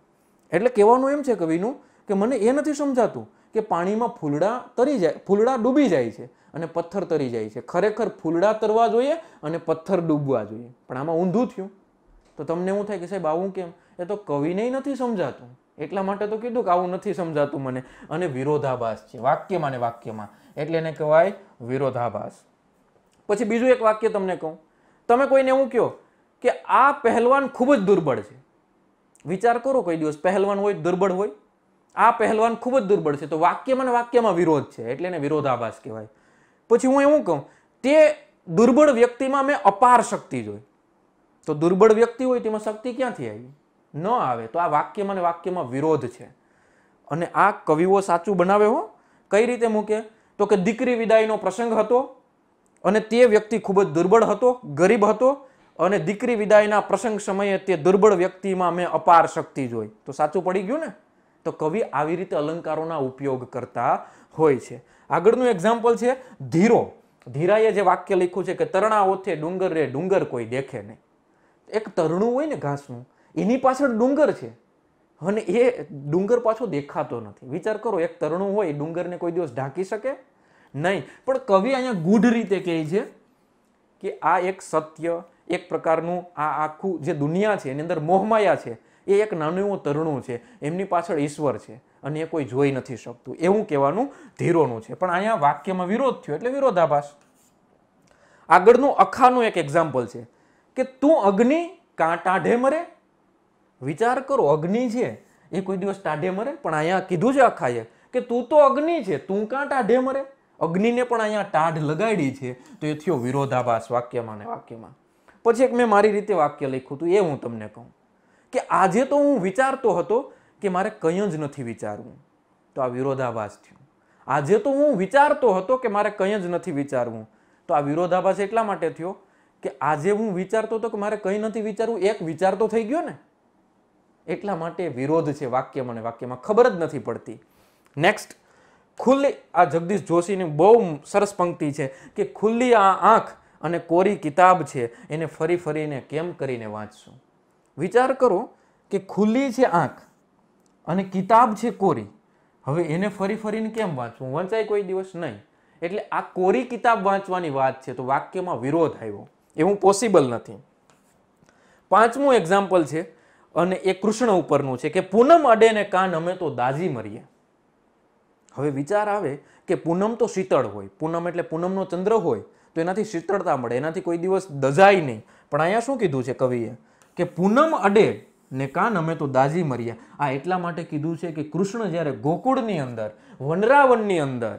Speaker 1: એટલે કહેવાનું એમ છે કવિનું કે મને એ નથી સમજાતું કે પાણીમાં ફૂલડા તરી જાય ફૂલડા ડૂબી જાય છે અને પથ્થર તરી જાય છે ખરેખર ફૂલડા તરવા જોઈએ અને પથ્થર ડૂબવા જોઈએ પણ આમાં ઊંધું થયું તો તમને એવું થાય કે સાહેબ આવું કેમ એ તો કવિને નથી સમજાતું એટલા માટે તો કીધું કે આવું નથી સમજાતું મને અને વિરોધાભાસ છે વાક્યમાં ને વાક્યમાં એટલે એને કહેવાય વિરોધાભાસ પછી બીજું એક વાક્ય તમને કહું તમે કોઈને એવું કહો કે આ પહેલવાન ખૂબ જ દુર્બળ છે વિચાર કરો કોઈ દિવસ પહેલવાન હોય દુર્બળ હોય આ પહેલવાન ખૂબ જ દુર્બળ છે તો વાક્યમાં વાક્યમાં વિરોધ છે એટલે એને વિરોધાભાસ કહેવાય પછી હું એવું કહું તે દુર્બળ વ્યક્તિમાં મેં અપાર શક્તિ જોઈ તો દુર્બળ વ્યક્તિ હોય તેમાં શક્તિ ક્યાંથી આવી ન આવે તો આ વાક્યમાં ને વાક્યમાં વિરોધ છે અને આ કવિઓ સાચું બનાવે હો કઈ રીતે મૂકે તો કે દીકરી વિદાયનો પ્રસંગ હતો અને તે વ્યક્તિ ખૂબ જ દુર્બળ હતો ગરીબ હતો અને દીકરી વિદાયના પ્રસંગ સમયે તે દુર્બળ વ્યક્તિમાં મેં અપાર શક્તિ જોઈ તો સાચું પડી ગયું ને તો કવિ આવી રીતે અલંકારોના ઉપયોગ કરતા હોય છે આગળનું એક્ઝામ્પલ છે ધીરો ધીરાએ જે વાક્ય લખ્યું છે કે તરણાઓથે ડુંગર રે ડુંગર કોઈ દેખે નહીં એક તરણું હોય ને ઘાસનું એની પાછળ ડુંગર છે અને એ ડુંગર પાછો દેખાતો નથી વિચાર કરો એક તરણું હોય ડુંગરને કોઈ દિવસ ઢાંકી શકે નહીં પણ કવિ અહીંયા ગૂઢ રીતે કહે છે કે આ એક સત્ય એક પ્રકારનું આ આખું જે દુનિયા છે એની અંદર મોહમાયા છે એ એક નાનું એવું તરણું છે એમની પાછળ ઈશ્વર છે અને એ કોઈ જોઈ નથી શકતું એવું કહેવાનું ધીરોનું છે પણ અહીંયા વાક્યમાં વિરોધ થયો એટલે વિરોધાભાસ આગળનું અખાનું એક એક્ઝામ્પલ છે કે તું અગ્નિ કાં ટાઢે મરે વિચાર કરો અગ્નિ છે એ કોઈ દિવસ ટાઢે મરે પણ અહીંયા કીધું છે અખાએ કે તું તો અગ્નિ છે તું કાં ટાઢે મરે અગ્નિને પણ અહીંયા ટાઢ લગાડી છે તો એ થયો વિરોધાભાસ વાક્યમાં ને વાક્યમાં પછી એક મેં મારી રીતે વાક્ય લખ્યું હતું એ હું તમને કહું કે આજે તો હું વિચારતો હતો કે મારે કંઈ જ નથી વિચારવું તો આ વિરોધાભાસ થયો આજે તો હું વિચારતો હતો કે મારે કંઈ જ નથી વિચારવું તો આ વિરોધાભાસ એટલા માટે થયો કે આજે હું વિચારતો હતો કે મારે કંઈ નથી વિચારવું એક વિચાર તો થઈ ગયો ને એટલા માટે વિરોધ છે વાક્ય મને વાક્યમાં ખબર જ નથી પડતી નેક્સ્ટ ખુલ્લી આ જગદીશ જોશીની બહુ સરસ પંક્તિ છે કે ખુલ્લી આ આંખ અને કોરી કિતાબ છે એને ફરી ફરીને કેમ કરીને વાંચશું વિચાર કરો કે ખુલ્લી છે આંખ અને કિતાબ છે કોરી હવે એને ફરી ફરીને કેમ વાંચવું વંચાય કોઈ દિવસ નહીં એટલે આ કોરી કિતાબ વાંચવાની વાત છે તો વાક્યમાં વિરોધ આવ્યો એવું પોસિબલ નથી પાંચમું એક્ઝામ્પલ છે અને એ કૃષ્ણ ઉપરનું છે કે પૂનમ અડેને કાન અમે તો દાઝી મરીએ હવે વિચાર આવે કે પૂનમ તો શીતળ હોય પૂનમ એટલે પૂનમનો ચંદ્ર હોય તો એનાથી શીતળતા મળે એનાથી કોઈ દિવસ દજાય નહીં પણ અહીંયા શું કીધું છે કવિએ કે પૂનમ અડે ને કાન અમે તો દાઝી મર્યા આ એટલા માટે કીધું છે કે કૃષ્ણ જ્યારે ગોકુળની અંદર વનરાવનની અંદર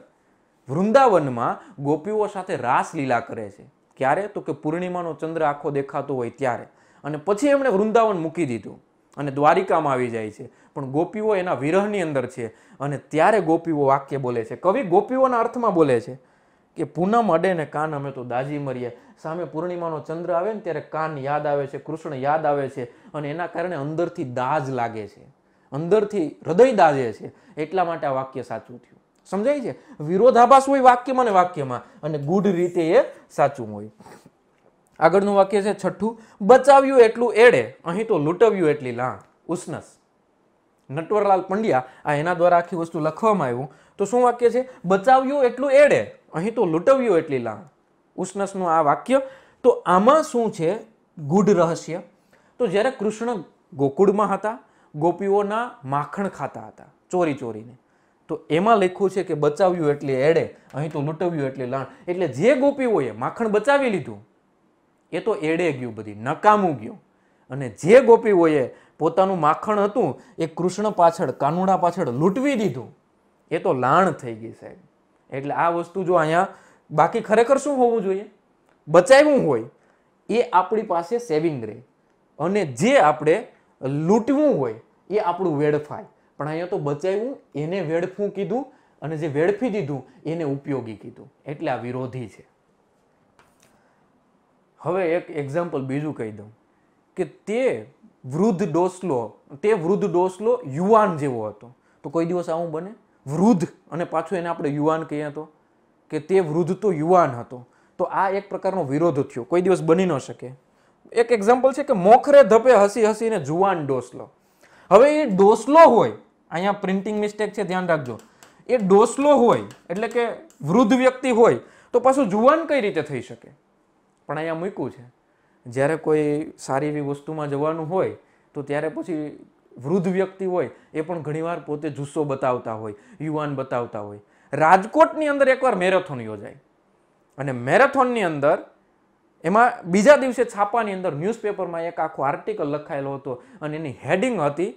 Speaker 1: વૃંદાવનમાં ગોપીઓ સાથે રાસલીલા કરે છે ક્યારે તો કે પૂર્ણિમાનો ચંદ્ર આખો દેખાતો હોય ત્યારે અને પછી એમણે વૃંદાવન મૂકી દીધું અને દ્વારિકામાં આવી જાય છે પણ ગોપીઓ એના વિરહની અંદર છે અને ત્યારે ગોપીઓ વાક્ય બોલે છે કવિ ગોપીઓના અર્થમાં બોલે છે કે પૂનમ અડે ને કાન અમે તો દાજી મરીએ સામે પૂર્ણિમાનો ચંદ્ર આવે ને ત્યારે કાન યાદ આવે છે કૃષ્ણ યાદ આવે છે અને એના કારણે અંદરથી દાજ લાગે છે અંદરથી હૃદય દાજે છે એટલા માટે આ વાક્ય સાચું થયું સમજાય છે વિરોધાભાસ હોય વાક્યમાં ને વાક્યમાં અને ગુઢ રીતે એ સાચું હોય આગળનું વાક્ય છે છઠ્ઠું બચાવ્યું એટલું એડે અહીં તો લૂંટવ્યું એટલી લાણ ઉષ્ણસ નટવરલાલ પંડ્યા આ એના દ્વારા આખી વસ્તુ લખવામાં આવ્યું તો શું વાક્ય છે બચાવ્યું એટલું એડે અહીં તો લૂંટવ્યું એટલી લાણ ઉષ્ણસનું આ વાક્ય તો આમાં શું છે ગૂઢ રહસ્ય તો જ્યારે કૃષ્ણ ગોકુળમાં હતા ગોપીઓના માખણ ખાતા હતા ચોરી ચોરીને તો એમાં લખ્યું છે કે બચાવ્યું એટલે એડે અહીં તો લૂંટવ્યું એટલે લાણ એટલે જે ગોપીઓએ માખણ બચાવી લીધું એ તો એડે ગયું બધી નકામું ગયું અને જે ગોપીઓએ પોતાનું માખણ હતું એ કૃષ્ણ પાછળ કાનુડા પાછળ લૂંટવી દીધું એ તો લાણ થઈ ગઈ સાહેબ એટલે આ વસ્તુ જો અહીંયા બાકી ખરેખર શું હોવું જોઈએ બચાવ્યું હોય એ આપણી પાસે સેવિંગ રહે અને જે આપણે લૂંટવું હોય એ આપણું વેડફાય પણ અહીંયા તો બચાવ્યું એને વેડફું કીધું અને જે વેડફી દીધું એને ઉપયોગી કીધું એટલે આ વિરોધી છે હવે એક એક્ઝામ્પલ બીજું કહી દઉં કે તે વૃદ્ધ ડોસલો તે વૃદ્ધ ડોસલો યુવાન જેવો હતો તો કોઈ દિવસ આવું બને વૃદ્ધ અને પાછું એને આપણે યુવાન કહીએ તો કે તે વૃદ્ધ તો યુવાન હતો તો આ એક પ્રકારનો વિરોધ થયો કોઈ દિવસ બની ન શકે એક એક્ઝામ્પલ છે કે મોખરે ધપે હસી હસીને જુવાન ડોસલો હવે એ ડોસલો હોય અહીંયા પ્રિન્ટિંગ મિસ્ટેક છે ધ્યાન રાખજો એ ડોસલો હોય એટલે કે વૃદ્ધ વ્યક્તિ હોય તો પાછું જુવાન કઈ રીતે થઈ શકે પણ અહીંયા મૂક્યું છે જ્યારે કોઈ સારી એવી વસ્તુમાં જવાનું હોય તો ત્યારે પછી વૃદ્ધ વ્યક્તિ હોય એ પણ ઘણીવાર પોતે જુસ્સો બતાવતા હોય યુવાન બતાવતા હોય રાજકોટની અંદર એકવાર મેરેથોન યોજાય અને મેરેથોનની અંદર એમાં બીજા દિવસે છાપાની અંદર ન્યૂઝપેપરમાં એક આખો આર્ટિકલ લખાયેલો હતો અને એની હેડિંગ હતી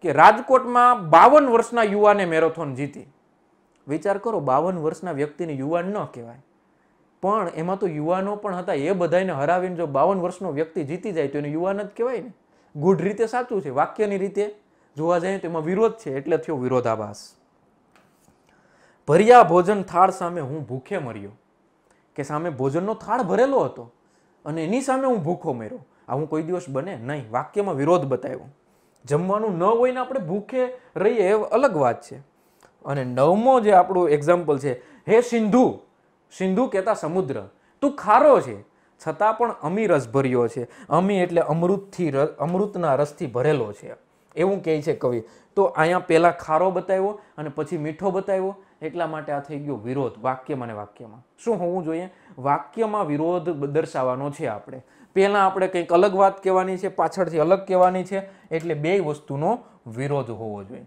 Speaker 1: કે રાજકોટમાં બાવન વર્ષના યુવાને મેરેથોન જીતી વિચાર કરો બાવન વર્ષના વ્યક્તિને યુવાન ન કહેવાય પણ એમાં તો યુવાનો પણ હતા એ બધાને હરાવીને જો બાવન વર્ષનો વ્યક્તિ જીતી જાય તો એને યુવાન જ કહેવાય ને ગુઢ રીતે સાચું છે વાક્યની રીતે જોવા જઈએ તો એમાં વિરોધ છે એટલે થયો વિરોધાભાસ ભર્યા ભોજન થાળ સામે હું ભૂખે મર્યો કે સામે ભોજનનો થાળ ભરેલો હતો અને એની સામે હું ભૂખો મર્યો આ હું કોઈ દિવસ બને નહીં વાક્યમાં વિરોધ બતાવ્યો જમવાનું ન હોય ને આપણે ભૂખે રહીએ એ અલગ વાત છે અને નવમો જે આપણું એક્ઝામ્પલ છે હે સિંધુ સિંધુ કહેતા સમુદ્ર તું ખારો છે છતાં પણ અમી રસભર્યો છે અમી એટલે અમૃતથી અમૃતના રસથી ભરેલો છે એવું કહે છે કવિ તો અહીંયા પહેલાં ખારો બતાવ્યો અને પછી મીઠો બતાવ્યો એટલા માટે આ થઈ ગયો વિરોધ વાક્યમાં અને વાક્યમાં શું હોવું જોઈએ વાક્યમાં વિરોધ દર્શાવવાનો છે આપણે પહેલાં આપણે કંઈક અલગ વાત કહેવાની છે પાછળથી અલગ કહેવાની છે એટલે બે વસ્તુનો વિરોધ હોવો જોઈએ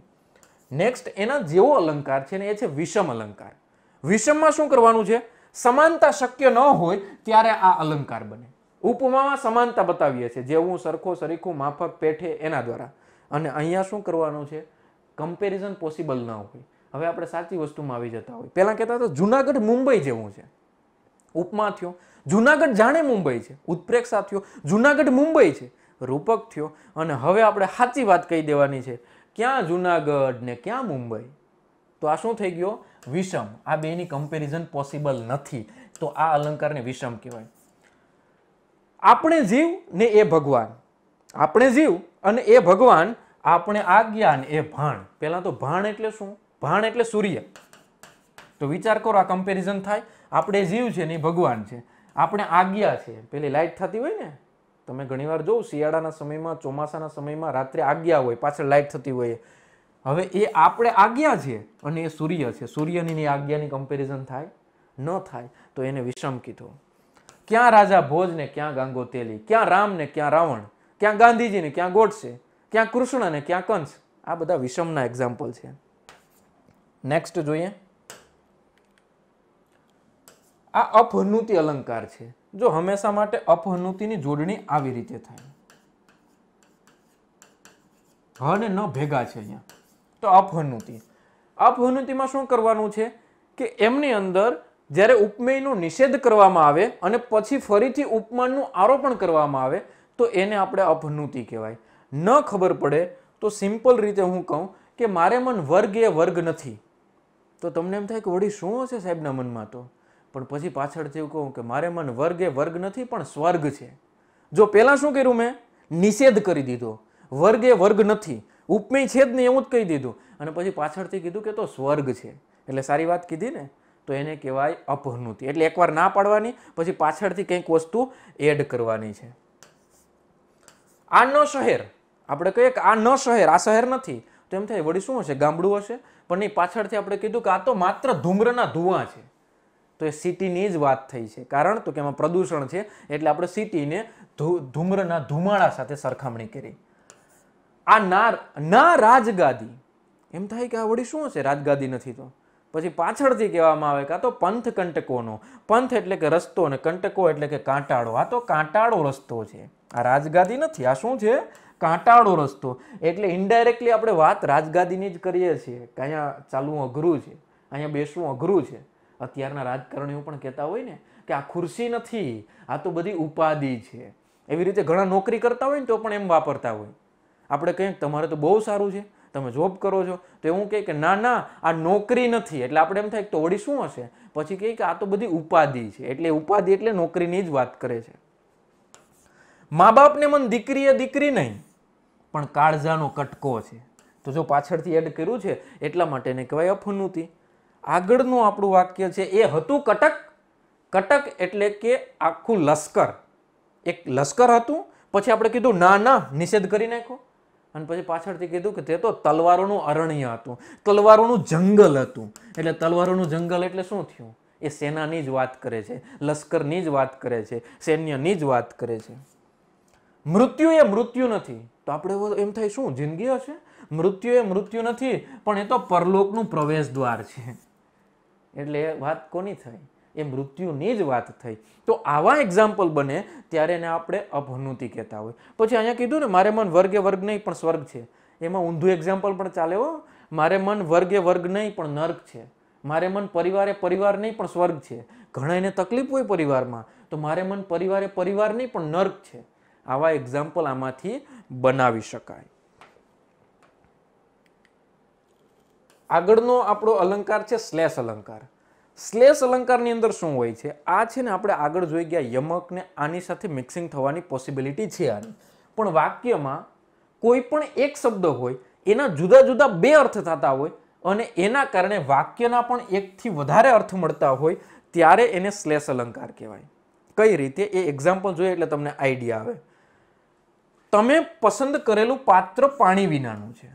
Speaker 1: નેક્સ્ટ એના જેવો અલંકાર છે ને એ છે વિષમ અલંકાર વિષમમાં શું કરવાનું છે સમાનતા શક્ય ન હોય ત્યારે આ અલંકાર બને ઉપમામાં સમાનતા બતાવીએ છીએ જે હું સરખો સરીખું માફક પેઠે એના દ્વારા અને અહીંયા શું કરવાનું છે કમ્પેરિઝન પોસિબલ ન હોય હવે આપણે સાચી વસ્તુમાં આવી જતા હોય પહેલાં કહેતા તો જુનાગઢ મુંબઈ જેવું છે ઉપમા થયો જુનાગઢ જાણે મુંબઈ છે ઉત્પ્રેક્ષા થયો જુનાગઢ મુંબઈ છે રૂપક થયો અને હવે આપણે સાચી વાત કહી દેવાની છે ક્યાં જુનાગઢ ને ક્યાં મુંબઈ તો આ શું થઈ ગયો વિષમ આ બેની કમ્પેરિઝન પોસિબલ નથી તો આ અલંકારને વિષમ કહેવાય આપણે જીવ ને એ ભગવાન આપણે જીવ અને એ ભગવાન આપણે આજ્ઞા અને એ ભાણ પહેલાં તો ભાણ એટલે શું ભાણ એટલે સૂર્ય તો વિચાર કરો આ કમ્પેરિઝન થાય આપણે જીવ છે ને ભગવાન છે આપણે આજ્ઞા છે પેલી લાઇટ થતી હોય ને તમે ઘણીવાર જોઉં શિયાળાના સમયમાં ચોમાસાના સમયમાં રાત્રે આજ્ઞા હોય પાછળ લાઇટ થતી હોય હવે એ આપણે આજ્ઞા છે અને એ સૂર્ય છે સૂર્યની આજ્ઞાની કમ્પેરિઝન થાય ન થાય તો એને વિષમ કીધો ક્યાં રાજા ભોજને ક્યાં ગાંગો તેલી ક્યાં રામ ને ક્યાં રાવણ ક્યાં ગાંધીજીને ક્યાં ગોડસે ક્યાં કૃષ્ણને ક્યાં કંસ આ બધા વિષમના એક્ઝામ્પલ છે નેક્સ્ટ જોઈએ આ અપહનુતિ અલંકાર છે જો હંમેશા માટે અપહનુતિની જોડણી આવી રીતે થાય હન ન ભેગા છે અહીંયા તો અપહનુતિ અપહનુતિમાં શું કરવાનું છે કે એમની અંદર જ્યારે ઉપમેયનો નિષેધ કરવામાં આવે અને પછી ફરીથી ઉપમાનનું આરોપણ કરવામાં આવે તો એને આપણે અપહનુતિ કહેવાય ન ખબર પડે તો સિમ્પલ રીતે હું કહું કે મારે મન વર્ગ એ વર્ગ નથી તો તમને એમ થાય કે વળી શું હશે સાહેબના મનમાં તો પણ પછી પાછળથી એવું કહું કે મારે મન વર્ગ એ વર્ગ નથી પણ સ્વર્ગ છે જો પહેલાં શું કર્યું મેં નિષેધ કરી દીધો વર્ગ એ વર્ગ નથી ઉપમેય છે જ નહીં એવું જ કહી દીધું અને પછી પાછળથી કીધું કે તો સ્વર્ગ છે એટલે સારી વાત કીધી ને તો એને કહેવાય અપહૃતિ એટલે એકવાર ના પાડવાની પછી પાછળથી કંઈક વસ્તુ એડ કરવાની છે આ ન શહેર આપણે કહીએ કે આ ન શહેર આ શહેર નથી તો એમ થાય વળી શું હશે ગામડું હશે પણ એ પાછળથી આપણે કીધું કે આ તો માત્ર ધૂમ્રના ધુઆ છે તો એ સિટીની જ વાત થઈ છે કારણ તો કે એમાં પ્રદૂષણ છે એટલે આપણે સિટીને ધૂમ્રના ધુમાળા સાથે સરખામણી કરી આ ના ના રાજગાદી એમ થાય કે આ વળી શું છે રાજગાદી નથી તો પછી પાછળથી કહેવામાં આવે કે આ તો પંથ કંટકોનો પંથ એટલે કે રસ્તો અને કંટકો એટલે કે કાંટાળો આ તો કાંટાળો રસ્તો છે આ રાજગાદી નથી આ શું છે કાંટાળો રસ્તો એટલે ઇન્ડાયરેક્ટલી આપણે વાત રાજગાદીની જ કરીએ છીએ કે અહીંયા ચાલવું અઘરું છે અહીંયા બેસવું અઘરું છે અત્યારના રાજકારણીઓ પણ કહેતા હોય ને કે આ ખુરશી નથી આ તો બધી ઉપાધિ છે એવી રીતે ઘણા નોકરી કરતા હોય ને તો પણ એમ વાપરતા હોય આપણે કહીએ તમારે તો બહુ સારું છે તમે જોબ કરો છો તો એવું કહે કે ના ના આ નોકરી નથી એટલે આપણે એમ થાય તોડી શું હશે પછી કહે કે આ તો બધી ઉપાધિ છે એટલે ઉપાધિ એટલે નોકરીની જ વાત કરે છે મા બાપને મન દીકરી એ દીકરી નહીં પણ કાળજાનો કટકો છે તો જો પાછળથી એડ કર્યું છે એટલા માટે એને કહેવાય અફનુતિ આગળનું આપણું વાક્ય છે એ હતું કટક કટક એટલે કે આખું લશ્કર એક લશ્કર હતું પછી આપણે કીધું ના ના નિષેધ કરી નાખ્યો અને પછી પાછળથી કીધું કે તે તો તલવારોનું અરણ્ય હતું તલવારોનું જંગલ હતું એટલે તલવારોનું જંગલ એટલે શું થયું એ સેનાની જ વાત કરે છે લશ્કરની જ વાત કરે છે સૈન્યની જ વાત કરે છે મૃત્યુ એ મૃત્યુ નથી તો આપણે એમ થાય શું જિંદગી હશે મૃત્યુ એ મૃત્યુ નથી પણ એ તો પરલોકનું પ્રવેશ દ્વાર છે એટલે વાત કોની થઈ એ મૃત્યુની જ વાત થઈ તો આવા એક્ઝામ્પલ બને ત્યારે એને આપણે અપહનુતિ કહેતા હોય પછી અહીંયા કીધું ને મારે મન વર્ગે વર્ગ નહીં પણ સ્વર્ગ છે એમાં ઊંધું એક્ઝામ્પલ પણ ચાલે હો મારે મન વર્ગે વર્ગ નહીં પણ નર્ક છે મારે મન પરિવારે પરિવાર નહીં પણ સ્વર્ગ છે ઘણા એને તકલીફ હોય પરિવારમાં તો મારે મન પરિવારે પરિવાર નહીં પણ નર્ક છે આવા એક્ઝામ્પલ આમાંથી બનાવી શકાય આગળનો આપણો અલંકાર છે સ્લેશ અલંકાર સ્લેશ અલંકારની અંદર શું હોય છે આ છે ને આપણે આગળ જોઈ ગયા યમકને આની સાથે મિક્સિંગ થવાની પોસિબિલિટી છે આની પણ વાક્યમાં કોઈ પણ એક શબ્દ હોય એના જુદા જુદા બે અર્થ થતા હોય અને એના કારણે વાક્યના પણ એકથી વધારે અર્થ મળતા હોય ત્યારે એને સ્લેશ અલંકાર કહેવાય કઈ રીતે એ એક્ઝામ્પલ જોઈએ એટલે તમને આઈડિયા આવે તમે પસંદ કરેલું પાત્ર પાણી વિનાનું છે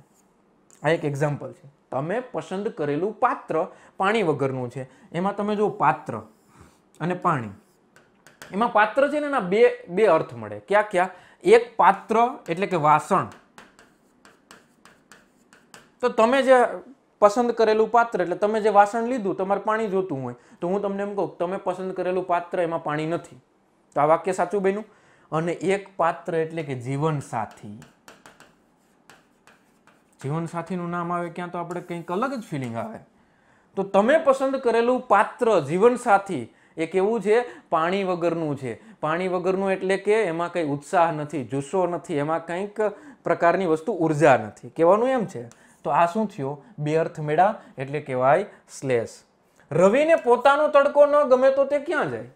Speaker 1: આ એક એક્ઝામ્પલ છે તમે પસંદ કરેલું પાત્ર પાણી વગરનું છે એમાં તમે જો પાત્ર અને પાણી એમાં પાત્ર છે ને એના બે બે અર્થ મળે ક્યાં ક્યાં એક પાત્ર એટલે કે વાસણ તો તમે જે પસંદ કરેલું પાત્ર એટલે તમે જે વાસણ લીધું તમારે પાણી જોતું હોય તો હું તમને એમ કહું તમે પસંદ કરેલું પાત્ર એમાં પાણી નથી તો આ વાક્ય સાચું બન્યું અને એક પાત્ર એટલે કે જીવન સાથી જીવનસાથીનું નામ આવે ક્યાં તો આપણે કંઈક અલગ જ ફિલિંગ આવે તો તમે પસંદ કરેલું પાત્ર જીવનસાથી એ કેવું છે પાણી વગરનું છે પાણી વગરનું એટલે કે એમાં કંઈ ઉત્સાહ નથી જુસ્સો નથી એમાં કંઈક પ્રકારની વસ્તુ ઉર્જા નથી કહેવાનું એમ છે તો આ શું થયું બે અર્થ મેળા એટલે કહેવાય સ્લેશ રવિને પોતાનો તડકો ન ગમે તો તે ક્યાં જાય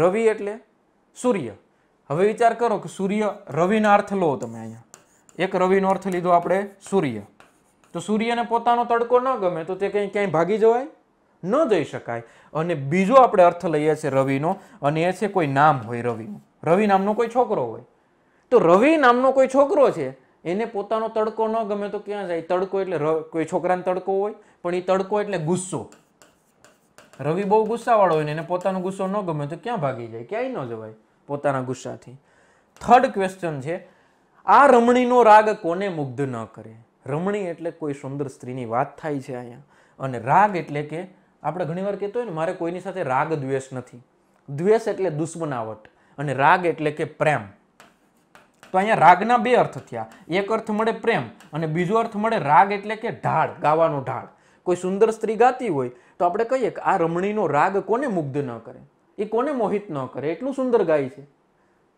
Speaker 1: રવિ એટલે સૂર્ય હવે વિચાર કરો કે સૂર્ય રવિના અર્થ લો તમે અહીંયા એક રવિનો અર્થ લીધો આપણે સૂર્ય તો સૂર્યને પોતાનો તડકો ન ગમે તો તે કંઈ ક્યાંય ભાગી જવાય ન જઈ શકાય અને બીજો આપણે અર્થ લઈએ છીએ રવિનો અને એ છે કોઈ નામ હોય રવિનું રવિ નામનો કોઈ છોકરો હોય તો રવિ નામનો કોઈ છોકરો છે એને પોતાનો તડકો ન ગમે તો ક્યાં જાય તડકો એટલે કોઈ છોકરાને તડકો હોય પણ એ તડકો એટલે ગુસ્સો રવિ બહુ ગુસ્સાવાળો હોય ને એને પોતાનો ગુસ્સો ન ગમે તો ક્યાં ભાગી જાય ક્યાંય ન જવાય પોતાના ગુસ્સાથી થર્ડ ક્વેશ્ચન છે આ રમણીનો રાગ કોને મુગ્ધ ન કરે રમણી એટલે કોઈ સુંદર સ્ત્રીની વાત થાય છે અહીંયા અને રાગ એટલે કે આપણે ઘણીવાર કહેતો હોય ને મારે કોઈની સાથે રાગ દ્વેષ નથી દ્વેષ એટલે દુશ્મનાવટ અને રાગ એટલે કે પ્રેમ તો અહીંયા રાગના બે અર્થ થયા એક અર્થ મળે પ્રેમ અને બીજો અર્થ મળે રાગ એટલે કે ઢાળ ગાવાનો ઢાળ કોઈ સુંદર સ્ત્રી ગાતી હોય તો આપણે કહીએ કે આ રમણીનો રાગ કોને મુગ્ધ ન કરે એ કોને મોહિત ન કરે એટલું સુંદર ગાય છે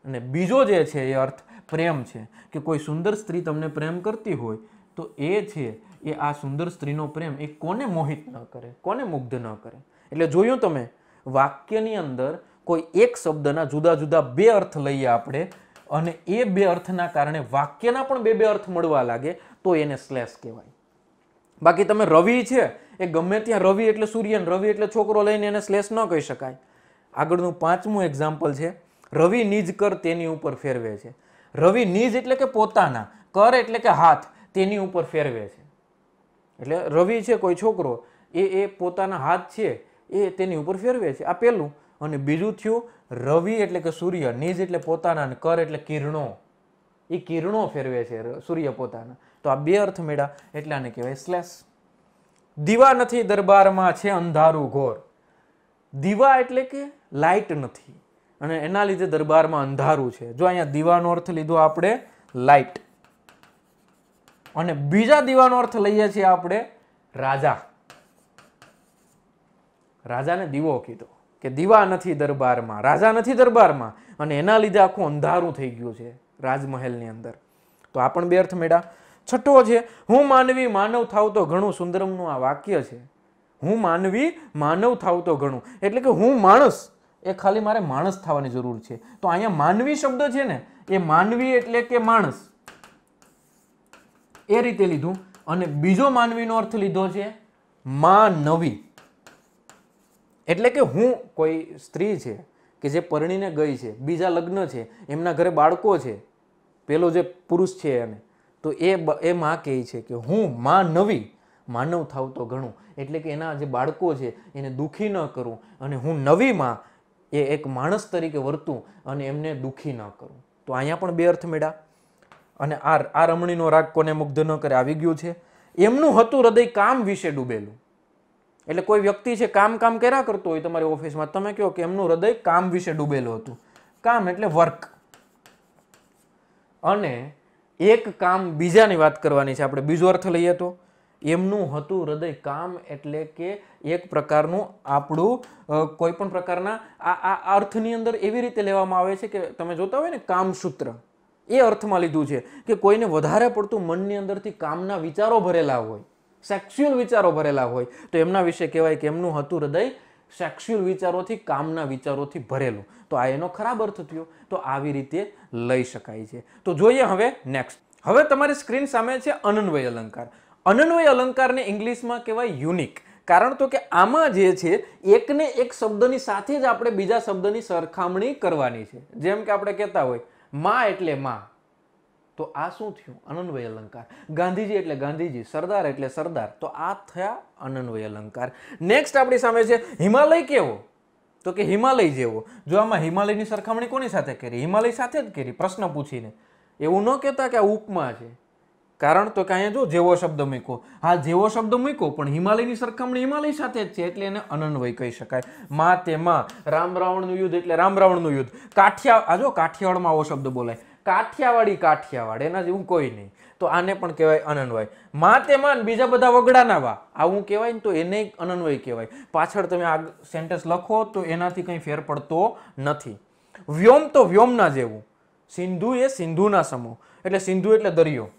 Speaker 1: અને બીજો જે છે એ અર્થ પ્રેમ છે કે કોઈ સુંદર સ્ત્રી તમને પ્રેમ કરતી હોય તો એ છે એ આ સુંદર સ્ત્રીનો પ્રેમ એ કોને મોહિત ન કરે કોને મુગ્ધ ન કરે એટલે જોયું તમે વાક્યની અંદર કોઈ એક શબ્દના જુદા જુદા બે અર્થ લઈએ આપણે અને એ બે અર્થના કારણે વાક્યના પણ બે બે અર્થ મળવા લાગે તો એને સ્લેશ કહેવાય બાકી તમે રવિ છે એ ગમે ત્યાં રવિ એટલે સૂર્યન રવિ એટલે છોકરો લઈને એને સ્લેશ ન કહી શકાય આગળનું પાંચમું એક્ઝામ્પલ છે રવિ નિજ કર તેની ઉપર ફેરવે છે રવિ નીજ એટલે કે પોતાના કર એટલે કે હાથ તેની ઉપર ફેરવે છે એટલે રવિ છે કોઈ છોકરો એ એ પોતાના હાથ છે એ તેની ઉપર ફેરવે છે આ પહેલું અને બીજું થયું રવિ એટલે કે સૂર્ય નીજ એટલે પોતાના અને કર એટલે કિરણો એ કિરણો ફેરવે છે સૂર્ય પોતાના તો આ બે અર્થ મેળા એટલે આને કહેવાય સ્લેશ દીવા નથી દરબારમાં છે અંધારું ઘોર દીવા એટલે કે લાઇટ નથી અને એના લીધે દરબારમાં અંધારું છે જો અહીંયા દીવાનો અર્થ લીધો આપણે લાઈટ અને બીજા દીવાનો અર્થ લઈએ છીએ આપણે રાજા રાજાને દીવો કીધો કે દીવા નથી દરબારમાં રાજા નથી દરબારમાં અને એના લીધે આખું અંધારું થઈ ગયું છે રાજમહેલની અંદર તો આ પણ બે અર્થ મેળ્યા છઠ્ઠો છે હું માનવી માનવ થાવ તો ઘણું સુંદરમનું આ વાક્ય છે હું માનવી માનવ થાવ તો ઘણું એટલે કે હું માણસ એ ખાલી મારે માણસ થવાની જરૂર છે તો અહીંયા માનવી શબ્દ છે ને એ માનવી એટલે કે માણસ એ રીતે લીધું અને બીજો માનવીનો અર્થ લીધો છે માનવી એટલે કે હું કોઈ સ્ત્રી છે કે જે પરણીને ગઈ છે બીજા લગ્ન છે એમના ઘરે બાળકો છે પેલો જે પુરુષ છે એને તો એ એ માં કહે છે કે હું માનવી માનવ થાવ તો ઘણું એટલે કે એના જે બાળકો છે એને દુઃખી ન કરું અને હું નવી માં એ એક માણસ તરીકે વર્તું અને એમને દુઃખી ન કરું તો અહીંયા પણ બે અર્થ મેળા અને આ આ રમણીનો રાગ કોને મુગ્ધ ન કરે આવી ગયું છે એમનું હતું હૃદય કામ વિશે ડૂબેલું એટલે કોઈ વ્યક્તિ છે કામ કામ કર્યા કરતો હોય તમારી ઓફિસમાં તમે કહો કે એમનું હૃદય કામ વિશે ડૂબેલું હતું કામ એટલે વર્ક અને એક કામ બીજાની વાત કરવાની છે આપણે બીજો અર્થ લઈએ તો એમનું હતું હૃદય કામ એટલે કે એક પ્રકારનું આપણું કોઈ પણ પ્રકારના આ આ અર્થની અંદર એવી રીતે લેવામાં આવે છે કે તમે જોતા હોય ને કામસૂત્ર એ અર્થમાં લીધું છે કે કોઈને વધારે પડતું મનની અંદરથી કામના વિચારો ભરેલા હોય સેક્સ્યુઅલ વિચારો ભરેલા હોય તો એમના વિશે કહેવાય કે એમનું હતું હૃદય સેક્સ્યુઅલ વિચારોથી કામના વિચારોથી ભરેલું તો આ એનો ખરાબ અર્થ થયો તો આવી રીતે લઈ શકાય છે તો જોઈએ હવે નેક્સ્ટ હવે તમારી સ્ક્રીન સામે છે અનન્વય અલંકાર અનન્વય અલંકારને ઇંગ્લિશમાં કહેવાય યુનિક કારણ તો કે આમાં જે છે એકને એક શબ્દની સાથે જ આપણે બીજા શબ્દની સરખામણી કરવાની છે જેમ કે આપણે કહેતા હોય માં એટલે માં તો આ શું થયું અનન્વય અલંકાર ગાંધીજી એટલે ગાંધીજી સરદાર એટલે સરદાર તો આ થયા અનન્વય અલંકાર નેક્સ્ટ આપણી સામે છે હિમાલય કેવો તો કે હિમાલય જેવો જો આમાં હિમાલયની સરખામણી કોની સાથે કરી હિમાલય સાથે જ કરી પ્રશ્ન પૂછીને એવું ન કહેતા કે આ ઉપમા છે કારણ તો કે અહીંયા જો જેવો શબ્દ મૂક્યો હા જેવો શબ્દ મૂક્યો પણ હિમાલયની સરખામણી હિમાલય સાથે જ છે એટલે એને અનન્વય કહી શકાય માં તેમાં રામ રાવણનું યુદ્ધ એટલે રામ રાવણનું યુદ્ધ કાઠિયા આ જો કાઠિયાવાડમાં આવો શબ્દ બોલાય કાઠિયાવાડી કાઠિયાવાડ એના જેવું કોઈ નહીં તો આને પણ કહેવાય અનન્વય માં તેમાં બીજા બધા વગડાના વા આવું કહેવાય ને તો એને અનન્વય કહેવાય પાછળ તમે આ સેન્ટેન્સ લખો તો એનાથી કંઈ ફેર પડતો નથી વ્યોમ તો વ્યોમના જેવું સિંધુ એ સિંધુના સમૂહ એટલે સિંધુ એટલે દરિયો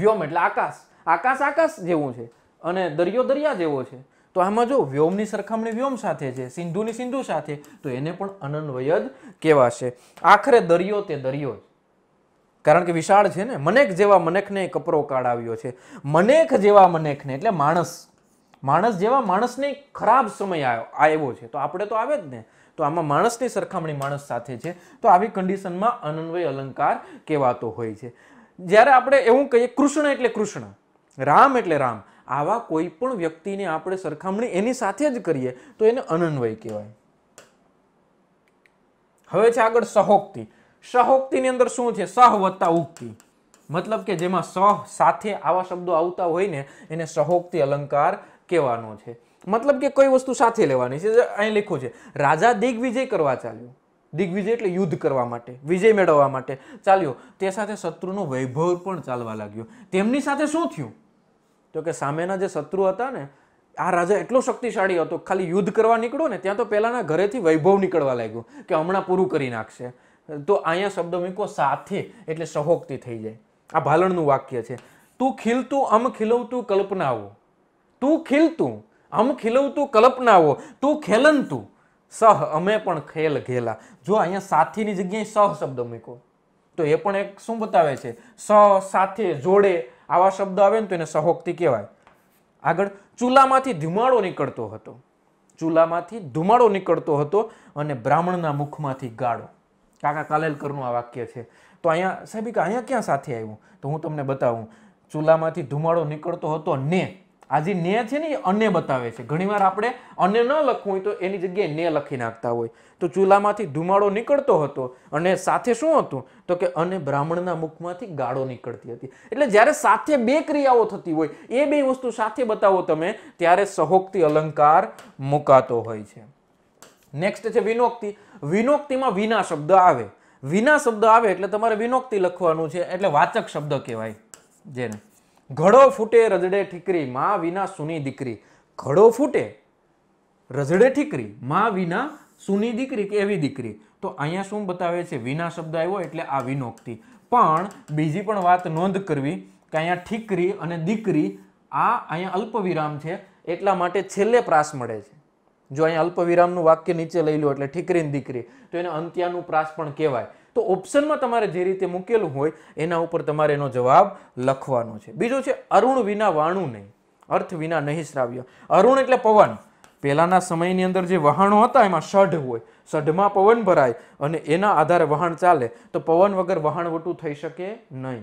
Speaker 1: વ્યોમ એટલે આકાશ આકાશ આકાશ જેવું છે અને દરિયો દરિયા જેવો છે તો આમાં જો વ્યોમની સરખામણી વ્યોમ સાથે છે સિંધુની સિંધુ સાથે તો એને પણ અનન્વય જ કહેવાશે આખરે દરિયો તે દરિયો કારણ કે વિશાળ છે ને મનેક જેવા મનેકને કપરો કાઢાવ્યો છે મનેક જેવા મનેકને એટલે માણસ માણસ જેવા માણસને ખરાબ સમય આવ્યો આવ્યો છે તો આપણે તો આવે જ ને તો આમાં માણસની સરખામણી માણસ સાથે છે તો આવી કન્ડિશનમાં અનન્વય અલંકાર કહેવાતો હોય છે જ્યારે આપણે એવું કહીએ કૃષ્ણ એટલે કૃષ્ણ રામ એટલે રામ આવા કોઈ પણ વ્યક્તિને આપણે સરખામણી એની સાથે જ કરીએ તો એને અનન્વય કહેવાય હવે છે આગળ સહોક્તિ સહોક્તિની અંદર શું છે સહ વત્તા ઉક્તિ મતલબ કે જેમાં સહ સાથે આવા શબ્દો આવતા હોય ને એને સહોક્તિ અલંકાર કહેવાનો છે મતલબ કે કોઈ વસ્તુ સાથે લેવાની છે અહીં લખ્યું છે રાજા દિગ્વિજય કરવા ચાલ્યો દિગ્વિજય એટલે યુદ્ધ કરવા માટે વિજય મેળવવા માટે ચાલ્યો તે સાથે શત્રુનો વૈભવ પણ ચાલવા લાગ્યો તેમની સાથે શું થયું તો કે સામેના જે શત્રુ હતા ને આ રાજા એટલો શક્તિશાળી હતો ખાલી યુદ્ધ કરવા નીકળો ને ત્યાં તો પહેલાંના ઘરેથી વૈભવ નીકળવા લાગ્યો કે હમણાં પૂરું કરી નાખશે તો અહીંયા શબ્દ મૂકો સાથે એટલે સહોક્તિ થઈ જાય આ ભાલણનું વાક્ય છે તું ખીલતું અમ ખીલવતું કલ્પનાઓ તું ખીલતું અમ ખીલવતું કલ્પનાઓ તું ખેલનતું સહ અમે પણ ખેલ ઘેલા જો અહીંયા સાથીની જગ્યાએ સહ શબ્દ મૂકો તો એ પણ એક શું બતાવે છે સહ સાથે જોડે આવા શબ્દ આવે ને તો એને સહોક્તિ કહેવાય આગળ ચૂલામાંથી ધુમાડો નીકળતો હતો ચૂલામાંથી ધુમાડો નીકળતો હતો અને બ્રાહ્મણના મુખમાંથી ગાળો કાકા કાલેલકરનું આ વાક્ય છે તો અહીંયા સાહેબ કે અહીંયા ક્યાં સાથે આવ્યું તો હું તમને બતાવું ચૂલામાંથી ધુમાડો નીકળતો હતો ને આ જે ને છે ને એ અને બતાવે છે ઘણીવાર આપણે અને ન લખવું હોય તો એની જગ્યાએ ને લખી નાખતા હોય તો ચૂલામાંથી ધુમાડો નીકળતો હતો અને સાથે શું હતું તો કે અને બ્રાહ્મણના મુખમાંથી ગાળો નીકળતી હતી એટલે જ્યારે સાથે બે ક્રિયાઓ થતી હોય એ બે વસ્તુ સાથે બતાવો તમે ત્યારે સહોક્તિ અલંકાર મુકાતો હોય છે નેક્સ્ટ છે વિનોક્તિ વિનોક્તિમાં વિના શબ્દ આવે વિના શબ્દ આવે એટલે તમારે વિનોક્તિ લખવાનું છે એટલે વાચક શબ્દ કહેવાય જેને ઘડો ફૂટે રજડે ઠીકરી મા વિના સુની દીકરી ઘડો ફૂટે રજડે ઠીકરી મા વિના સુની દીકરી કે એવી દીકરી તો અહીંયા શું બતાવે છે વિના શબ્દ આવ્યો એટલે આ વિનોક્તિ પણ બીજી પણ વાત નોંધ કરવી કે અહીંયા ઠીકરી અને દીકરી આ અહીંયા અલ્પવિરામ છે એટલા માટે છેલ્લે પ્રાસ મળે છે જો અહીંયા અલ્પવિરામનું વાક્ય નીચે લઈ લો એટલે ઠીકરી દીકરી તો એને અંત્યાનું પ્રાસ પણ કહેવાય તો ઓપ્શનમાં તમારે જે રીતે મૂકેલું હોય એના ઉપર તમારે એનો જવાબ લખવાનો છે બીજો છે અરુણ વિના વાણું નહીં અર્થ વિના નહીં શ્રાવ્ય અરુણ એટલે પવન પહેલાંના સમયની અંદર જે વહાણો હતા એમાં સઢ હોય સઢમાં પવન ભરાય અને એના આધારે વહાણ ચાલે તો પવન વગર વહાણવટું થઈ શકે નહીં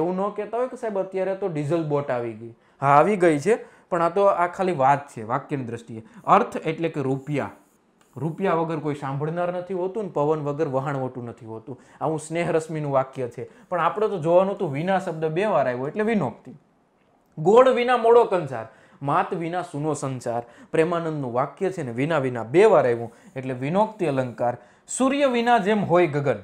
Speaker 1: એવું ન કહેતા હોય કે સાહેબ અત્યારે તો ડીઝલ બોટ આવી ગઈ હા આવી ગઈ છે પણ આ તો આ ખાલી વાત છે વાક્યની દ્રષ્ટિએ અર્થ એટલે કે રૂપિયા રૂપિયા વગર કોઈ સાંભળનાર નથી હોતું ને પવન વગર વહાણ હોતું નથી હોતું આવું હું સ્નેહરશ્મિનું વાક્ય છે પણ આપણે તો જોવાનું હતું વિના શબ્દ બે વાર આવ્યો એટલે વિનોક્તિ ગોળ વિના મોડો કંસાર માત વિના સુનો સંચાર પ્રેમાનંદનું વાક્ય છે ને વિના વિના બે વાર આવ્યું એટલે વિનોક્તિ અલંકાર સૂર્ય વિના જેમ હોય ગગન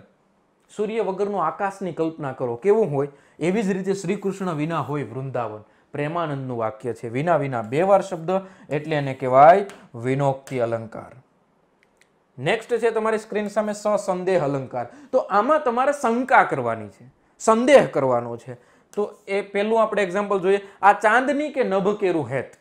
Speaker 1: સૂર્ય વગરનું આકાશની કલ્પના કરો કેવું હોય એવી જ રીતે શ્રી કૃષ્ણ વિના હોય વૃંદાવન પ્રેમાનંદનું વાક્ય છે વિના વિના બે વાર શબ્દ એટલે એને કહેવાય વિનોક્તિ અલંકાર નેક્સ્ટ છે તમારી સ્ક્રીન સામે સ સંદેહ અલંકાર તો આમાં તમારે શંકા કરવાની છે સંદેહ કરવાનો છે તો એ પહેલું આપણે એક્ઝામ્પલ જોઈએ આ ચાંદની કે નભ કેરું હેત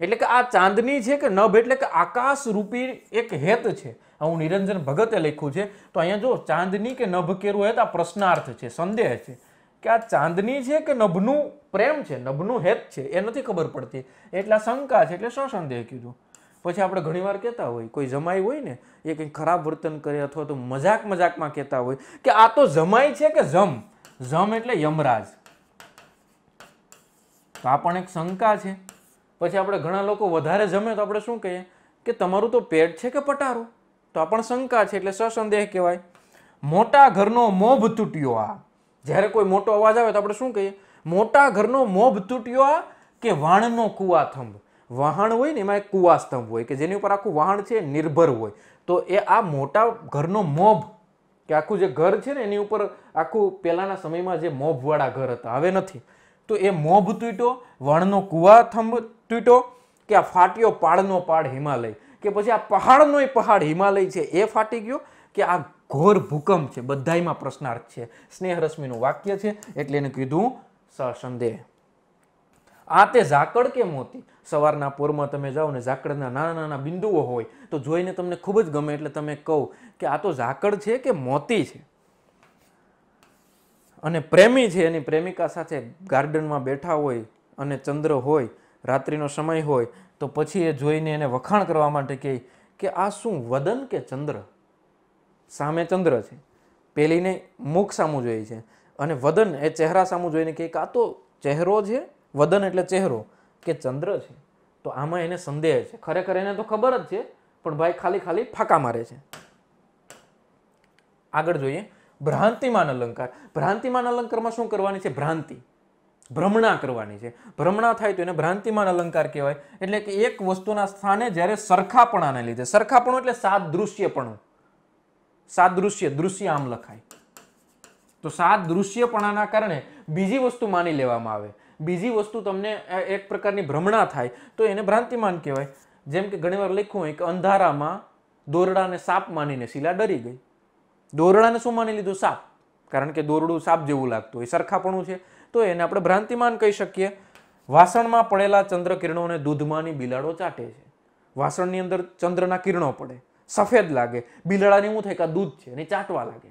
Speaker 1: એટલે કે આ ચાંદની છે કે નભ એટલે કે આકાશ રૂપી એક હેત છે હું નિરંજન ભગતે લખ્યું છે તો અહીંયા જો ચાંદની કે નભ કેરું હેત આ પ્રશ્નાર્થ છે સંદેહ છે કે આ ચાંદની છે કે નભનું પ્રેમ છે નભનું હેત છે એ નથી ખબર પડતી એટલા શંકા છે એટલે સંદેહ કીધું પછી આપણે ઘણીવાર કહેતા હોય કોઈ જમાઈ હોય ને એ કંઈ ખરાબ વર્તન કરે અથવા તો મજાક મજાકમાં કહેતા હોય કે આ તો જમાઈ છે કે જમ જમ એટલે યમરાજ તો આ પણ એક શંકા છે પછી આપણે ઘણા લોકો વધારે જમે તો આપણે શું કહીએ કે તમારું તો પેટ છે કે પટારો તો આ પણ શંકા છે એટલે સસંદેહ કહેવાય મોટા ઘરનો મોભ તૂટ્યો આ જ્યારે કોઈ મોટો અવાજ આવે તો આપણે શું કહીએ મોટા ઘરનો મોભ તૂટ્યો આ કે વાણનો કુવા થંભ વહાણ હોય ને એમાં એક કુવાસ્તંભ હોય કે જેની ઉપર આખું વાહણ છે નિર્ભર હોય તો એ આ મોટા ઘરનો મોભ કે આખું જે ઘર છે ને એની ઉપર આખું પહેલાંના સમયમાં જે મોભવાળા ઘર હતા હવે નથી તો એ મોભ તૂટ્યો વણનો કુવાથંભ તૂટ્યો કે આ ફાટ્યો પાળનો પાડ હિમાલય કે પછી આ પહાડનો પહાડ હિમાલય છે એ ફાટી ગયો કે આ ઘોર ભૂકંપ છે બધાયમાં પ્રશ્નાર્થ છે સ્નેહરશ્મિનું વાક્ય છે એટલે એને કીધું સસંદેહ આ તે ઝાકળ કે મોતી સવારના પોરમાં તમે જાઓ ને ઝાકળના નાના નાના બિંદુઓ હોય તો જોઈને તમને ખૂબ જ ગમે એટલે તમે કહો કે આ તો ઝાકળ છે કે મોતી છે અને પ્રેમી છે એની પ્રેમિકા સાથે ગાર્ડનમાં બેઠા હોય અને ચંદ્ર હોય રાત્રિનો સમય હોય તો પછી એ જોઈને એને વખાણ કરવા માટે કહે કે આ શું વદન કે ચંદ્ર સામે ચંદ્ર છે પેલીને મુખ સામું જોઈએ છે અને વદન એ ચહેરા સામું જોઈને કહે કે આ તો ચહેરો છે વદન એટલે ચહેરો કે ચંદ્ર છે તો આમાં એને સંદેહ છે ખરેખર એને તો ખબર જ છે પણ ભાઈ ખાલી ખાલી ફાકા મારે છે આગળ જોઈએ ભ્રાંતિમાન અલંકાર ભ્રાંતિમાન અલંકારમાં શું કરવાની છે ભ્રાંતિ ભ્રમણા કરવાની છે ભ્રમણા થાય તો એને ભ્રાંતિમાન અલંકાર કહેવાય એટલે કે એક વસ્તુના સ્થાને જ્યારે સરખાપણાને લીધે સરખાપણું એટલે સાત સાદૃશ્યપણું સાત દૃશ્ય દૃશ્ય આમ લખાય તો સાત દૃશ્યપણાના કારણે બીજી વસ્તુ માની લેવામાં આવે બીજી વસ્તુ તમને એક પ્રકારની ભ્રમણા થાય તો એને ભ્રાંતિમાન કહેવાય જેમ કે ઘણીવાર લખ્યું હોય કે અંધારામાં દોરડાને સાપ માનીને શિલા ડરી ગઈ દોરડાને શું માની લીધું સાપ કારણ કે દોરડું સાપ જેવું લાગતું હોય સરખાપણું છે તો એને આપણે ભ્રાંતિમાન કહી શકીએ વાસણમાં પડેલા ચંદ્ર કિરણોને દૂધમાંની બિલાડો ચાટે છે વાસણની અંદર ચંદ્રના કિરણો પડે સફેદ લાગે બિલાડાને એવું થાય કે દૂધ છે અને ચાટવા લાગે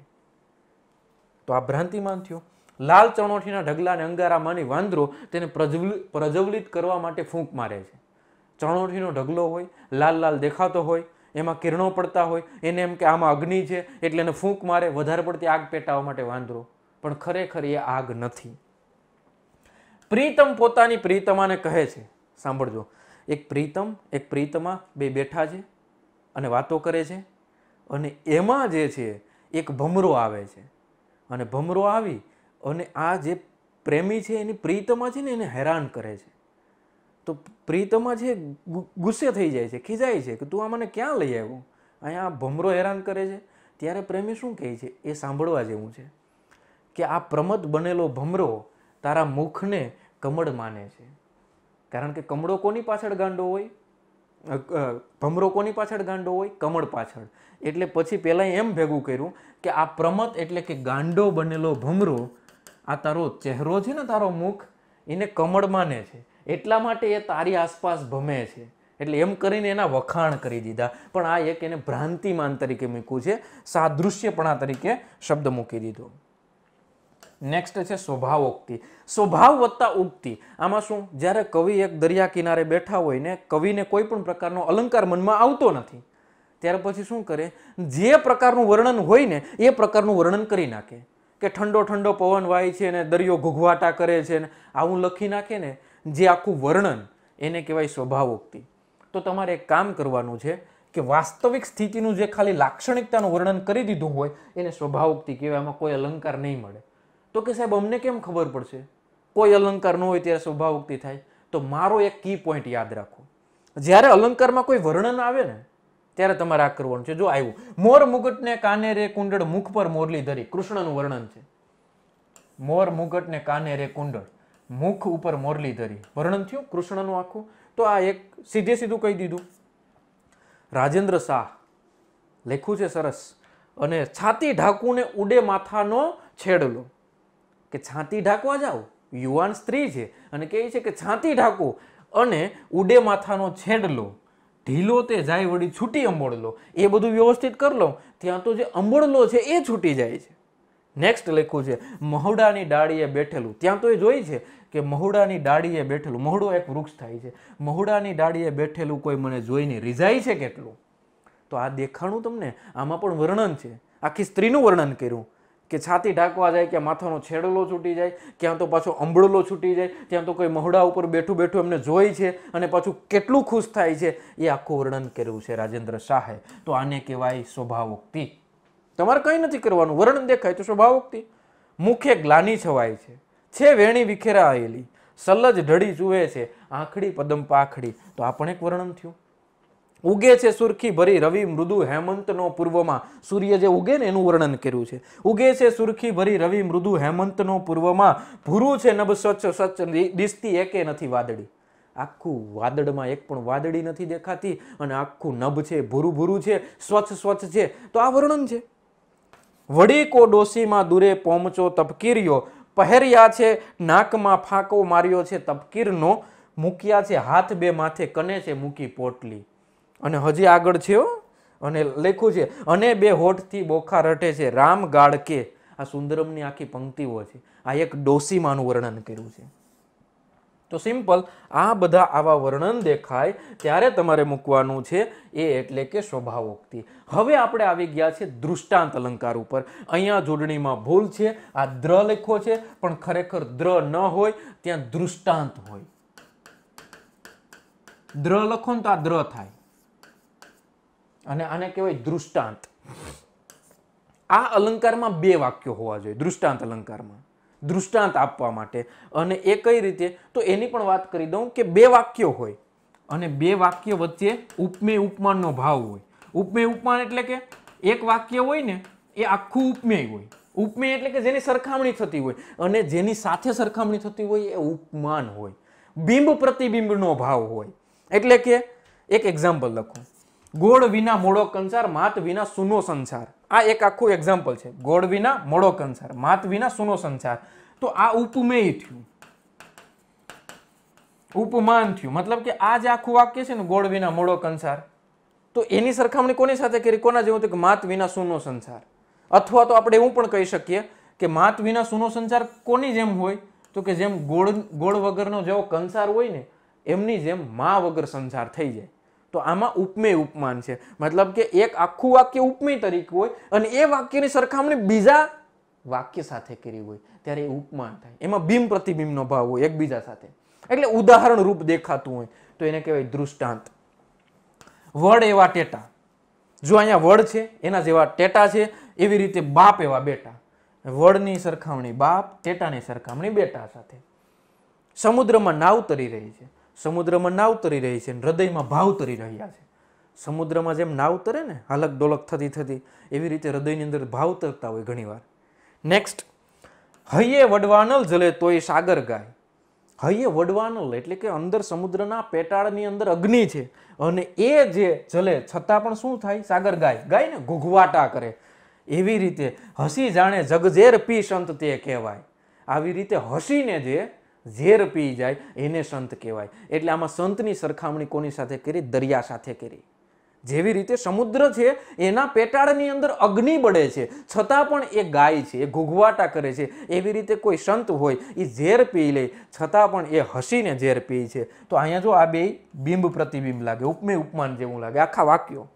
Speaker 1: તો આ ભ્રાંતિમાન થયું લાલ ચણોઠીના ઢગલાને અને અંગારામાંની વાંદરો તેને પ્રજ્વલિત કરવા માટે ફૂંક મારે છે ચણોઠીનો ઢગલો હોય લાલ લાલ દેખાતો હોય એમાં કિરણો પડતા હોય એને એમ કે આમાં અગ્નિ છે એટલે એને ફૂંક મારે વધારે પડતી આગ પેટાવા માટે વાંદરો પણ ખરેખર એ આગ નથી પ્રીતમ પોતાની પ્રીતમાને કહે છે સાંભળજો એક પ્રીતમ એક પ્રીતમા બે બેઠા છે અને વાતો કરે છે અને એમાં જે છે એક ભમરો આવે છે અને ભમરો આવી અને આ જે પ્રેમી છે એની પ્રીતમા છે ને એને હેરાન કરે છે તો પ્રીતમા છે ગુસ્સે થઈ જાય છે ખીજાય છે કે તું આ મને ક્યાં લઈ આવ્યો અહીંયા ભમરો હેરાન કરે છે ત્યારે પ્રેમી શું કહે છે એ સાંભળવા જેવું છે કે આ પ્રમત બનેલો ભમરો તારા મુખને કમળ માને છે કારણ કે કમળો કોની પાછળ ગાંડો હોય ભમરો કોની પાછળ ગાંડો હોય કમળ પાછળ એટલે પછી પહેલાં એમ ભેગું કર્યું કે આ પ્રમત એટલે કે ગાંડો બનેલો ભમરો આ તારો ચહેરો છે ને તારો મુખ એને કમળ માને છે એટલા માટે એ તારી આસપાસ ભમે છે એટલે એમ કરીને એના વખાણ કરી દીધા પણ આ એક એને ભ્રાંતિમાન તરીકે મૂક્યું છે સાદૃશ્યપણા તરીકે શબ્દ મૂકી દીધો નેક્સ્ટ છે સ્વભાવોક્તિ સ્વભાવ વત્તા ઉક્તિ આમાં શું જ્યારે કવિ એક દરિયા કિનારે બેઠા હોય ને કવિને કોઈ પણ પ્રકારનો અલંકાર મનમાં આવતો નથી ત્યાર પછી શું કરે જે પ્રકારનું વર્ણન હોય ને એ પ્રકારનું વર્ણન કરી નાખે કે ઠંડો ઠંડો પવન વાય છે અને દરિયો ઘૂઘવાટા કરે છે ને આવું લખી નાખે ને જે આખું વર્ણન એને કહેવાય સ્વભાવોક્તિ તો તમારે એક કામ કરવાનું છે કે વાસ્તવિક સ્થિતિનું જે ખાલી લાક્ષણિકતાનું વર્ણન કરી દીધું હોય એને સ્વભાવોક્તિ કહેવાય એમાં કોઈ અલંકાર નહીં મળે તો કે સાહેબ અમને કેમ ખબર પડશે કોઈ અલંકાર ન હોય ત્યારે સ્વભાવોક્તિ થાય તો મારો એક કી પોઈન્ટ યાદ રાખો જ્યારે અલંકારમાં કોઈ વર્ણન આવે ને ત્યારે તમારે આ કરવાનું છે જો આવ્યું મોર મુગટને કાને રે કુંડળ મુખ પર મોરલી ધરી કૃષ્ણનું વર્ણન છે મોર મુગટને કાને રે કુંડળ મુખ ઉપર મોરલી ધરી વર્ણન થયું કૃષ્ણનું આખું તો આ એક સીધે સીધું કહી દીધું રાજેન્દ્ર શાહ લખ્યું છે સરસ અને છાતી ઢાંકુને ઉડે માથાનો છેડલો કે છાતી ઢાંકવા જાઓ યુવાન સ્ત્રી છે અને કહે છે કે છાતી ઢાંકું અને ઉડે માથાનો છેડલો ઢીલો તે જાય વળી છૂટી અંબોળલો એ બધું વ્યવસ્થિત કરી લઉં ત્યાં તો જે અંબોળલો છે એ છૂટી જાય છે નેક્સ્ટ લખ્યું છે મહુડાની ડાળીએ બેઠેલું ત્યાં તો એ જોઈ છે કે મહુડાની ડાળીએ બેઠેલું મહુડો એક વૃક્ષ થાય છે મહુડાની ડાળીએ બેઠેલું કોઈ મને જોઈને રીઝાય છે કેટલું તો આ દેખાણું તમને આમાં પણ વર્ણન છે આખી સ્ત્રીનું વર્ણન કર્યું કે છાતી ઢાંકવા જાય કે માથાનો છેડલો છૂટી જાય ક્યાં તો પાછો અંબળલો છૂટી જાય ક્યાં તો કોઈ મહુડા ઉપર બેઠું બેઠું એમને જોઈ છે અને પાછું કેટલું ખુશ થાય છે એ આખું વર્ણન કર્યું છે રાજેન્દ્ર શાહે તો આને કહેવાય સ્વભાવોક્તિ તમારે કંઈ નથી કરવાનું વર્ણન દેખાય તો સ્વભાવોક્તિ મુખે ગ્લાની છવાય છે છે વેણી વિખેરાયેલી સલજ ઢળી જુએ છે આંખડી પદમ પાખડી તો આ પણ એક વર્ણન થયું ઉગે છે સુરખી ભરી રવિ મૃદુ હેમંતનો પૂર્વમાં સૂર્ય જે ઉગે ને એનું વર્ણન કર્યું છે ઉગે છે સુરખી ભરી રવિ મૃદુ હેમંતનો પૂર્વમાં ભૂરું છે નબ સ્વચ્છ સ્વચ્છ દિશતી એકે નથી વાદળી આખું વાદળમાં એક પણ વાદળી નથી દેખાતી અને આખું નભ છે ભૂરું ભૂરું છે સ્વચ્છ સ્વચ્છ છે તો આ વર્ણન છે વડી કો ડોસીમાં દૂરે પોમચો તપકીર્યો પહેર્યા છે નાકમાં ફાંકો માર્યો છે તપકીરનો મૂક્યા છે હાથ બે માથે કને છે મૂકી પોટલી અને હજી આગળ છે અને લેખું છે અને બે હોઠથી બોખા રટે છે રામ ગાળકે આ સુંદરમની આખી પંક્તિઓ છે આ એક ડોસીમાનું વર્ણન કર્યું છે તો સિમ્પલ આ બધા આવા વર્ણન દેખાય ત્યારે તમારે મૂકવાનું છે એ એટલે કે સ્વભાવોક્તિ હવે આપણે આવી ગયા છે દૃષ્ટાંત અલંકાર ઉપર અહીંયા જોડણીમાં ભૂલ છે આ દ્ર લેખો છે પણ ખરેખર દ્ર ન હોય ત્યાં દૃષ્ટાંત હોય દ્ર લખો ને તો આ દ્ર થાય અને આને કહેવાય દૃષ્ટાંત આ અલંકારમાં બે વાક્યો હોવા જોઈએ દૃષ્ટાંત અલંકારમાં દૃષ્ટાંત આપવા માટે અને એ કઈ રીતે તો એની પણ વાત કરી દઉં કે બે વાક્યો હોય અને બે વાક્ય વચ્ચે ઉપમેય ઉપમાનનો ભાવ હોય ઉપમેય ઉપમાન એટલે કે એક વાક્ય હોય ને એ આખું ઉપમેય હોય ઉપમેય એટલે કે જેની સરખામણી થતી હોય અને જેની સાથે સરખામણી થતી હોય એ ઉપમાન હોય બિંબ પ્રતિબિંબનો ભાવ હોય એટલે કે એક એક્ઝામ્પલ લખું ગોળ વિના મોડો કંસાર માત વિના સુનો સંસાર આ એક આખું એક્ઝામ્પલ છે ગોળ વિના મોડો કંસાર માત વિના સૂનો સંસાર તો આ ઉપમેય થયું ઉપમાન થયું મતલબ કે આ જે આખું વાક્ય છે ને ગોળ વિના મોડો કંસાર તો એની સરખામણી કોની સાથે કરી કોના જેવું તો કે માત વિના સૂનો સંસાર અથવા તો આપણે એવું પણ કહી શકીએ કે માત વિના સૂનો સંસાર કોની જેમ હોય તો કે જેમ ગોળ ગોળ વગરનો જેવો કંસાર હોય ને એમની જેમ મા વગર સંસાર થઈ જાય તો આમાં ઉપમેય ઉપમાન છે મતલબ કે એક આખું વાક્ય ઉપમેય તરીકે હોય અને એ વાક્યની સરખામણી બીજા વાક્ય સાથે કરી હોય ત્યારે એ ઉપમાન થાય એમાં બિંબ પ્રતિબિંબનો ભાવ હોય એકબીજા સાથે એટલે ઉદાહરણ રૂપ દેખાતું હોય તો એને કહેવાય દૃષ્ટાંત વડ એવા ટેટા જો અહીંયા વડ છે એના જેવા ટેટા છે એવી રીતે બાપ એવા બેટા વડની સરખામણી બાપ ટેટાની સરખામણી બેટા સાથે સમુદ્રમાં નાવ તરી રહી છે સમુદ્રમાં નાવ તરી રહી છે અને હૃદયમાં ભાવ તરી રહ્યા છે સમુદ્રમાં જેમ નાવ તરે ને હાલક ડોલક થતી થતી એવી રીતે હૃદયની અંદર ભાવ તરતા હોય ઘણીવાર નેક્સ્ટ હૈયે વડવાનલ જલે તોય સાગર ગાય હૈયે વડવાનલ એટલે કે અંદર સમુદ્રના પેટાળની અંદર અગ્નિ છે અને એ જે જલે છતાં પણ શું થાય સાગર ગાય ગાય ને ઘૂઘવાટા કરે એવી રીતે હસી જાણે જગજેર પી સંત તે કહેવાય આવી રીતે હસીને જે ઝેર પી જાય એને સંત કહેવાય એટલે આમાં સંતની સરખામણી કોની સાથે કરી દરિયા સાથે કરી જેવી રીતે સમુદ્ર છે એના પેટાળની અંદર અગ્નિ બળે છે છતાં પણ એ ગાય છે એ ઘૂઘવાટા કરે છે એવી રીતે કોઈ સંત હોય એ ઝેર પી લે છતાં પણ એ હસીને ઝેર પી છે તો અહીંયા જો આ બે બિંબ પ્રતિબિંબ લાગે ઉપમેય ઉપમાન જેવું લાગે આખા વાક્યો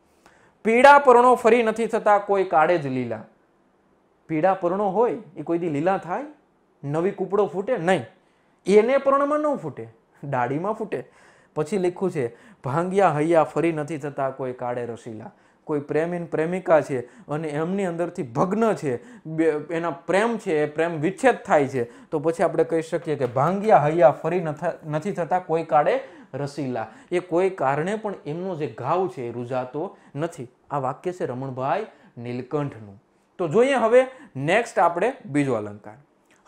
Speaker 1: પીળા પર્ણો ફરી નથી થતા કોઈ કાળે જ લીલા પીળા પર્ણો હોય એ કોઈ દી લીલા થાય નવી કૂપડો ફૂટે નહીં એને પર્ણમાં ન ફૂટે ડાળીમાં ફૂટે પછી લખ્યું છે ભાંગ્યા હૈયા ફરી નથી થતા કોઈ કાળે રસીલા કોઈ પ્રેમીન પ્રેમિકા છે અને એમની અંદરથી ભગ્ન છે એના પ્રેમ છે એ પ્રેમ વિચ્છેદ થાય છે તો પછી આપણે કહી શકીએ કે ભાંગ્યા હૈયા ફરી નથી થતા કોઈ કાળે રસીલા એ કોઈ કારણે પણ એમનો જે ઘાવ છે એ રૂજાતો નથી આ વાક્ય છે રમણભાઈ નીલકંઠનું તો જોઈએ હવે નેક્સ્ટ આપણે બીજો અલંકાર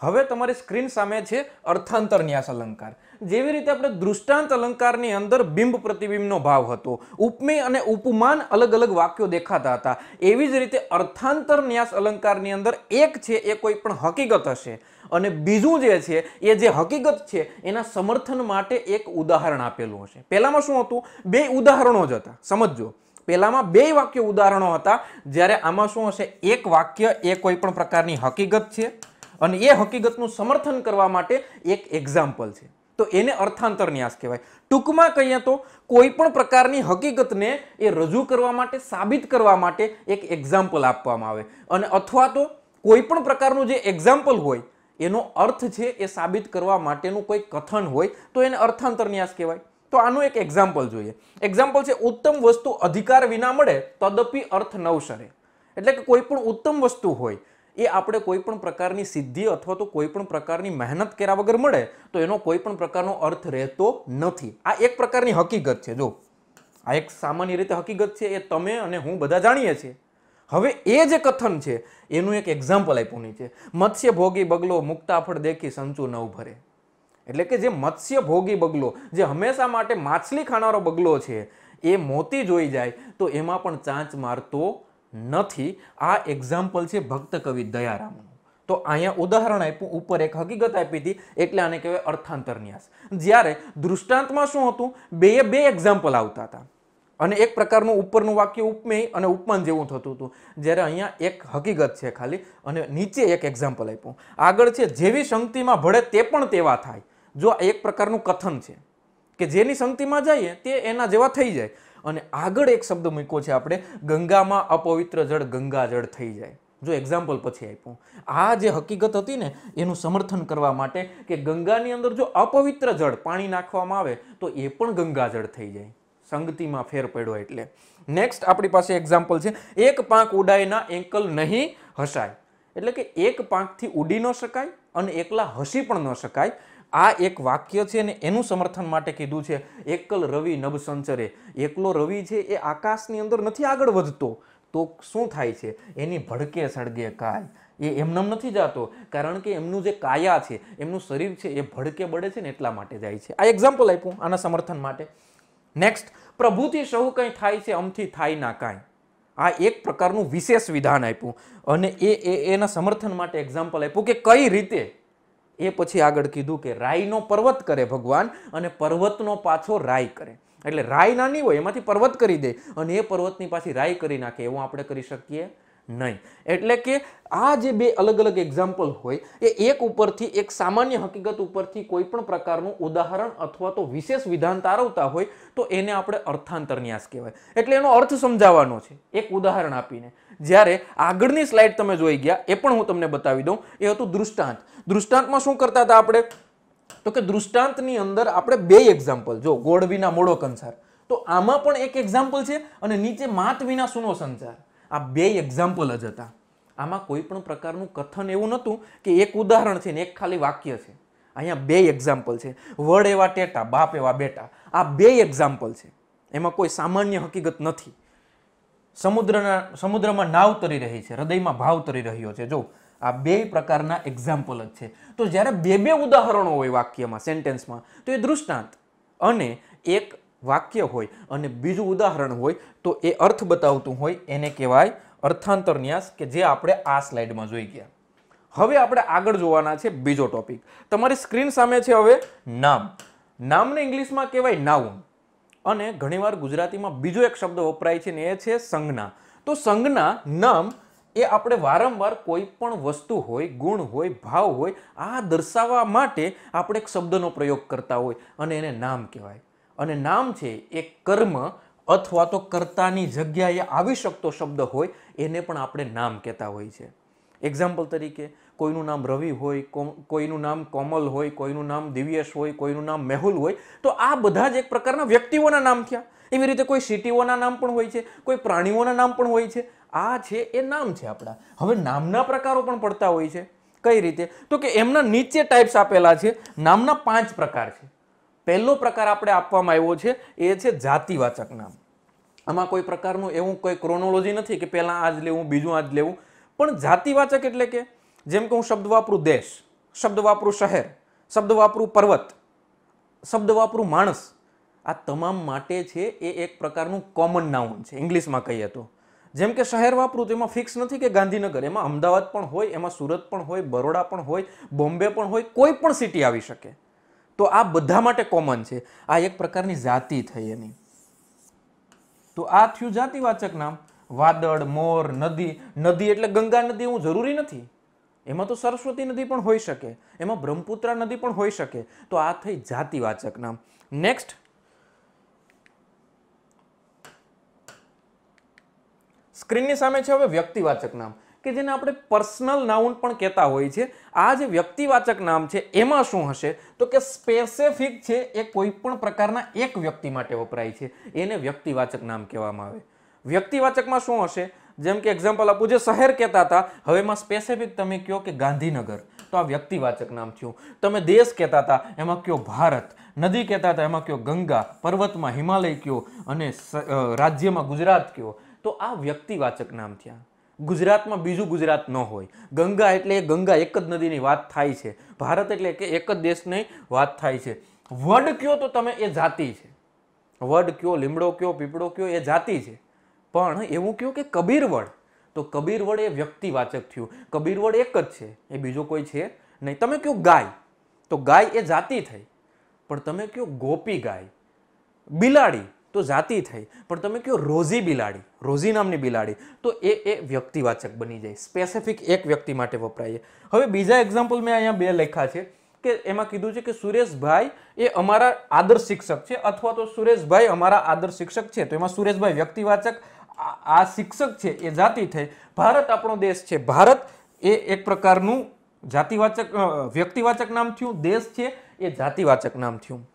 Speaker 1: હવે તમારી સ્ક્રીન સામે છે અર્થાંતરન્યાસ અલંકાર જેવી રીતે આપણે દૃષ્ટાંત અલંકારની અંદર બિંબ પ્રતિબિંબનો ભાવ હતો ઉપમેય અને ઉપમાન અલગ અલગ વાક્યો દેખાતા હતા એવી જ રીતે અર્થાંતરન્યાસ અલંકારની અંદર એક છે એ કોઈ પણ હકીકત હશે અને બીજું જે છે એ જે હકીકત છે એના સમર્થન માટે એક ઉદાહરણ આપેલું હશે પહેલામાં શું હતું બે ઉદાહરણો જ હતા સમજો પહેલામાં બે વાક્ય ઉદાહરણો હતા જ્યારે આમાં શું હશે એક વાક્ય એ કોઈ પણ પ્રકારની હકીકત છે અને એ હકીકતનું સમર્થન કરવા માટે એક એક્ઝામ્પલ છે તો એને અર્થાંતર ન્યાસ કહેવાય ટૂંકમાં કહીએ તો કોઈ પણ પ્રકારની હકીકતને એ રજૂ કરવા માટે સાબિત કરવા માટે એક એક્ઝામ્પલ આપવામાં આવે અને અથવા તો કોઈ પણ પ્રકારનું જે એક્ઝામ્પલ હોય એનો અર્થ છે એ સાબિત કરવા માટેનું કોઈ કથન હોય તો એને અર્થાંતર ન્યાસ કહેવાય તો આનું એક એક્ઝામ્પલ જોઈએ એક્ઝામ્પલ છે ઉત્તમ વસ્તુ અધિકાર વિના મળે તદપી અર્થ નવસરે એટલે કે કોઈ પણ ઉત્તમ વસ્તુ હોય એ આપણે કોઈપણ પ્રકારની સિદ્ધિ અથવા તો કોઈપણ પ્રકારની મહેનત કર્યા વગર મળે તો એનો કોઈપણ પ્રકારનો અર્થ રહેતો નથી આ એક પ્રકારની હકીકત છે જો આ એક સામાન્ય રીતે હકીકત છે એ તમે અને હું બધા જાણીએ છીએ હવે એ જે કથન છે એનું એક એક્ઝામ્પલ આપ્યું છે મત્સ્ય ભોગી બગલો મુક્તાફળ દેખી સંચુ નવ ભરે એટલે કે જે મત્સ્ય ભોગી બગલો જે હંમેશા માટે માછલી ખાનારો બગલો છે એ મોતી જોઈ જાય તો એમાં પણ ચાંચ મારતો નથી આ એક્ઝામ્પલ છે ભક્ત કવિ દયારામનું તો અહીંયા ઉદાહરણ આપ્યું ઉપર એક હકીકત આપી હતી એટલે આને કહેવાય અર્થાંતર ન્યાસ જ્યારે દૃષ્ટાંતમાં શું હતું બે બે એક્ઝામ્પલ આવતા હતા અને એક પ્રકારનું ઉપરનું વાક્ય ઉપમેય અને ઉપમાન જેવું થતું હતું જ્યારે અહીંયા એક હકીકત છે ખાલી અને નીચે એક એક્ઝામ્પલ આપ્યું આગળ છે જેવી સંગતિમાં ભળે તે પણ તેવા થાય જો એક પ્રકારનું કથન છે કે જેની સંગતિમાં જઈએ તે એના જેવા થઈ જાય અને આગળ એક શબ્દ મૂક્યો છે આપણે ગંગામાં અપવિત્ર જળ ગંગા જળ થઈ જાય જો એક્ઝામ્પલ પછી આપ્યું આ જે હકીકત હતી ને એનું સમર્થન કરવા માટે કે ગંગાની અંદર જો અપવિત્ર જળ પાણી નાખવામાં આવે તો એ પણ ગંગાજળ થઈ જાય સંગતિમાં ફેર પડ્યો એટલે નેક્સ્ટ આપણી પાસે એક્ઝામ્પલ છે એક પાંક ઉડાયના એંકલ નહીં હસાય એટલે કે એક પાંખથી ઉડી ન શકાય અને એકલા હસી પણ ન શકાય આ એક વાક્ય છે ને એનું સમર્થન માટે કીધું છે એકલ રવિ નભસંચરે એકલો રવિ છે એ આકાશની અંદર નથી આગળ વધતો તો શું થાય છે એની ભડકે સળગે કાય એ એમનેમ નથી જાતો કારણ કે એમનું જે કાયા છે એમનું શરીર છે એ ભડકે બળે છે ને એટલા માટે જાય છે આ એક્ઝામ્પલ આપ્યું આના સમર્થન માટે નેક્સ્ટ પ્રભુતિ સહુ કંઈ થાય છે અમથી થાય ના કાંઈ આ એક પ્રકારનું વિશેષ વિધાન આપ્યું અને એ એના સમર્થન માટે એક્ઝામ્પલ આપ્યું કે કઈ રીતે એ પછી આગળ કીધું કે રાઈનો પર્વત કરે ભગવાન અને પર્વતનો પાછો રાય કરે એટલે રાય નાની હોય એમાંથી પર્વત કરી દે અને એ પર્વતની પાછી રાઈ કરી નાખે એવું આપણે કરી શકીએ નહીં એટલે કે આ જે બે અલગ અલગ એક્ઝામ્પલ હોય એ એક ઉપરથી એક સામાન્ય હકીકત ઉપરથી કોઈ પણ પ્રકારનું ઉદાહરણ અથવા તો વિશેષ વિધાન તારવતા હોય તો એને આપણે અર્થાંતરન્યાસ કહેવાય એટલે એનો અર્થ સમજાવવાનો છે એક ઉદાહરણ આપીને જ્યારે આગળની સ્લાઇડ તમે જોઈ ગયા એ પણ હું તમને બતાવી દઉં એ હતું દૃષ્ટાંત દૃષ્ટાંતમાં શું કરતા હતા આપણે તો કે દૃષ્ટાંતની અંદર આપણે બે એક્ઝામ્પલ જો ગોળ વિના મોડો કંસાર તો આમાં પણ એક એક્ઝામ્પલ છે અને નીચે માત વિના સુનો સંસાર આ બે એક્ઝામ્પલ જ હતા આમાં કોઈ પણ પ્રકારનું કથન એવું નહોતું કે એક ઉદાહરણ છે ને એક ખાલી વાક્ય છે અહીંયા બે એક્ઝામ્પલ છે વડ એવા ટેટા બાપ એવા બેટા આ બે એક્ઝામ્પલ છે એમાં કોઈ સામાન્ય હકીકત નથી સમુદ્રના સમુદ્રમાં નાવ તરી રહી છે હૃદયમાં ભાવ તરી રહ્યો છે જો આ બે પ્રકારના એક્ઝામ્પલ જ છે તો જ્યારે બે બે ઉદાહરણો હોય વાક્યમાં સેન્ટેન્સમાં તો એ દૃષ્ટાંત અને એક વાક્ય હોય અને બીજું ઉદાહરણ હોય તો એ અર્થ બતાવતું હોય એને કહેવાય અર્થાંતર ન્યાસ કે જે આપણે આ સ્લાઇડમાં જોઈ ગયા હવે આપણે આગળ જોવાના છે બીજો ટોપિક તમારી સ્ક્રીન સામે છે હવે નામ નામને ઇંગ્લિશમાં કહેવાય નાઉન અને ઘણીવાર ગુજરાતીમાં બીજો એક શબ્દ વપરાય છે ને એ છે સંજ્ઞા તો સંજ્ઞા નામ એ આપણે વારંવાર કોઈ પણ વસ્તુ હોય ગુણ હોય ભાવ હોય આ દર્શાવવા માટે આપણે એક શબ્દનો પ્રયોગ કરતા હોય અને એને નામ કહેવાય અને નામ છે એ કર્મ અથવા તો કર્તાની જગ્યાએ આવી શકતો શબ્દ હોય એને પણ આપણે નામ કહેતા હોય છે એક્ઝામ્પલ તરીકે કોઈનું નામ રવિ હોય કોઈનું નામ કોમલ હોય કોઈનું નામ દિવ્યશ હોય કોઈનું નામ મેહુલ હોય તો આ બધા જ એક પ્રકારના વ્યક્તિઓના નામ થયા એવી રીતે કોઈ સિટીઓના નામ પણ હોય છે કોઈ પ્રાણીઓના નામ પણ હોય છે આ છે એ નામ છે આપણા હવે નામના પ્રકારો પણ પડતા હોય છે કઈ રીતે તો કે એમના નીચે ટાઈપ્સ આપેલા છે નામના પાંચ પ્રકાર છે પહેલો પ્રકાર આપણે આપવામાં આવ્યો છે એ છે જાતિવાચક નામ આમાં કોઈ પ્રકારનું એવું કોઈ ક્રોનોલોજી નથી કે પહેલાં આજ લેવું બીજું આજ લેવું પણ જાતિવાચક એટલે કે જેમ કે હું શબ્દ વાપરું દેશ શબ્દ વાપરું શહેર શબ્દ વાપરું પર્વત શબ્દ વાપરું માણસ આ તમામ માટે છે એ એક પ્રકારનું કોમન નાઉન છે ઇંગ્લિશમાં કહીએ તો જેમ કે શહેર વાપરું તો એમાં ફિક્સ નથી કે ગાંધીનગર એમાં અમદાવાદ પણ હોય એમાં સુરત પણ હોય બરોડા પણ હોય બોમ્બે પણ હોય કોઈ પણ સિટી આવી શકે તો આ બધા માટે કોમન છે આ એક પ્રકારની જાતિ થઈ એની તો આ થયું જાતિવાચક નામ વાદળ મોર નદી નદી એટલે ગંગા નદી એવું જરૂરી નથી એમાં તો સરસ્વતી નદી પણ હોઈ શકે એમાં બ્રહ્મપુત્રા નદી પણ હોઈ શકે તો આ થઈ જાતિવાચક નામ નેક્સ્ટ સ્ક્રીનની સામે છે હવે વ્યક્તિવાચક નામ કે જેને આપણે પર્સનલ નાઉન પણ કહેતા હોઈએ છીએ આ જે વ્યક્તિવાચક નામ છે એમાં શું હશે તો કે સ્પેસિફિક છે એ કોઈ પણ પ્રકારના એક વ્યક્તિ માટે વપરાય છે એને વ્યક્તિવાચક નામ કહેવામાં આવે વ્યક્તિવાચકમાં શું હશે જેમ કે એક્ઝામ્પલ આપું જે શહેર કહેતા હતા હવે એમાં સ્પેસિફિક તમે કહો કે ગાંધીનગર તો આ વ્યક્તિવાચક નામ થયું તમે દેશ કહેતા હતા એમાં કયો ભારત નદી કહેતા હતા એમાં કયો ગંગા પર્વતમાં હિમાલય કયો અને રાજ્યમાં ગુજરાત કયો તો આ વ્યક્તિવાચક નામ થયા ગુજરાતમાં બીજું ગુજરાત ન હોય ગંગા એટલે ગંગા એક જ નદીની વાત થાય છે ભારત એટલે કે એક જ દેશની વાત થાય છે વડ કયો તો તમે એ જાતિ છે વડ કયો લીમડો કયો પીપળો કયો એ જાતિ છે પણ એવું કયો કે કબીરવડ તો કબીરવડ વડ એ વ્યક્તિવાચક થયું કબીરવડ એક જ છે એ બીજો કોઈ છે નહીં તમે કયો ગાય તો ગાય એ જાતિ થઈ પણ તમે કયો ગોપી ગાય બિલાડી તો જાતિ થઈ પણ તમે કહો રોઝી બિલાડી રોઝી નામની બિલાડી તો એ એ વ્યક્તિવાચક બની જાય સ્પેસિફિક એક વ્યક્તિ માટે વપરાય હવે બીજા એક્ઝામ્પલ મેં અહીંયા બે લખ્યા છે કે એમાં કીધું છે કે સુરેશભાઈ એ અમારા આદર્શ શિક્ષક છે અથવા તો સુરેશભાઈ અમારા આદર્શ શિક્ષક છે તો એમાં સુરેશભાઈ વ્યક્તિવાચક આ શિક્ષક છે એ જાતિ થઈ ભારત આપણો દેશ છે ભારત એ એક પ્રકારનું જાતિવાચક વ્યક્તિવાચક નામ થયું દેશ છે એ જાતિવાચક નામ થયું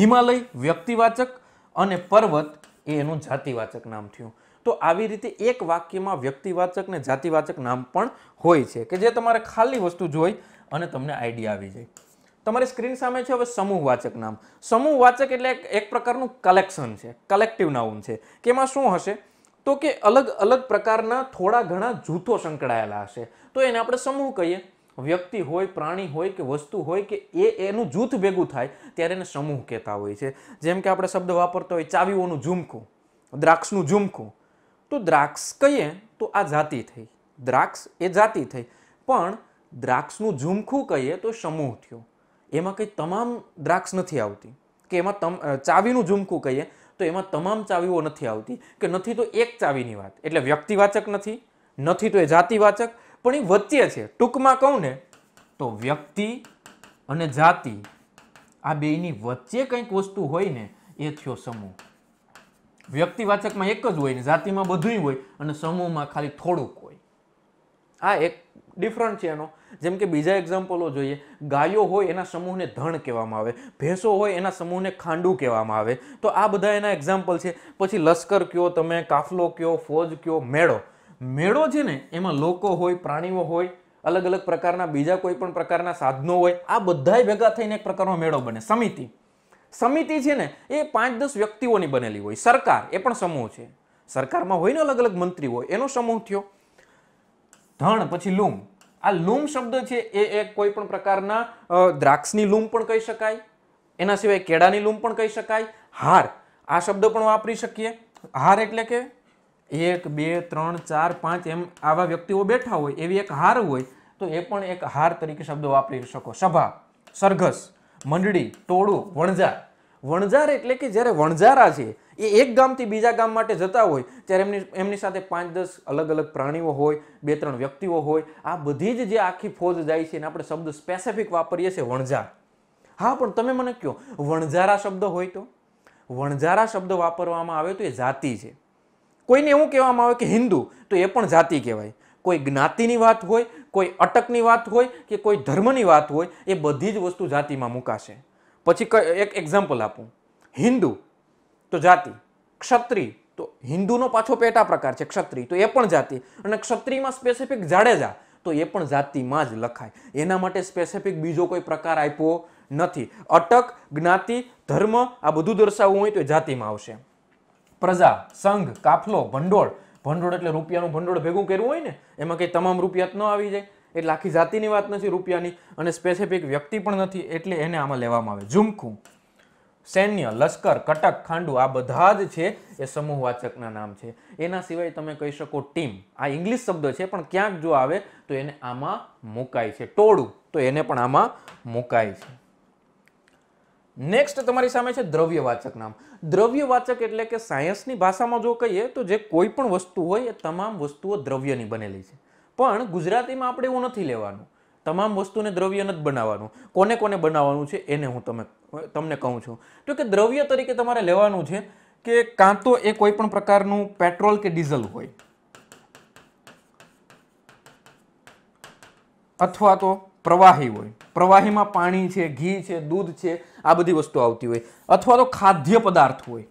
Speaker 1: હિમાલય વ્યક્તિવાચક અને પર્વત એ એનું જાતિવાચક નામ થયું તો આવી રીતે એક વાક્યમાં વ્યક્તિવાચક ને જાતિવાચક નામ પણ હોય છે કે જે તમારે ખાલી વસ્તુ જોઈ અને તમને આઈડિયા આવી જાય તમારે સ્ક્રીન સામે છે હવે સમૂહવાચક નામ સમૂહવાચક એટલે એક પ્રકારનું કલેક્શન છે કલેક્ટિવ નાઉન છે કે એમાં શું હશે તો કે અલગ અલગ પ્રકારના થોડા ઘણા જૂથો સંકળાયેલા હશે તો એને આપણે સમૂહ કહીએ વ્યક્તિ હોય પ્રાણી હોય કે વસ્તુ હોય કે એ એનું જૂથ ભેગું થાય ત્યારે એને સમૂહ કહેતા હોય છે જેમ કે આપણે શબ્દ વાપરતા હોય ચાવીઓનું ઝુમકું દ્રાક્ષનું ઝુમકું તો દ્રાક્ષ કહીએ તો આ જાતિ થઈ દ્રાક્ષ એ જાતિ થઈ પણ દ્રાક્ષનું ઝુમખું કહીએ તો સમૂહ થયો એમાં કંઈ તમામ દ્રાક્ષ નથી આવતી કે એમાં તમ ચાવીનું ઝુમખું કહીએ તો એમાં તમામ ચાવીઓ નથી આવતી કે નથી તો એક ચાવીની વાત એટલે વ્યક્તિવાચક નથી નથી તો એ જાતિવાચક પણ એ વચ્ચે છે ટૂંકમાં કહું ને તો વ્યક્તિ અને જાતિ આ બેની વચ્ચે કંઈક વસ્તુ હોય ને એ થયો સમૂહ વ્યક્તિવાચકમાં એક જ હોય ને જાતિમાં બધું હોય અને સમૂહમાં ખાલી થોડુંક હોય આ એક ડિફરન્ટ છે એનો જેમ કે બીજા એક્ઝામ્પલો જોઈએ ગાયો હોય એના સમૂહને ધણ કહેવામાં આવે ભેંસો હોય એના સમૂહને ખાંડું કહેવામાં આવે તો આ બધા એના એક્ઝામ્પલ છે પછી લશ્કર કયો તમે કાફલો કયો ફોજ કયો મેળો મેળો છે ને એમાં લોકો હોય પ્રાણીઓ હોય અલગ અલગ પ્રકારના બીજા કોઈ પણ પ્રકારના સાધનો હોય આ બધાય ભેગા થઈને એક પ્રકારનો મેળો બને સમિતિ સમિતિ છે ને એ પાંચ દસ વ્યક્તિઓની બનેલી હોય સરકાર એ પણ સમૂહ છે સરકારમાં હોય ને અલગ અલગ મંત્રી હોય એનો સમૂહ થયો ધણ પછી લૂમ આ લૂમ શબ્દ છે એ એક કોઈ પણ પ્રકારના દ્રાક્ષની લૂમ પણ કહી શકાય એના સિવાય કેળાની લૂમ પણ કહી શકાય હાર આ શબ્દ પણ વાપરી શકીએ હાર એટલે કે એક બે ત્રણ ચાર પાંચ એમ આવા વ્યક્તિઓ બેઠા હોય એવી એક હાર હોય તો એ પણ એક હાર તરીકે શબ્દો વાપરી શકો સભા સરઘસ મંડળી ટોળું વણઝાર વણઝાર એટલે કે જ્યારે વણઝારા છે એ એક ગામથી બીજા ગામ માટે જતા હોય ત્યારે એમની એમની સાથે પાંચ દસ અલગ અલગ પ્રાણીઓ હોય બે ત્રણ વ્યક્તિઓ હોય આ બધી જ જે આખી ફોજ જાય છે એને આપણે શબ્દ સ્પેસિફિક વાપરીએ છીએ વણઝાર હા પણ તમે મને કહો વણઝારા શબ્દ હોય તો વણઝારા શબ્દ વાપરવામાં આવે તો એ જાતિ છે કોઈને એવું કહેવામાં આવે કે હિન્દુ તો એ પણ જાતિ કહેવાય કોઈ જ્ઞાતિની વાત હોય કોઈ અટકની વાત હોય કે કોઈ ધર્મની વાત હોય એ બધી જ વસ્તુ જાતિમાં મુકાશે પછી એક એક્ઝામ્પલ આપું હિન્દુ તો જાતિ ક્ષત્રિય તો હિન્દુનો પાછો પેટા પ્રકાર છે ક્ષત્રિય તો એ પણ જાતિ અને ક્ષત્રિયમાં સ્પેસિફિક જાડેજા તો એ પણ જાતિમાં જ લખાય એના માટે સ્પેસિફિક બીજો કોઈ પ્રકાર આપ્યો નથી અટક જ્ઞાતિ ધર્મ આ બધું દર્શાવવું હોય તો એ જાતિમાં આવશે પ્રજા સંઘ કાફલો ભંડોળ ભંડોળ એટલે રૂપિયાનું ભંડોળ ભેગું કર્યું હોય ને એમાં કંઈ તમામ રૂપિયા ન આવી જાય એટલે આખી જાતિની વાત નથી રૂપિયાની અને સ્પેસિફિક વ્યક્તિ પણ નથી એટલે એને આમાં લેવામાં આવે ઝુમખું સૈન્ય લશ્કર કટક ખાંડુ આ બધા જ છે એ સમૂહવાચકના નામ છે એના સિવાય તમે કહી શકો ટીમ આ ઇંગ્લિશ શબ્દ છે પણ ક્યાંક જો આવે તો એને આમાં મુકાય છે ટોળું તો એને પણ આમાં મુકાય છે નેક્સ્ટ તમારી સામે છે દ્રવ્યવાચક નામ દ્રવ્યવાચક એટલે કે સાયન્સની ભાષામાં જો કહીએ તો જે કોઈ પણ વસ્તુ હોય એ તમામ વસ્તુઓ દ્રવ્યની બનેલી છે પણ ગુજરાતીમાં આપણે એવું નથી લેવાનું તમામ વસ્તુને દ્રવ્ય નથી બનાવવાનું કોને કોને બનાવવાનું છે એને હું તમે તમને કહું છું તો કે દ્રવ્ય તરીકે તમારે લેવાનું છે કે કાં તો એ કોઈ પણ પ્રકારનું પેટ્રોલ કે ડીઝલ હોય અથવા તો પ્રવાહી હોય પ્રવાહીમાં પાણી છે ઘી છે દૂધ છે આ બધી વસ્તુ આવતી હોય અથવા તો ખાદ્ય પદાર્થ હોય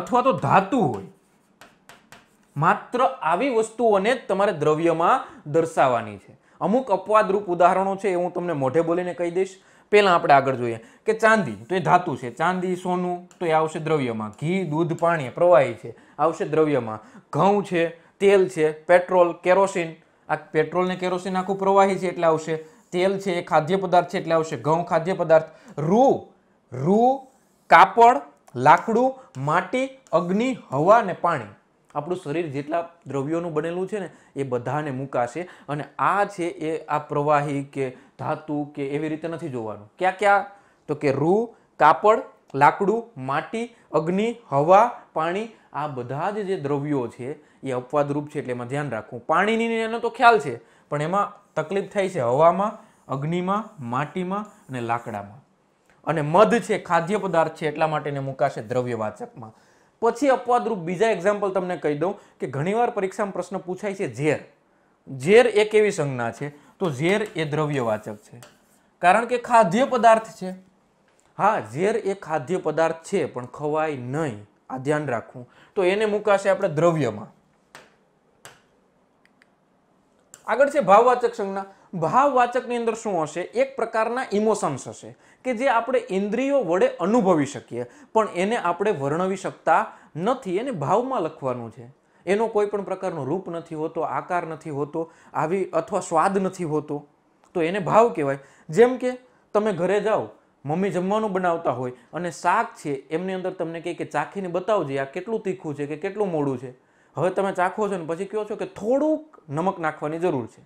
Speaker 1: અથવા તો ધાતુ હોય માત્ર આવી વસ્તુઓને તમારે દ્રવ્યમાં દર્શાવવાની છે અમુક અપવાદરૂપ ઉદાહરણો છે એ હું તમને મોઢે બોલીને કહી દઈશ પહેલાં આપણે આગળ જોઈએ કે ચાંદી તો એ ધાતુ છે ચાંદી સોનું તો એ આવશે દ્રવ્યમાં ઘી દૂધ પાણી પ્રવાહી છે આવશે દ્રવ્યમાં ઘઉં છે તેલ છે પેટ્રોલ કેરોસીન આ પેટ્રોલ ને કેરોસીન આખું પ્રવાહી છે એટલે આવશે તેલ છે એ ખાદ્ય પદાર્થ છે એટલે આવશે ઘઉં ખાદ્ય પદાર્થ રૂ રૂ કાપડ લાકડું માટી અગ્નિ હવા અને પાણી આપણું શરીર જેટલા દ્રવ્યોનું બનેલું છે ને એ બધાને મૂકાશે અને આ છે એ આ પ્રવાહી કે ધાતુ કે એવી રીતે નથી જોવાનું ક્યાં ક્યાં તો કે રૂ કાપડ લાકડું માટી અગ્નિ હવા પાણી આ બધા જ જે દ્રવ્યો છે એ અપવાદરૂપ છે એટલે એમાં ધ્યાન રાખવું પાણીની એનો તો ખ્યાલ છે પણ એમાં તકલીફ થાય છે હવામાં અગ્નિમાં માટીમાં અને લાકડામાં અને મધ છે ખાદ્ય પદાર્થ છે એટલા માટે એને મુકાશે દ્રવ્યવાચકમાં પછી અપવાદરૂપ બીજા એક્ઝામ્પલ તમને કહી દઉં કે ઘણીવાર પરીક્ષામાં પ્રશ્ન પૂછાય છે ઝેર ઝેર એક એવી સંજ્ઞા છે તો ઝેર એ દ્રવ્યવાચક છે કારણ કે ખાદ્ય પદાર્થ છે હા ઝેર એ ખાદ્ય પદાર્થ છે પણ ખવાય નહીં આ ધ્યાન રાખવું તો એને મૂકાશે આપણે દ્રવ્યમાં આગળ છે ભાવવાચક સંજ્ઞા ભાવવાચકની અંદર શું હશે એક પ્રકારના ઇમોશન્સ હશે કે જે આપણે ઇન્દ્રિયો વડે અનુભવી શકીએ પણ એને આપણે વર્ણવી શકતા નથી એને ભાવમાં લખવાનું છે એનો કોઈ પણ પ્રકારનો રૂપ નથી હોતો આકાર નથી હોતો આવી અથવા સ્વાદ નથી હોતો તો એને ભાવ કહેવાય જેમ કે તમે ઘરે જાઓ મમ્મી જમવાનું બનાવતા હોય અને શાક છે એમની અંદર તમને કહે કે ચાખીને બતાવજે આ કેટલું તીખું છે કે કેટલું મોડું છે હવે તમે ચાખો છો ને પછી કહો છો કે થોડુંક નમક નાખવાની જરૂર છે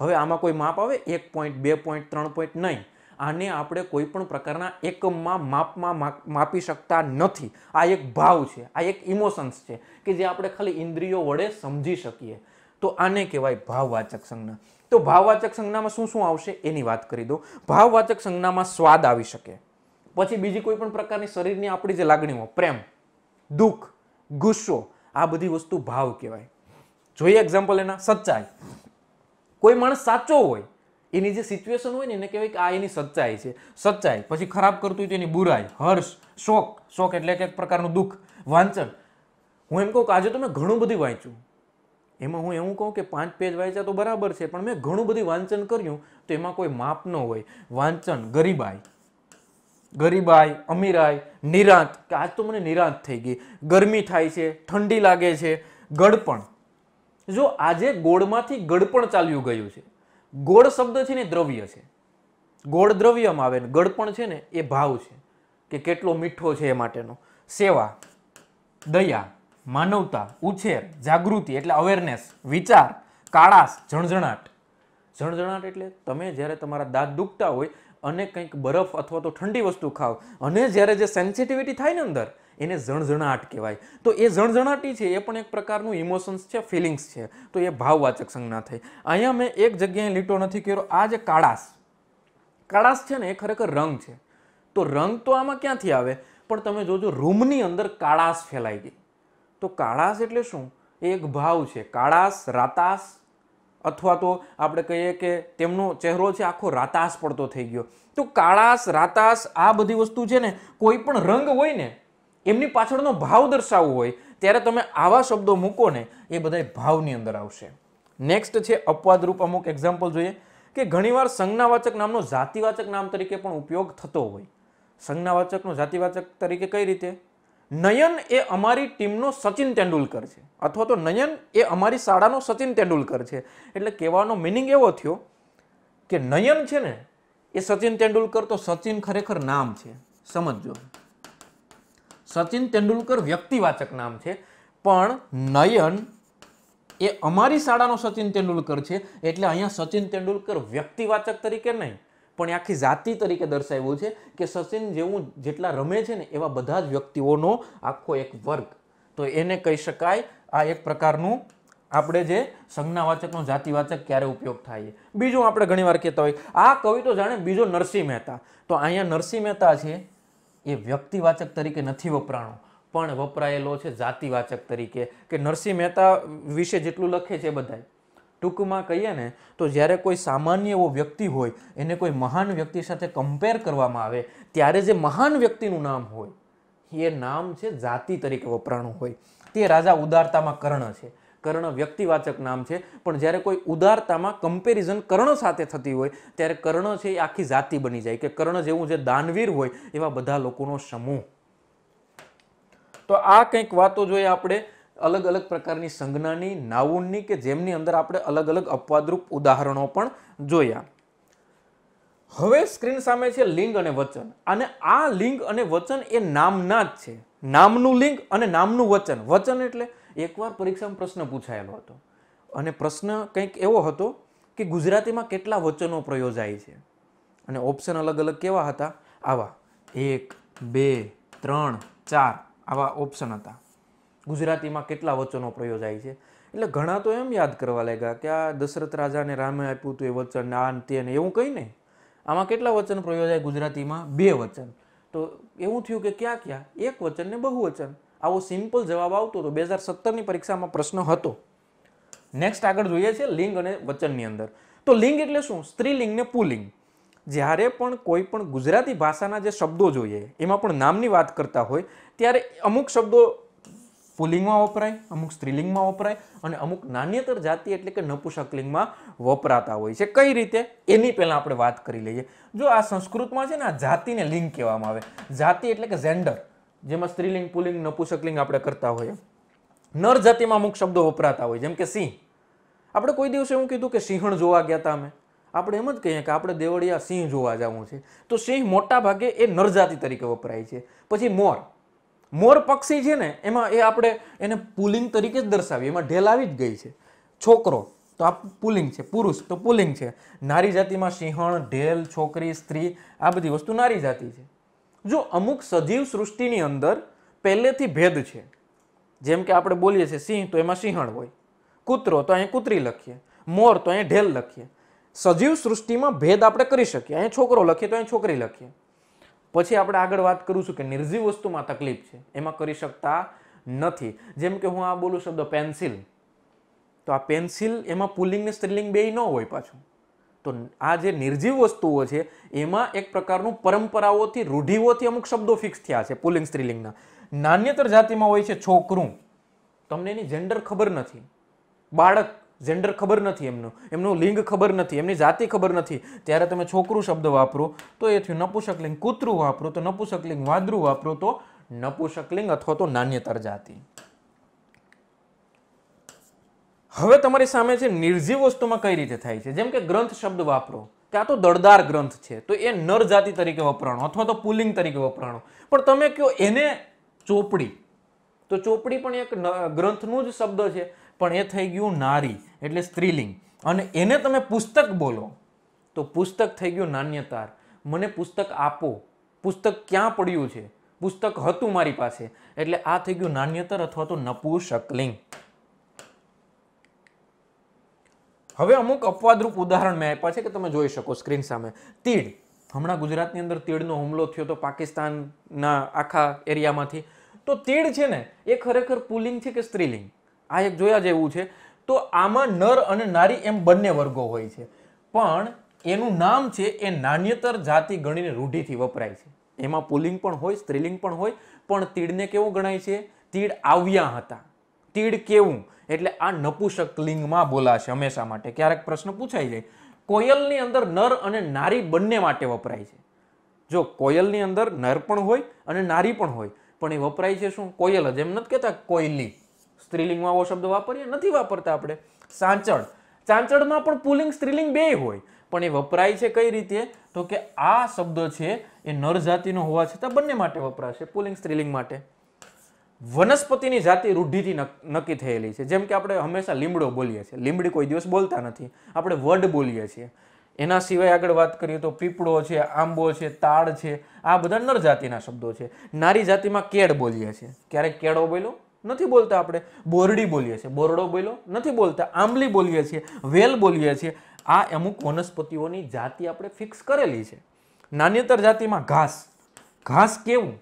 Speaker 1: હવે આમાં કોઈ માપ આવે એક પોઈન્ટ બે પોઈન્ટ ત્રણ પોઈન્ટ નહીં આને આપણે કોઈ પણ પ્રકારના એકમમાં માપમાં માપી શકતા નથી આ એક ભાવ છે આ એક ઇમોશન્સ છે કે જે આપણે ખાલી ઇન્દ્રિયો વડે સમજી શકીએ તો આને કહેવાય ભાવવાચક સંજ્ઞા તો ભાવવાચક સંજ્ઞામાં શું શું આવશે એની વાત કરી દો ભાવવાચક સંજ્ઞામાં સ્વાદ આવી શકે પછી બીજી કોઈ પણ પ્રકારની શરીરની આપણી જે લાગણીઓ પ્રેમ દુઃખ ગુસ્સો આ બધી વસ્તુ ભાવ કહેવાય જોઈએ એક્ઝામ્પલ એના સચ્ચાઈ કોઈ માણસ સાચો હોય એની જે સિચ્યુએશન હોય ને એને કહેવાય કે આ એની સચ્ચાઈ છે સચ્ચાઈ પછી ખરાબ કરતું હોય તો એની બુરાઈ હર્ષ શોક શોક એટલે કે એક પ્રકારનું દુઃખ વાંચન હું એમ કહું કે આજે તો મેં ઘણું બધું વાંચ્યું એમાં હું એવું કહું કે પાંચ પેજ વાંચ્યા તો બરાબર છે પણ મેં ઘણું બધું વાંચન કર્યું તો એમાં કોઈ માપ ન હોય વાંચન ગરીબાઈ ગરીબાઈ અમીરાય નિરાંત કે આજ તો મને નિરાંત થઈ ગઈ ગરમી થાય છે ઠંડી લાગે છે ગળપણ જો આજે ગોળમાંથી ગળપણ ચાલ્યું ગયું છે ગોળ શબ્દ છે ને દ્રવ્ય છે ગોળ દ્રવ્યમાં આવે ને ગળપણ છે ને એ ભાવ છે કે કેટલો મીઠો છે એ માટેનો સેવા દયા માનવતા ઉછેર જાગૃતિ એટલે અવેરનેસ વિચાર કાળાશ જણજણાટ જણજણાટ એટલે તમે જ્યારે તમારા દાંત દુખતા હોય અને કંઈક બરફ અથવા તો ઠંડી વસ્તુ ખાઓ અને જ્યારે જે સેન્સિટિવિટી થાય ને અંદર એને ઝણઝણાટ કહેવાય તો એ ઝણઝણાટી છે એ પણ એક પ્રકારનું ઇમોશન્સ છે ફિલિંગ્સ છે તો એ ભાવવાચક સંજ્ઞા થઈ અહીંયા મેં એક જગ્યાએ લીટો નથી કર્યો આ જે કાળાશ કાળાશ છે ને એ ખરેખર રંગ છે તો રંગ તો આમાં ક્યાંથી આવે પણ તમે જોજો રૂમની અંદર કાળાશ ફેલાઈ ગઈ તો કાળાશ એટલે શું એ એક ભાવ છે કાળાશ રાતાશ અથવા તો આપણે કહીએ કે તેમનો ચહેરો છે આખો રાતાશ પડતો થઈ ગયો તો કાળાશ રાતાશ આ બધી વસ્તુ છે ને કોઈ પણ રંગ હોય ને એમની પાછળનો ભાવ દર્શાવવો હોય ત્યારે તમે આવા શબ્દો મૂકો ને એ બધા ભાવની અંદર આવશે નેક્સ્ટ છે અપવાદરૂપ અમુક એક્ઝામ્પલ જોઈએ કે ઘણીવાર સંજ્ઞાવાચક નામનો જાતિવાચક નામ તરીકે પણ ઉપયોગ થતો હોય સંજ્ઞાવાચકનો જાતિવાચક તરીકે કઈ રીતે નયન એ અમારી ટીમનો સચિન તેંડુલકર છે અથવા તો નયન એ અમારી શાળાનો સચિન તેંડુલકર છે એટલે કહેવાનો મિનિંગ એવો થયો કે નયન છે ને એ સચિન તેંડુલકર તો સચિન ખરેખર નામ છે સમજો સચિન તેંડુલકર વ્યક્તિવાચક નામ છે પણ નયન એ અમારી શાળાનો સચિન તેંડુલકર છે એટલે અહીંયા સચિન તેંડુલકર વ્યક્તિવાચક તરીકે નહીં પણ એ આખી જાતિ તરીકે દર્શાવ્યું છે કે સચિન જેવું જેટલા રમે છે ને એવા બધા જ વ્યક્તિઓનો આખો એક વર્ગ તો એને કહી શકાય આ એક પ્રકારનું આપણે જે સંજ્ઞાવાચકનો જાતિવાચક ક્યારે ઉપયોગ થાય બીજું આપણે ઘણીવાર કહેતા હોય આ કવિ તો જાણે બીજો નરસિંહ મહેતા તો અહીંયા નરસિંહ મહેતા છે એ વ્યક્તિવાચક તરીકે નથી વપરાણો પણ વપરાયેલો છે જાતિવાચક તરીકે કે નરસિંહ મહેતા વિશે જેટલું લખે છે બધાય ટૂંકમાં કહીએ ને તો જ્યારે કોઈ સામાન્ય એવો વ્યક્તિ હોય એને કોઈ મહાન વ્યક્તિ સાથે કમ્પેર કરવામાં આવે ત્યારે જે મહાન વ્યક્તિનું નામ હોય એ નામ છે જાતિ તરીકે વપરાણું હોય તે રાજા ઉદારતામાં કર્ણ છે કર્ણ વ્યક્તિવાચક નામ છે પણ જ્યારે કોઈ ઉદારતામાં કમ્પેરિઝન કર્ણ સાથે થતી હોય ત્યારે કર્ણ છે એ આખી જાતિ બની જાય કે કર્ણ જેવું જે દાનવીર હોય એવા બધા લોકોનો સમૂહ તો આ કંઈક વાતો જોઈએ આપણે અલગ અલગ પ્રકારની સંજ્ઞાની નાઉનની કે જેમની અંદર આપણે અલગ અલગ અપવાદરૂપ ઉદાહરણો પણ જોયા હવે સ્ક્રીન સામે છે લિંગ અને વચન અને આ લિંગ અને વચન એ નામના જ છે નામનું લિંગ અને નામનું વચન વચન એટલે એકવાર પરીક્ષામાં પ્રશ્ન પૂછાયેલો હતો અને પ્રશ્ન કંઈક એવો હતો કે ગુજરાતીમાં કેટલા વચનો પ્રયોજાય છે અને ઓપ્શન અલગ અલગ કેવા હતા આવા એક બે ત્રણ ચાર આવા ઓપ્શન હતા ગુજરાતીમાં કેટલા વચનો પ્રયોજાય છે એટલે ઘણા તો એમ યાદ કરવા લાગ્યા કે આ દશરથ રાજાને રામે આપ્યું હતું એ વચન આ તે એવું કંઈ નહીં આમાં કેટલા વચન પ્રયોજાય ગુજરાતીમાં બે વચન તો એવું થયું કે ક્યાં ક્યાં એક વચન ને બહુવચન આવો સિમ્પલ જવાબ આવતો હતો બે હજાર સત્તરની પરીક્ષામાં પ્રશ્ન હતો નેક્સ્ટ આગળ જોઈએ છે લિંગ અને વચનની અંદર તો લિંગ એટલે શું સ્ત્રીલિંગ ને પુલિંગ જ્યારે પણ કોઈ પણ ગુજરાતી ભાષાના જે શબ્દો જોઈએ એમાં પણ નામની વાત કરતા હોય ત્યારે અમુક શબ્દો પુલિંગમાં વપરાય અમુક સ્ત્રીલિંગમાં વપરાય અને અમુક નાન્યતર જાતિ એટલે કે નપુસકલિંગમાં વપરાતા હોય છે કઈ રીતે એની પહેલાં આપણે વાત કરી લઈએ જો આ સંસ્કૃતમાં છે ને આ જાતિને લિંગ કહેવામાં આવે જાતિ એટલે કે જેન્ડર જેમાં સ્ત્રીલિંગ પુલિંગ નપુસકલિંગ આપણે કરતા હોઈએ નર જાતિમાં અમુક શબ્દો વપરાતા હોય જેમ કે સિંહ આપણે કોઈ દિવસે એવું કીધું કે સિંહણ જોવા ગયા હતા અમે આપણે એમ જ કહીએ કે આપણે દેવળિયા સિંહ જોવા જવું છે તો સિંહ મોટા ભાગે એ નરજાતિ તરીકે વપરાય છે પછી મોર મોર પક્ષી છે ને એમાં એ આપણે એને પુલિંગ તરીકે જ દર્શાવીએ એમાં ઢેલ આવી જ ગઈ છે છોકરો તો આ પુલિંગ છે પુરુષ તો પુલિંગ છે નારી જાતિમાં સિંહણ ઢેલ છોકરી સ્ત્રી આ બધી વસ્તુ નારી જાતિ છે જો અમુક સજીવ સૃષ્ટિની અંદર પહેલેથી ભેદ છે જેમ કે આપણે બોલીએ છીએ સિંહ તો એમાં સિંહણ હોય કૂતરો તો અહીં કૂતરી લખીએ મોર તો અહીં ઢેલ લખીએ સજીવ સૃષ્ટિમાં ભેદ આપણે કરી શકીએ અહીં છોકરો લખીએ તો અહીંયા છોકરી લખીએ પછી આપણે આગળ વાત કરું છું કે નિર્જીવ વસ્તુમાં તકલીફ છે એમાં કરી શકતા નથી જેમ કે હું આ બોલું શબ્દ પેન્સિલ તો આ પેન્સિલ એમાં પુલિંગ ને સ્ત્રીલિંગ બે ન હોય પાછું તો આ જે નિર્જીવ વસ્તુઓ છે એમાં એક પ્રકારનું પરંપરાઓથી રૂઢિઓથી અમુક શબ્દો ફિક્સ થયા છે પુલિંગ સ્ત્રીલિંગના નાન્યતર જાતિમાં હોય છે છોકરું તમને એની જેન્ડર ખબર નથી બાળક જેન્ડર ખબર નથી એમનું એમનું લિંગ ખબર નથી એમની જાતિ ખબર નથી ત્યારે તમે છોકરું શબ્દ વાપરો તો એ થયું નપુસકલિંગ કૂતરું વાપરો તો નપુસકલિંગ વાદરું વાપરો તો નપુસકલિંગ અથવા તો નાન્યતર જાતિ હવે તમારી સામે છે નિર્જીવ વસ્તુમાં કઈ રીતે થાય છે જેમ કે ગ્રંથ શબ્દ વાપરો ત્યાં તો દળદાર ગ્રંથ છે તો એ નર જાતિ તરીકે વપરાણો અથવા તો પુલિંગ તરીકે વપરાણો પણ તમે કહો એને ચોપડી તો ચોપડી પણ એક ગ્રંથનું જ શબ્દ છે પણ એ થઈ ગયું નારી એટલે સ્ત્રીલિંગ અને એને તમે પુસ્તક બોલો તો પુસ્તક થઈ ગયું નાન્યતાર મને પુસ્તક આપો પુસ્તક ક્યાં પડ્યું છે પુસ્તક હતું મારી પાસે એટલે આ થઈ ગયું નાન્યતર અથવા તો નપુસકલિંગ હવે અમુક અપવાદરૂપ ઉદાહરણ મેં આપ્યા છે કે તમે જોઈ શકો સ્ક્રીન સામે તીડ હમણાં ગુજરાતની અંદર તીડનો હુમલો થયો તો પાકિસ્તાનના આખા એરિયામાંથી તો તીડ છે ને એ ખરેખર પુલિંગ છે કે સ્ત્રીલિંગ આ એક જોયા જેવું છે તો આમાં નર અને નારી એમ બંને વર્ગો હોય છે પણ એનું નામ છે એ નાન્યતર જાતિ ગણીને રૂઢિથી વપરાય છે એમાં પુલિંગ પણ હોય સ્ત્રીલિંગ પણ હોય પણ તીડને કેવું ગણાય છે તીડ આવ્યા હતા તીડ કેવું એટલે આ નપુસક બોલાશે હંમેશા માટે ક્યારેક પ્રશ્ન પૂછાય જાય કોયલની અંદર નર અને નારી બંને માટે વપરાય છે જો કોયલની અંદર નર પણ હોય અને નારી પણ હોય પણ એ વપરાય છે શું કોયલ જ એમ નથી કહેતા કોયલી સ્ત્રીલિંગમાં આવો શબ્દ વાપરીએ નથી વાપરતા આપણે સાંચળ ચાંચળમાં પણ પુલિંગ સ્ત્રીલિંગ બે હોય પણ એ વપરાય છે કઈ રીતે તો કે આ શબ્દ છે એ નર જાતિનો હોવા છતાં બંને માટે વપરાશે પુલિંગ સ્ત્રીલિંગ માટે વનસ્પતિની જાતિ રૂઢિથી નક્કી થયેલી છે જેમ કે આપણે હંમેશા લીમડો બોલીએ છીએ લીમડી કોઈ દિવસ બોલતા નથી આપણે વડ બોલીએ છીએ એના સિવાય આગળ વાત કરીએ તો પીપળો છે આંબો છે તાળ છે આ બધા નર જાતિના શબ્દો છે નારી જાતિમાં કેળ બોલીએ છીએ ક્યારેક કેળો બોલ્યો નથી બોલતા આપણે બોરડી બોલીએ છીએ બોરડો બોલ્યો નથી બોલતા આંબલી બોલીએ છીએ વેલ બોલીએ છીએ આ અમુક વનસ્પતિઓની જાતિ આપણે ફિક્સ કરેલી છે નાન્યતર જાતિમાં ઘાસ ઘાસ કેવું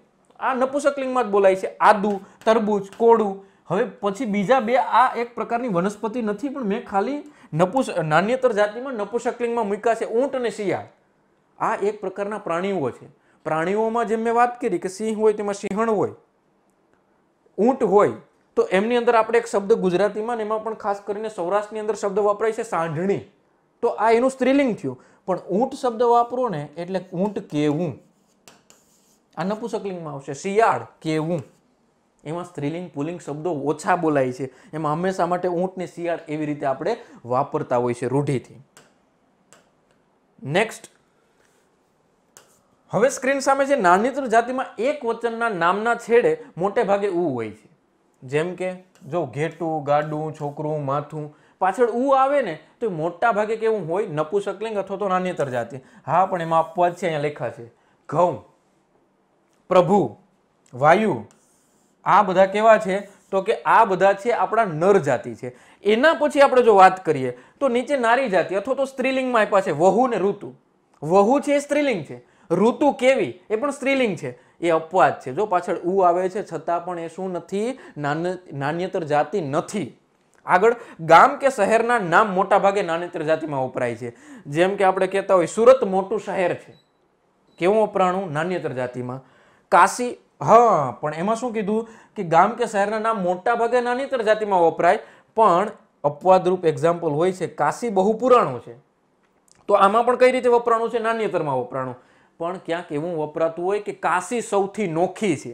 Speaker 1: આ નપુસકલિંગમાં જ બોલાય છે આદુ તરબૂચ કોળું હવે પછી બીજા બે આ એક પ્રકારની વનસ્પતિ નથી પણ મેં ખાલી નપુસ નાન્યતર જાતિમાં નપુસકલિંગમાં મૂક્યા છે ઊંટ અને શિયાળ આ એક પ્રકારના પ્રાણીઓ છે પ્રાણીઓમાં જેમ મેં વાત કરી કે સિંહ હોય તેમાં સિંહણ હોય ઊંટ હોય તો એમની અંદર આપણે એક શબ્દ ગુજરાતીમાં ને એમાં પણ ખાસ કરીને સૌરાષ્ટ્રની અંદર શબ્દ વપરાય છે સાંઢણી તો આ એનું સ્ત્રીલિંગ થયું પણ ઊંટ શબ્દ વાપરો ને એટલે ઊંટ કેવું આ નપુસકલિંગમાં આવશે શિયાળ કેવું એમાં સ્ત્રીલિંગ પુલિંગ શબ્દો ઓછા બોલાય છે એમાં હંમેશા માટે ઊંટને શિયાળ એવી રીતે આપણે વાપરતા હોય છે રૂઢિથી નેક્સ્ટ હવે સ્ક્રીન સામે જે નાનીતર જાતિમાં એક વચનના નામના છેડે મોટે ભાગે ઉ હોય છે જેમ કે જો ઘેટું ગાડું છોકરું માથું પાછળ ઉ આવે ને તો મોટા ભાગે કેવું હોય નપુસકલિંગ અથવા તો નાન્યતર જાતિ હા પણ એમાં પદ છે અહીંયા લેખા છે ઘઉં પ્રભુ વાયુ આ બધા કેવા છે તો કે આ બધા છે આપણા નર જાતિ છે એના પછી આપણે જો વાત કરીએ તો નીચે નારી જાતિ અથવા તો સ્ત્રીલિંગમાં આપ્યા છે વહુ ને ઋતુ વહુ છે એ સ્ત્રીલિંગ છે ઋતુ કેવી એ પણ સ્ત્રીલિંગ છે એ અપવાદ છે જો પાછળ ઉ આવે છે છતાં પણ એ શું નથી નાન્યતર જાતિ નથી આગળ ગામ કે શહેરના નામ મોટા ભાગે નાન્યતર જાતિમાં વપરાય છે જેમ કે આપણે કહેતા હોય સુરત મોટું શહેર છે કેવું વપરાણું નાન્યતર જાતિમાં કાશી હા પણ એમાં શું કીધું કે ગામ કે શહેરના નામ મોટા ભાગે નાન્યતર જાતિમાં વપરાય પણ અપવાદરૂપ એક્ઝામ્પલ હોય છે કાશી બહુ પુરાણું છે તો આમાં પણ કઈ રીતે વપરાણું છે નાન્યતરમાં વપરાણું પણ ક્યાંક એવું વપરાતું હોય કે કાશી સૌથી નોખી છે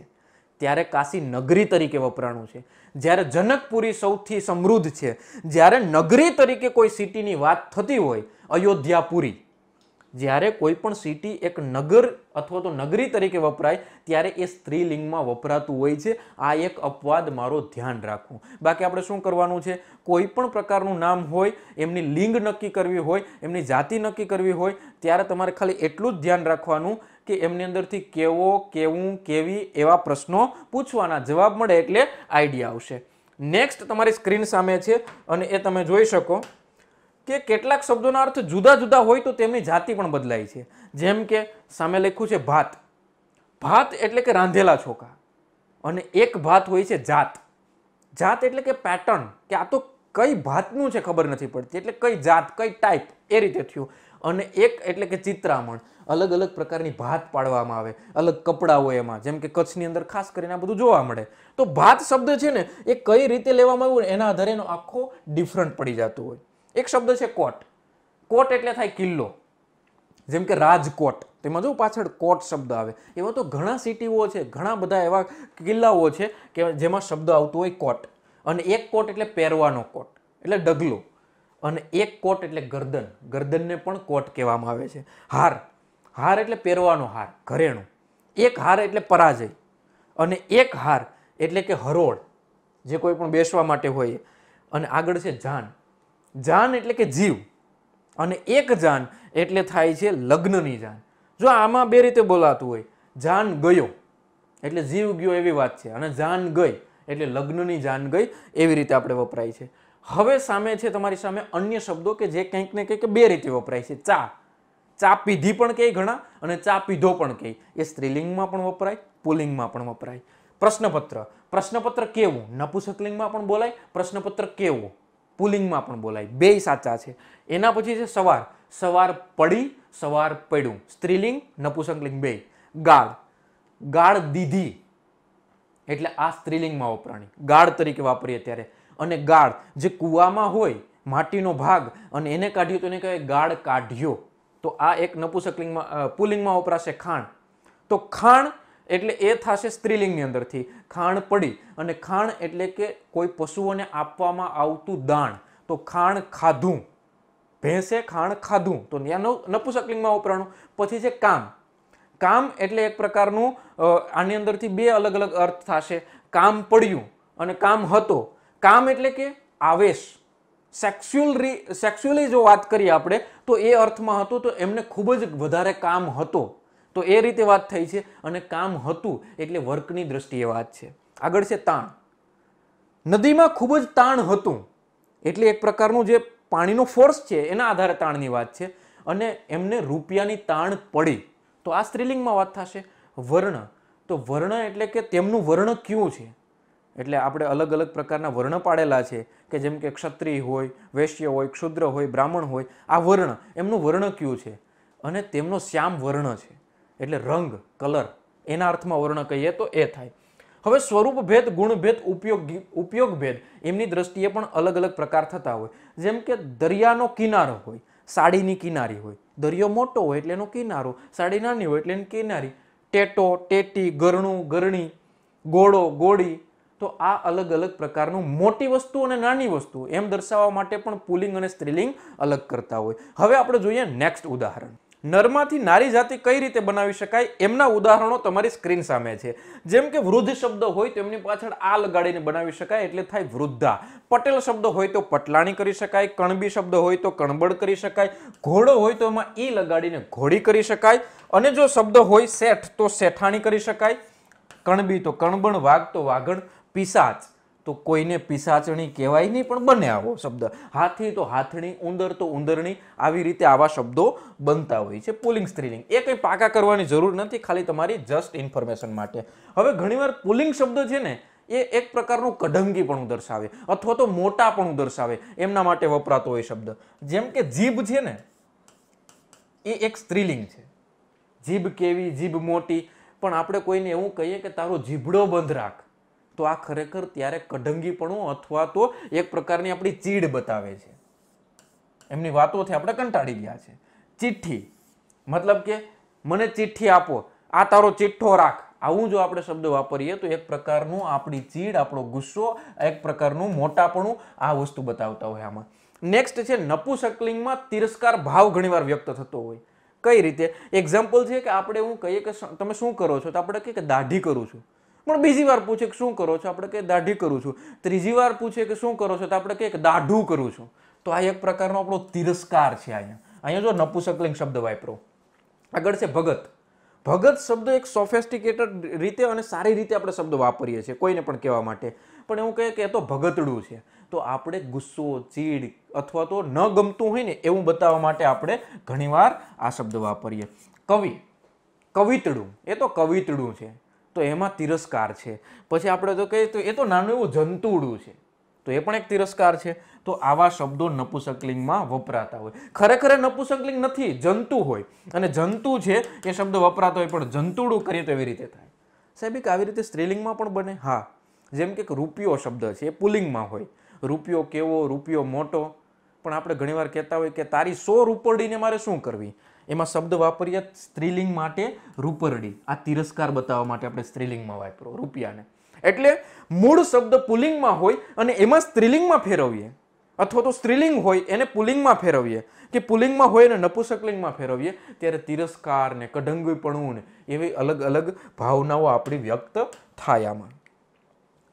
Speaker 1: ત્યારે કાશી નગરી તરીકે વપરાણું છે જ્યારે જનકપુરી સૌથી સમૃદ્ધ છે જ્યારે નગરી તરીકે કોઈ સિટીની વાત થતી હોય અયોધ્યાપુરી જ્યારે કોઈ પણ સિટી એક નગર અથવા તો નગરી તરીકે વપરાય ત્યારે એ સ્ત્રીલિંગમાં વપરાતું હોય છે આ એક અપવાદ મારો ધ્યાન રાખવું બાકી આપણે શું કરવાનું છે કોઈ પણ પ્રકારનું નામ હોય એમની લિંગ નક્કી કરવી હોય એમની જાતિ નક્કી કરવી હોય ત્યારે તમારે ખાલી એટલું જ ધ્યાન રાખવાનું કે એમની અંદરથી કેવો કેવું કેવી એવા પ્રશ્નો પૂછવાના જવાબ મળે એટલે આઈડિયા આવશે નેક્સ્ટ તમારી સ્ક્રીન સામે છે અને એ તમે જોઈ શકો કે કેટલાક શબ્દોના અર્થ જુદા જુદા હોય તો તેમની જાતિ પણ બદલાય છે જેમ કે સામે લખ્યું છે ભાત ભાત એટલે કે રાંધેલા છોકા અને એક ભાત હોય છે જાત જાત એટલે કે પેટર્ન કે આ તો કઈ ભાતનું છે ખબર નથી પડતી એટલે કઈ જાત કઈ ટાઈપ એ રીતે થયું અને એક એટલે કે ચિત્રામણ અલગ અલગ પ્રકારની ભાત પાડવામાં આવે અલગ કપડાં હોય એમાં જેમ કે કચ્છની અંદર ખાસ કરીને આ બધું જોવા મળે તો ભાત શબ્દ છે ને એ કઈ રીતે લેવામાં આવ્યું એના આધારે આખો ડિફરન્ટ પડી જતો હોય એક શબ્દ છે કોટ કોટ એટલે થાય કિલ્લો જેમ કે રાજકોટ તેમાં જો પાછળ કોટ શબ્દ આવે એવા તો ઘણા સિટીઓ છે ઘણા બધા એવા કિલ્લાઓ છે કે જેમાં શબ્દ આવતો હોય કોટ અને એક કોટ એટલે પહેરવાનો કોટ એટલે ડગલો અને એક કોટ એટલે ગરદન ગરદનને પણ કોટ કહેવામાં આવે છે હાર હાર એટલે પહેરવાનો હાર ઘરેણું એક હાર એટલે પરાજય અને એક હાર એટલે કે હરોળ જે કોઈ પણ બેસવા માટે હોય અને આગળ છે જાન જાન એટલે કે જીવ અને એક જાન એટલે થાય છે લગ્નની જાન જો આમાં બે રીતે બોલાતું હોય જાન ગયો એટલે જીવ ગયો એવી વાત છે અને જાન ગઈ એટલે લગ્નની જાન ગઈ એવી રીતે આપણે વપરાય છે હવે સામે છે તમારી સામે અન્ય શબ્દો કે જે કંઈક ને કંઈક બે રીતે વપરાય છે ચા ચા પીધી પણ કહે ઘણા અને ચા પીધો પણ કહે એ સ્ત્રીલિંગમાં પણ વપરાય પુલિંગમાં પણ વપરાય પ્રશ્નપત્ર પ્રશ્નપત્ર કેવું નપુસકલિંગમાં પણ બોલાય પ્રશ્નપત્ર કેવું પુલિંગમાં પણ બોલાય બે સાચા છે એના પછી છે સવાર સવાર પડી સવાર પડ્યું સ્ત્રીલિંગ નપુસંકલિંગ બે ગાળ ગાળ દીધી એટલે આ સ્ત્રીલિંગમાં વપરાણી ગાળ તરીકે વાપરીએ ત્યારે અને ગાળ જે કૂવામાં હોય માટીનો ભાગ અને એને કાઢ્યો તો એને કહેવાય ગાળ કાઢ્યો તો આ એક નપુસકલિંગમાં પુલિંગમાં વપરાશે ખાણ તો ખાણ એટલે એ થશે સ્ત્રીલિંગની અંદરથી ખાણ પડી અને ખાણ એટલે કે કોઈ પશુઓને આપવામાં આવતું દાણ તો ખાણ ખાધું ભેંસે ખાણ ખાધું તો ત્યાં નપુસકલિંગમાં વપરાણું પછી છે કામ કામ એટલે એક પ્રકારનું આની અંદરથી બે અલગ અલગ અર્થ થશે કામ પડ્યું અને કામ હતો કામ એટલે કે આવેશ સેક્સ્યુઅલ રી સેક્સ્યુઅલી જો વાત કરીએ આપણે તો એ અર્થમાં હતું તો એમને ખૂબ જ વધારે કામ હતો તો એ રીતે વાત થઈ છે અને કામ હતું એટલે વર્કની દ્રષ્ટિએ વાત છે આગળ છે તાણ નદીમાં ખૂબ જ તાણ હતું એટલે એક પ્રકારનું જે પાણીનો ફોર્સ છે એના આધારે તાણની વાત છે અને એમને રૂપિયાની તાણ પડી તો આ સ્ત્રીલિંગમાં વાત થશે વર્ણ તો વર્ણ એટલે કે તેમનું વર્ણ કયું છે એટલે આપણે અલગ અલગ પ્રકારના વર્ણ પાડેલા છે કે જેમ કે ક્ષત્રિય હોય વૈશ્ય હોય ક્ષુદ્ર હોય બ્રાહ્મણ હોય આ વર્ણ એમનું વર્ણ કયું છે અને તેમનો શ્યામ વર્ણ છે એટલે રંગ કલર એના અર્થમાં વર્ણ કહીએ તો એ થાય હવે સ્વરૂપ ભેદ ગુણભેદ ઉપયોગ ઉપયોગ ભેદ એમની દ્રષ્ટિએ પણ અલગ અલગ પ્રકાર થતા હોય જેમ કે દરિયાનો કિનારો હોય સાડીની કિનારી હોય દરિયો મોટો હોય એટલે એનો કિનારો સાડી નાની હોય એટલે એની કિનારી ટેટો ટેટી ગરણું ગરણી ગોળો ગોળી તો આ અલગ અલગ પ્રકારનું મોટી વસ્તુ અને નાની વસ્તુ એમ દર્શાવવા માટે પણ પુલિંગ અને સ્ત્રીલિંગ અલગ કરતા હોય હવે આપણે જોઈએ નેક્સ્ટ ઉદાહરણ નરમાંથી નારી જાતિ કઈ રીતે બનાવી શકાય એમના ઉદાહરણો તમારી સ્ક્રીન સામે છે જેમ કે વૃદ્ધ શબ્દ હોય તો એમની પાછળ આ લગાડીને બનાવી શકાય એટલે થાય વૃદ્ધા પટેલ શબ્દ હોય તો પટલાણી કરી શકાય કણબી શબ્દ હોય તો કણબડ કરી શકાય ઘોડો હોય તો એમાં ઈ લગાડીને ઘોડી કરી શકાય અને જો શબ્દ હોય શેઠ તો શેઠાણી કરી શકાય કણબી તો કણબણ વાઘ તો વાઘણ પિસાચ તો કોઈને પિસાચણી કહેવાય નહીં પણ બને આવો શબ્દ હાથી તો હાથણી ઉંદર તો ઉંદરણી આવી રીતે આવા શબ્દો બનતા હોય છે પુલિંગ સ્ત્રીલિંગ એ કંઈ પાકા કરવાની જરૂર નથી ખાલી તમારી જસ્ટ ઇન્ફોર્મેશન માટે હવે ઘણીવાર પુલિંગ શબ્દ છે ને એ એક પ્રકારનું કઢંગી પણ દર્શાવે અથવા તો મોટા પણ દર્શાવે એમના માટે વપરાતો હોય શબ્દ જેમ કે જીભ છે ને એ એક સ્ત્રીલિંગ છે જીભ કેવી જીભ મોટી પણ આપણે કોઈને એવું કહીએ કે તારો જીભડો બંધ રાખ તો આ ખરેખર ત્યારે કઢંગીપણું અથવા તો એક પ્રકારની આપણી ચીડ બતાવે છે એમની વાતોથી આપણે કંટાળી ગયા છે ચિઠ્ઠી મતલબ કે મને ચિઠ્ઠી આપો આ તારો ચિઠ્ઠો રાખ આવું જો આપણે શબ્દ વાપરીએ તો એક પ્રકારનું આપણી ચીડ આપણો ગુસ્સો એક પ્રકારનું મોટાપણું આ વસ્તુ બતાવતા હોય આમાં નેક્સ્ટ છે નપુસકલિંગમાં તિરસ્કાર ભાવ ઘણીવાર વ્યક્ત થતો હોય કઈ રીતે એક્ઝામ્પલ છે કે આપણે હું કહીએ કે તમે શું કરો છો તો આપણે કહીએ કે દાઢી કરું છું પણ બીજી વાર પૂછે કે શું કરો છો આપણે કે દાઢી કરું છું ત્રીજી વાર પૂછે કે શું કરો છો તો આપણે કે દાઢું કરું છું તો આ એક પ્રકારનો આપણો તિરસ્કાર છે અહીંયા અહીંયા જો નપુસકલિંગ શબ્દ વાપરો આગળ છે ભગત ભગત શબ્દ એક સોફેસ્ટિકેટેડ રીતે અને સારી રીતે આપણે શબ્દ વાપરીએ છીએ કોઈને પણ કહેવા માટે પણ એવું કહે કે એ તો ભગતડું છે તો આપણે ગુસ્સો ચીડ અથવા તો ન ગમતું હોય ને એવું બતાવવા માટે આપણે ઘણીવાર આ શબ્દ વાપરીએ કવિ કવિતડું એ તો કવિતડું છે તો એમાં તિરસ્કાર છે પછી આપણે તો કહીએ તો એ તો નાનું એવું જંતુડું છે તો એ પણ એક તિરસ્કાર છે તો આવા શબ્દો નપુસકલિંગમાં વપરાતા હોય ખરેખર નપુસકલિંગ નથી જંતુ હોય અને જંતુ છે એ શબ્દ વપરાતો હોય પણ જંતુડું કરીએ તો એવી રીતે થાય સાહેબ આવી રીતે સ્ત્રીલિંગમાં પણ બને હા જેમ કે રૂપિયો શબ્દ છે એ પુલિંગમાં હોય રૂપિયો કેવો રૂપિયો મોટો પણ આપણે ઘણીવાર કહેતા હોય કે તારી સો રૂપડીને મારે શું કરવી એમાં શબ્દ વાપરીએ સ્ત્રીલિંગ માટે રૂપરડી આ તિરસ્કાર બતાવવા માટે આપણે સ્ત્રીલિંગમાં વાપરો રૂપિયાને એટલે મૂળ શબ્દ પુલિંગમાં હોય અને એમાં સ્ત્રીલિંગમાં ફેરવીએ અથવા તો સ્ત્રીલિંગ હોય એને પુલિંગમાં ફેરવીએ કે પુલિંગમાં હોય અને નપુસકલિંગમાં ફેરવીએ ત્યારે તિરસ્કાર ને કઢંગીપણું ને એવી અલગ અલગ ભાવનાઓ આપણી વ્યક્ત થાય આમાં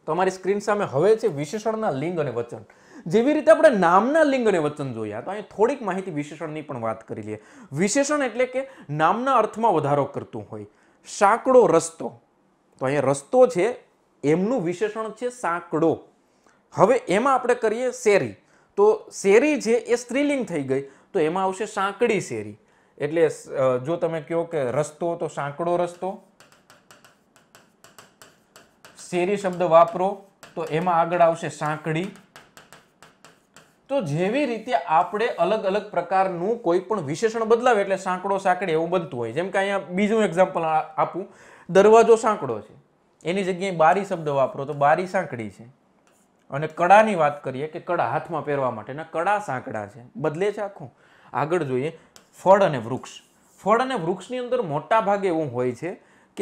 Speaker 1: તમારી સ્ક્રીન સામે હવે છે વિશેષણના લિંગ અને વચન જેવી રીતે આપણે નામના લિંગ અને વચન જોયા તો અહીં થોડીક માહિતી વિશેષણની પણ વાત કરી લઈએ વિશેષણ એટલે કે નામના અર્થમાં વધારો કરતું હોય સાંકડો રસ્તો તો અહીંયા રસ્તો છે એમનું વિશેષણ છે સાંકડો હવે એમાં આપણે કરીએ શેરી તો શેરી છે એ સ્ત્રીલિંગ થઈ ગઈ તો એમાં આવશે સાંકડી શેરી એટલે જો તમે કહો કે રસ્તો તો સાંકડો રસ્તો શેરી શબ્દ વાપરો તો એમાં આગળ આવશે સાંકડી તો જેવી રીતે આપણે અલગ અલગ પ્રકારનું કોઈ પણ વિશેષણ બદલાવે એટલે સાંકડો સાંકડે એવું બનતું હોય જેમ કે અહીંયા બીજું એક્ઝામ્પલ આપું દરવાજો સાંકડો છે એની જગ્યાએ બારી શબ્દ વાપરો તો બારી સાંકડી છે અને કડાની વાત કરીએ કે કડા હાથમાં પહેરવા માટેના કડા સાંકડા છે બદલે છે આખું આગળ જોઈએ ફળ અને વૃક્ષ ફળ અને વૃક્ષની અંદર મોટા ભાગે એવું હોય છે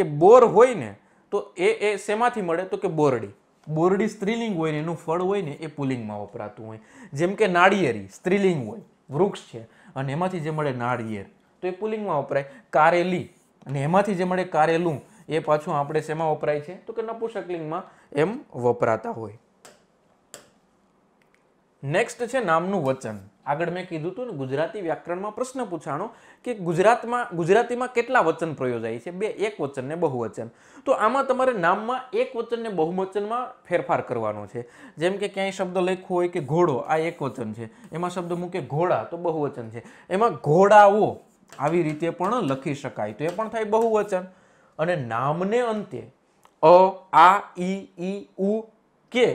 Speaker 1: કે બોર હોય ને તો એ એ શેમાંથી મળે તો કે બોરડી બોરડી સ્ત્રીલિંગ હોય ને એનું ફળ હોય ને એ પુલિંગમાં વપરાતું હોય જેમ કે નાળિયેરી સ્ત્રીલિંગ હોય વૃક્ષ છે અને એમાંથી જે મળે નાળિયેર તો એ પુલિંગમાં વપરાય કારેલી અને એમાંથી જે મળે કારેલું એ પાછું આપણે શેમાં વપરાય છે તો કે નપુષકલિંગમાં એમ વપરાતા હોય નેક્સ્ટ છે નામનું વચન આગળ મેં કીધું હતું ને ગુજરાતી વ્યાકરણમાં પ્રશ્ન પૂછાણો કે ગુજરાતમાં ગુજરાતીમાં કેટલા વચન પ્રયોજાય છે બે એક વચન ને બહુવચન તો આમાં તમારે નામમાં એક વચન ને બહુવચનમાં ફેરફાર કરવાનો છે જેમ કે ક્યાંય શબ્દ લખ્યો હોય કે ઘોડો આ એક વચન છે એમાં શબ્દ મૂકે ઘોડા તો બહુવચન છે એમાં ઘોડાઓ આવી રીતે પણ લખી શકાય તો એ પણ થાય બહુવચન અને નામને અંતે અ આ ઈ ઈ ઉ કે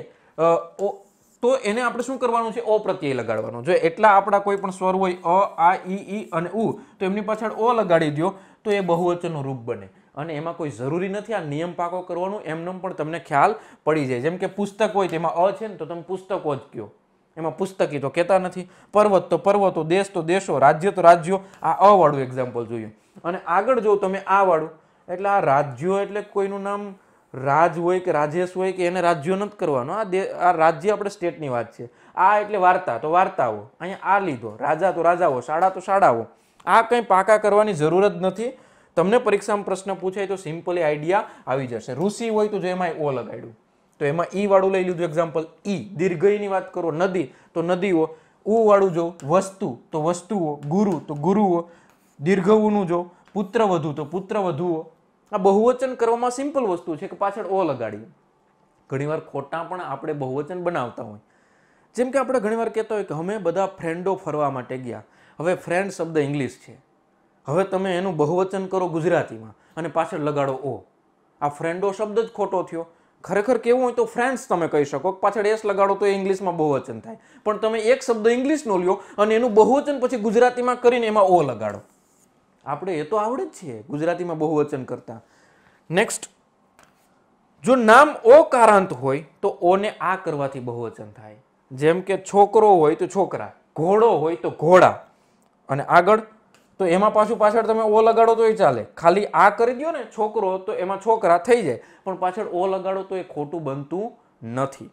Speaker 1: તો એને આપણે શું કરવાનું છે ઓ પ્રત્યય લગાડવાનો જો એટલા આપણા કોઈ પણ સ્વર હોય અ આ ઈ ઈ અને ઉ તો એમની પાછળ ઓ લગાડી દો તો એ બહુવચનનું રૂપ બને અને એમાં કોઈ જરૂરી નથી આ નિયમ પાકો કરવાનું એમનેમ પણ તમને ખ્યાલ પડી જાય જેમ કે પુસ્તક હોય તેમાં અ છે ને તો તમે પુસ્તકો જ કહો એમાં પુસ્તકી તો કહેતા નથી પર્વત તો પર્વતો દેશ તો દેશો રાજ્ય તો રાજ્યો આ અવાળું એક્ઝામ્પલ જોયું અને આગળ જો તમે આ વાળું એટલે આ રાજ્યો એટલે કોઈનું નામ રાજ હોય કે રાજેશ હોય કે એને રાજ્યો નથી કરવાનો આ દે આ રાજ્ય આપણે સ્ટેટની વાત છે આ એટલે વાર્તા તો વાર્તાઓ અહીંયા આ લીધો રાજા તો રાજાઓ શાળા તો શાળાઓ આ કંઈ પાકા કરવાની જરૂર જ નથી તમને પરીક્ષામાં પ્રશ્ન પૂછાય તો સિમ્પલી આઈડિયા આવી જશે ઋષિ હોય તો જો એમાં ઓ લગાડ્યું તો એમાં ઈ વાળું લઈ લીધું એક્ઝામ્પલ ઈ દીર્ઘઈની વાત કરો નદી તો નદીઓ ઉ વાળું જો વસ્તુ તો વસ્તુઓ ગુરુ તો ગુરુઓ દીર્ઘ ઉનું જો પુત્ર વધુ તો પુત્ર વધુઓ આ બહુવચન કરવામાં સિમ્પલ વસ્તુ છે કે પાછળ ઓ લગાડીએ ઘણીવાર ખોટા પણ આપણે બહુવચન બનાવતા હોય જેમ કે આપણે ઘણીવાર કહેતા હોય કે અમે બધા ફ્રેન્ડો ફરવા માટે ગયા હવે ફ્રેન્ડ શબ્દ ઇંગ્લિશ છે હવે તમે એનું બહુવચન કરો ગુજરાતીમાં અને પાછળ લગાડો ઓ આ ફ્રેન્ડો શબ્દ જ ખોટો થયો ખરેખર કેવું હોય તો ફ્રેન્ડ્સ તમે કહી શકો પાછળ એસ લગાડો તો એ ઇંગ્લિશમાં બહુવચન થાય પણ તમે એક શબ્દ ઇંગ્લિશનો લ્યો અને એનું બહુવચન પછી ગુજરાતીમાં કરીને એમાં ઓ લગાડો આપણે એ તો આવડે જ છે ગુજરાતીમાં બહુ વચન કરતા નેક્સ્ટ જો નામ ઓકારાંત હોય તો ઓને આ કરવાથી બહુવચન થાય જેમ કે છોકરો હોય તો છોકરા ઘોડો હોય તો ઘોડા અને આગળ તો એમાં પાછું પાછળ તમે ઓ લગાડો તો એ ચાલે ખાલી આ કરી દો ને છોકરો તો એમાં છોકરા થઈ જાય પણ પાછળ ઓ લગાડો તો એ ખોટું બનતું નથી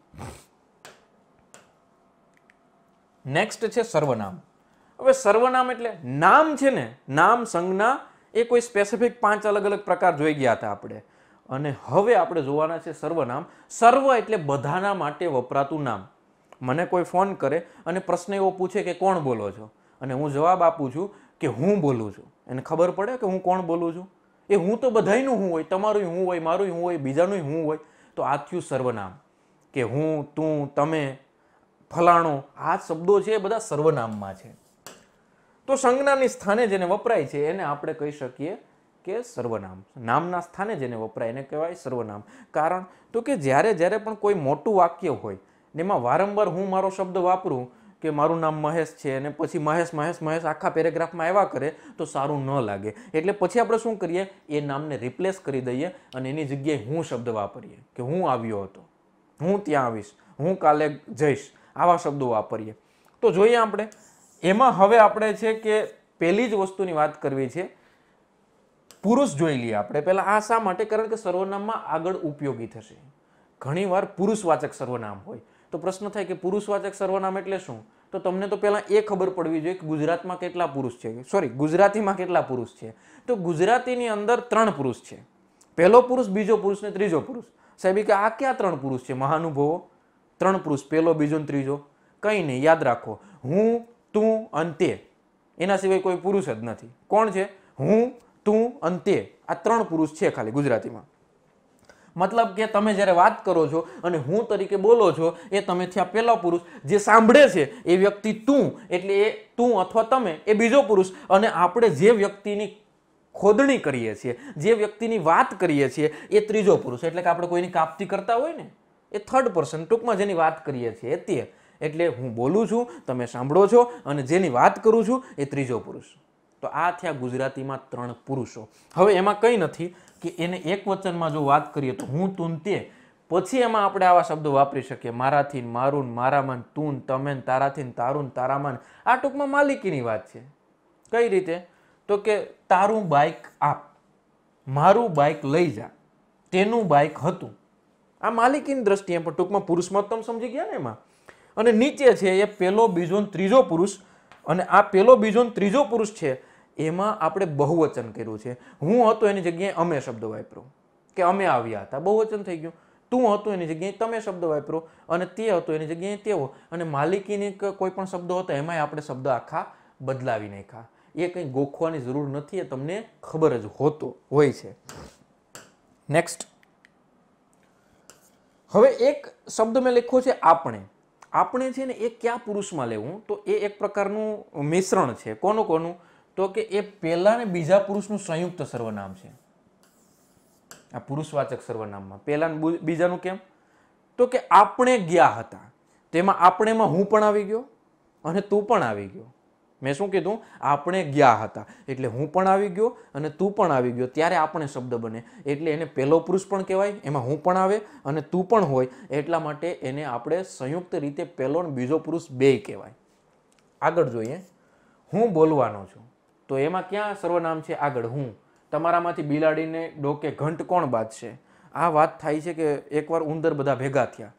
Speaker 1: નેક્સ્ટ છે સર્વનામ હવે સર્વનામ એટલે નામ છે ને નામ સંજ્ઞા એ કોઈ સ્પેસિફિક પાંચ અલગ અલગ પ્રકાર જોઈ ગયા હતા આપણે અને હવે આપણે જોવાના છે સર્વનામ સર્વ એટલે બધાના માટે વપરાતું નામ મને કોઈ ફોન કરે અને પ્રશ્ન એવો પૂછે કે કોણ બોલો છો અને હું જવાબ આપું છું કે હું બોલું છું એને ખબર પડે કે હું કોણ બોલું છું એ હું તો બધાનું હું હોય તમારું હું હોય મારું હું હોય બીજાનું હું હોય તો આ થયું સર્વનામ કે હું તું તમે ફલાણો આ શબ્દો છે એ બધા સર્વનામમાં છે તો સંજ્ઞાની સ્થાને જેને વપરાય છે એને આપણે કહી શકીએ કે સર્વનામ નામના સ્થાને જેને વપરાય એને કહેવાય સર્વનામ કારણ તો કે જ્યારે જ્યારે પણ કોઈ મોટું વાક્ય હોય એમાં વારંવાર હું મારો શબ્દ વાપરું કે મારું નામ મહેશ છે અને પછી મહેશ મહેશ મહેશ આખા પેરેગ્રાફમાં આવ્યા કરે તો સારું ન લાગે એટલે પછી આપણે શું કરીએ એ નામને રિપ્લેસ કરી દઈએ અને એની જગ્યાએ હું શબ્દ વાપરીએ કે હું આવ્યો હતો હું ત્યાં આવીશ હું કાલે જઈશ આવા શબ્દો વાપરીએ તો જોઈએ આપણે એમાં હવે આપણે છે કે પહેલી જ વસ્તુની વાત કરવી છે પુરુષ જોઈ લઈએ આપણે પહેલાં આ શા માટે કારણ કે સર્વનામમાં આગળ ઉપયોગી થશે ઘણીવાર પુરુષવાચક સર્વનામ હોય તો પ્રશ્ન થાય કે પુરુષવાચક સર્વનામ એટલે શું તો તમને તો પહેલાં એ ખબર પડવી જોઈએ કે ગુજરાતમાં કેટલા પુરુષ છે સોરી ગુજરાતીમાં કેટલા પુરુષ છે તો ગુજરાતીની અંદર ત્રણ પુરુષ છે પહેલો પુરુષ બીજો પુરુષ ને ત્રીજો પુરુષ સાહેબી કે આ ક્યાં ત્રણ પુરુષ છે મહાનુભવો ત્રણ પુરુષ પહેલો બીજો ને ત્રીજો કંઈ નહીં યાદ રાખો હું તું અંતે એના સિવાય કોઈ પુરુષ જ નથી કોણ છે હું તું અંતે આ ત્રણ પુરુષ છે ખાલી ગુજરાતીમાં મતલબ કે તમે જ્યારે વાત કરો છો અને હું તરીકે બોલો છો એ તમે ત્યાં પહેલો પુરુષ જે સાંભળે છે એ વ્યક્તિ તું એટલે એ તું અથવા તમે એ બીજો પુરુષ અને આપણે જે વ્યક્તિની ખોદણી કરીએ છીએ જે વ્યક્તિની વાત કરીએ છીએ એ ત્રીજો પુરુષ એટલે કે આપણે કોઈની કાપતી કરતા હોય ને એ થર્ડ પર્સન ટૂંકમાં જેની વાત કરીએ છીએ તે એટલે હું બોલું છું તમે સાંભળો છો અને જેની વાત કરું છું એ ત્રીજો પુરુષ તો આ થયા ગુજરાતીમાં ત્રણ પુરુષો હવે એમાં કંઈ નથી કે એને એક વચનમાં જો વાત કરીએ તો હું તું તે પછી એમાં આપણે આવા શબ્દો વાપરી શકીએ મારાથી મારું મારામાં તું તમેન તારાથી તારું તારામાન આ ટૂંકમાં માલિકીની વાત છે કઈ રીતે તો કે તારું બાઇક આપ મારું બાઇક લઈ જા તેનું બાઇક હતું આ માલિકીની દ્રષ્ટિએ પણ ટૂંકમાં પુરુષમાં પુરુષમત્તમ સમજી ગયા ને એમાં અને નીચે છે એ પહેલો બીજો ત્રીજો પુરુષ અને આ પેલો બીજો ત્રીજો પુરુષ છે એમાં આપણે બહુવચન કર્યું છે હું હતો એની જગ્યાએ અમે શબ્દ વાપરો કે અમે આવ્યા હતા બહુવચન થઈ ગયું તું હતો એની જગ્યાએ તમે શબ્દ વાપરો અને તે હતો એની જગ્યાએ તેઓ અને માલિકીની કોઈ પણ શબ્દો હતા એમાંય આપણે શબ્દ આખા બદલાવી નાખ્યા એ કંઈ ગોખવાની જરૂર નથી એ તમને ખબર જ હોતો હોય છે નેક્સ્ટ હવે એક શબ્દ મેં લખ્યો છે આપણે આપણે છે ને એ કયા પુરુષમાં લેવું તો એ એક પ્રકારનું મિશ્રણ છે કોનું કોનું તો કે એ પહેલાં ને બીજા પુરુષનું સંયુક્ત સર્વનામ છે આ પુરુષવાચક સર્વનામમાં પહેલાં બીજાનું કેમ તો કે આપણે ગયા હતા તેમાં આપણેમાં હું પણ આવી ગયો અને તું પણ આવી ગયો મેં શું કીધું આપણે ગયા હતા એટલે હું પણ આવી ગયો અને તું પણ આવી ગયો ત્યારે આપણે શબ્દ બને એટલે એને પહેલો પુરુષ પણ કહેવાય એમાં હું પણ આવે અને તું પણ હોય એટલા માટે એને આપણે સંયુક્ત રીતે પહેલો અને બીજો પુરુષ બે કહેવાય આગળ જોઈએ હું બોલવાનો છું તો એમાં ક્યાં સર્વનામ છે આગળ હું તમારામાંથી બિલાડીને ડોકે ઘંટ કોણ બાદ આ વાત થાય છે કે એકવાર ઉંદર બધા ભેગા થયા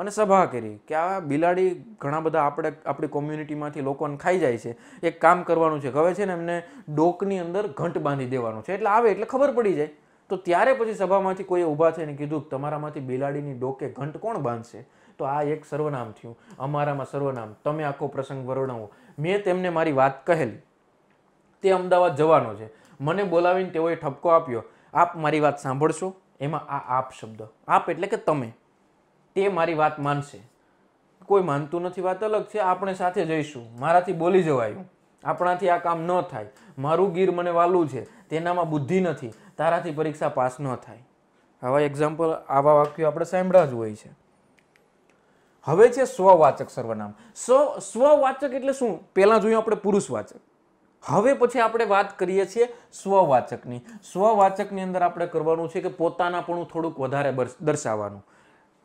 Speaker 1: અને સભા કરી કે આ બિલાડી ઘણા બધા આપણે આપણી કોમ્યુનિટીમાંથી લોકોને ખાઈ જાય છે એક કામ કરવાનું છે હવે છે ને એમને ડોકની અંદર ઘંટ બાંધી દેવાનું છે એટલે આવે એટલે ખબર પડી જાય તો ત્યારે પછી સભામાંથી કોઈએ ઊભા થઈને કીધું તમારામાંથી બિલાડીની ડોકે ઘંટ કોણ બાંધશે તો આ એક સર્વનામ થયું અમારામાં સર્વનામ તમે આખો પ્રસંગ વર્ણવો મેં તેમને મારી વાત કહેલી તે અમદાવાદ જવાનો છે મને બોલાવીને તેઓએ ઠપકો આપ્યો આપ મારી વાત સાંભળશો એમાં આ આપ શબ્દ આપ એટલે કે તમે તે મારી વાત માનશે કોઈ માનતું નથી વાત અલગ છે આપણે સાથે જઈશું મારાથી બોલી જવાયું આપણાથી આ કામ ન થાય મારું ગીર મને વાલું છે તેનામાં બુદ્ધિ નથી તારાથી પરીક્ષા પાસ ન થાય આવા એક્ઝામ્પલ આવા વાક્યો આપણે સાંભળ્યા જ હોય છે હવે છે સ્વવાચક સર્વનામ સ્વ સ્વવાચક એટલે શું પહેલાં જોયું આપણે પુરુષવાચક હવે પછી આપણે વાત કરીએ છીએ સ્વવાચકની સ્વવાચકની અંદર આપણે કરવાનું છે કે પોતાના પણ થોડુંક વધારે દર્શાવવાનું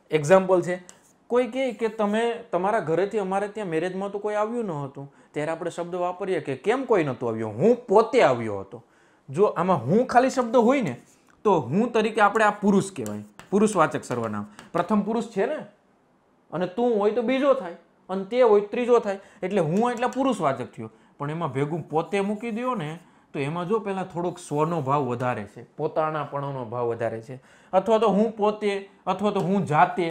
Speaker 1: એક્ઝામ્પલ છે કોઈ કહે કે તમે તમારા ઘરેથી અમારે ત્યાં મેરેજમાં તો કોઈ આવ્યું ન હતું ત્યારે આપણે શબ્દ વાપરીએ કે કેમ કોઈ નહોતું આવ્યો હું પોતે આવ્યો હતો જો આમાં હું ખાલી શબ્દ હોય ને તો હું તરીકે આપણે આ પુરુષ કહેવાય પુરુષવાચક સર્વનામ પ્રથમ પુરુષ છે ને અને તું હોય તો બીજો થાય અને તે હોય ત્રીજો થાય એટલે હું એટલે પુરુષવાચક થયો પણ એમાં ભેગું પોતે મૂકી દો ને તો એમાં જો પહેલાં થોડોક સ્વનો ભાવ વધારે છે પોતાનાપણાનો ભાવ વધારે છે અથવા તો હું પોતે અથવા તો હું જાતે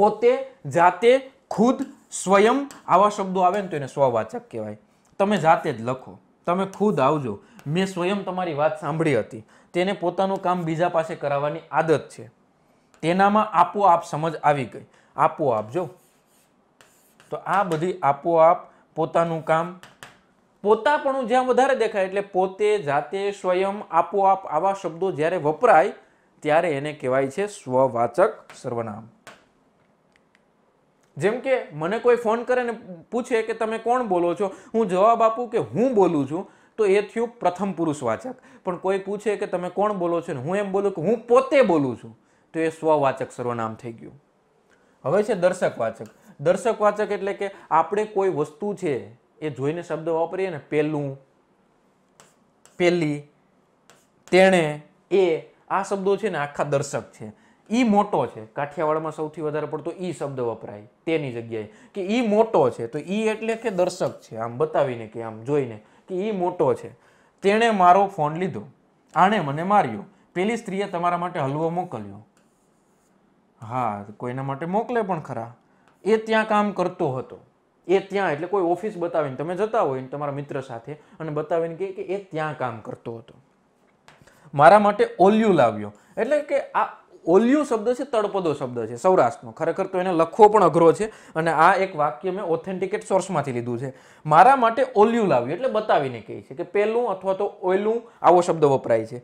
Speaker 1: પોતે જાતે ખુદ સ્વયં આવા શબ્દો આવે ને તો એને સ્વવાચક કહેવાય તમે જાતે જ લખો તમે ખુદ આવજો મેં સ્વયં તમારી વાત સાંભળી હતી તેને પોતાનું કામ બીજા પાસે કરાવવાની આદત છે તેનામાં આપોઆપ સમજ આવી ગઈ આપોઆપ જો તો આ બધી આપોઆપ પોતાનું કામ પોતાપણું જ્યાં વધારે દેખાય એટલે પોતે જાતે સ્વયં આપોઆપ આવા શબ્દો જ્યારે વપરાય ત્યારે એને કહેવાય છે સ્વવાચક સર્વનામ જેમ કે મને કોઈ ફોન કરે ને પૂછે કે તમે કોણ બોલો છો હું જવાબ આપું કે હું બોલું છું તો એ થયું પ્રથમ પુરુષવાચક પણ કોઈ પૂછે કે તમે કોણ બોલો છો ને હું એમ બોલું કે હું પોતે બોલું છું તો એ સ્વવાચક સર્વનામ થઈ ગયું હવે છે દર્શકવાચક દર્શકવાચક એટલે કે આપણે કોઈ વસ્તુ છે એ જોઈને શબ્દ વાપરીએ ને પેલું પેલી તેણે એ આ શબ્દો છે ને આખા દર્શક છે ઈ મોટો છે કાઠિયાવાડમાં સૌથી વધારે પડતો ઈ શબ્દ વપરાય તેની જગ્યાએ કે ઈ મોટો છે તો ઈ એટલે કે દર્શક છે આમ બતાવીને કે આમ જોઈને કે ઈ મોટો છે તેણે મારો ફોન લીધો આણે મને માર્યો પેલી સ્ત્રીએ તમારા માટે હલવો મોકલ્યો હા કોઈના માટે મોકલે પણ ખરા એ ત્યાં કામ કરતો હતો એ ત્યાં એટલે કોઈ ઓફિસ બતાવીને તમે જતા હોય ને તમારા મિત્ર સાથે અને બતાવીને કહે કે એ ત્યાં કામ કરતો હતો મારા માટે ઓલ્યુ લાવ્યો એટલે કે આ ઓલ્યુ શબ્દ છે તળપદો શબ્દ છે સૌરાષ્ટ્રનો ખરેખર તો એને લખવો પણ અઘરો છે અને આ એક વાક્ય મેં ઓથેન્ટિકેટ સોર્સમાંથી લીધું છે મારા માટે ઓલ્યુ લાવ્યું એટલે બતાવીને કહે છે કે પેલું અથવા તો ઓયલું આવો શબ્દ વપરાય છે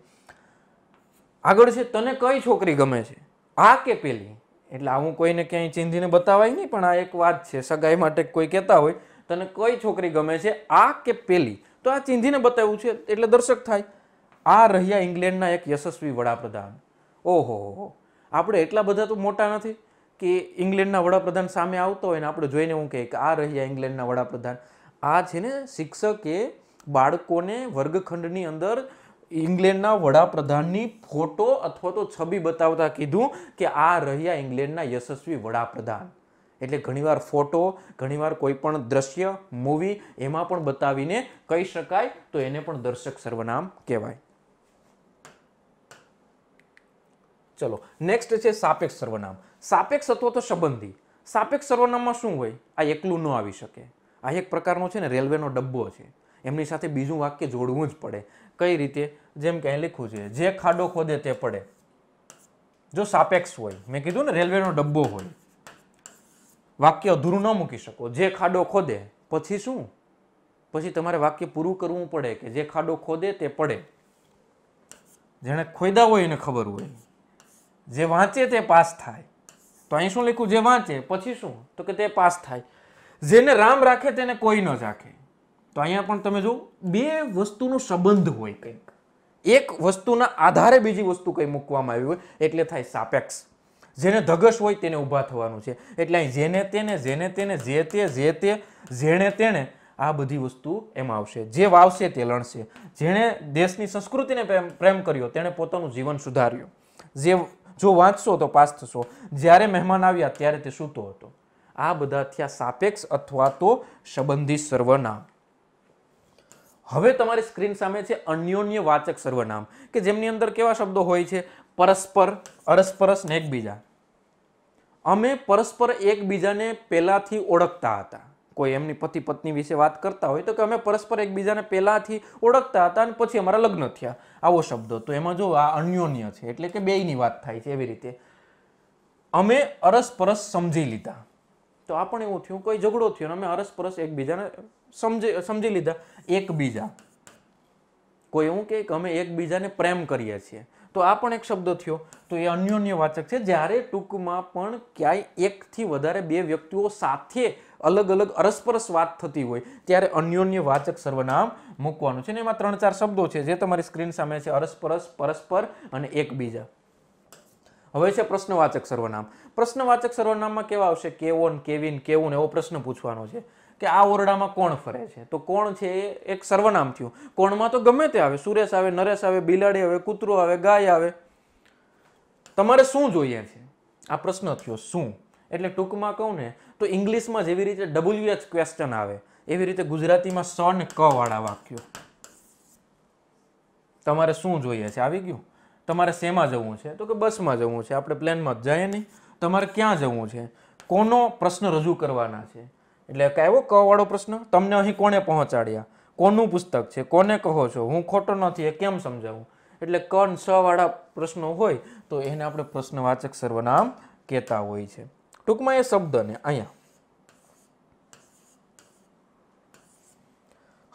Speaker 1: આગળ છે તને કઈ છોકરી ગમે છે આ કે પેલી એટલે આવું કોઈને ક્યાંય ચીંધીને બતાવાય નહીં પણ આ એક વાત છે સગાઈ માટે કોઈ કહેતા હોય તને કઈ છોકરી ગમે છે આ કે પેલી તો આ ચીંધીને બતાવ્યું છે એટલે દર્શક થાય આ રહ્યા ઇંગ્લેન્ડના એક યશસ્વી વડાપ્રધાન ઓહો હો આપણે એટલા બધા તો મોટા નથી કે ઇંગ્લેન્ડના વડાપ્રધાન સામે આવતો હોય ને આપણે જોઈને હું કહે કે આ રહ્યા ઇંગ્લેન્ડના વડાપ્રધાન આ છે ને શિક્ષકે બાળકોને વર્ગખંડની અંદર ઇંગ્લેન્ડના વડાપ્રધાનની ફોટો અથવા તો છબી બતાવતા કીધું કે આ રહ્યા ઇંગ્લેન્ડના યશસ્વી વડાપ્રધાન એટલે ઘણીવાર ફોટો ઘણીવાર કોઈ પણ દ્રશ્ય મૂવી એમાં પણ બતાવીને કહી શકાય તો એને પણ દર્શક સર્વનામ કહેવાય ચલો નેક્સ્ટ છે સાપેક્ષ સર્વનામ સાપેક્ષ અથવા તો સંબંધી સાપેક્ષ સર્વનામમાં શું હોય આ એકલું ન આવી શકે આ એક પ્રકારનો છે ને રેલવેનો ડબ્બો છે એમની સાથે બીજું વાક્ય જોડવું જ પડે કઈ રીતે જેમ કે લખવું જોઈએ જે ખાડો ખોદે તે પડે જો સાપેક્ષ હોય મેં કીધું ને રેલવેનો ડબ્બો હોય વાક્ય અધૂરું ન મૂકી શકો જે ખાડો ખોદે પછી શું પછી તમારે વાક્ય પૂરું કરવું પડે કે જે ખાડો ખોદે તે પડે જેણે ખોદા હોય એને ખબર હોય જે વાંચે તે પાસ થાય તો અહીં શું લખ્યું જે વાંચે પછી શું તો કે તે પાસ થાય જેને રામ રાખે તેને કોઈ ન રાખે તો અહીંયા પણ તમે જો બે વસ્તુનો સંબંધ હોય કંઈક એક વસ્તુના આધારે બીજી વસ્તુ કંઈ મૂકવામાં આવી હોય એટલે થાય સાપેક્ષ જેને ધગશ હોય તેને ઊભા થવાનું છે એટલે અહીં જેને તેને જેને તેને જે તે જે તે જેણે તેણે આ બધી વસ્તુ એમાં આવશે જે વાવશે તે લણશે જેણે દેશની સંસ્કૃતિને પ્રેમ કર્યો તેણે પોતાનું જીવન સુધાર્યું જે જો વાંચશો તો પાસ થશો જ્યારે મહેમાન આવ્યા ત્યારે તે સૂતો હતો આ બધા થયા સાપેક્ષ અથવા તો સંબંધી સર્વનામ હવે તમારી સ્ક્રીન સામે છે અન્યોન્ય વાચક સર્વનામ કે જેમની અંદર કેવા શબ્દો હોય છે પરસ્પર અરસપરસ ને એકબીજા અમે પરસ્પર એકબીજાને પહેલાંથી ઓળખતા હતા કોઈ એમની પતિ પત્ની વિશે વાત કરતા હોય તો કે અમે પરસ્પર એકબીજાને પહેલાંથી ઓળખતા હતા અને પછી અમારા લગ્ન થયા આવો શબ્દો તો એમાં જો આ અન્યોન્ય છે એટલે કે બેયની વાત થાય છે એવી રીતે અમે અરસપરસ સમજી લીધા તો આ પણ એવું થયું કોઈ ઝઘડો થયો અને અમે અરસપરસ એકબીજાને સમજી સમજી લીધા એકબીજા કોઈ એવું કે અમે એકબીજાને પ્રેમ કરીએ છીએ તો આ પણ એક શબ્દ થયો તો એ અન્યોન્ય વાચક છે જ્યારે ટૂંકમાં પણ ક્યાંય એકથી વધારે બે વ્યક્તિઓ સાથે અલગ અલગ અરસપરસ વાત થતી હોય ત્યારે અન્યોન્ય વાચક સર્વનામ મૂકવાનું છે ને એમાં ત્રણ ચાર શબ્દો છે જે તમારી સ્ક્રીન સામે છે અરસપરસ પરસ્પર અને એકબીજા હવે છે પ્રશ્નવાચક સર્વનામ પ્રશ્નવાચક સર્વનામમાં કેવા આવશે કેવોન કેવિન કેવું એવો પ્રશ્ન પૂછવાનો છે કે આ ઓરડામાં કોણ ફરે છે તો કોણ છે એ એક સર્વનામ થયું કોણમાં તો ગમે તે આવે સુરેશ આવે નરેશ આવે બિલાડી આવે કૂતરો આવે ગાય આવે તમારે શું જોઈએ છે આ પ્રશ્ન થયો શું એટલે ટૂંકમાં કહું ને તો ઇંગ્લિશમાં જેવી રીતે ડબલ્યુએચ ક્વેશ્ચન આવે એવી રીતે ગુજરાતીમાં સ ને ક વાળા વાક્યો તમારે શું જોઈએ છે આવી ગયું તમારે શેમાં જવું છે તો કે બસમાં જવું છે આપણે પ્લેનમાં જ જઈએ નહીં તમારે ક્યાં જવું છે કોનો પ્રશ્ન રજૂ કરવાના છે એટલે એવો કવાળો પ્રશ્ન તમને અહીં કોને પહોંચાડ્યા કોનું પુસ્તક છે કોને કહો છો હું ખોટો નથી એ કેમ સમજાવું એટલે કણ સવાળા પ્રશ્નો હોય તો એને આપણે પ્રશ્નવાચક સર્વનામ કહેતા હોય છે ટૂંકમાં એ શબ્દને અહીંયા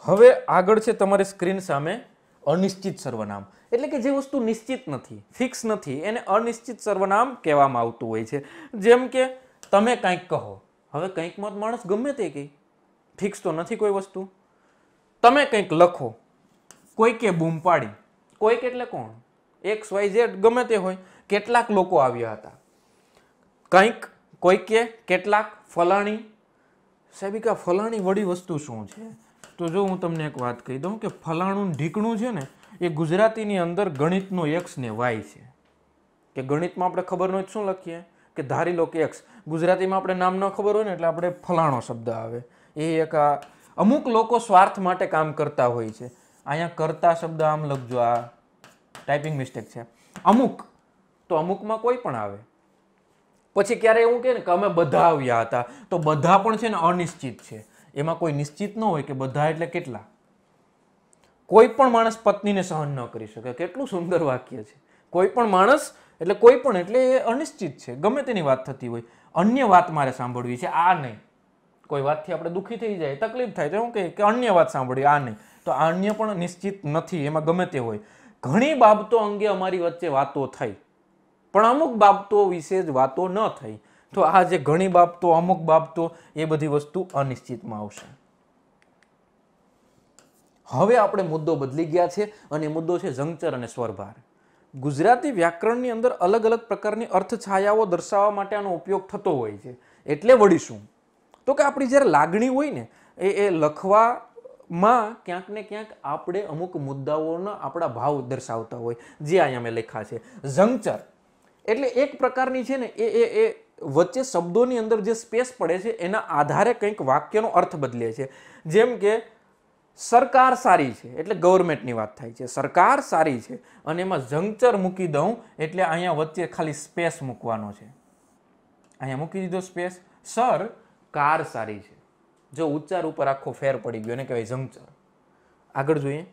Speaker 1: હવે આગળ છે તમારી સ્ક્રીન સામે અનિશ્ચિત સર્વનામ એટલે કે જે વસ્તુ નિશ્ચિત નથી ફિક્સ નથી એને અનિશ્ચિત સર્વનામ કહેવામાં આવતું હોય છે જેમ કે તમે કંઈક કહો હવે કંઈકમાં માણસ ગમે તે કંઈ ફિક્સ તો નથી કોઈ વસ્તુ તમે કંઈક લખો કોઈકે બૂમ પાડી કોઈક એટલે કોણ એક્સ વાય ઝેડ ગમે તે હોય કેટલાક લોકો આવ્યા હતા કંઈક કોઈકે કેટલાક ફલાણી સાહેબિકા ફલાણી વળી વસ્તુ શું છે તો જો હું તમને એક વાત કહી દઉં કે ફલાણું ઢીકણું છે ને એ ગુજરાતીની અંદર ગણિતનો એક્સ ને વાય છે કે ગણિતમાં આપણે ખબર હોય શું લખીએ કે ધારી લો કે એક્સ ગુજરાતીમાં આપણે નામ ન ખબર હોય ને એટલે આપણે ફલાણો શબ્દ આવે એ એક આ અમુક લોકો સ્વાર્થ માટે કામ કરતા હોય છે અહીંયા કરતા શબ્દ આમ લખજો આ ટાઈપિંગ મિસ્ટેક છે અમુક તો અમુકમાં કોઈ પણ આવે પછી ક્યારે એવું કહે ને કે અમે બધા આવ્યા હતા તો બધા પણ છે ને અનિશ્ચિત છે એમાં કોઈ નિશ્ચિત ન હોય કે બધા એટલે કેટલા કોઈ પણ માણસ પત્નીને સહન ન કરી શકે કેટલું સુંદર વાક્ય છે કોઈ પણ માણસ એટલે કોઈ પણ એટલે એ અનિશ્ચિત છે ગમે તેની વાત થતી હોય અન્ય વાત મારે સાંભળવી છે આ નહીં કોઈ વાતથી આપણે દુઃખી થઈ જાય તકલીફ થાય તો હું કે અન્ય વાત સાંભળી આ નહીં તો અન્ય પણ નિશ્ચિત નથી એમાં ગમે તે હોય ઘણી બાબતો અંગે અમારી વચ્ચે વાતો થઈ પણ અમુક બાબતો વિશે જ વાતો ન થઈ તો આ જે ઘણી બાબતો અમુક બાબતો એ બધી વસ્તુ અનિશ્ચિતમાં આવશે હવે આપણે મુદ્દો બદલી ગયા છે અને મુદ્દો છે જંગચર અને સ્વરભાર ગુજરાતી વ્યાકરણની અંદર અલગ અલગ પ્રકારની અર્થછાયાઓ દર્શાવવા માટે આનો ઉપયોગ થતો હોય છે એટલે વળીશું તો કે આપણી જ્યારે લાગણી હોય ને એ એ લખવામાં ક્યાંક ને ક્યાંક આપણે અમુક મુદ્દાઓના આપણા ભાવ દર્શાવતા હોય જે અહીંયા મેં લખ્યા છે જંગચર એટલે એક પ્રકારની છે ને એ એ એ વચ્ચે શબ્દોની અંદર જે સ્પેસ પડે છે એના આધારે કંઈક વાક્યનો અર્થ બદલે છે જેમ કે સરકાર સારી છે એટલે ગવર્મેન્ટની વાત થાય છે સરકાર સારી છે અને એમાં જંક્ચર મૂકી દઉં એટલે અહીંયા વચ્ચે ખાલી સ્પેસ મૂકવાનો છે અહીંયા મૂકી દીધો સ્પેસ સર કાર સારી છે જો ઉચ્ચાર ઉપર આખો ફેર પડી ગયો એને કહેવાય જંક્ચર આગળ જોઈએ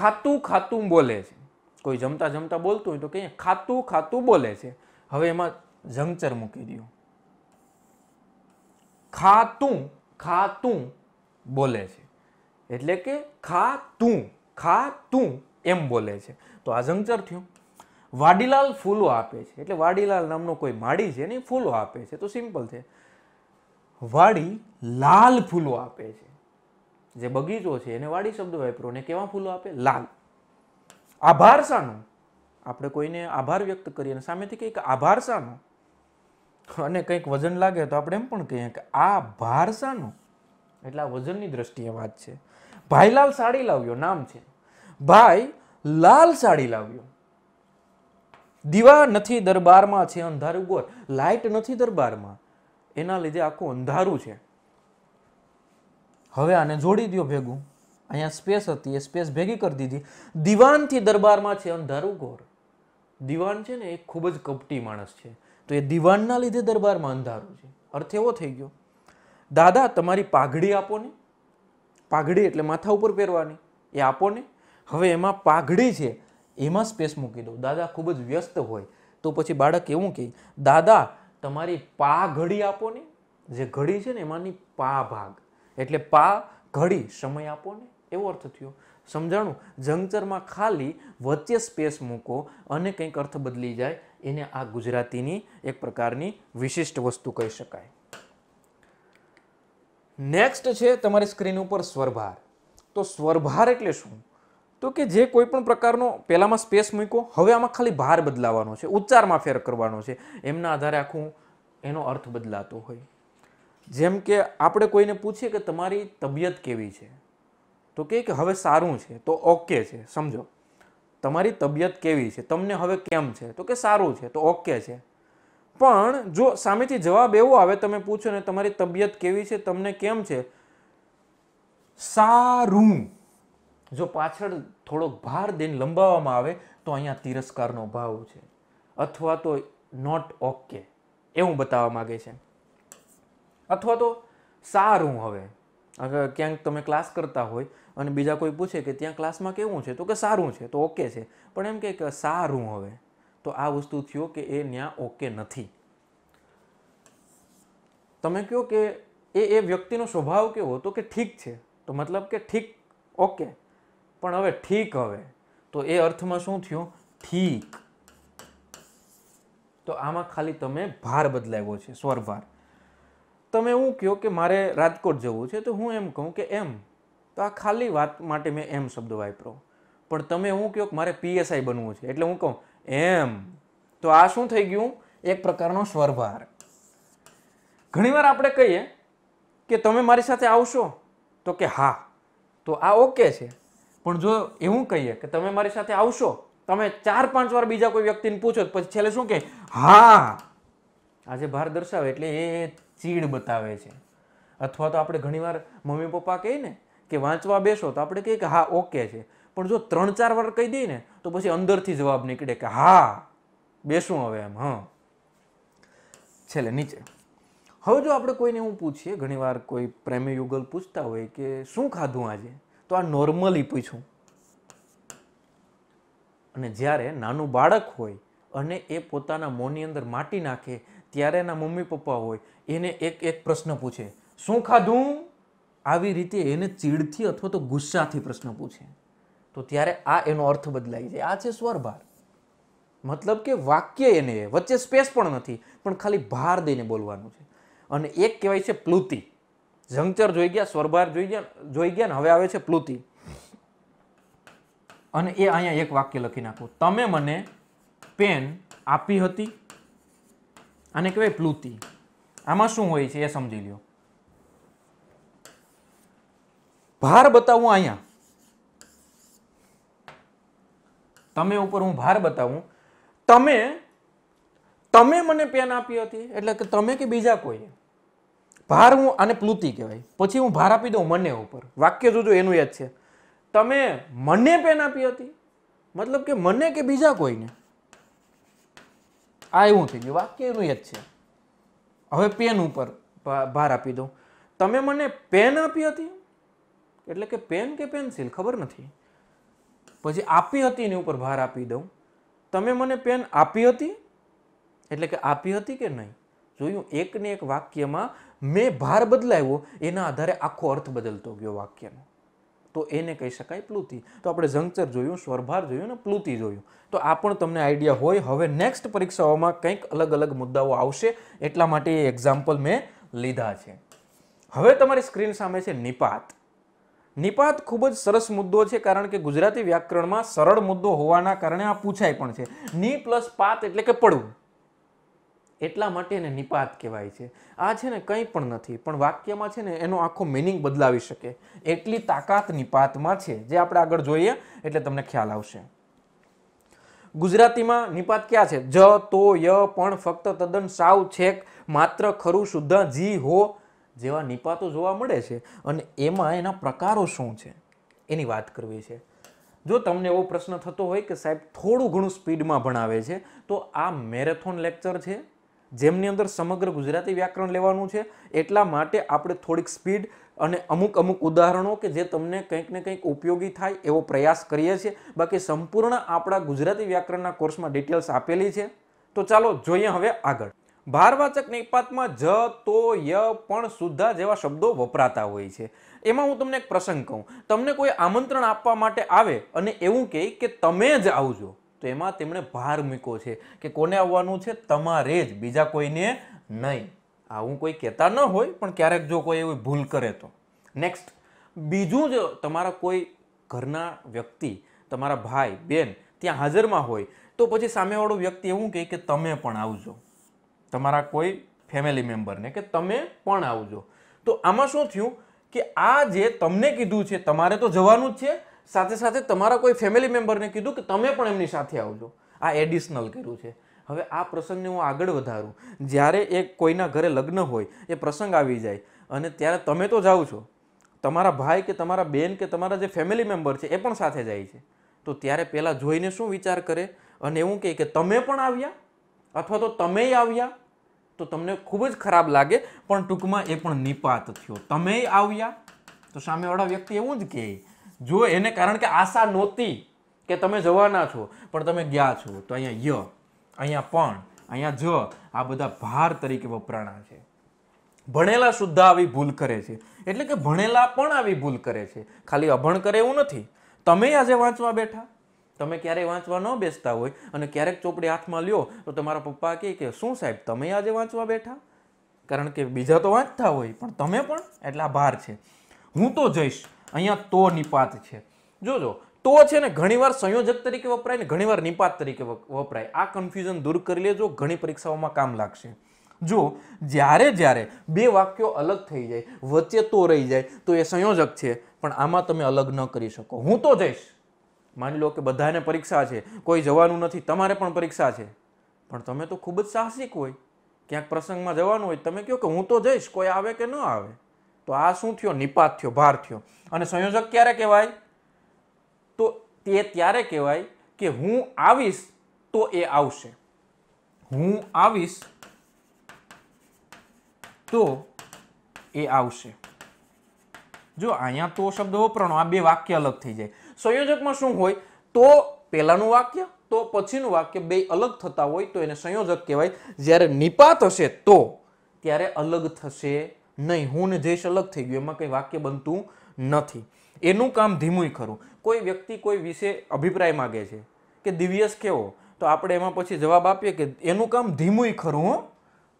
Speaker 1: ખાતું ખાતું બોલે છે કોઈ જમતા જમતા બોલતું હોય તો કહીએ ખાતું ખાતું બોલે છે હવે એમાં જંકચર મૂકી દો ખાતું ખાતું બોલે છે એટલે કે ખા તું ખા તું એમ બોલે છે તો આ જંગચર થયું વાડીલાલ ફૂલો આપે છે એટલે વાડીલાલ નામનો કોઈ માડી છે ને ફૂલો આપે છે તો સિમ્પલ છે વાડી લાલ ફૂલો આપે છે જે બગીચો છે એને વાડી શબ્દ વાપરો ને કેવા ફૂલો આપે લાલ આભાર શાનો આપણે કોઈને આભાર વ્યક્ત કરીએ અને સામેથી કંઈક આભાર શાનો અને કંઈક વજન લાગે તો આપણે એમ પણ કહીએ કે આ ભાર શાનો એટલે આ વજનની દ્રષ્ટિએ વાત છે ભાઈ લાલ સાડી લાવ્યો નામ છે ભાઈ લાલ સાડી લાવ્યો દીવા નથી દરબારમાં છે અંધારું ગોર લાઇટ નથી દરબારમાં એના લીધે આખું અંધારું છે હવે આને જોડી દો ભેગું અહીંયા સ્પેસ હતી એ સ્પેસ ભેગી કરી દીધી દિવાનથી દરબારમાં છે અંધારું ગોર દિવાન છે ને એ ખૂબ જ કપટી માણસ છે તો એ દિવાનના લીધે દરબારમાં અંધારું છે અર્થ એવો થઈ ગયો દાદા તમારી પાઘડી આપો ને પાઘડી એટલે માથા ઉપર પહેરવાની એ આપો ને હવે એમાં પાઘડી છે એમાં સ્પેસ મૂકી દો દાદા ખૂબ જ વ્યસ્ત હોય તો પછી બાળક એવું કહે દાદા તમારી પા ઘડી આપો ને જે ઘડી છે ને એમાંની પા ભાગ એટલે પા ઘડી સમય આપો ને એવો અર્થ થયો સમજાણું જંગચરમાં ખાલી વચ્ચે સ્પેસ મૂકો અને કંઈક અર્થ બદલી જાય એને આ ગુજરાતીની એક પ્રકારની વિશિષ્ટ વસ્તુ કહી શકાય નેક્સ્ટ છે તમારી સ્ક્રીન ઉપર સ્વરભાર તો સ્વરભાર એટલે શું તો કે જે કોઈ પણ પ્રકારનો પહેલામાં સ્પેસ મૂક્યો હવે આમાં ખાલી ભાર બદલાવાનો છે ઉચ્ચારમાં ફેર કરવાનો છે એમના આધારે આખું એનો અર્થ બદલાતો હોય જેમ કે આપણે કોઈને પૂછીએ કે તમારી તબિયત કેવી છે તો કે હવે સારું છે તો ઓકે છે સમજો તમારી તબિયત કેવી છે તમને હવે કેમ છે તો કે સારું છે તો ઓકે છે પણ જો સામેથી જવાબ એવો આવે તમે પૂછો ને તમારી તબિયત કેવી છે તમને કેમ છે સારું જો પાછળ થોડોક ભાર દેન લંબાવવામાં આવે તો અહીંયા તિરસ્કારનો ભાવ છે અથવા તો નોટ ઓકે એવું બતાવવા માગે છે અથવા તો સારું હવે ક્યાંક તમે ક્લાસ કરતા હોય અને બીજા કોઈ પૂછે કે ત્યાં ક્લાસમાં કેવું છે તો કે સારું છે તો ઓકે છે પણ એમ કે સારું હવે તો આ વસ્તુ થયો કે એ ન્યા ઓકે નથી તમે કહો કે એ એ વ્યક્તિનો સ્વભાવ કેવો તો કે ઠીક છે તો મતલબ કે ઠીક ઓકે પણ હવે ઠીક હવે તો એ અર્થમાં શું થયું ઠીક તો આમાં ખાલી તમે ભાર બદલાવ્યો છે સ્વરભાર તમે હું કહો કે મારે રાજકોટ જવું છે તો હું એમ કહું કે એમ તો આ ખાલી વાત માટે મેં એમ શબ્દ વાપરો પણ તમે હું કહો કે મારે પીએસઆઈ બનવું છે એટલે હું કહું એમ તો આ શું થઈ ગયું એક પ્રકારનો સ્વરભાર ઘણીવાર આપણે કહીએ કે તમે મારી સાથે આવશો તો કે હા તો આ ઓકે છે પણ જો એવું કહીએ કે તમે મારી સાથે આવશો તમે ચાર પાંચ વાર બીજા કોઈ વ્યક્તિને પૂછો પછી છેલ્લે શું કે હા આજે ભાર દર્શાવે એટલે એ ચીડ બતાવે છે અથવા તો આપણે ઘણીવાર મમ્મી પપ્પા કહીએ ને કે વાંચવા બેસો તો આપણે કહીએ કે હા ઓકે છે પણ જો ત્રણ ચાર વાર કહી દઈએ ને તો પછી અંદરથી જવાબ નીકળે કે હા બેસું હવે એમ હા છેલ્લે નીચે હવે જો આપણે કોઈને એવું પૂછીએ ઘણીવાર કોઈ પ્રેમી યુગલ પૂછતા હોય કે શું ખાધું આજે તો આ નોર્મલી પૂછું અને જ્યારે નાનું બાળક હોય અને એ પોતાના મોંની અંદર માટી નાખે ત્યારે એના મમ્મી પપ્પા હોય એને એક એક પ્રશ્ન પૂછે શું ખાધું આવી રીતે એને ચીડથી અથવા તો ગુસ્સાથી પ્રશ્ન પૂછે તો ત્યારે આ એનો અર્થ બદલાઈ જાય આ છે સ્વરભાર મતલબ કે વાક્ય એને વચ્ચે સ્પેસ પણ નથી પણ ખાલી ભાર દઈને બોલવાનું છે અને એક કહેવાય છે પ્લુતિ જંકચર જોઈ ગયા સ્વરભાર જોઈ ગયા જોઈ ગયા ને હવે આવે છે પ્લુતિ અને એ અહીંયા એક વાક્ય લખી નાખો તમે મને પેન આપી હતી અને કહેવાય પ્લુતિ આમાં શું હોય છે એ સમજી લ્યો ભાર બતાવું અહીંયા તમે ઉપર હું ભાર બતાવું તમે તમે મને પેન આપી હતી એટલે કે તમે કે બીજા કોઈ ભાર હું અને પ્લુતિ કહેવાય પછી હું ભાર આપી દઉં મને ઉપર વાક્ય જોજો એનું યાદ છે તમે મને પેન આપી હતી મતલબ કે મને કે બીજા કોઈને આ એવું થઈ ગયું વાક્ય એનું યાદ છે હવે પેન ઉપર ભાર આપી દઉં તમે મને પેન આપી હતી એટલે કે પેન કે પેન્સિલ ખબર નથી પછી આપી હતી એની ઉપર ભાર આપી દઉં તમે મને પેન આપી હતી એટલે કે આપી હતી કે નહીં જોયું એકને એક વાક્યમાં મેં ભાર બદલાવ્યો એના આધારે આખો અર્થ બદલતો ગયો વાક્યનો તો એને કહી શકાય પ્લુતિ તો આપણે જંગચર જોયું સ્વરભાર જોયું ને પ્લુતિ જોયું તો આ પણ તમને આઈડિયા હોય હવે નેક્સ્ટ પરીક્ષાઓમાં કંઈક અલગ અલગ મુદ્દાઓ આવશે એટલા માટે એ એક્ઝામ્પલ મેં લીધા છે હવે તમારી સ્ક્રીન સામે છે નિપાત નિપાત ખૂબ જ સરસ મુદ્દો છે કારણ કે ગુજરાતી વ્યાકરણમાં સરળ મુદ્દો હોવાના કારણે આ પૂછાય પણ છે ની પ્લસ પાત એટલે કે પડવું એટલા માટે એને નિપાત કહેવાય છે આ છે ને કંઈ પણ નથી પણ વાક્યમાં છે ને એનો આખો મિનિંગ બદલાવી શકે એટલી તાકાત નિપાતમાં છે જે આપણે આગળ જોઈએ એટલે તમને ખ્યાલ આવશે ગુજરાતીમાં નિપાત ક્યાં છે જ તો ય પણ ફક્ત તદ્દન સાવ છેક માત્ર ખરું શુદ્ધ જી હો જેવા નિપાતો જોવા મળે છે અને એમાં એના પ્રકારો શું છે એની વાત કરવી છે જો તમને એવો પ્રશ્ન થતો હોય કે સાહેબ થોડું ઘણું સ્પીડમાં ભણાવે છે તો આ મેરેથોન લેક્ચર છે જેમની અંદર સમગ્ર ગુજરાતી વ્યાકરણ લેવાનું છે એટલા માટે આપણે થોડીક સ્પીડ અને અમુક અમુક ઉદાહરણો કે જે તમને કંઈક ને કંઈક ઉપયોગી થાય એવો પ્રયાસ કરીએ છીએ બાકી સંપૂર્ણ આપણા ગુજરાતી વ્યાકરણના કોર્સમાં ડિટેલ્સ આપેલી છે તો ચાલો જોઈએ હવે આગળ ભારવાચક નિપાતમાં જ તો ય પણ સુદ્ધા જેવા શબ્દો વપરાતા હોય છે એમાં હું તમને એક પ્રસંગ કહું તમને કોઈ આમંત્રણ આપવા માટે આવે અને એવું કહે કે તમે જ આવજો તો એમાં તેમણે ભાર મૂકો છે કે કોને આવવાનું છે તમારે જ બીજા કોઈને નહીં આવું કોઈ કહેતા ન હોય પણ ક્યારેક જો કોઈ એવી ભૂલ કરે તો નેક્સ્ટ બીજું જ તમારા કોઈ ઘરના વ્યક્તિ તમારા ભાઈ બેન ત્યાં હાજરમાં હોય તો પછી સામેવાળો વ્યક્તિ એવું કહે કે તમે પણ આવજો તમારા કોઈ ફેમિલી મેમ્બરને કે તમે પણ આવજો તો આમાં શું થયું કે આ જે તમને કીધું છે તમારે તો જવાનું જ છે સાથે સાથે તમારા કોઈ ફેમિલી મેમ્બરને કીધું કે તમે પણ એમની સાથે આવજો આ એડિશનલ કર્યું છે હવે આ પ્રસંગને હું આગળ વધારું જ્યારે એ કોઈના ઘરે લગ્ન હોય એ પ્રસંગ આવી જાય અને ત્યારે તમે તો જાઓ છો તમારા ભાઈ કે તમારા બેન કે તમારા જે ફેમિલી મેમ્બર છે એ પણ સાથે જાય છે તો ત્યારે પહેલાં જોઈને શું વિચાર કરે અને એવું કહે કે તમે પણ આવ્યા અથવા તો તમે આવ્યા તો તમને ખૂબ જ ખરાબ લાગે પણ ટૂંકમાં એ પણ નિપાત થયો તમે આવ્યા તો સામેવાળા વ્યક્તિ એવું જ કહે જો એને કારણ કે આશા નહોતી કે તમે જવાના છો પણ તમે ગયા છો તો અહીંયા ય અહીંયા પણ અહીંયા જ આ બધા ભાર તરીકે વપરાણા છે ભણેલા સુદ્ધા આવી ભૂલ કરે છે એટલે કે ભણેલા પણ આવી ભૂલ કરે છે ખાલી અભણ કરે એવું નથી તમે આજે વાંચવા બેઠા તમે ક્યારેય વાંચવા ન બેસતા હોય અને ક્યારેક ચોપડી હાથમાં લ્યો તો તમારા પપ્પા કહે કે શું સાહેબ તમે આજે વાંચવા બેઠા કારણ કે બીજા તો વાંચતા હોય પણ તમે પણ એટલા ભાર છે હું તો જઈશ અહીંયા તો નિપાત છે જોજો તો છે ને ઘણીવાર સંયોજક તરીકે વપરાય ને ઘણીવાર નિપાત તરીકે વપરાય આ કન્ફ્યુઝન દૂર કરી લેજો ઘણી પરીક્ષાઓમાં કામ લાગશે જો જ્યારે જ્યારે બે વાક્યો અલગ થઈ જાય વચ્ચે તો રહી જાય તો એ સંયોજક છે પણ આમાં તમે અલગ ન કરી શકો હું તો જઈશ માની લો કે બધાને પરીક્ષા છે કોઈ જવાનું નથી તમારે પણ પરીક્ષા છે પણ તમે તો ખૂબ જ સાહસિક હોય ક્યાંક પ્રસંગમાં જવાનું હોય તમે કહો કે હું તો જઈશ કોઈ આવે કે ન આવે તો આ શું થયો નિપાત થયો ભાર થયો અને સંયોજક ક્યારે કહેવાય તો તે ત્યારે કહેવાય કે હું આવીશ તો એ આવશે હું આવીશ તો એ આવશે જો અહીંયા તો શબ્દ વપરાણો આ બે વાક્ય અલગ થઈ જાય સંયોજકમાં શું હોય તો પહેલાંનું વાક્ય તો પછીનું વાક્ય બે અલગ થતા હોય તો એને સંયોજક કહેવાય જ્યારે નિપાત હશે તો ત્યારે અલગ થશે નહીં હું ને જઈશ અલગ થઈ ગયું એમાં કંઈ વાક્ય બનતું નથી એનું કામ ધીમું ખરું કોઈ વ્યક્તિ કોઈ વિશે અભિપ્રાય માગે છે કે દિવ્યસ કેવો તો આપણે એમાં પછી જવાબ આપીએ કે એનું કામ ધીમું ખરું હો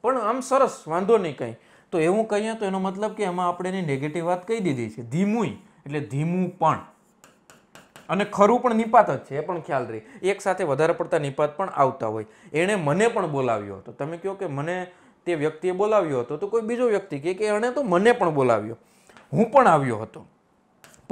Speaker 1: પણ આમ સરસ વાંધો નહીં કંઈ તો એવું કહીએ તો એનો મતલબ કે એમાં આપણે એની નેગેટિવ વાત કહી દીધી છે ધીમું એટલે ધીમું પણ અને ખરું પણ નિપાત જ છે એ પણ ખ્યાલ રહી એક સાથે વધારે પડતા નિપાત પણ આવતા હોય એણે મને પણ બોલાવ્યો હતો તમે કહો કે મને તે વ્યક્તિએ બોલાવ્યો હતો તો કોઈ બીજો વ્યક્તિ કહે કે એણે તો મને પણ બોલાવ્યો હું પણ આવ્યો હતો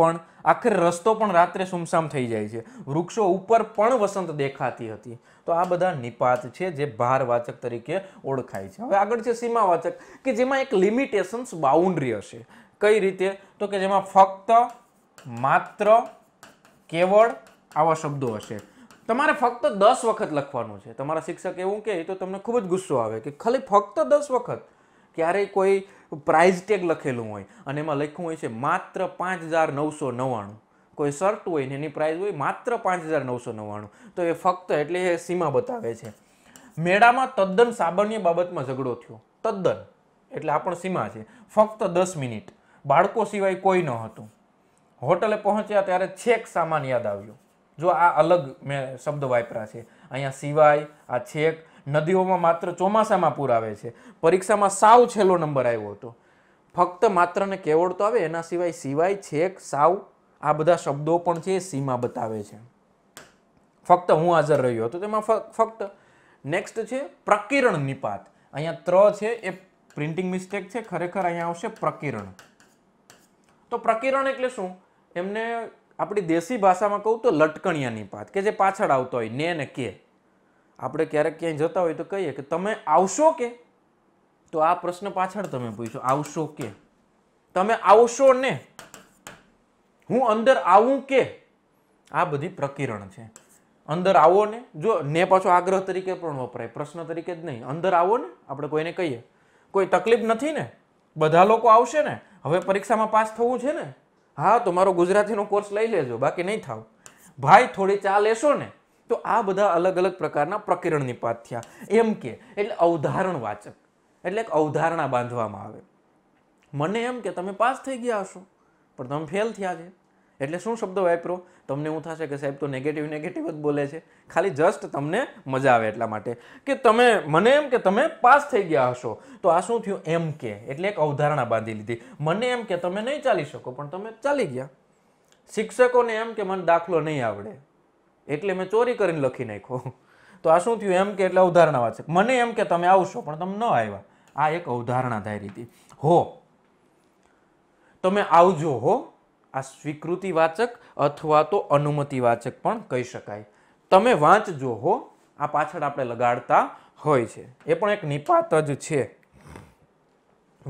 Speaker 1: પણ આખરે રસ્તો પણ રાત્રે સુમસામ થઈ જાય છે વૃક્ષો ઉપર પણ વસંત દેખાતી હતી તો આ બધા નિપાત છે જે ભારવાચક તરીકે ઓળખાય છે હવે આગળ છે સીમાવાચક કે જેમાં એક લિમિટેશન્સ બાઉન્ડ્રી હશે કઈ રીતે તો કે જેમાં ફક્ત માત્ર કેવળ આવા શબ્દો હશે તમારે ફક્ત દસ વખત લખવાનું છે તમારા શિક્ષક એવું કહે તો તમને ખૂબ જ ગુસ્સો આવે કે ખાલી ફક્ત દસ વખત ક્યારેય કોઈ પ્રાઇઝ ટેગ લખેલું હોય અને એમાં લખ્યું હોય છે માત્ર પાંચ હજાર નવસો નવ્વાણું કોઈ શર્ટ હોય ને એની પ્રાઇઝ હોય માત્ર પાંચ હજાર નવસો નવ્વાણું તો એ ફક્ત એટલે એ સીમા બતાવે છે મેળામાં તદ્દન સાબન્ય બાબતમાં ઝઘડો થયો તદ્દન એટલે આ પણ સીમા છે ફક્ત દસ મિનિટ બાળકો સિવાય કોઈ ન હતું હોટલે પહોંચ્યા ત્યારે છેક સામાન યાદ આવ્યો જો આ અલગ મેં શબ્દ વાપરા છે અહીંયા સિવાય આ છેક નદીઓમાં માત્ર ચોમાસામાં પૂર આવે છે પરીક્ષામાં સાવ છેલ્લો નંબર આવ્યો હતો ફક્ત માત્ર ને કેવળ તો આવે એના સિવાય સિવાય છેક સાવ આ બધા શબ્દો પણ છે સીમા બતાવે છે ફક્ત હું હાજર રહ્યો હતો તેમાં ફક્ત નેક્સ્ટ છે પ્રકિરણ નિપાત અહીંયા ત્ર છે એ પ્રિન્ટિંગ મિસ્ટેક છે ખરેખર અહીંયા આવશે પ્રકિરણ તો પ્રકિરણ એટલે શું એમને આપણી દેશી ભાષામાં કહું તો લટકણિયાની પાત કે જે પાછળ આવતો હોય ને ને કે આપણે ક્યારેક ક્યાંય જતા હોય તો કહીએ કે તમે આવશો કે તો આ પ્રશ્ન પાછળ તમે પૂછો આવશો કે તમે આવશો ને હું અંદર આવું કે આ બધી પ્રકિરણ છે અંદર આવો ને જો ને પાછો આગ્રહ તરીકે પણ વપરાય પ્રશ્ન તરીકે જ નહીં અંદર આવો ને આપણે કોઈને કહીએ કોઈ તકલીફ નથી ને બધા લોકો આવશે ને હવે પરીક્ષામાં પાસ થવું છે ને હા તો મારો ગુજરાતીનો કોર્સ લઈ લેજો બાકી નહીં થાવ ભાઈ થોડી ચા લેશો ને તો આ બધા અલગ અલગ પ્રકારના પ્રકિરણની પાત થયા એમ કે એટલે અવધારણ વાચક એટલે એક અવધારણા બાંધવામાં આવે મને એમ કે તમે પાસ થઈ ગયા હશો પણ તમે ફેલ થયા છે એટલે શું શબ્દ વાપરો તમને એવું થશે કે સાહેબ તો નેગેટિવ નેગેટિવ જ બોલે છે ખાલી જસ્ટ તમને મજા આવે એટલા માટે કે તમે મને એમ કે તમે પાસ થઈ ગયા હશો તો આ શું થયું એમ કે એટલે એક અવધારણા બાંધી લીધી મને એમ કે તમે નહીં ચાલી શકો પણ તમે ચાલી ગયા શિક્ષકોને એમ કે મને દાખલો નહીં આવડે એટલે મેં ચોરી કરીને લખી નાખ્યો તો આ શું થયું એમ કે એટલે અવધારણા વાંચે મને એમ કે તમે આવશો પણ તમે ન આવ્યા આ એક અવધારણા ધારી હતી હો તમે આવજો હો આ સ્વીકૃતિવાચક અથવા તો અનુમતિવાચક પણ કહી શકાય તમે વાંચજો હો આ પાછળ આપણે લગાડતા હોય છે એ પણ એક નિપાત જ છે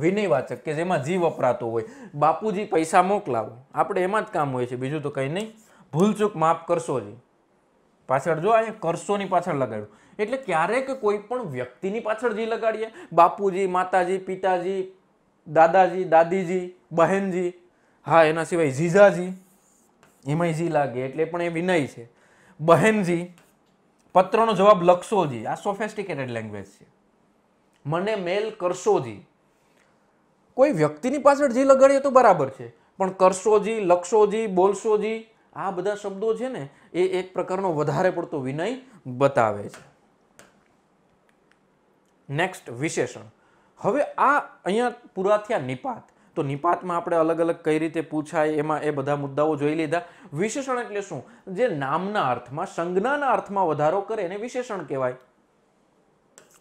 Speaker 1: વિનયવાચક કે જેમાં જી વપરાતો હોય બાપુજી પૈસા મોકલાવો આપણે એમાં જ કામ હોય છે બીજું તો કંઈ નહીં ભૂલચૂક માફ કરશો જી પાછળ જો અહીંયા કરશોની પાછળ લગાડ્યું એટલે ક્યારેક કોઈ પણ વ્યક્તિની પાછળ જી લગાડીએ બાપુજી માતાજી પિતાજી દાદાજી દાદીજી બહેનજી હા એના સિવાય જીજાજી એમાંય જી લાગે એટલે પણ એ વિનય છે બહેનજી પત્રનો જવાબ લખશોજી આ સોફેસ્ટિકેટેડ લેંગ્વેજ છે મને મેલ કરશોજી કોઈ વ્યક્તિની પાછળ જી લગાડીએ તો બરાબર છે પણ કરશોજી લક્ષોજી બોલશોજી આ બધા શબ્દો છે ને એ એક પ્રકારનો વધારે પડતો વિનય બતાવે છે નેક્સ્ટ વિશેષણ હવે આ અહીંયા પૂરા થયા નિપાત તો નિપાતમાં આપણે અલગ અલગ કઈ રીતે પૂછાય એમાં એ બધા મુદ્દાઓ જોઈ લીધા વિશેષણ એટલે શું જે નામના અર્થમાં સંજ્ઞાના અર્થમાં વધારો કરે એને વિશેષણ કહેવાય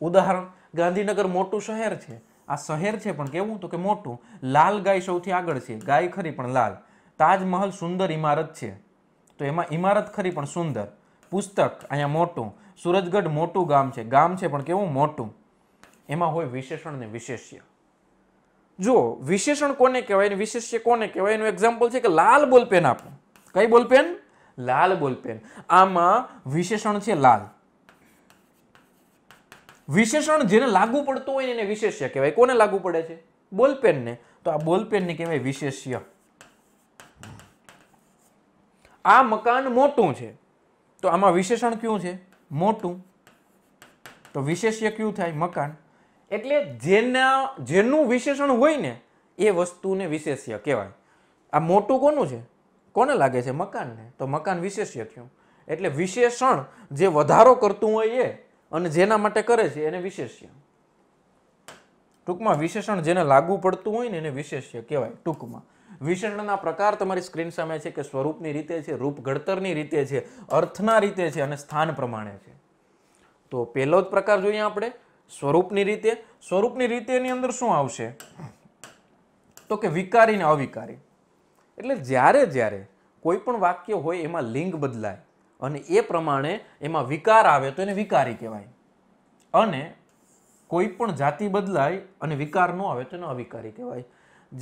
Speaker 1: ઉદાહરણ ગાંધીનગર મોટું શહેર છે આ શહેર છે પણ કેવું તો કે મોટું લાલ ગાય સૌથી આગળ છે ગાય ખરી પણ લાલ તાજમહલ સુંદર ઇમારત છે તો એમાં ઇમારત ખરી પણ સુંદર પુસ્તક અહીંયા મોટું સુરજગઢ મોટું ગામ છે ગામ છે પણ કેવું મોટું એમાં હોય વિશેષણ ને વિશેષ્ય જો વિશેષણ કોને કહેવાય વિશેષ્ય કોને કહેવાય એનું એક્ઝામ્પલ છે કે લાલ બોલપેન આપો કઈ બોલપેન લાલ બોલપેન આમાં વિશેષણ છે લાલ વિશેષણ જેને લાગુ પડતું હોય એને વિશેષ્ય કહેવાય કોને લાગુ પડે છે બોલપેનને તો આ બોલપેનને કહેવાય વિશેષ્ય આ મકાન મોટું છે તો આમાં વિશેષણ કયું છે મોટું તો વિશેષ્ય કયું થાય મકાન એટલે જેના જેનું વિશેષણ હોય ને એ વસ્તુને વિશેષ્ય કહેવાય આ મોટું કોનું છે કોને લાગે છે મકાનને તો મકાન વિશેષ્ય થયું એટલે વિશેષણ જે વધારો કરતું હોય એ અને જેના માટે કરે છે એને વિશેષ્ય ટૂંકમાં વિશેષણ જેને લાગુ પડતું હોય ને એને વિશેષ્ય કહેવાય ટૂંકમાં વિશેષણના પ્રકાર તમારી સ્ક્રીન સામે છે કે સ્વરૂપની રીતે છે રૂપ ઘડતરની રીતે છે અર્થના રીતે છે અને સ્થાન પ્રમાણે છે તો પહેલો જ પ્રકાર જોઈએ આપણે સ્વરૂપની રીતે સ્વરૂપની રીતે એની અંદર શું આવશે તો કે વિકારી ને અવિકારી એટલે જ્યારે જ્યારે કોઈ પણ વાક્ય હોય એમાં લિંગ બદલાય અને એ પ્રમાણે એમાં વિકાર આવે તો એને વિકારી કહેવાય અને કોઈ પણ જાતિ બદલાય અને વિકાર ન આવે તો એને અવિકારી કહેવાય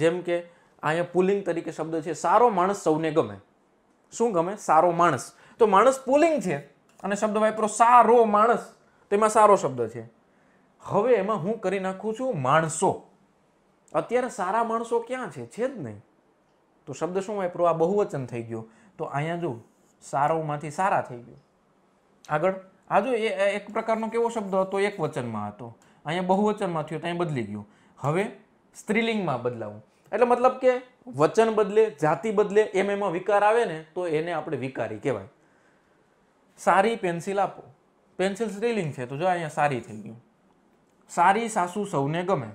Speaker 1: જેમ કે અહીંયા પુલિંગ તરીકે શબ્દ છે સારો માણસ સૌને ગમે શું ગમે સારો માણસ તો માણસ પુલિંગ છે અને શબ્દ વાપરો સારો માણસ તો એમાં સારો શબ્દ છે હવે એમાં હું કરી નાખું છું માણસો અત્યારે સારા માણસો ક્યાં છે છે જ નહીં તો શબ્દ શું વાપરો આ બહુવચન થઈ ગયો તો અહીંયા જો સારોમાંથી સારા થઈ ગયો આગળ આ જો એ એક પ્રકારનો કેવો શબ્દ હતો એક વચનમાં હતો અહીંયા બહુવચનમાં થયો ત્યાં બદલી ગયો હવે સ્ત્રીલિંગમાં બદલાવું એટલે મતલબ કે વચન બદલે જાતિ બદલે એમ એમાં વિકાર આવે ને તો એને આપણે વિકારી કહેવાય સારી પેન્સિલ આપો પેન્સિલ સ્ત્રીલિંગ છે તો જો અહીંયા સારી થઈ ગયું સારી સાસુ સૌને ગમે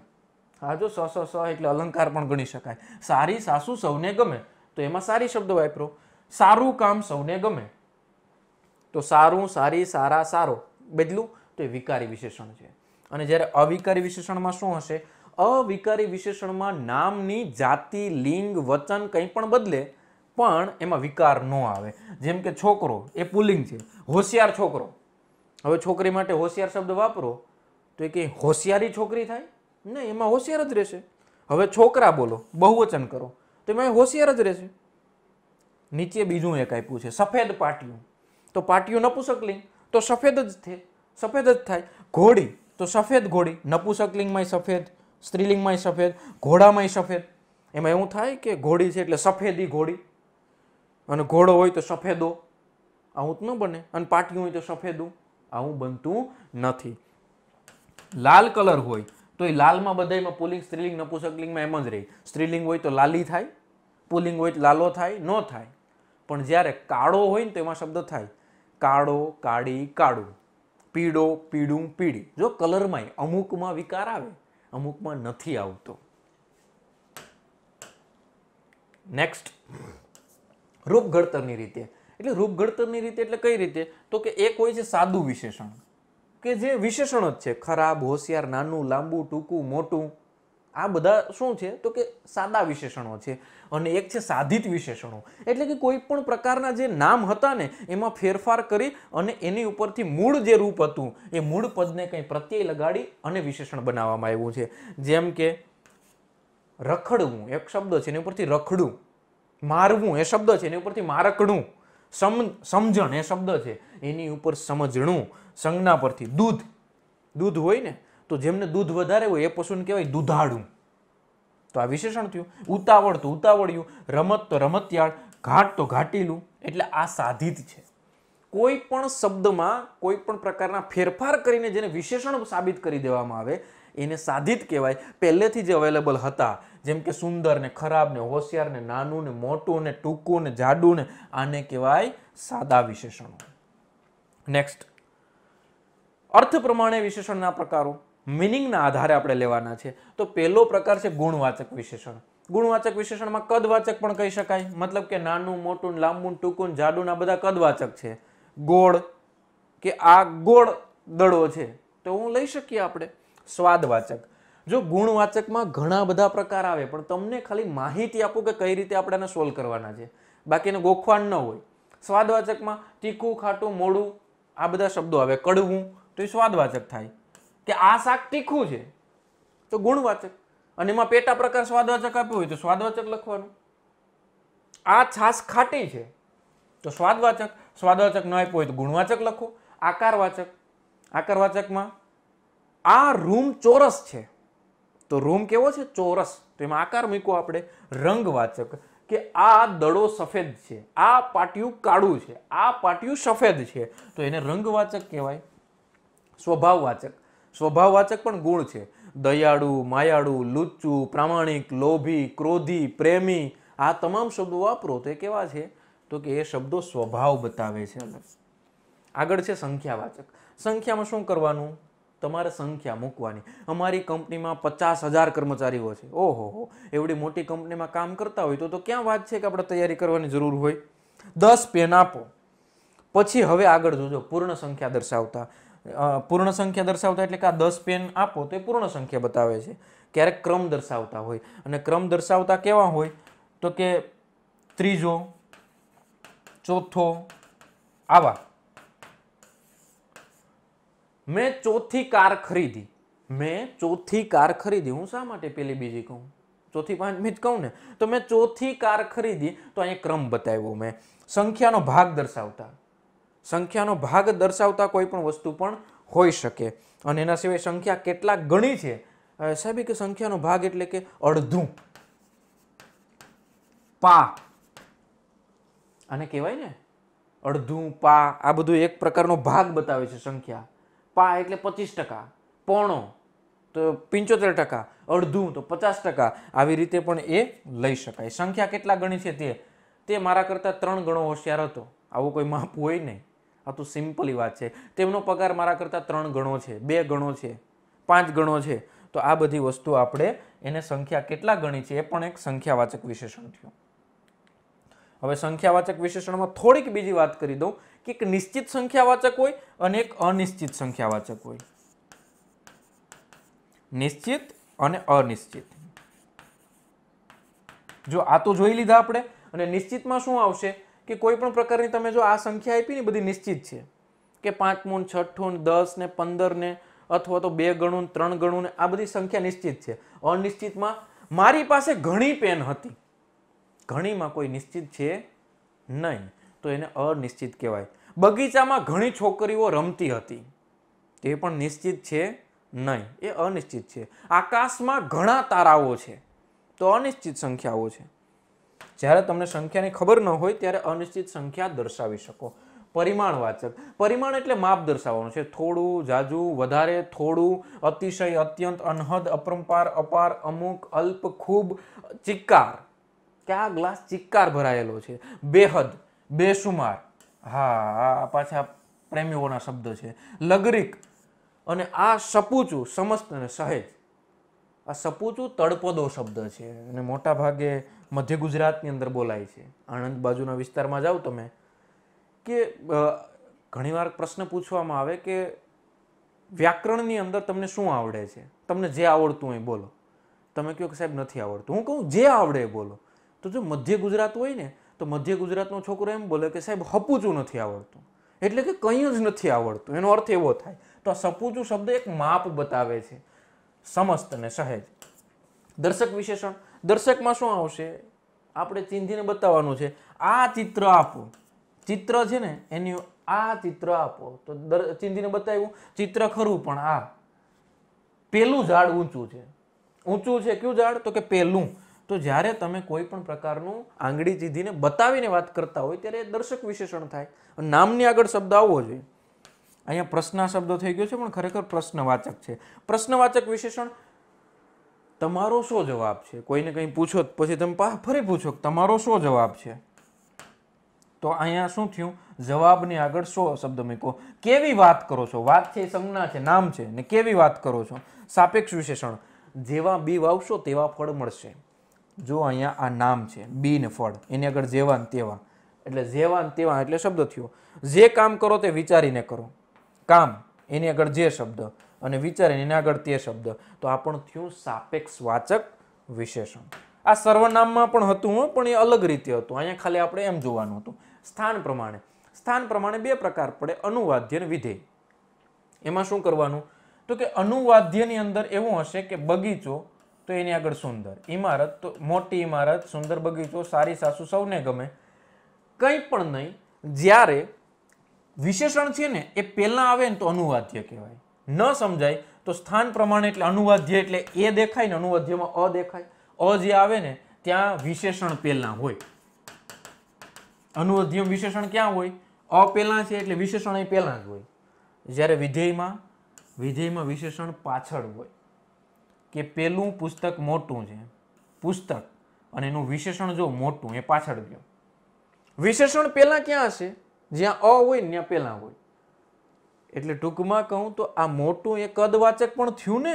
Speaker 1: હા જો સ સ સ એટલે અલંકાર પણ ગણી શકાય સારી સાસુ સૌને ગમે તો એમાં સારી શબ્દ વાપરો સારું કામ સૌને ગમે તો સારું સારી સારા સારો બદલું તો એ વિકારી વિશેષણ છે અને જ્યારે અવિકારી વિશેષણમાં શું હશે અવિકારી વિશેષણમાં નામની જાતિ લિંગ વચન કંઈ પણ બદલે પણ એમાં વિકાર ન આવે જેમ કે છોકરો એ પુલિંગ છે હોશિયાર છોકરો હવે છોકરી માટે હોશિયાર શબ્દ વાપરો તો એ કંઈ હોશિયારી છોકરી થાય નહીં એમાં હોશિયાર જ રહેશે હવે છોકરા બોલો બહુવચન કરો તો એમાં હોશિયાર જ રહેશે નીચે બીજું એક આપ્યું છે સફેદ પાટિયું તો પાટિયું નપુસકલિંગ તો સફેદ જ થે સફેદ જ થાય ઘોડી તો સફેદ ઘોડી નપુસકલિંગમાંય સફેદ સ્ત્રીલિંગમાંય સફેદ ઘોડામાંય સફેદ એમાં એવું થાય કે ઘોડી છે એટલે સફેદી ઘોડી અને ઘોડો હોય તો સફેદો આવું જ ન બને અને પાટિયું હોય તો સફેદું આવું બનતું નથી લાલ કલર હોય તો એ લાલમાં બધામાં પુલિંગ સ્ત્રીલિંગ નપુસકલિંગમાં એમ જ રહે સ્ત્રીલિંગ હોય તો લાલી થાય પુલિંગ હોય તો લાલો થાય ન થાય પણ જ્યારે કાળો હોય ને તો એમાં શબ્દ થાય કાળો કાળી કાળું પીળો પીળું પીળી જો કલરમાં અમુકમાં વિકાર આવે અમુકમાં નથી આવતો નેક્સ્ટ રૂપ ઘડતરની રીતે એટલે રૂપ ઘડતરની રીતે એટલે કઈ રીતે તો કે એક હોય છે સાદું વિશેષણ કે જે વિશેષણ જ છે ખરાબ હોશિયાર નાનું લાંબુ ટૂંકું મોટું આ બધા શું છે તો કે સાદા વિશેષણો છે અને એક છે સાધિત વિશેષણો એટલે કે કોઈ પણ પ્રકારના જે નામ હતા ને એમાં ફેરફાર કરી અને એની ઉપરથી મૂળ જે રૂપ હતું એ મૂળ પદને કંઈ પ્રત્યય લગાડી અને વિશેષણ બનાવવામાં આવ્યું છે જેમ કે રખડવું એક શબ્દ છે એની ઉપરથી રખડું મારવું એ શબ્દ છે એની ઉપરથી મારકડું સમ સમજણ એ શબ્દ છે એની ઉપર સમજણું સંજ્ઞા પરથી દૂધ દૂધ હોય ને તો જેમને દૂધ વધારે હોય એ પશુને કહેવાય દૂધાળું તો આ વિશેષણ થયું ઉતાવળ તો ઉતાવળિયું રમત તો રમતિયાળ ઘાટ તો ઘાટીલું એટલે આ સાધિત છે કોઈ પણ શબ્દમાં કોઈ પણ પ્રકારના ફેરફાર કરીને જેને વિશેષણ સાબિત કરી દેવામાં આવે એને સાધિત કહેવાય પહેલેથી જે અવેલેબલ હતા જેમ કે સુંદર ને ખરાબ ને હોશિયાર ને નાનું ને મોટું ને ટૂંકું ને જાડું ને આને કહેવાય સાદા વિશેષણો નેક્સ્ટ અર્થ પ્રમાણે વિશેષણના પ્રકારો મિનિંગના આધારે આપણે લેવાના છે તો પહેલો પ્રકાર છે ગુણવાચક વિશેષણ ગુણવાચક વિશેષણમાં કદવાચક પણ કહી શકાય મતલબ કે નાનું મોટું લાંબુ ટૂંકું જાડુના બધા કદવાચક છે ગોળ કે આ ગોળ દડો છે તો હું લઈ શકીએ આપણે સ્વાદવાચક જો ગુણવાચકમાં ઘણા બધા પ્રકાર આવે પણ તમને ખાલી માહિતી આપું કે કઈ રીતે આપણે એને સોલ્વ કરવાના છે બાકીને ગોખવાણ ન હોય સ્વાદવાચકમાં તીખું ખાટું મોડું આ બધા શબ્દો આવે કડવું તો એ સ્વાદવાચક થાય કે આ શાક તીખું છે તો ગુણવાચક અને એમાં પેટા પ્રકાર સ્વાદવાચક આપ્યો હોય તો સ્વાદવાચક લખવાનું આ છાશ ખાટી છે તો સ્વાદવાચક સ્વાદવાચક ન આપ્યો હોય તો ગુણવાચક લખો આકારવાચક આકારવાચકમાં આ રૂમ ચોરસ છે તો રૂમ કેવો છે ચોરસ તો એમાં આકાર મૂકો આપણે રંગવાચક કે આ દડો સફેદ છે આ પાટિયું કાળું છે આ પાટિયું સફેદ છે તો એને રંગવાચક કહેવાય સ્વભાવવાચક સ્વભાવવાચક પણ ગુણ છે દયાળુ માયાળુ લુચ્ચું પ્રામાણિક લોભી ક્રોધી પ્રેમી આ તમામ શબ્દો વાપરો તો એ કેવા છે તો કે એ શબ્દો સ્વભાવ બતાવે છે આગળ છે સંખ્યાવાચક સંખ્યામાં શું કરવાનું તમારે સંખ્યા મૂકવાની અમારી કંપનીમાં પચાસ હજાર કર્મચારીઓ છે ઓહો હો એવડી મોટી કંપનીમાં કામ કરતા હોય તો તો ક્યાં વાત છે કે આપણે તૈયારી કરવાની જરૂર હોય દસ પેન આપો પછી હવે આગળ જોજો પૂર્ણ સંખ્યા દર્શાવતા પૂર્ણ સંખ્યા દર્શાવતા એટલે કે આ દસ પેન આપો તો એ પૂર્ણ સંખ્યા બતાવે છે ક્યારેક ક્રમ દર્શાવતા હોય અને ક્રમ દર્શાવતા કેવા હોય તો કે ત્રીજો ચોથો આવા મેં ચોથી કાર ખરીદી મેં ચોથી કાર ખરીદી હું શા માટે પેલી બીજી કહું ચોથી પાંચમી જ કહું ને તો મેં ચોથી કાર ખરીદી તો અહીંયા ક્રમ બતાવ્યો મેં સંખ્યાનો ભાગ દર્શાવતા સંખ્યાનો ભાગ દર્શાવતા કોઈ પણ વસ્તુ પણ હોઈ શકે અને એના સિવાય સંખ્યા કેટલા ગણી છે સાહેબ સંખ્યાનો ભાગ એટલે કે અડધું પા અને કહેવાય ને અડધું પા આ બધું એક પ્રકારનો ભાગ બતાવે છે સંખ્યા પા એટલે પચીસ ટકા પોણો તો પંચોતેર ટકા અડધું તો પચાસ ટકા આવી રીતે પણ એ લઈ શકાય સંખ્યા કેટલા ગણી છે તે તે મારા કરતાં ત્રણ ગણો હોશિયાર હતો આવું કોઈ માપ હોય નહીં આ તો સિમ્પલી વાત છે તેમનો પગાર મારા કરતાં ત્રણ ગણો છે બે ગણો છે પાંચ ગણો છે તો આ બધી વસ્તુ આપણે એને સંખ્યા કેટલા ગણી છે એ પણ એક સંખ્યાવાચક વિશેષણ થયું હવે સંખ્યાવાચક વિશેષણમાં થોડીક બીજી વાત કરી દઉં કે એક નિશ્ચિત સંખ્યાવાચક હોય અને એક અનિશ્ચિત સંખ્યાવાચક હોય નિશ્ચિત અને અનિશ્ચિત જો આ તો જોઈ લીધા આપણે અને નિશ્ચિતમાં શું આવશે કે કોઈ પણ પ્રકારની તમે જો આ સંખ્યા આપી ને બધી નિશ્ચિત છે કે પાંચમું છઠ્ઠું દસ ને પંદર ને અથવા તો બે ગણું ત્રણ ગણું ને આ બધી સંખ્યા નિશ્ચિત છે અનિશ્ચિતમાં મારી પાસે ઘણી પેન હતી ઘણીમાં કોઈ નિશ્ચિત છે નહીં તો એને અનિશ્ચિત કહેવાય બગીચામાં ઘણી છોકરીઓ રમતી હતી તે પણ નિશ્ચિત છે નહીં એ અનિશ્ચિત છે આકાશમાં ઘણા તારાઓ છે તો અનિશ્ચિત સંખ્યાઓ છે જ્યારે તમને સંખ્યાની ખબર ન હોય ત્યારે અનિશ્ચિત સંખ્યા દર્શાવી શકો પરિમાણવાચક પરિમાણ એટલે માપ દર્શાવવાનું છે થોડું જાજુ વધારે થોડું અતિશય અત્યંત અનહદ અપરંપાર અપાર અમુક અલ્પ ખૂબ ચિક્કાર કે આ ગ્લાસ ચિક્કાર ભરાયેલો છે બેહદ બેસુમાર હા આ પાછા પ્રેમીઓના શબ્દ છે લગરીક અને આ સપૂચું સમસ્ત અને સહેજ આ સપૂચું તળપદો શબ્દ છે અને મોટા ભાગે મધ્ય ગુજરાતની અંદર બોલાય છે આણંદ બાજુના વિસ્તારમાં જાઓ તમે કે ઘણીવાર પ્રશ્ન પૂછવામાં આવે કે વ્યાકરણની અંદર તમને શું આવડે છે તમને જે આવડતું હોય બોલો તમે કહો કે સાહેબ નથી આવડતું હું કહું જે આવડે બોલો તો જો મધ્ય ગુજરાત હોય ને તો મધ્ય ગુજરાતનો છોકરો એમ બોલે કે સાહેબ હપુચું નથી આવડતું એટલે કે કંઈ જ નથી આવડતું એનો અર્થ એવો થાય તો આ સપૂચું શબ્દ એક માપ બતાવે છે સમસ્ત અને સહેજ દર્શક વિશેષણ દર્શકમાં શું આવશે આપણે ચિંધીને બતાવવાનું છે આ ચિત્ર આપો ચિત્ર છે ને એની આ ચિત્ર આપો તો ચિંધીને બતાવ્યું ચિત્ર ખરું પણ આ પેલું ઝાડ ઊંચું છે ઊંચું છે કયું ઝાડ તો કે પેલું તો જ્યારે તમે કોઈ પણ પ્રકારનું આંગળી ચીધીને બતાવીને વાત કરતા હોય ત્યારે દર્શક વિશેષણ થાય નામની આગળ શબ્દ આવવો જોઈએ અહીંયા પ્રશ્ન શબ્દો થઈ ગયો છે પણ ખરેખર પ્રશ્નવાચક છે પ્રશ્નવાચક વિશેષણ તમારો શો જવાબ છે કોઈને કંઈ પૂછો પછી તમે પા ફરી પૂછો તમારો શો જવાબ છે તો અહીંયા શું થયું જવાબની આગળ શો શબ્દ મૂકો કેવી વાત કરો છો વાત છે સંજ્ઞા છે નામ છે ને કેવી વાત કરો છો સાપેક્ષ વિશેષણ જેવા બી વાવશો તેવા ફળ મળશે જો અહીંયા આ નામ છે બી ને ફળ એની આગળ જેવા ને તેવા એટલે જેવા ને તેવા એટલે શબ્દ થયો જે કામ કરો તે વિચારીને કરો કામ એની આગળ જે શબ્દ અને વિચારીને એના આગળ તે શબ્દ તો આ પણ થયું વાચક વિશેષણ આ સર્વનામમાં પણ હતું પણ એ અલગ રીતે હતું અહીંયા ખાલી આપણે એમ જોવાનું હતું સ્થાન પ્રમાણે સ્થાન પ્રમાણે બે પ્રકાર પડે અનુવાદ્ય અને વિધેય એમાં શું કરવાનું તો કે અનુવાદ્યની અંદર એવું હશે કે બગીચો તો એની આગળ સુંદર ઇમારત તો મોટી ઇમારત સુંદર બગીચો સારી સાસુ સૌને ગમે કંઈ પણ નહીં જ્યારે વિશેષણ છે ને એ પહેલાં આવે ને તો અનુવાદ્ય કહેવાય ન સમજાય તો સ્થાન પ્રમાણે એટલે અનુવાદ્ય એટલે એ દેખાય ને અનુવાદ્યમાં અ દેખાય અ જે આવે ને ત્યાં વિશેષણ પહેલાં હોય અનુવાદ્ય વિશેષણ ક્યાં હોય અ પહેલાં છે એટલે વિશેષણ એ પહેલાં જ હોય જ્યારે વિધેયમાં વિધેયમાં વિશેષણ પાછળ હોય કે પેલું પુસ્તક મોટું છે પુસ્તક અને એનું વિશેષણ જો મોટું એ પાછળ ગયો વિશેષણ પહેલાં ક્યાં હશે જ્યાં અ હોય ત્યાં પહેલાં હોય એટલે ટૂંકમાં કહું તો આ મોટું એ કદવાચક પણ થયું ને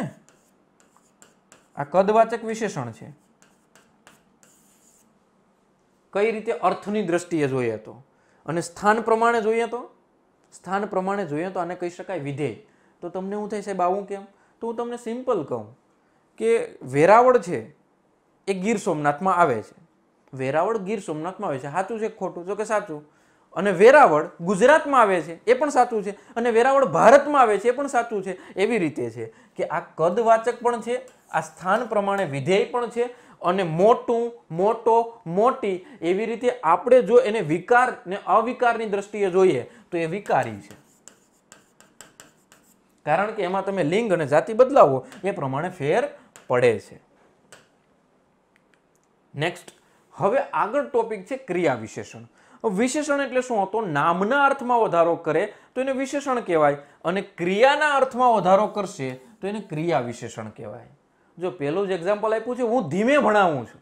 Speaker 1: આ કદવાચક વિશેષણ છે કઈ રીતે અર્થની દ્રષ્ટિએ જોઈએ તો અને સ્થાન પ્રમાણે જોઈએ તો સ્થાન પ્રમાણે જોઈએ તો આને કહી શકાય વિધેય તો તમને હું થાય સાહેબ આવું કેમ તો હું તમને સિમ્પલ કહું કે વેરાવળ છે એ ગીર સોમનાથમાં આવે છે વેરાવળ ગીર સોમનાથમાં આવે છે સાચું છે ખોટું જો કે સાચું અને વેરાવળ ગુજરાતમાં આવે છે એ પણ સાચું છે અને વેરાવળ ભારતમાં આવે છે એ પણ સાચું છે એવી રીતે છે કે આ કદવાચક પણ છે આ સ્થાન પ્રમાણે વિધેય પણ છે અને મોટું મોટો મોટી એવી રીતે આપણે જો એને વિકાર ને અવિકારની દ્રષ્ટિએ જોઈએ તો એ વિકારી છે કારણ કે એમાં તમે લિંગ અને જાતિ બદલાવો એ પ્રમાણે ફેર પડે છે નેક્સ્ટ હવે આગળ ટોપિક છે ક્રિયા વિશેષણ વિશેષણ એટલે શું તો નામના અર્થમાં વધારો કરે તો એને વિશેષણ કહેવાય અને ક્રિયાના અર્થમાં વધારો કરશે તો એને ક્રિયા વિશેષણ કહેવાય જો પહેલું જ એક્ઝામ્પલ આપ્યું છે હું ધીમે ભણાવું છું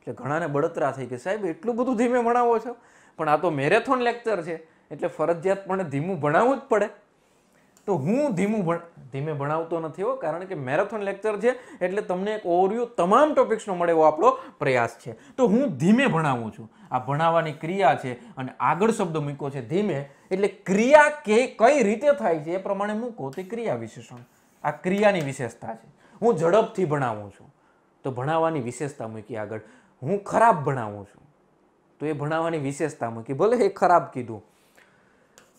Speaker 1: એટલે ઘણાને બળતરા થઈ કે સાહેબ એટલું બધું ધીમે ભણાવો છો પણ આ તો મેરેથોન લેક્ચર છે એટલે ફરજિયાતપણે ધીમું ભણાવવું જ પડે તો હું ધીમું ધીમે ભણાવતો નથી હો કારણ કે મેરેથોન લેક્ચર છે એટલે તમને એક ઓવરવ્યૂ તમામ ટોપિક્સનો મળે એવો આપણો પ્રયાસ છે તો હું ધીમે ભણાવું છું આ ભણાવવાની ક્રિયા છે અને આગળ શબ્દ મૂકો છે ધીમે એટલે ક્રિયા કે કઈ રીતે થાય છે એ પ્રમાણે મૂકો તે ક્રિયા વિશેષણ આ ક્રિયાની વિશેષતા છે હું ઝડપથી ભણાવું છું તો ભણાવવાની વિશેષતા મૂકી આગળ હું ખરાબ ભણાવું છું તો એ ભણાવવાની વિશેષતા મૂકી ભલે એ ખરાબ કીધું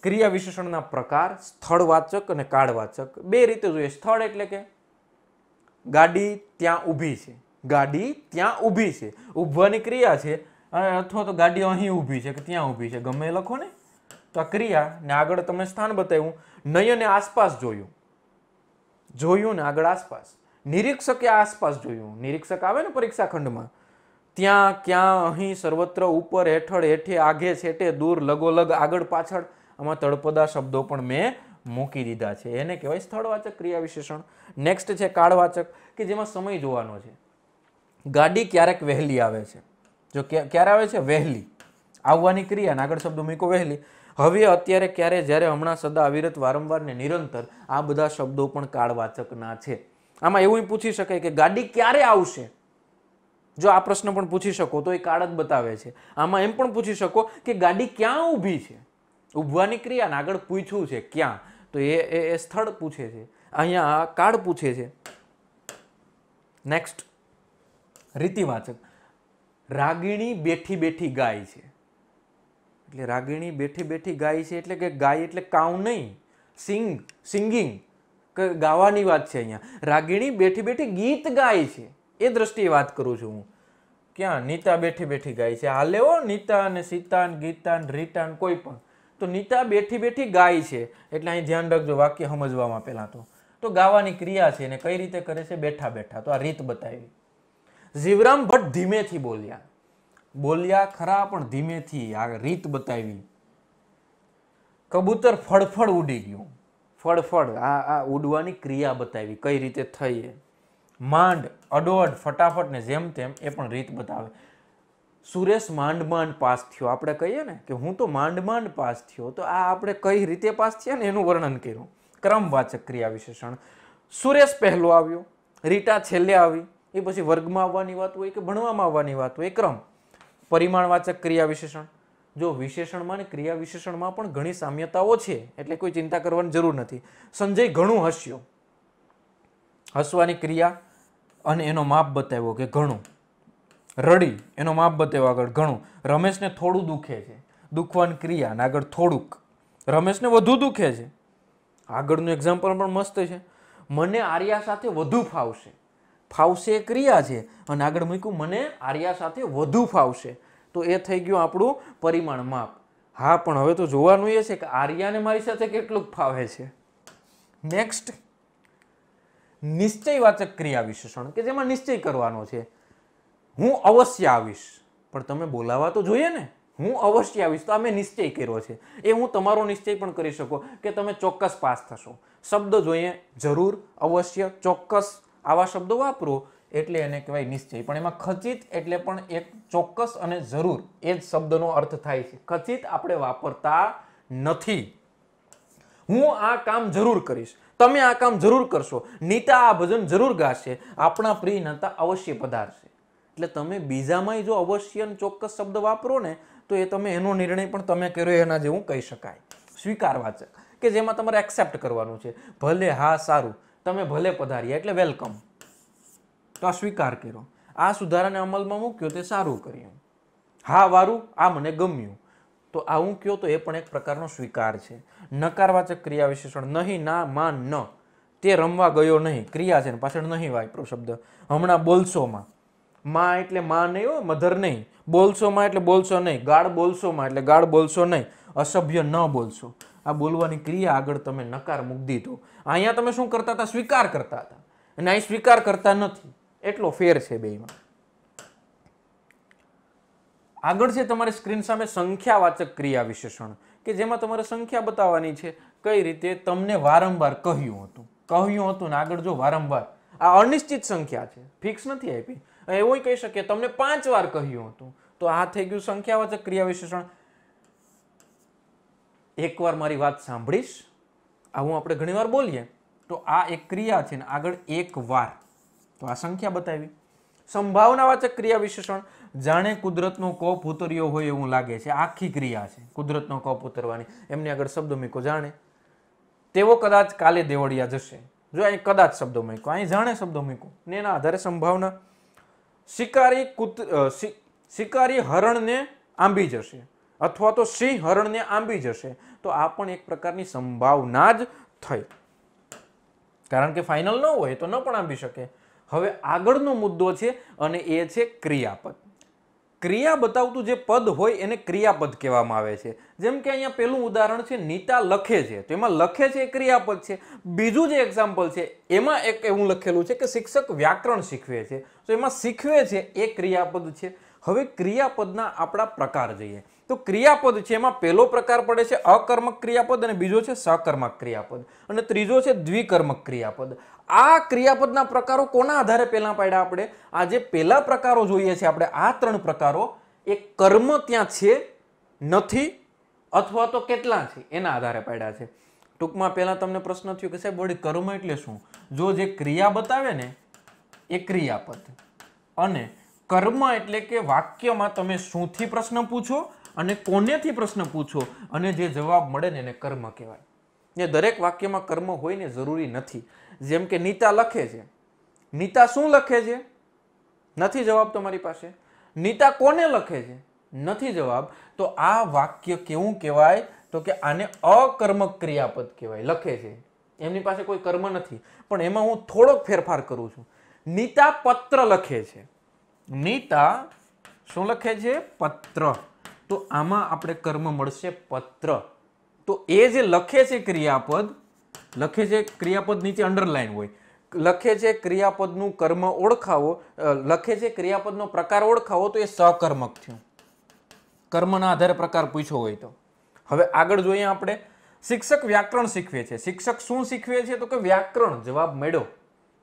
Speaker 1: ક્રિયા વિશેષણના પ્રકાર સ્થળવાચક અને કાળવાચક બે રીતે જોઈએ સ્થળ એટલે કે ગાડી ત્યાં ઊભી છે ગાડી ત્યાં ઊભી છે ઊભવાની ક્રિયા છે અથવા તો ગાડી અહીં ઊભી છે કે ત્યાં ઊભી છે ગમે લખો ને તો આ ક્રિયા ને આગળ તમે સ્થાન બતાવ્યું નયને આસપાસ જોયું જોયું ને આગળ આસપાસ નિરીક્ષકે આસપાસ જોયું નિરીક્ષક આવે ને પરીક્ષા ખંડમાં ત્યાં ક્યાં અહીં સર્વત્ર ઉપર હેઠળ હેઠે આગે છેટે દૂર લગોલગ આગળ પાછળ આમાં તળપદા શબ્દો પણ મેં મૂકી દીધા છે એને કહેવાય સ્થળવાચક ક્રિયા વિશેષણ નેક્સ્ટ છે કાળવાચક કે જેમાં સમય જોવાનો છે ગાડી ક્યારેક વહેલી આવે છે જો ક્યારે આવે છે વહેલી આવવાની ક્રિયા અને આગળ શબ્દો મૂકો વહેલી હવે અત્યારે ક્યારે જ્યારે હમણાં સદા અવિરત વારંવાર ને નિરંતર આ બધા શબ્દો પણ કાળવાચકના છે આમાં એવું પૂછી શકાય કે ગાડી ક્યારે આવશે જો આ પ્રશ્ન પણ પૂછી શકો તો એ કાળ જ બતાવે છે આમાં એમ પણ પૂછી શકો કે ગાડી ક્યાં ઊભી છે ઉભવાની ક્રિયાને આગળ પૂછ્યું છે ક્યાં તો એ એ સ્થળ પૂછે છે અહીંયા કાળ પૂછે છે નેક્સ્ટ રીતિવાચક રાગીણી બેઠી બેઠી ગાય છે એટલે રાગીણી બેઠી બેઠી ગાય છે એટલે કે ગાય એટલે કાઉ નહીં સિંગ સિંગિંગ ગાવાની વાત છે અહીંયા રાગીણી બેઠી બેઠી ગીત ગાય છે એ દ્રષ્ટિએ વાત કરું છું હું ક્યાં નીતા બેઠી બેઠી ગાય છે હાલે હો નીતા અને સીતા ગીતા રીટા કોઈ પણ તો નીતા બેઠી બેઠી ગાય છે એટલે અહીં ધ્યાન રાખજો વાક્ય સમજવામાં પહેલાં તો તો ગાવાની ક્રિયા છે ને કઈ રીતે કરે છે બેઠા બેઠા તો આ રીત બતાવી જીવરામ ભટ્ટ ધીમેથી બોલ્યા બોલ્યા ખરા પણ ધીમેથી આ રીત બતાવી કબૂતર ફળફળ ઉડી ગયું ફળફળ આ આ ઉડવાની ક્રિયા બતાવી કઈ રીતે થઈ એ માંડ અડોઅડ ફટાફટ ને જેમ તેમ એ પણ રીત બતાવે સુરેશ માંડ માંડ પાસ થયો આપણે કહીએ ને કે હું તો માંડ માંડ પાસ થયો તો આ આપણે કઈ રીતે પાસ થયા ને એનું વર્ણન કર્યું ક્રમવાચક ક્રિયા વિશેષણ સુરેશ પહેલો આવ્યો રીટા છેલ્લે આવી એ પછી વર્ગમાં આવવાની વાત હોય કે ભણવામાં આવવાની વાત હોય ક્રમ પરિમાણવાચક ક્રિયા વિશેષણ જો વિશેષણમાં ને ક્રિયા વિશેષણમાં પણ ઘણી સામ્યતાઓ છે એટલે કોઈ ચિંતા કરવાની જરૂર નથી સંજય ઘણું હસ્યો હસવાની ક્રિયા અને એનો માપ બતાવ્યો કે ઘણું રડી એનો માપ બતાવ્યો આગળ ઘણું રમેશને થોડું દુખે છે દુખવાન ક્રિયા અને આગળ થોડુંક રમેશને વધુ દુખે છે આગળનું એક્ઝામ્પલ પણ મસ્ત છે મને આર્યા સાથે વધુ ફાવશે ફાવશે એ ક્રિયા છે અને આગળ મૂક્યું મને આર્યા સાથે વધુ ફાવશે તો એ થઈ ગયું આપણું પરિમાણ માપ હા પણ હવે તો જોવાનું એ છે કે આર્યાને મારી સાથે કેટલુંક ફાવે છે નેક્સ્ટ નિશ્ચયવાચક ક્રિયા વિશેષણ કે જેમાં નિશ્ચય કરવાનો છે હું અવશ્ય આવીશ પણ તમે બોલાવા તો જોઈએ ને હું અવશ્ય આવીશ તો અમે નિશ્ચય કર્યો છે એ હું તમારો નિશ્ચય પણ કરી શકો કે તમે ચોક્કસ પાસ થશો શબ્દ જોઈએ જરૂર અવશ્ય ચોક્કસ આવા શબ્દો વાપરો એટલે એને કહેવાય નિશ્ચય પણ એમાં ખચિત એટલે પણ એક ચોક્કસ અને જરૂર એ જ શબ્દનો અર્થ થાય છે ખચિત આપણે વાપરતા નથી હું આ કામ જરૂર કરીશ તમે આ કામ જરૂર કરશો નીતા આ ભજન જરૂર ગાશે આપણા પ્રિય નતા અવશ્ય પધારશે એટલે તમે બીજામાંય જો અવશ્ય ચોક્કસ શબ્દ વાપરો ને તો એ તમે એનો નિર્ણય પણ તમે કર્યો એના જેવું કહી શકાય સ્વીકારવાચક કે જેમાં તમારે એક્સેપ્ટ કરવાનું છે ભલે હા સારું તમે ભલે પધાર્યા એટલે વેલકમ તો આ સ્વીકાર કર્યો આ સુધારાને અમલમાં મૂક્યો તે સારું કર્યું હા વારું આ મને ગમ્યું તો આવું કયો તો એ પણ એક પ્રકારનો સ્વીકાર છે નકારવાચક ક્રિયા વિશેષણ નહીં ના માન ન તે રમવા ગયો નહીં ક્રિયા છે ને પાછળ નહીં વાપરો શબ્દ હમણાં બોલશોમાં માં એટલે માં નહીં હોય મધર નહીં બોલશોમાં એટલે બોલશો નહીં ગાળ બોલશોમાં એટલે ગાળ બોલશો નહીં અસભ્ય ન બોલશો આ બોલવાની ક્રિયા આગળ તમે નકાર મૂક દીધો અહીંયા તમે શું કરતા હતા સ્વીકાર કરતા હતા અને અહીં સ્વીકાર કરતા નથી એટલો ફેર છે બેમાં આગળ છે તમારી સ્ક્રીન સામે સંખ્યાવાચક ક્રિયા વિશેષણ કે જેમાં તમારે સંખ્યા બતાવવાની છે કઈ રીતે તમને વારંવાર કહ્યું હતું કહ્યું હતું ને આગળ જો વારંવાર આ અનિશ્ચિત સંખ્યા છે ફિક્સ નથી આપી એવું કહી શકીએ તમને પાંચ વાર કહ્યું હતું તો આ થઈ ગયું સંખ્યાવાચક ક્રિયા વિશેષણ એકવાર મારી વાત સાંભળીશ આવું આપણે ઘણીવાર બોલીએ તો આ એક ક્રિયા છે ને આગળ એક વાર તો આ સંખ્યા બતાવી સંભાવનાવાચક ક્રિયા વિશેષણ જાણે કુદરતનો કોપ ઉતર્યો હોય એવું લાગે છે આખી ક્રિયા છે કુદરતનો કોપ ઉતરવાની એમની આગળ શબ્દ મૂકો જાણે તેઓ કદાચ કાલે દેવળિયા જશે જો અહીં કદાચ શબ્દો મૂકો અહીં જાણે શબ્દો મૂકો ને એના આધારે સંભાવના શિકારી કૂત શિકારી હરણને આંબી જશે અથવા તો સિંહ હરણને આંબી જશે તો આ પણ એક પ્રકારની સંભાવના જ થઈ કારણ કે ફાઇનલ ન હોય તો ન પણ આંબી શકે હવે આગળનો મુદ્દો છે અને એ છે ક્રિયાપદ ક્રિયા બતાવતું જે પદ હોય એને ક્રિયાપદ કહેવામાં આવે છે જેમ કે અહીંયા પહેલું ઉદાહરણ છે નીતા લખે છે તો એમાં લખે છે એ ક્રિયાપદ છે બીજું જે એક્ઝામ્પલ છે એમાં એક એવું લખેલું છે કે શિક્ષક વ્યાકરણ શીખવે છે તો એમાં શીખવે છે એ ક્રિયાપદ છે હવે ક્રિયાપદના આપણા પ્રકાર જોઈએ તો ક્રિયાપદ છે એમાં પહેલો પ્રકાર પડે છે અકર્મક ક્રિયાપદ અને બીજો છે સકર્મક ક્રિયાપદ અને ત્રીજો છે દ્વિકર્મક ક્રિયાપદ આ ક્રિયાપદના પ્રકારો કોના આધારે પહેલાં પાડ્યા આપણે આ જે પહેલા પ્રકારો જોઈએ છે આપણે આ ત્રણ પ્રકારો એ કર્મ ત્યાં છે નથી અથવા તો કેટલા છે એના આધારે પાડ્યા છે ટૂંકમાં પહેલાં તમને પ્રશ્ન થયો કે સાહેબ વળી કર્મ એટલે શું જો જે ક્રિયા બતાવે ને એ ક્રિયાપદ અને કર્મ એટલે કે વાક્યમાં તમે શુંથી પ્રશ્ન પૂછો અને કોનેથી પ્રશ્ન પૂછો અને જે જવાબ મળે ને એને કર્મ કહેવાય ને દરેક વાક્યમાં કર્મ હોય ને જરૂરી નથી જેમ કે નીતા લખે છે નીતા શું લખે છે નથી જવાબ તમારી પાસે નીતા કોને લખે છે નથી જવાબ તો આ વાક્ય કેવું કહેવાય તો કે આને અકર્મક ક્રિયાપદ કહેવાય લખે છે એમની પાસે કોઈ કર્મ નથી પણ એમાં હું થોડોક ફેરફાર કરું છું નીતા પત્ર લખે છે નીતા શું લખે છે પત્ર તો આમાં આપણે કર્મ મળશે પત્ર તો એ જે લખે છે ક્રિયાપદ લખે છે ક્રિયાપદ નીચે અંડરલાઈન હોય લખે છે ક્રિયાપદનું કર્મ ઓળખાવો લખે છે ક્રિયાપદનો પ્રકાર ઓળખાવો તો એ સહકર્મક થયું કર્મના આધારે પ્રકાર પૂછ્યો હોય તો હવે આગળ જોઈએ આપણે શિક્ષક વ્યાકરણ શીખવે છે શિક્ષક શું શીખવે છે તો કે વ્યાકરણ જવાબ મેળો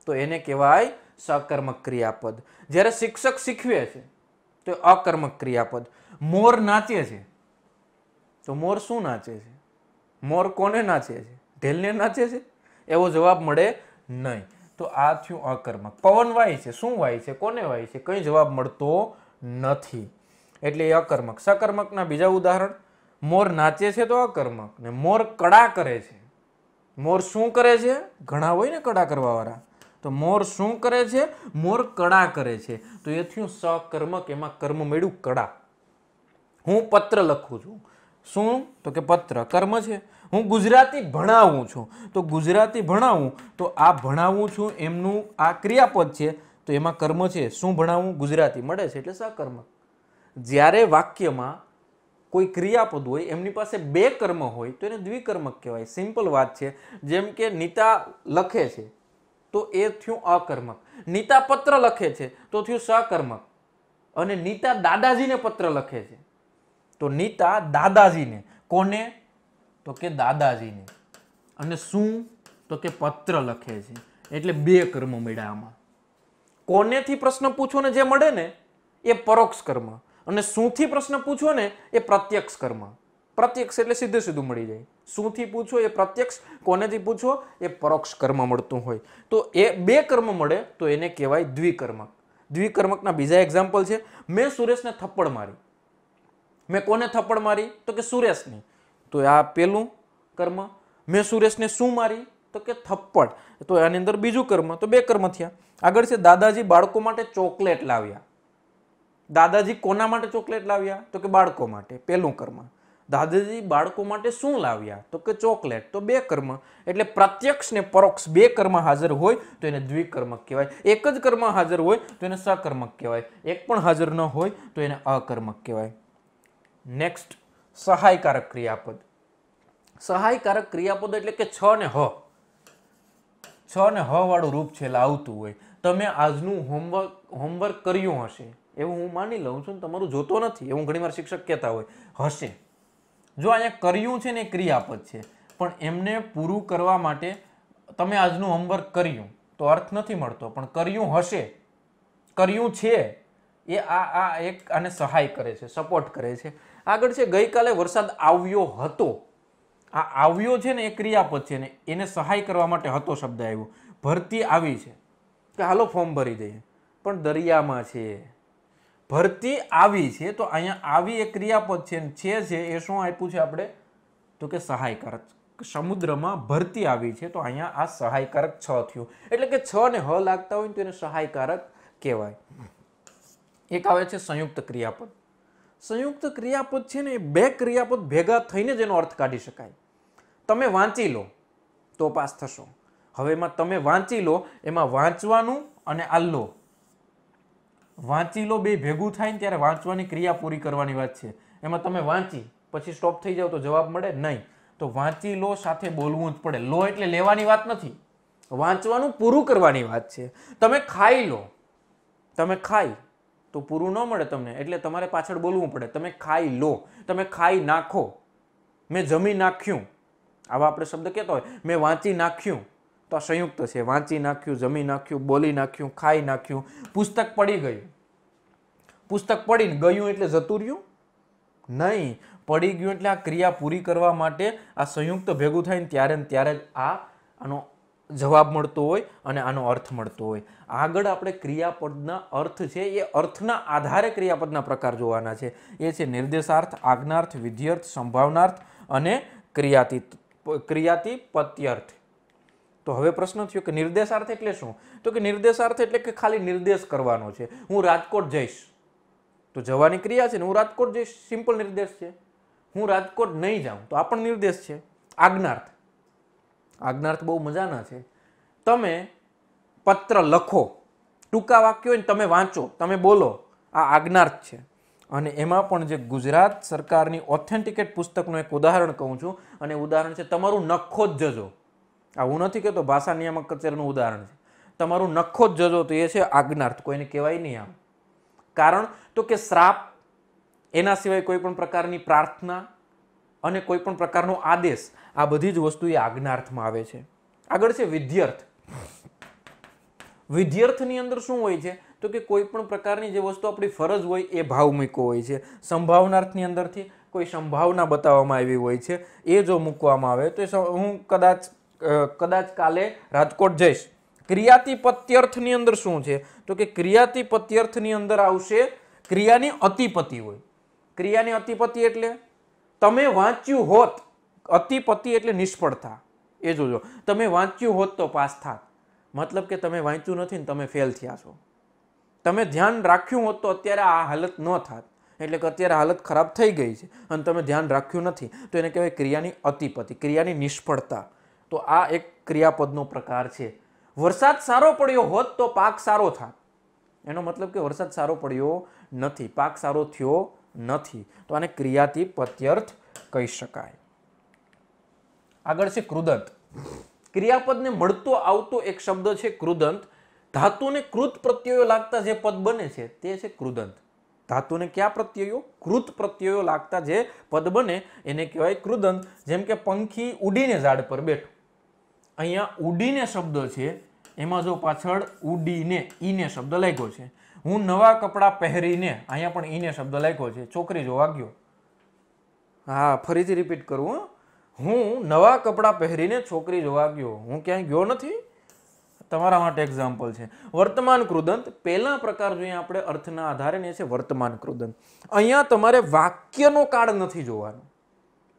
Speaker 1: તો એને કહેવાય સકર્મક ક્રિયાપદ જ્યારે શિક્ષક શીખવે છે તો અકર્મક ક્રિયાપદ મોર નાચે છે તો મોર શું નાચે છે મોર કોને નાચે છે ઢેલને નાચે છે એવો જવાબ મળે નહીં તો આ થયું અકર્મક પવન વાય છે શું વાય છે કોને વાય છે કંઈ જવાબ મળતો નથી એટલે એ અકર્મક સકર્મકના બીજા ઉદાહરણ મોર નાચે છે તો અકર્મક ને મોર કડા કરે છે મોર શું કરે છે ઘણા હોય ને કડા કરવાવાળા તો મોર શું કરે છે મોર કળા કરે છે તો એ થયું સકર્મક એમાં કર્મ મળ્યું કળા હું પત્ર લખું છું શું તો કે પત્ર કર્મ છે હું ગુજરાતી ભણાવું છું તો ગુજરાતી ભણાવું તો આ ભણાવું છું એમનું આ ક્રિયાપદ છે તો એમાં કર્મ છે શું ભણાવું ગુજરાતી મળે છે એટલે સકર્મ જ્યારે વાક્યમાં કોઈ ક્રિયાપદ હોય એમની પાસે બે કર્મ હોય તો એને દ્વિકર્મક કહેવાય સિમ્પલ વાત છે જેમ કે નીતા લખે છે તો એ થયું અકર્મક નીતા પત્ર લખે છે તો થયું સકર્મક અને નીતા દાદાજીને પત્ર લખે છે તો નીતા દાદાજીને કોને તો કે દાદાજીને અને શું તો કે પત્ર લખે છે એટલે બે કર્મ મળ્યા આમાં કોનેથી પ્રશ્ન પૂછો ને જે મળે ને એ પરોક્ષ કર્મ અને શુંથી પ્રશ્ન પૂછો ને એ પ્રત્યક્ષ કર્મ પ્રત્યક્ષ એટલે સીધે સીધું મળી જાય શુંથી પૂછો એ પ્રત્યક્ષ કોનેથી પૂછો એ પરોક્ષ કર્મ મળતું હોય તો એ બે કર્મ મળે તો એને કહેવાય દ્વિકર્મક દ્વિકર્મકના બીજા એક્ઝામ્પલ છે મેં સુરેશને થપ્પડ મારી મેં કોને થપ્પડ મારી તો કે સુરેશને તો આ પહેલું કર્મ મેં સુરેશને શું મારી તો કે થપ્પડ તો આની અંદર બીજું કર્મ તો બે કર્મ થયા આગળ છે દાદાજી બાળકો માટે ચોકલેટ લાવ્યા દાદાજી કોના માટે ચોકલેટ લાવ્યા તો કે બાળકો માટે પહેલું કર્મ દાદાજી બાળકો માટે શું લાવ્યા તો કે ચોકલેટ તો બે કર્મ એટલે પ્રત્યક્ષ ને પરોક્ષ બે કર્મ હાજર હોય તો એને દ્વિકર્મક કહેવાય એક જ કર્મ હાજર હોય તો એને સકર્મક કહેવાય એક પણ હાજર ન હોય તો એને અકર્મક કહેવાય નેક્સ્ટ સહાયકારક ક્રિયાપદ સહાયકારક ક્રિયાપદ એટલે કે છ ને હ છ ને હ વાળું રૂપ છે લાવતું હોય તમે આજનું હોમવર્ક હોમવર્ક કર્યું હશે એવું હું માની લઉં છું તમારું જોતો નથી એવું ઘણીવાર શિક્ષક કહેતા હોય હશે જો અહીંયા કર્યું છે ને એ ક્રિયાપદ છે પણ એમને પૂરું કરવા માટે તમે આજનું હોમવર્ક કર્યું તો અર્થ નથી મળતો પણ કર્યું હશે કર્યું છે એ આ આ એક આને સહાય કરે છે સપોર્ટ કરે છે આગળ છે ગઈકાલે વરસાદ આવ્યો હતો આ આવ્યો છે ને એ ક્રિયાપદ છે ને એને સહાય કરવા માટે હતો શબ્દ આવ્યો ભરતી આવી છે કે હાલો ફોર્મ ભરી દઈએ પણ દરિયામાં છે ભરતી આવી છે તો અહીંયા આવી એ ક્રિયાપદ છે છે છે એ શું આપ્યું છે આપણે તો કે સહાયકારક સમુદ્રમાં ભરતી આવી છે તો અહીંયા આ સહાયકારક છ થયું એટલે કે છ ને હ લાગતા હોય તો એને સહાયકારક કહેવાય એક આવે છે સંયુક્ત ક્રિયાપદ સંયુક્ત ક્રિયાપદ છે ને બે ક્રિયાપદ ભેગા થઈને જ એનો અર્થ કાઢી શકાય તમે વાંચી લો તો પાસ થશો હવે એમાં તમે વાંચી લો એમાં વાંચવાનું અને આ લો વાંચી લો બે ભેગું થાય ને ત્યારે વાંચવાની ક્રિયા પૂરી કરવાની વાત છે એમાં તમે વાંચી પછી સ્ટોપ થઈ જાવ તો જવાબ મળે નહીં તો વાંચી લો સાથે બોલવું જ પડે લો એટલે લેવાની વાત નથી વાંચવાનું પૂરું કરવાની વાત છે તમે ખાઈ લો તમે ખાઈ તો પૂરું ન મળે તમને એટલે તમારે પાછળ બોલવું પડે તમે ખાઈ લો તમે ખાઈ નાખો મેં જમી નાખ્યું આવા આપણે શબ્દ કહેતો હોય મેં વાંચી નાખ્યું તો સંયુક્ત છે વાંચી નાખ્યું જમી નાખ્યું બોલી નાખ્યું ખાઈ નાખ્યું પુસ્તક પડી ગયું પુસ્તક પડીને ગયું એટલે જતું રહ્યું નહીં પડી ગયું એટલે આ ક્રિયા પૂરી કરવા માટે આ સંયુક્ત ભેગું થાય ને ત્યારે ને ત્યારે જ આ આનો જવાબ મળતો હોય અને આનો અર્થ મળતો હોય આગળ આપણે ક્રિયાપદના અર્થ છે એ અર્થના આધારે ક્રિયાપદના પ્રકાર જોવાના છે એ છે નિર્દેશાર્થ આજ્ઞાર્થ વિધ્યર્થ સંભાવનાર્થ અને ક્રિયાતી ક્રિયાતી પત્યર્થ તો હવે પ્રશ્ન થયો કે નિર્દેશાર્થ એટલે શું તો કે નિર્દેશાર્થ એટલે કે ખાલી નિર્દેશ કરવાનો છે હું રાજકોટ જઈશ તો જવાની ક્રિયા છે ને હું રાજકોટ જઈશ સિમ્પલ નિર્દેશ છે હું રાજકોટ નહીં જાઉં તો આ પણ નિર્દેશ છે આજ્ઞાર્થ આજ્ઞાર્થ બહુ મજાના છે તમે પત્ર લખો ટૂંકા વાક્યો હોય ને તમે વાંચો તમે બોલો આ આજ્ઞાર્થ છે અને એમાં પણ જે ગુજરાત સરકારની ઓથેન્ટિકેટ પુસ્તકનું એક ઉદાહરણ કહું છું અને ઉદાહરણ છે તમારું નખો જ જજો આવું હું નથી કહેતો ભાષા નિયામક કચેરીનું ઉદાહરણ છે તમારું નખો જ જજો તો એ છે આજ્ઞાર્થ કોઈને કહેવાય નહીં આમ કારણ તો કે શ્રાપ એના સિવાય કોઈ પણ પ્રકારની પ્રાર્થના અને કોઈ પણ પ્રકારનો આદેશ આ બધી જ વસ્તુ એ આજ્ઞાર્થમાં આવે છે આગળ છે વિદ્યાર્થ વિદ્યાર્થની અંદર શું હોય છે તો કે કોઈ પણ પ્રકારની જે વસ્તુ આપણી ફરજ હોય એ ભાવ મૂક્યો હોય છે સંભાવનાર્થની અંદરથી કોઈ સંભાવના બતાવવામાં આવી હોય છે એ જો મૂકવામાં આવે તો હું કદાચ કદાચ કાલે રાજકોટ જઈશ ક્રિયાતિપત્યર્થની અંદર શું છે તો કે ક્રિયાતિપત્યર્થની અંદર આવશે ક્રિયાની અતિપતિ હોય ક્રિયાની અતિપતિ એટલે તમે વાંચ્યું હોત અતિપતિ એટલે નિષ્ફળતા એ જોજો તમે વાંચ્યું હોત તો પાસ થાત મતલબ કે તમે વાંચ્યું નથી ને તમે ફેલ થયા છો તમે ધ્યાન રાખ્યું હોત તો અત્યારે આ હાલત ન થાત એટલે કે અત્યારે હાલત ખરાબ થઈ ગઈ છે અને તમે ધ્યાન રાખ્યું નથી તો એને કહેવાય ક્રિયાની અતિપતિ ક્રિયાની નિષ્ફળતા તો આ એક ક્રિયાપદનો પ્રકાર છે વરસાદ સારો પડ્યો હોત તો પાક સારો થાત એનો મતલબ કે વરસાદ સારો પડ્યો નથી પાક સારો થયો નથી તો આને ક્રિયાથી પ્રત્યર્થ કહી શકાય આગળ છે કૃદંત ક્રિયાપદને મળતો આવતો એક શબ્દ છે કૃદંત ધાતુને કૃત પ્રત્યયો લાગતા જે પદ બને છે તે છે કૃદંત ધાતુને કયા પ્રત્યયો કૃત પ્રત્યયો લાગતા જે પદ બને એને કહેવાય કૃદંત જેમ કે પંખી ઉડીને ઝાડ પર બેઠો અહીંયા ઉડીને શબ્દ છે એમાં જો પાછળ ઉડીને ઈને શબ્દ લાગ્યો છે હું નવા કપડાં પહેરીને અહીંયા પણ ઈને શબ્દ લાગ્યો છે છોકરી જોવા ગયો હા ફરીથી રિપીટ કરું હું નવા કપડાં પહેરીને છોકરી જોવા ગયો હું ક્યાંય ગયો નથી તમારા માટે એક્ઝામ્પલ છે વર્તમાન કૃદંત પહેલા પ્રકાર જોઈએ આપણે અર્થના આધારે ને છે વર્તમાન કૃદંત અહીંયા તમારે વાક્યનો કાળ નથી જોવાનો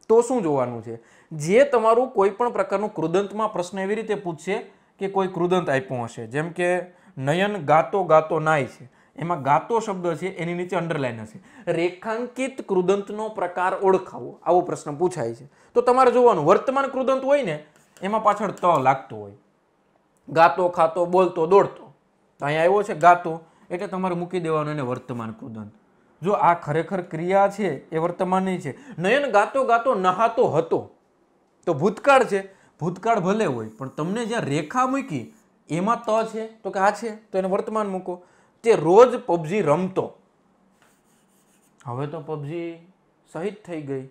Speaker 1: તો શું જોવાનું છે જે તમારું કોઈ પણ પ્રકારનું કૃદંતમાં પ્રશ્ન એવી રીતે પૂછશે કે કોઈ કૃદંત આપ્યું હશે જેમ કે નયન ગાતો ગાતો નાય છે એમાં ગાતો શબ્દ છે એની નીચે અંડરલાઈન હશે રેખાંકિત કૃદંતનો પ્રકાર ઓળખાવો આવો પ્રશ્ન પૂછાય છે તો તમારે જોવાનું વર્તમાન કૃદંત હોય ને એમાં પાછળ ત લાગતો હોય ગાતો ખાતો બોલતો દોડતો અહીંયા આવ્યો છે ગાતો એટલે તમારે મૂકી દેવાનું એને વર્તમાન કૃદંત જો આ ખરેખર ક્રિયા છે એ વર્તમાનની છે નયન ગાતો ગાતો નહાતો હતો તો ભૂતકાળ છે ભૂતકાળ ભલે હોય પણ તમને જ્યાં રેખા મૂકી એમાં ત છે તો કે આ છે તો એને વર્તમાન મૂકો તે રોજ પબજી રમતો હવે તો પબજી શહીદ થઈ ગઈ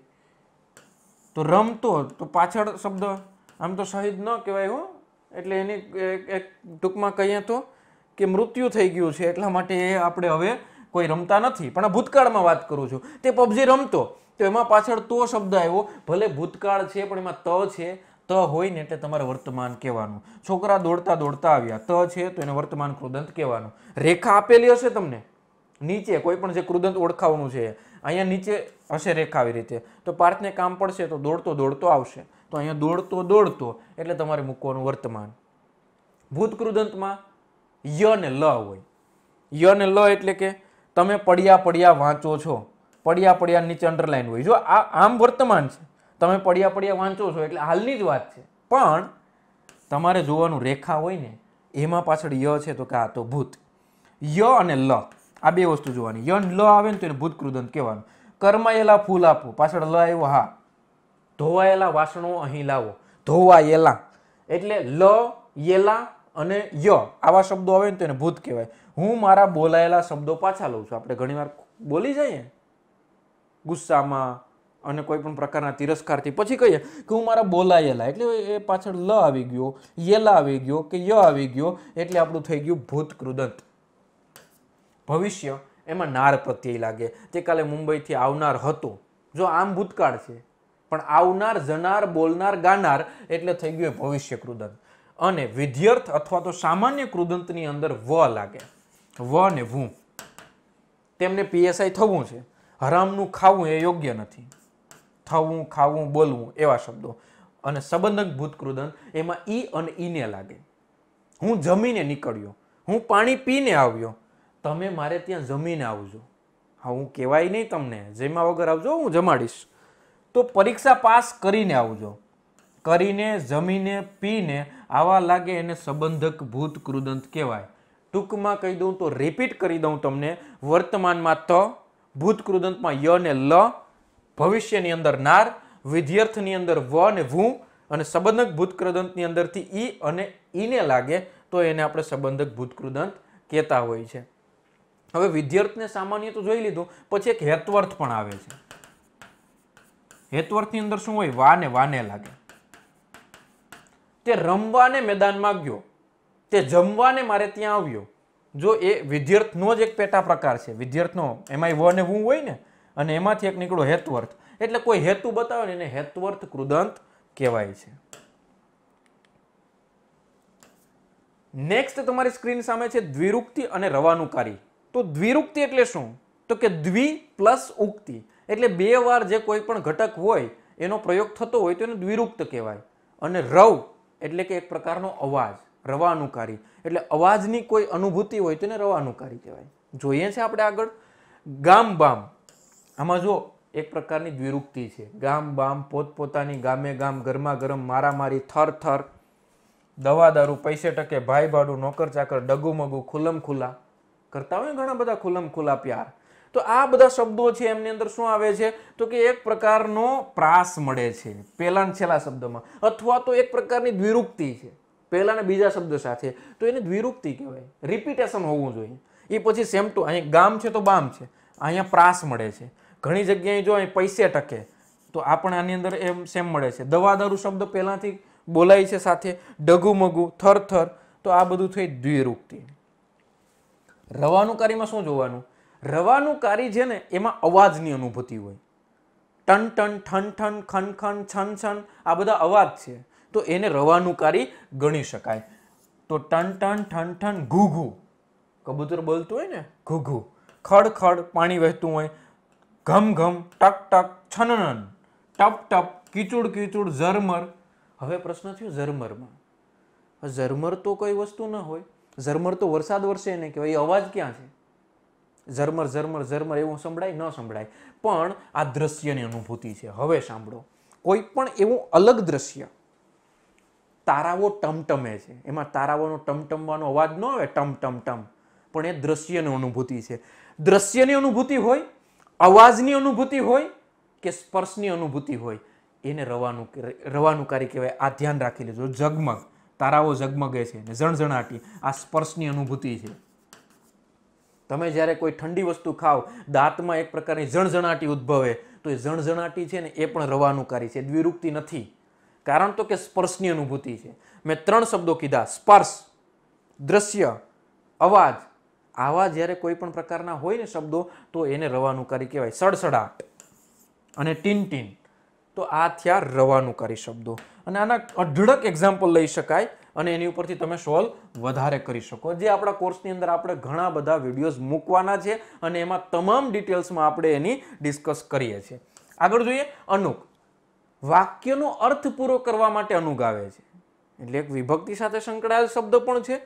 Speaker 1: તો રમતો તો પાછળ શબ્દ આમ તો શહીદ ન કહેવાય હો એટલે એની એક ટૂંકમાં કહીએ તો કે મૃત્યુ થઈ ગયું છે એટલા માટે આપણે હવે કોઈ રમતા નથી પણ આ ભૂતકાળમાં વાત કરું છું તે પબજી રમતો તો એમાં પાછળ તો શબ્દ આવ્યો ભલે ભૂતકાળ છે પણ એમાં ત છે ત હોય ને એટલે તમારે વર્તમાન કહેવાનું છોકરા દોડતા દોડતા આવ્યા ત છે તો એને વર્તમાન કૃદંત કહેવાનું રેખા આપેલી હશે તમને નીચે કોઈ પણ જે કૃદંત ઓળખાવાનું છે અહીંયા નીચે હશે રેખા આવી રીતે તો પાર્થને કામ પડશે તો દોડતો દોડતો આવશે તો અહીંયા દોડતો દોડતો એટલે તમારે મૂકવાનું વર્તમાન ભૂત ભૂતકૃદંતમાં ય ને લ હોય ય ને લ એટલે કે તમે પડ્યા પડ્યા વાંચો છો પડિયા પડ્યા નીચે અંડરલાઈન હોય જો આ આમ વર્તમાન છે તમે પડિયા પડિયા વાંચો છો એટલે હાલની જ વાત છે પણ તમારે જોવાનું રેખા હોય ને એમાં પાછળ ય છે તો કે આ તો ભૂત ય અને લ આ બે વસ્તુ જોવાની ય લ આવે ને તો એને ભૂત કૃદંત કહેવાનું કરમાયેલા ફૂલ આપો પાછળ લ આવ્યો હા ધોવાયેલા વાસણો અહીં લાવો ધોવાયેલા એટલે લ યેલા અને ય આવા શબ્દો આવે ને તો એને ભૂત કહેવાય હું મારા બોલાયેલા શબ્દો પાછા લઉં છું આપણે ઘણીવાર બોલી જઈએ ગુસ્સામાં અને કોઈ પણ પ્રકારના તિરસ્કારથી પછી કહીએ કે હું મારા બોલાયેલા એટલે એ પાછળ લ આવી ગયો યેલા આવી ગયો કે ય આવી ગયો એટલે આપણું થઈ ગયું ભૂતકૃદંત ભવિષ્ય એમાં નાર પ્રત્યય લાગે તે કાલે મુંબઈથી આવનાર હતો જો આમ ભૂતકાળ છે પણ આવનાર જનાર બોલનાર ગાનાર એટલે થઈ ગયું ભવિષ્ય કૃદંત અને વિધ્યર્થ અથવા તો સામાન્ય કૃદંતની અંદર વ લાગે વ ને હું તેમને પીએસઆઈ થવું છે હરામનું ખાવું એ યોગ્ય નથી થવું ખાવું બોલવું એવા શબ્દો અને સંબંધક ભૂતકૃદન એમાં ઈ અને ઈને લાગે હું જમીને નીકળ્યો હું પાણી પીને આવ્યો તમે મારે ત્યાં જમીને આવજો હા હું કહેવાય નહીં તમને જેમાં વગર આવજો હું જમાડીશ તો પરીક્ષા પાસ કરીને આવજો કરીને જમીને પીને આવા લાગે એને સંબંધક ભૂત કૃદંત કહેવાય ટૂંકમાં કહી દઉં તો રિપીટ કરી દઉં તમને વર્તમાનમાં ત ભૂતકૃદંતમાં ય ને લ ભવિષ્યની અંદર નાર વિદ્યાર્થની અંદર વ ને વુ અને સંબંધક ભૂતકૃદંતની અંદરથી ઈ અને ઈને લાગે તો એને આપણે સંબંધક ભૂત ભૂતકૃદંત કહેતા હોય છે હવે વિધ્યર્થને સામાન્ય તો જોઈ લીધું પછી એક હેતવર્થ પણ આવે છે હેતવર્થની અંદર શું હોય વા ને વાને લાગે તે રમવાને મેદાનમાં ગયો તે જમવાને મારે ત્યાં આવ્યો જો એ વિદ્યાર્થનો જ એક પેટા પ્રકાર છે વિદ્યાર્થનો એમાં વ અને હું હોય ને અને એમાંથી એક નીકળો હેતુઅર્થ એટલે કોઈ હેતુ બતાવે ને એને હેતુઅર્થ કૃદંત કહેવાય છે નેક્સ્ટ તમારી સ્ક્રીન સામે છે દ્વિરુક્તિ અને રવાનુકારી તો દ્વિરુક્તિ એટલે શું તો કે દ્વિ પ્લસ ઉક્તિ એટલે બે વાર જે કોઈ પણ ઘટક હોય એનો પ્રયોગ થતો હોય તો એને દ્વિરુક્ત કહેવાય અને રવ એટલે કે એક પ્રકારનો અવાજ રવાનુકારી એટલે અવાજની કોઈ અનુભૂતિ હોય તો એને રવાનુકારી કહેવાય જોઈએ છે આપણે આગળ ગામ બામ આમાં જો એક પ્રકારની દ્વિરુક્તિ છે ગામ બામ પોતપોતાની ગામે ગામ ગરમા ગરમ મારામારી થર થર દવા દારૂ પૈસે ટકે ભાઈ ભાડું નોકર ચાકર ડગુમગુ ખુલમ ખુલ્લા કરતા હોય ઘણા બધા ખુલમ ખુલ્લા પ્યાર તો આ બધા શબ્દો છે એમની અંદર શું આવે છે તો કે એક પ્રકારનો પ્રાસ મળે છે પહેલાં છેલ્લા શબ્દમાં અથવા તો એક પ્રકારની દ્વિરુક્તિ છે પહેલાંના બીજા શબ્દ સાથે તો એને દ્વિરૂપતિ કહેવાય રિપીટેશન હોવું જોઈએ એ પછી સેમ ટુ અહીં ગામ છે તો બામ છે અહીંયા પ્રાસ મળે છે ઘણી જગ્યાએ જો અહીં પૈસે ટકે તો આપણે આની અંદર એમ સેમ મળે છે દવાદારૂ શબ્દ પહેલાંથી બોલાય છે સાથે ડગુમગુ થર થર તો આ બધું થઈ દ્વિરૂક્તિ રવાનુકારીમાં શું જોવાનું રવાનુકારી છે ને એમાં અવાજની અનુભૂતિ હોય ટન ટન ઠન ઠન ખન ખન છન છન આ બધા અવાજ છે તો એને રવાનુકારી ગણી શકાય તો ટન ટન ઠન ઠન ઘૂઘુ કબૂતર બોલતું હોય ને ઘૂઘુ ખડ ખડ પાણી વહેતું હોય ઘમ ઘમ ટક ટક છનનન ટપ ટપ કીચુડ કીચુડ ઝરમર હવે પ્રશ્ન થયો ઝરમરમાં ઝરમર તો કોઈ વસ્તુ ન હોય ઝરમર તો વરસાદ વરસે ને કહેવાય એ અવાજ ક્યાં છે ઝરમર ઝરમર ઝરમર એવું સંભળાય ન સંભળાય પણ આ દ્રશ્યની અનુભૂતિ છે હવે સાંભળો કોઈ પણ એવું અલગ દ્રશ્ય તારાઓ ટમટમે છે એમાં તારાઓનો ટમટમવાનો અવાજ ન આવે ટમ ટમ ટમ પણ એ દ્રશ્યની અનુભૂતિ છે દ્રશ્યની અનુભૂતિ હોય અવાજની અનુભૂતિ હોય કે સ્પર્શની અનુભૂતિ હોય એને રવાનું રવાનું રવાનુકારી કહેવાય આ ધ્યાન રાખી લેજો જગમગ તારાઓ જગમગે છે ને જણઝણાટી આ સ્પર્શની અનુભૂતિ છે તમે જ્યારે કોઈ ઠંડી વસ્તુ ખાઓ દાંતમાં એક પ્રકારની જણઝણાટી ઉદ્ભવે તો એ ઝણઝણાટી છે ને એ પણ રવાનુકારી છે દ્વિરૂપતિ નથી કારણ તો કે સ્પર્શની અનુભૂતિ છે મેં ત્રણ શબ્દો કીધા સ્પર્શ દ્રશ્ય અવાજ આવા જ્યારે કોઈ પણ પ્રકારના હોય ને શબ્દો તો એને રવાનુકારી કહેવાય સડસડાટ અને ટીન ટીન તો આ થયા રવાનુકારી શબ્દો અને આના અઢળક એક્ઝામ્પલ લઈ શકાય અને એની ઉપરથી તમે સોલ્વ વધારે કરી શકો જે આપણા કોર્સની અંદર આપણે ઘણા બધા વિડીયોઝ મૂકવાના છે અને એમાં તમામ ડિટેલ્સમાં આપણે એની ડિસ્કસ કરીએ છીએ આગળ જોઈએ અનુક વાક્યનો અર્થ પૂરો કરવા માટે અનુગાવે છે એટલે એક વિભક્તિ સાથે સંકળાયેલ શબ્દ પણ છે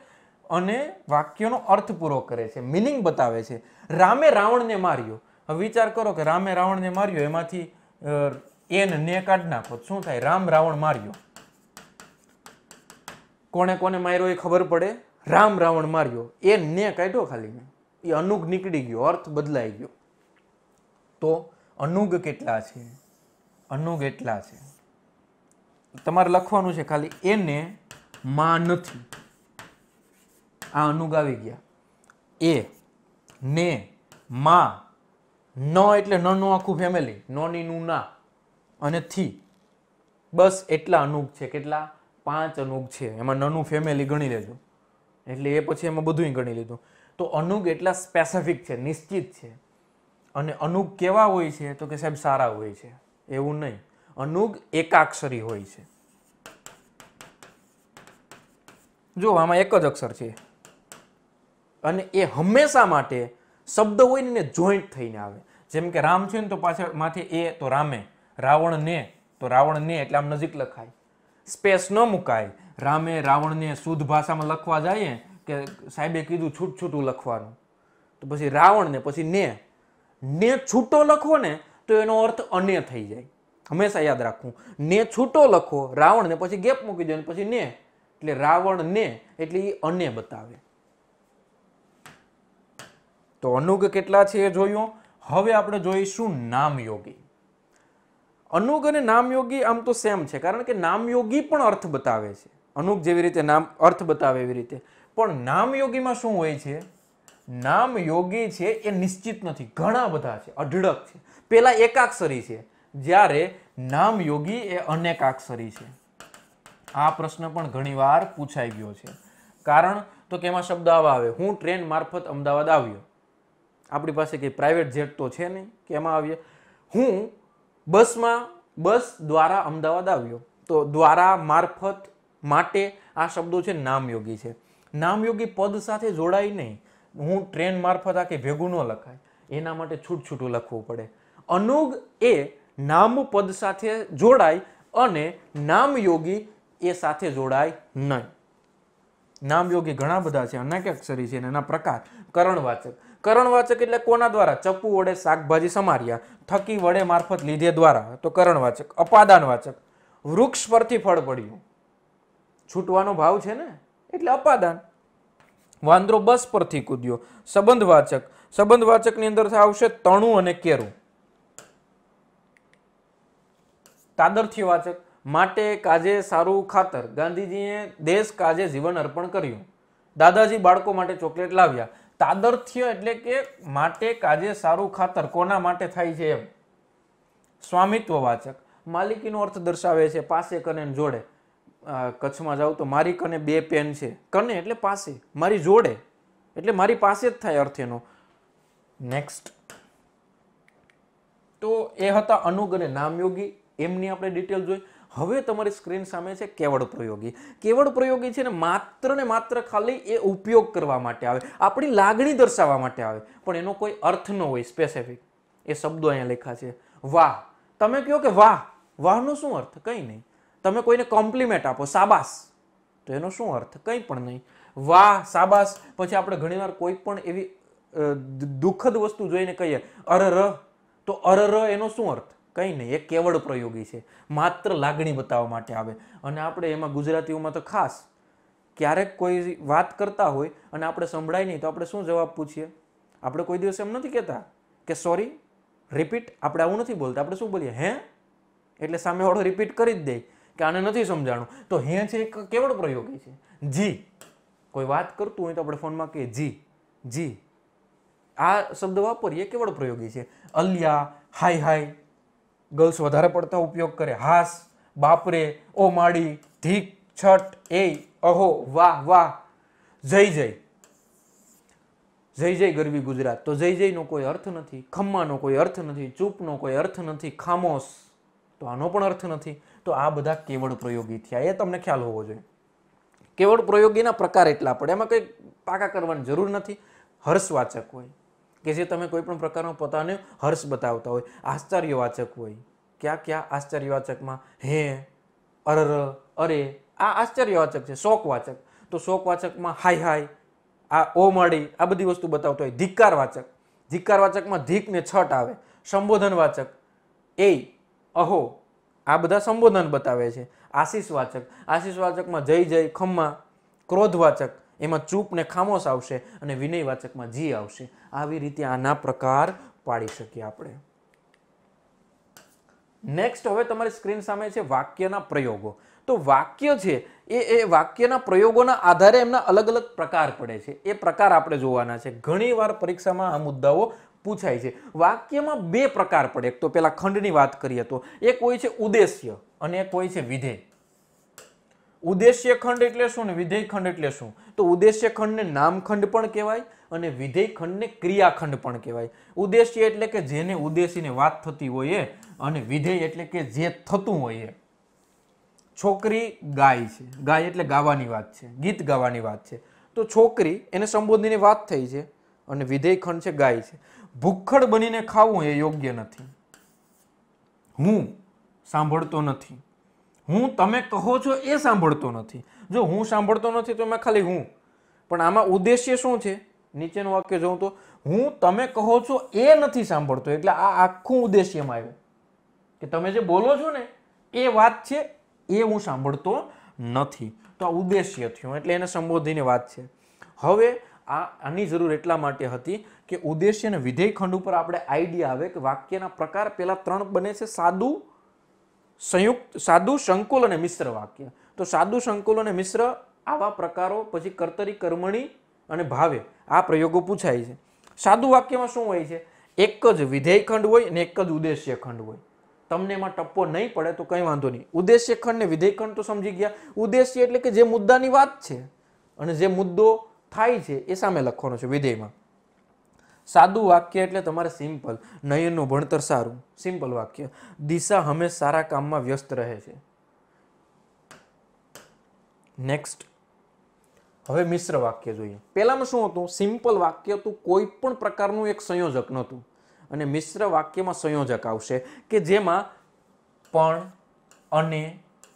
Speaker 1: અને વાક્યનો અર્થ પૂરો કરે છે મિનિંગ બતાવે છે રામે રાવણને માર્યો હવે વિચાર કરો કે રામે રાવણને માર્યો એમાંથી એન ને કાઢ નાખો શું થાય રામ રાવણ માર્યો કોણે કોને માર્યો એ ખબર પડે રામ રાવણ માર્યો એ ને કાઢ્યો ખાલી મેં એ અનુગ નીકળી ગયો અર્થ બદલાઈ ગયો તો અનુગ કેટલા છે અનુ કેટલા છે તમારે લખવાનું છે ખાલી એને માં નથી આ અનુગ આવી ગયા એ ને માં ન એટલે નનું આખું ફેમિલી નોની નું ના અને થી બસ એટલા અનુગ છે કેટલા પાંચ અનુગ છે એમાં નનું ફેમિલી ગણી લેજો એટલે એ પછી એમાં બધું ગણી લીધું તો અનુગ એટલા સ્પેસિફિક છે નિશ્ચિત છે અને અનુગ કેવા હોય છે તો કે સાહેબ સારા હોય છે એવું નહીં અનુગ એકાક્ષરી હોય છે જો આમાં એક જ અક્ષર છે અને એ હંમેશા માટે શબ્દ હોય ને જોઈન્ટ થઈને આવે જેમ કે રામ છે ને તો પાછળ માથે એ તો રામે રાવણ ને તો રાવણ ને એટલે આમ નજીક લખાય સ્પેસ ન મુકાય રામે રાવણને શુદ્ધ ભાષામાં લખવા જઈએ કે સાહેબે કીધું છૂટ છૂટું લખવાનું તો પછી રાવણને પછી ને ને છૂટો લખો ને તો એનો અર્થ અન્ય થઈ જાય હંમેશા યાદ રાખવું ને છૂટો લખો રાવણને પછી ગેપ મૂકી દો પછી ને એટલે રાવણને એટલે એ અને બતાવે તો અનુગ કેટલા છે એ જોયું હવે આપણે જોઈશું નામયોગી અનુગ અને નામયોગી આમ તો સેમ છે કારણ કે નામયોગી પણ અર્થ બતાવે છે અનુગ જેવી રીતે નામ અર્થ બતાવે એવી રીતે પણ નામયોગીમાં શું હોય છે નામયોગી છે એ નિશ્ચિત નથી ઘણા બધા છે અઢળક છે પેલા એકાક્ષરી છે જ્યારે નામ યોગી એ અનેકાક્ષરી છે આ પ્રશ્ન પણ ઘણીવાર પૂછાઈ ગયો છે કારણ તો કેમાં શબ્દ આવા આવે હું ટ્રેન મારફત અમદાવાદ આવ્યો આપણી પાસે કંઈ પ્રાઇવેટ જેટ તો છે નહીં કેમાં આવ્યો હું બસમાં બસ દ્વારા અમદાવાદ આવ્યો તો દ્વારા મારફત માટે આ શબ્દો છે નામયોગી છે નામયોગી પદ સાથે જોડાય નહીં હું ટ્રેન મારફત આ કે ભેગું ન લખાય એના માટે છૂટછૂટું લખવું પડે અનુગ એ નામ પદ સાથે જોડાય અને નામ યોગી એ સાથે જોડાય નહીં નામ યોગી ઘણા બધા છે અક્ષરી છે અને એના પ્રકાર કરણવાચક કરણવાચક એટલે કોના દ્વારા ચપ્પુ વડે શાકભાજી સમાર્યા થકી વડે મારફત લીધે દ્વારા તો કરણવાચક અપાદાનવાચક વૃક્ષ પરથી ફળ પડ્યું છૂટવાનો ભાવ છે ને એટલે અપાદાન વાંદરો બસ પરથી કૂદ્યો સંબંધવાચક સંબંધવાચકની અંદર આવશે તણું અને કેરું તાદર્થ્ય વાચક માટે કાજે સારું ખાતર ગાંધીજીએ દેશ કાજે જીવન અર્પણ કર્યું દાદાજી બાળકો માટે ચોકલેટ લાવ્યા તાદર્થ્ય એટલે કે માટે કાજે સારું ખાતર કોના માટે થાય છે એમ સ્વામિત્વ વાચક માલિકીનો અર્થ દર્શાવે છે પાસે કને જોડે કચ્છમાં જાઉં તો મારી કને બે પેન છે કને એટલે પાસે મારી જોડે એટલે મારી પાસે જ થાય અર્થ એનો નેક્સ્ટ તો એ હતા અનુગ અને નામયોગી એમની આપણે ડિટેલ જોઈ હવે તમારી સ્ક્રીન સામે છે કેવળ પ્રયોગી કેવળ પ્રયોગી છે ને માત્ર ને માત્ર ખાલી એ ઉપયોગ કરવા માટે આવે આપણી લાગણી દર્શાવવા માટે આવે પણ એનો કોઈ અર્થ ન હોય સ્પેસિફિક એ શબ્દો અહીંયા લખ્યા છે વાહ તમે કહો કે વાહ વાહનો શું અર્થ કંઈ નહીં તમે કોઈને કોમ્પ્લિમેન્ટ આપો સાબાસ તો એનો શું અર્થ કંઈ પણ નહીં વાહ સાબાસ પછી આપણે ઘણીવાર કોઈ પણ એવી દુઃખદ વસ્તુ જોઈને કહીએ અરર તો અરર એનો શું અર્થ કંઈ નહીં એ કેવળ પ્રયોગી છે માત્ર લાગણી બતાવવા માટે આવે અને આપણે એમાં ગુજરાતીઓમાં તો ખાસ ક્યારેક કોઈ વાત કરતા હોય અને આપણે સંભળાય નહીં તો આપણે શું જવાબ પૂછીએ આપણે કોઈ દિવસ એમ નથી કહેતા કે સોરી રિપીટ આપણે આવું નથી બોલતા આપણે શું બોલીએ હે એટલે સામેવાળો રિપીટ કરી જ દે કે આને નથી સમજાણું તો હે છે એક કેવળ પ્રયોગી છે જી કોઈ વાત કરતું હોય તો આપણે ફોનમાં કહીએ જી જી આ શબ્દ વાપરીએ કેવળ પ્રયોગી છે અલ્યા હાય હાય ગર્લ્સ વધારે પડતા ઉપયોગ કરે હાસ બાપરે ઓ માડી ધીક છટ એ અહો વાહ વાહ જય જય જય જય ગરવી ગુજરાત તો જય જયનો કોઈ અર્થ નથી ખમ્માનો કોઈ અર્થ નથી ચૂપનો કોઈ અર્થ નથી ખામોશ તો આનો પણ અર્થ નથી તો આ બધા કેવળ પ્રયોગી થયા એ તમને ખ્યાલ હોવો જોઈએ કેવળ પ્રયોગીના પ્રકાર એટલા પડે એમાં કંઈક પાકા કરવાની જરૂર નથી હર્ષવાચક હોય કે જે તમે કોઈ પણ પ્રકારનો પોતાને હર્ષ બતાવતા હોય આશ્ચર્યવાચક હોય કયા કયા આશ્ચર્યવાચકમાં હે અરર અરે આ આશ્ચર્યવાચક છે શોકવાચક તો શોકવાચકમાં હાય હાય આ ઓ મળી આ બધી વસ્તુ બતાવતો હોય ધિક્કારવાચક ધિક્કારવાચકમાં ધીકને છટ આવે સંબોધનવાચક એ અહો આ બધા સંબોધન બતાવે છે આશીષવાચક આશીષવાચકમાં જય જય ખમ્મા ક્રોધવાચક એમાં ચૂપ ને ખામોશ આવશે અને વિનયવાચકમાં જી આવશે આવી રીતે આના પ્રકાર પાડી શકીએ આપણે નેક્સ્ટ હવે તમારી સ્ક્રીન સામે છે વાક્યના પ્રયોગો તો વાક્ય છે એ એ વાક્યના પ્રયોગોના આધારે એમના અલગ અલગ પ્રકાર પડે છે એ પ્રકાર આપણે જોવાના છે ઘણીવાર પરીક્ષામાં આ મુદ્દાઓ પૂછાય છે વાક્યમાં બે પ્રકાર પડે એક તો પેલા ખંડની વાત કરીએ તો એક હોય છે ઉદ્દેશ્ય અને એક હોય છે વિધેય ઉદ્દેશ્ય ખંડ એટલે શું ને વિધેય ખંડ એટલે શું તો ઉદ્દેશ્ય ખંડને નામખંડ પણ કહેવાય અને વિધેય ખંડને ક્રિયાખંડ પણ કહેવાય ઉદ્દેશ્ય એટલે કે જેને ઉદ્દેશીને વાત થતી હોય એ અને વિધેય એટલે કે જે થતું હોય એ છોકરી ગાય છે ગાય એટલે ગાવાની વાત છે ગીત ગાવાની વાત છે તો છોકરી એને સંબોધીને વાત થઈ છે અને વિધેય ખંડ છે ગાય છે ભૂખડ બનીને ખાવું એ યોગ્ય નથી હું સાંભળતો નથી હું તમે કહો છો એ સાંભળતો નથી જો હું સાંભળતો નથી તો મેં ખાલી હું પણ આમાં ઉદ્દેશ્ય શું છે નીચેનું વાક્ય જોઉં તો હું તમે કહો છો એ નથી સાંભળતો એટલે આ આખું ઉદ્દેશ્યમાં આવ્યું કે તમે જે બોલો છો ને એ વાત છે એ હું સાંભળતો નથી તો આ ઉદ્દેશ્ય થયું એટલે એને સંબોધીની વાત છે હવે આ આની જરૂર એટલા માટે હતી કે ઉદ્દેશ્ય અને વિધેય ખંડ ઉપર આપણે આઈડિયા આવે કે વાક્યના પ્રકાર પહેલાં ત્રણ બને છે સાદું સંયુક્ત સાદું સંકુલ અને મિશ્ર વાક્ય તો સાદું સંકુલ અને મિશ્ર આવા પ્રકારો પછી કર્તરી કર્મણી અને ભાવે આ પ્રયોગો પૂછાય છે સાદું વાક્યમાં શું હોય છે એક જ વિધેય ખંડ હોય ને એક જ ઉદ્દેશ્ય ખંડ હોય તમને એમાં ટપ્પો નહીં પડે તો કંઈ વાંધો નહીં ઉદ્દેશ્ય ખંડ ને વિધેય તો સમજી ગયા ઉદ્દેશ્ય એટલે કે જે મુદ્દાની વાત છે અને જે મુદ્દો થાય છે એ સામે લખવાનો છે વિધેયમાં સાદું વાક્ય એટલે તમારે સિમ્પલ નયનનું ભણતર સારું સિમ્પલ વાક્ય દિશા હંમેશ સારા કામમાં વ્યસ્ત રહે છે નેક્સ્ટ હવે મિશ્ર વાક્ય જોઈએ પહેલામાં શું હતું સિમ્પલ વાક્ય હતું કોઈ પણ પ્રકારનું એક સંયોજક નહોતું અને મિશ્ર વાક્યમાં સંયોજક આવશે કે જેમાં પણ અને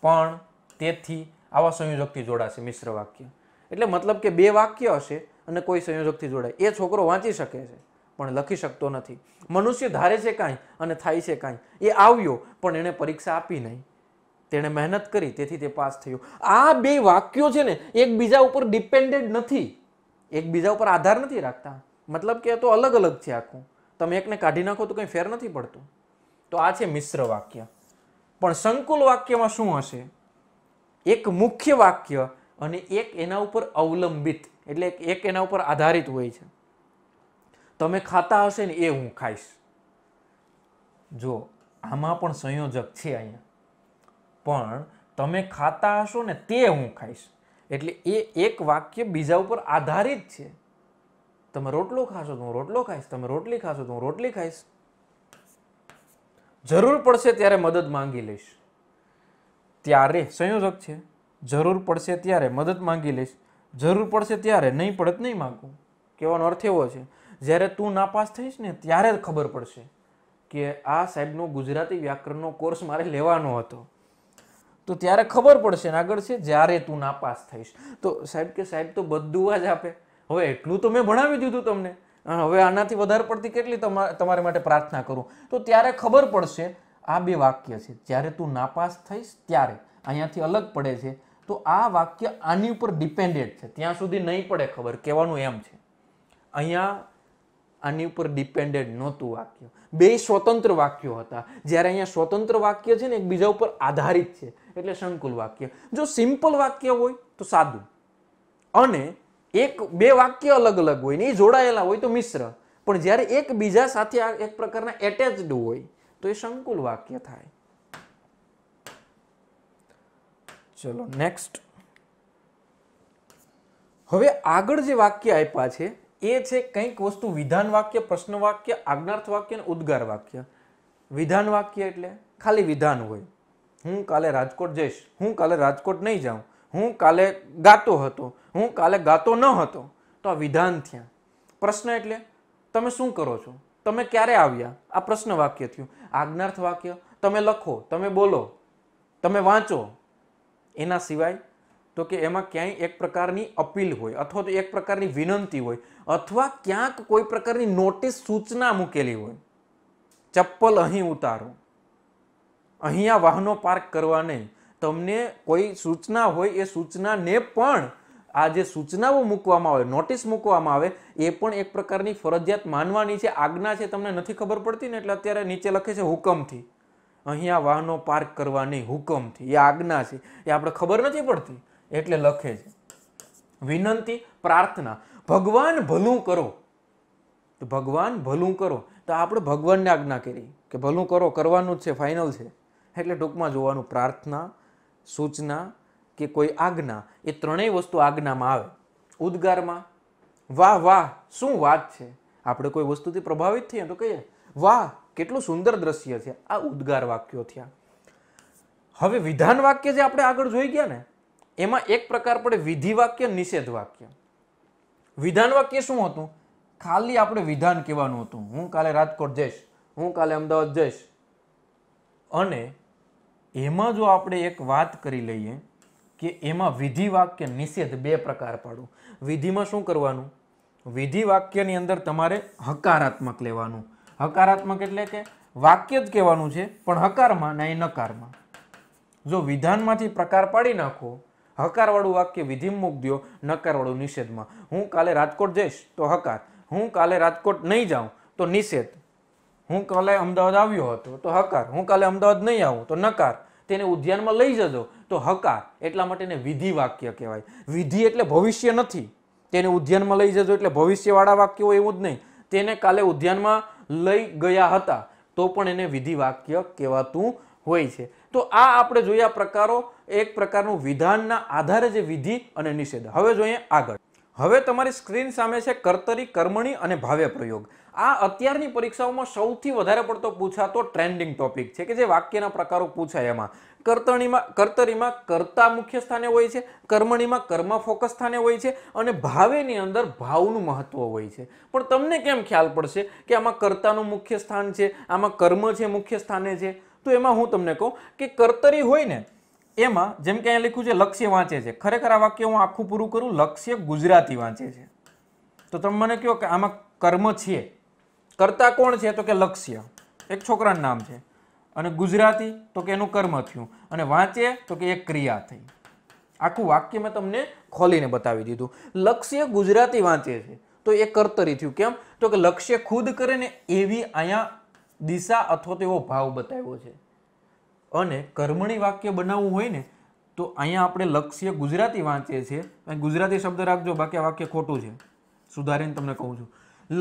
Speaker 1: પણ તેથી આવા સંયોજકથી જોડાશે મિશ્ર વાક્ય એટલે મતલબ કે બે વાક્ય હશે અને કોઈ સંયોજકથી જોડાય એ છોકરો વાંચી શકે છે પણ લખી શકતો નથી મનુષ્ય ધારે છે કાંઈ અને થાય છે કાંઈ એ આવ્યો પણ એણે પરીક્ષા આપી નહીં તેણે મહેનત કરી તેથી તે પાસ થયો આ બે વાક્યો છે ને એકબીજા ઉપર ડિપેન્ડેડ નથી એકબીજા ઉપર આધાર નથી રાખતા મતલબ કે તો અલગ અલગ છે આખું તમે એકને કાઢી નાખો તો કંઈ ફેર નથી પડતું તો આ છે મિશ્ર વાક્ય પણ સંકુલ વાક્યમાં શું હશે એક મુખ્ય વાક્ય અને એક એના ઉપર અવલંબિત એટલે એક એના ઉપર આધારિત હોય છે તમે ખાતા હશે ને એ હું ખાઈશ જો આમાં પણ સંયોજક છે અહીંયા પણ તમે ખાતા હશો ને તે હું ખાઈશ એટલે એ એક વાક્ય બીજા ઉપર આધારિત છે તમે રોટલો ખાશો તો હું રોટલો ખાઈશ તમે રોટલી ખાશો તો હું રોટલી ખાઈશ જરૂર પડશે ત્યારે મદદ માંગી લઈશ ત્યારે સંયોજક છે જરૂર પડશે ત્યારે મદદ માંગી લઈશ જરૂર પડશે ત્યારે નહીં પડત નહીં માગું કહેવાનો અર્થ એવો છે જ્યારે તું નાપાસ થઈશ ને ત્યારે જ ખબર પડશે કે આ સાહેબનો ગુજરાતી વ્યાકરણનો કોર્સ મારે લેવાનો હતો તો ત્યારે ખબર પડશે ને આગળ છે જ્યારે તું નાપાસ થઈશ તો સાહેબ કે સાહેબ તો બધું જ આપે હવે એટલું તો મેં ભણાવી દીધું તમને હવે આનાથી વધારે પડતી કેટલી તમારે માટે પ્રાર્થના કરું તો ત્યારે ખબર પડશે આ બે વાક્ય છે જ્યારે તું નાપાસ થઈશ ત્યારે અહીંયાથી અલગ પડે છે તો આ વાક્ય આની ઉપર ડિપેન્ડેડ છે ત્યાં સુધી નહીં પડે ખબર કહેવાનું એમ છે અહીંયા આની ઉપર ડિપેન્ડેડ નહોતું વાક્ય બે સ્વતંત્ર વાક્યો હતા જ્યારે અહીંયા સ્વતંત્ર વાક્ય છે ને એકબીજા ઉપર આધારિત છે એટલે સંકુલ વાક્ય જો સિમ્પલ વાક્ય હોય તો સાદું અને એક બે વાક્ય અલગ અલગ હોય ને એ જોડાયેલા હોય તો મિશ્ર પણ જ્યારે એકબીજા સાથે એક પ્રકારના એટેચડ હોય તો એ સંકુલ વાક્ય થાય ચલો નેક્સ્ટ હવે આગળ જે વાક્ય આપ્યા છે એ છે કંઈક વસ્તુ વિધાન વાક્ય પ્રશ્ન વાક્ય આજ્ઞાર્થ વાક્ય અને ઉદ્ગાર વાક્ય વિધાન વાક્ય એટલે ખાલી વિધાન હોય હું કાલે રાજકોટ જઈશ હું કાલે રાજકોટ નહીં જાઉં હું કાલે ગાતો હતો હું કાલે ગાતો ન હતો તો આ વિધાન થયા પ્રશ્ન એટલે તમે શું કરો છો તમે ક્યારે આવ્યા આ પ્રશ્ન વાક્ય થયું આજ્ઞાર્થ વાક્ય તમે લખો તમે બોલો તમે વાંચો એના સિવાય તો કે એમાં ક્યાંય એક પ્રકારની અપીલ હોય અથવા તો એક પ્રકારની વિનંતી હોય અથવા ક્યાંક કોઈ પ્રકારની નોટિસ સૂચના મૂકેલી હોય ચપ્પલ અહીં ઉતારો અહીંયા વાહનો પાર્ક કરવા તમને કોઈ સૂચના હોય એ સૂચનાને પણ આ જે સૂચનાઓ મૂકવામાં આવે નોટિસ મૂકવામાં આવે એ પણ એક પ્રકારની ફરજિયાત માનવાની છે આજ્ઞા છે તમને નથી ખબર પડતી ને એટલે અત્યારે નીચે લખે છે હુકમથી અહીંયા વાહનો પાર્ક કરવાની હુકમથી એ આજ્ઞા છે એ આપણે ખબર નથી પડતી એટલે લખે છે વિનંતી પ્રાર્થના ભગવાન ભલું કરો તો ભગવાન ભલું કરો તો આપણે ભગવાનને આજ્ઞા કરી કે ભલું કરો કરવાનું જ છે ફાઇનલ છે એટલે ટૂંકમાં જોવાનું પ્રાર્થના સૂચના કે કોઈ આજ્ઞા એ ત્રણેય વસ્તુ આજ્ઞામાં આવે ઉદ્ગારમાં વાહ વાહ શું વાત છે આપણે કોઈ વસ્તુથી પ્રભાવિત થઈએ તો કહીએ વાહ કેટલું સુંદર દ્રશ્ય છે આ ઉદ્ગાર વાક્યો થયા હવે વિધાન વાક્ય જે આપણે આગળ જોઈ ગયા ને એમાં એક પ્રકાર પડે વિધિ વાક્ય નિષેધ વાક્ય વિધાન વાક્ય શું હતું ખાલી આપણે વિધાન કહેવાનું હતું હું કાલે રાજકોટ જઈશ હું કાલે અમદાવાદ જઈશ અને એમાં જો આપણે એક વાત કરી લઈએ કે એમાં વિધિ વાક્ય નિષેધ બે પ્રકાર પાડો વિધિમાં શું કરવાનું વિધિ વાક્યની અંદર તમારે હકારાત્મક લેવાનું હકારાત્મક એટલે કે વાક્ય જ કહેવાનું છે પણ હકારમાં ના એ નકારમાં જો વિધાનમાંથી પ્રકાર પાડી નાખો હકારવાળું વાક્ય મૂક દો નકારવાળું નિષેધમાં હું કાલે રાજકોટ જઈશ તો હકાર હું કાલે રાજકોટ નહીં જાઉં તો નિષેધ હું કાલે અમદાવાદ આવ્યો હતો તો હકાર હું કાલે અમદાવાદ નહીં આવું તો નકાર તેને ઉદ્યાનમાં લઈ જજો તો હકાર એટલા માટે એને વિધિ વાક્ય કહેવાય વિધિ એટલે ભવિષ્ય નથી તેને ઉદ્યાનમાં લઈ જજો એટલે ભવિષ્યવાળા વાક્ય હોય એવું જ નહીં તેને કાલે ઉદ્યાનમાં લઈ ગયા હતા તો પણ એને વિધિ વાક્ય કહેવાતું હોય છે તો આ આપણે જોયા પ્રકારો એક પ્રકારનું વિધાનના આધારે જે વિધિ અને નિષેધ હવે જોઈએ આગળ હવે તમારી સ્ક્રીન સામે છે કર્તરી કર્મણી અને ભાવ્ય પ્રયોગ આ અત્યારની પરીક્ષાઓમાં સૌથી વધારે પડતો પૂછાતો ટ્રેન્ડિંગ ટોપિક છે કે જે વાક્યના પ્રકારો પૂછાય એમાં કર્તણીમાં કર્તરીમાં કર્તા મુખ્ય સ્થાને હોય છે કર્મણીમાં કર્મ ફોકસ સ્થાને હોય છે અને ભાવેની અંદર ભાવનું મહત્વ હોય છે પણ તમને કેમ ખ્યાલ પડશે કે આમાં કર્તાનું મુખ્ય સ્થાન છે આમાં કર્મ છે મુખ્ય સ્થાને છે તો એમાં હું તમને કહું કે કર્તરી હોય ને એમાં જેમ કે અહીંયા લખ્યું છે લક્ષ્ય વાંચે છે ખરેખર આ વાક્ય હું આખું પૂરું કરું લક્ષ્ય ગુજરાતી વાંચે છે તો તમે મને કહો કે આમાં કર્મ છે કર્તા કોણ છે તો કે લક્ષ્ય એક છોકરાનું નામ છે અને ગુજરાતી તો કે એનું કર્મ થયું અને વાંચે તો કે એ ક્રિયા થઈ આખું વાક્ય મેં તમને ખોલીને બતાવી દીધું લક્ષ્ય ગુજરાતી વાંચે છે તો એ કર્તરી થયું કેમ તો કે લક્ષ્ય ખુદ કરે ને એવી અહીંયા દિશા અથવા તો એવો ભાવ બતાવ્યો છે અને કર્મણી વાક્ય બનાવવું હોય ને તો અહીંયા આપણે લક્ષ્ય ગુજરાતી વાંચીએ છીએ ગુજરાતી શબ્દ રાખજો બાકી આ વાક્ય ખોટું છે સુધારીને તમને કહું છું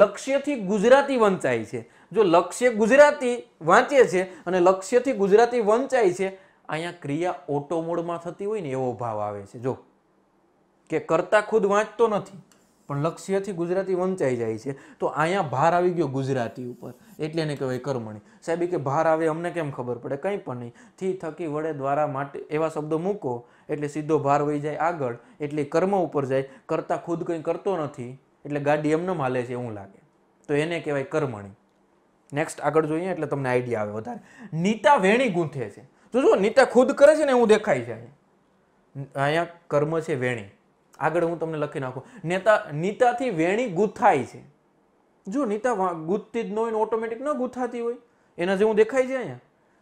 Speaker 1: લક્ષ્યથી ગુજરાતી વંચાય છે જો લક્ષ્ય ગુજરાતી વાંચે છે અને લક્ષ્યથી ગુજરાતી વંચાય છે અહીંયા ક્રિયા ઓટો મોડમાં થતી હોય ને એવો ભાવ આવે છે જો કે કરતા ખુદ વાંચતો નથી પણ લક્ષ્યથી ગુજરાતી વંચાઈ જાય છે તો અહીંયા ભાર આવી ગયો ગુજરાતી ઉપર એટલે એને કહેવાય કર્મણી સાહેબ કે ભાર આવે અમને કેમ ખબર પડે કંઈ પણ નહીં થી થકી વડે દ્વારા માટે એવા શબ્દો મૂકો એટલે સીધો ભાર વહી જાય આગળ એટલે કર્મ ઉપર જાય કરતા ખુદ કંઈ કરતો નથી એટલે ગાડી એમને માલે છે એવું લાગે તો એને કહેવાય કર્મણી નેક્સ્ટ આગળ જોઈએ એટલે તમને આઈડિયા આવે વધારે નીતા વેણી ગૂંથે છે જો જો નીતા ખુદ કરે છે ને એવું દેખાય છે અહીંયા કર્મ છે વેણી આગળ હું તમને લખી નાખું નેતા નીતાથી વેણી ગૂંથાય છે જો નીતા ગૂંથતી જ ન હોય ને ઓટોમેટિક ન ગૂંથાતી હોય એના જેવું દેખાય છે અહીંયા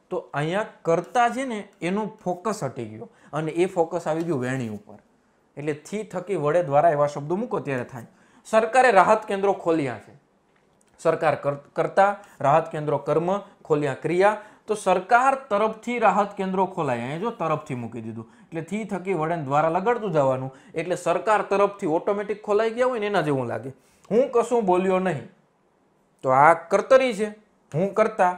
Speaker 1: તો અહીંયા કરતા છે ને એનું ફોકસ હટી ગયો અને એ ફોકસ આવી ગયું વેણી ઉપર એટલે થી થકી વડે દ્વારા એવા શબ્દો મૂકો ત્યારે થાય સરકારે રાહત કેન્દ્રો ખોલ્યા છે સરકાર કરતા રાહત કેન્દ્રો કર્મ ખોલ્યા ક્રિયા તો સરકાર તરફથી રાહત કેન્દ્રો ખોલાય અહીંયા જો તરફથી મૂકી દીધું એટલે થી થકી વડન દ્વારા લગાડતું જવાનું એટલે સરકાર તરફથી ઓટોમેટિક ખોલાઈ ગયા હોય ને એના જેવું લાગે હું કશું બોલ્યો નહીં તો આ કર્તરી છે હું કરતા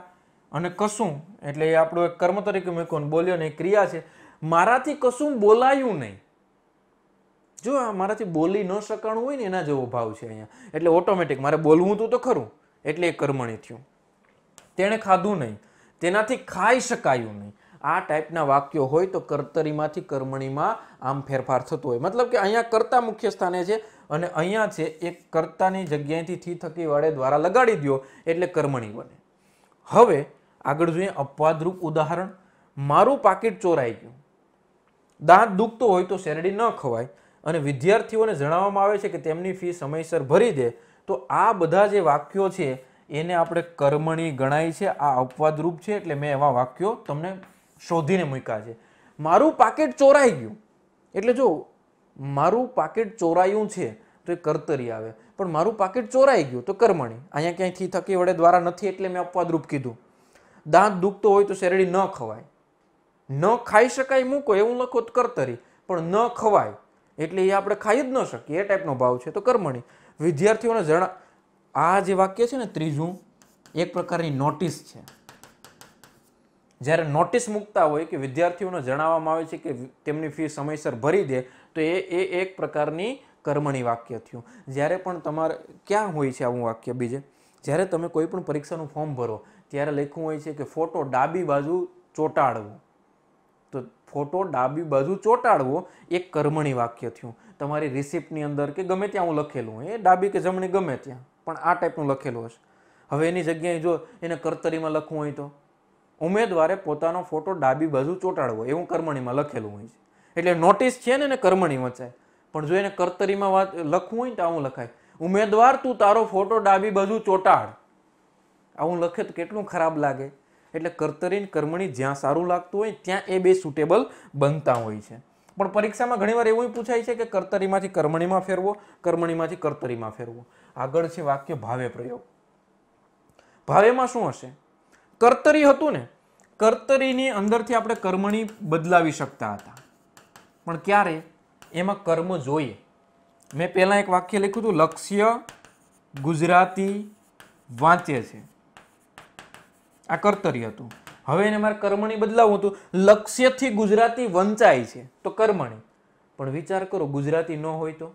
Speaker 1: અને કશું એટલે એ આપણું એક કર્મ તરીકે મૂક્યું બોલ્યો નહીં ક્રિયા છે મારાથી કશું બોલાયું નહીં જો મારાથી બોલી ન શકાણું હોય ને એના જેવો ભાવ છે અહીંયા એટલે ઓટોમેટિક મારે બોલવું તું તો ખરું એટલે એ કર્મણી થયું તેણે ખાધું નહીં તેનાથી ખાઈ શકાયું નહીં આ ટાઈપના વાક્યો હોય તો કર્તરીમાંથી કર્મણીમાં આમ ફેરફાર થતો હોય મતલબ કે અહીંયા કર્તા મુખ્ય સ્થાને છે અને અહીંયા છે એ કરતાની જગ્યાએથી થી થકી વાળે દ્વારા લગાડી દો એટલે કર્મણી બને હવે આગળ જોઈએ અપવાદરૂપ ઉદાહરણ મારું પાકીટ ચોરાઈ ગયું દાંત દુખતો હોય તો શેરડી ન ખવાય અને વિદ્યાર્થીઓને જણાવવામાં આવે છે કે તેમની ફી સમયસર ભરી દે તો આ બધા જે વાક્યો છે એને આપણે કર્મણી ગણાય છે આ અપવાદરૂપ છે એટલે મેં એવા વાક્યો તમને શોધીને મૂક્યા છે મારું પાકેટ ચોરાઈ ગયું એટલે જો મારું પાકેટ ચોરાયું છે તો એ કર્તરી આવે પણ મારું પાકેટ ચોરાઈ ગયું તો કર્મણી અહીંયા ક્યાંયથી થકી વડે દ્વારા નથી એટલે મેં અપવાદરૂપ કીધું દાંત દુખતો હોય તો શેરડી ન ખવાય ન ખાઈ શકાય મૂકો એવું લખો કરતરી પણ ન ખવાય એટલે એ આપણે ખાઈ જ ન શકીએ એ ટાઈપનો ભાવ છે તો કર્મણી વિદ્યાર્થીઓને જણા આ જે વાક્ય છે ને ત્રીજું એક પ્રકારની નોટિસ છે જ્યારે નોટિસ મૂકતા હોય કે વિદ્યાર્થીઓને જણાવવામાં આવે છે કે તેમની ફી સમયસર ભરી દે તો એ એ એક પ્રકારની કર્મણી વાક્ય થયું જ્યારે પણ તમારે ક્યાં હોય છે આવું વાક્ય બીજે જ્યારે તમે કોઈ પણ પરીક્ષાનું ફોર્મ ભરો ત્યારે લખ્યું હોય છે કે ફોટો ડાબી બાજુ ચોંટાડવું તો ફોટો ડાબી બાજુ ચોંટાડવો એ કર્મણી વાક્ય થયું તમારી રિસિપ્ટની અંદર કે ગમે ત્યાં હું લખેલું હોય એ ડાબી કે જમણી ગમે ત્યાં પણ આ ટાઈપનું લખેલું હશે હવે એની જગ્યાએ જો એને કરતરીમાં લખવું હોય તો ઉમેદવારે પોતાનો ફોટો ડાબી બાજુ ચોંટાડવો એવું કર્મણીમાં લખેલું હોય છે એટલે નોટિસ છે ને એને કર્મણી વચાય પણ જો એને કરતરીમાં વાત લખવું હોય ને તો આવું લખાય ઉમેદવાર તું તારો ફોટો ડાબી બાજુ ચોંટાડ આવું લખે તો કેટલું ખરાબ લાગે એટલે કર્તરીન કર્મણી જ્યાં સારું લાગતું હોય ત્યાં એ બે સુટેબલ બનતા હોય છે પણ પરીક્ષામાં ઘણીવાર એવું પૂછાય છે કે કર્તરીમાંથી કર્મણીમાં ફેરવો કર્મણીમાંથી કર્તરીમાં ફેરવો આગળ છે વાક્ય ભાવે પ્રયોગ ભાવેમાં શું હશે કર્તરી હતું ને કર્તરીની અંદરથી આપણે કર્મણી બદલાવી શકતા હતા પણ ક્યારે એમાં કર્મ જોઈએ મેં પહેલાં એક વાક્ય લખ્યું હતું લક્ષ્ય ગુજરાતી વાંચે છે આ કર્તરી હતું હવે એને મારે કર્મણી બદલાવવું હતું લક્ષ્યથી ગુજરાતી વંચાય છે તો કર્મણી પણ વિચાર કરો ગુજરાતી ન હોય તો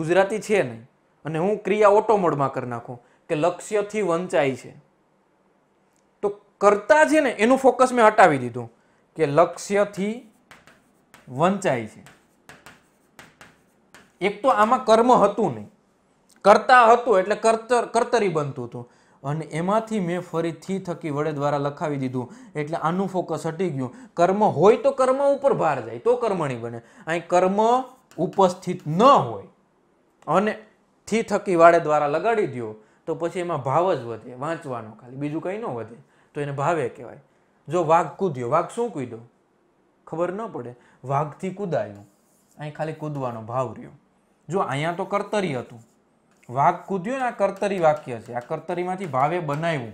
Speaker 1: ગુજરાતી છે નહીં અને હું ક્રિયા ઓટોમોડમાં કરી નાખું કે લક્ષ્યથી વંચાય છે તો કરતા છે ને એનું ફોકસ મેં હટાવી દીધું કે લક્ષ્યથી વંચાય છે એક તો આમાં કર્મ હતું નહીં કરતા હતું એટલે કર્તર કર્તરી બનતું હતું અને એમાંથી મેં ફરી થી થકી વડે દ્વારા લખાવી દીધું એટલે આનું ફોકસ હટી ગયું કર્મ હોય તો કર્મ ઉપર ભાર જાય તો કર્મણી બને અહીં કર્મ ઉપસ્થિત ન હોય અને થી થકી વાળે દ્વારા લગાડી દો તો પછી એમાં ભાવ જ વધે વાંચવાનો ખાલી બીજું કંઈ ન વધે તો એને ભાવે કહેવાય જો વાઘ કૂદ્યો વાઘ શું કૂદ્યો ખબર ન પડે વાઘથી કૂદાયું અહીં ખાલી કૂદવાનો ભાવ રહ્યો જો અહીંયા તો કર્તરી હતું વાઘ કૂદ્યો ને આ કરતરી વાક્ય છે આ કર્તરીમાંથી ભાવે બનાવ્યું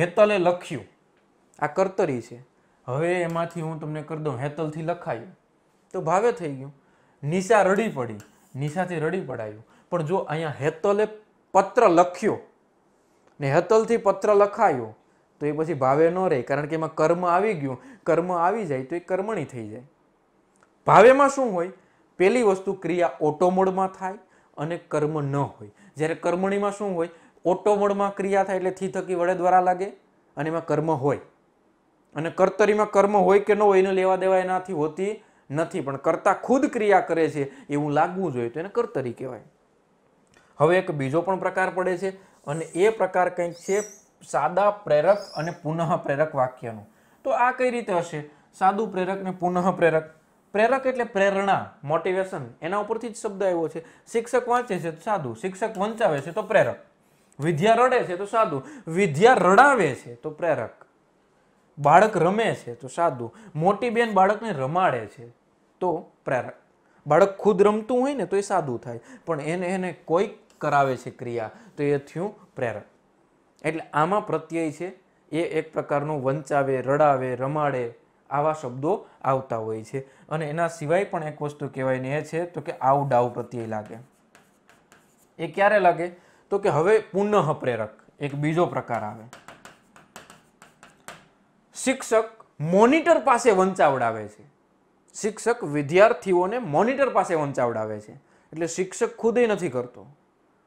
Speaker 1: હેતલે લખ્યું આ કર્તરી છે હવે એમાંથી હું તમને કરી દઉં હેતલથી લખાયું તો ભાવે થઈ ગયું નિશા રડી પડી નિશાથી રડી પડાયું પણ જો અહીંયા હેતલે પત્ર લખ્યો ને હેતલથી પત્ર લખાયો તો એ પછી ભાવે ન રહે કારણ કે એમાં કર્મ આવી ગયું કર્મ આવી જાય તો એ કર્મણી થઈ જાય ભાવેમાં શું હોય પહેલી વસ્તુ ક્રિયા ઓટોમોડમાં થાય અને કર્મ ન હોય જ્યારે કર્મણીમાં શું હોય ઓટો મોડમાં ક્રિયા થાય એટલે થી થકી વડે દ્વારા લાગે અને એમાં કર્મ હોય અને કર્તરીમાં કર્મ હોય કે ન હોય એને લેવા દેવા એનાથી હોતી નથી પણ કરતા ખુદ ક્રિયા કરે છે એવું લાગવું જોઈએ તો એને કર્તરી કહેવાય હવે એક બીજો પણ પ્રકાર પડે છે અને એ પ્રકાર કંઈક છે સાદા પ્રેરક અને પુનઃ પ્રેરક વાક્યનું તો આ કઈ રીતે હશે સાદું પ્રેરક ને પુનઃ પ્રેરક પ્રેરક એટલે પ્રેરણા મોટિવેશન એના ઉપરથી જ શબ્દ આવ્યો છે શિક્ષક વાંચે છે તો સાદું શિક્ષક વંચાવે છે તો પ્રેરક વિદ્યા રડે છે તો સાદું વિદ્યા રડાવે છે તો પ્રેરક બાળક રમે છે તો સાદું મોટી બેન બાળકને રમાડે છે તો પ્રેરક બાળક ખુદ રમતું હોય ને તો એ સાદું થાય પણ એને એને કોઈક કરાવે છે ક્રિયા તો એ થયું પ્રેરક એટલે આમાં પ્રત્યય છે એ એક પ્રકારનું વંચાવે રડાવે રમાડે આવા શબ્દો આવતા હોય છે અને એના સિવાય પણ એક વસ્તુ કહેવાય ને એ છે તો કે આવ ડાવ પ્રત્યય લાગે એ ક્યારે લાગે તો કે હવે પુનઃ પ્રેરક એક બીજો પ્રકાર આવે શિક્ષક મોનિટર પાસે વંચાવડાવે છે શિક્ષક વિદ્યાર્થીઓને મોનિટર પાસે વંચાવડાવે છે એટલે શિક્ષક ખુદે નથી કરતો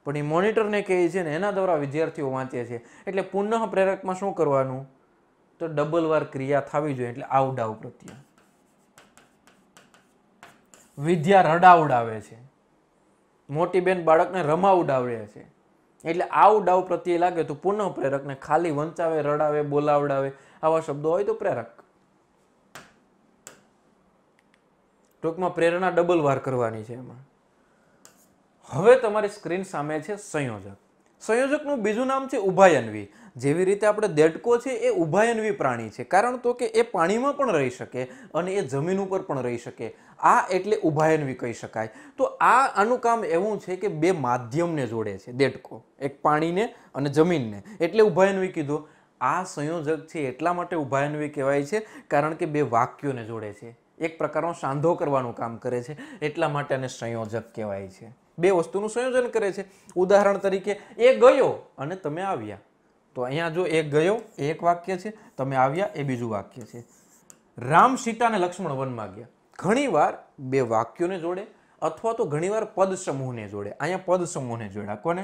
Speaker 1: પણ એ મોનિટરને કહે છે ને એના દ્વારા વિદ્યાર્થીઓ વાંચે છે એટલે પુનઃ પ્રેરકમાં શું કરવાનું તો ડબલ વાર ક્રિયા થવી જોઈએ એટલે આવ ડાવ પ્રત્યે વિદ્યા રડા ઉડાવે છે મોટી બેન બાળકને રમા ઉડાવે છે એટલે આ ઉડાવ પ્રત્યે લાગે તો પુનઃ પ્રેરકને ખાલી વંચાવે રડાવે બોલાવડાવે આવા શબ્દો હોય તો પ્રેરક ટૂંકમાં પ્રેરણા ડબલ વાર કરવાની છે એમાં હવે તમારી સ્ક્રીન સામે છે સંયોજક સંયોજકનું બીજું નામ છે ઉભાયન્વી જેવી રીતે આપણે દેડકો છે એ ઉભાયનવી પ્રાણી છે કારણ તો કે એ પાણીમાં પણ રહી શકે અને એ જમીન ઉપર પણ રહી શકે આ એટલે ઉભયન્વી કહી શકાય તો આ આનું કામ એવું છે કે બે માધ્યમને જોડે છે દેડકો એક પાણીને અને જમીનને એટલે ઉભયન્વી કીધું આ સંયોજક છે એટલા માટે ઉભયન્વી કહેવાય છે કારણ કે બે વાક્યોને જોડે છે એક પ્રકારનો સાંધો કરવાનું કામ કરે છે એટલા માટે આને સંયોજક કહેવાય છે બે વસ્તુનું સંયોજન કરે છે ઉદાહરણ તરીકે એ ગયો અને તમે આવ્યા તો અહીંયા જો એક ગયો એ એક વાક્ય છે તમે આવ્યા એ બીજું વાક્ય છે રામ સીતા અને લક્ષ્મણ વનમાં ગયા ઘણીવાર બે વાક્યોને જોડે અથવા તો ઘણીવાર પદ સમૂહને જોડે અહીંયા પદ સમૂહને જોડ્યા કોને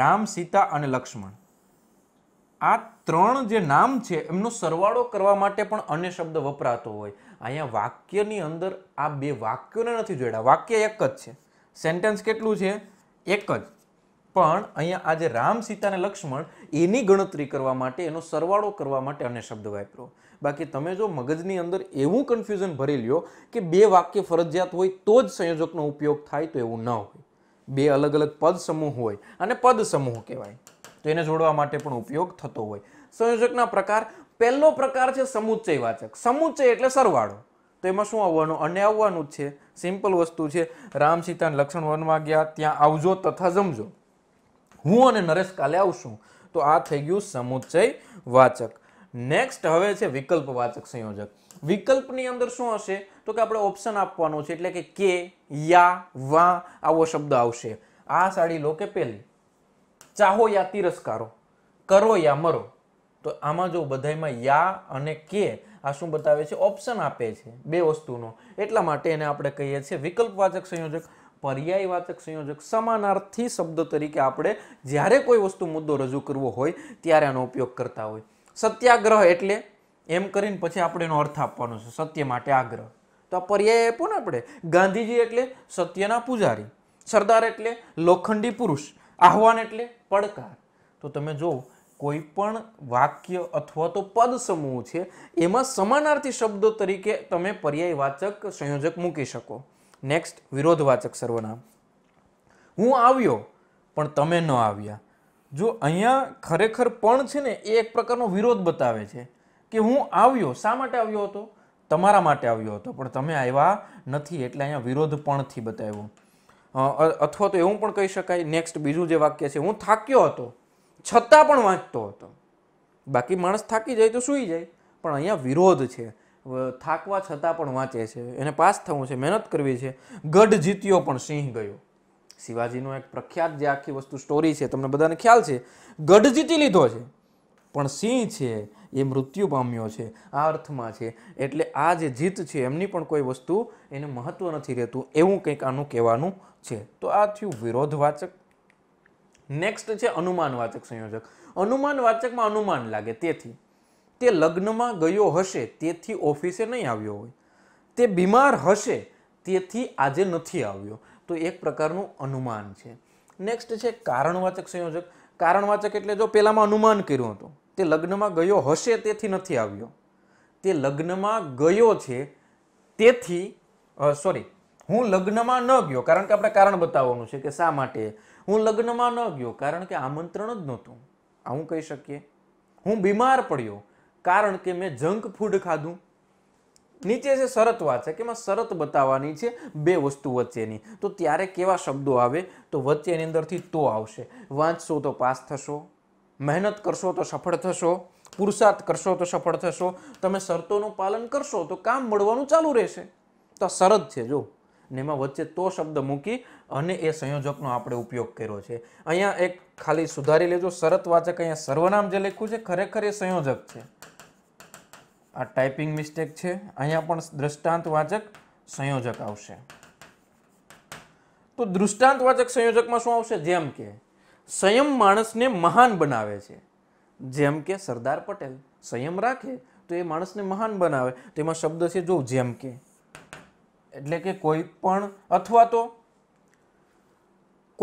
Speaker 1: રામ સીતા અને લક્ષ્મણ આ ત્રણ જે નામ છે એમનો સરવાળો કરવા માટે પણ અન્ય શબ્દ વપરાતો હોય અહીંયા વાક્યની અંદર આ બે વાક્યોને નથી જોડ્યા વાક્ય એક જ છે સેન્ટેન્સ કેટલું છે એક જ પણ અહીંયા આ જે રામ સીતા અને લક્ષ્મણ એની ગણતરી કરવા માટે એનો સરવાળો કરવા માટે અને શબ્દ વાપરો બાકી તમે જો મગજની અંદર એવું કન્ફ્યુઝન ભરી લ્યો કે બે વાક્ય ફરજિયાત હોય તો જ સંયોજકનો ઉપયોગ થાય તો એવું ન હોય બે અલગ અલગ પદ સમૂહ હોય અને પદ સમૂહ કહેવાય તો એને જોડવા માટે પણ ઉપયોગ થતો હોય સંયોજકના પ્રકાર પહેલો પ્રકાર છે સમુચ્ચય વાચક સમુચ્ચય એટલે સરવાળો તો એમાં શું આવવાનું અને આવવાનું જ છે સિમ્પલ વસ્તુ છે રામ સીતા લક્ષ્મણ વનમાં ગયા ત્યાં આવજો તથા જમજો હું અને નરેશ કાલે આવશું તો આ થઈ ગયું સમુચ્ચય વાચક નેક્સ્ટ હવે છે વિકલ્પ વાચક સંયોજક વિકલ્પની અંદર શું હશે તો કે આપણે ઓપ્શન આપવાનો છે એટલે કે કે યા વા આવો શબ્દ આવશે આ સાડી લો કે પેલી ચાહો યા તિરસ્કારો કરો યા મરો તો આમાં જો બધામાં યા અને કે આ શું બતાવે છે ઓપ્શન આપે છે બે વસ્તુનો એટલા માટે એને આપણે કહીએ છીએ વિકલ્પ વાચક સંયોજક પર્યાયવાચક સંયોજક સમાનાર્થી શબ્દ તરીકે આપણે જ્યારે કોઈ વસ્તુ મુદ્દો રજૂ કરવો હોય ત્યારે આનો ઉપયોગ કરતા હોય સત્યાગ્રહ એટલે એમ કરીને પછી આપણે એનો અર્થ આપવાનો છે સત્ય માટે આગ્રહ તો આ પર્યાય આપ્યો ને આપણે ગાંધીજી એટલે સત્યના પૂજારી સરદાર એટલે લોખંડી પુરુષ આહવાન એટલે પડકાર તો તમે જોવો કોઈ પણ વાક્ય અથવા તો પદ સમૂહ છે એમાં સમાનાર્થી શબ્દો તરીકે તમે પર્યાયવાચક સંયોજક મૂકી શકો નેક્સ્ટ વિરોધવાચક સર્વનામ હું આવ્યો પણ તમે ન આવ્યા જો અહીંયા ખરેખર પણ છે ને એ એક પ્રકારનો વિરોધ બતાવે છે કે હું આવ્યો શા માટે આવ્યો હતો તમારા માટે આવ્યો હતો પણ તમે આવ્યા નથી એટલે અહીંયા વિરોધ પણથી બતાવ્યો અથવા તો એવું પણ કહી શકાય નેક્સ્ટ બીજું જે વાક્ય છે હું થાક્યો હતો છતાં પણ વાંચતો હતો બાકી માણસ થાકી જાય તો સૂઈ જાય પણ અહીંયા વિરોધ છે થાકવા છતાં પણ વાંચે છે એને પાસ થવું છે મહેનત કરવી છે ગઢ જીત્યો પણ સિંહ ગયો શિવાજીનો એક પ્રખ્યાત જે આખી વસ્તુ સ્ટોરી છે તમને બધાને ખ્યાલ છે ગઢ જીતી લીધો છે પણ સિંહ છે એ મૃત્યુ પામ્યો છે આ અર્થમાં છે એટલે આ જે જીત છે એમની પણ કોઈ વસ્તુ એને મહત્ત્વ નથી રહેતું એવું કંઈક આનું કહેવાનું છે તો આ થયું વિરોધવાચક નેક્સ્ટ છે અનુમાનવાચક સંયોજક અનુમાનવાચકમાં અનુમાન લાગે તેથી તે લગ્નમાં ગયો હશે તેથી ઓફિસે નહીં આવ્યો હોય તે બીમાર હશે તેથી આજે નથી આવ્યો તો એક પ્રકારનું અનુમાન છે નેક્સ્ટ છે કારણવાચક સંયોજક કારણવાચક એટલે જો પહેલાંમાં અનુમાન કર્યું હતું તે લગ્નમાં ગયો હશે તેથી નથી આવ્યો તે લગ્નમાં ગયો છે તેથી સોરી હું લગ્નમાં ન ગયો કારણ કે આપણે કારણ બતાવવાનું છે કે શા માટે હું લગ્નમાં ન ગયો કારણ કે આમંત્રણ જ નહોતું આવું કહી શકીએ હું બીમાર પડ્યો કારણ કે મેં જંક ફૂડ ખાધું નીચે જે શરત વાત છે કે એમાં શરત બતાવવાની છે બે વસ્તુ વચ્ચેની તો ત્યારે કેવા શબ્દો આવે તો વચ્ચેની અંદરથી તો આવશે વાંચશો તો પાસ થશો મહેનત કરશો તો સફળ થશો પુરુષાર્થ કરશો તો સફળ થશો તમે શરતોનું પાલન કરશો તો કામ મળવાનું ચાલુ રહેશે તો શરત છે જો ને એમાં વચ્ચે તો શબ્દ મૂકી અને એ સંયોજકનો આપણે ઉપયોગ કર્યો છે અહીંયા એક ખાલી સુધારી લેજો શરત વાચક અહીંયા સર્વનામ જે લખ્યું છે ખરેખર એ સંયોજક છે આ ટાઈપિંગ મિસ્ટેક છે અહીંયા પણ દ્રષ્ટાંતવાચક સંયોજક આવશે તો દૃષ્ટાંતવાચક સંયોજકમાં શું આવશે જેમ કે સંયમ માણસને મહાન બનાવે છે જેમ કે સરદાર પટેલ સંયમ રાખે તો એ માણસને મહાન બનાવે તેમાં શબ્દ છે જો જેમ કે એટલે કે કોઈ પણ અથવા તો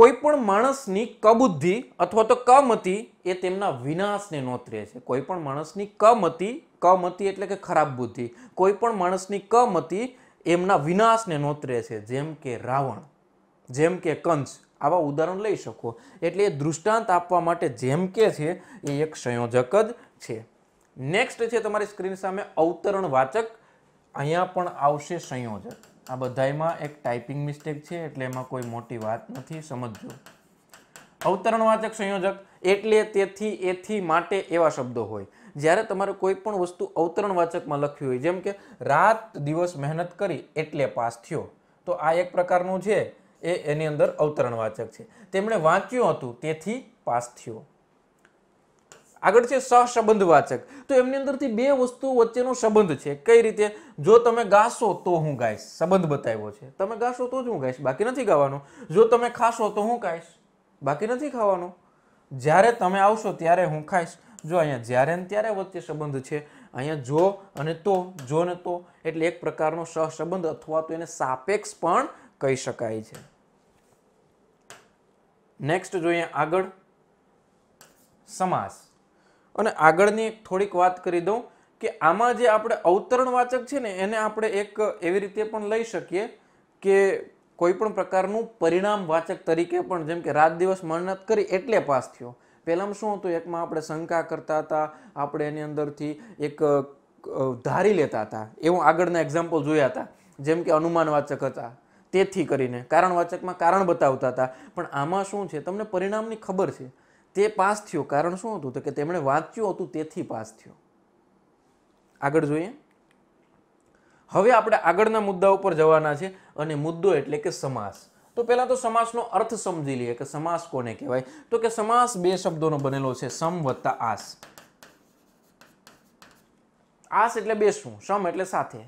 Speaker 1: કોઈ પણ માણસની કબુદ્ધિ અથવા તો કમતી એ તેમના વિનાશને નોતરે છે કોઈ પણ માણસની કમતી કમતી એટલે કે ખરાબ બુદ્ધિ કોઈ પણ માણસની કમતી એમના વિનાશને નોતરે છે જેમ કે રાવણ જેમ કે કંસ આવા ઉદાહરણ લઈ શકો એટલે એ દૃષ્ટાંત આપવા માટે જેમ કે છે એ એક સંયોજક જ છે નેક્સ્ટ છે તમારી સ્ક્રીન સામે અવતરણ વાચક અહીંયા પણ આવશે સંયોજક આ બધામાં એક ટાઈપિંગ મિસ્ટેક છે એટલે એમાં કોઈ મોટી વાત નથી સમજજો અવતરણવાચક સંયોજક એટલે તેથી એથી માટે એવા શબ્દો હોય જ્યારે તમારે કોઈ પણ વસ્તુ અવતરણ અવતરણવાચકમાં લખવી હોય જેમ કે રાત દિવસ મહેનત કરી એટલે પાસ થયો તો આ એક પ્રકારનું છે એ એની અંદર અવતરણ વાચક છે તેમણે વાંચ્યું હતું તેથી પાસ થયો આગળ છે સહસંબંધ વાચક તો એમની અંદરથી બે વસ્તુ વચ્ચેનો સંબંધ છે કઈ રીતે જો તમે ગાશો તો હું ગાઈશ સંબંધ બતાવ્યો છે તમે ગાશો તો જ હું ગાઈશ બાકી નથી ગાવાનું જો તમે ખાશો તો હું ખાઈશ બાકી નથી ખાવાનું જ્યારે તમે આવશો ત્યારે હું ખાઈશ જો અહીંયા જ્યારે ને ત્યારે વચ્ચે સંબંધ છે અહીંયા જો અને તો જો ને તો એટલે એક પ્રકારનો સહસંબંધ અથવા તો એને સાપેક્ષ પણ કહી શકાય છે નેક્સ્ટ જોઈએ આગળ સમાસ અને આગળની થોડીક વાત કરી દઉં કે આમાં જે આપણે અવતરણ વાચક છે ને એને આપણે એક એવી રીતે પણ લઈ શકીએ કે કોઈ પણ પ્રકારનું પરિણામ વાચક તરીકે પણ જેમ કે રાત દિવસ મહેનત કરી એટલે પાસ થયો પહેલાંમાં શું હતું એકમાં આપણે શંકા કરતા હતા આપણે એની અંદરથી એક ધારી લેતા હતા એવું આગળના એક્ઝામ્પલ જોયા હતા જેમ કે અનુમાનવાચક હતા તેથી કરીને કારણવાચકમાં કારણ બતાવતા હતા પણ આમાં શું છે તમને પરિણામની ખબર છે તે પાસ થયો કારણ શું હતું તો કે તેમણે વાંચ્યું હતું તેથી પાસ થયો આગળ જોઈએ હવે આપણે આગળના મુદ્દા ઉપર જવાના છે અને મુદ્દો એટલે કે સમાસ તો પહેલાં તો સમાસનો અર્થ સમજી લઈએ કે સમાસ કોને કહેવાય તો કે સમાસ બે શબ્દોનો બનેલો છે સમ વત્તા આસ આસ એટલે બેસવું સમ એટલે સાથે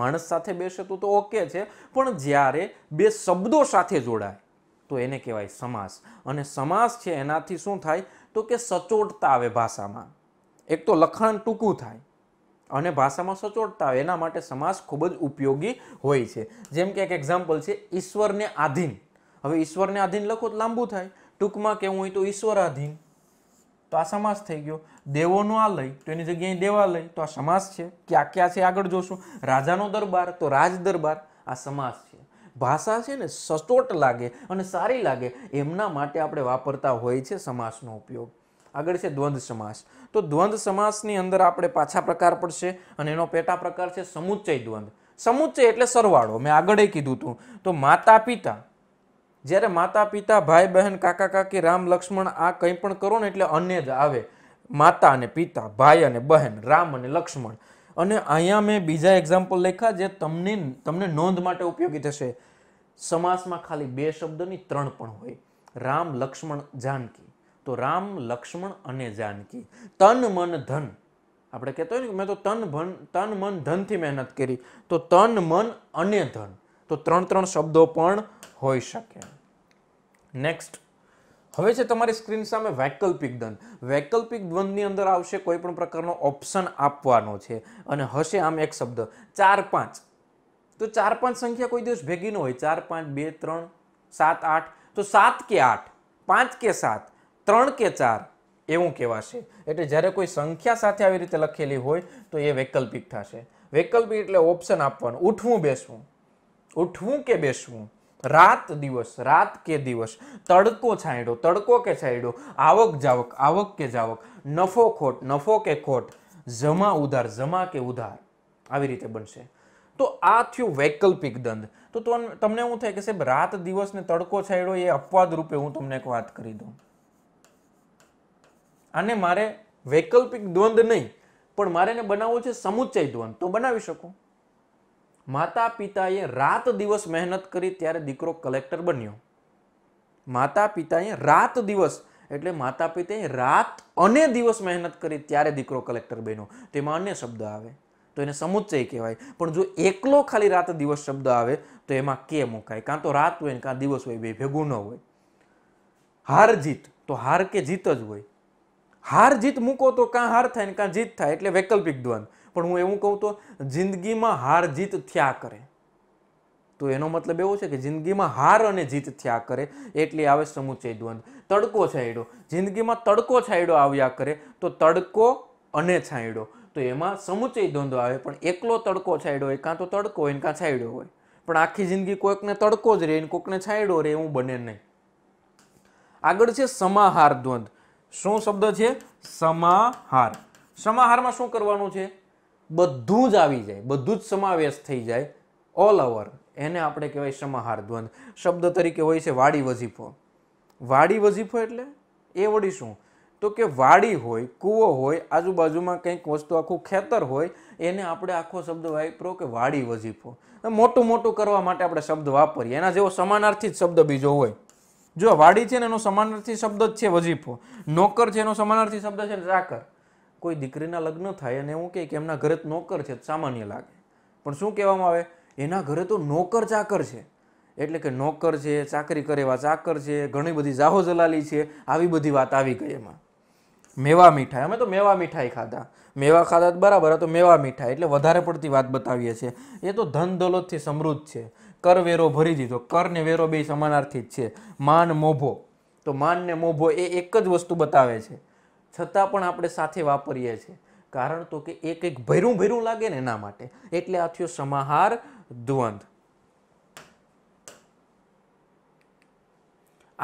Speaker 1: માણસ સાથે બેસતું તો ઓકે છે પણ જ્યારે બે શબ્દો સાથે જોડાય તો એને કહેવાય સમાસ અને સમાસ છે એનાથી શું થાય તો કે સચોટતા આવે ભાષામાં એક તો લખાણ ટૂંકું થાય અને ભાષામાં સચોટતા એના માટે સમાસ ખૂબ જ ઉપયોગી હોય છે જેમ કે એક એક્ઝામ્પલ છે ઈશ્વરને આધીન હવે ઈશ્વરને આધીન લખો તો લાંબુ થાય ટૂંકમાં કેવું હોય તો ઈશ્વર આધીન તો આ સમાસ થઈ ગયો દેવોનો આલય તો એની જગ્યાએ દેવાલય તો આ સમાસ છે ક્યાં ક્યાં છે આગળ જોશું રાજાનો દરબાર તો રાજ દરબાર આ સમાસ છે ભાષા છે ને સચોટ લાગે અને સારી લાગે એમના માટે આપણે વાપરતા હોય છે સમાસનો ઉપયોગ આગળ છે દ્વંદ્વ સમાસ તો દ્વંદ સમાસની અંદર આપણે પાછા પ્રકાર પડશે અને એનો પેટા પ્રકાર છે સમુચ્ચય દ્વંદ સમુચ્ચય એટલે સરવાળો મેં આગળ કીધું હતું તો માતા પિતા જ્યારે માતા પિતા ભાઈ બહેન કાકા કાકી રામ લક્ષ્મણ આ કંઈ પણ કરો ને એટલે અન્ય જ આવે માતા અને પિતા ભાઈ અને બહેન રામ અને લક્ષ્મણ અને અહીંયા મેં બીજા એક્ઝામ્પલ લખ્યા જે તમને તમને નોંધ માટે ઉપયોગી થશે સમાસમાં ખાલી બે શબ્દની ત્રણ પણ હોય રામ લક્ષ્મણ જાનકી તો રામ લક્ષ્મણ અને જાનકી તન મન ધન આપણે કહેતો હોય ને મેં તો તન ભન તન મન ધનથી મહેનત કરી તો તન મન અને ધન તો ત્રણ ત્રણ શબ્દો પણ હોઈ શકે નેક્સ્ટ હવે છે તમારી સ્ક્રીન સામે વૈકલ્પિક દ્વંદ વૈકલ્પિક દ્વંદની અંદર આવશે કોઈ પણ પ્રકારનો ઓપ્શન આપવાનો છે અને હશે આમ એક શબ્દ ચાર પાંચ તો ચાર પાંચ સંખ્યા કોઈ દિવસ ભેગી ન હોય ચાર પાંચ બે ત્રણ સાત આઠ તો સાત કે આઠ પાંચ કે સાત ત્રણ કે ચાર એવું કહેવાશે એટલે જ્યારે કોઈ સંખ્યા સાથે આવી રીતે લખેલી હોય તો એ વૈકલ્પિક થશે વૈકલ્પિક એટલે ઓપ્શન આપવાનું ઉઠવું બેસવું ઉઠવું કે બેસવું રાત દિવસ રાત કે દિવસ તડકો છાંયડો તડકો કે છાંયડો આવક જાવક આવક કે જાવક નફો ખોટ નફો કે ખોટ જમા ઉધાર જમા કે ઉધાર આવી રીતે બનશે તો આ થયું વૈકલ્પિક દંડ તો તમને એવું થાય કે સાહેબ રાત દિવસને તડકો છાંયડો એ અપવાદ રૂપે હું તમને એક વાત કરી દઉં આને મારે વૈકલ્પિક દ્વંદ નહીં પણ મારે એને બનાવવું છે સમુચ્ચય દ્વંદ તો બનાવી શકો માતા પિતાએ રાત દિવસ મહેનત કરી ત્યારે દીકરો કલેક્ટર બન્યો માતા પિતાએ રાત દિવસ એટલે માતા પિતાએ રાત અને દિવસ મહેનત કરી ત્યારે દીકરો કલેક્ટર બન્યો તેમાં અન્ય શબ્દ આવે તો એને સમુચ્ચય કહેવાય પણ જો એકલો ખાલી રાત દિવસ શબ્દ આવે તો એમાં કે મુકાય કાં તો રાત હોય ને કાં દિવસ હોય બે ભેગું ન હોય હાર જીત તો હાર કે જીત જ હોય હાર જીત મૂકો તો કાં હાર થાય ને કાં જીત થાય એટલે વૈકલ્પિક દ્વંદ પણ હું એવું કહું તો જિંદગીમાં હાર જીત થયા કરે તો એનો મતલબ એવો છે કે જિંદગીમાં હાર અને જીત થયા કરે એટલી આવે સમુચય દ્વંદ તડકો છાંયડો જિંદગીમાં તડકો છાંયડો આવ્યા કરે તો તડકો અને છાંયડો તો એમાં સમુચય દ્વંદ આવે પણ એકલો તડકો છાંયડો હોય કાં તો તડકો હોય કાં છાંયડો હોય પણ આખી જિંદગી કોઈકને તડકો જ રહે કોઈકને છાંયડો રહે એવું બને નહીં આગળ છે સમાહાર દ્વંદ શું શબ્દ છે સમાહાર સમાહારમાં શું કરવાનું છે બધું જ આવી જાય બધું જ સમાવેશ થઈ જાય ઓલ અવર એને આપણે કહેવાય સમાહાર દ્વંદ શબ્દ તરીકે હોય છે વાડી વજીફો વાડી વજીફો એટલે એ વળી શું તો કે વાડી હોય કૂવો હોય આજુબાજુમાં કંઈક વસ્તુ આખું ખેતર હોય એને આપણે આખો શબ્દ વાપરો કે વાડી વજીફો મોટું મોટું કરવા માટે આપણે શબ્દ વાપરીએ એના જેવો સમાનાર્થી જ શબ્દ બીજો હોય જો વાડી છે ને એનો સમાનાર્થી શબ્દ જ છે વજીફો નોકર છે એનો સમાનાર્થી શબ્દ છે ને ચાકર કોઈ દીકરીના લગ્ન થાય અને એવું કે એમના ઘરે તો નોકર છે સામાન્ય લાગે પણ શું કહેવામાં આવે એના ઘરે તો નોકર ચાકર છે એટલે કે નોકર છે ચાકરી કરે એવા ચાકર છે ઘણી બધી જાહો જલાલી છે આવી બધી વાત આવી ગઈ એમાં મેવા મીઠાઈ અમે તો મેવા મીઠાઈ ખાધા મેવા ખાધા બરાબર તો મેવા મીઠાઈ એટલે વધારે પડતી વાત બતાવીએ છીએ એ તો ધન દોલતથી સમૃદ્ધ છે કરવેરો ભરી દીધો કર ને વેરો બે સમાનાર્થી જ છે માન મોભો તો માન ને મોભો એ એક જ વસ્તુ બતાવે છે છતાં પણ આપણે સાથે વાપરીએ છીએ કારણ તો કે એક એક ભૈરું ભૈરું લાગે ને એના માટે એટલે આ થયો સમાહાર દ્વંદ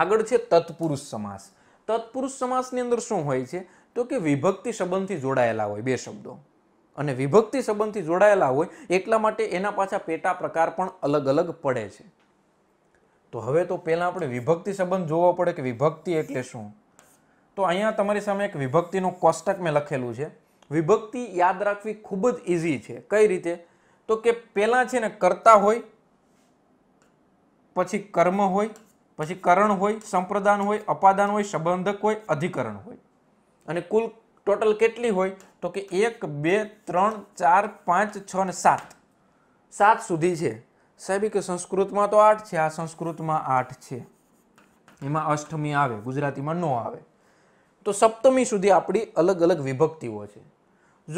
Speaker 1: આગળ છે તત્પુરુષ સમાસ તત્પુરુષ સમાસની અંદર શું હોય છે તો કે વિભક્તિ સંબંધથી જોડાયેલા હોય બે શબ્દો અને વિભક્તિ સંબંધથી જોડાયેલા હોય એટલા માટે એના પાછા પેટા પ્રકાર પણ અલગ અલગ પડે છે તો હવે તો પહેલાં આપણે વિભક્તિ સંબંધ જોવો પડે કે વિભક્તિ એટલે શું તો અહીંયા તમારી સામે એક વિભક્તિનું કોષ્ટક મેં લખેલું છે વિભક્તિ યાદ રાખવી ખૂબ જ ઇઝી છે કઈ રીતે તો કે પહેલાં છે ને કરતા હોય પછી કર્મ હોય પછી કરણ હોય સંપ્રદાન હોય અપાદાન હોય સંબંધક હોય અધિકરણ હોય અને કુલ ટોટલ કેટલી હોય તો કે એક બે ત્રણ ચાર પાંચ છ ને સાત સાત સુધી છે સાહેબ કે સંસ્કૃતમાં તો આઠ છે આ સંસ્કૃતમાં આઠ છે એમાં અષ્ટમી આવે ગુજરાતીમાં ન આવે તો સપ્તમી સુધી આપણી અલગ અલગ વિભક્તિઓ છે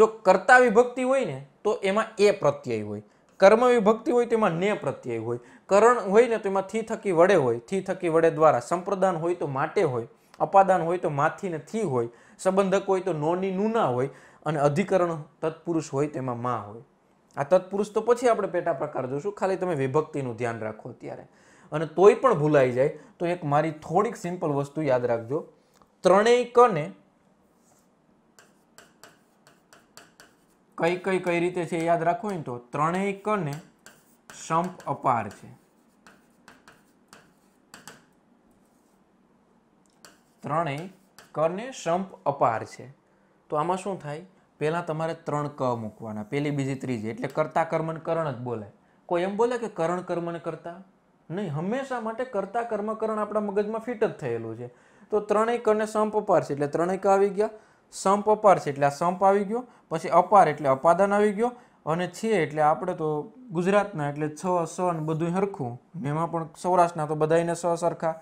Speaker 1: જો કર્તા વિભક્તિ હોય ને તો એમાં એ પ્રત્યય હોય કર્મ વિભક્તિ હોય તો એમાં ને પ્રત્યય હોય કરણ હોય ને તો એમાં થી થકી વડે હોય થી થકી વડે દ્વારા સંપ્રદાન હોય તો માટે હોય અપાદાન હોય તો માથી ને થી હોય સંબંધક હોય તો નોની નુના હોય અને અધિકરણ તત્પુરુષ હોય તેમાં માં હોય આ તત્પુરુષ તો પછી આપણે પેટા પ્રકાર જોશું ખાલી તમે વિભક્તિનું ધ્યાન રાખો અત્યારે અને તોય પણ ભૂલાઈ જાય તો એક મારી થોડીક સિમ્પલ વસ્તુ યાદ રાખજો ત્રણેય કને કઈ કઈ કઈ રીતે છે યાદ રાખો ને તો ત્રણેય કને સંપ અપાર છે ત્રણેય કને સંપ અપાર છે તો આમાં શું થાય પહેલાં તમારે ત્રણ ક મૂકવાના પહેલી બીજી ત્રીજી એટલે કર્તા કર્મન કરણ જ બોલે કોઈ એમ બોલે કે કરણ કર્મન કરતા નહીં હંમેશા માટે કરતા કર્મ કરણ આપણા મગજમાં ફિટ જ થયેલું છે તો ત્રણેય કને સંપ અપાર છે એટલે ત્રણેય ક આવી ગયા સંપ અપાર છે એટલે આ સંપ આવી ગયો પછી અપાર એટલે અપાદાન આવી ગયો અને છે એટલે આપણે તો ગુજરાતના એટલે છ સ ને બધું સરખું એમાં પણ સૌરાષ્ટ્રના તો બધાને સ સરખા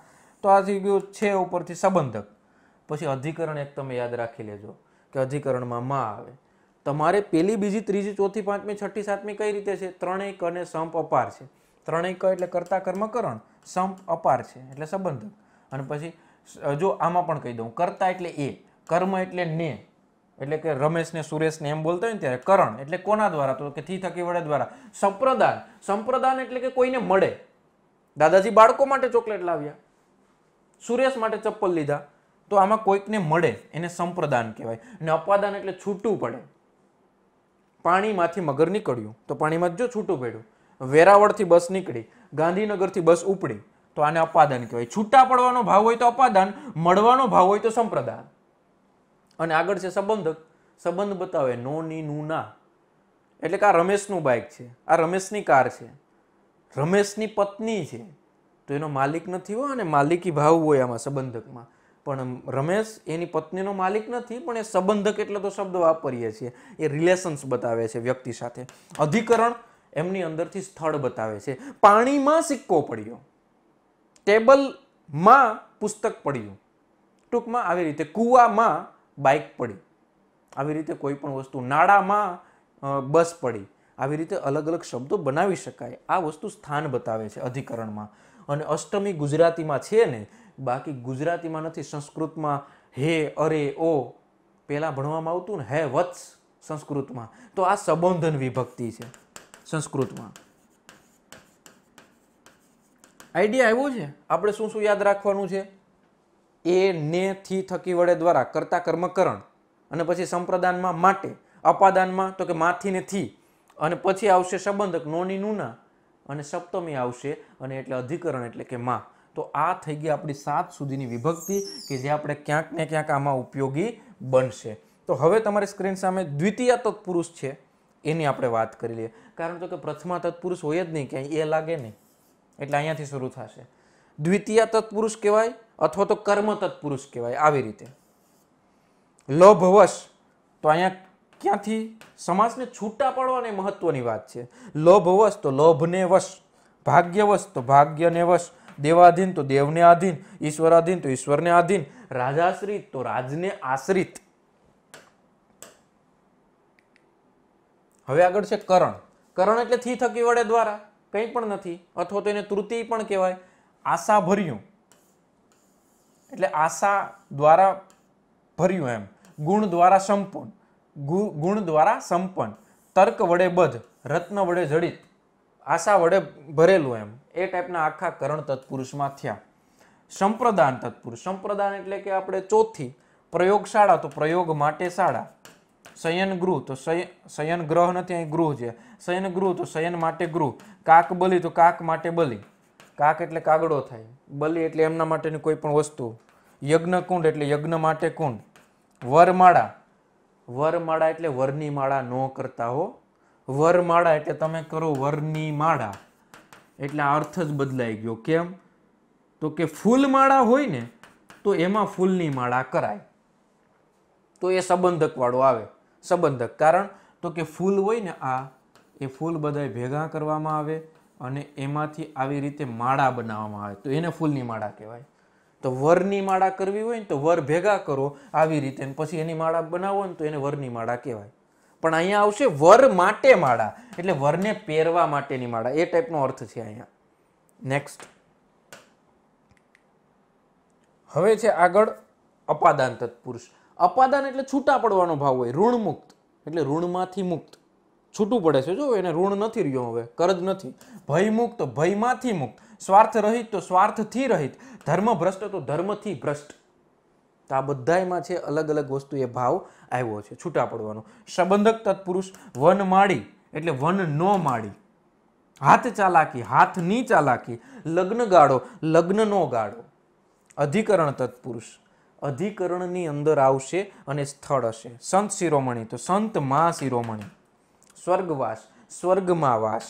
Speaker 1: તો આ થઈ ગયું છે ઉપરથી સંબંધક પછી અધિકરણ એક તમે યાદ રાખી લેજો કે અધિકરણમાં માં આવે તમારે પેલી બીજી ત્રીજી ચોથી પાંચમી છઠ્ઠી સાતમી કઈ રીતે છે ત્રણેય અને સંપ અપાર છે ત્રણેય ક એટલે કર્તા કર્મકરણ સંપ અપાર છે એટલે સંબંધક અને પછી જો આમાં પણ કહી દઉં કર્તા એટલે એ કર્મ એટલે ને એટલે કે રમેશને સુરેશને એમ બોલતા હોય ને ત્યારે કરણ એટલે કોના દ્વારા તો કે થી થકી વડે દ્વારા સંપ્રદાન સંપ્રદાન એટલે કે કોઈને મળે દાદાજી બાળકો માટે ચોકલેટ લાવ્યા સુરેશ માટે ચપ્પલ લીધા તો આમાં કોઈકને મળે એને સંપ્રદાન કહેવાય અને અપાદાન એટલે છૂટું પડે પાણીમાંથી મગર નીકળ્યું તો પાણીમાં જો છૂટું પડ્યું વેરાવળથી બસ નીકળી ગાંધીનગરથી બસ ઉપડી તો આને અપાદાન કહેવાય છૂટા પડવાનો ભાવ હોય તો અપાદાન મળવાનો ભાવ હોય તો સંપ્રદાન અને આગળ છે સંબંધક સંબંધ બતાવે નો ની નું ના એટલે કે આ રમેશનું બાઇક છે આ રમેશની કાર છે રમેશની પત્ની છે તો એનો માલિક નથી હોય અને માલિકી ભાવ હોય આમાં સંબંધકમાં પણ રમેશ એની પત્નીનો માલિક નથી પણ એ સંબંધક એટલે તો શબ્દ વાપરીએ છીએ એ રિલેશન્સ બતાવે છે વ્યક્તિ સાથે અધિકરણ એમની અંદરથી સ્થળ બતાવે છે પાણીમાં સિક્કો પડ્યો ટેબલમાં પુસ્તક પડ્યું ટૂંકમાં આવી રીતે કૂવામાં બાઇક પડી આવી રીતે કોઈ પણ વસ્તુ નાળામાં બસ પડી આવી રીતે અલગ અલગ શબ્દો બનાવી શકાય આ વસ્તુ સ્થાન બતાવે છે અધિકરણમાં અને અષ્ટમી ગુજરાતીમાં છે ને બાકી ગુજરાતીમાં નથી સંસ્કૃતમાં હે અરે ઓ પહેલાં ભણવામાં આવતું ને હે વત્સ સંસ્કૃતમાં તો આ સંબોધન વિભક્તિ છે સંસ્કૃતમાં આઈડિયા આવ્યો છે આપણે શું શું યાદ રાખવાનું છે એ ને થી થકી વડે દ્વારા કરતા કર્મકરણ અને પછી સંપ્રદાનમાં માટે અપાદાનમાં તો કે માથી ને થી અને પછી આવશે સંબંધક નોની નુના અને સપ્તમી આવશે અને એટલે અધિકરણ એટલે કે માં તો આ થઈ ગઈ આપણી સાત સુધીની વિભક્તિ કે જે આપણે ક્યાંક ને ક્યાંક આમાં ઉપયોગી બનશે તો હવે તમારી સ્ક્રીન સામે દ્વિતીય તત્પુરુષ છે એની આપણે વાત કરી લઈએ કારણ તો કે પ્રથમા તત્પુરુષ હોય જ નહીં ક્યાંય એ લાગે નહીં એટલે અહીંયાથી શરૂ થશે દ્વિતીય તત્પુરુષ કહેવાય અથવા તો કર્મ તત્પુરુષ કહેવાય આવી રીતે લોભવશ તો અહીંયા ક્યાંથી સમાજને છૂટા પાડવાની મહત્વની વાત છે લોભવશ તો લોભને વશ ભાગ્યવશ તો ભાગ્યને વશ દેવાધીન તો દેવને આધીન ઈશ્વરાધીન તો ઈશ્વરને આધીન રાજાશ્રિત તો રાજને આશ્રિત હવે આગળ છે કરણ કરણ એટલે થી થકી વડે દ્વારા કંઈ પણ નથી અથવા તો એને તૃતીય પણ કહેવાય આશા ભર્યું એટલે આશા દ્વારા ભર્યું એમ ગુણ દ્વારા સંપૂર્ણ ગુણ દ્વારા સંપન્ન તર્ક વડે બધ રત્ન વડે જડિત આશા વડે ભરેલું એમ એ ટાઈપના આખા કરણ તત્પુરુષમાં થયા સંપ્રદાન તત્પુરુષ સંપ્રદાન એટલે કે આપણે ચોથી પ્રયોગશાળા તો પ્રયોગ માટે શાળા શયન ગૃહ તો શયન ગ્રહ નથી અહીં ગૃહ છે શયન ગૃહ તો શયન માટે ગૃહ કાક બલી તો કાક માટે બલી કાક એટલે કાગડો થાય બલી એટલે એમના માટેની કોઈ પણ વસ્તુ યજ્ઞ કુંડ એટલે યજ્ઞ માટે કુંડ વરમાળા વરમાળા એટલે વરની માળા ન કરતા હો વરમાળા એટલે તમે કરો વરની માળા એટલે અર્થ જ બદલાઈ ગયો કેમ તો કે ફૂલ માળા હોય ને તો એમાં ફૂલની માળા કરાય તો એ સંબંધકવાળો આવે સંબંધક કારણ તો કે ફૂલ હોય ને આ એ ફૂલ બધા ભેગા કરવામાં આવે અને એમાંથી આવી રીતે માળા બનાવવામાં આવે તો એને ફૂલની માળા કહેવાય તો વરની માળા કરવી હોય ને તો વર ભેગા કરો આવી રીતે પછી એની માળા બનાવો ને તો એને વરની માળા કહેવાય પણ અહીંયા આવશે વર માટે માળા એટલે વરને પહેરવા માટેની માળા એ ટાઈપનો અર્થ છે અહીંયા નેક્સ્ટ હવે છે આગળ અપાદાન તત્પુરુષ અપાદાન એટલે છૂટા પડવાનો ભાવ હોય ઋણ મુક્ત એટલે ઋણમાંથી મુક્ત છૂટું પડે છે જો એને ઋણ નથી રહ્યો હવે કરજ નથી ભયમુક્ત ભયમાંથી મુક્ત સ્વાર્થ રહિત તો સ્વાર્થથી રહિત ધર્મ ભ્રષ્ટ તો ધર્મથી ભ્રષ્ટ તો આ બધાયમાં છે અલગ અલગ વસ્તુ એ ભાવ આવ્યો છે છૂટા પડવાનો સંબંધક તત્પુરુષ વન માળી એટલે વન નો માળી હાથ ચાલાકી હાથની ચાલાકી લગ્ન ગાળો લગ્નનો ગાળો અધિકરણ તત્પુરુષ અધિકરણની અંદર આવશે અને સ્થળ હશે સંત શિરોમણી તો સંત મા શિરોમણી સ્વર્ગવાસ સ્વર્ગમાં વાસ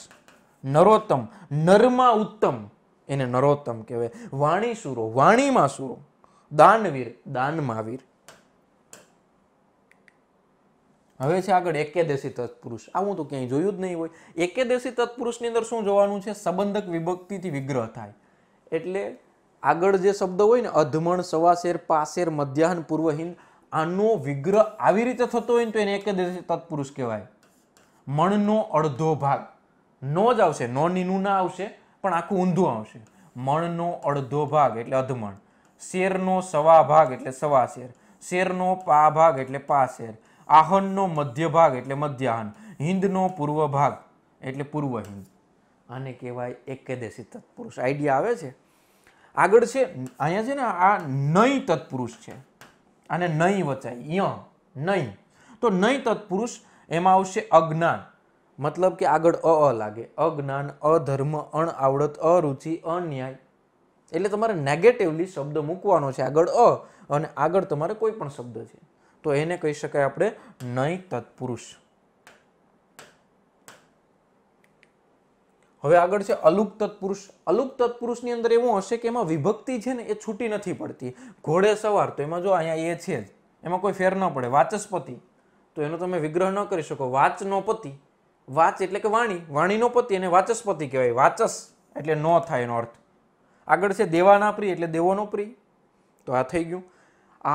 Speaker 1: નરોત્તમ નરમાં ઉત્તમ એને નરોત્તમ કહેવાય વાણી સુરો વાણીમાં સુરો દાનવીર દાન મહાવીર હવે છે આગળ એકેદેશી તત્પુરુષ આવું તો ક્યાંય જોયું જ નહીં હોય એકેદેશી તત્પુરુષની અંદર શું જોવાનું છે સંબંધક વિભક્તિથી વિગ્રહ થાય એટલે આગળ જે શબ્દ હોય ને અધમણ સવાશેર પાસેર મધ્યાહન પૂર્વહીન આનો વિગ્રહ આવી રીતે થતો હોય ને તો એને એકેદેશી તત્પુરુષ કહેવાય મણનો અડધો ભાગ નો જ આવશે નોની નું ના આવશે પણ આખું ઊંધું આવશે મણનો અડધો ભાગ એટલે અધમણ શેરનો સવા ભાગ એટલે સવા શેર શેરનો પા ભાગ એટલે પા શેર આહનનો મધ્ય ભાગ એટલે મધ્યાહન હિન્દનો પૂર્વ ભાગ એટલે પૂર્વ હિન્દ આને કહેવાય એકેદેશી તત્પુરુષ આઈડિયા આવે છે આગળ છે અહીંયા છે ને આ નય તત્પુરુષ છે અને નહીં વચાય ય નય તો નહીં તત્પુરુષ એમાં આવશે અજ્ઞાન મતલબ કે આગળ અ લાગે અજ્ઞાન અધર્મ અણ આવડત અરુચિ અન્યાય એટલે તમારે નેગેટિવલી શબ્દ મૂકવાનો છે આગળ અ અને આગળ તમારે કોઈ પણ શબ્દ છે તો એને કહી શકાય આપણે નહીં તત્પુરુષ હવે આગળ છે અલુક તત્પુરુષ અલુક તત્પુરુષની અંદર એવું હશે કે એમાં વિભક્તિ છે ને એ છૂટી નથી પડતી ઘોડે સવાર તો એમાં જો અહીંયા એ છે જ એમાં કોઈ ફેર ન પડે વાચસ્પતિ તો એનો તમે વિગ્રહ ન કરી શકો વાચનો પતિ વાચ એટલે કે વાણી વાણીનો પતિ એને વાચસ્પતિ કહેવાય વાચસ એટલે નો થાય એનો અર્થ આગળ છે દેવાના પ્રિય એટલે દેવોનો પ્રિય તો આ થઈ ગયું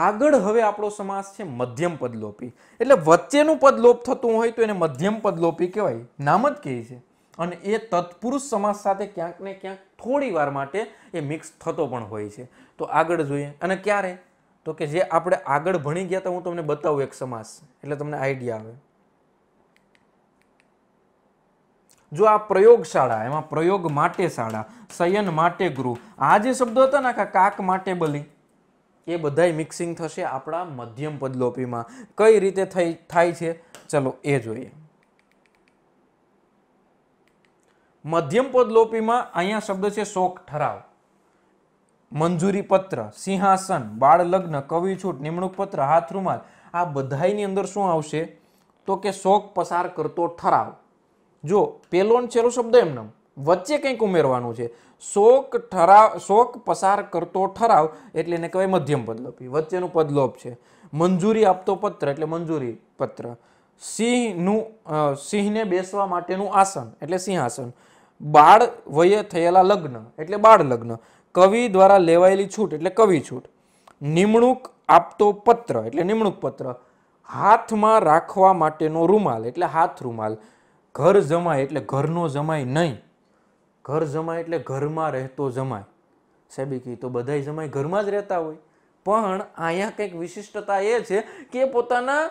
Speaker 1: આગળ હવે આપણો સમાસ છે મધ્યમ પદલોપી એટલે વચ્ચેનું પદ લોપ થતું હોય તો એને મધ્યમ પદલોપી કહેવાય નામ જ કહે છે અને એ તત્પુરુષ સમાસ સાથે ક્યાંક ને ક્યાંક થોડી વાર માટે એ મિક્સ થતો પણ હોય છે તો આગળ જોઈએ અને ક્યારે તો કે જે આપણે આગળ ભણી ગયા તો હું તમને બતાવું એક સમાસ એટલે તમને આઈડિયા આવે જો આ પ્રયોગશાળા એમાં પ્રયોગ માટે શાળા શયન માટે ગૃહ આ જે શબ્દો હતા ને આખા કાક માટે બલી એ બધાય મિક્સિંગ થશે આપણા મધ્યમ પદલોપીમાં કઈ રીતે થઈ થાય છે ચલો એ જોઈએ મધ્યમ પદલોપીમાં અહીંયા શબ્દ છે શોક ઠરાવ મંજૂરી પત્ર સિંહાસન બાળ લગ્ન કવિ છૂટ નિમણૂક પત્ર હાથ રૂમાલ આ બધાની અંદર શું આવશે તો કે શોક પસાર કરતો ઠરાવ જો પેલો ને છેલ્લો શબ્દ એમને વચ્ચે કંઈક ઉમેરવાનું છે શોક ઠરાવ શોક પસાર કરતો ઠરાવ એટલે એને કહેવાય મધ્યમ પદલોપી વચ્ચેનું પદલોપ છે મંજૂરી આપતો પત્ર એટલે મંજૂરી પત્ર સિંહનું સિંહને બેસવા માટેનું આસન એટલે સિંહાસન બાળ વયે થયેલા લગ્ન એટલે બાળ લગ્ન કવિ દ્વારા લેવાયેલી છૂટ એટલે કવિ છૂટ નિમણૂક આપતો પત્ર એટલે નિમણૂક પત્ર હાથમાં રાખવા માટેનો રૂમાલ એટલે હાથ રૂમાલ ઘર જમાય એટલે ઘરનો જમાય નહીં ઘર જમાય એટલે ઘરમાં રહેતો જમાય સાહેબી કહી તો બધાય જમાય ઘરમાં જ રહેતા હોય પણ અહીંયા કંઈક વિશિષ્ટતા એ છે કે પોતાના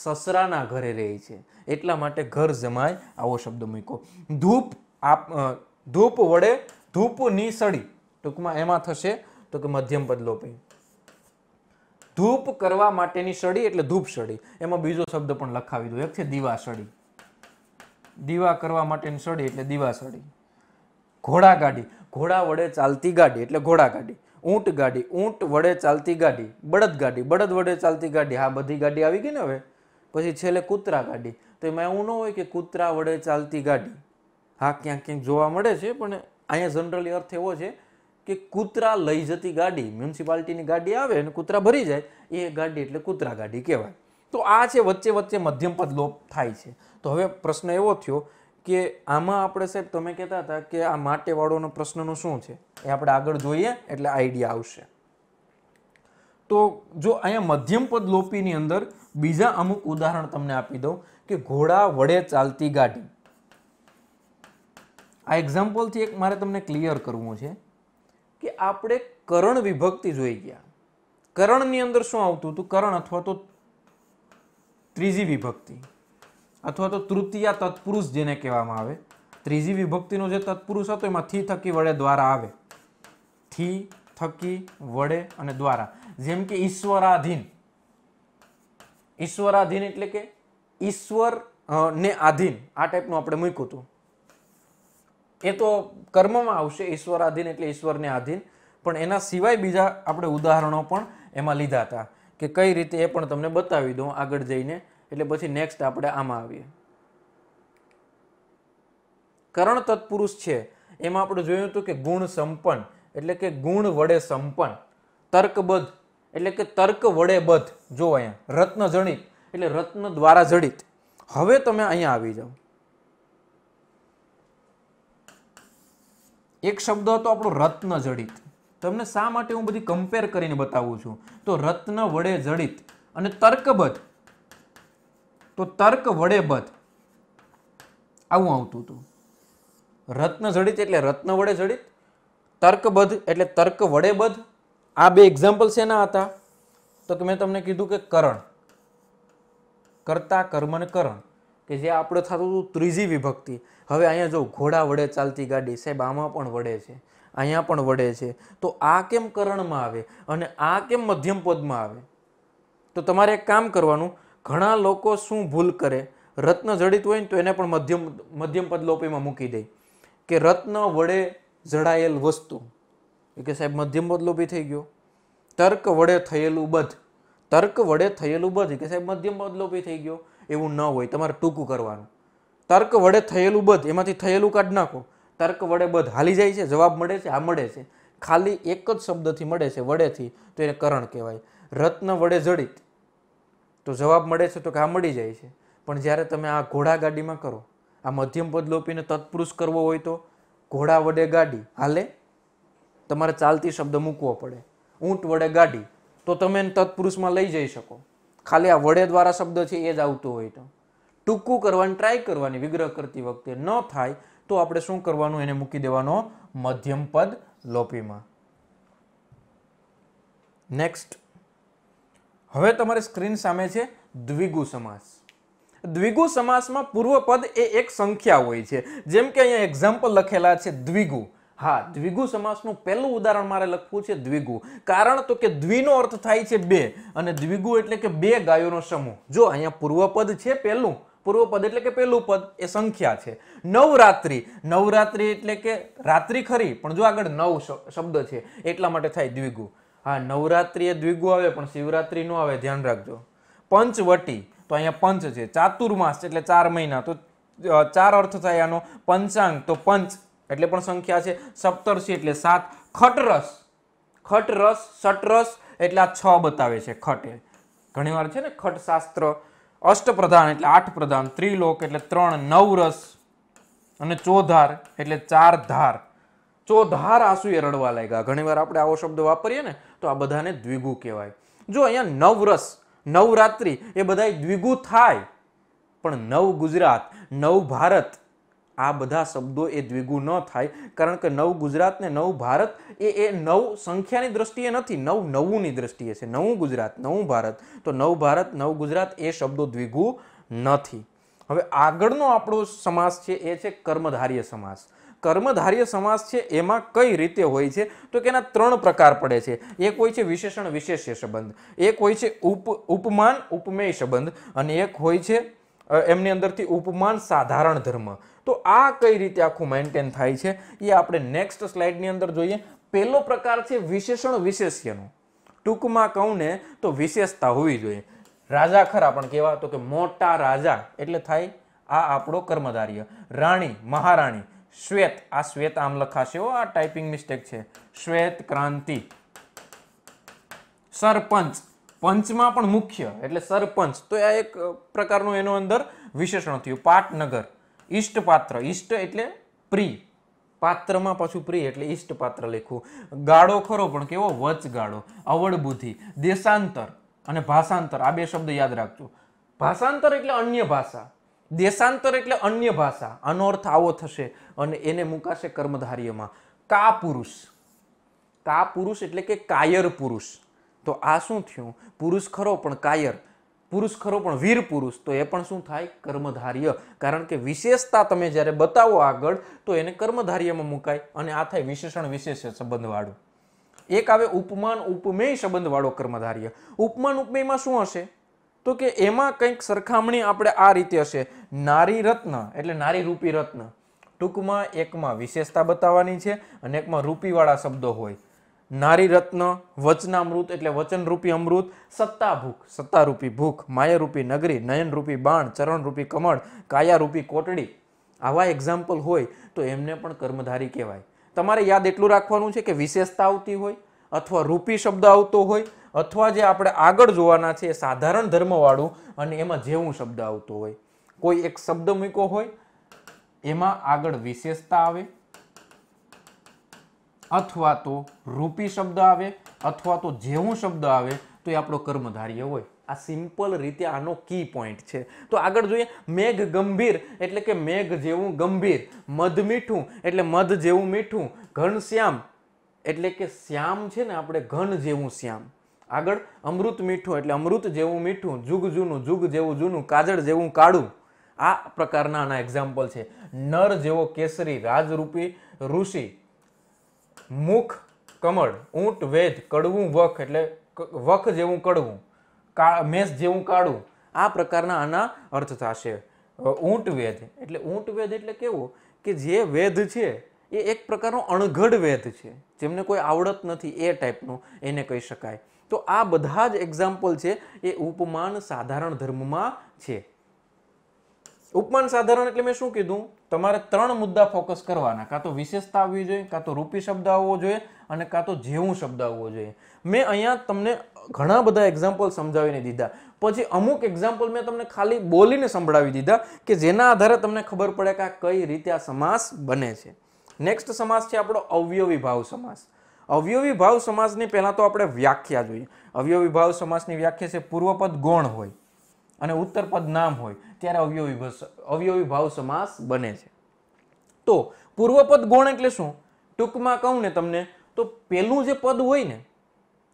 Speaker 1: સસરાના ઘરે રહે છે એટલા માટે ઘર જમાય આવો શબ્દ મૂક્યો ધૂપ આપ ધૂપ વડે ધૂપની સળી ટૂંકમાં એમાં થશે તો કે મધ્યમ પદ લોપી ધૂપ કરવા માટેની સળી એટલે ધૂપ સળી એમાં બીજો શબ્દ પણ લખાવી દો એક છે દીવા સળી દીવા કરવા માટેની સળી એટલે દીવા સળી ઘોડા ગાડી ઘોડા વડે ચાલતી ગાડી એટલે ઘોડાગાડી ઊંટ ગાડી ઊંટ વડે ચાલતી ગાડી બળદ ગાડી બળદ વડે ચાલતી ગાડી હા બધી ગાડી આવી ગઈ ને હવે પછી છેલ્લે કૂતરા ગાડી તો એમાં એવું ન હોય કે કૂતરા વડે ચાલતી ગાડી હા ક્યાંક ક્યાંક જોવા મળે છે પણ અહીંયા જનરલી અર્થ એવો છે કે કૂતરા લઈ જતી ગાડી મ્યુનિસિપાલિટીની ગાડી આવે અને કૂતરા ભરી જાય એ ગાડી એટલે કૂતરા ગાડી કહેવાય તો આ છે વચ્ચે વચ્ચે મધ્યમ પદ લોપ થાય છે તો હવે પ્રશ્ન એવો થયો કે આમાં આપણે સાહેબ તમે કહેતા હતા કે આ માટેવાળોનો પ્રશ્નનું શું છે એ આપણે આગળ જોઈએ એટલે આઈડિયા આવશે તો જો અહીંયા મધ્યમ પદ લોપીની અંદર બીજા અમુક ઉદાહરણ તમને આપી દઉં કે ઘોડા વડે ચાલતી ગાડી આ એક્ઝામ્પલથી એક મારે તમને ક્લિયર કરવું છે કે આપણે કરણ વિભક્તિ જોઈ ગયા કરણની અંદર શું આવતું હતું કરણ અથવા તો ત્રીજી વિભક્તિ અથવા તો તૃતીય તત્પુરુષ જેને કહેવામાં આવે ત્રીજી વિભક્તિનો જે તત્પુરુષ હતો એમાં થી થકી વડે દ્વારા આવે થી થકી વડે અને દ્વારા જેમ કે ઈશ્વરાધીન ઈશ્વરાધીન એટલે કે ઈશ્વર ને આધીન આ ટાઈપનું આપણે મૂક્યું હતું એ તો કર્મમાં આવશે ઈશ્વરાધીન એટલે ઈશ્વરને આધીન પણ એના સિવાય બીજા આપણે ઉદાહરણો પણ એમાં લીધા હતા કે કઈ રીતે એ પણ તમને બતાવી દઉં આગળ જઈને એટલે પછી નેક્સ્ટ આપણે આમાં આવીએ કરણ તત્પુરુષ છે એમાં આપણે જોયું હતું કે ગુણ સંપન્ન એટલે કે ગુણ વડે સંપન્ન તર્કબદ્ધ એટલે કે તર્ક વડે બદ્ધ જો અહીંયા રત્ન જણિત એટલે રત્ન દ્વારા જડિત હવે તમે અહીંયા આવી જાઓ એક શબ્દ હતો આપણો રત્ન જડિત તમને શા માટે હું બધી કમ્પેર કરીને બતાવું છું તો રત્ન વડે જડિત અને તર્કબદ્ધ તો તર્ક વડે બધ આવું આવતું હતું રત્ન જડિત એટલે રત્ન વડે જડિત તર્કબદ્ધ એટલે તર્ક વડે બધ આ બે એક્ઝામ્પલ શેના હતા તો કે મેં તમને કીધું કે કરણ કરતા કર્મને કરણ કે જે આપણે થતું હતું ત્રીજી વિભક્તિ હવે અહીંયા જો ઘોડા વડે ચાલતી ગાડી સાહેબ આમાં પણ વડે છે અહીંયા પણ વડે છે તો આ કેમ કરણમાં આવે અને આ કેમ મધ્યમ પદમાં આવે તો તમારે એક કામ કરવાનું ઘણા લોકો શું ભૂલ કરે રત્ન જડિત હોય ને તો એને પણ મધ્યમ મધ્યમ પદલોપીમાં મૂકી દે કે રત્ન વડે જડાયેલ વસ્તુ કે સાહેબ મધ્યમ પદલોપી થઈ ગયો તર્ક વડે થયેલું બધ તર્ક વડે થયેલું બધ કે સાહેબ મધ્યમ પદલોપી થઈ ગયો એવું ન હોય તમારે ટૂંકું કરવાનું તર્ક વડે થયેલું બધ એમાંથી થયેલું કાઢ નાખો તર્ક વડે બધ હાલી જાય છે જવાબ મળે છે આ મળે છે ખાલી એક જ શબ્દથી મળે છે વડેથી તો એને કરણ કહેવાય રત્ન વડે જડિત તો જવાબ મળે છે તો કે હા મળી જાય છે પણ જ્યારે તમે આ ઘોડા ગાડીમાં કરો આ મધ્યમ પદ લોપીને તત્પુરુષ કરવો હોય તો ઘોડા વડે ગાડી હાલે તમારે ચાલતી શબ્દ મૂકવો પડે ઊંટ વડે ગાડી તો તમે એને તત્પુરુષમાં લઈ જઈ શકો ખાલી આ વડે દ્વારા શબ્દ છે એ જ આવતો હોય તો ટૂંકું કરવાની ટ્રાય કરવાની વિગ્રહ કરતી વખતે ન થાય તો આપણે શું કરવાનું એને મૂકી દેવાનો મધ્યમ પદ લોપીમાં નેક્સ્ટ હવે તમારી સ્ક્રીન સામે છે દ્વિગુ સમાસ દ્વિગુ સમાસમાં પૂર્વપદ એ એક સંખ્યા હોય છે જેમ કે અહીંયા એક્ઝામ્પલ લખેલા છે દ્વિગુ હા દ્વિગુ સમાસનું પહેલું ઉદાહરણ મારે લખવું છે દ્વિગુ કારણ તો કે દ્વિનો અર્થ થાય છે બે અને દ્વિગુ એટલે કે બે ગાયોનો સમૂહ જો અહીંયા પૂર્વપદ છે પહેલું પૂર્વપદ એટલે કે પહેલું પદ એ સંખ્યા છે નવરાત્રિ નવરાત્રિ એટલે કે રાત્રિ ખરી પણ જો આગળ નવ શબ્દ છે એટલા માટે થાય દ્વિગુ હા નવરાત્રિએ દ્વિગુ આવે પણ શિવરાત્રિ નો આવે ધ્યાન રાખજો પંચવટી તો અહીંયા પંચ છે ચાતુર્માસ એટલે ચાર મહિના તો ચાર અર્થ થાય આનો પંચાંગ તો પંચ એટલે પણ સંખ્યા છે સપ્તર્ષિ એટલે સાત ખટરસ ખટરસ સટરસ એટલે આ છ બતાવે છે ખટે ઘણીવાર છે ને ખટશાસ્ત્ર અષ્ટપ્રધાન એટલે આઠ પ્રધાન ત્રિલોક એટલે ત્રણ નવરસ અને ચોધાર એટલે ચાર ધાર ચોધાર આંસુ એ રડવા લાગ્યા ઘણીવાર આપણે આવો શબ્દ વાપરીએ ને તો આ બધાને દ્વિગુ કહેવાય જો અહીંયા નવરસ નવરાત્રિ એ બધા દ્વિગુ થાય પણ નવ ગુજરાત નવ ભારત આ બધા શબ્દો એ દ્વિગુ ન થાય કારણ કે નવ ગુજરાત ને નવ ભારત એ એ નવ સંખ્યાની દ્રષ્ટિએ નથી નવ નવુંની દ્રષ્ટિએ છે નવું ગુજરાત નવું ભારત તો નવ ભારત નવ ગુજરાત એ શબ્દો દ્વિગુ નથી હવે આગળનો આપણો સમાસ છે એ છે કર્મધાર્ય સમાસ કર્મધાર્ય સમાસ છે એમાં કઈ રીતે હોય છે તો કે એના ત્રણ પ્રકાર પડે છે એક હોય છે વિશેષણ વિશેષ્ય સંબંધ એક હોય છે ઉપ ઉપમાન ઉપમેય સંબંધ અને એક હોય છે એમની અંદરથી ઉપમાન સાધારણ ધર્મ તો આ કઈ રીતે આખું મેન્ટેન થાય છે એ આપણે નેક્સ્ટ સ્લાઇડની અંદર જોઈએ પહેલો પ્રકાર છે વિશેષણ વિશેષ્યનો ટૂંકમાં કહું ને તો વિશેષતા હોવી જોઈએ રાજા ખરા પણ કેવા તો કે મોટા રાજા એટલે થાય આ આપણો કર્મધાર્ય રાણી મહારાણી શ્વેત આ શ્વેત આમ લખાશે હો આ ટાઈપિંગ મિસ્ટેક છે શ્વેત ક્રાંતિ સરપંચ પંચમાં પણ મુખ્ય એટલે સરપંચ તો આ એક પ્રકારનું એનો અંદર વિશેષણ થયું પાટનગર ઈષ્ટ પાત્ર ઈષ્ટ એટલે પ્રિ પાત્રમાં પાછું પ્રિય એટલે ઈષ્ટ પાત્ર લખવું ગાળો ખરો પણ કેવો વચ ગાળો અવળ બુદ્ધિ દેશાંતર અને ભાષાંતર આ બે શબ્દ યાદ રાખજો ભાષાંતર એટલે અન્ય ભાષા દેશાંતર એટલે અન્ય ભાષા આનો અર્થ આવો થશે અને એને મુકાશે કર્મધાર્યમાં કા પુરુષ કા પુરુષ એટલે કે કાયર પુરુષ તો આ શું થયું પુરુષ ખરો પણ કાયર પુરુષ ખરો પણ વીર પુરુષ તો એ પણ શું થાય કર્મધાર્ય કારણ કે વિશેષતા તમે જ્યારે બતાવો આગળ તો એને કર્મધાર્યમાં મુકાય અને આ થાય વિશેષણ વિશેષ સંબંધવાળું એક આવે ઉપમાન ઉપમેય સંબંધવાળો કર્મધાર્ય ઉપમાન ઉપમેયમાં શું હશે તો કે એમાં કંઈક સરખામણી આપણે આ રીતે હશે નારી રત્ન એટલે નારી રૂપી રત્ન ટૂંકમાં એકમાં વિશેષતા બતાવવાની છે અને એકમાં રૂપીવાળા શબ્દો હોય નારી રત્ન વચનામૃત એટલે વચનરૂપી અમૃત સત્તા સત્તાભૂખ સત્તારૂપી ભૂખ માયારૂપી નગરી નયનરૂપી બાણ ચરણરૂપી કમળ કાયારૂપી કોટડી આવા એક્ઝામ્પલ હોય તો એમને પણ કર્મધારી કહેવાય તમારે યાદ એટલું રાખવાનું છે કે વિશેષતા આવતી હોય અથવા રૂપી શબ્દ આવતો હોય અથવા જે આપણે આગળ જોવાના છે એ સાધારણ ધર્મવાળું અને એમાં જેવું શબ્દ આવતો હોય કોઈ એક શબ્દ મૂકો હોય એમાં આગળ વિશેષતા આવે અથવા તો રૂપી શબ્દ આવે અથવા તો જેવું શબ્દ આવે તો એ આપણો કર્મધાર્ય હોય આ સિમ્પલ રીતે આનો કી પોઈન્ટ છે તો આગળ જોઈએ મેઘ ગંભીર એટલે કે મેઘ જેવું ગંભીર મધ મીઠું એટલે મધ જેવું મીઠું ઘનશ્યામ એટલે કે શ્યામ છે ને આપણે ઘન જેવું શ્યામ આગળ અમૃત મીઠું એટલે અમૃત જેવું મીઠું જુગ જૂનું જુગ જેવું જૂનું કાજળ જેવું કાળું આ પ્રકારના આના એક્ઝામ્પલ છે નર જેવો કેસરી રાજરૂપી ઋષિ મુખ કમળ ઊંટ વેદ કડવું વખ એટલે વખ જેવું કડવું કા મેષ જેવું કાળું આ પ્રકારના આના અર્થ થશે ઊંટ વેદ એટલે ઊંટ વેદ એટલે કેવું કે જે વેદ છે એ એક પ્રકારનો અણઘડ વેદ છે જેમને કોઈ આવડત નથી એ ટાઈપનું એને કહી શકાય તો આ બધા જ એક્ઝામ્પલ છે એ ઉપમાન સાધારણ ધર્મમાં છે ઉપમાન સાધારણ એટલે મેં શું કીધું તમારે ત્રણ મુદ્દા ફોકસ કરવાના કાં તો વિશેષતા આવવી જોઈએ કાં તો રૂપી શબ્દ આવવો જોઈએ અને કાં તો જેવું શબ્દ આવવો જોઈએ મેં અહીંયા તમને ઘણા બધા એક્ઝામ્પલ સમજાવીને દીધા પછી અમુક એક્ઝામ્પલ મેં તમને ખાલી બોલીને સંભળાવી દીધા કે જેના આધારે તમને ખબર પડે કે આ કઈ રીતે આ સમાસ બને છે નેક્સ્ટ સમાસ છે આપણો અવયવી ભાવ સમાસ અવયવી ભાવ સમાસની પહેલાં તો આપણે વ્યાખ્યા જોઈએ અવયવી ભાવ સમાસની વ્યાખ્યા છે પૂર્વપદ ગૌણ હોય અને ઉત્તરપદ નામ હોય ત્યારે અવયવી અવયવી ભાવ સમાસ બને છે તો પૂર્વપદ ગૌણ એટલે શું ટૂંકમાં કહું ને તમને તો પહેલું જે પદ હોય ને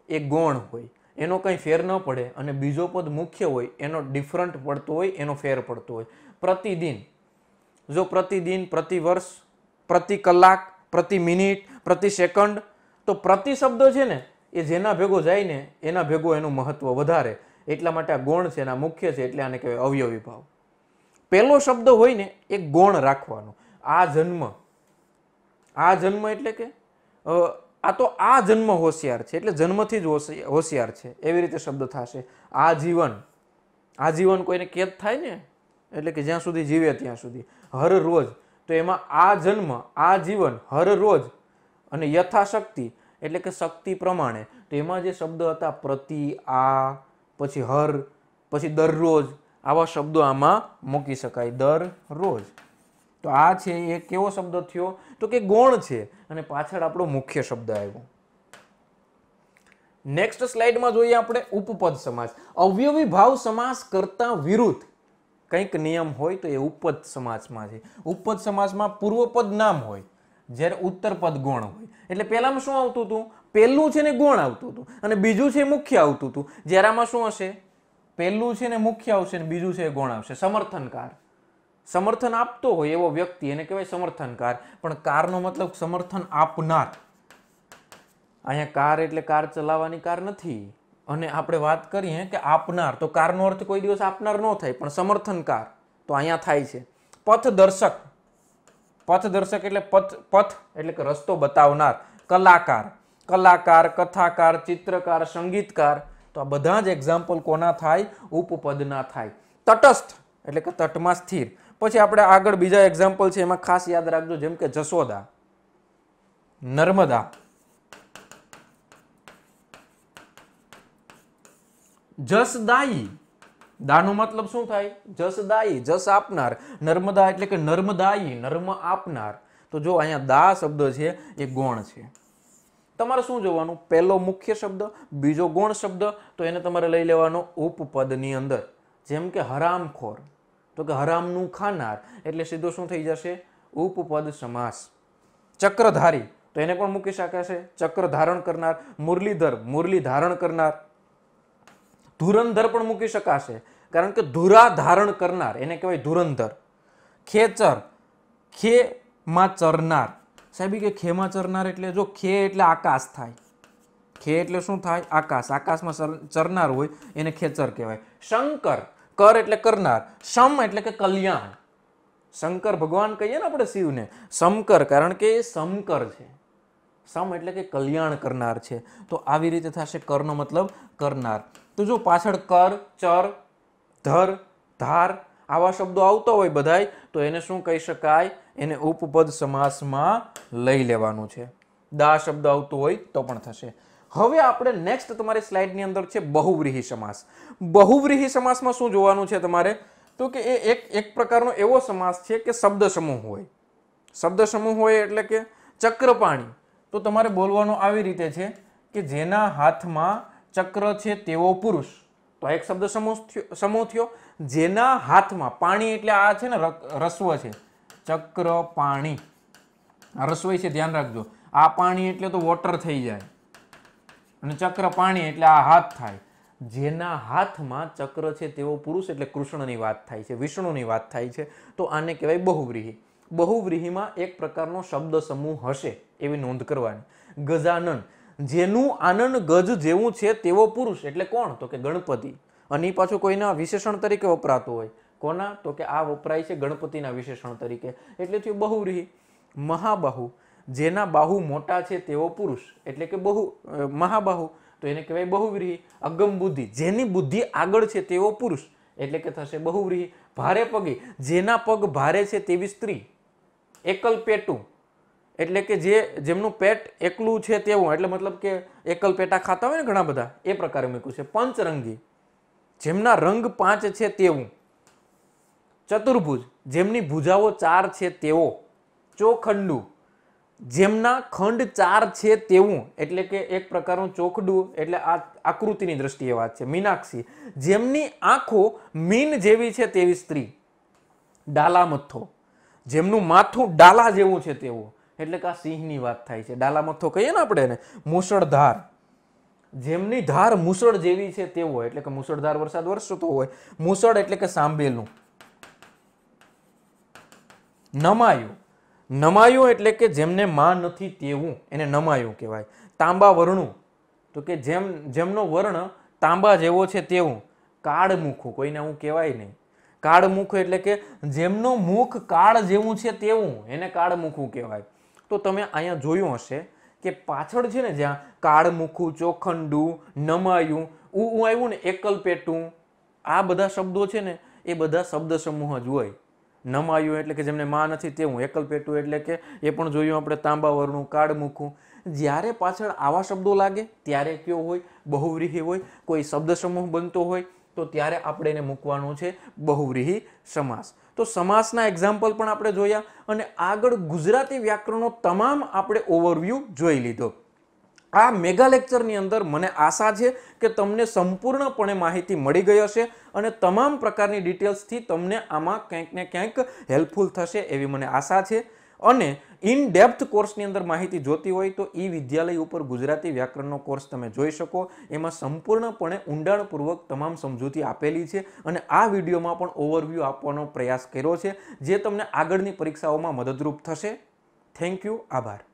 Speaker 1: એ ગૌણ હોય એનો કંઈ ફેર ન પડે અને બીજો પદ મુખ્ય હોય એનો ડિફરન્ટ પડતો હોય એનો ફેર પડતો હોય પ્રતિદિન જો પ્રતિદિન પ્રતિ વર્ષ પ્રતિ કલાક પ્રતિ મિનિટ પ્રતિ સેકન્ડ તો પ્રતિશબ્દ છે ને એ જેના ભેગો જાય ને એના ભેગો એનું મહત્વ વધારે એટલા માટે આ ગુણ છે એના મુખ્ય છે એટલે આને કહેવાય અવયવી ભાવ પહેલો શબ્દ હોય ને એ ગૌણ રાખવાનો આ જન્મ આ જન્મ એટલે કે આ તો આ જન્મ હોશિયાર છે એટલે જન્મથી જ હોશિયાર છે એવી રીતે શબ્દ થશે આ જીવન આ જીવન કોઈને કેદ થાય ને એટલે કે જ્યાં સુધી જીવે ત્યાં સુધી હર રોજ તો એમાં આ જન્મ આ જીવન હર રોજ અને યથાશક્તિ એટલે કે શક્તિ પ્રમાણે તો એમાં જે શબ્દો હતા પ્રતિ આ પછી હર પછી દરરોજ આવા શબ્દો આમાં મૂકી શકાય દરરોજ તો આ છે એ કેવો શબ્દ થયો તો કે ગૌણ છે અને પાછળ આપણો મુખ્ય શબ્દ આવ્યો નેક્સ્ટ સ્લાઇડમાં જોઈએ આપણે ઉપપદ સમાસ અવયવી ભાવ સમાસ કરતા વિરુદ્ધ કંઈક નિયમ હોય તો એ ઉપપદ સમાસમાં છે ઉપપદ સમાસમાં પૂર્વપદ નામ હોય જ્યારે ઉત્તરપદ ગુણ હોય એટલે પહેલામાં શું આવતું હતું પહેલું છે ને ગુણ આવતું હતું અને બીજું છે મુખ્ય આવતું હતું જ્યારે આમાં શું હશે પહેલું છે ને મુખ્ય આવશે ને બીજું છે ગુણ આવશે સમર્થનકાર સમર્થન આપતો હોય એવો વ્યક્તિ એને કહેવાય સમર્થનકાર પણ કારનો મતલબ સમર્થન આપનાર અહીંયા કાર એટલે કાર ચલાવવાની કાર નથી અને આપણે વાત કરીએ કે આપનાર તો કારનો અર્થ કોઈ દિવસ આપનાર ન થાય પણ સમર્થનકાર તો અહીંયા થાય છે પથદર્શક પથદર્શક એટલે પથ પથ એટલે કે રસ્તો બતાવનાર કલાકાર કલાકાર કથાકાર ચિત્રકાર સંગીતકાર તો આ બધા જ એક્ઝામ્પલ કોના થાય ઉપપદના થાય તટસ્થ એટલે કે તટમાં સ્થિર પછી આપણે આગળ બીજા એક્ઝામ્પલ છે એમાં ખાસ યાદ રાખજો જેમ કે જશોદા નર્મદા જસદાઈ દાનો મતલબ શું થાય જસદાયી જસ આપનાર નર્મદા એટલે કે નર્મદાયી નર્મ આપનાર તો જો અહીંયા દા શબ્દ છે એ ગૌણ છે તમારે શું જોવાનું પહેલો મુખ્ય શબ્દ બીજો ગૌણ શબ્દ તો એને તમારે લઈ લેવાનો ઉપપદની અંદર જેમ કે હરામખોર તો કે હરામનું ખાનાર એટલે સીધો શું થઈ જશે ઉપપદ સમાસ ચક્રધારી તો એને પણ મૂકી શકાશે ચક્ર ધારણ કરનાર મુરલીધર મુરલી ધારણ કરનાર ધુરંધર પણ મૂકી શકાશે કારણ કે ધુરા ધારણ કરનાર એને કહેવાય ધુરંધર ખેચર ખેમાં ચરનાર સાહેબ કે ખેમાં ચરનાર એટલે જો ખે એટલે આકાશ થાય ખે એટલે શું થાય આકાશ આકાશમાં ચરનાર હોય એને ખેચર કહેવાય શંકર કર એટલે કરનાર સમ એટલે કે કલ્યાણ શંકર ભગવાન કહીએ ને આપણે શિવને સમકર કારણ કે એ સમકર છે સમ એટલે કે કલ્યાણ કરનાર છે તો આવી રીતે થશે કરનો મતલબ કરનાર તો જો પાછળ કર ચર ધર ધાર આવા શબ્દો આવતા હોય બધાય તો એને શું કહી શકાય એને ઉપપદ સમાસમાં લઈ લેવાનું છે દા શબ્દ આવતો હોય તો પણ થશે હવે આપણે નેક્સ્ટ તમારી સ્લાઇડની અંદર છે બહુવ્રીહી સમાસ બહુવ્રીહી સમાસમાં શું જોવાનું છે તમારે તો કે એ એક એક પ્રકારનો એવો સમાસ છે કે શબ્દ સમૂહ હોય શબ્દ સમૂહ હોય એટલે કે ચક્રપાણી તો તમારે બોલવાનો આવી રીતે છે કે જેના હાથમાં ચક્ર છે તેવો પુરુષ તો આ એક શબ્દ સમૂહ થયો જેના હાથમાં પાણી એટલે આ છે ને રસ્વ છે ચક્ર પાણી રસ્વ છે ધ્યાન રાખજો આ પાણી એટલે તો વોટર થઈ જાય અને ચક્ર પાણી એટલે આ હાથ થાય જેના હાથમાં ચક્ર છે તેવો પુરુષ એટલે કૃષ્ણની વાત થાય છે વિષ્ણુની વાત થાય છે તો આને કહેવાય બહુવ્રીહી બહુવ્રીહીમાં એક પ્રકારનો શબ્દ સમૂહ હશે એવી નોંધ કરવાની ગજાનંદ જેનું આનંદ ગજ જેવું છે તેવો પુરુષ એટલે કોણ તો કે ગણપતિ અને એ પાછું કોઈના વિશેષણ તરીકે વપરાતું હોય કોના તો કે આ વપરાય છે ગણપતિના વિશેષણ તરીકે એટલે થયું બહુરીહી મહાબાહુ જેના બાહુ મોટા છે તેવો પુરુષ એટલે કે બહુ મહાબાહુ તો એને કહેવાય બહુવ્રીહી અગમ બુદ્ધિ જેની બુદ્ધિ આગળ છે તેવો પુરુષ એટલે કે થશે બહુવ્રીહી ભારે પગી જેના પગ ભારે છે તેવી સ્ત્રી એકલ પેટું એટલે કે જે જેમનું પેટ એકલું છે તેવું એટલે મતલબ કે એકલ પેટા ખાતા હોય ને ઘણા બધા એ પ્રકારે મૂક્યું છે પંચરંગી જેમના રંગ પાંચ છે તેવું ચતુર્ભુજ જેમની ભુજાઓ ચાર છે તેવો ચોખંડુ જેમના ખંડ ચાર છે તેવું એટલે કે એક પ્રકારનું ચોખડું એટલે આ આકૃતિની દ્રષ્ટિએ વાત છે મીનાક્ષી જેમની આંખો મીન જેવી છે તેવી સ્ત્રી ડાલા મથ્થો જેમનું માથું ડાલા જેવું છે તેવું એટલે કે આ સિંહની વાત થાય છે ડાલામથ્થો કહીએ ને આપણે એને મુસળધાર જેમની ધાર મુસળ જેવી છે તેવો એટલે કે મુસળધાર વરસાદ વરસતો હોય મુસળ એટલે કે સાંભેલું નમાયું નમાયું એટલે કે જેમને માં નથી તેવું એને નમાયું કહેવાય તાંબા વર્ણું તો કે જેમ જેમનો વર્ણ તાંબા જેવો છે તેવું કાળમુખું કોઈને હું કહેવાય નહીં કાળમુખ એટલે કે જેમનો મુખ કાળ જેવું છે તેવું એને કાળમુખું કહેવાય તો તમે અહીંયા જોયું હશે કે પાછળ છે ને જ્યાં કાળમુખું ચોખંડું નમાયું ઉ આવ્યું ને એકલ પેટું આ બધા શબ્દો છે ને એ બધા શબ્દ સમૂહ જ હોય નમાયું એટલે કે જેમને માં નથી તેવું પેટું એટલે કે એ પણ જોયું આપણે તાંબાવરનું કાળમુખું જ્યારે પાછળ આવા શબ્દો લાગે ત્યારે કયો હોય બહુવ્રીહી હોય કોઈ શબ્દ સમૂહ બનતો હોય તો ત્યારે આપણે એને મૂકવાનો છે બહુવ્રીહી સમાસ તો સમાસના એક્ઝામ્પલ પણ આપણે જોયા અને આગળ ગુજરાતી વ્યાકરણનો તમામ આપણે ઓવરવ્યૂ જોઈ લીધો આ મેગા લેક્ચરની અંદર મને આશા છે કે તમને સંપૂર્ણપણે માહિતી મળી ગઈ હશે અને તમામ પ્રકારની ડિટેલ્સથી તમને આમાં ક્યાંક ને ક્યાંક હેલ્પફુલ થશે એવી મને આશા છે અને ઇન ડેપ્થ કોર્સની અંદર માહિતી જોતી હોય તો ઈ વિદ્યાલય ઉપર ગુજરાતી વ્યાકરણનો કોર્સ તમે જોઈ શકો એમાં સંપૂર્ણપણે ઊંડાણપૂર્વક તમામ સમજૂતી આપેલી છે અને આ વિડીયોમાં પણ ઓવરવ્યૂ આપવાનો પ્રયાસ કર્યો છે જે તમને આગળની પરીક્ષાઓમાં મદદરૂપ થશે થેન્ક યુ આભાર